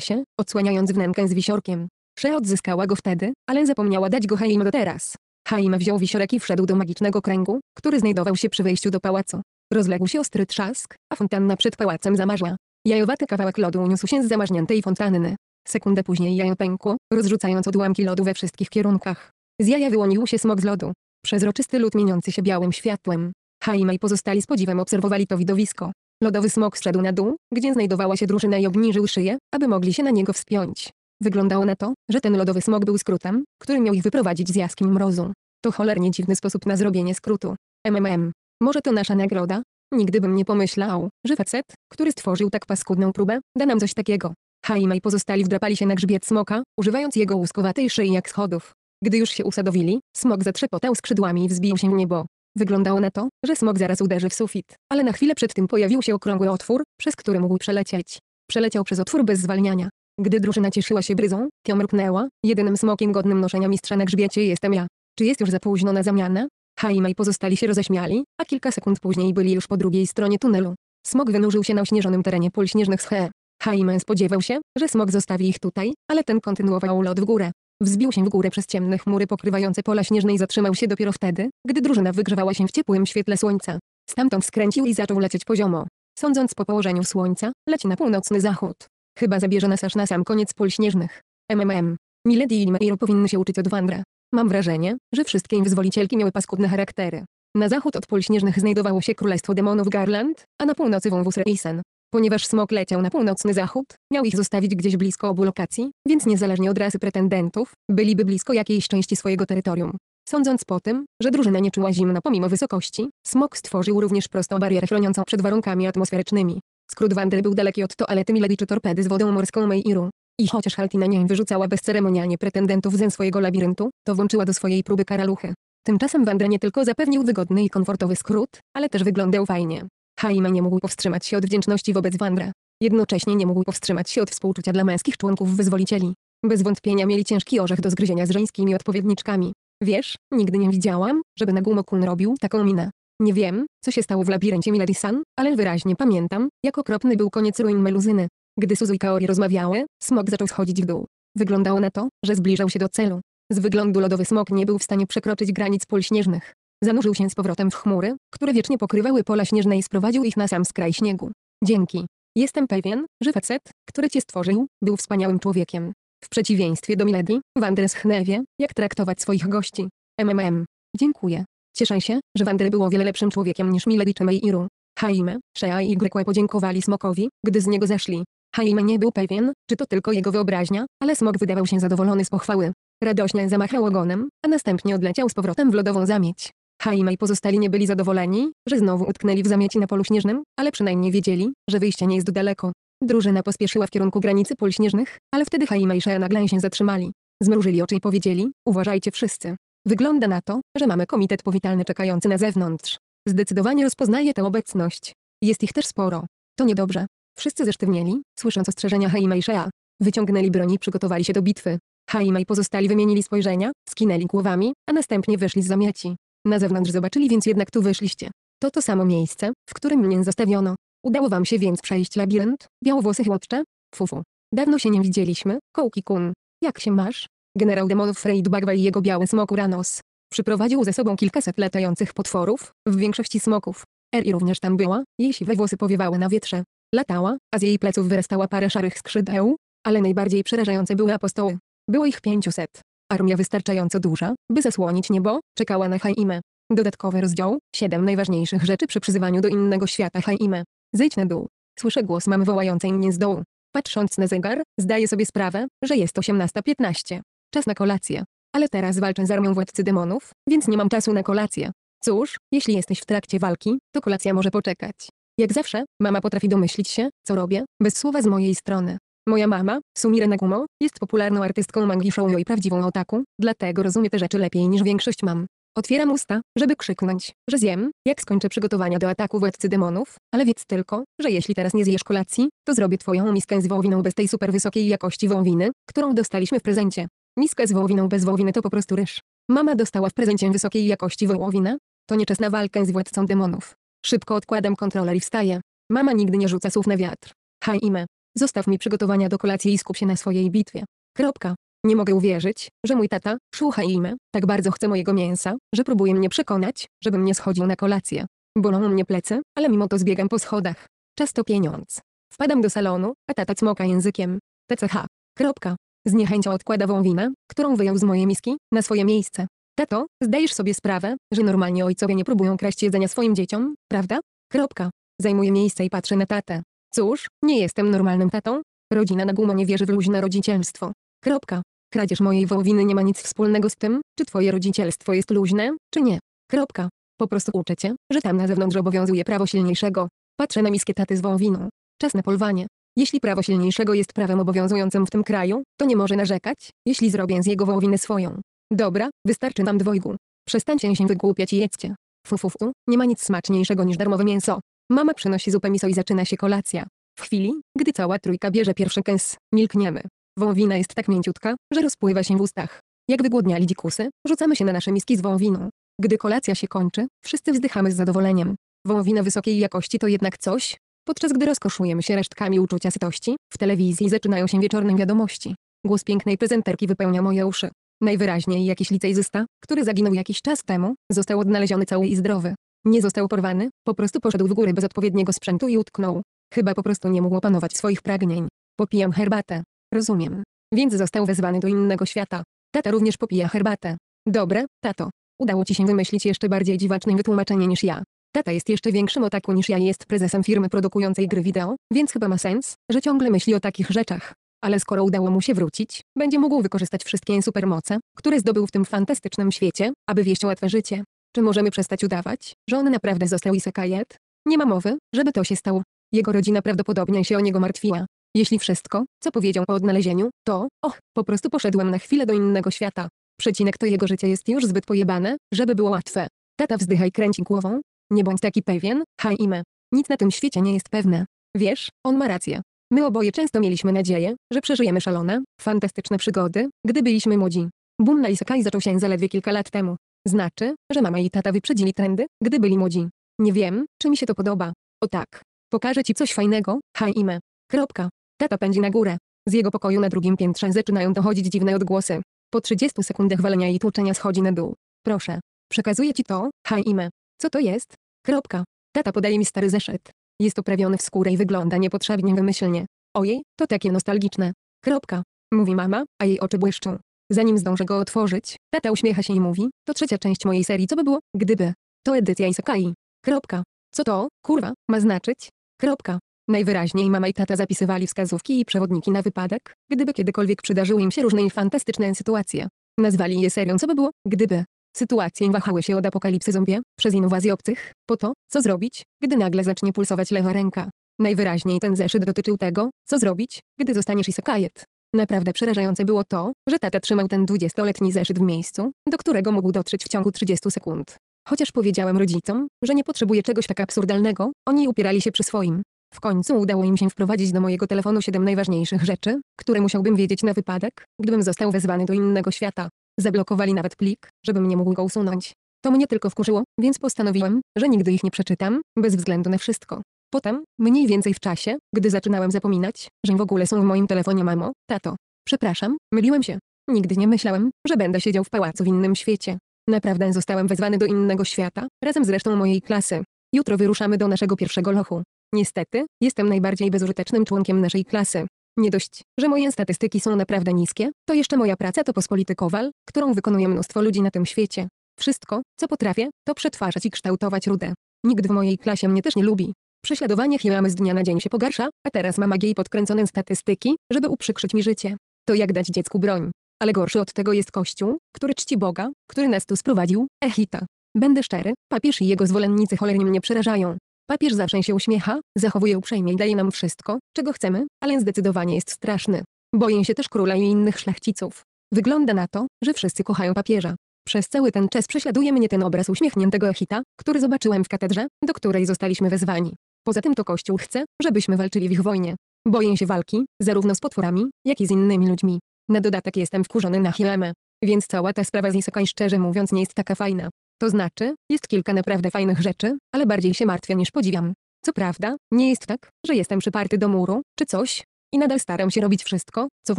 się, odsłaniając wnękę z wisiorkiem. She odzyskała go wtedy, ale zapomniała dać go Haime do teraz. Haime wziął wisiorek i wszedł do magicznego kręgu, który znajdował się przy wejściu do pałacu. Rozległ się ostry trzask, a fontanna przed pałacem zamarzła. Jajowaty kawałek lodu uniósł się z zamarzniętej fontanny. Sekundę później jajo pękło, rozrzucając odłamki lodu we wszystkich kierunkach. Z jaja wyłonił się smok z lodu. Przezroczysty lód mieniący się białym światłem. Haima i pozostali z podziwem obserwowali to widowisko. Lodowy smok szedł na dół, gdzie znajdowała się drużyna i obniżył szyję, aby mogli się na niego wspiąć. Wyglądało na to, że ten lodowy smok był skrótem, który miał ich wyprowadzić z jaskiń mrozu. To cholernie dziwny sposób na zrobienie skrótu. MMM. Może to nasza nagroda? Nigdy bym nie pomyślał, że facet, który stworzył tak paskudną próbę, da nam coś takiego. Haima i pozostali wdrapali się na grzbiet smoka, używając jego łuskowatej szyi jak schodów. Gdy już się usadowili, smok zatrzepotał skrzydłami i wzbił się w niebo. Wyglądało na to, że smok zaraz uderzy w sufit, ale na chwilę przed tym pojawił się okrągły otwór, przez który mógł przelecieć. Przeleciał przez otwór bez zwalniania. Gdy drużyna cieszyła się bryzą, Tio mruknęła, jedynym smokiem godnym noszenia mistrza na grzbiecie jestem ja. Czy jest już za późno na zamianę? Haima i pozostali się roześmiali, a kilka sekund później byli już po drugiej stronie tunelu. Smok wynurzył się na śnieżonym terenie pól śnieżnych sche. Haima spodziewał się, że smok zostawi ich tutaj, ale ten kontynuował lot w górę. Wzbił się w górę przez ciemne chmury pokrywające pola śnieżne i zatrzymał się dopiero wtedy, gdy drużyna wygrzewała się w ciepłym świetle słońca. Stamtąd skręcił i zaczął lecieć poziomo. Sądząc po położeniu słońca, leci na północny zachód. Chyba zabierze nas aż na sam koniec pól śnieżnych. MMM. Milady i Mairo powinny się uczyć od Wandra. Mam wrażenie, że wszystkie wyzwolicielki miały paskudne charaktery. Na zachód od pól śnieżnych znajdowało się Królestwo Demonów Garland, a na północy wąwóz Reisen. Ponieważ smok leciał na północny zachód, miał ich zostawić gdzieś blisko obu lokacji, więc niezależnie od rasy pretendentów, byliby blisko jakiejś części swojego terytorium. Sądząc po tym, że drużyna nie czuła zimna pomimo wysokości, smok stworzył również prostą barierę chroniącą przed warunkami atmosferycznymi. Skrót Wandry był daleki od toalety Milady czy torpedy z wodą morską Meiru. I chociaż Haltina nie wyrzucała bezceremonialnie pretendentów ze swojego labiryntu, to włączyła do swojej próby karaluchy. Tymczasem Wandra nie tylko zapewnił wygodny i komfortowy skrót, ale też wyglądał fajnie. Jaime nie mógł powstrzymać się od wdzięczności wobec Wandra. Jednocześnie nie mógł powstrzymać się od współczucia dla męskich członków wyzwolicieli. Bez wątpienia mieli ciężki orzech do zgryzienia z żeńskimi odpowiedniczkami. Wiesz, nigdy nie widziałam, żeby Nagumokun robił taką minę. Nie wiem, co się stało w labiryncie Milady-san, ale wyraźnie pamiętam, jak okropny był koniec ruin Meluzyny. Gdy Suzu i Kaori rozmawiały, smok zaczął schodzić w dół. Wyglądało na to, że zbliżał się do celu. Z wyglądu lodowy smok nie był w stanie przekroczyć granic pól śnieżnych. Zanurzył się z powrotem w chmury, które wiecznie pokrywały pola śnieżne i sprowadził ich na sam skraj śniegu. Dzięki. Jestem pewien, że facet, który cię stworzył, był wspaniałym człowiekiem. W przeciwieństwie do Milady, Wander schnewie, jak traktować swoich gości. MMM. Dziękuję. Cieszę się, że Wander był o wiele lepszym człowiekiem niż Milady czy Meiru. Haime, Shea i Grekłe podziękowali smokowi, gdy z niego zeszli. Haime nie był pewien, czy to tylko jego wyobraźnia, ale smok wydawał się zadowolony z pochwały. Radośnie zamachał ogonem, a następnie odleciał z powrotem w lodową zamieć. Haima i pozostali nie byli zadowoleni, że znowu utknęli w zamieci na polu śnieżnym, ale przynajmniej wiedzieli, że wyjście nie jest daleko. Drużyna pospieszyła w kierunku granicy pól śnieżnych, ale wtedy Haima i Shea nagle się zatrzymali. Zmrużyli oczy i powiedzieli, uważajcie wszyscy. Wygląda na to, że mamy komitet powitalny czekający na zewnątrz. Zdecydowanie rozpoznaje tę obecność. Jest ich też sporo. To niedobrze. Wszyscy zesztywnieli, słysząc ostrzeżenia Haima i Shea. Wyciągnęli broni i przygotowali się do bitwy. Haima i pozostali wymienili spojrzenia, skinęli głowami, a następnie wyszli z zamieci. Na zewnątrz zobaczyli więc jednak tu wyszliście. To to samo miejsce, w którym mnie zostawiono. Udało wam się więc przejść labirynt, białowłosy chłopcze? Fufu. Dawno się nie widzieliśmy, kołki kun. Jak się masz? Generał demonów Freid Barwa i jego biały smok Uranos. Przyprowadził ze sobą kilkaset latających potworów, w większości smoków. Eri również tam była, jej siwe włosy powiewały na wietrze. Latała, a z jej pleców wyrastała parę szarych skrzydeł, ale najbardziej przerażające były apostoły. Było ich pięciuset. Armia wystarczająco duża, by zasłonić niebo, czekała na Haimę. Dodatkowy rozdział, 7 najważniejszych rzeczy przy przyzywaniu do innego świata Haimę. Zejdź na dół. Słyszę głos mamy wołającej mnie z dołu. Patrząc na zegar, zdaję sobie sprawę, że jest 18.15. Czas na kolację. Ale teraz walczę z armią władcy demonów, więc nie mam czasu na kolację. Cóż, jeśli jesteś w trakcie walki, to kolacja może poczekać. Jak zawsze, mama potrafi domyślić się, co robię, bez słowa z mojej strony. Moja mama, Sumire Nagumo, jest popularną artystką mangi shoujo i prawdziwą otaku, dlatego rozumie te rzeczy lepiej niż większość mam. Otwieram usta, żeby krzyknąć, że zjem, jak skończę przygotowania do ataku władcy demonów, ale wiedz tylko, że jeśli teraz nie zjesz kolacji, to zrobię twoją miskę z wołowiną bez tej super wysokiej jakości wołowiny, którą dostaliśmy w prezencie. Miskę z wołowiną bez wołowiny to po prostu ryż. Mama dostała w prezencie wysokiej jakości wołowinę. To nie czas na walkę z władcą demonów. Szybko odkładam kontroler i wstaję. Mama nigdy nie rzuca słów na wiatr. Haime. Zostaw mi przygotowania do kolacji i skup się na swojej bitwie. Kropka. Nie mogę uwierzyć, że mój tata, szłucha imię, tak bardzo chce mojego mięsa, że próbuje mnie przekonać, żebym nie schodził na kolację. Bolą mnie plecy, ale mimo to zbiegam po schodach. Czas to pieniądz. Wpadam do salonu, a tata cmoka językiem. TCH. Kropka. Z niechęcią odkłada wąwinę, którą wyjął z mojej miski, na swoje miejsce. Tato, zdajesz sobie sprawę, że normalnie ojcowie nie próbują kraść jedzenia swoim dzieciom, prawda? Kropka. Zajmuję miejsce i patrzę na tatę. Cóż, nie jestem normalnym tatą. Rodzina na gumo nie wierzy w luźne rodzicielstwo. Kropka. Kradzież mojej wołowiny nie ma nic wspólnego z tym, czy twoje rodzicielstwo jest luźne, czy nie. Kropka. Po prostu uczę cię, że tam na zewnątrz obowiązuje prawo silniejszego. Patrzę na miskie taty z wołowiną. Czas na polwanie. Jeśli prawo silniejszego jest prawem obowiązującym w tym kraju, to nie może narzekać, jeśli zrobię z jego wołowiny swoją. Dobra, wystarczy nam dwojgu. Przestańcie się wygłupiać i jedzcie. Fufufu, nie ma nic smaczniejszego niż darmowe mięso. Mama przynosi zupę miso i zaczyna się kolacja. W chwili, gdy cała trójka bierze pierwszy kęs, milkniemy. Wołowina jest tak mięciutka, że rozpływa się w ustach. Jak wygłodniali dzikusy, rzucamy się na nasze miski z wołowiną. Gdy kolacja się kończy, wszyscy wzdychamy z zadowoleniem. Wołowina wysokiej jakości to jednak coś, podczas gdy rozkoszujemy się resztkami uczucia sytości, w telewizji zaczynają się wieczorne wiadomości. Głos pięknej prezenterki wypełnia moje uszy. Najwyraźniej jakiś licejzysta, który zaginął jakiś czas temu, został odnaleziony cały i zdrowy. Nie został porwany, po prostu poszedł w górę bez odpowiedniego sprzętu i utknął. Chyba po prostu nie mógł opanować swoich pragnień. Popijam herbatę. Rozumiem. Więc został wezwany do innego świata. Tata również popija herbatę. Dobre, tato. Udało ci się wymyślić jeszcze bardziej dziwaczne wytłumaczenie niż ja. Tata jest jeszcze większym otaku niż ja i jest prezesem firmy produkującej gry wideo, więc chyba ma sens, że ciągle myśli o takich rzeczach. Ale skoro udało mu się wrócić, będzie mógł wykorzystać wszystkie supermoce, które zdobył w tym fantastycznym świecie, aby wieść łatwe życie. Czy możemy przestać udawać, że on naprawdę został Isekajet? Nie ma mowy, żeby to się stało. Jego rodzina prawdopodobnie się o niego martwiła. Jeśli wszystko, co powiedział o odnalezieniu, to, och, po prostu poszedłem na chwilę do innego świata. Przecinek to jego życie jest już zbyt pojebane, żeby było łatwe. Tata wzdycha i kręci głową. Nie bądź taki pewien, Haime. Nic na tym świecie nie jest pewne. Wiesz, on ma rację. My oboje często mieliśmy nadzieję, że przeżyjemy szalone, fantastyczne przygody, gdy byliśmy młodzi. Boom na Isekai zaczął się zaledwie kilka lat temu. Znaczy, że mama i tata wyprzedzili trendy, gdy byli młodzi. Nie wiem, czy mi się to podoba. O tak. Pokażę ci coś fajnego, Haime. Kropka. Tata pędzi na górę. Z jego pokoju na drugim piętrze zaczynają dochodzić dziwne odgłosy. Po 30 sekundach walenia i tłuczenia schodzi na dół. Proszę. Przekazuję ci to, Haime. Co to jest? Kropka. Tata podaje mi stary zeszyt. Jest oprawiony w skórę i wygląda niepotrzebnie wymyślnie. Ojej, to takie nostalgiczne. Kropka. Mówi mama, a jej oczy błyszczą. Zanim zdążę go otworzyć, tata uśmiecha się i mówi, to trzecia część mojej serii co by było, gdyby. To edycja Isekai. Kropka. Co to, kurwa, ma znaczyć? Kropka. Najwyraźniej mama i tata zapisywali wskazówki i przewodniki na wypadek, gdyby kiedykolwiek przydarzyły im się różne fantastyczne sytuacje. Nazwali je serią co by było, gdyby. Sytuacje wahały się od apokalipsy zombie, przez inwazję obcych, po to, co zrobić, gdy nagle zacznie pulsować lewa ręka. Najwyraźniej ten zeszyt dotyczył tego, co zrobić, gdy zostaniesz isekajet. Naprawdę przerażające było to, że tata trzymał ten dwudziestoletni zeszyt w miejscu, do którego mógł dotrzeć w ciągu 30 sekund. Chociaż powiedziałem rodzicom, że nie potrzebuję czegoś tak absurdalnego, oni upierali się przy swoim. W końcu udało im się wprowadzić do mojego telefonu siedem najważniejszych rzeczy, które musiałbym wiedzieć na wypadek, gdybym został wezwany do innego świata. Zablokowali nawet plik, żebym nie mógł go usunąć. To mnie tylko wkurzyło, więc postanowiłem, że nigdy ich nie przeczytam, bez względu na wszystko. Potem, mniej więcej w czasie, gdy zaczynałem zapominać, że w ogóle są w moim telefonie mamo, tato. Przepraszam, myliłem się. Nigdy nie myślałem, że będę siedział w pałacu w innym świecie. Naprawdę zostałem wezwany do innego świata, razem z resztą mojej klasy. Jutro wyruszamy do naszego pierwszego lochu. Niestety, jestem najbardziej bezużytecznym członkiem naszej klasy. Nie dość, że moje statystyki są naprawdę niskie, to jeszcze moja praca to pospolity kowal, którą wykonuje mnóstwo ludzi na tym świecie. Wszystko, co potrafię, to przetwarzać i kształtować rudę. Nikt w mojej klasie mnie też nie lubi. Prześladowanie Hiamy z dnia na dzień się pogarsza, a teraz ma magię i podkręcone statystyki, żeby uprzykrzyć mi życie. To jak dać dziecku broń. Ale gorszy od tego jest Kościół, który czci Boga, który nas tu sprowadził, Echita. Będę szczery, papież i jego zwolennicy cholernie mnie przerażają. Papież zawsze się uśmiecha, zachowuje uprzejmie i daje nam wszystko, czego chcemy, ale zdecydowanie jest straszny. Boję się też króla i innych szlachciców. Wygląda na to, że wszyscy kochają papieża. Przez cały ten czas prześladuje mnie ten obraz uśmiechniętego Echita, który zobaczyłem w katedrze, do której zostaliśmy wezwani. Poza tym to Kościół chce, żebyśmy walczyli w ich wojnie. Boję się walki, zarówno z potworami, jak i z innymi ludźmi. Na dodatek jestem wkurzony na Hilemę. Więc cała ta sprawa z Isekai szczerze mówiąc nie jest taka fajna. To znaczy, jest kilka naprawdę fajnych rzeczy, ale bardziej się martwię niż podziwiam. Co prawda, nie jest tak, że jestem przyparty do muru, czy coś. I nadal staram się robić wszystko, co w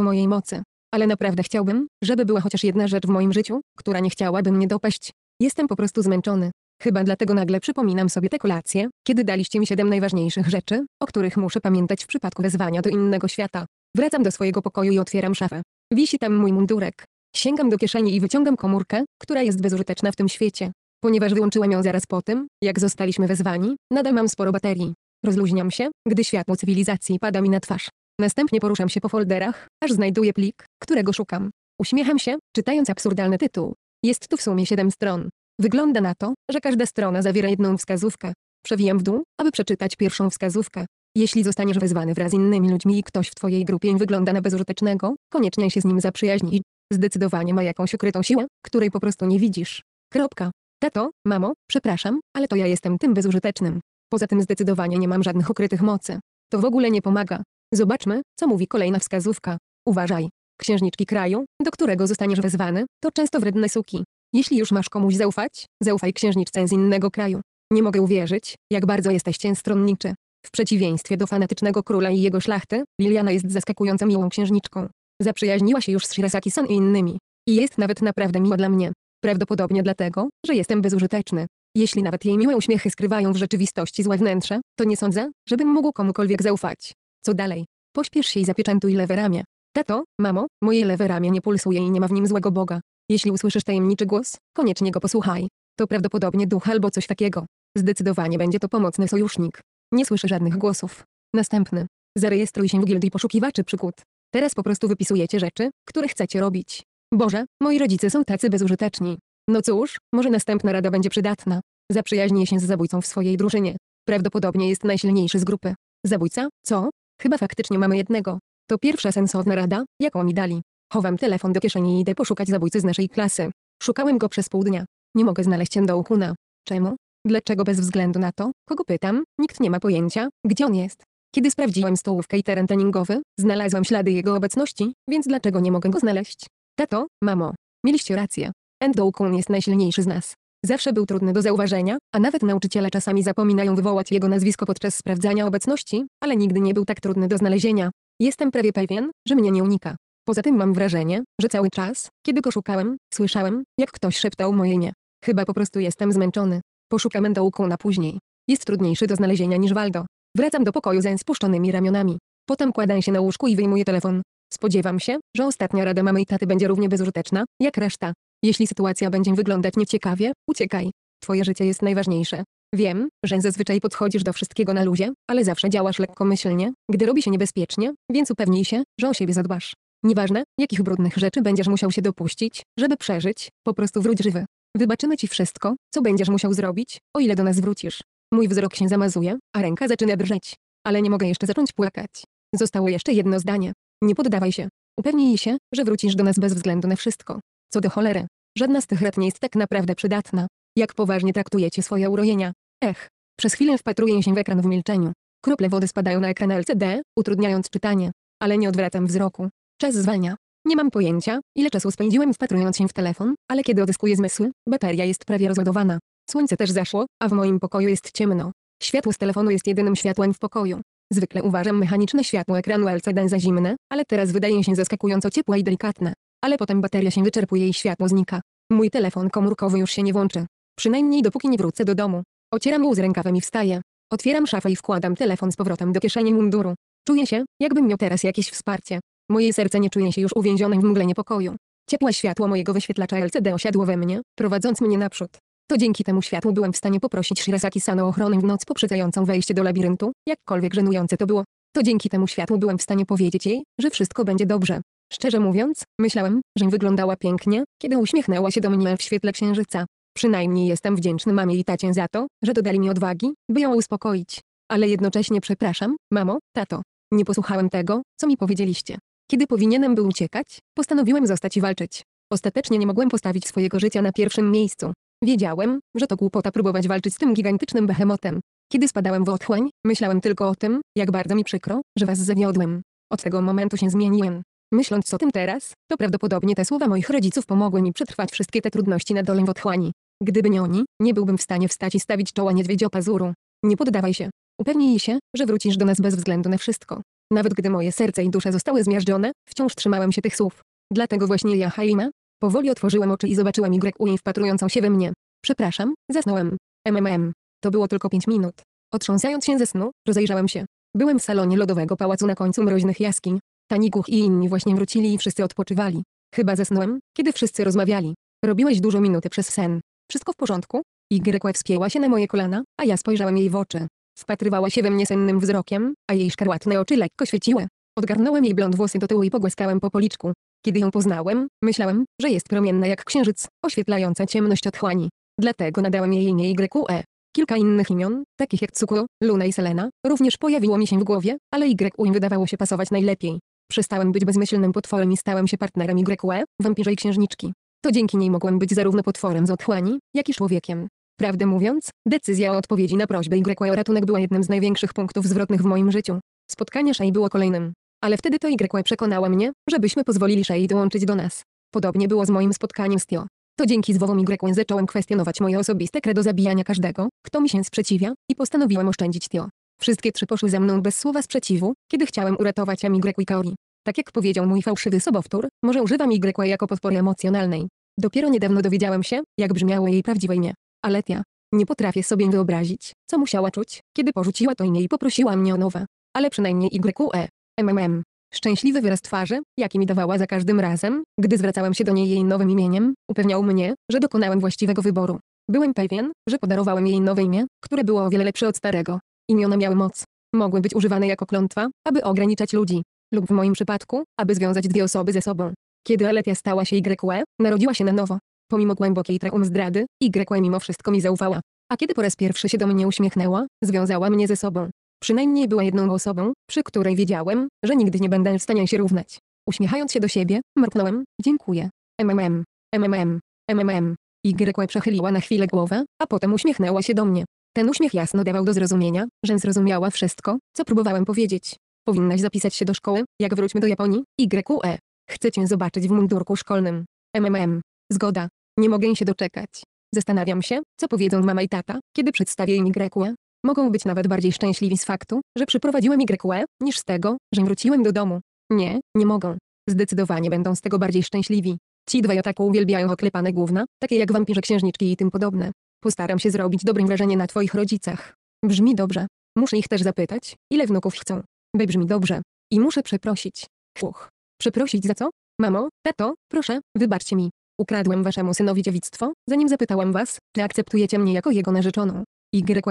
mojej mocy. Ale naprawdę chciałbym, żeby była chociaż jedna rzecz w moim życiu, która nie chciałaby mnie dopaść. Jestem po prostu zmęczony. Chyba dlatego nagle przypominam sobie te kolacje, kiedy daliście mi siedem najważniejszych rzeczy, o których muszę pamiętać w przypadku wezwania do innego świata. Wracam do swojego pokoju i otwieram szafę. Wisi tam mój mundurek. Sięgam do kieszeni i wyciągam komórkę, która jest bezużyteczna w tym świecie. Ponieważ wyłączyłem ją zaraz po tym, jak zostaliśmy wezwani, nadal mam sporo baterii. Rozluźniam się, gdy światło cywilizacji pada mi na twarz. Następnie poruszam się po folderach, aż znajduję plik, którego szukam. Uśmiecham się, czytając absurdalny tytuł. Jest tu w sumie 7 stron. Wygląda na to, że każda strona zawiera jedną wskazówkę. Przewijam w dół, aby przeczytać pierwszą wskazówkę. Jeśli zostaniesz wezwany wraz z innymi ludźmi i ktoś w twojej grupie wygląda na bezużytecznego, koniecznie się z nim zaprzyjaźnij. Zdecydowanie ma jakąś ukrytą siłę, której po prostu nie widzisz. Kropka. Tato, mamo, przepraszam, ale to ja jestem tym bezużytecznym. Poza tym zdecydowanie nie mam żadnych ukrytych mocy. To w ogóle nie pomaga. Zobaczmy, co mówi kolejna wskazówka. Uważaj. Księżniczki kraju, do którego zostaniesz wezwany, to często wredne suki. Jeśli już masz komuś zaufać, zaufaj księżniczce z innego kraju. Nie mogę uwierzyć, jak bardzo jesteście stronniczy. W przeciwieństwie do fanatycznego króla i jego szlachty, Liliana jest zaskakująco miłą księżniczką. Zaprzyjaźniła się już z Shirasaki-san i innymi. I jest nawet naprawdę miła dla mnie. Prawdopodobnie dlatego, że jestem bezużyteczny. Jeśli nawet jej miłe uśmiechy skrywają w rzeczywistości złe wnętrze, to nie sądzę, żebym mógł komukolwiek zaufać. Co dalej? Pośpiesz się i zapieczętuj lewe ramię. Tato, mamo, moje lewe ramię nie pulsuje i nie ma w nim złego Boga. Jeśli usłyszysz tajemniczy głos, koniecznie go posłuchaj. To prawdopodobnie duch albo coś takiego. Zdecydowanie będzie to pomocny sojusznik. Nie słyszę żadnych głosów. Następny. Zarejestruj się w gildii poszukiwaczy przykód. Teraz po prostu wypisujecie rzeczy, które chcecie robić. Boże, moi rodzice są tacy bezużyteczni. No cóż, może następna rada będzie przydatna. Zaprzyjaźnij się z zabójcą w swojej drużynie. Prawdopodobnie jest najsilniejszy z grupy. Zabójca? Co? Chyba faktycznie mamy jednego. To pierwsza sensowna rada, jaką mi dali. Chowam telefon do kieszeni i idę poszukać zabójcy z naszej klasy. Szukałem go przez pół dnia. Nie mogę znaleźć Endoukuna. Czemu? Dlaczego bez względu na to, kogo pytam, nikt nie ma pojęcia, gdzie on jest? Kiedy sprawdziłem stołówkę i teren treningowy, znalazłem ślady jego obecności, więc dlaczego nie mogę go znaleźć? Tato, mamo, mieliście rację. Endoukun jest najsilniejszy z nas. Zawsze był trudny do zauważenia, a nawet nauczyciele czasami zapominają wywołać jego nazwisko podczas sprawdzania obecności, ale nigdy nie był tak trudny do znalezienia. Jestem prawie pewien, że mnie nie unika. Poza tym mam wrażenie, że cały czas, kiedy go szukałem, słyszałem, jak ktoś szeptał moje nie. Chyba po prostu jestem zmęczony. Poszukam endołku na później. Jest trudniejszy do znalezienia niż Waldo. Wracam do pokoju ze spuszczonymi ramionami. Potem kładę się na łóżku i wyjmuję telefon. Spodziewam się, że ostatnia rada mamy i taty będzie równie bezużyteczna, jak reszta. Jeśli sytuacja będzie wyglądać nieciekawie, uciekaj. Twoje życie jest najważniejsze. Wiem, że zazwyczaj podchodzisz do wszystkiego na luzie, ale zawsze działasz lekkomyślnie, gdy robi się niebezpiecznie, więc upewnij się, że o siebie zadbasz. Nieważne, jakich brudnych rzeczy będziesz musiał się dopuścić, żeby przeżyć, po prostu wróć żywy. Wybaczymy ci wszystko, co będziesz musiał zrobić, o ile do nas wrócisz. Mój wzrok się zamazuje, a ręka zaczyna drżeć. Ale nie mogę jeszcze zacząć płakać. Zostało jeszcze jedno zdanie. Nie poddawaj się. Upewnij się, że wrócisz do nas bez względu na wszystko. Co do cholery. Żadna z tych rad nie jest tak naprawdę przydatna. Jak poważnie traktujecie swoje urojenia. Ech. Przez chwilę wpatruję się w ekran w milczeniu. Krople wody spadają na ekran LCD, utrudniając czytanie. Ale nie odwracam wzroku. Czas zwalnia. Nie mam pojęcia, ile czasu spędziłem wpatrując się w telefon, ale kiedy odzyskuję zmysły, bateria jest prawie rozładowana. Słońce też zaszło, a w moim pokoju jest ciemno. Światło z telefonu jest jedynym światłem w pokoju. Zwykle uważam mechaniczne światło ekranu LCD za zimne, ale teraz wydaje się zaskakująco ciepłe i delikatne. Ale potem bateria się wyczerpuje i światło znika. Mój telefon komórkowy już się nie włączy. Przynajmniej dopóki nie wrócę do domu. Ocieram łzy rękawem i wstaję. Otwieram szafę i wkładam telefon z powrotem do kieszeni munduru. Czuję się, jakbym miał teraz jakieś wsparcie. Moje serce nie czuje się już uwięzionym w mgle niepokoju. Ciepłe światło mojego wyświetlacza LCD osiadło we mnie, prowadząc mnie naprzód. To dzięki temu światłu byłem w stanie poprosić shirasaki Sano o ochronę w noc poprzedzającą wejście do labiryntu, jakkolwiek żenujące to było. To dzięki temu światłu byłem w stanie powiedzieć jej, że wszystko będzie dobrze. Szczerze mówiąc, myślałem, że wyglądała pięknie, kiedy uśmiechnęła się do mnie w świetle księżyca. Przynajmniej jestem wdzięczny mamie i tacie za to, że dodali mi odwagi, by ją uspokoić. Ale jednocześnie przepraszam, mamo, tato. Nie posłuchałem tego, co mi powiedzieliście. Kiedy powinienem był uciekać, postanowiłem zostać i walczyć. Ostatecznie nie mogłem postawić swojego życia na pierwszym miejscu. Wiedziałem, że to głupota próbować walczyć z tym gigantycznym behemotem. Kiedy spadałem w otchłań, myślałem tylko o tym, jak bardzo mi przykro, że was zawiodłem. Od tego momentu się zmieniłem. Myśląc o tym teraz, to prawdopodobnie te słowa moich rodziców pomogły mi przetrwać wszystkie te trudności na dole w otchłani. Gdyby nie oni, nie byłbym w stanie wstać i stawić czoła pazuru. Nie poddawaj się. Upewnij się, że wrócisz do nas bez względu na wszystko. Nawet gdy moje serce i dusza zostały zmiażdżone, wciąż trzymałem się tych słów. Dlatego właśnie ja Haima, powoli otworzyłem oczy i zobaczyłem Y wpatrującą się we mnie. Przepraszam, zasnąłem. MMM. To było tylko pięć minut. Otrząsając się ze snu, rozejrzałem się. Byłem w salonie lodowego pałacu na końcu mroźnych jaskiń. Tanikuch i inni właśnie wrócili i wszyscy odpoczywali. Chyba zasnąłem, kiedy wszyscy rozmawiali. Robiłeś dużo minuty przez sen. Wszystko w porządku? Y wspięła się na moje kolana, a ja spojrzałem jej w oczy. Wpatrywała się we mnie sennym wzrokiem, a jej szkarłatne oczy lekko świeciły. Odgarnąłem jej blond włosy do tyłu i pogłaskałem po policzku. Kiedy ją poznałem, myślałem, że jest promienna jak księżyc, oświetlająca ciemność otchłani. Dlatego nadałem jej imię YE. Kilka innych imion, takich jak Cukro, Luna i Selena, również pojawiło mi się w głowie, ale YU e wydawało się pasować najlepiej. Przestałem być bezmyślnym potworem i stałem się partnerem YE, wampirze i księżniczki. To dzięki niej mogłem być zarówno potworem z otchłani, jak i człowiekiem. Prawdę mówiąc, decyzja o odpowiedzi na prośbę YE o ratunek była jednym z największych punktów zwrotnych w moim życiu. Spotkanie Shei było kolejnym. Ale wtedy to YE przekonała mnie, żebyśmy pozwolili Shei dołączyć do nas. Podobnie było z moim spotkaniem z Tio. To dzięki zwołom Y zacząłem kwestionować moje osobiste kredo zabijania każdego, kto mi się sprzeciwia, i postanowiłem oszczędzić Tio. Wszystkie trzy poszły za mną bez słowa sprzeciwu, kiedy chciałem uratować Amigre i Kaori. Tak jak powiedział mój fałszywy sobowtór, może używam Y jako podpory emocjonalnej. Dopiero niedawno dowiedziałem się, jak brzmiało jej prawdziwe imię. Ale ja nie potrafię sobie wyobrazić, co musiała czuć, kiedy porzuciła to imię i poprosiła mnie o nowe. Ale przynajmniej YQE. MMM. Szczęśliwy wyraz twarzy, jaki mi dawała za każdym razem, gdy zwracałem się do niej jej nowym imieniem, upewniał mnie, że dokonałem właściwego wyboru. Byłem pewien, że podarowałem jej nowe imię, które było o wiele lepsze od starego. Imiona miały moc. Mogły być używane jako klątwa, aby ograniczać ludzi. Lub w moim przypadku, aby związać dwie osoby ze sobą. Kiedy Aletia stała się y E, narodziła się na nowo. Pomimo głębokiej traum zdrady, Y mimo wszystko mi zaufała. A kiedy po raz pierwszy się do mnie uśmiechnęła, związała mnie ze sobą. Przynajmniej była jedną osobą, przy której wiedziałem, że nigdy nie będę w stanie się równać. Uśmiechając się do siebie, mruknąłem, dziękuję. MMM, MMM, MMM. Y przechyliła na chwilę głowę, a potem uśmiechnęła się do mnie. Ten uśmiech jasno dawał do zrozumienia, że zrozumiała wszystko, co próbowałem powiedzieć. Powinnaś zapisać się do szkoły, jak wróćmy do Japonii, y e. Chcę cię zobaczyć w mundurku szkolnym. MMM. Zgoda. Nie mogę się doczekać. Zastanawiam się, co powiedzą mama i tata, kiedy przedstawię im YE. Mogą być nawet bardziej szczęśliwi z faktu, że przyprowadziłem YE, niż z tego, że wróciłem do domu. Nie, nie mogą. Zdecydowanie będą z tego bardziej szczęśliwi. Ci dwaj tak uwielbiają oklepane główna, takie jak wampirze księżniczki i tym podobne. Postaram się zrobić dobre wrażenie na twoich rodzicach. Brzmi dobrze. Muszę ich też zapytać, ile wnuków chcą. By brzmi dobrze. I muszę przeprosić. Uch. Przeprosić za co? Mamo, tato, proszę, wybaczcie mi. Ukradłem waszemu synowi dziewictwo, zanim zapytałam was, czy akceptujecie mnie jako jego narzeczoną.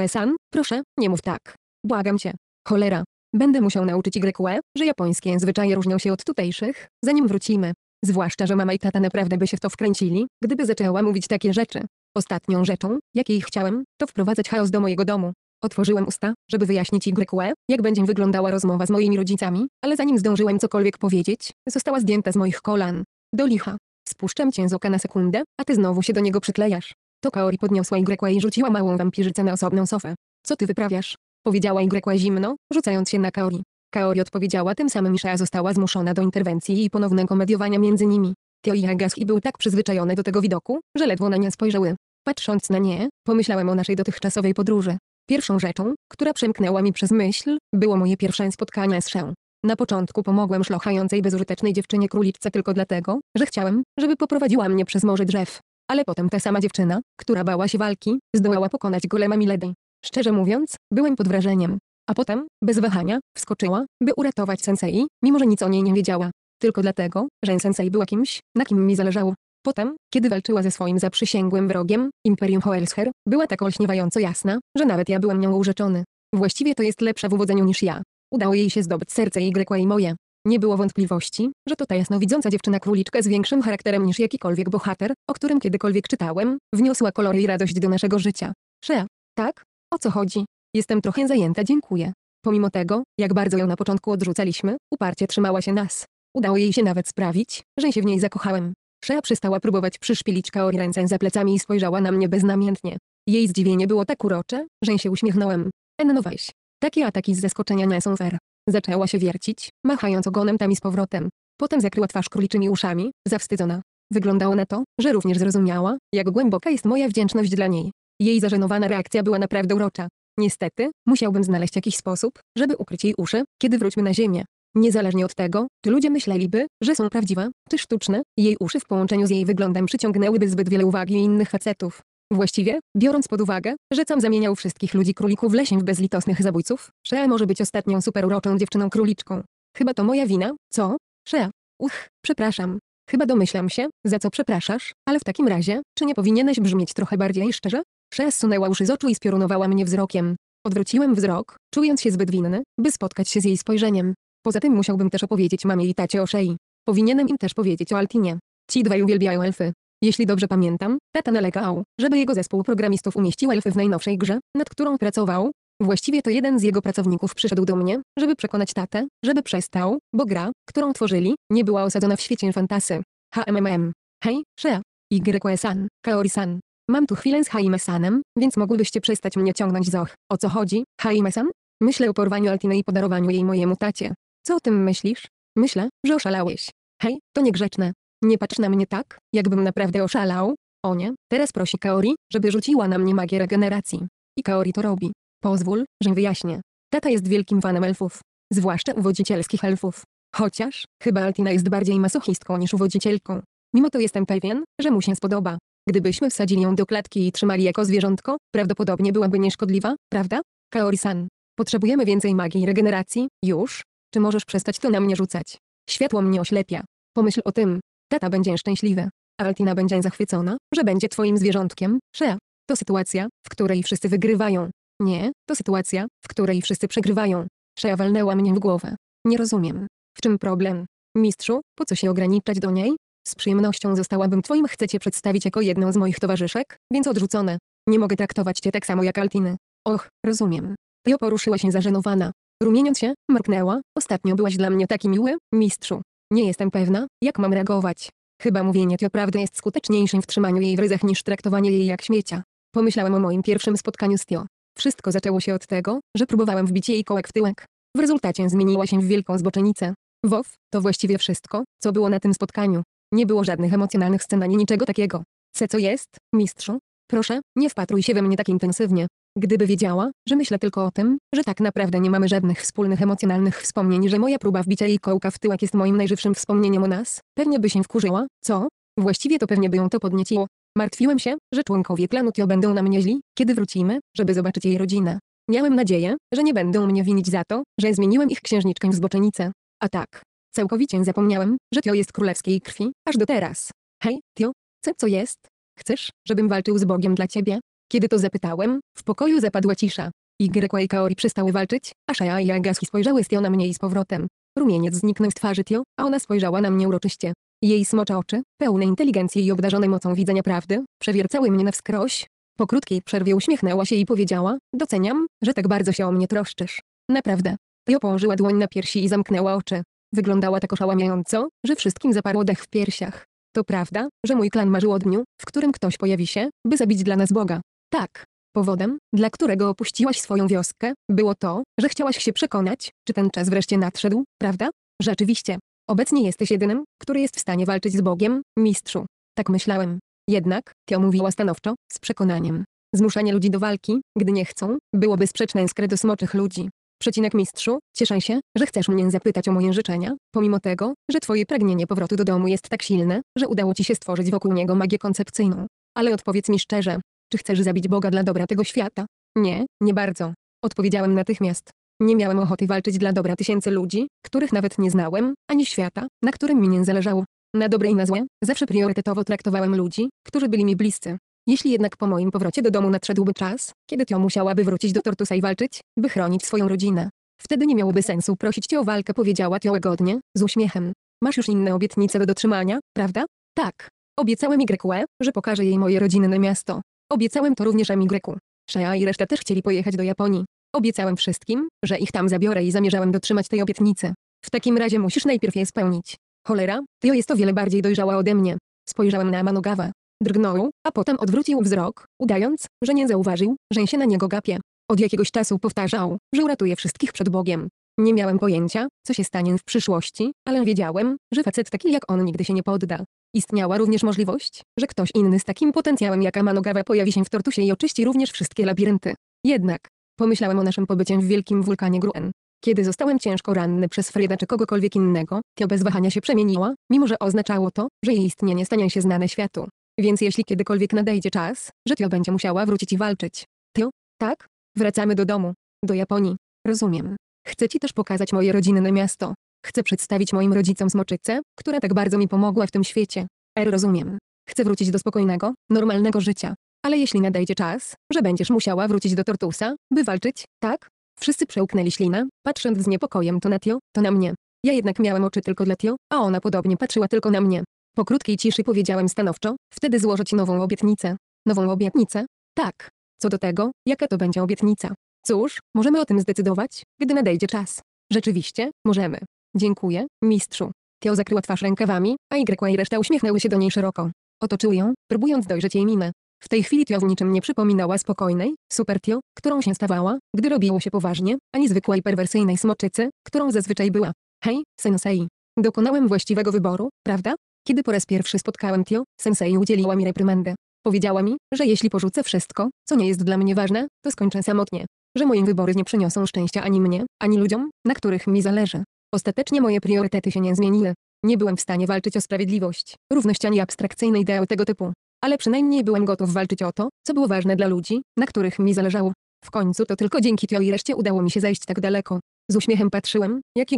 YSAN, e e proszę, nie mów tak. Błagam cię. Cholera. Będę musiał nauczyć YE, e, że japońskie zwyczaje różnią się od tutejszych, zanim wrócimy. Zwłaszcza, że mama i tata naprawdę by się w to wkręcili, gdyby zaczęła mówić takie rzeczy. Ostatnią rzeczą, jakiej chciałem, to wprowadzać chaos do mojego domu. Otworzyłem usta, żeby wyjaśnić YE, jak będzie wyglądała rozmowa z moimi rodzicami, ale zanim zdążyłem cokolwiek powiedzieć, została zdjęta z moich kolan. Do licha. Spuszczam cię z oka na sekundę, a ty znowu się do niego przyklejasz. To Kaori podniosła Y i rzuciła małą wampirzycę na osobną sofę. Co ty wyprawiasz? Powiedziała Y zimno, rzucając się na Kaori. Kaori odpowiedziała tym samym i Shea została zmuszona do interwencji i ponownego mediowania między nimi. Tio i Hagaski był tak przyzwyczajony do tego widoku, że ledwo na nie spojrzały. Patrząc na nie, pomyślałem o naszej dotychczasowej podróży. Pierwszą rzeczą, która przemknęła mi przez myśl, było moje pierwsze spotkanie z Sheą. Na początku pomogłem szlochającej bezużytecznej dziewczynie króliczce tylko dlatego, że chciałem, żeby poprowadziła mnie przez morze drzew. Ale potem ta sama dziewczyna, która bała się walki, zdołała pokonać golema Milady. Szczerze mówiąc, byłem pod wrażeniem. A potem, bez wahania, wskoczyła, by uratować sensei, mimo że nic o niej nie wiedziała. Tylko dlatego, że sensei była kimś, na kim mi zależało. Potem, kiedy walczyła ze swoim zaprzysięgłym wrogiem, Imperium Hoelsher, była tak olśniewająco jasna, że nawet ja byłem nią urzeczony. Właściwie to jest lepsza w uwodzeniu niż ja. Udało jej się zdobyć serce Y i moje. Nie było wątpliwości, że to ta jasnowidząca dziewczyna króliczka z większym charakterem niż jakikolwiek bohater, o którym kiedykolwiek czytałem, wniosła kolor i radość do naszego życia. Szea. Tak? O co chodzi? Jestem trochę zajęta, dziękuję. Pomimo tego, jak bardzo ją na początku odrzucaliśmy, uparcie trzymała się nas. Udało jej się nawet sprawić, że się w niej zakochałem. Szea przestała próbować przyszpilić Kaori ręce za plecami i spojrzała na mnie beznamiętnie. Jej zdziwienie było tak urocze, że się uśmiechnąłem. Enno weź. Takie ataki z zaskoczenia nie są fair. Zaczęła się wiercić, machając ogonem tam i z powrotem. Potem zakryła twarz króliczymi uszami, zawstydzona. Wyglądało na to, że również zrozumiała, jak głęboka jest moja wdzięczność dla niej. Jej zażenowana reakcja była naprawdę urocza. Niestety, musiałbym znaleźć jakiś sposób, żeby ukryć jej uszy, kiedy wróćmy na ziemię. Niezależnie od tego, czy ludzie myśleliby, że są prawdziwe, czy sztuczne, jej uszy w połączeniu z jej wyglądem przyciągnęłyby zbyt wiele uwagi innych facetów. Właściwie, biorąc pod uwagę, że Cam zamieniał wszystkich ludzi królików w lesie w bezlitosnych zabójców, Shea może być ostatnią superuroczą dziewczyną króliczką. Chyba to moja wina, co? Shea. Uch, przepraszam. Chyba domyślam się, za co przepraszasz, ale w takim razie, czy nie powinieneś brzmieć trochę bardziej szczerze? Shea zsunęła uszy z oczu i spiorunowała mnie wzrokiem. Odwróciłem wzrok, czując się zbyt winny, by spotkać się z jej spojrzeniem. Poza tym musiałbym też opowiedzieć mamie i tacie o Shei. Powinienem im też powiedzieć o Altinie. Ci dwaj uwielbiają elfy. Jeśli dobrze pamiętam, Tata nalegał, żeby jego zespół programistów umieścił elfy w najnowszej grze, nad którą pracował. Właściwie to jeden z jego pracowników przyszedł do mnie, żeby przekonać tatę, żeby przestał, bo gra, którą tworzyli, nie była osadzona w świecie fantasy. HMMM. Hej, Shea. YQSan, e Kaori-san. Mam tu chwilę z Haimesanem, więc mogłybyście przestać mnie ciągnąć zoch. O co chodzi, Haimesan? Myślę o porwaniu Altiny i podarowaniu jej mojemu tacie. Co o tym myślisz? Myślę, że oszalałeś. Hej, to niegrzeczne. Nie patrz na mnie tak, jakbym naprawdę oszalał. O nie, teraz prosi Kaori, żeby rzuciła na mnie magię regeneracji. I Kaori to robi. Pozwól, że wyjaśnię. Tata jest wielkim fanem elfów. Zwłaszcza uwodzicielskich elfów. Chociaż, chyba Altina jest bardziej masochistką niż uwodzicielką. Mimo to jestem pewien, że mu się spodoba. Gdybyśmy wsadzili ją do klatki i trzymali jako zwierzątko, prawdopodobnie byłaby nieszkodliwa, prawda? Kaori-san. Potrzebujemy więcej magii regeneracji, już? Czy możesz przestać to na mnie rzucać? Światło mnie oślepia. Pomyśl o tym, Tata będzie szczęśliwy. Altina będzie zachwycona, że będzie twoim zwierzątkiem. Szea. To sytuacja, w której wszyscy wygrywają. Nie, to sytuacja, w której wszyscy przegrywają. Szeja walnęła mnie w głowę. Nie rozumiem. W czym problem? Mistrzu, po co się ograniczać do niej? Z przyjemnością zostałabym twoim chcecie przedstawić jako jedną z moich towarzyszek, więc odrzucone. Nie mogę traktować cię tak samo jak Altiny. Och, rozumiem. Jo poruszyła się zażenowana. Rumieniąc się, mrknęła, ostatnio byłaś dla mnie taki miły, mistrzu. Nie jestem pewna, jak mam reagować. Chyba mówienie tio prawdy jest skuteczniejszym w trzymaniu jej w ryzach niż traktowanie jej jak śmiecia. Pomyślałem o moim pierwszym spotkaniu z tio. Wszystko zaczęło się od tego, że próbowałem wbić jej kołek w tyłek. W rezultacie zmieniła się w wielką zboczenicę. Wow, to właściwie wszystko, co było na tym spotkaniu. Nie było żadnych emocjonalnych scen ani niczego takiego. Se co jest, mistrzu? Proszę, nie wpatruj się we mnie tak intensywnie. Gdyby wiedziała, że myślę tylko o tym, że tak naprawdę nie mamy żadnych wspólnych emocjonalnych wspomnień, że moja próba wbicia jej kołka w tyłak jest moim najżywszym wspomnieniem o nas, pewnie by się wkurzyła, co? Właściwie to pewnie by ją to podnieciło. Martwiłem się, że członkowie klanu Tio będą na mnie źli, kiedy wrócimy, żeby zobaczyć jej rodzinę. Miałem nadzieję, że nie będą mnie winić za to, że zmieniłem ich księżniczkę w zboczenicę. A tak. Całkowicie zapomniałem, że Tio jest królewskiej krwi, aż do teraz. Hej, Tio, co, co jest? Chcesz, żebym walczył z Bogiem dla ciebie? Kiedy to zapytałem, w pokoju zapadła cisza. Y i Kaori przestały walczyć, a Shaya i Agaski spojrzały Stio na mnie i z powrotem. Rumieniec zniknął z twarzy Tio, a ona spojrzała na mnie uroczyście. Jej smocze oczy, pełne inteligencji i obdarzone mocą widzenia prawdy, przewiercały mnie na wskroś. Po krótkiej przerwie uśmiechnęła się i powiedziała, doceniam, że tak bardzo się o mnie troszczysz. Naprawdę. Tio położyła dłoń na piersi i zamknęła oczy. Wyglądała tak oszałamiająco, że wszystkim zaparło dech w piersiach. To prawda, że mój klan marzył o dniu, w którym ktoś pojawi się, by zabić dla nas Boga. Tak. Powodem, dla którego opuściłaś swoją wioskę, było to, że chciałaś się przekonać, czy ten czas wreszcie nadszedł, prawda? Rzeczywiście. Obecnie jesteś jedynym, który jest w stanie walczyć z Bogiem, mistrzu. Tak myślałem. Jednak, Tio mówiła stanowczo, z przekonaniem. Zmuszanie ludzi do walki, gdy nie chcą, byłoby sprzeczne z kredo smoczych ludzi. Przecinek mistrzu, cieszę się, że chcesz mnie zapytać o moje życzenia, pomimo tego, że twoje pragnienie powrotu do domu jest tak silne, że udało ci się stworzyć wokół niego magię koncepcyjną. Ale odpowiedz mi szczerze, czy chcesz zabić Boga dla dobra tego świata? Nie, nie bardzo. Odpowiedziałem natychmiast. Nie miałem ochoty walczyć dla dobra tysięcy ludzi, których nawet nie znałem, ani świata, na którym mi nie zależało. Na dobre i na złe, zawsze priorytetowo traktowałem ludzi, którzy byli mi bliscy. Jeśli jednak po moim powrocie do domu nadszedłby czas, kiedy Tio musiałaby wrócić do Tortusa i walczyć, by chronić swoją rodzinę. Wtedy nie miałoby sensu prosić cię o walkę powiedziała Tio łagodnie, z uśmiechem. Masz już inne obietnice do dotrzymania, prawda? Tak. Obiecałem YE, że pokażę jej moje rodzinne miasto. Obiecałem to również emigreku. Shea i reszta też chcieli pojechać do Japonii. Obiecałem wszystkim, że ich tam zabiorę i zamierzałem dotrzymać tej obietnicy. W takim razie musisz najpierw je spełnić. Cholera, Tio jest o wiele bardziej dojrzała ode mnie. Spojrzałem na Amanogawa. Drgnął, a potem odwrócił wzrok, udając, że nie zauważył, że się na niego gapię. Od jakiegoś czasu powtarzał, że uratuje wszystkich przed Bogiem. Nie miałem pojęcia, co się stanie w przyszłości, ale wiedziałem, że facet taki jak on nigdy się nie podda. Istniała również możliwość, że ktoś inny z takim potencjałem jak Amanogawa pojawi się w Tortusie i oczyści również wszystkie labirynty. Jednak, pomyślałem o naszym pobycie w wielkim wulkanie Gruen. Kiedy zostałem ciężko ranny przez Freda czy kogokolwiek innego, Tio bez wahania się przemieniła, mimo że oznaczało to, że jej istnienie stanie się znane światu. Więc jeśli kiedykolwiek nadejdzie czas, że Tio będzie musiała wrócić i walczyć. Tio? Tak? Wracamy do domu. Do Japonii. Rozumiem. Chcę ci też pokazać moje rodzinne miasto. Chcę przedstawić moim rodzicom smoczycę, która tak bardzo mi pomogła w tym świecie. R rozumiem. Chcę wrócić do spokojnego, normalnego życia. Ale jeśli nadejdzie czas, że będziesz musiała wrócić do Tortusa, by walczyć, tak? Wszyscy przełknęli ślinę, patrząc z niepokojem to na Tio, to na mnie. Ja jednak miałem oczy tylko dla Tio, a ona podobnie patrzyła tylko na mnie. Po krótkiej ciszy powiedziałem stanowczo, wtedy złożę ci nową obietnicę. Nową obietnicę? Tak. Co do tego, jaka to będzie obietnica? Cóż, możemy o tym zdecydować, gdy nadejdzie czas. Rzeczywiście, możemy. Dziękuję, mistrzu. Tio zakryła twarz rękawami, a Y i reszta uśmiechnęły się do niej szeroko. Otoczyły ją, próbując dojrzeć jej minę. W tej chwili Tio w niczym nie przypominała spokojnej, super Tio, którą się stawała, gdy robiło się poważnie, ani zwykłej perwersyjnej smoczycy, którą zazwyczaj była. Hej, sensei. Dokonałem właściwego wyboru, prawda? Kiedy po raz pierwszy spotkałem Tio, sensei udzieliła mi reprymendę. Powiedziała mi, że jeśli porzucę wszystko, co nie jest dla mnie ważne, to skończę samotnie. Że moje wybory nie przyniosą szczęścia ani mnie, ani ludziom, na których mi zależy. Ostatecznie moje priorytety się nie zmieniły. Nie byłem w stanie walczyć o sprawiedliwość, równość ani abstrakcyjne idee tego typu. Ale przynajmniej byłem gotów walczyć o to, co było ważne dla ludzi, na których mi zależało. W końcu to tylko dzięki Tio i reszcie udało mi się zajść tak daleko. Z uśmiechem patrzyłem, jak YE,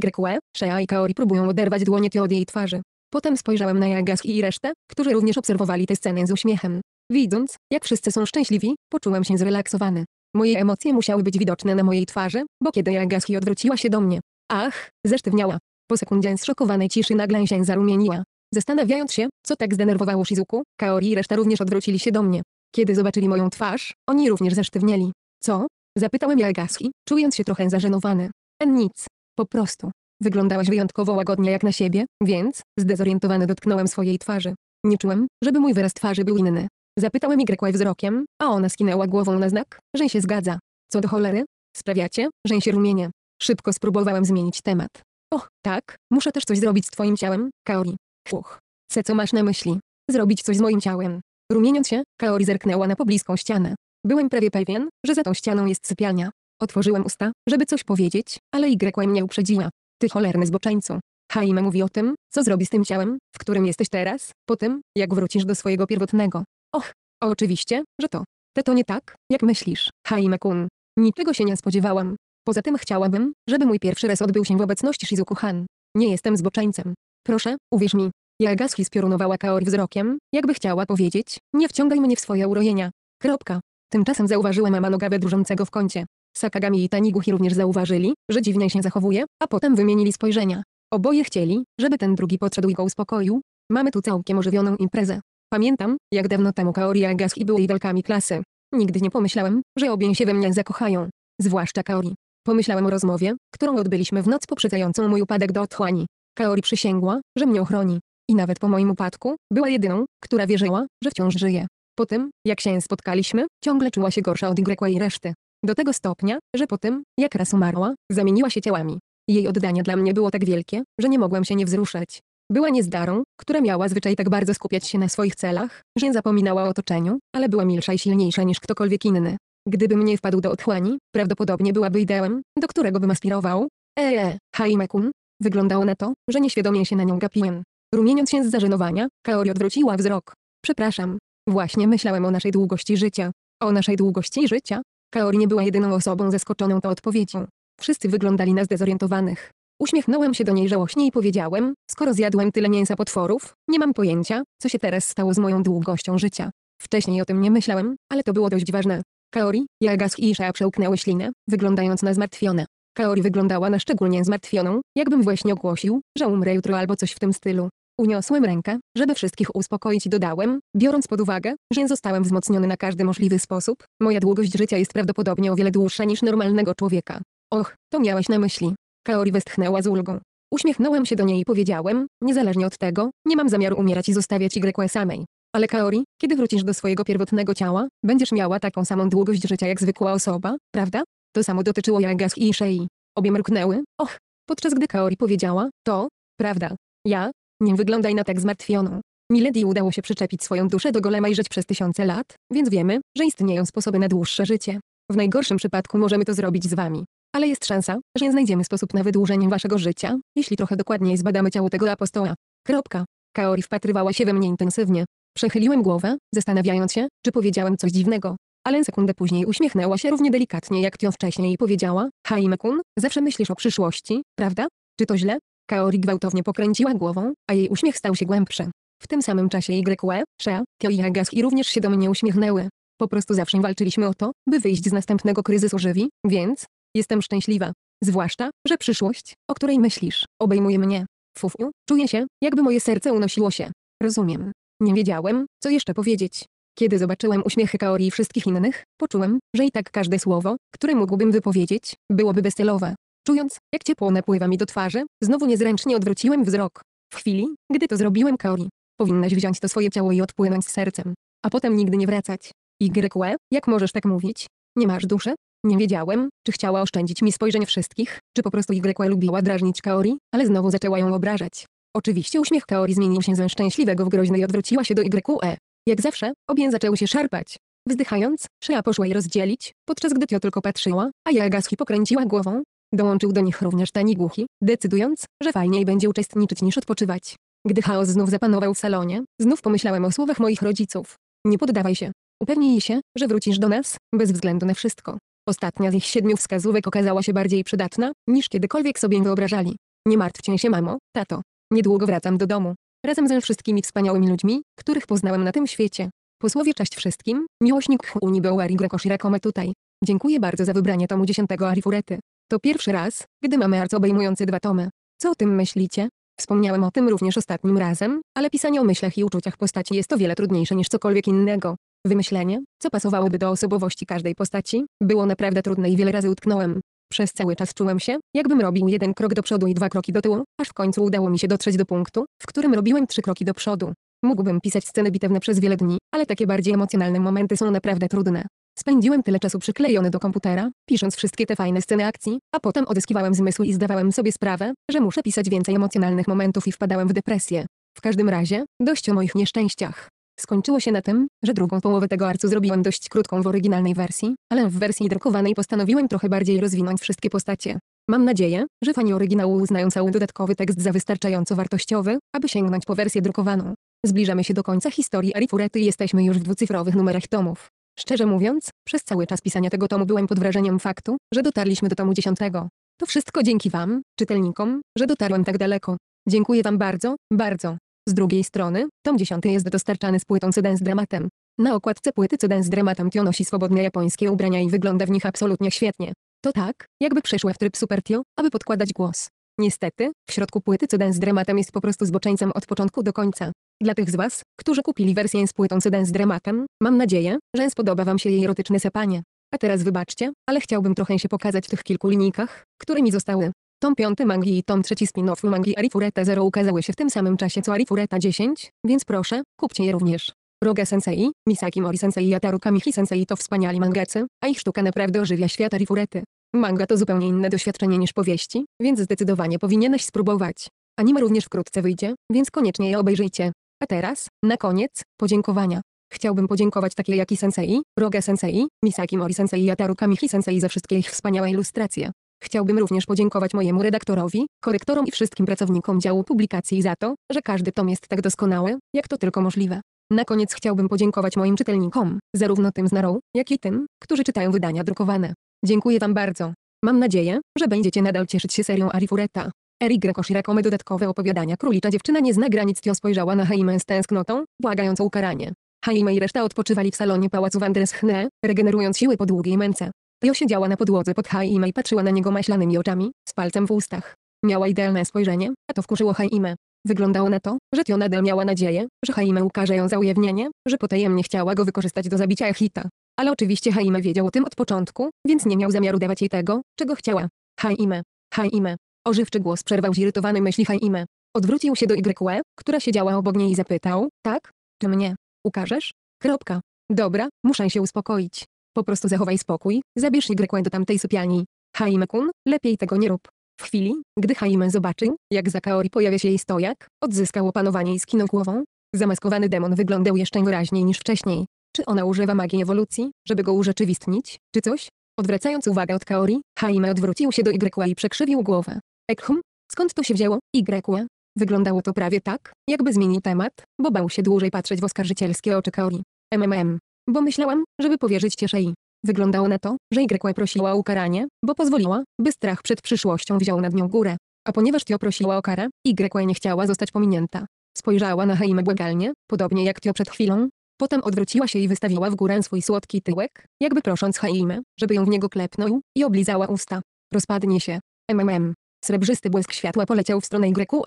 Shea i Kaori próbują oderwać dłonie Tio od jej twarzy. Potem spojrzałem na Jagas i resztę, którzy również obserwowali tę scenę z uśmiechem. Widząc, jak wszyscy są szczęśliwi, poczułem się zrelaksowany. Moje emocje musiały być widoczne na mojej twarzy, bo kiedy Jagaski odwróciła się do mnie, Ach, zesztywniała. Po sekundzie zszokowanej ciszy nagle się zarumieniła. Zastanawiając się, co tak zdenerwowało Shizuku, Kaori i reszta również odwrócili się do mnie. Kiedy zobaczyli moją twarz, oni również zesztywnieli. Co? Zapytałem Jagaski, czując się trochę zażenowany. Nic. Po prostu. Wyglądałaś wyjątkowo łagodnie jak na siebie, więc, zdezorientowany dotknąłem swojej twarzy. Nie czułem, żeby mój wyraz twarzy był inny. Zapytałem Y wzrokiem, a ona skinęła głową na znak, że się zgadza. Co do cholery? Sprawiacie, że się rumienie. Szybko spróbowałem zmienić temat. Och, tak, muszę też coś zrobić z twoim ciałem, Kaori. Uch. Se co masz na myśli? Zrobić coś z moim ciałem. Rumieniąc się, Kaori zerknęła na pobliską ścianę. Byłem prawie pewien, że za tą ścianą jest sypialnia. Otworzyłem usta, żeby coś powiedzieć, ale Y mnie uprzedziła. Ty cholerny zboczeńcu. Haima mówi o tym, co zrobi z tym ciałem, w którym jesteś teraz, po tym, jak wrócisz do swojego pierwotnego. Och, oczywiście, że to. Te to nie tak, jak myślisz, Haima-kun. Niczego się nie spodziewałam. Poza tym chciałabym, żeby mój pierwszy raz odbył się w obecności Shizuku-han. Nie jestem zboczeńcem. Proszę, uwierz mi. Jagashi spiorunowała Kaori wzrokiem, jakby chciała powiedzieć, nie wciągaj mnie w swoje urojenia. Kropka. Tymczasem zauważyłem Amanogawę drżącego w kącie. Sakagami i Taniguchi również zauważyli, że dziwnie się zachowuje, a potem wymienili spojrzenia. Oboje chcieli, żeby ten drugi podszedł i go uspokoił. Mamy tu całkiem ożywioną imprezę. Pamiętam, jak dawno temu Kaori i Agaski były idolkami klasy. Nigdy nie pomyślałem, że obie się we mnie zakochają. Zwłaszcza Kaori. Pomyślałem o rozmowie, którą odbyliśmy w noc poprzedzającą mój upadek do otchłani. Kaori przysięgła, że mnie ochroni. I nawet po moim upadku, była jedyną, która wierzyła, że wciąż żyje. Po tym, jak się spotkaliśmy, ciągle czuła się gorsza od Y i reszty. Do tego stopnia, że po tym, jak raz umarła, zamieniła się ciałami. Jej oddanie dla mnie było tak wielkie, że nie mogłam się nie wzruszać. Była niezdarą, która miała zwyczaj tak bardzo skupiać się na swoich celach, że nie zapominała o otoczeniu, ale była milsza i silniejsza niż ktokolwiek inny. Gdybym nie wpadł do otchłani, prawdopodobnie byłaby ideałem, do którego bym aspirował. Eee, Haimekun. Wyglądało na to, że nieświadomie się na nią gapiłem. Rumieniąc się z zażenowania, Kaori odwróciła wzrok. Przepraszam. Właśnie myślałem o naszej długości życia. O naszej długości życia? Kaori nie była jedyną osobą zaskoczoną tą odpowiedzią. Wszyscy wyglądali na zdezorientowanych. Uśmiechnąłem się do niej żałośnie i powiedziałem, skoro zjadłem tyle mięsa potworów, nie mam pojęcia, co się teraz stało z moją długością życia. Wcześniej o tym nie myślałem, ale to było dość ważne. Kaori, Jagas i Isha przełknęły ślinę, wyglądając na zmartwione. Kaori wyglądała na szczególnie zmartwioną, jakbym właśnie ogłosił, że umrę jutro albo coś w tym stylu. Uniosłem rękę, żeby wszystkich uspokoić i dodałem, biorąc pod uwagę, że zostałem wzmocniony na każdy możliwy sposób, moja długość życia jest prawdopodobnie o wiele dłuższa niż normalnego człowieka. Och, to miałaś na myśli. Kaori westchnęła z ulgą. Uśmiechnąłem się do niej i powiedziałem, niezależnie od tego, nie mam zamiaru umierać i zostawiać Y samej. Ale Kaori, kiedy wrócisz do swojego pierwotnego ciała, będziesz miała taką samą długość życia jak zwykła osoba, prawda? To samo dotyczyło Jagas i Shei. Obie mruknęły, och, podczas gdy Kaori powiedziała, to, prawda, ja, nie wyglądaj na tak zmartwioną. Milady udało się przyczepić swoją duszę do golema i żyć przez tysiące lat, więc wiemy, że istnieją sposoby na dłuższe życie. W najgorszym przypadku możemy to zrobić z wami. Ale jest szansa, że znajdziemy sposób na wydłużenie waszego życia, jeśli trochę dokładniej zbadamy ciało tego apostoła. Kropka. Kaori wpatrywała się we mnie intensywnie, Przechyliłem głowę, zastanawiając się, czy powiedziałem coś dziwnego. Ale sekundę później uśmiechnęła się równie delikatnie jak Tio wcześniej i powiedziała, Haimekun, zawsze myślisz o przyszłości, prawda? Czy to źle? Kaori gwałtownie pokręciła głową, a jej uśmiech stał się głębszy. W tym samym czasie YE, Shea, Tio i i również się do mnie uśmiechnęły. Po prostu zawsze walczyliśmy o to, by wyjść z następnego kryzysu żywi, więc jestem szczęśliwa. Zwłaszcza, że przyszłość, o której myślisz, obejmuje mnie. Fufu, czuję się, jakby moje serce unosiło się. Rozumiem. Nie wiedziałem, co jeszcze powiedzieć. Kiedy zobaczyłem uśmiechy Kaori i wszystkich innych, poczułem, że i tak każde słowo, które mógłbym wypowiedzieć, byłoby bezcelowe. Czując, jak ciepło napływa mi do twarzy, znowu niezręcznie odwróciłem wzrok. W chwili, gdy to zrobiłem Kaori, powinnaś wziąć to swoje ciało i odpłynąć z sercem, a potem nigdy nie wracać. YE, jak możesz tak mówić? Nie masz duszy? Nie wiedziałem, czy chciała oszczędzić mi spojrzeń wszystkich, czy po prostu YE lubiła drażnić Kaori, ale znowu zaczęła ją obrażać. Oczywiście uśmiech teorii zmienił się ze szczęśliwego w groźny i odwróciła się do y E. Jak zawsze, obie zaczęły się szarpać. Wzdychając, Shea poszła jej rozdzielić, podczas gdy Tio tylko patrzyła, a Jagaski pokręciła głową. Dołączył do nich również Tani Głuchi, decydując, że fajniej będzie uczestniczyć niż odpoczywać. Gdy chaos znów zapanował w salonie, znów pomyślałem o słowach moich rodziców. Nie poddawaj się. Upewnij się, że wrócisz do nas, bez względu na wszystko. Ostatnia z ich siedmiu wskazówek okazała się bardziej przydatna, niż kiedykolwiek sobie wyobrażali. Nie martwcie się mamo, tato. Niedługo wracam do domu. Razem ze wszystkimi wspaniałymi ludźmi, których poznałem na tym świecie. Posłowie cześć wszystkim, miłośnik Unii Bełari Grekoshirakomy tutaj. Dziękuję bardzo za wybranie tomu dziesiątego Arifurety. To pierwszy raz, gdy mamy arc obejmujący dwa tomy. Co o tym myślicie? Wspomniałem o tym również ostatnim razem, ale pisanie o myślach i uczuciach postaci jest o wiele trudniejsze niż cokolwiek innego. Wymyślenie, co pasowałoby do osobowości każdej postaci, było naprawdę trudne i wiele razy utknąłem. Przez cały czas czułem się, jakbym robił jeden krok do przodu i dwa kroki do tyłu, aż w końcu udało mi się dotrzeć do punktu, w którym robiłem trzy kroki do przodu. Mógłbym pisać sceny bitewne przez wiele dni, ale takie bardziej emocjonalne momenty są naprawdę trudne. Spędziłem tyle czasu przyklejony do komputera, pisząc wszystkie te fajne sceny akcji, a potem odyskiwałem zmysły i zdawałem sobie sprawę, że muszę pisać więcej emocjonalnych momentów i wpadałem w depresję. W każdym razie, dość o moich nieszczęściach. Skończyło się na tym, że drugą połowę tego arcu zrobiłem dość krótką w oryginalnej wersji, ale w wersji drukowanej postanowiłem trochę bardziej rozwinąć wszystkie postacie. Mam nadzieję, że fani oryginału uznają cały dodatkowy tekst za wystarczająco wartościowy, aby sięgnąć po wersję drukowaną. Zbliżamy się do końca historii Arifurety i jesteśmy już w dwucyfrowych numerach tomów. Szczerze mówiąc, przez cały czas pisania tego tomu byłem pod wrażeniem faktu, że dotarliśmy do tomu dziesiątego. To wszystko dzięki Wam, czytelnikom, że dotarłem tak daleko. Dziękuję Wam bardzo, bardzo. Z drugiej strony, tom 10 jest dostarczany z płytą cyden z dramatem. Na okładce płyty cyden z dramatem Tio nosi swobodne japońskie ubrania i wygląda w nich absolutnie świetnie. To tak, jakby przeszła w tryb Super Tio, aby podkładać głos. Niestety, w środku płyty cyden z dramatem jest po prostu zboczeńcem od początku do końca. Dla tych z Was, którzy kupili wersję z płytą cyden z dramatem, mam nadzieję, że spodoba Wam się jej erotyczne sepanie. A teraz wybaczcie, ale chciałbym trochę się pokazać w tych kilku linijkach, które mi zostały. Tom 5 mangi i tom 3 spin-offu mangi Arifureta 0 ukazały się w tym samym czasie co Arifureta 10, więc proszę, kupcie je również. Roga Sensei, Misaki Mori Sensei i Ataru Kamichi Sensei to wspaniali mangacy, a ich sztuka naprawdę ożywia świat Arifurety. Manga to zupełnie inne doświadczenie niż powieści, więc zdecydowanie powinieneś spróbować. Anime również wkrótce wyjdzie, więc koniecznie je obejrzyjcie. A teraz, na koniec, podziękowania. Chciałbym podziękować takiej jak i Sensei, Roga Sensei, Misaki Mori Sensei i Ataru Kamichi Sensei za wszystkie ich wspaniałe ilustracje. Chciałbym również podziękować mojemu redaktorowi, korektorom i wszystkim pracownikom działu publikacji za to, że każdy tom jest tak doskonały, jak to tylko możliwe. Na koniec chciałbym podziękować moim czytelnikom, zarówno tym z Narą, jak i tym, którzy czytają wydania drukowane. Dziękuję Wam bardzo. Mam nadzieję, że będziecie nadal cieszyć się serią Arifureta. Eric Grekosz rekome dodatkowe opowiadania Królicza dziewczyna nie zna granic Tio spojrzała na Haimę z tęsknotą, błagając o ukaranie. Heime i reszta odpoczywali w salonie Pałacu Wanderschne, regenerując siły po długiej męce. Tio siedziała na podłodze pod Haimę i patrzyła na niego maślanymi oczami, z palcem w ustach. Miała idealne spojrzenie, a to wkurzyło Haimę. Wyglądało na to, że Tio nadal miała nadzieję, że Haime ukaże ją za ujawnienie, że potajemnie chciała go wykorzystać do zabicia Echita. Ale oczywiście Haime wiedział o tym od początku, więc nie miał zamiaru dawać jej tego, czego chciała. Haime, Haime. Ożywczy głos przerwał zirytowany myśli Haime. Odwrócił się do YE, która siedziała obok niej i zapytał, tak? Czy mnie? Ukażesz? Kropka. Dobra, muszę się uspokoić. Po prostu zachowaj spokój, zabierz Y do tamtej sypialni. Haime-kun, lepiej tego nie rób. W chwili, gdy Haime zobaczył, jak za Kaori pojawia się jej stojak, odzyskał opanowanie i skinął głową. Zamaskowany demon wyglądał jeszcze wyraźniej niż wcześniej. Czy ona używa magii ewolucji, żeby go urzeczywistnić, czy coś? Odwracając uwagę od Kaori, Haime odwrócił się do Y i przekrzywił głowę. Ekhum, skąd to się wzięło, Y? Wyglądało to prawie tak, jakby zmienił temat, bo bał się dłużej patrzeć w oskarżycielskie oczy Kaori. MMM bo myślałam, żeby powierzyć cię Shei. Wyglądało na to, że Y prosiła o ukaranie, bo pozwoliła, by strach przed przyszłością wziął nad nią górę. A ponieważ Tio prosiła o karę, Y nie chciała zostać pominięta. Spojrzała na Haimę błagalnie, podobnie jak Tio przed chwilą. Potem odwróciła się i wystawiła w górę swój słodki tyłek, jakby prosząc Haimę, żeby ją w niego klepnął i oblizała usta. Rozpadnie się. MMM. Srebrzysty błysk światła poleciał w stronę YUE.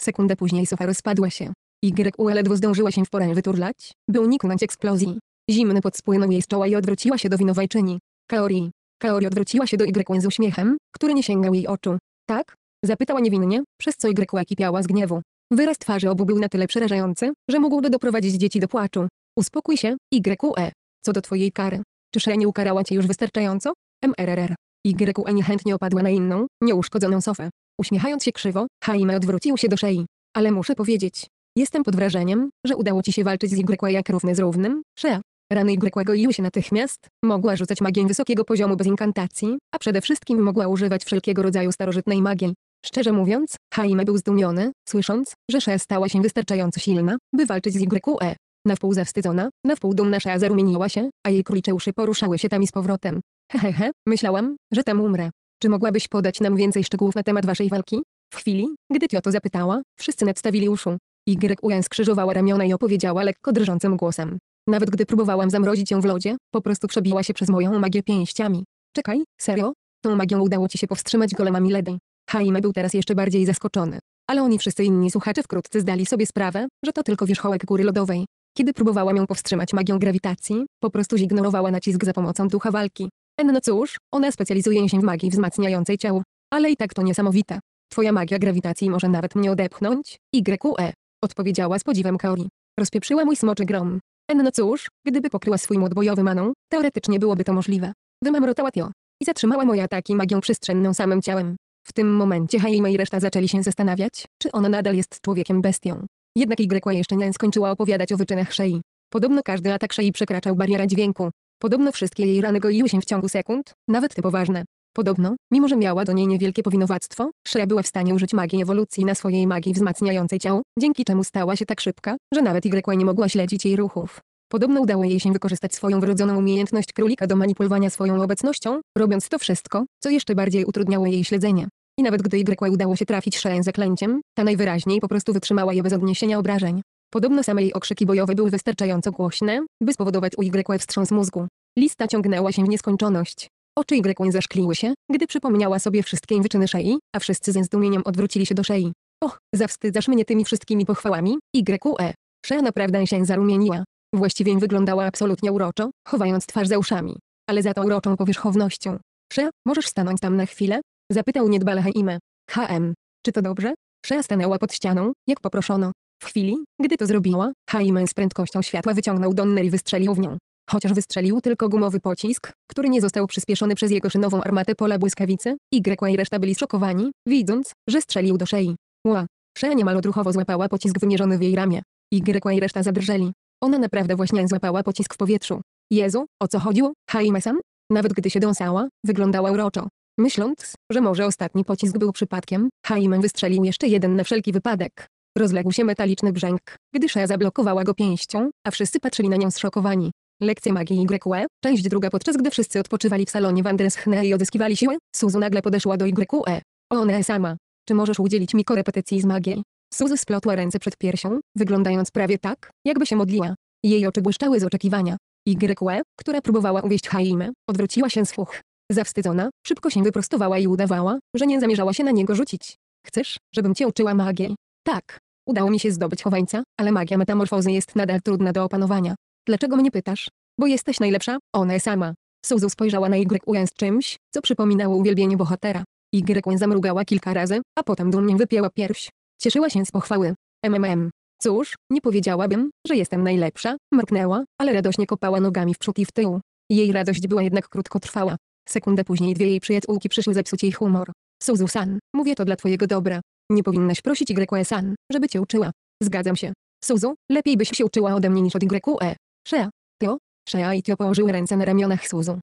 Sekundę później sofa rozpadła się. YUE ledwo zdążyła się w porę wyturlać, by uniknąć eksplozji. Zimny pot spłynął jej z czoła i odwróciła się do winowajczyni. Kaori. Kaori odwróciła się do Y z uśmiechem, który nie sięgał jej oczu. Tak? Zapytała niewinnie, przez co Y kipiała z gniewu. Wyraz twarzy obu był na tyle przerażający, że mógłby doprowadzić dzieci do płaczu. Uspokój się, YE. Co do twojej kary. Czy Shre nie ukarała cię już wystarczająco? MRRR. YE niechętnie opadła na inną, nieuszkodzoną sofę. Uśmiechając się krzywo, Haime odwrócił się do Szei. Ale muszę powiedzieć. Jestem pod wrażeniem, że udało ci się walczyć z Y jak równy z równym, Shea. Rany Igrekłego się natychmiast mogła rzucać magię wysokiego poziomu bez inkantacji, a przede wszystkim mogła używać wszelkiego rodzaju starożytnej magii. Szczerze mówiąc, Jaime był zdumiony, słysząc, że Shea stała się wystarczająco silna, by walczyć z YQE. Na wpół zawstydzona, na wpół dumna Shea zarumieniła się, a jej królicze uszy poruszały się tam i z powrotem. Hehehe, myślałam, że tam umrę. Czy mogłabyś podać nam więcej szczegółów na temat waszej walki? W chwili, gdy Tioto zapytała, wszyscy nadstawili uszu. YUN skrzyżowała ramiona i opowiedziała lekko drżącym głosem. Nawet gdy próbowałam zamrozić ją w lodzie, po prostu przebiła się przez moją magię pięściami. Czekaj, serio? Tą magią udało ci się powstrzymać Golemami Milady. Jaime był teraz jeszcze bardziej zaskoczony. Ale oni wszyscy inni słuchacze wkrótce zdali sobie sprawę, że to tylko wierzchołek góry lodowej. Kiedy próbowałam ją powstrzymać magią grawitacji, po prostu zignorowała nacisk za pomocą ducha walki. En no cóż, ona specjalizuje się w magii wzmacniającej ciało. Ale i tak to niesamowite. Twoja magia grawitacji może nawet mnie odepchnąć, y e, Odpowiedziała z podziwem Kaori. Rozpieprzyła mój smoczy grom. N no cóż, gdyby pokryła swój młot bojowy maną, teoretycznie byłoby to możliwe. Wymamrotała Tio. I zatrzymała moje ataki magią przestrzenną samym ciałem. W tym momencie Haima i reszta zaczęli się zastanawiać, czy ona nadal jest człowiekiem bestią. Jednak Y jeszcze nie skończyła opowiadać o wyczynach Shei. Podobno każdy atak Shei przekraczał barierę dźwięku. Podobno wszystkie jej rany goiły się w ciągu sekund, nawet te poważne. Podobno, mimo że miała do niej niewielkie powinowactwo, Shreya była w stanie użyć magii ewolucji na swojej magii wzmacniającej ciało, dzięki czemu stała się tak szybka, że nawet Y nie mogła śledzić jej ruchów. Podobno udało jej się wykorzystać swoją wrodzoną umiejętność królika do manipulowania swoją obecnością, robiąc to wszystko, co jeszcze bardziej utrudniało jej śledzenie. I nawet gdy Y udało się trafić Shreya zaklęciem, ta najwyraźniej po prostu wytrzymała je bez odniesienia obrażeń. Podobno same jej okrzyki bojowe były wystarczająco głośne, by spowodować u Y wstrząs mózgu. Lista ciągnęła się w nieskończoność. Oczy grekuń y zaszkliły się, gdy przypomniała sobie wszystkie wyczyny szei, a wszyscy ze zdumieniem odwrócili się do szei. Och, zawstydzasz mnie tymi wszystkimi pochwałami, YE. Szea naprawdę się zarumieniła. Właściwie wyglądała absolutnie uroczo, chowając twarz za uszami. Ale za tą uroczą powierzchownością. Szea, możesz stanąć tam na chwilę? Zapytał niedbale Haime. HM. Czy to dobrze? Szea stanęła pod ścianą, jak poproszono. W chwili, gdy to zrobiła, Haime z prędkością światła wyciągnął Donnę i wystrzelił w nią. Chociaż wystrzelił tylko gumowy pocisk, który nie został przyspieszony przez jego szynową armatę pola błyskawicy, Y i reszta byli szokowani, widząc, że strzelił do szei. Ła! Szea niemal odruchowo złapała pocisk wymierzony w jej ramię. Y i reszta zadrżeli. Ona naprawdę właśnie złapała pocisk w powietrzu. Jezu, o co chodziło? Haimesam? Nawet gdy się dąsała, wyglądała uroczo. Myśląc, że może ostatni pocisk był przypadkiem, Haimem wystrzelił jeszcze jeden na wszelki wypadek. Rozległ się metaliczny brzęk, gdy Shea zablokowała go pięścią, a wszyscy patrzyli na nią zszokowani. Lekcja magii YE, część druga podczas gdy wszyscy odpoczywali w salonie Wanderschne i odzyskiwali siłę, Suzu nagle podeszła do YE. Ona sama. Czy możesz udzielić mi korepetycji z magii? Suzu splotła ręce przed piersią, wyglądając prawie tak, jakby się modliła. Jej oczy błyszczały z oczekiwania. YE, która próbowała uwieść Haimę, odwróciła się z fuch. Zawstydzona, szybko się wyprostowała i udawała, że nie zamierzała się na niego rzucić. Chcesz, żebym cię uczyła magii? Tak. Udało mi się zdobyć chowańca, ale magia metamorfozy jest nadal trudna do opanowania. Dlaczego mnie pytasz? Bo jesteś najlepsza, ona sama. Suzu spojrzała na Yun z czymś, co przypominało uwielbienie bohatera. Yun zamrugała kilka razy, a potem dumnie wypięła pierś. Cieszyła się z pochwały. MMM. Cóż, nie powiedziałabym, że jestem najlepsza, Marknęła, ale radośnie kopała nogami w przód i w tył. Jej radość była jednak krótkotrwała. Sekundę później dwie jej przyjaciółki przyszły zepsuć jej humor. Suzu-san, mówię to dla twojego dobra. Nie powinnaś prosić YE-san, żeby cię uczyła. Zgadzam się. Suzu, lepiej byś się uczyła ode mnie niż od y E. Szea, Tio, Szea i Tio położyły ręce na ramionach Suzu.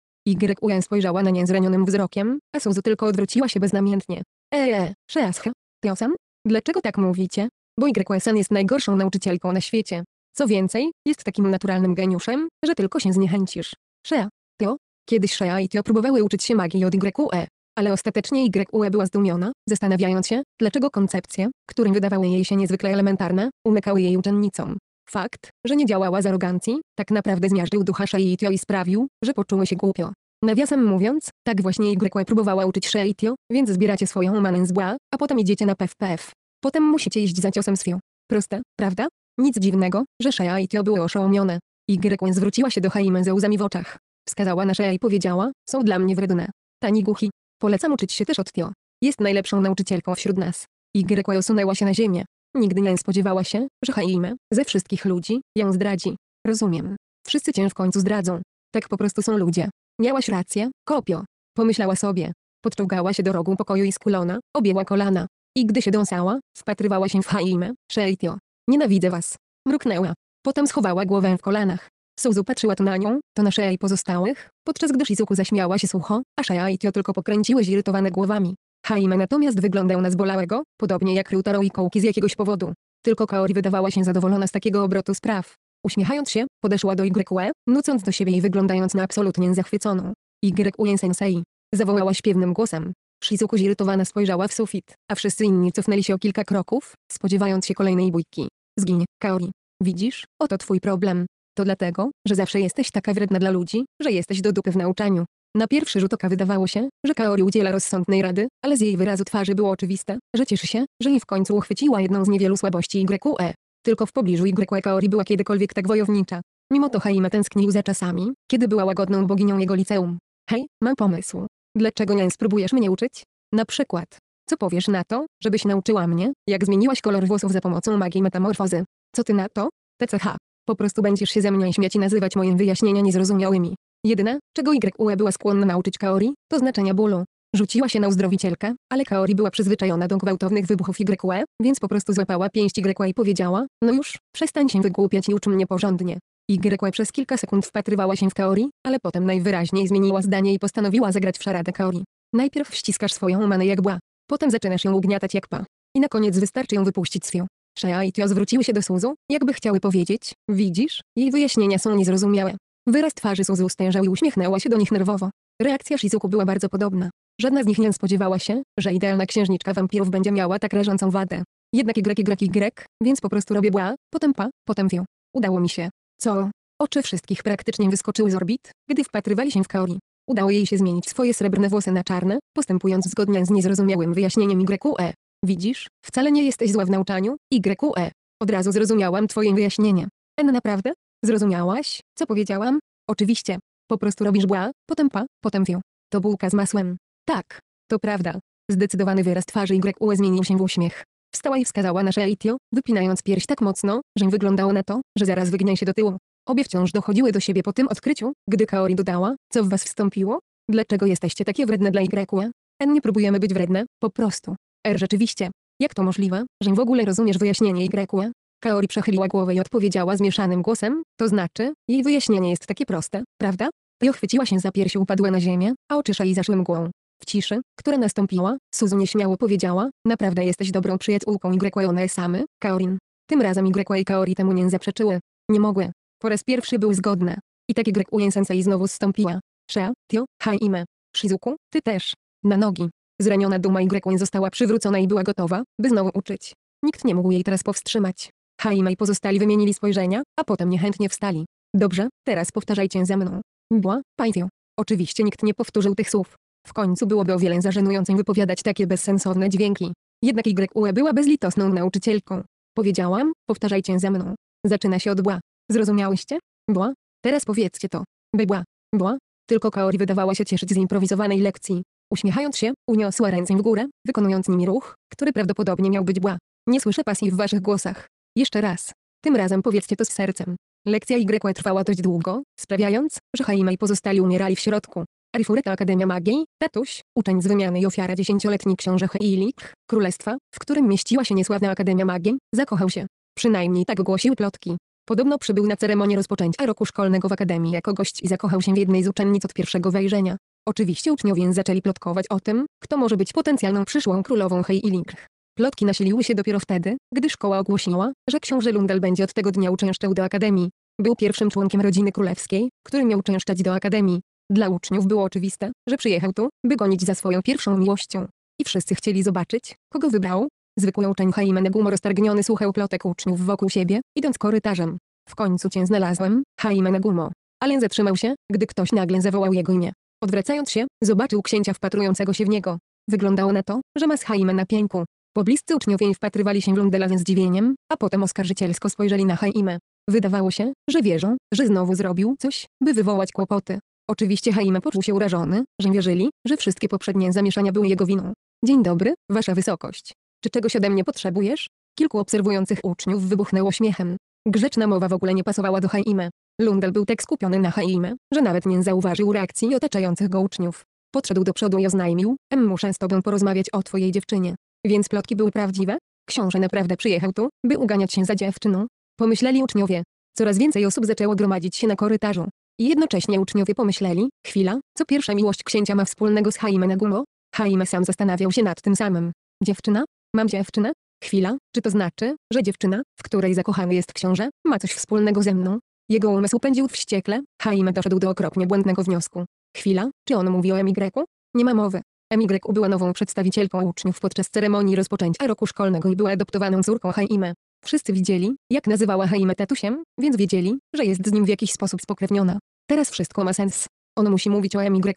Yuen spojrzała na nie zranionym wzrokiem, a Suzu tylko odwróciła się beznamiętnie. Eee, Szea, Scha, tio san dlaczego tak mówicie? Bo Yuen jest najgorszą nauczycielką na świecie. Co więcej, jest takim naturalnym geniuszem, że tylko się zniechęcisz. Szea, Tio, kiedyś Szea i Tio próbowały uczyć się magii od Yue. Ale ostatecznie YUE była zdumiona, zastanawiając się, dlaczego koncepcje, którym wydawały jej się niezwykle elementarne, umykały jej uczennicom. Fakt, że nie działała z arogancji, tak naprawdę zmiażdżył ducha Shaitio i sprawił, że poczuły się głupio. Nawiasem mówiąc, tak właśnie Y próbowała uczyć Shaitio, więc zbieracie swoją manę zła, a potem idziecie na PFPF. Potem musicie iść za ciosem z Proste, prawda? Nic dziwnego, że Tio były oszołomione. Y zwróciła się do Haime ze łzami w oczach. Wskazała na Shea i powiedziała, są dla mnie wredne. Tani głuchi. Polecam uczyć się też od Tio. Jest najlepszą nauczycielką wśród nas. Y osunęła się na ziemię. Nigdy nie spodziewała się, że Haime, ze wszystkich ludzi, ją zdradzi. Rozumiem. Wszyscy cię w końcu zdradzą. Tak po prostu są ludzie. Miałaś rację, kopio. Pomyślała sobie. Podciągała się do rogu pokoju i skulona, objęła kolana. I gdy się dąsała, wpatrywała się w Haime, Sheitio. Nienawidzę was. Mruknęła. Potem schowała głowę w kolanach. Suzu patrzyła to na nią, to na Shea i pozostałych, podczas gdy Shizuku zaśmiała się sucho, a Shea i Tio tylko pokręciły zirytowane głowami. Haima natomiast wyglądał na zbolałego, podobnie jak Ryutaro i Kołki z jakiegoś powodu. Tylko Kaori wydawała się zadowolona z takiego obrotu spraw. Uśmiechając się, podeszła do YUE, nucąc do siebie i wyglądając na absolutnie zachwyconą. YUE sensei. Zawołała śpiewnym głosem. Shizuku zirytowana spojrzała w sufit, a wszyscy inni cofnęli się o kilka kroków, spodziewając się kolejnej bójki. Zgiń, Kaori. Widzisz, oto twój problem. To dlatego, że zawsze jesteś taka wredna dla ludzi, że jesteś do dupy w nauczaniu. Na pierwszy rzut oka wydawało się, że Kaori udziela rozsądnej rady, ale z jej wyrazu twarzy było oczywiste, że cieszy się, że jej w końcu uchwyciła jedną z niewielu słabości YE. Tylko w pobliżu YE Kaori była kiedykolwiek tak wojownicza. Mimo to Haime tęsknił za czasami, kiedy była łagodną boginią jego liceum. Hej, mam pomysł. Dlaczego nie spróbujesz mnie uczyć? Na przykład, co powiesz na to, żebyś nauczyła mnie, jak zmieniłaś kolor włosów za pomocą magii metamorfozy? Co ty na to? TCH. Po prostu będziesz się ze mnie śmiać i nazywać moje wyjaśnienia niezrozumiałymi. Jedyne, czego YUE była skłonna nauczyć Kaori, to znaczenia bólu. Rzuciła się na uzdrowicielkę, ale Kaori była przyzwyczajona do gwałtownych wybuchów YUE, więc po prostu złapała pięść YUE i powiedziała, no już, przestań się wygłupiać i ucz mnie porządnie. YUE przez kilka sekund wpatrywała się w Kaori, ale potem najwyraźniej zmieniła zdanie i postanowiła zagrać w szaradę Kaori. Najpierw ściskasz swoją manę jak bła, potem zaczynasz ją ugniatać jak pa. I na koniec wystarczy ją wypuścić z fią. Shea i Tio zwróciły się do Suzu, jakby chciały powiedzieć, widzisz, jej wyjaśnienia są niezrozumiałe. Wyraz twarzy Suzy stężał i uśmiechnęła się do nich nerwowo. Reakcja Shizuku była bardzo podobna. Żadna z nich nie spodziewała się, że idealna księżniczka wampirów będzie miała tak rażącą wadę. Jednak Y, Y, Y, więc po prostu robię bła, potem pa, potem wio. Udało mi się. Co? Oczy wszystkich praktycznie wyskoczyły z orbit, gdy wpatrywali się w Kaori. Udało jej się zmienić swoje srebrne włosy na czarne, postępując zgodnie z niezrozumiałym wyjaśnieniem e. Widzisz, wcale nie jesteś zła w nauczaniu, e. Od razu zrozumiałam twoje wyjaśnienie. N naprawdę? Zrozumiałaś, co powiedziałam? Oczywiście. Po prostu robisz bła, potem pa, potem fiu. To bułka z masłem. Tak, to prawda. Zdecydowany wyraz twarzy YUE zmienił się w uśmiech. Wstała i wskazała na Sheitio, wypinając pierś tak mocno, że wyglądało na to, że zaraz wygnie się do tyłu. Obie wciąż dochodziły do siebie po tym odkryciu, gdy Kaori dodała, co w was wstąpiło? Dlaczego jesteście takie wredne dla YUE? N nie próbujemy być wredne, po prostu. R rzeczywiście. Jak to możliwe, że w ogóle rozumiesz wyjaśnienie YUE? Kaori przechyliła głowę i odpowiedziała zmieszanym głosem, to znaczy, jej wyjaśnienie jest takie proste, prawda? Jo chwyciła się za piersi upadła na ziemię, a oczy szali zaszły mgłą. W ciszy, która nastąpiła, Suzu nieśmiało powiedziała, naprawdę jesteś dobrą przyjaciółką Y samy, Kaorin. Tym razem Y i Kaori temu nie zaprzeczyły. Nie mogły. Po raz pierwszy był zgodne. I tak Y sensei znowu zstąpiła. Shea, Tio, Haime. Shizuku, ty też. Na nogi. Zraniona duma Y została przywrócona i była gotowa, by znowu uczyć. Nikt nie mógł jej teraz powstrzymać. Haima i pozostali wymienili spojrzenia, a potem niechętnie wstali. Dobrze, teraz powtarzajcie za mną. Bła, Pajwiu. Oczywiście nikt nie powtórzył tych słów. W końcu byłoby o wiele zażenujące wypowiadać takie bezsensowne dźwięki. Jednak YUE była bezlitosną nauczycielką. Powiedziałam, powtarzajcie za mną. Zaczyna się od bła. Zrozumiałyście? Bła? Teraz powiedzcie to. By Bła. Bła? Tylko Kaori wydawała się cieszyć z improwizowanej lekcji. Uśmiechając się, uniosła ręce w górę, wykonując nimi ruch, który prawdopodobnie miał być bła. Nie słyszę pasji w waszych głosach. Jeszcze raz. Tym razem powiedzcie to z sercem. Lekcja Y trwała dość długo, sprawiając, że Haima i pozostali umierali w środku. Arifureta Akademia Magii, Tatuś, uczeń z wymiany i ofiara dziesięcioletni książę Heilik, królestwa, w którym mieściła się niesławna Akademia Magii, zakochał się. Przynajmniej tak głosiły plotki. Podobno przybył na ceremonię rozpoczęcia roku szkolnego w Akademii jako gość i zakochał się w jednej z uczennic od pierwszego wejrzenia. Oczywiście uczniowie zaczęli plotkować o tym, kto może być potencjalną przyszłą królową Heiling. Plotki nasiliły się dopiero wtedy, gdy szkoła ogłosiła, że książę Lundel będzie od tego dnia uczęszczał do akademii. Był pierwszym członkiem rodziny królewskiej, który miał uczęszczać do akademii. Dla uczniów było oczywiste, że przyjechał tu, by gonić za swoją pierwszą miłością. I wszyscy chcieli zobaczyć, kogo wybrał. Zwykły uczeń Haimen Gumo roztargniony słuchał plotek uczniów wokół siebie, idąc korytarzem. W końcu cię znalazłem, Haimen Gumo. Ale zatrzymał się, gdy ktoś nagle zawołał jego imię. Odwracając się, zobaczył księcia wpatrującego się w niego. Wyglądało na to, że ma z na pięku. Pobliscy uczniowie wpatrywali się w Lundela ze zdziwieniem, a potem oskarżycielsko spojrzeli na Haimę. Wydawało się, że wierzą, że znowu zrobił coś, by wywołać kłopoty. Oczywiście Haime poczuł się urażony, że wierzyli, że wszystkie poprzednie zamieszania były jego winą. Dzień dobry, wasza wysokość. Czy czegoś ode mnie potrzebujesz? Kilku obserwujących uczniów wybuchnęło śmiechem. Grzeczna mowa w ogóle nie pasowała do Haime. Lundel był tak skupiony na Haime, że nawet nie zauważył reakcji otaczających go uczniów. Podszedł do przodu i oznajmił, em muszę z tobą porozmawiać o twojej dziewczynie. Więc plotki były prawdziwe? Książę naprawdę przyjechał tu, by uganiać się za dziewczyną? Pomyśleli uczniowie. Coraz więcej osób zaczęło gromadzić się na korytarzu. Jednocześnie uczniowie pomyśleli, chwila, co pierwsza miłość księcia ma wspólnego z Haime Nagumo? Haime sam zastanawiał się nad tym samym. Dziewczyna? Mam dziewczynę? Chwila, czy to znaczy, że dziewczyna, w której zakochany jest książę, ma coś wspólnego ze mną? Jego umysł pędził wściekle, Haime doszedł do okropnie błędnego wniosku. Chwila, czy on mówi o emigreku? Nie ma mowy. MYU była nową przedstawicielką uczniów podczas ceremonii rozpoczęcia roku szkolnego i była adoptowaną córką Haime. Wszyscy widzieli, jak nazywała Haime tatusiem, więc wiedzieli, że jest z nim w jakiś sposób spokrewniona. Teraz wszystko ma sens. On musi mówić o MY.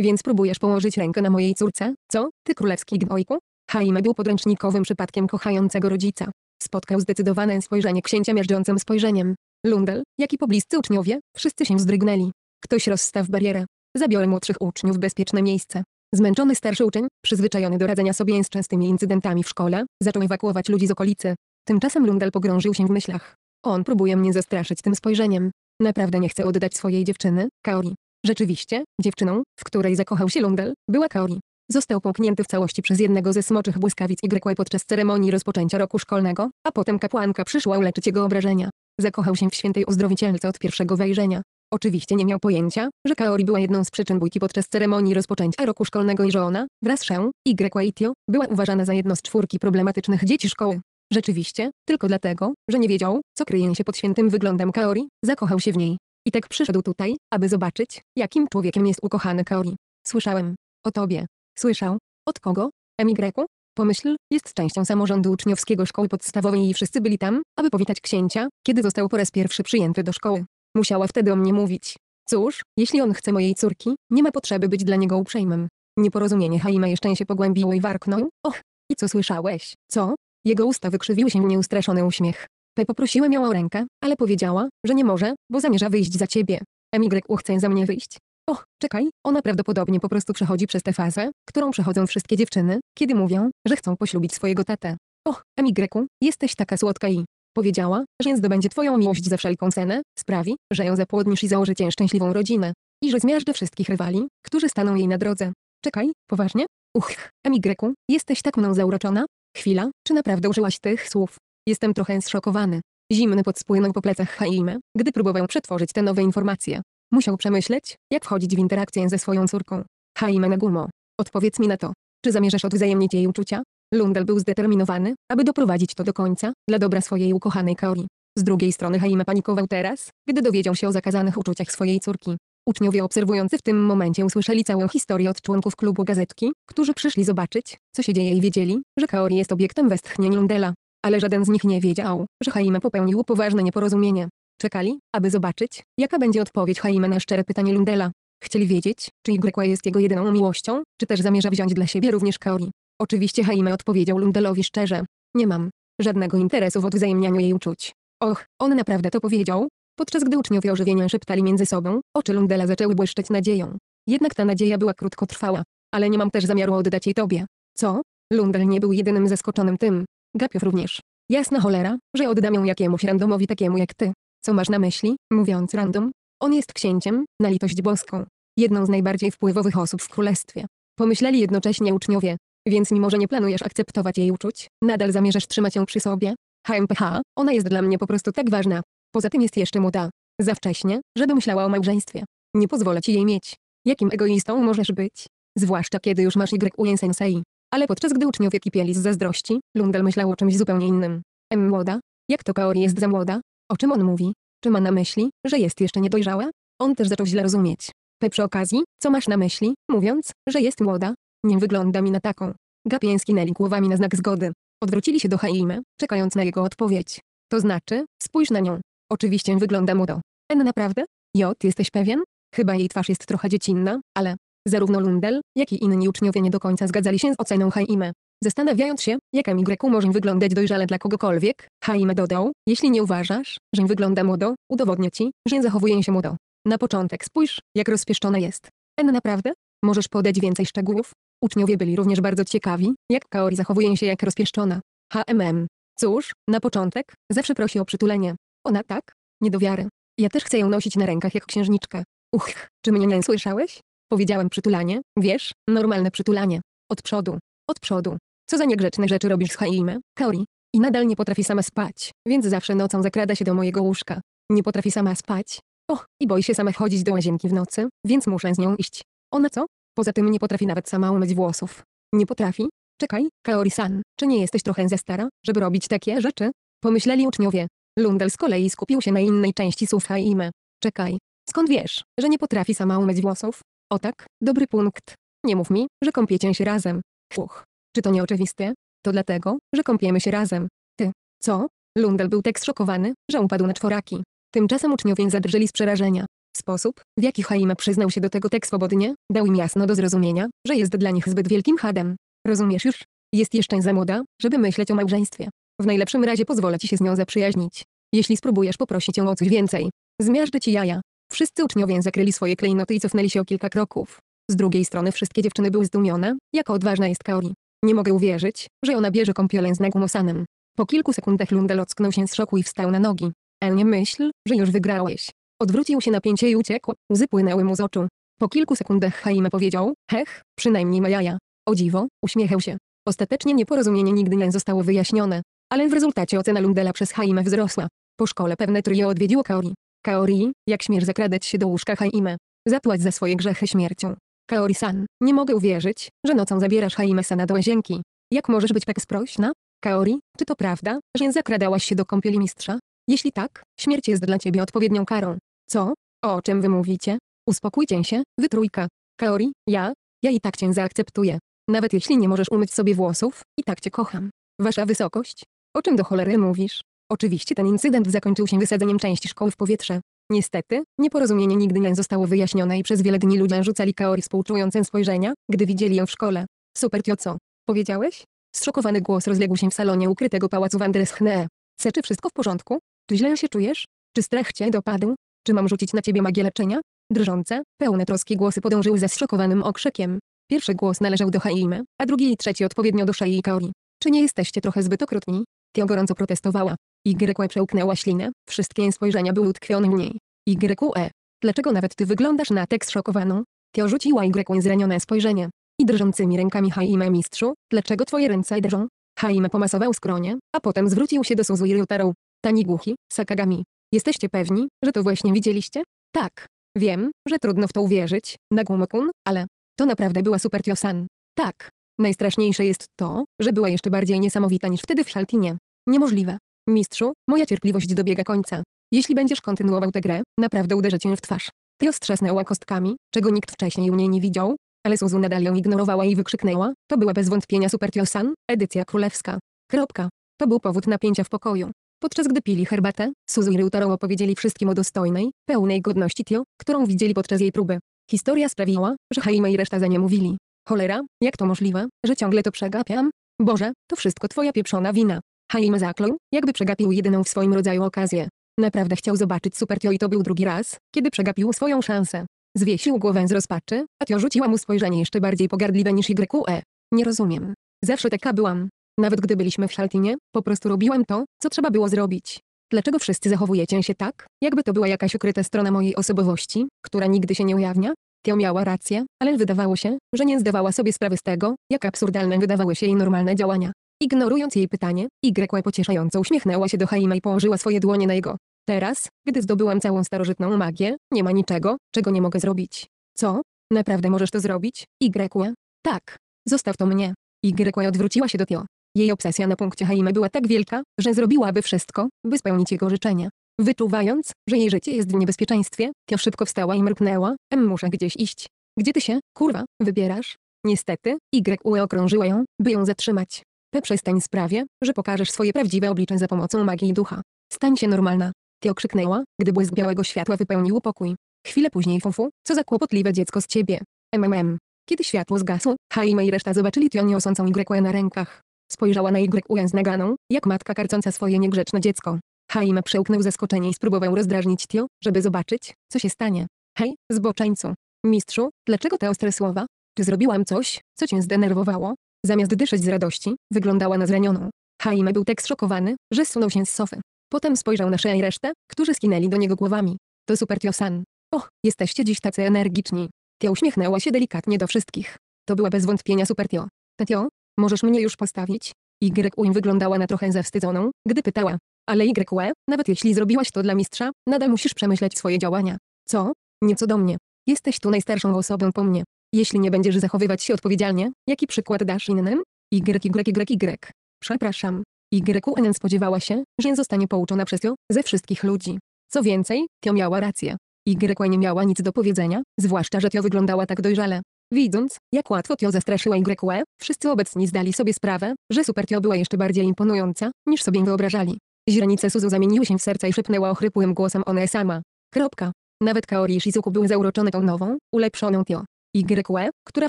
Więc próbujesz położyć rękę na mojej córce, co, ty królewski gnojku? Haime był podręcznikowym przypadkiem kochającego rodzica. Spotkał zdecydowane spojrzenie księcia miażdżącym spojrzeniem. Lundel, jak i pobliscy uczniowie, wszyscy się zdrygnęli. Ktoś rozstaw barierę. Zabiorę młodszych uczniów w bezpieczne miejsce. Zmęczony starszy uczeń, przyzwyczajony do radzenia sobie z częstymi incydentami w szkole, zaczął ewakuować ludzi z okolicy. Tymczasem Lundel pogrążył się w myślach. On próbuje mnie zastraszyć tym spojrzeniem. Naprawdę nie chce oddać swojej dziewczyny, Kaori. Rzeczywiście, dziewczyną, w której zakochał się Lundel, była Kaori. Został połknięty w całości przez jednego ze smoczych błyskawic Y podczas ceremonii rozpoczęcia roku szkolnego, a potem kapłanka przyszła uleczyć jego obrażenia. Zakochał się w świętej uzdrowicielce od pierwszego wejrzenia. Oczywiście nie miał pojęcia, że Kaori była jedną z przyczyn bójki podczas ceremonii rozpoczęcia roku szkolnego i że ona, wraz się, i Tio, była uważana za jedno z czwórki problematycznych dzieci szkoły. Rzeczywiście, tylko dlatego, że nie wiedział, co kryje się pod świętym wyglądem Kaori, zakochał się w niej. I tak przyszedł tutaj, aby zobaczyć, jakim człowiekiem jest ukochany Kaori. Słyszałem. O tobie. Słyszał. Od kogo? Emigreku? Pomyśl, jest częścią samorządu uczniowskiego szkoły podstawowej i wszyscy byli tam, aby powitać księcia, kiedy został po raz pierwszy przyjęty do szkoły. Musiała wtedy o mnie mówić. Cóż, jeśli on chce mojej córki, nie ma potrzeby być dla niego uprzejmym. Nieporozumienie Haima jeszcze się pogłębiło i warknął. Och, i co słyszałeś? Co? Jego usta wykrzywiły się nieustraszony uśmiech. P poprosiłem ją o rękę, ale powiedziała, że nie może, bo zamierza wyjść za ciebie. Emigrek y, chce za mnie wyjść. Och, czekaj, ona prawdopodobnie po prostu przechodzi przez tę fazę, którą przechodzą wszystkie dziewczyny, kiedy mówią, że chcą poślubić swojego tatę. Och, MY, jesteś taka słodka i Powiedziała, że zdobędzie twoją miłość za wszelką cenę, sprawi, że ją zapłodnisz i założy cię szczęśliwą rodzinę. I że zmiażdży wszystkich rywali, którzy staną jej na drodze. Czekaj, poważnie? Uch, Emigreku, jesteś tak mną zauroczona? Chwila, czy naprawdę użyłaś tych słów? Jestem trochę zszokowany. Zimny pot spłynął po plecach Haime, gdy próbował przetworzyć te nowe informacje. Musiał przemyśleć, jak wchodzić w interakcję ze swoją córką. Haime Nagumo, odpowiedz mi na to. Czy zamierzasz odwzajemnić jej uczucia? Lundell był zdeterminowany, aby doprowadzić to do końca, dla dobra swojej ukochanej Kaori. Z drugiej strony Jaime panikował teraz, gdy dowiedział się o zakazanych uczuciach swojej córki. Uczniowie obserwujący w tym momencie usłyszeli całą historię od członków klubu gazetki, którzy przyszli zobaczyć, co się dzieje i wiedzieli, że Kaori jest obiektem westchnień Lundela. Ale żaden z nich nie wiedział, że Jaime popełnił poważne nieporozumienie. Czekali, aby zobaczyć, jaka będzie odpowiedź Jaime na szczere pytanie Lundela. Chcieli wiedzieć, czy Y jest jego jedyną miłością, czy też zamierza wziąć dla siebie również Kaori. Oczywiście Jaime odpowiedział Lundelowi szczerze. Nie mam żadnego interesu w odwzajemnianiu jej uczuć. Och, on naprawdę to powiedział? Podczas gdy uczniowie ożywienia szeptali między sobą, oczy Lundela zaczęły błyszczeć nadzieją. Jednak ta nadzieja była krótkotrwała. Ale nie mam też zamiaru oddać jej tobie. Co? Lundel nie był jedynym zaskoczonym tym. Gapiow również. Jasna cholera, że oddam ją jakiemuś randomowi takiemu jak ty. Co masz na myśli, mówiąc random? On jest księciem, na litość boską. Jedną z najbardziej wpływowych osób w królestwie. Pomyśleli jednocześnie uczniowie, więc mimo, że nie planujesz akceptować jej uczuć, nadal zamierzasz trzymać ją przy sobie? HMPH, ona jest dla mnie po prostu tak ważna. Poza tym jest jeszcze młoda. Za wcześnie, żeby myślała o małżeństwie. Nie pozwolę ci jej mieć. Jakim egoistą możesz być? Zwłaszcza kiedy już masz YUN sensei. Ale podczas gdy uczniowie kipieli z zazdrości, Lundel myślał o czymś zupełnie innym. M młoda? Jak to Kaori jest za młoda? O czym on mówi? Czy ma na myśli, że jest jeszcze niedojrzała? On też zaczął źle rozumieć. P przy okazji, co masz na myśli, mówiąc, że jest młoda? Nie wygląda mi na taką. Gapien skinęli głowami na znak zgody. Odwrócili się do Haime, czekając na jego odpowiedź. To znaczy, spójrz na nią. Oczywiście wygląda młodo. N naprawdę? J, jesteś pewien? Chyba jej twarz jest trochę dziecinna, ale... Zarówno Lundel, jak i inni uczniowie nie do końca zgadzali się z oceną Haime. Zastanawiając się, jak Y może wyglądać dojrzale dla kogokolwiek, Haime dodał, jeśli nie uważasz, że wygląda młodo, udowodnię ci, że zachowuje się młodo. Na początek spójrz, jak rozpieszczona jest. N naprawdę? Możesz podać więcej szczegółów? Uczniowie byli również bardzo ciekawi, jak Kaori zachowuje się jak rozpieszczona. HMM. Cóż, na początek, zawsze prosi o przytulenie. Ona tak? Nie do wiary. Ja też chcę ją nosić na rękach jak księżniczkę. Uch, czy mnie nie słyszałeś? Powiedziałem przytulanie, wiesz, normalne przytulanie. Od przodu. Od przodu. Co za niegrzeczne rzeczy robisz z Haime, Kaori. I nadal nie potrafi sama spać, więc zawsze nocą zakrada się do mojego łóżka. Nie potrafi sama spać. Och, i boi się sama wchodzić do łazienki w nocy, więc muszę z nią iść. Ona co? Poza tym nie potrafi nawet sama umyć włosów. Nie potrafi? Czekaj, Kaori-san, czy nie jesteś trochę za stara, żeby robić takie rzeczy? Pomyśleli uczniowie. Lundel z kolei skupił się na innej części słów Haime. Czekaj, skąd wiesz, że nie potrafi sama umyć włosów? O tak, dobry punkt. Nie mów mi, że kąpiecie się razem. Uch, czy to nieoczywiste? To dlatego, że kąpiemy się razem. Ty, co? Lundel był tak zszokowany, że upadł na czworaki. Tymczasem uczniowie zadrżeli z przerażenia. Sposób, w jaki Haim przyznał się do tego tak swobodnie, dał im jasno do zrozumienia, że jest dla nich zbyt wielkim hadem. Rozumiesz już? Jest jeszcze za młoda, żeby myśleć o małżeństwie. W najlepszym razie pozwolę ci się z nią zaprzyjaźnić. Jeśli spróbujesz poprosić ją o coś więcej, zmiażdżę ci jaja. Wszyscy uczniowie zakryli swoje klejnoty i cofnęli się o kilka kroków. Z drugiej strony wszystkie dziewczyny były zdumione, jaka odważna jest Kaori. Nie mogę uwierzyć, że ona bierze kąpielę z Nagumosanem. Po kilku sekundach Lundel ocknął się z szoku i wstał na nogi. El nie myśl, że już wygrałeś. Odwrócił się na pięcie i uciekł, łzy płynęły mu z oczu. Po kilku sekundach Jaime powiedział, hech, przynajmniej ma jaja. O dziwo, uśmiechał się. Ostatecznie nieporozumienie nigdy nie zostało wyjaśnione, ale w rezultacie ocena Lundela przez Jaime wzrosła. Po szkole pewne trio odwiedziło Kaori. Kaori, jak śmierz zakradać się do łóżka Jaime. Zapłać za swoje grzechy śmiercią. Kaori-san, nie mogę uwierzyć, że nocą zabierasz Jaime-sana do łazienki. Jak możesz być tak sprośna? Kaori, czy to prawda, że zakradałaś się do kąpieli mistrza? Jeśli tak, śmierć jest dla ciebie odpowiednią karą. Co? O czym wy mówicie? Uspokójcie się, wy trójka. Kaori, ja, ja i tak cię zaakceptuję. Nawet jeśli nie możesz umyć sobie włosów, i tak cię kocham. Wasza wysokość? O czym do cholery mówisz? Oczywiście ten incydent zakończył się wysadzeniem części szkoły w powietrze. Niestety, nieporozumienie nigdy nie zostało wyjaśnione i przez wiele dni ludzie rzucali Kaori współczujące spojrzenia, gdy widzieli ją w szkole. Super tio co? Powiedziałeś? Zszokowany głos rozległ się w salonie ukrytego pałacu Wanderschnee. C czy wszystko w porządku? Czy źle się czujesz? Czy strach cię dopadł? Czy mam rzucić na ciebie magię leczenia? Drżące, pełne troski głosy podążyły za zszokowanym okrzykiem. Pierwszy głos należał do Haimy, a drugi i trzeci odpowiednio do Shai i Kaori. Czy nie jesteście trochę zbyt okrutni? Tio gorąco protestowała. YE przełknęła ślinę, wszystkie spojrzenia były utkwione w niej. YE. Dlaczego nawet ty wyglądasz na tekst szokowaną? Tio rzuciła YE zranione spojrzenie. I drżącymi rękami Haime mistrzu, dlaczego twoje ręce drżą? Haime pomasował skronie, a potem zwrócił się do Suzu i Ryotaro. Taniguchi, Sakagami, Jesteście pewni, że to właśnie widzieliście? Tak. Wiem, że trudno w to uwierzyć, Nagumo-kun, ale to naprawdę była super tiosan. Tak. Najstraszniejsze jest to, że była jeszcze bardziej niesamowita niż wtedy w Szaltinie. Niemożliwe. Mistrzu, moja cierpliwość dobiega końca. Jeśli będziesz kontynuował tę grę, naprawdę uderzę cię w twarz. Tio trzasnęła kostkami, czego nikt wcześniej u niej nie widział, ale Suzu nadal ją ignorowała i wykrzyknęła, to była bez wątpienia Super Tiosan, edycja królewska. Kropka. To był powód napięcia w pokoju. Podczas gdy pili herbatę, Suzu i Ryutaro opowiedzieli wszystkim o dostojnej, pełnej godności Tio, którą widzieli podczas jej próby. Historia sprawiła, że Haime i reszta za nie mówili. Cholera, jak to możliwe, że ciągle to przegapiam? Boże, to wszystko twoja pieprzona wina. Haime zaklął, jakby przegapił jedyną w swoim rodzaju okazję. Naprawdę chciał zobaczyć Super Tio i to był drugi raz, kiedy przegapił swoją szansę. Zwiesił głowę z rozpaczy, a Tio rzuciła mu spojrzenie jeszcze bardziej pogardliwe niż YQE. Nie rozumiem. Zawsze taka byłam. Nawet gdy byliśmy w Szaltinie, po prostu robiłem to, co trzeba było zrobić. Dlaczego wszyscy zachowujecie się tak, jakby to była jakaś ukryta strona mojej osobowości, która nigdy się nie ujawnia? Tio miała rację, ale wydawało się, że nie zdawała sobie sprawy z tego, jak absurdalne wydawały się jej normalne działania. Ignorując jej pytanie, Y pocieszająco uśmiechnęła się do Haima i położyła swoje dłonie na jego. Teraz, gdy zdobyłam całą starożytną magię, nie ma niczego, czego nie mogę zrobić. Co? Naprawdę możesz to zrobić, Y? Tak. Zostaw to mnie. Y odwróciła się do Tio. Jej obsesja na punkcie Haime była tak wielka, że zrobiłaby wszystko, by spełnić jego życzenia. Wyczuwając, że jej życie jest w niebezpieczeństwie, Tio szybko wstała i mruknęła, M muszę gdzieś iść. Gdzie ty się, kurwa, wybierasz? Niestety, YUE okrążyła ją, by ją zatrzymać. P przestań sprawie, że pokażesz swoje prawdziwe oblicze za pomocą magii ducha. Stań się normalna. Tio krzyknęła, gdy błysk białego światła wypełnił pokój. Chwilę później fufu, co za kłopotliwe dziecko z ciebie. MMM. Kiedy światło zgasło, Haime i reszta zobaczyli Tio niosącą YUE na rękach. Spojrzała na Y zaganą, jak matka karcąca swoje niegrzeczne dziecko. Haim przełknął zaskoczenie i spróbował rozdrażnić Tio, żeby zobaczyć, co się stanie. Hej, zboczeńcu. Mistrzu, dlaczego te ostre słowa? Czy zrobiłam coś, co cię zdenerwowało? Zamiast dyszeć z radości, wyglądała na zranioną. Haim był tak szokowany, że zsunął się z sofy. Potem spojrzał na Shea i resztę, którzy skinęli do niego głowami. To super Tio-san. Och, jesteście dziś tacy energiczni. Tio uśmiechnęła się delikatnie do wszystkich. To była bez wątpienia super Tio. Ta Tio, Możesz mnie już postawić? YUM wyglądała na trochę zawstydzoną, gdy pytała. Ale YUE, nawet jeśli zrobiłaś to dla mistrza, nadal musisz przemyśleć swoje działania. Co? Nieco do mnie. Jesteś tu najstarszą osobą po mnie. Jeśli nie będziesz zachowywać się odpowiedzialnie, jaki przykład dasz innym? YYYY. Y, y, y. Przepraszam. YUN spodziewała się, że zostanie pouczona przez Tio, ze wszystkich ludzi. Co więcej, Tio miała rację. Y nie miała nic do powiedzenia, zwłaszcza, że Tio wyglądała tak dojrzale. Widząc, jak łatwo Tio zastraszyła YE, wszyscy obecni zdali sobie sprawę, że Super Tio była jeszcze bardziej imponująca, niż sobie wyobrażali. Źrenice Suzu zamieniły się w serca i szepnęła ochrypłym głosem one sama. Kropka. Nawet Kaori i Shizuku były zauroczone tą nową, ulepszoną Tio. YE, która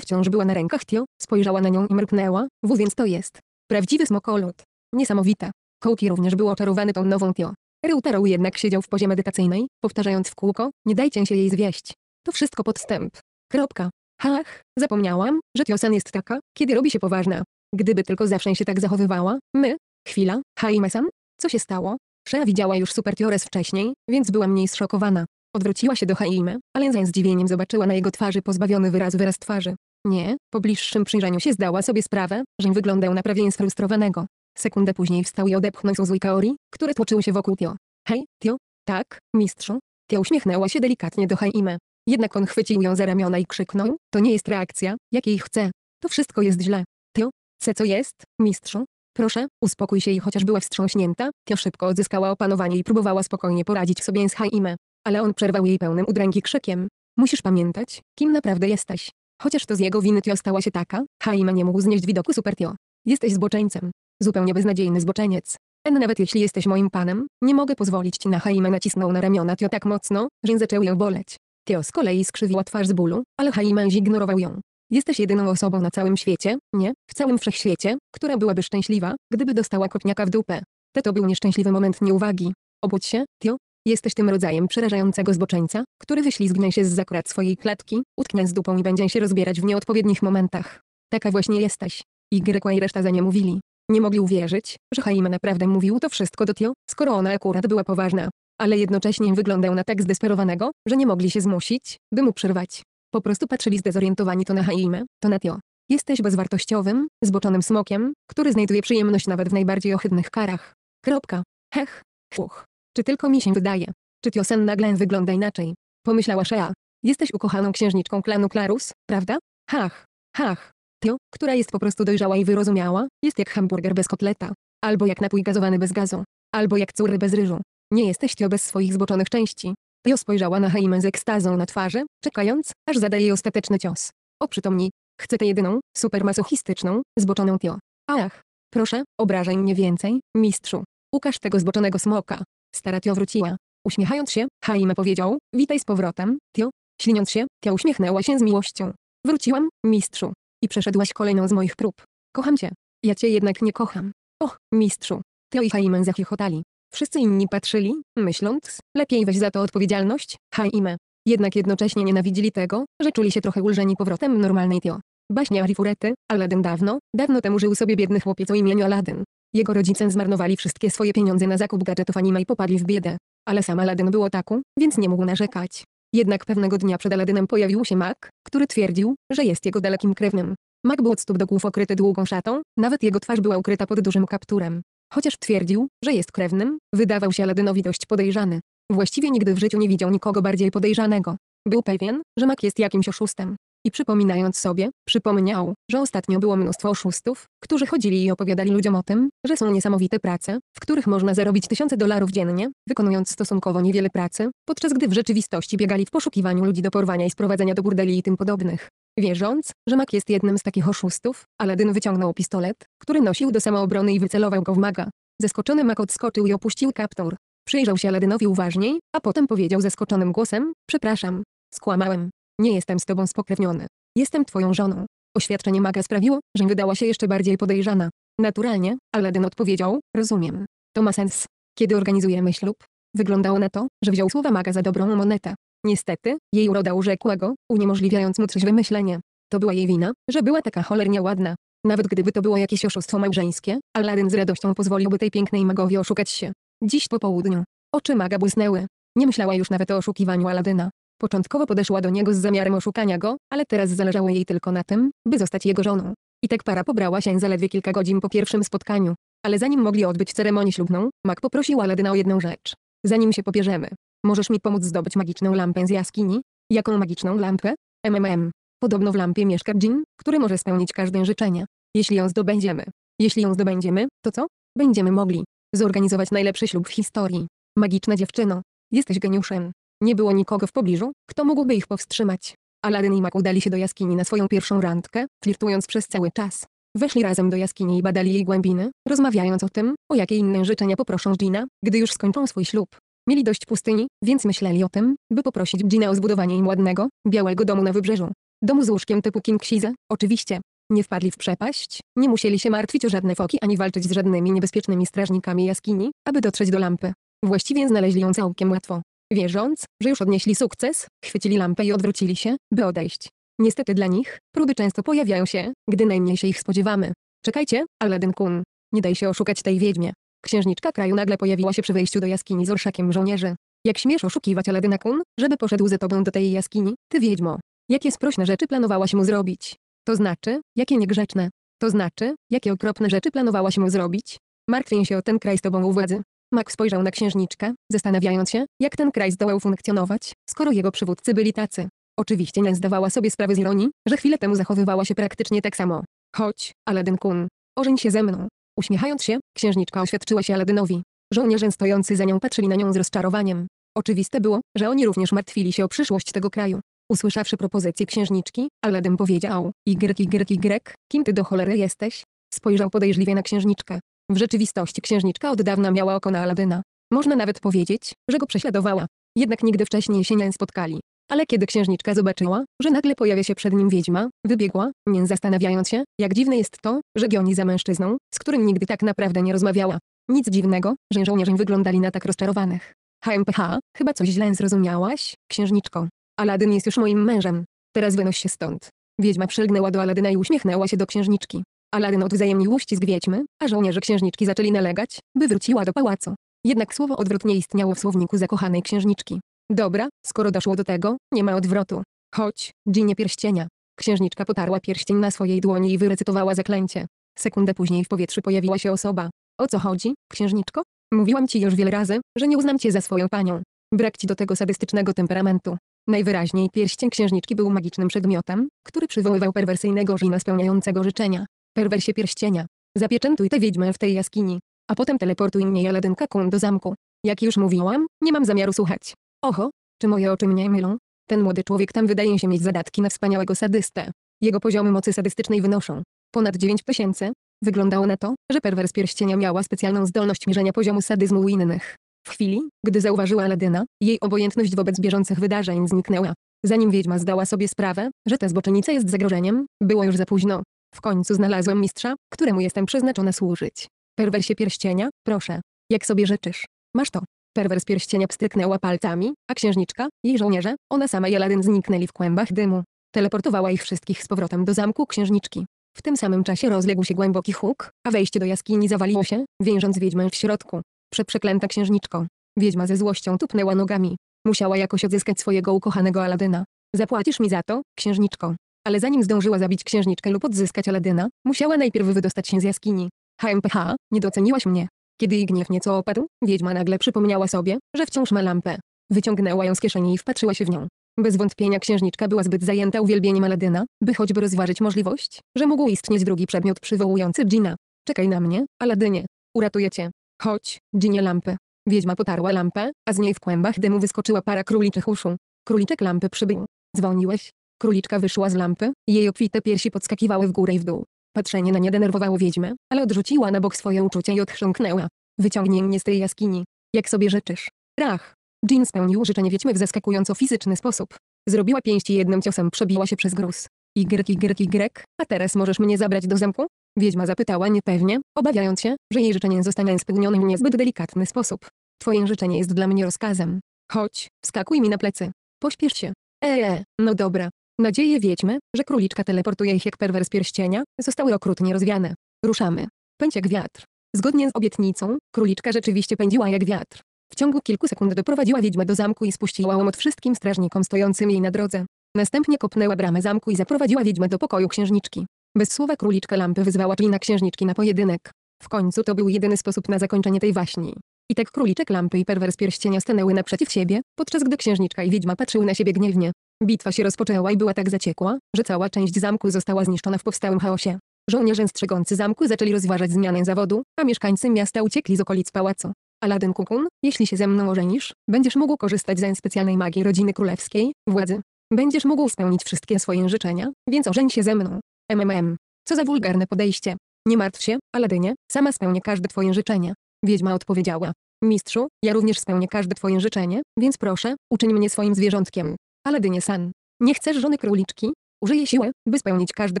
wciąż była na rękach Tio, spojrzała na nią i mruknęła, wu więc to jest. Prawdziwy smokolot. Niesamowite. Kołki również był oczarowany tą nową Tio. Ryutaro jednak siedział w pozie medytacyjnej, powtarzając w kółko, nie dajcie się jej zwieść. To wszystko podstęp. Kropka. Hach, zapomniałam, że Tiosan jest taka, kiedy robi się poważna. Gdyby tylko zawsze się tak zachowywała, my, chwila, Haime-san, co się stało? Shea widziała już Super Tiores wcześniej, więc była mniej zszokowana. Odwróciła się do Haime, ale z zdziwieniem zobaczyła na jego twarzy pozbawiony wyraz wyraz twarzy. Nie, po bliższym przyjrzeniu się zdała sobie sprawę, że wyglądał naprawdę sfrustrowanego. Sekundę później wstał i odepchnął Suzu Kaori, które tłoczyły się wokół Tio. Hej, Tio? Tak, mistrzu? Tio uśmiechnęła się delikatnie do Haime. Jednak on chwycił ją za ramiona i krzyknął, to nie jest reakcja, jakiej chcę. To wszystko jest źle. Tio, se co jest, mistrzu? Proszę, uspokój się i chociaż była wstrząśnięta, Tio szybko odzyskała opanowanie i próbowała spokojnie poradzić sobie z Haimę. Ale on przerwał jej pełnym udręki krzykiem. Musisz pamiętać, kim naprawdę jesteś. Chociaż to z jego winy Tio stała się taka, Haima nie mógł znieść widoku Super Tio. Jesteś zboczeńcem. Zupełnie beznadziejny zboczeniec. En nawet jeśli jesteś moim panem, nie mogę pozwolić ci na Haimę nacisnął na ramiona Tio tak mocno, że zaczęły ją boleć. Teo z kolei skrzywiła twarz z bólu, ale Haiman zignorował ją. Jesteś jedyną osobą na całym świecie, nie, w całym wszechświecie, która byłaby szczęśliwa, gdyby dostała kopniaka w dupę. Te to był nieszczęśliwy moment nieuwagi. Obudź się, Tio. Jesteś tym rodzajem przerażającego zboczeńca, który wyślizgnie się z zakurat swojej klatki, utknie z dupą i będzie się rozbierać w nieodpowiednich momentach. Taka właśnie jesteś. Y i reszta za nie mówili. Nie mogli uwierzyć, że Haima naprawdę mówił to wszystko do Tio, skoro ona akurat była poważna ale jednocześnie wyglądał na tak zdesperowanego, że nie mogli się zmusić, by mu przerwać. Po prostu patrzyli zdezorientowani to na Haimę, to na Tio. Jesteś bezwartościowym, zboczonym smokiem, który znajduje przyjemność nawet w najbardziej ohydnych karach. Kropka. Hech. Chłoch. Czy tylko mi się wydaje? Czy Tiosen nagle wygląda inaczej? Pomyślała Shea. Jesteś ukochaną księżniczką klanu Klarus, prawda? Hach. Hach. Tio, która jest po prostu dojrzała i wyrozumiała, jest jak hamburger bez kotleta. Albo jak napój gazowany bez gazu. Albo jak curry bez ryżu. Nie jesteś jesteście bez swoich zboczonych części. Jo spojrzała na Haimę z ekstazą na twarzy, czekając, aż zadaje ostateczny cios. Oprzytomnij. Chcę tę jedyną, supermasochistyczną, zboczoną Tio. Ach, proszę, obrażaj mnie więcej, mistrzu. Ukaż tego zboczonego smoka. Stara Tio wróciła. Uśmiechając się, Haime powiedział, witaj z powrotem, Tio. Śliniąc się, Tio uśmiechnęła się z miłością. Wróciłam, mistrzu. I przeszedłaś kolejną z moich prób. Kocham cię. Ja cię jednak nie kocham. Och, mistrzu. Tio i Haime zachichotali. Wszyscy inni patrzyli, myśląc, lepiej weź za to odpowiedzialność, Haime. Jednak jednocześnie nienawidzili tego, że czuli się trochę ulżeni powrotem normalnej Tio. Baśnia Arifurety, Aladdin dawno, dawno temu żył sobie biedny chłopiec o imieniu Aladdin. Jego rodzice zmarnowali wszystkie swoje pieniądze na zakup gadżetów anime i popadli w biedę. Ale sam Aladdin był taku, więc nie mógł narzekać. Jednak pewnego dnia przed Aladynem pojawił się Mac, który twierdził, że jest jego dalekim krewnym. Mac był od stóp do głów okryty długą szatą, nawet jego twarz była ukryta pod dużym kapturem. Chociaż twierdził, że jest krewnym, wydawał się Aladynowi dość podejrzany. Właściwie nigdy w życiu nie widział nikogo bardziej podejrzanego. Był pewien, że Mac jest jakimś oszustem. I przypominając sobie, przypomniał, że ostatnio było mnóstwo oszustów, którzy chodzili i opowiadali ludziom o tym, że są niesamowite prace, w których można zarobić tysiące dolarów dziennie, wykonując stosunkowo niewiele pracy, podczas gdy w rzeczywistości biegali w poszukiwaniu ludzi do porwania i sprowadzenia do burdeli i tym podobnych. Wierząc, że Mac jest jednym z takich oszustów, Aladdin wyciągnął pistolet, który nosił do samoobrony i wycelował go w maga. Zeskoczony Mac odskoczył i opuścił kaptur. Przyjrzał się Aladynowi uważniej, a potem powiedział zaskoczonym głosem, przepraszam, skłamałem. Nie jestem z tobą spokrewniony. Jestem twoją żoną. Oświadczenie maga sprawiło, że wydała się jeszcze bardziej podejrzana. Naturalnie, Aladdin odpowiedział, rozumiem. To ma sens. Kiedy organizujemy ślub? Wyglądało na to, że wziął słowa maga za dobrą monetę. Niestety, jej uroda urzekła go, uniemożliwiając mu coś myślenie. To była jej wina, że była taka cholernie ładna. Nawet gdyby to było jakieś oszustwo małżeńskie, Aladdin z radością pozwoliłby tej pięknej magowi oszukać się. Dziś po południu. Oczy maga błysnęły. Nie myślała już nawet o oszukiwaniu Aladyna. Początkowo podeszła do niego z zamiarem oszukania go, ale teraz zależało jej tylko na tym, by zostać jego żoną. I tak para pobrała się zaledwie kilka godzin po pierwszym spotkaniu. Ale zanim mogli odbyć ceremonię ślubną, mag poprosił Aladyna o jedną rzecz. Zanim się pobierzemy, Możesz mi pomóc zdobyć magiczną lampę z jaskini? Jaką magiczną lampę? MMM. Podobno w lampie mieszka dżin, który może spełnić każde życzenie. Jeśli ją zdobędziemy. Jeśli ją zdobędziemy, to co? Będziemy mogli zorganizować najlepszy ślub w historii. Magiczna dziewczyno. Jesteś geniuszem. Nie było nikogo w pobliżu, kto mógłby ich powstrzymać. Aladdin i Mak udali się do jaskini na swoją pierwszą randkę, flirtując przez cały czas. Weszli razem do jaskini i badali jej głębiny, rozmawiając o tym, o jakie inne życzenia poproszą Gina, gdy już skończą swój ślub. Mieli dość pustyni, więc myśleli o tym, by poprosić Gina o zbudowanie im ładnego, białego domu na wybrzeżu. Domu z łóżkiem typu King Size, oczywiście. Nie wpadli w przepaść, nie musieli się martwić o żadne foki ani walczyć z żadnymi niebezpiecznymi strażnikami jaskini, aby dotrzeć do lampy. Właściwie znaleźli ją całkiem łatwo. Wierząc, że już odnieśli sukces, chwycili lampę i odwrócili się, by odejść. Niestety dla nich, próby często pojawiają się, gdy najmniej się ich spodziewamy. Czekajcie, Aladdin Kun. Nie daj się oszukać tej wiedźmie. Księżniczka kraju nagle pojawiła się przy wejściu do jaskini z orszakiem żołnierzy. Jak śmiesz oszukiwać Aladyna Kun, żeby poszedł ze tobą do tej jaskini, ty wiedźmo. Jakie sprośne rzeczy planowałaś mu zrobić? To znaczy, jakie niegrzeczne. To znaczy, jakie okropne rzeczy planowałaś mu zrobić? Martwię się o ten kraj z tobą u władzy. Mak spojrzał na księżniczkę, zastanawiając się, jak ten kraj zdołał funkcjonować, skoro jego przywódcy byli tacy. Oczywiście nie zdawała sobie sprawy z ironii, że chwilę temu zachowywała się praktycznie tak samo. Chodź, Aladyn Kun. Ożeń się ze mną. Uśmiechając się, księżniczka oświadczyła się Aladynowi. Żołnierze stojący za nią patrzyli na nią z rozczarowaniem. Oczywiste było, że oni również martwili się o przyszłość tego kraju. Usłyszawszy propozycję księżniczki, Aladyn powiedział, grek, y, y, y, kim ty do cholery jesteś? Spojrzał podejrzliwie na księżniczkę. W rzeczywistości księżniczka od dawna miała oko na Aladyna. Można nawet powiedzieć, że go prześladowała. Jednak nigdy wcześniej się nie spotkali ale kiedy księżniczka zobaczyła, że nagle pojawia się przed nim wiedźma, wybiegła, nie zastanawiając się, jak dziwne jest to, że gioni za mężczyzną, z którym nigdy tak naprawdę nie rozmawiała. Nic dziwnego, że żołnierze wyglądali na tak rozczarowanych. HMPH, chyba coś źle zrozumiałaś, księżniczko. Aladyn jest już moim mężem. Teraz wynoś się stąd. Wiedźma przylgnęła do Aladyna i uśmiechnęła się do księżniczki. Aladyn odwzajemnił uścisk wiedźmy, a żołnierze księżniczki zaczęli nalegać, by wróciła do pałacu. Jednak słowo odwrót nie istniało w słowniku zakochanej księżniczki. Dobra, skoro doszło do tego, nie ma odwrotu. Chodź, Ginie pierścienia. Księżniczka potarła pierścień na swojej dłoni i wyrecytowała zaklęcie. Sekundę później w powietrzu pojawiła się osoba. O co chodzi, księżniczko? Mówiłam ci już wiele razy, że nie uznam cię za swoją panią. Brak ci do tego sadystycznego temperamentu. Najwyraźniej pierścień księżniczki był magicznym przedmiotem, który przywoływał perwersyjnego żina spełniającego życzenia. Perwersie pierścienia. Zapieczętuj tę wiedźmę w tej jaskini. A potem teleportuj mnie jaledynka kun do zamku. Jak już mówiłam, nie mam zamiaru słuchać. Oho, czy moje oczy mnie mylą? Ten młody człowiek tam wydaje się mieć zadatki na wspaniałego sadystę. Jego poziomy mocy sadystycznej wynoszą ponad 9000. Wyglądało na to, że perwers pierścienia miała specjalną zdolność mierzenia poziomu sadyzmu u innych. W chwili, gdy zauważyła Aladyna, jej obojętność wobec bieżących wydarzeń zniknęła. Zanim wiedźma zdała sobie sprawę, że ta zboczenica jest zagrożeniem, było już za późno. W końcu znalazłem mistrza, któremu jestem przeznaczona służyć. Perwersie pierścienia, proszę. Jak sobie życzysz? Masz to. Perwers pierścienia pstryknęła palcami, a księżniczka, jej żołnierze, ona sama i Aladdin zniknęli w kłębach dymu. Teleportowała ich wszystkich z powrotem do zamku księżniczki. W tym samym czasie rozległ się głęboki huk, a wejście do jaskini zawaliło się, więziąc wiedźmę w środku. Przeprzeklęta księżniczko. Wiedźma ze złością tupnęła nogami. Musiała jakoś odzyskać swojego ukochanego Aladyna. Zapłacisz mi za to, księżniczko. Ale zanim zdążyła zabić księżniczkę lub odzyskać Aladyna, musiała najpierw wydostać się z jaskini. HMPH, nie doceniłaś mnie. Kiedy jej gniew nieco opadł, wiedźma nagle przypomniała sobie, że wciąż ma lampę. Wyciągnęła ją z kieszeni i wpatrzyła się w nią. Bez wątpienia księżniczka była zbyt zajęta uwielbieniem Aladyna, by choćby rozważyć możliwość, że mógł istnieć drugi przedmiot przywołujący Gina. Czekaj na mnie, Aladynie. Uratuję cię. Chodź, Ginie lampy. Wiedźma potarła lampę, a z niej w kłębach dymu wyskoczyła para króliczych uszu. Króliczek lampy przybył. Dzwoniłeś. Króliczka wyszła z lampy, jej obfite piersi podskakiwały w górę i w dół. Patrzenie na nie denerwowało wiedźmę, ale odrzuciła na bok swoje uczucia i odchrząknęła. Wyciągnij mnie z tej jaskini. Jak sobie życzysz. Rach. Jean spełnił życzenie wiedźmy w zaskakująco fizyczny sposób. Zrobiła pięści jednym ciosem przebiła się przez gruz. Y, Y, Y, y a teraz możesz mnie zabrać do zamku? Wiedźma zapytała niepewnie, obawiając się, że jej życzenie zostanie spełnione w niezbyt delikatny sposób. Twoje życzenie jest dla mnie rozkazem. Chodź, wskakuj mi na plecy. Pośpiesz się. Eee, no dobra, Nadzieje wiedźmy, że króliczka teleportuje ich jak perwers pierścienia, zostały okrutnie rozwiane. Ruszamy. Pędź jak wiatr. Zgodnie z obietnicą, króliczka rzeczywiście pędziła jak wiatr. W ciągu kilku sekund doprowadziła wiedźmę do zamku i spuściła łomot wszystkim strażnikom stojącym jej na drodze. Następnie kopnęła bramę zamku i zaprowadziła wiedźmę do pokoju księżniczki. Bez słowa króliczka lampy wyzwała klina księżniczki na pojedynek. W końcu to był jedyny sposób na zakończenie tej waśni. I tak króliczek lampy i perwers pierścienia stanęły naprzeciw siebie, podczas gdy księżniczka i wiedźma patrzyły na siebie gniewnie. Bitwa się rozpoczęła i była tak zaciekła, że cała część zamku została zniszczona w powstałym chaosie. Żołnierze strzegący zamku zaczęli rozważać zmianę zawodu, a mieszkańcy miasta uciekli z okolic pałacu. Aladdin Kukun, jeśli się ze mną ożenisz, będziesz mógł korzystać ze specjalnej magii rodziny królewskiej, władzy. Będziesz mógł spełnić wszystkie swoje życzenia, więc ożeń się ze mną. MMM. Co za wulgarne podejście. Nie martw się, Aladynie, sama spełnię każde twoje życzenie. Wiedźma odpowiedziała. Mistrzu, ja również spełnię każde twoje życzenie, więc proszę, uczyń mnie swoim zwierzątkiem dynie San. Nie chcesz żony króliczki? Użyję siły, by spełnić każde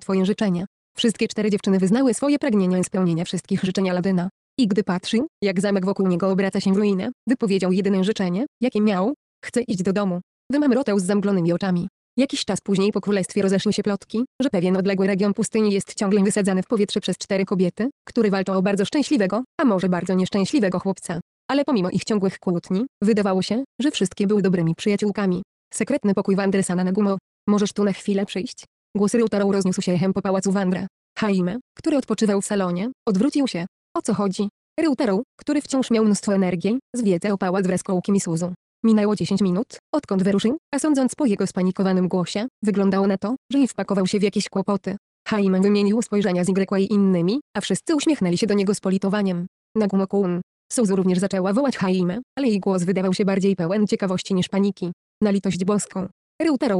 twoje życzenie. Wszystkie cztery dziewczyny wyznały swoje pragnienia i spełnienia wszystkich życzeń Aladyna. I gdy patrzył, jak zamek wokół niego obraca się w ruinę, wypowiedział jedyne życzenie, jakie miał. Chcę iść do domu. Wymamrotał z zamglonymi oczami. Jakiś czas później po królestwie rozeszły się plotki, że pewien odległy region pustyni jest ciągle wysadzany w powietrze przez cztery kobiety, które walczą o bardzo szczęśliwego, a może bardzo nieszczęśliwego chłopca. Ale pomimo ich ciągłych kłótni, wydawało się, że wszystkie były dobrymi przyjaciółkami. Sekretny pokój Wandersa na Nagumo. Możesz tu na chwilę przyjść? Głos Ryutarą rozniósł się echem po pałacu Wandra. Haime, który odpoczywał w salonie, odwrócił się. O co chodzi? Ryutarą, który wciąż miał mnóstwo energii, zwiedzał pałac wraz z kołkiem Suzu. Minęło 10 minut, odkąd wyruszył, a sądząc po jego spanikowanym głosie, wyglądało na to, że i wpakował się w jakieś kłopoty. Haime wymienił spojrzenia z Igrekła i innymi, a wszyscy uśmiechnęli się do niego z politowaniem. Nagumo-kun. Suzu również zaczęła wołać Haime, ale jej głos wydawał się bardziej pełen ciekawości niż paniki. Na litość boską.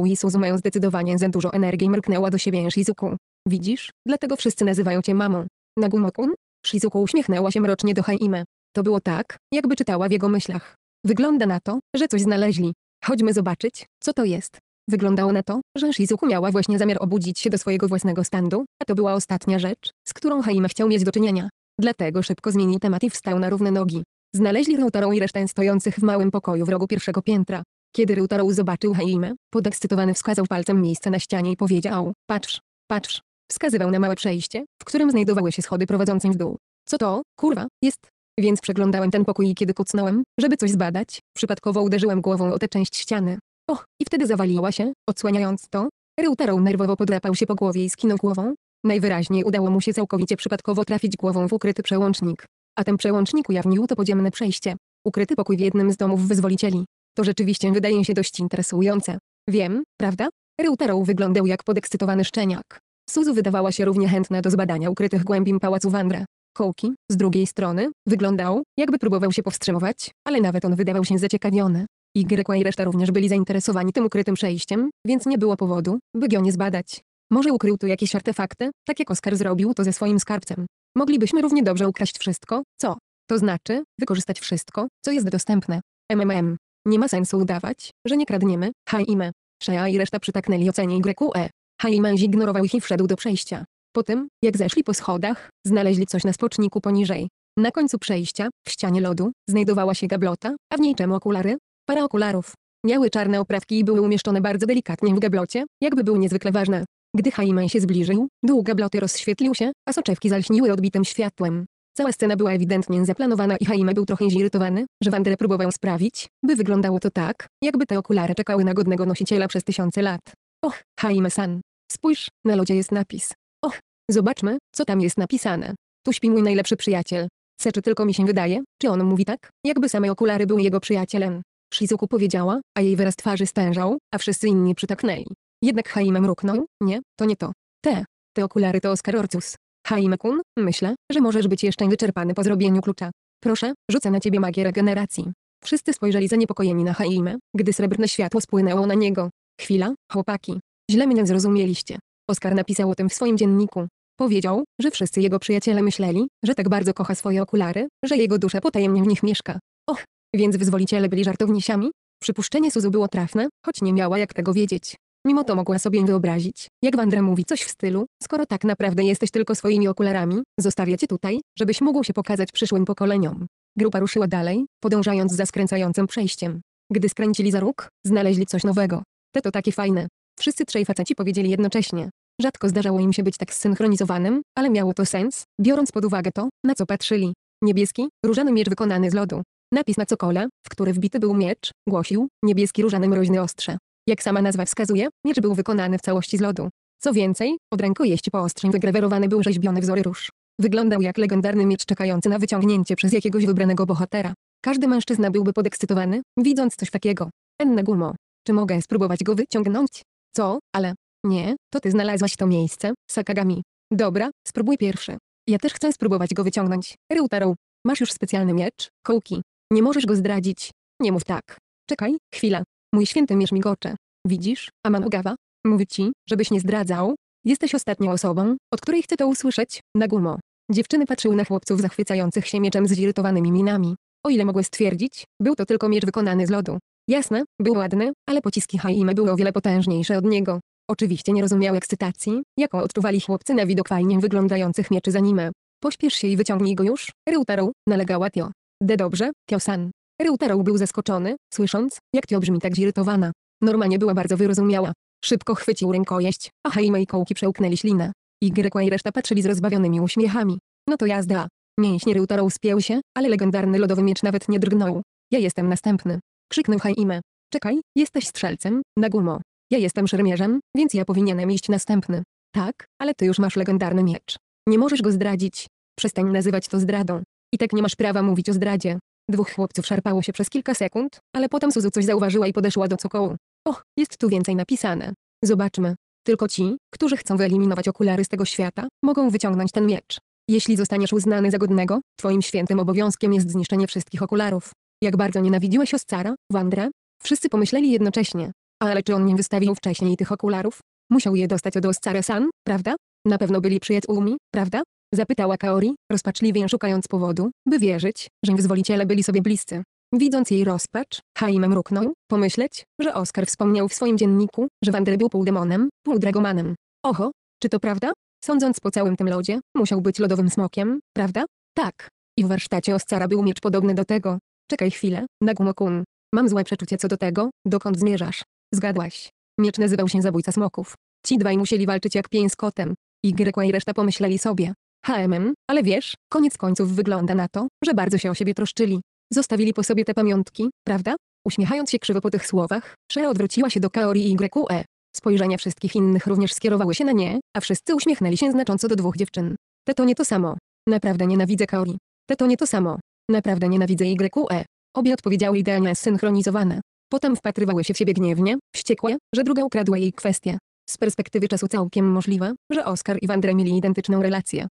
i Suzu mają zdecydowanie za dużo energii mruknęła do siebie Shizuku. Widzisz, dlatego wszyscy nazywają cię mamą. Nagumokun? Shizuku uśmiechnęła się mrocznie do Haime. To było tak, jakby czytała w jego myślach. Wygląda na to, że coś znaleźli. Chodźmy zobaczyć, co to jest. Wyglądało na to, że Shizuku miała właśnie zamiar obudzić się do swojego własnego standu, a to była ostatnia rzecz, z którą Haime chciał mieć do czynienia. Dlatego szybko zmienił temat i wstał na równe nogi. Znaleźli Rotarą i resztę stojących w małym pokoju w rogu pierwszego piętra. Kiedy Ryutaro zobaczył Haimę, podekscytowany wskazał palcem miejsce na ścianie i powiedział, patrz, patrz. Wskazywał na małe przejście, w którym znajdowały się schody prowadzące w dół. Co to, kurwa, jest? Więc przeglądałem ten pokój i kiedy kucnąłem, żeby coś zbadać, przypadkowo uderzyłem głową o tę część ściany. Och, i wtedy zawaliła się, odsłaniając to. Ryutaro nerwowo podlepał się po głowie i skinął głową. Najwyraźniej udało mu się całkowicie przypadkowo trafić głową w ukryty przełącznik. A ten przełącznik ujawnił to podziemne przejście. Ukryty pokój w jednym z domów wyzwolicieli. To rzeczywiście wydaje się dość interesujące. Wiem, prawda? Reuterow wyglądał jak podekscytowany szczeniak. Suzu wydawała się równie chętna do zbadania ukrytych głębin pałacu Wandra. Kołki, z drugiej strony, wyglądał, jakby próbował się powstrzymywać, ale nawet on wydawał się zaciekawiony. Y i reszta również byli zainteresowani tym ukrytym przejściem, więc nie było powodu, by go nie zbadać. Może ukrył tu jakieś artefakty, tak jak Oskar zrobił to ze swoim skarbcem. Moglibyśmy równie dobrze ukraść wszystko, co? To znaczy, wykorzystać wszystko, co jest dostępne. MMM. Nie ma sensu udawać, że nie kradniemy. Haime. Shea i reszta przytaknęli ocenie YE. Haime zignorował ich i wszedł do przejścia. Po tym, jak zeszli po schodach, znaleźli coś na spoczniku poniżej. Na końcu przejścia, w ścianie lodu, znajdowała się gablota, a w niej czemu okulary? Para okularów. Miały czarne oprawki i były umieszczone bardzo delikatnie w gablocie, jakby były niezwykle ważne. Gdy Haimaj się zbliżył, dół gabloty rozświetlił się, a soczewki zalśniły odbitym światłem. Cała scena była ewidentnie zaplanowana i Jaime był trochę zirytowany, że Wander próbował sprawić, by wyglądało to tak, jakby te okulary czekały na godnego nosiciela przez tysiące lat. Och, Jaime-san. Spójrz, na lodzie jest napis. Och, zobaczmy, co tam jest napisane. Tu śpi mój najlepszy przyjaciel. Se czy tylko mi się wydaje, czy on mówi tak, jakby same okulary były jego przyjacielem. Shizuku powiedziała, a jej wyraz twarzy stężał, a wszyscy inni przytaknęli. Jednak Jaime mruknął, nie, to nie to. Te, te okulary to Oscar Orcus. Haimekun, myślę, że możesz być jeszcze wyczerpany po zrobieniu klucza. Proszę, rzucę na ciebie magię regeneracji. Wszyscy spojrzeli zaniepokojeni na Haime, gdy srebrne światło spłynęło na niego. Chwila, chłopaki. Źle mnie zrozumieliście. Oskar napisał o tym w swoim dzienniku. Powiedział, że wszyscy jego przyjaciele myśleli, że tak bardzo kocha swoje okulary, że jego dusza potajemnie w nich mieszka. Och, więc wyzwoliciele byli żartownisiami? Przypuszczenie Suzu było trafne, choć nie miała jak tego wiedzieć. Mimo to mogła sobie wyobrazić, jak Wandra mówi coś w stylu, skoro tak naprawdę jesteś tylko swoimi okularami, zostawiacie tutaj, żebyś mógł się pokazać przyszłym pokoleniom. Grupa ruszyła dalej, podążając za skręcającym przejściem. Gdy skręcili za róg, znaleźli coś nowego. Te to takie fajne. Wszyscy trzej faceci powiedzieli jednocześnie. Rzadko zdarzało im się być tak zsynchronizowanym, ale miało to sens, biorąc pod uwagę to, na co patrzyli. Niebieski, różany miecz wykonany z lodu. Napis na cokole, w który wbity był miecz, głosił, niebieski różany mroźny ostrze. Jak sama nazwa wskazuje, miecz był wykonany w całości z lodu. Co więcej, od rękojeści po ostrzeń wygrawerowany był rzeźbiony wzory róż. Wyglądał jak legendarny miecz czekający na wyciągnięcie przez jakiegoś wybranego bohatera. Każdy mężczyzna byłby podekscytowany, widząc coś takiego. Enne gumo. Czy mogę spróbować go wyciągnąć? Co, ale... Nie, to ty znalazłaś to miejsce, Sakagami. Dobra, spróbuj pierwszy. Ja też chcę spróbować go wyciągnąć. Ryutaro, masz już specjalny miecz, kołki. Nie możesz go zdradzić. Nie mów tak. Czekaj, chwila, Mój święty mierz migocze. Widzisz, Amanogawa? Mówię ci, żebyś nie zdradzał. Jesteś ostatnią osobą, od której chcę to usłyszeć, Nagumo. Dziewczyny patrzyły na chłopców zachwycających się mieczem z zirytowanymi minami. O ile mogły stwierdzić, był to tylko miecz wykonany z lodu. Jasne, był ładny, ale pociski Haime były o wiele potężniejsze od niego. Oczywiście nie rozumiał ekscytacji, jaką odczuwali chłopcy na widok fajnie wyglądających mieczy za nim. Pośpiesz się i wyciągnij go już, Ryutaro, nalegała Tio. De dobrze, Tio-san. Reutarał był zaskoczony, słysząc, jak ty brzmi tak zirytowana. Norma nie była bardzo wyrozumiała. Szybko chwycił rękojeść, a Heima i Kołki przełknęli ślinę. Y i reszta patrzyli z rozbawionymi uśmiechami. No to jazda. Mięśnie Reutarał spięły się, ale legendarny lodowy miecz nawet nie drgnął. Ja jestem następny. Krzyknął Haime. Czekaj, jesteś strzelcem, Nagumo. Ja jestem szermierzem, więc ja powinienem iść następny. Tak, ale ty już masz legendarny miecz. Nie możesz go zdradzić. Przestań nazywać to zdradą. I tak nie masz prawa mówić o zdradzie. Dwóch chłopców szarpało się przez kilka sekund, ale potem Suzu coś zauważyła i podeszła do cokołu. Och, jest tu więcej napisane. Zobaczmy. Tylko ci, którzy chcą wyeliminować okulary z tego świata, mogą wyciągnąć ten miecz. Jeśli zostaniesz uznany za godnego, twoim świętym obowiązkiem jest zniszczenie wszystkich okularów. Jak bardzo nienawidziłeś Oscara, Wandra? Wszyscy pomyśleli jednocześnie. Ale czy on nie wystawił wcześniej tych okularów? Musiał je dostać od Oscara San, prawda? Na pewno byli przyjaciółmi, prawda? Zapytała Kaori, rozpaczliwie szukając powodu, by wierzyć, że wyzwoliciele byli sobie bliscy. Widząc jej rozpacz, Haim mruknął, pomyśleć, że Oskar wspomniał w swoim dzienniku, że Wandel był półdemonem, półdragomanem. Oho, czy to prawda? Sądząc po całym tym lodzie, musiał być lodowym smokiem, prawda? Tak. I w warsztacie Oscara był miecz podobny do tego. Czekaj chwilę, nagumo Mam złe przeczucie co do tego, dokąd zmierzasz. Zgadłaś. Miecz nazywał się Zabójca Smoków. Ci dwaj musieli walczyć jak pień z kotem. Y i reszta pomyśleli sobie, HMM, ale wiesz, koniec końców wygląda na to, że bardzo się o siebie troszczyli. Zostawili po sobie te pamiątki, prawda? Uśmiechając się krzywo po tych słowach, Shea odwróciła się do Kaori i YQE. Spojrzenia wszystkich innych również skierowały się na nie, a wszyscy uśmiechnęli się znacząco do dwóch dziewczyn. Te to nie to samo. Naprawdę nienawidzę Kaori. Te to nie to samo. Naprawdę nienawidzę YQE. Obie odpowiedziały idealnie zsynchronizowane. Potem wpatrywały się w siebie gniewnie, wściekłe, że druga ukradła jej kwestię. Z perspektywy czasu całkiem możliwe, że Oskar i Wandra mieli identyczną relację.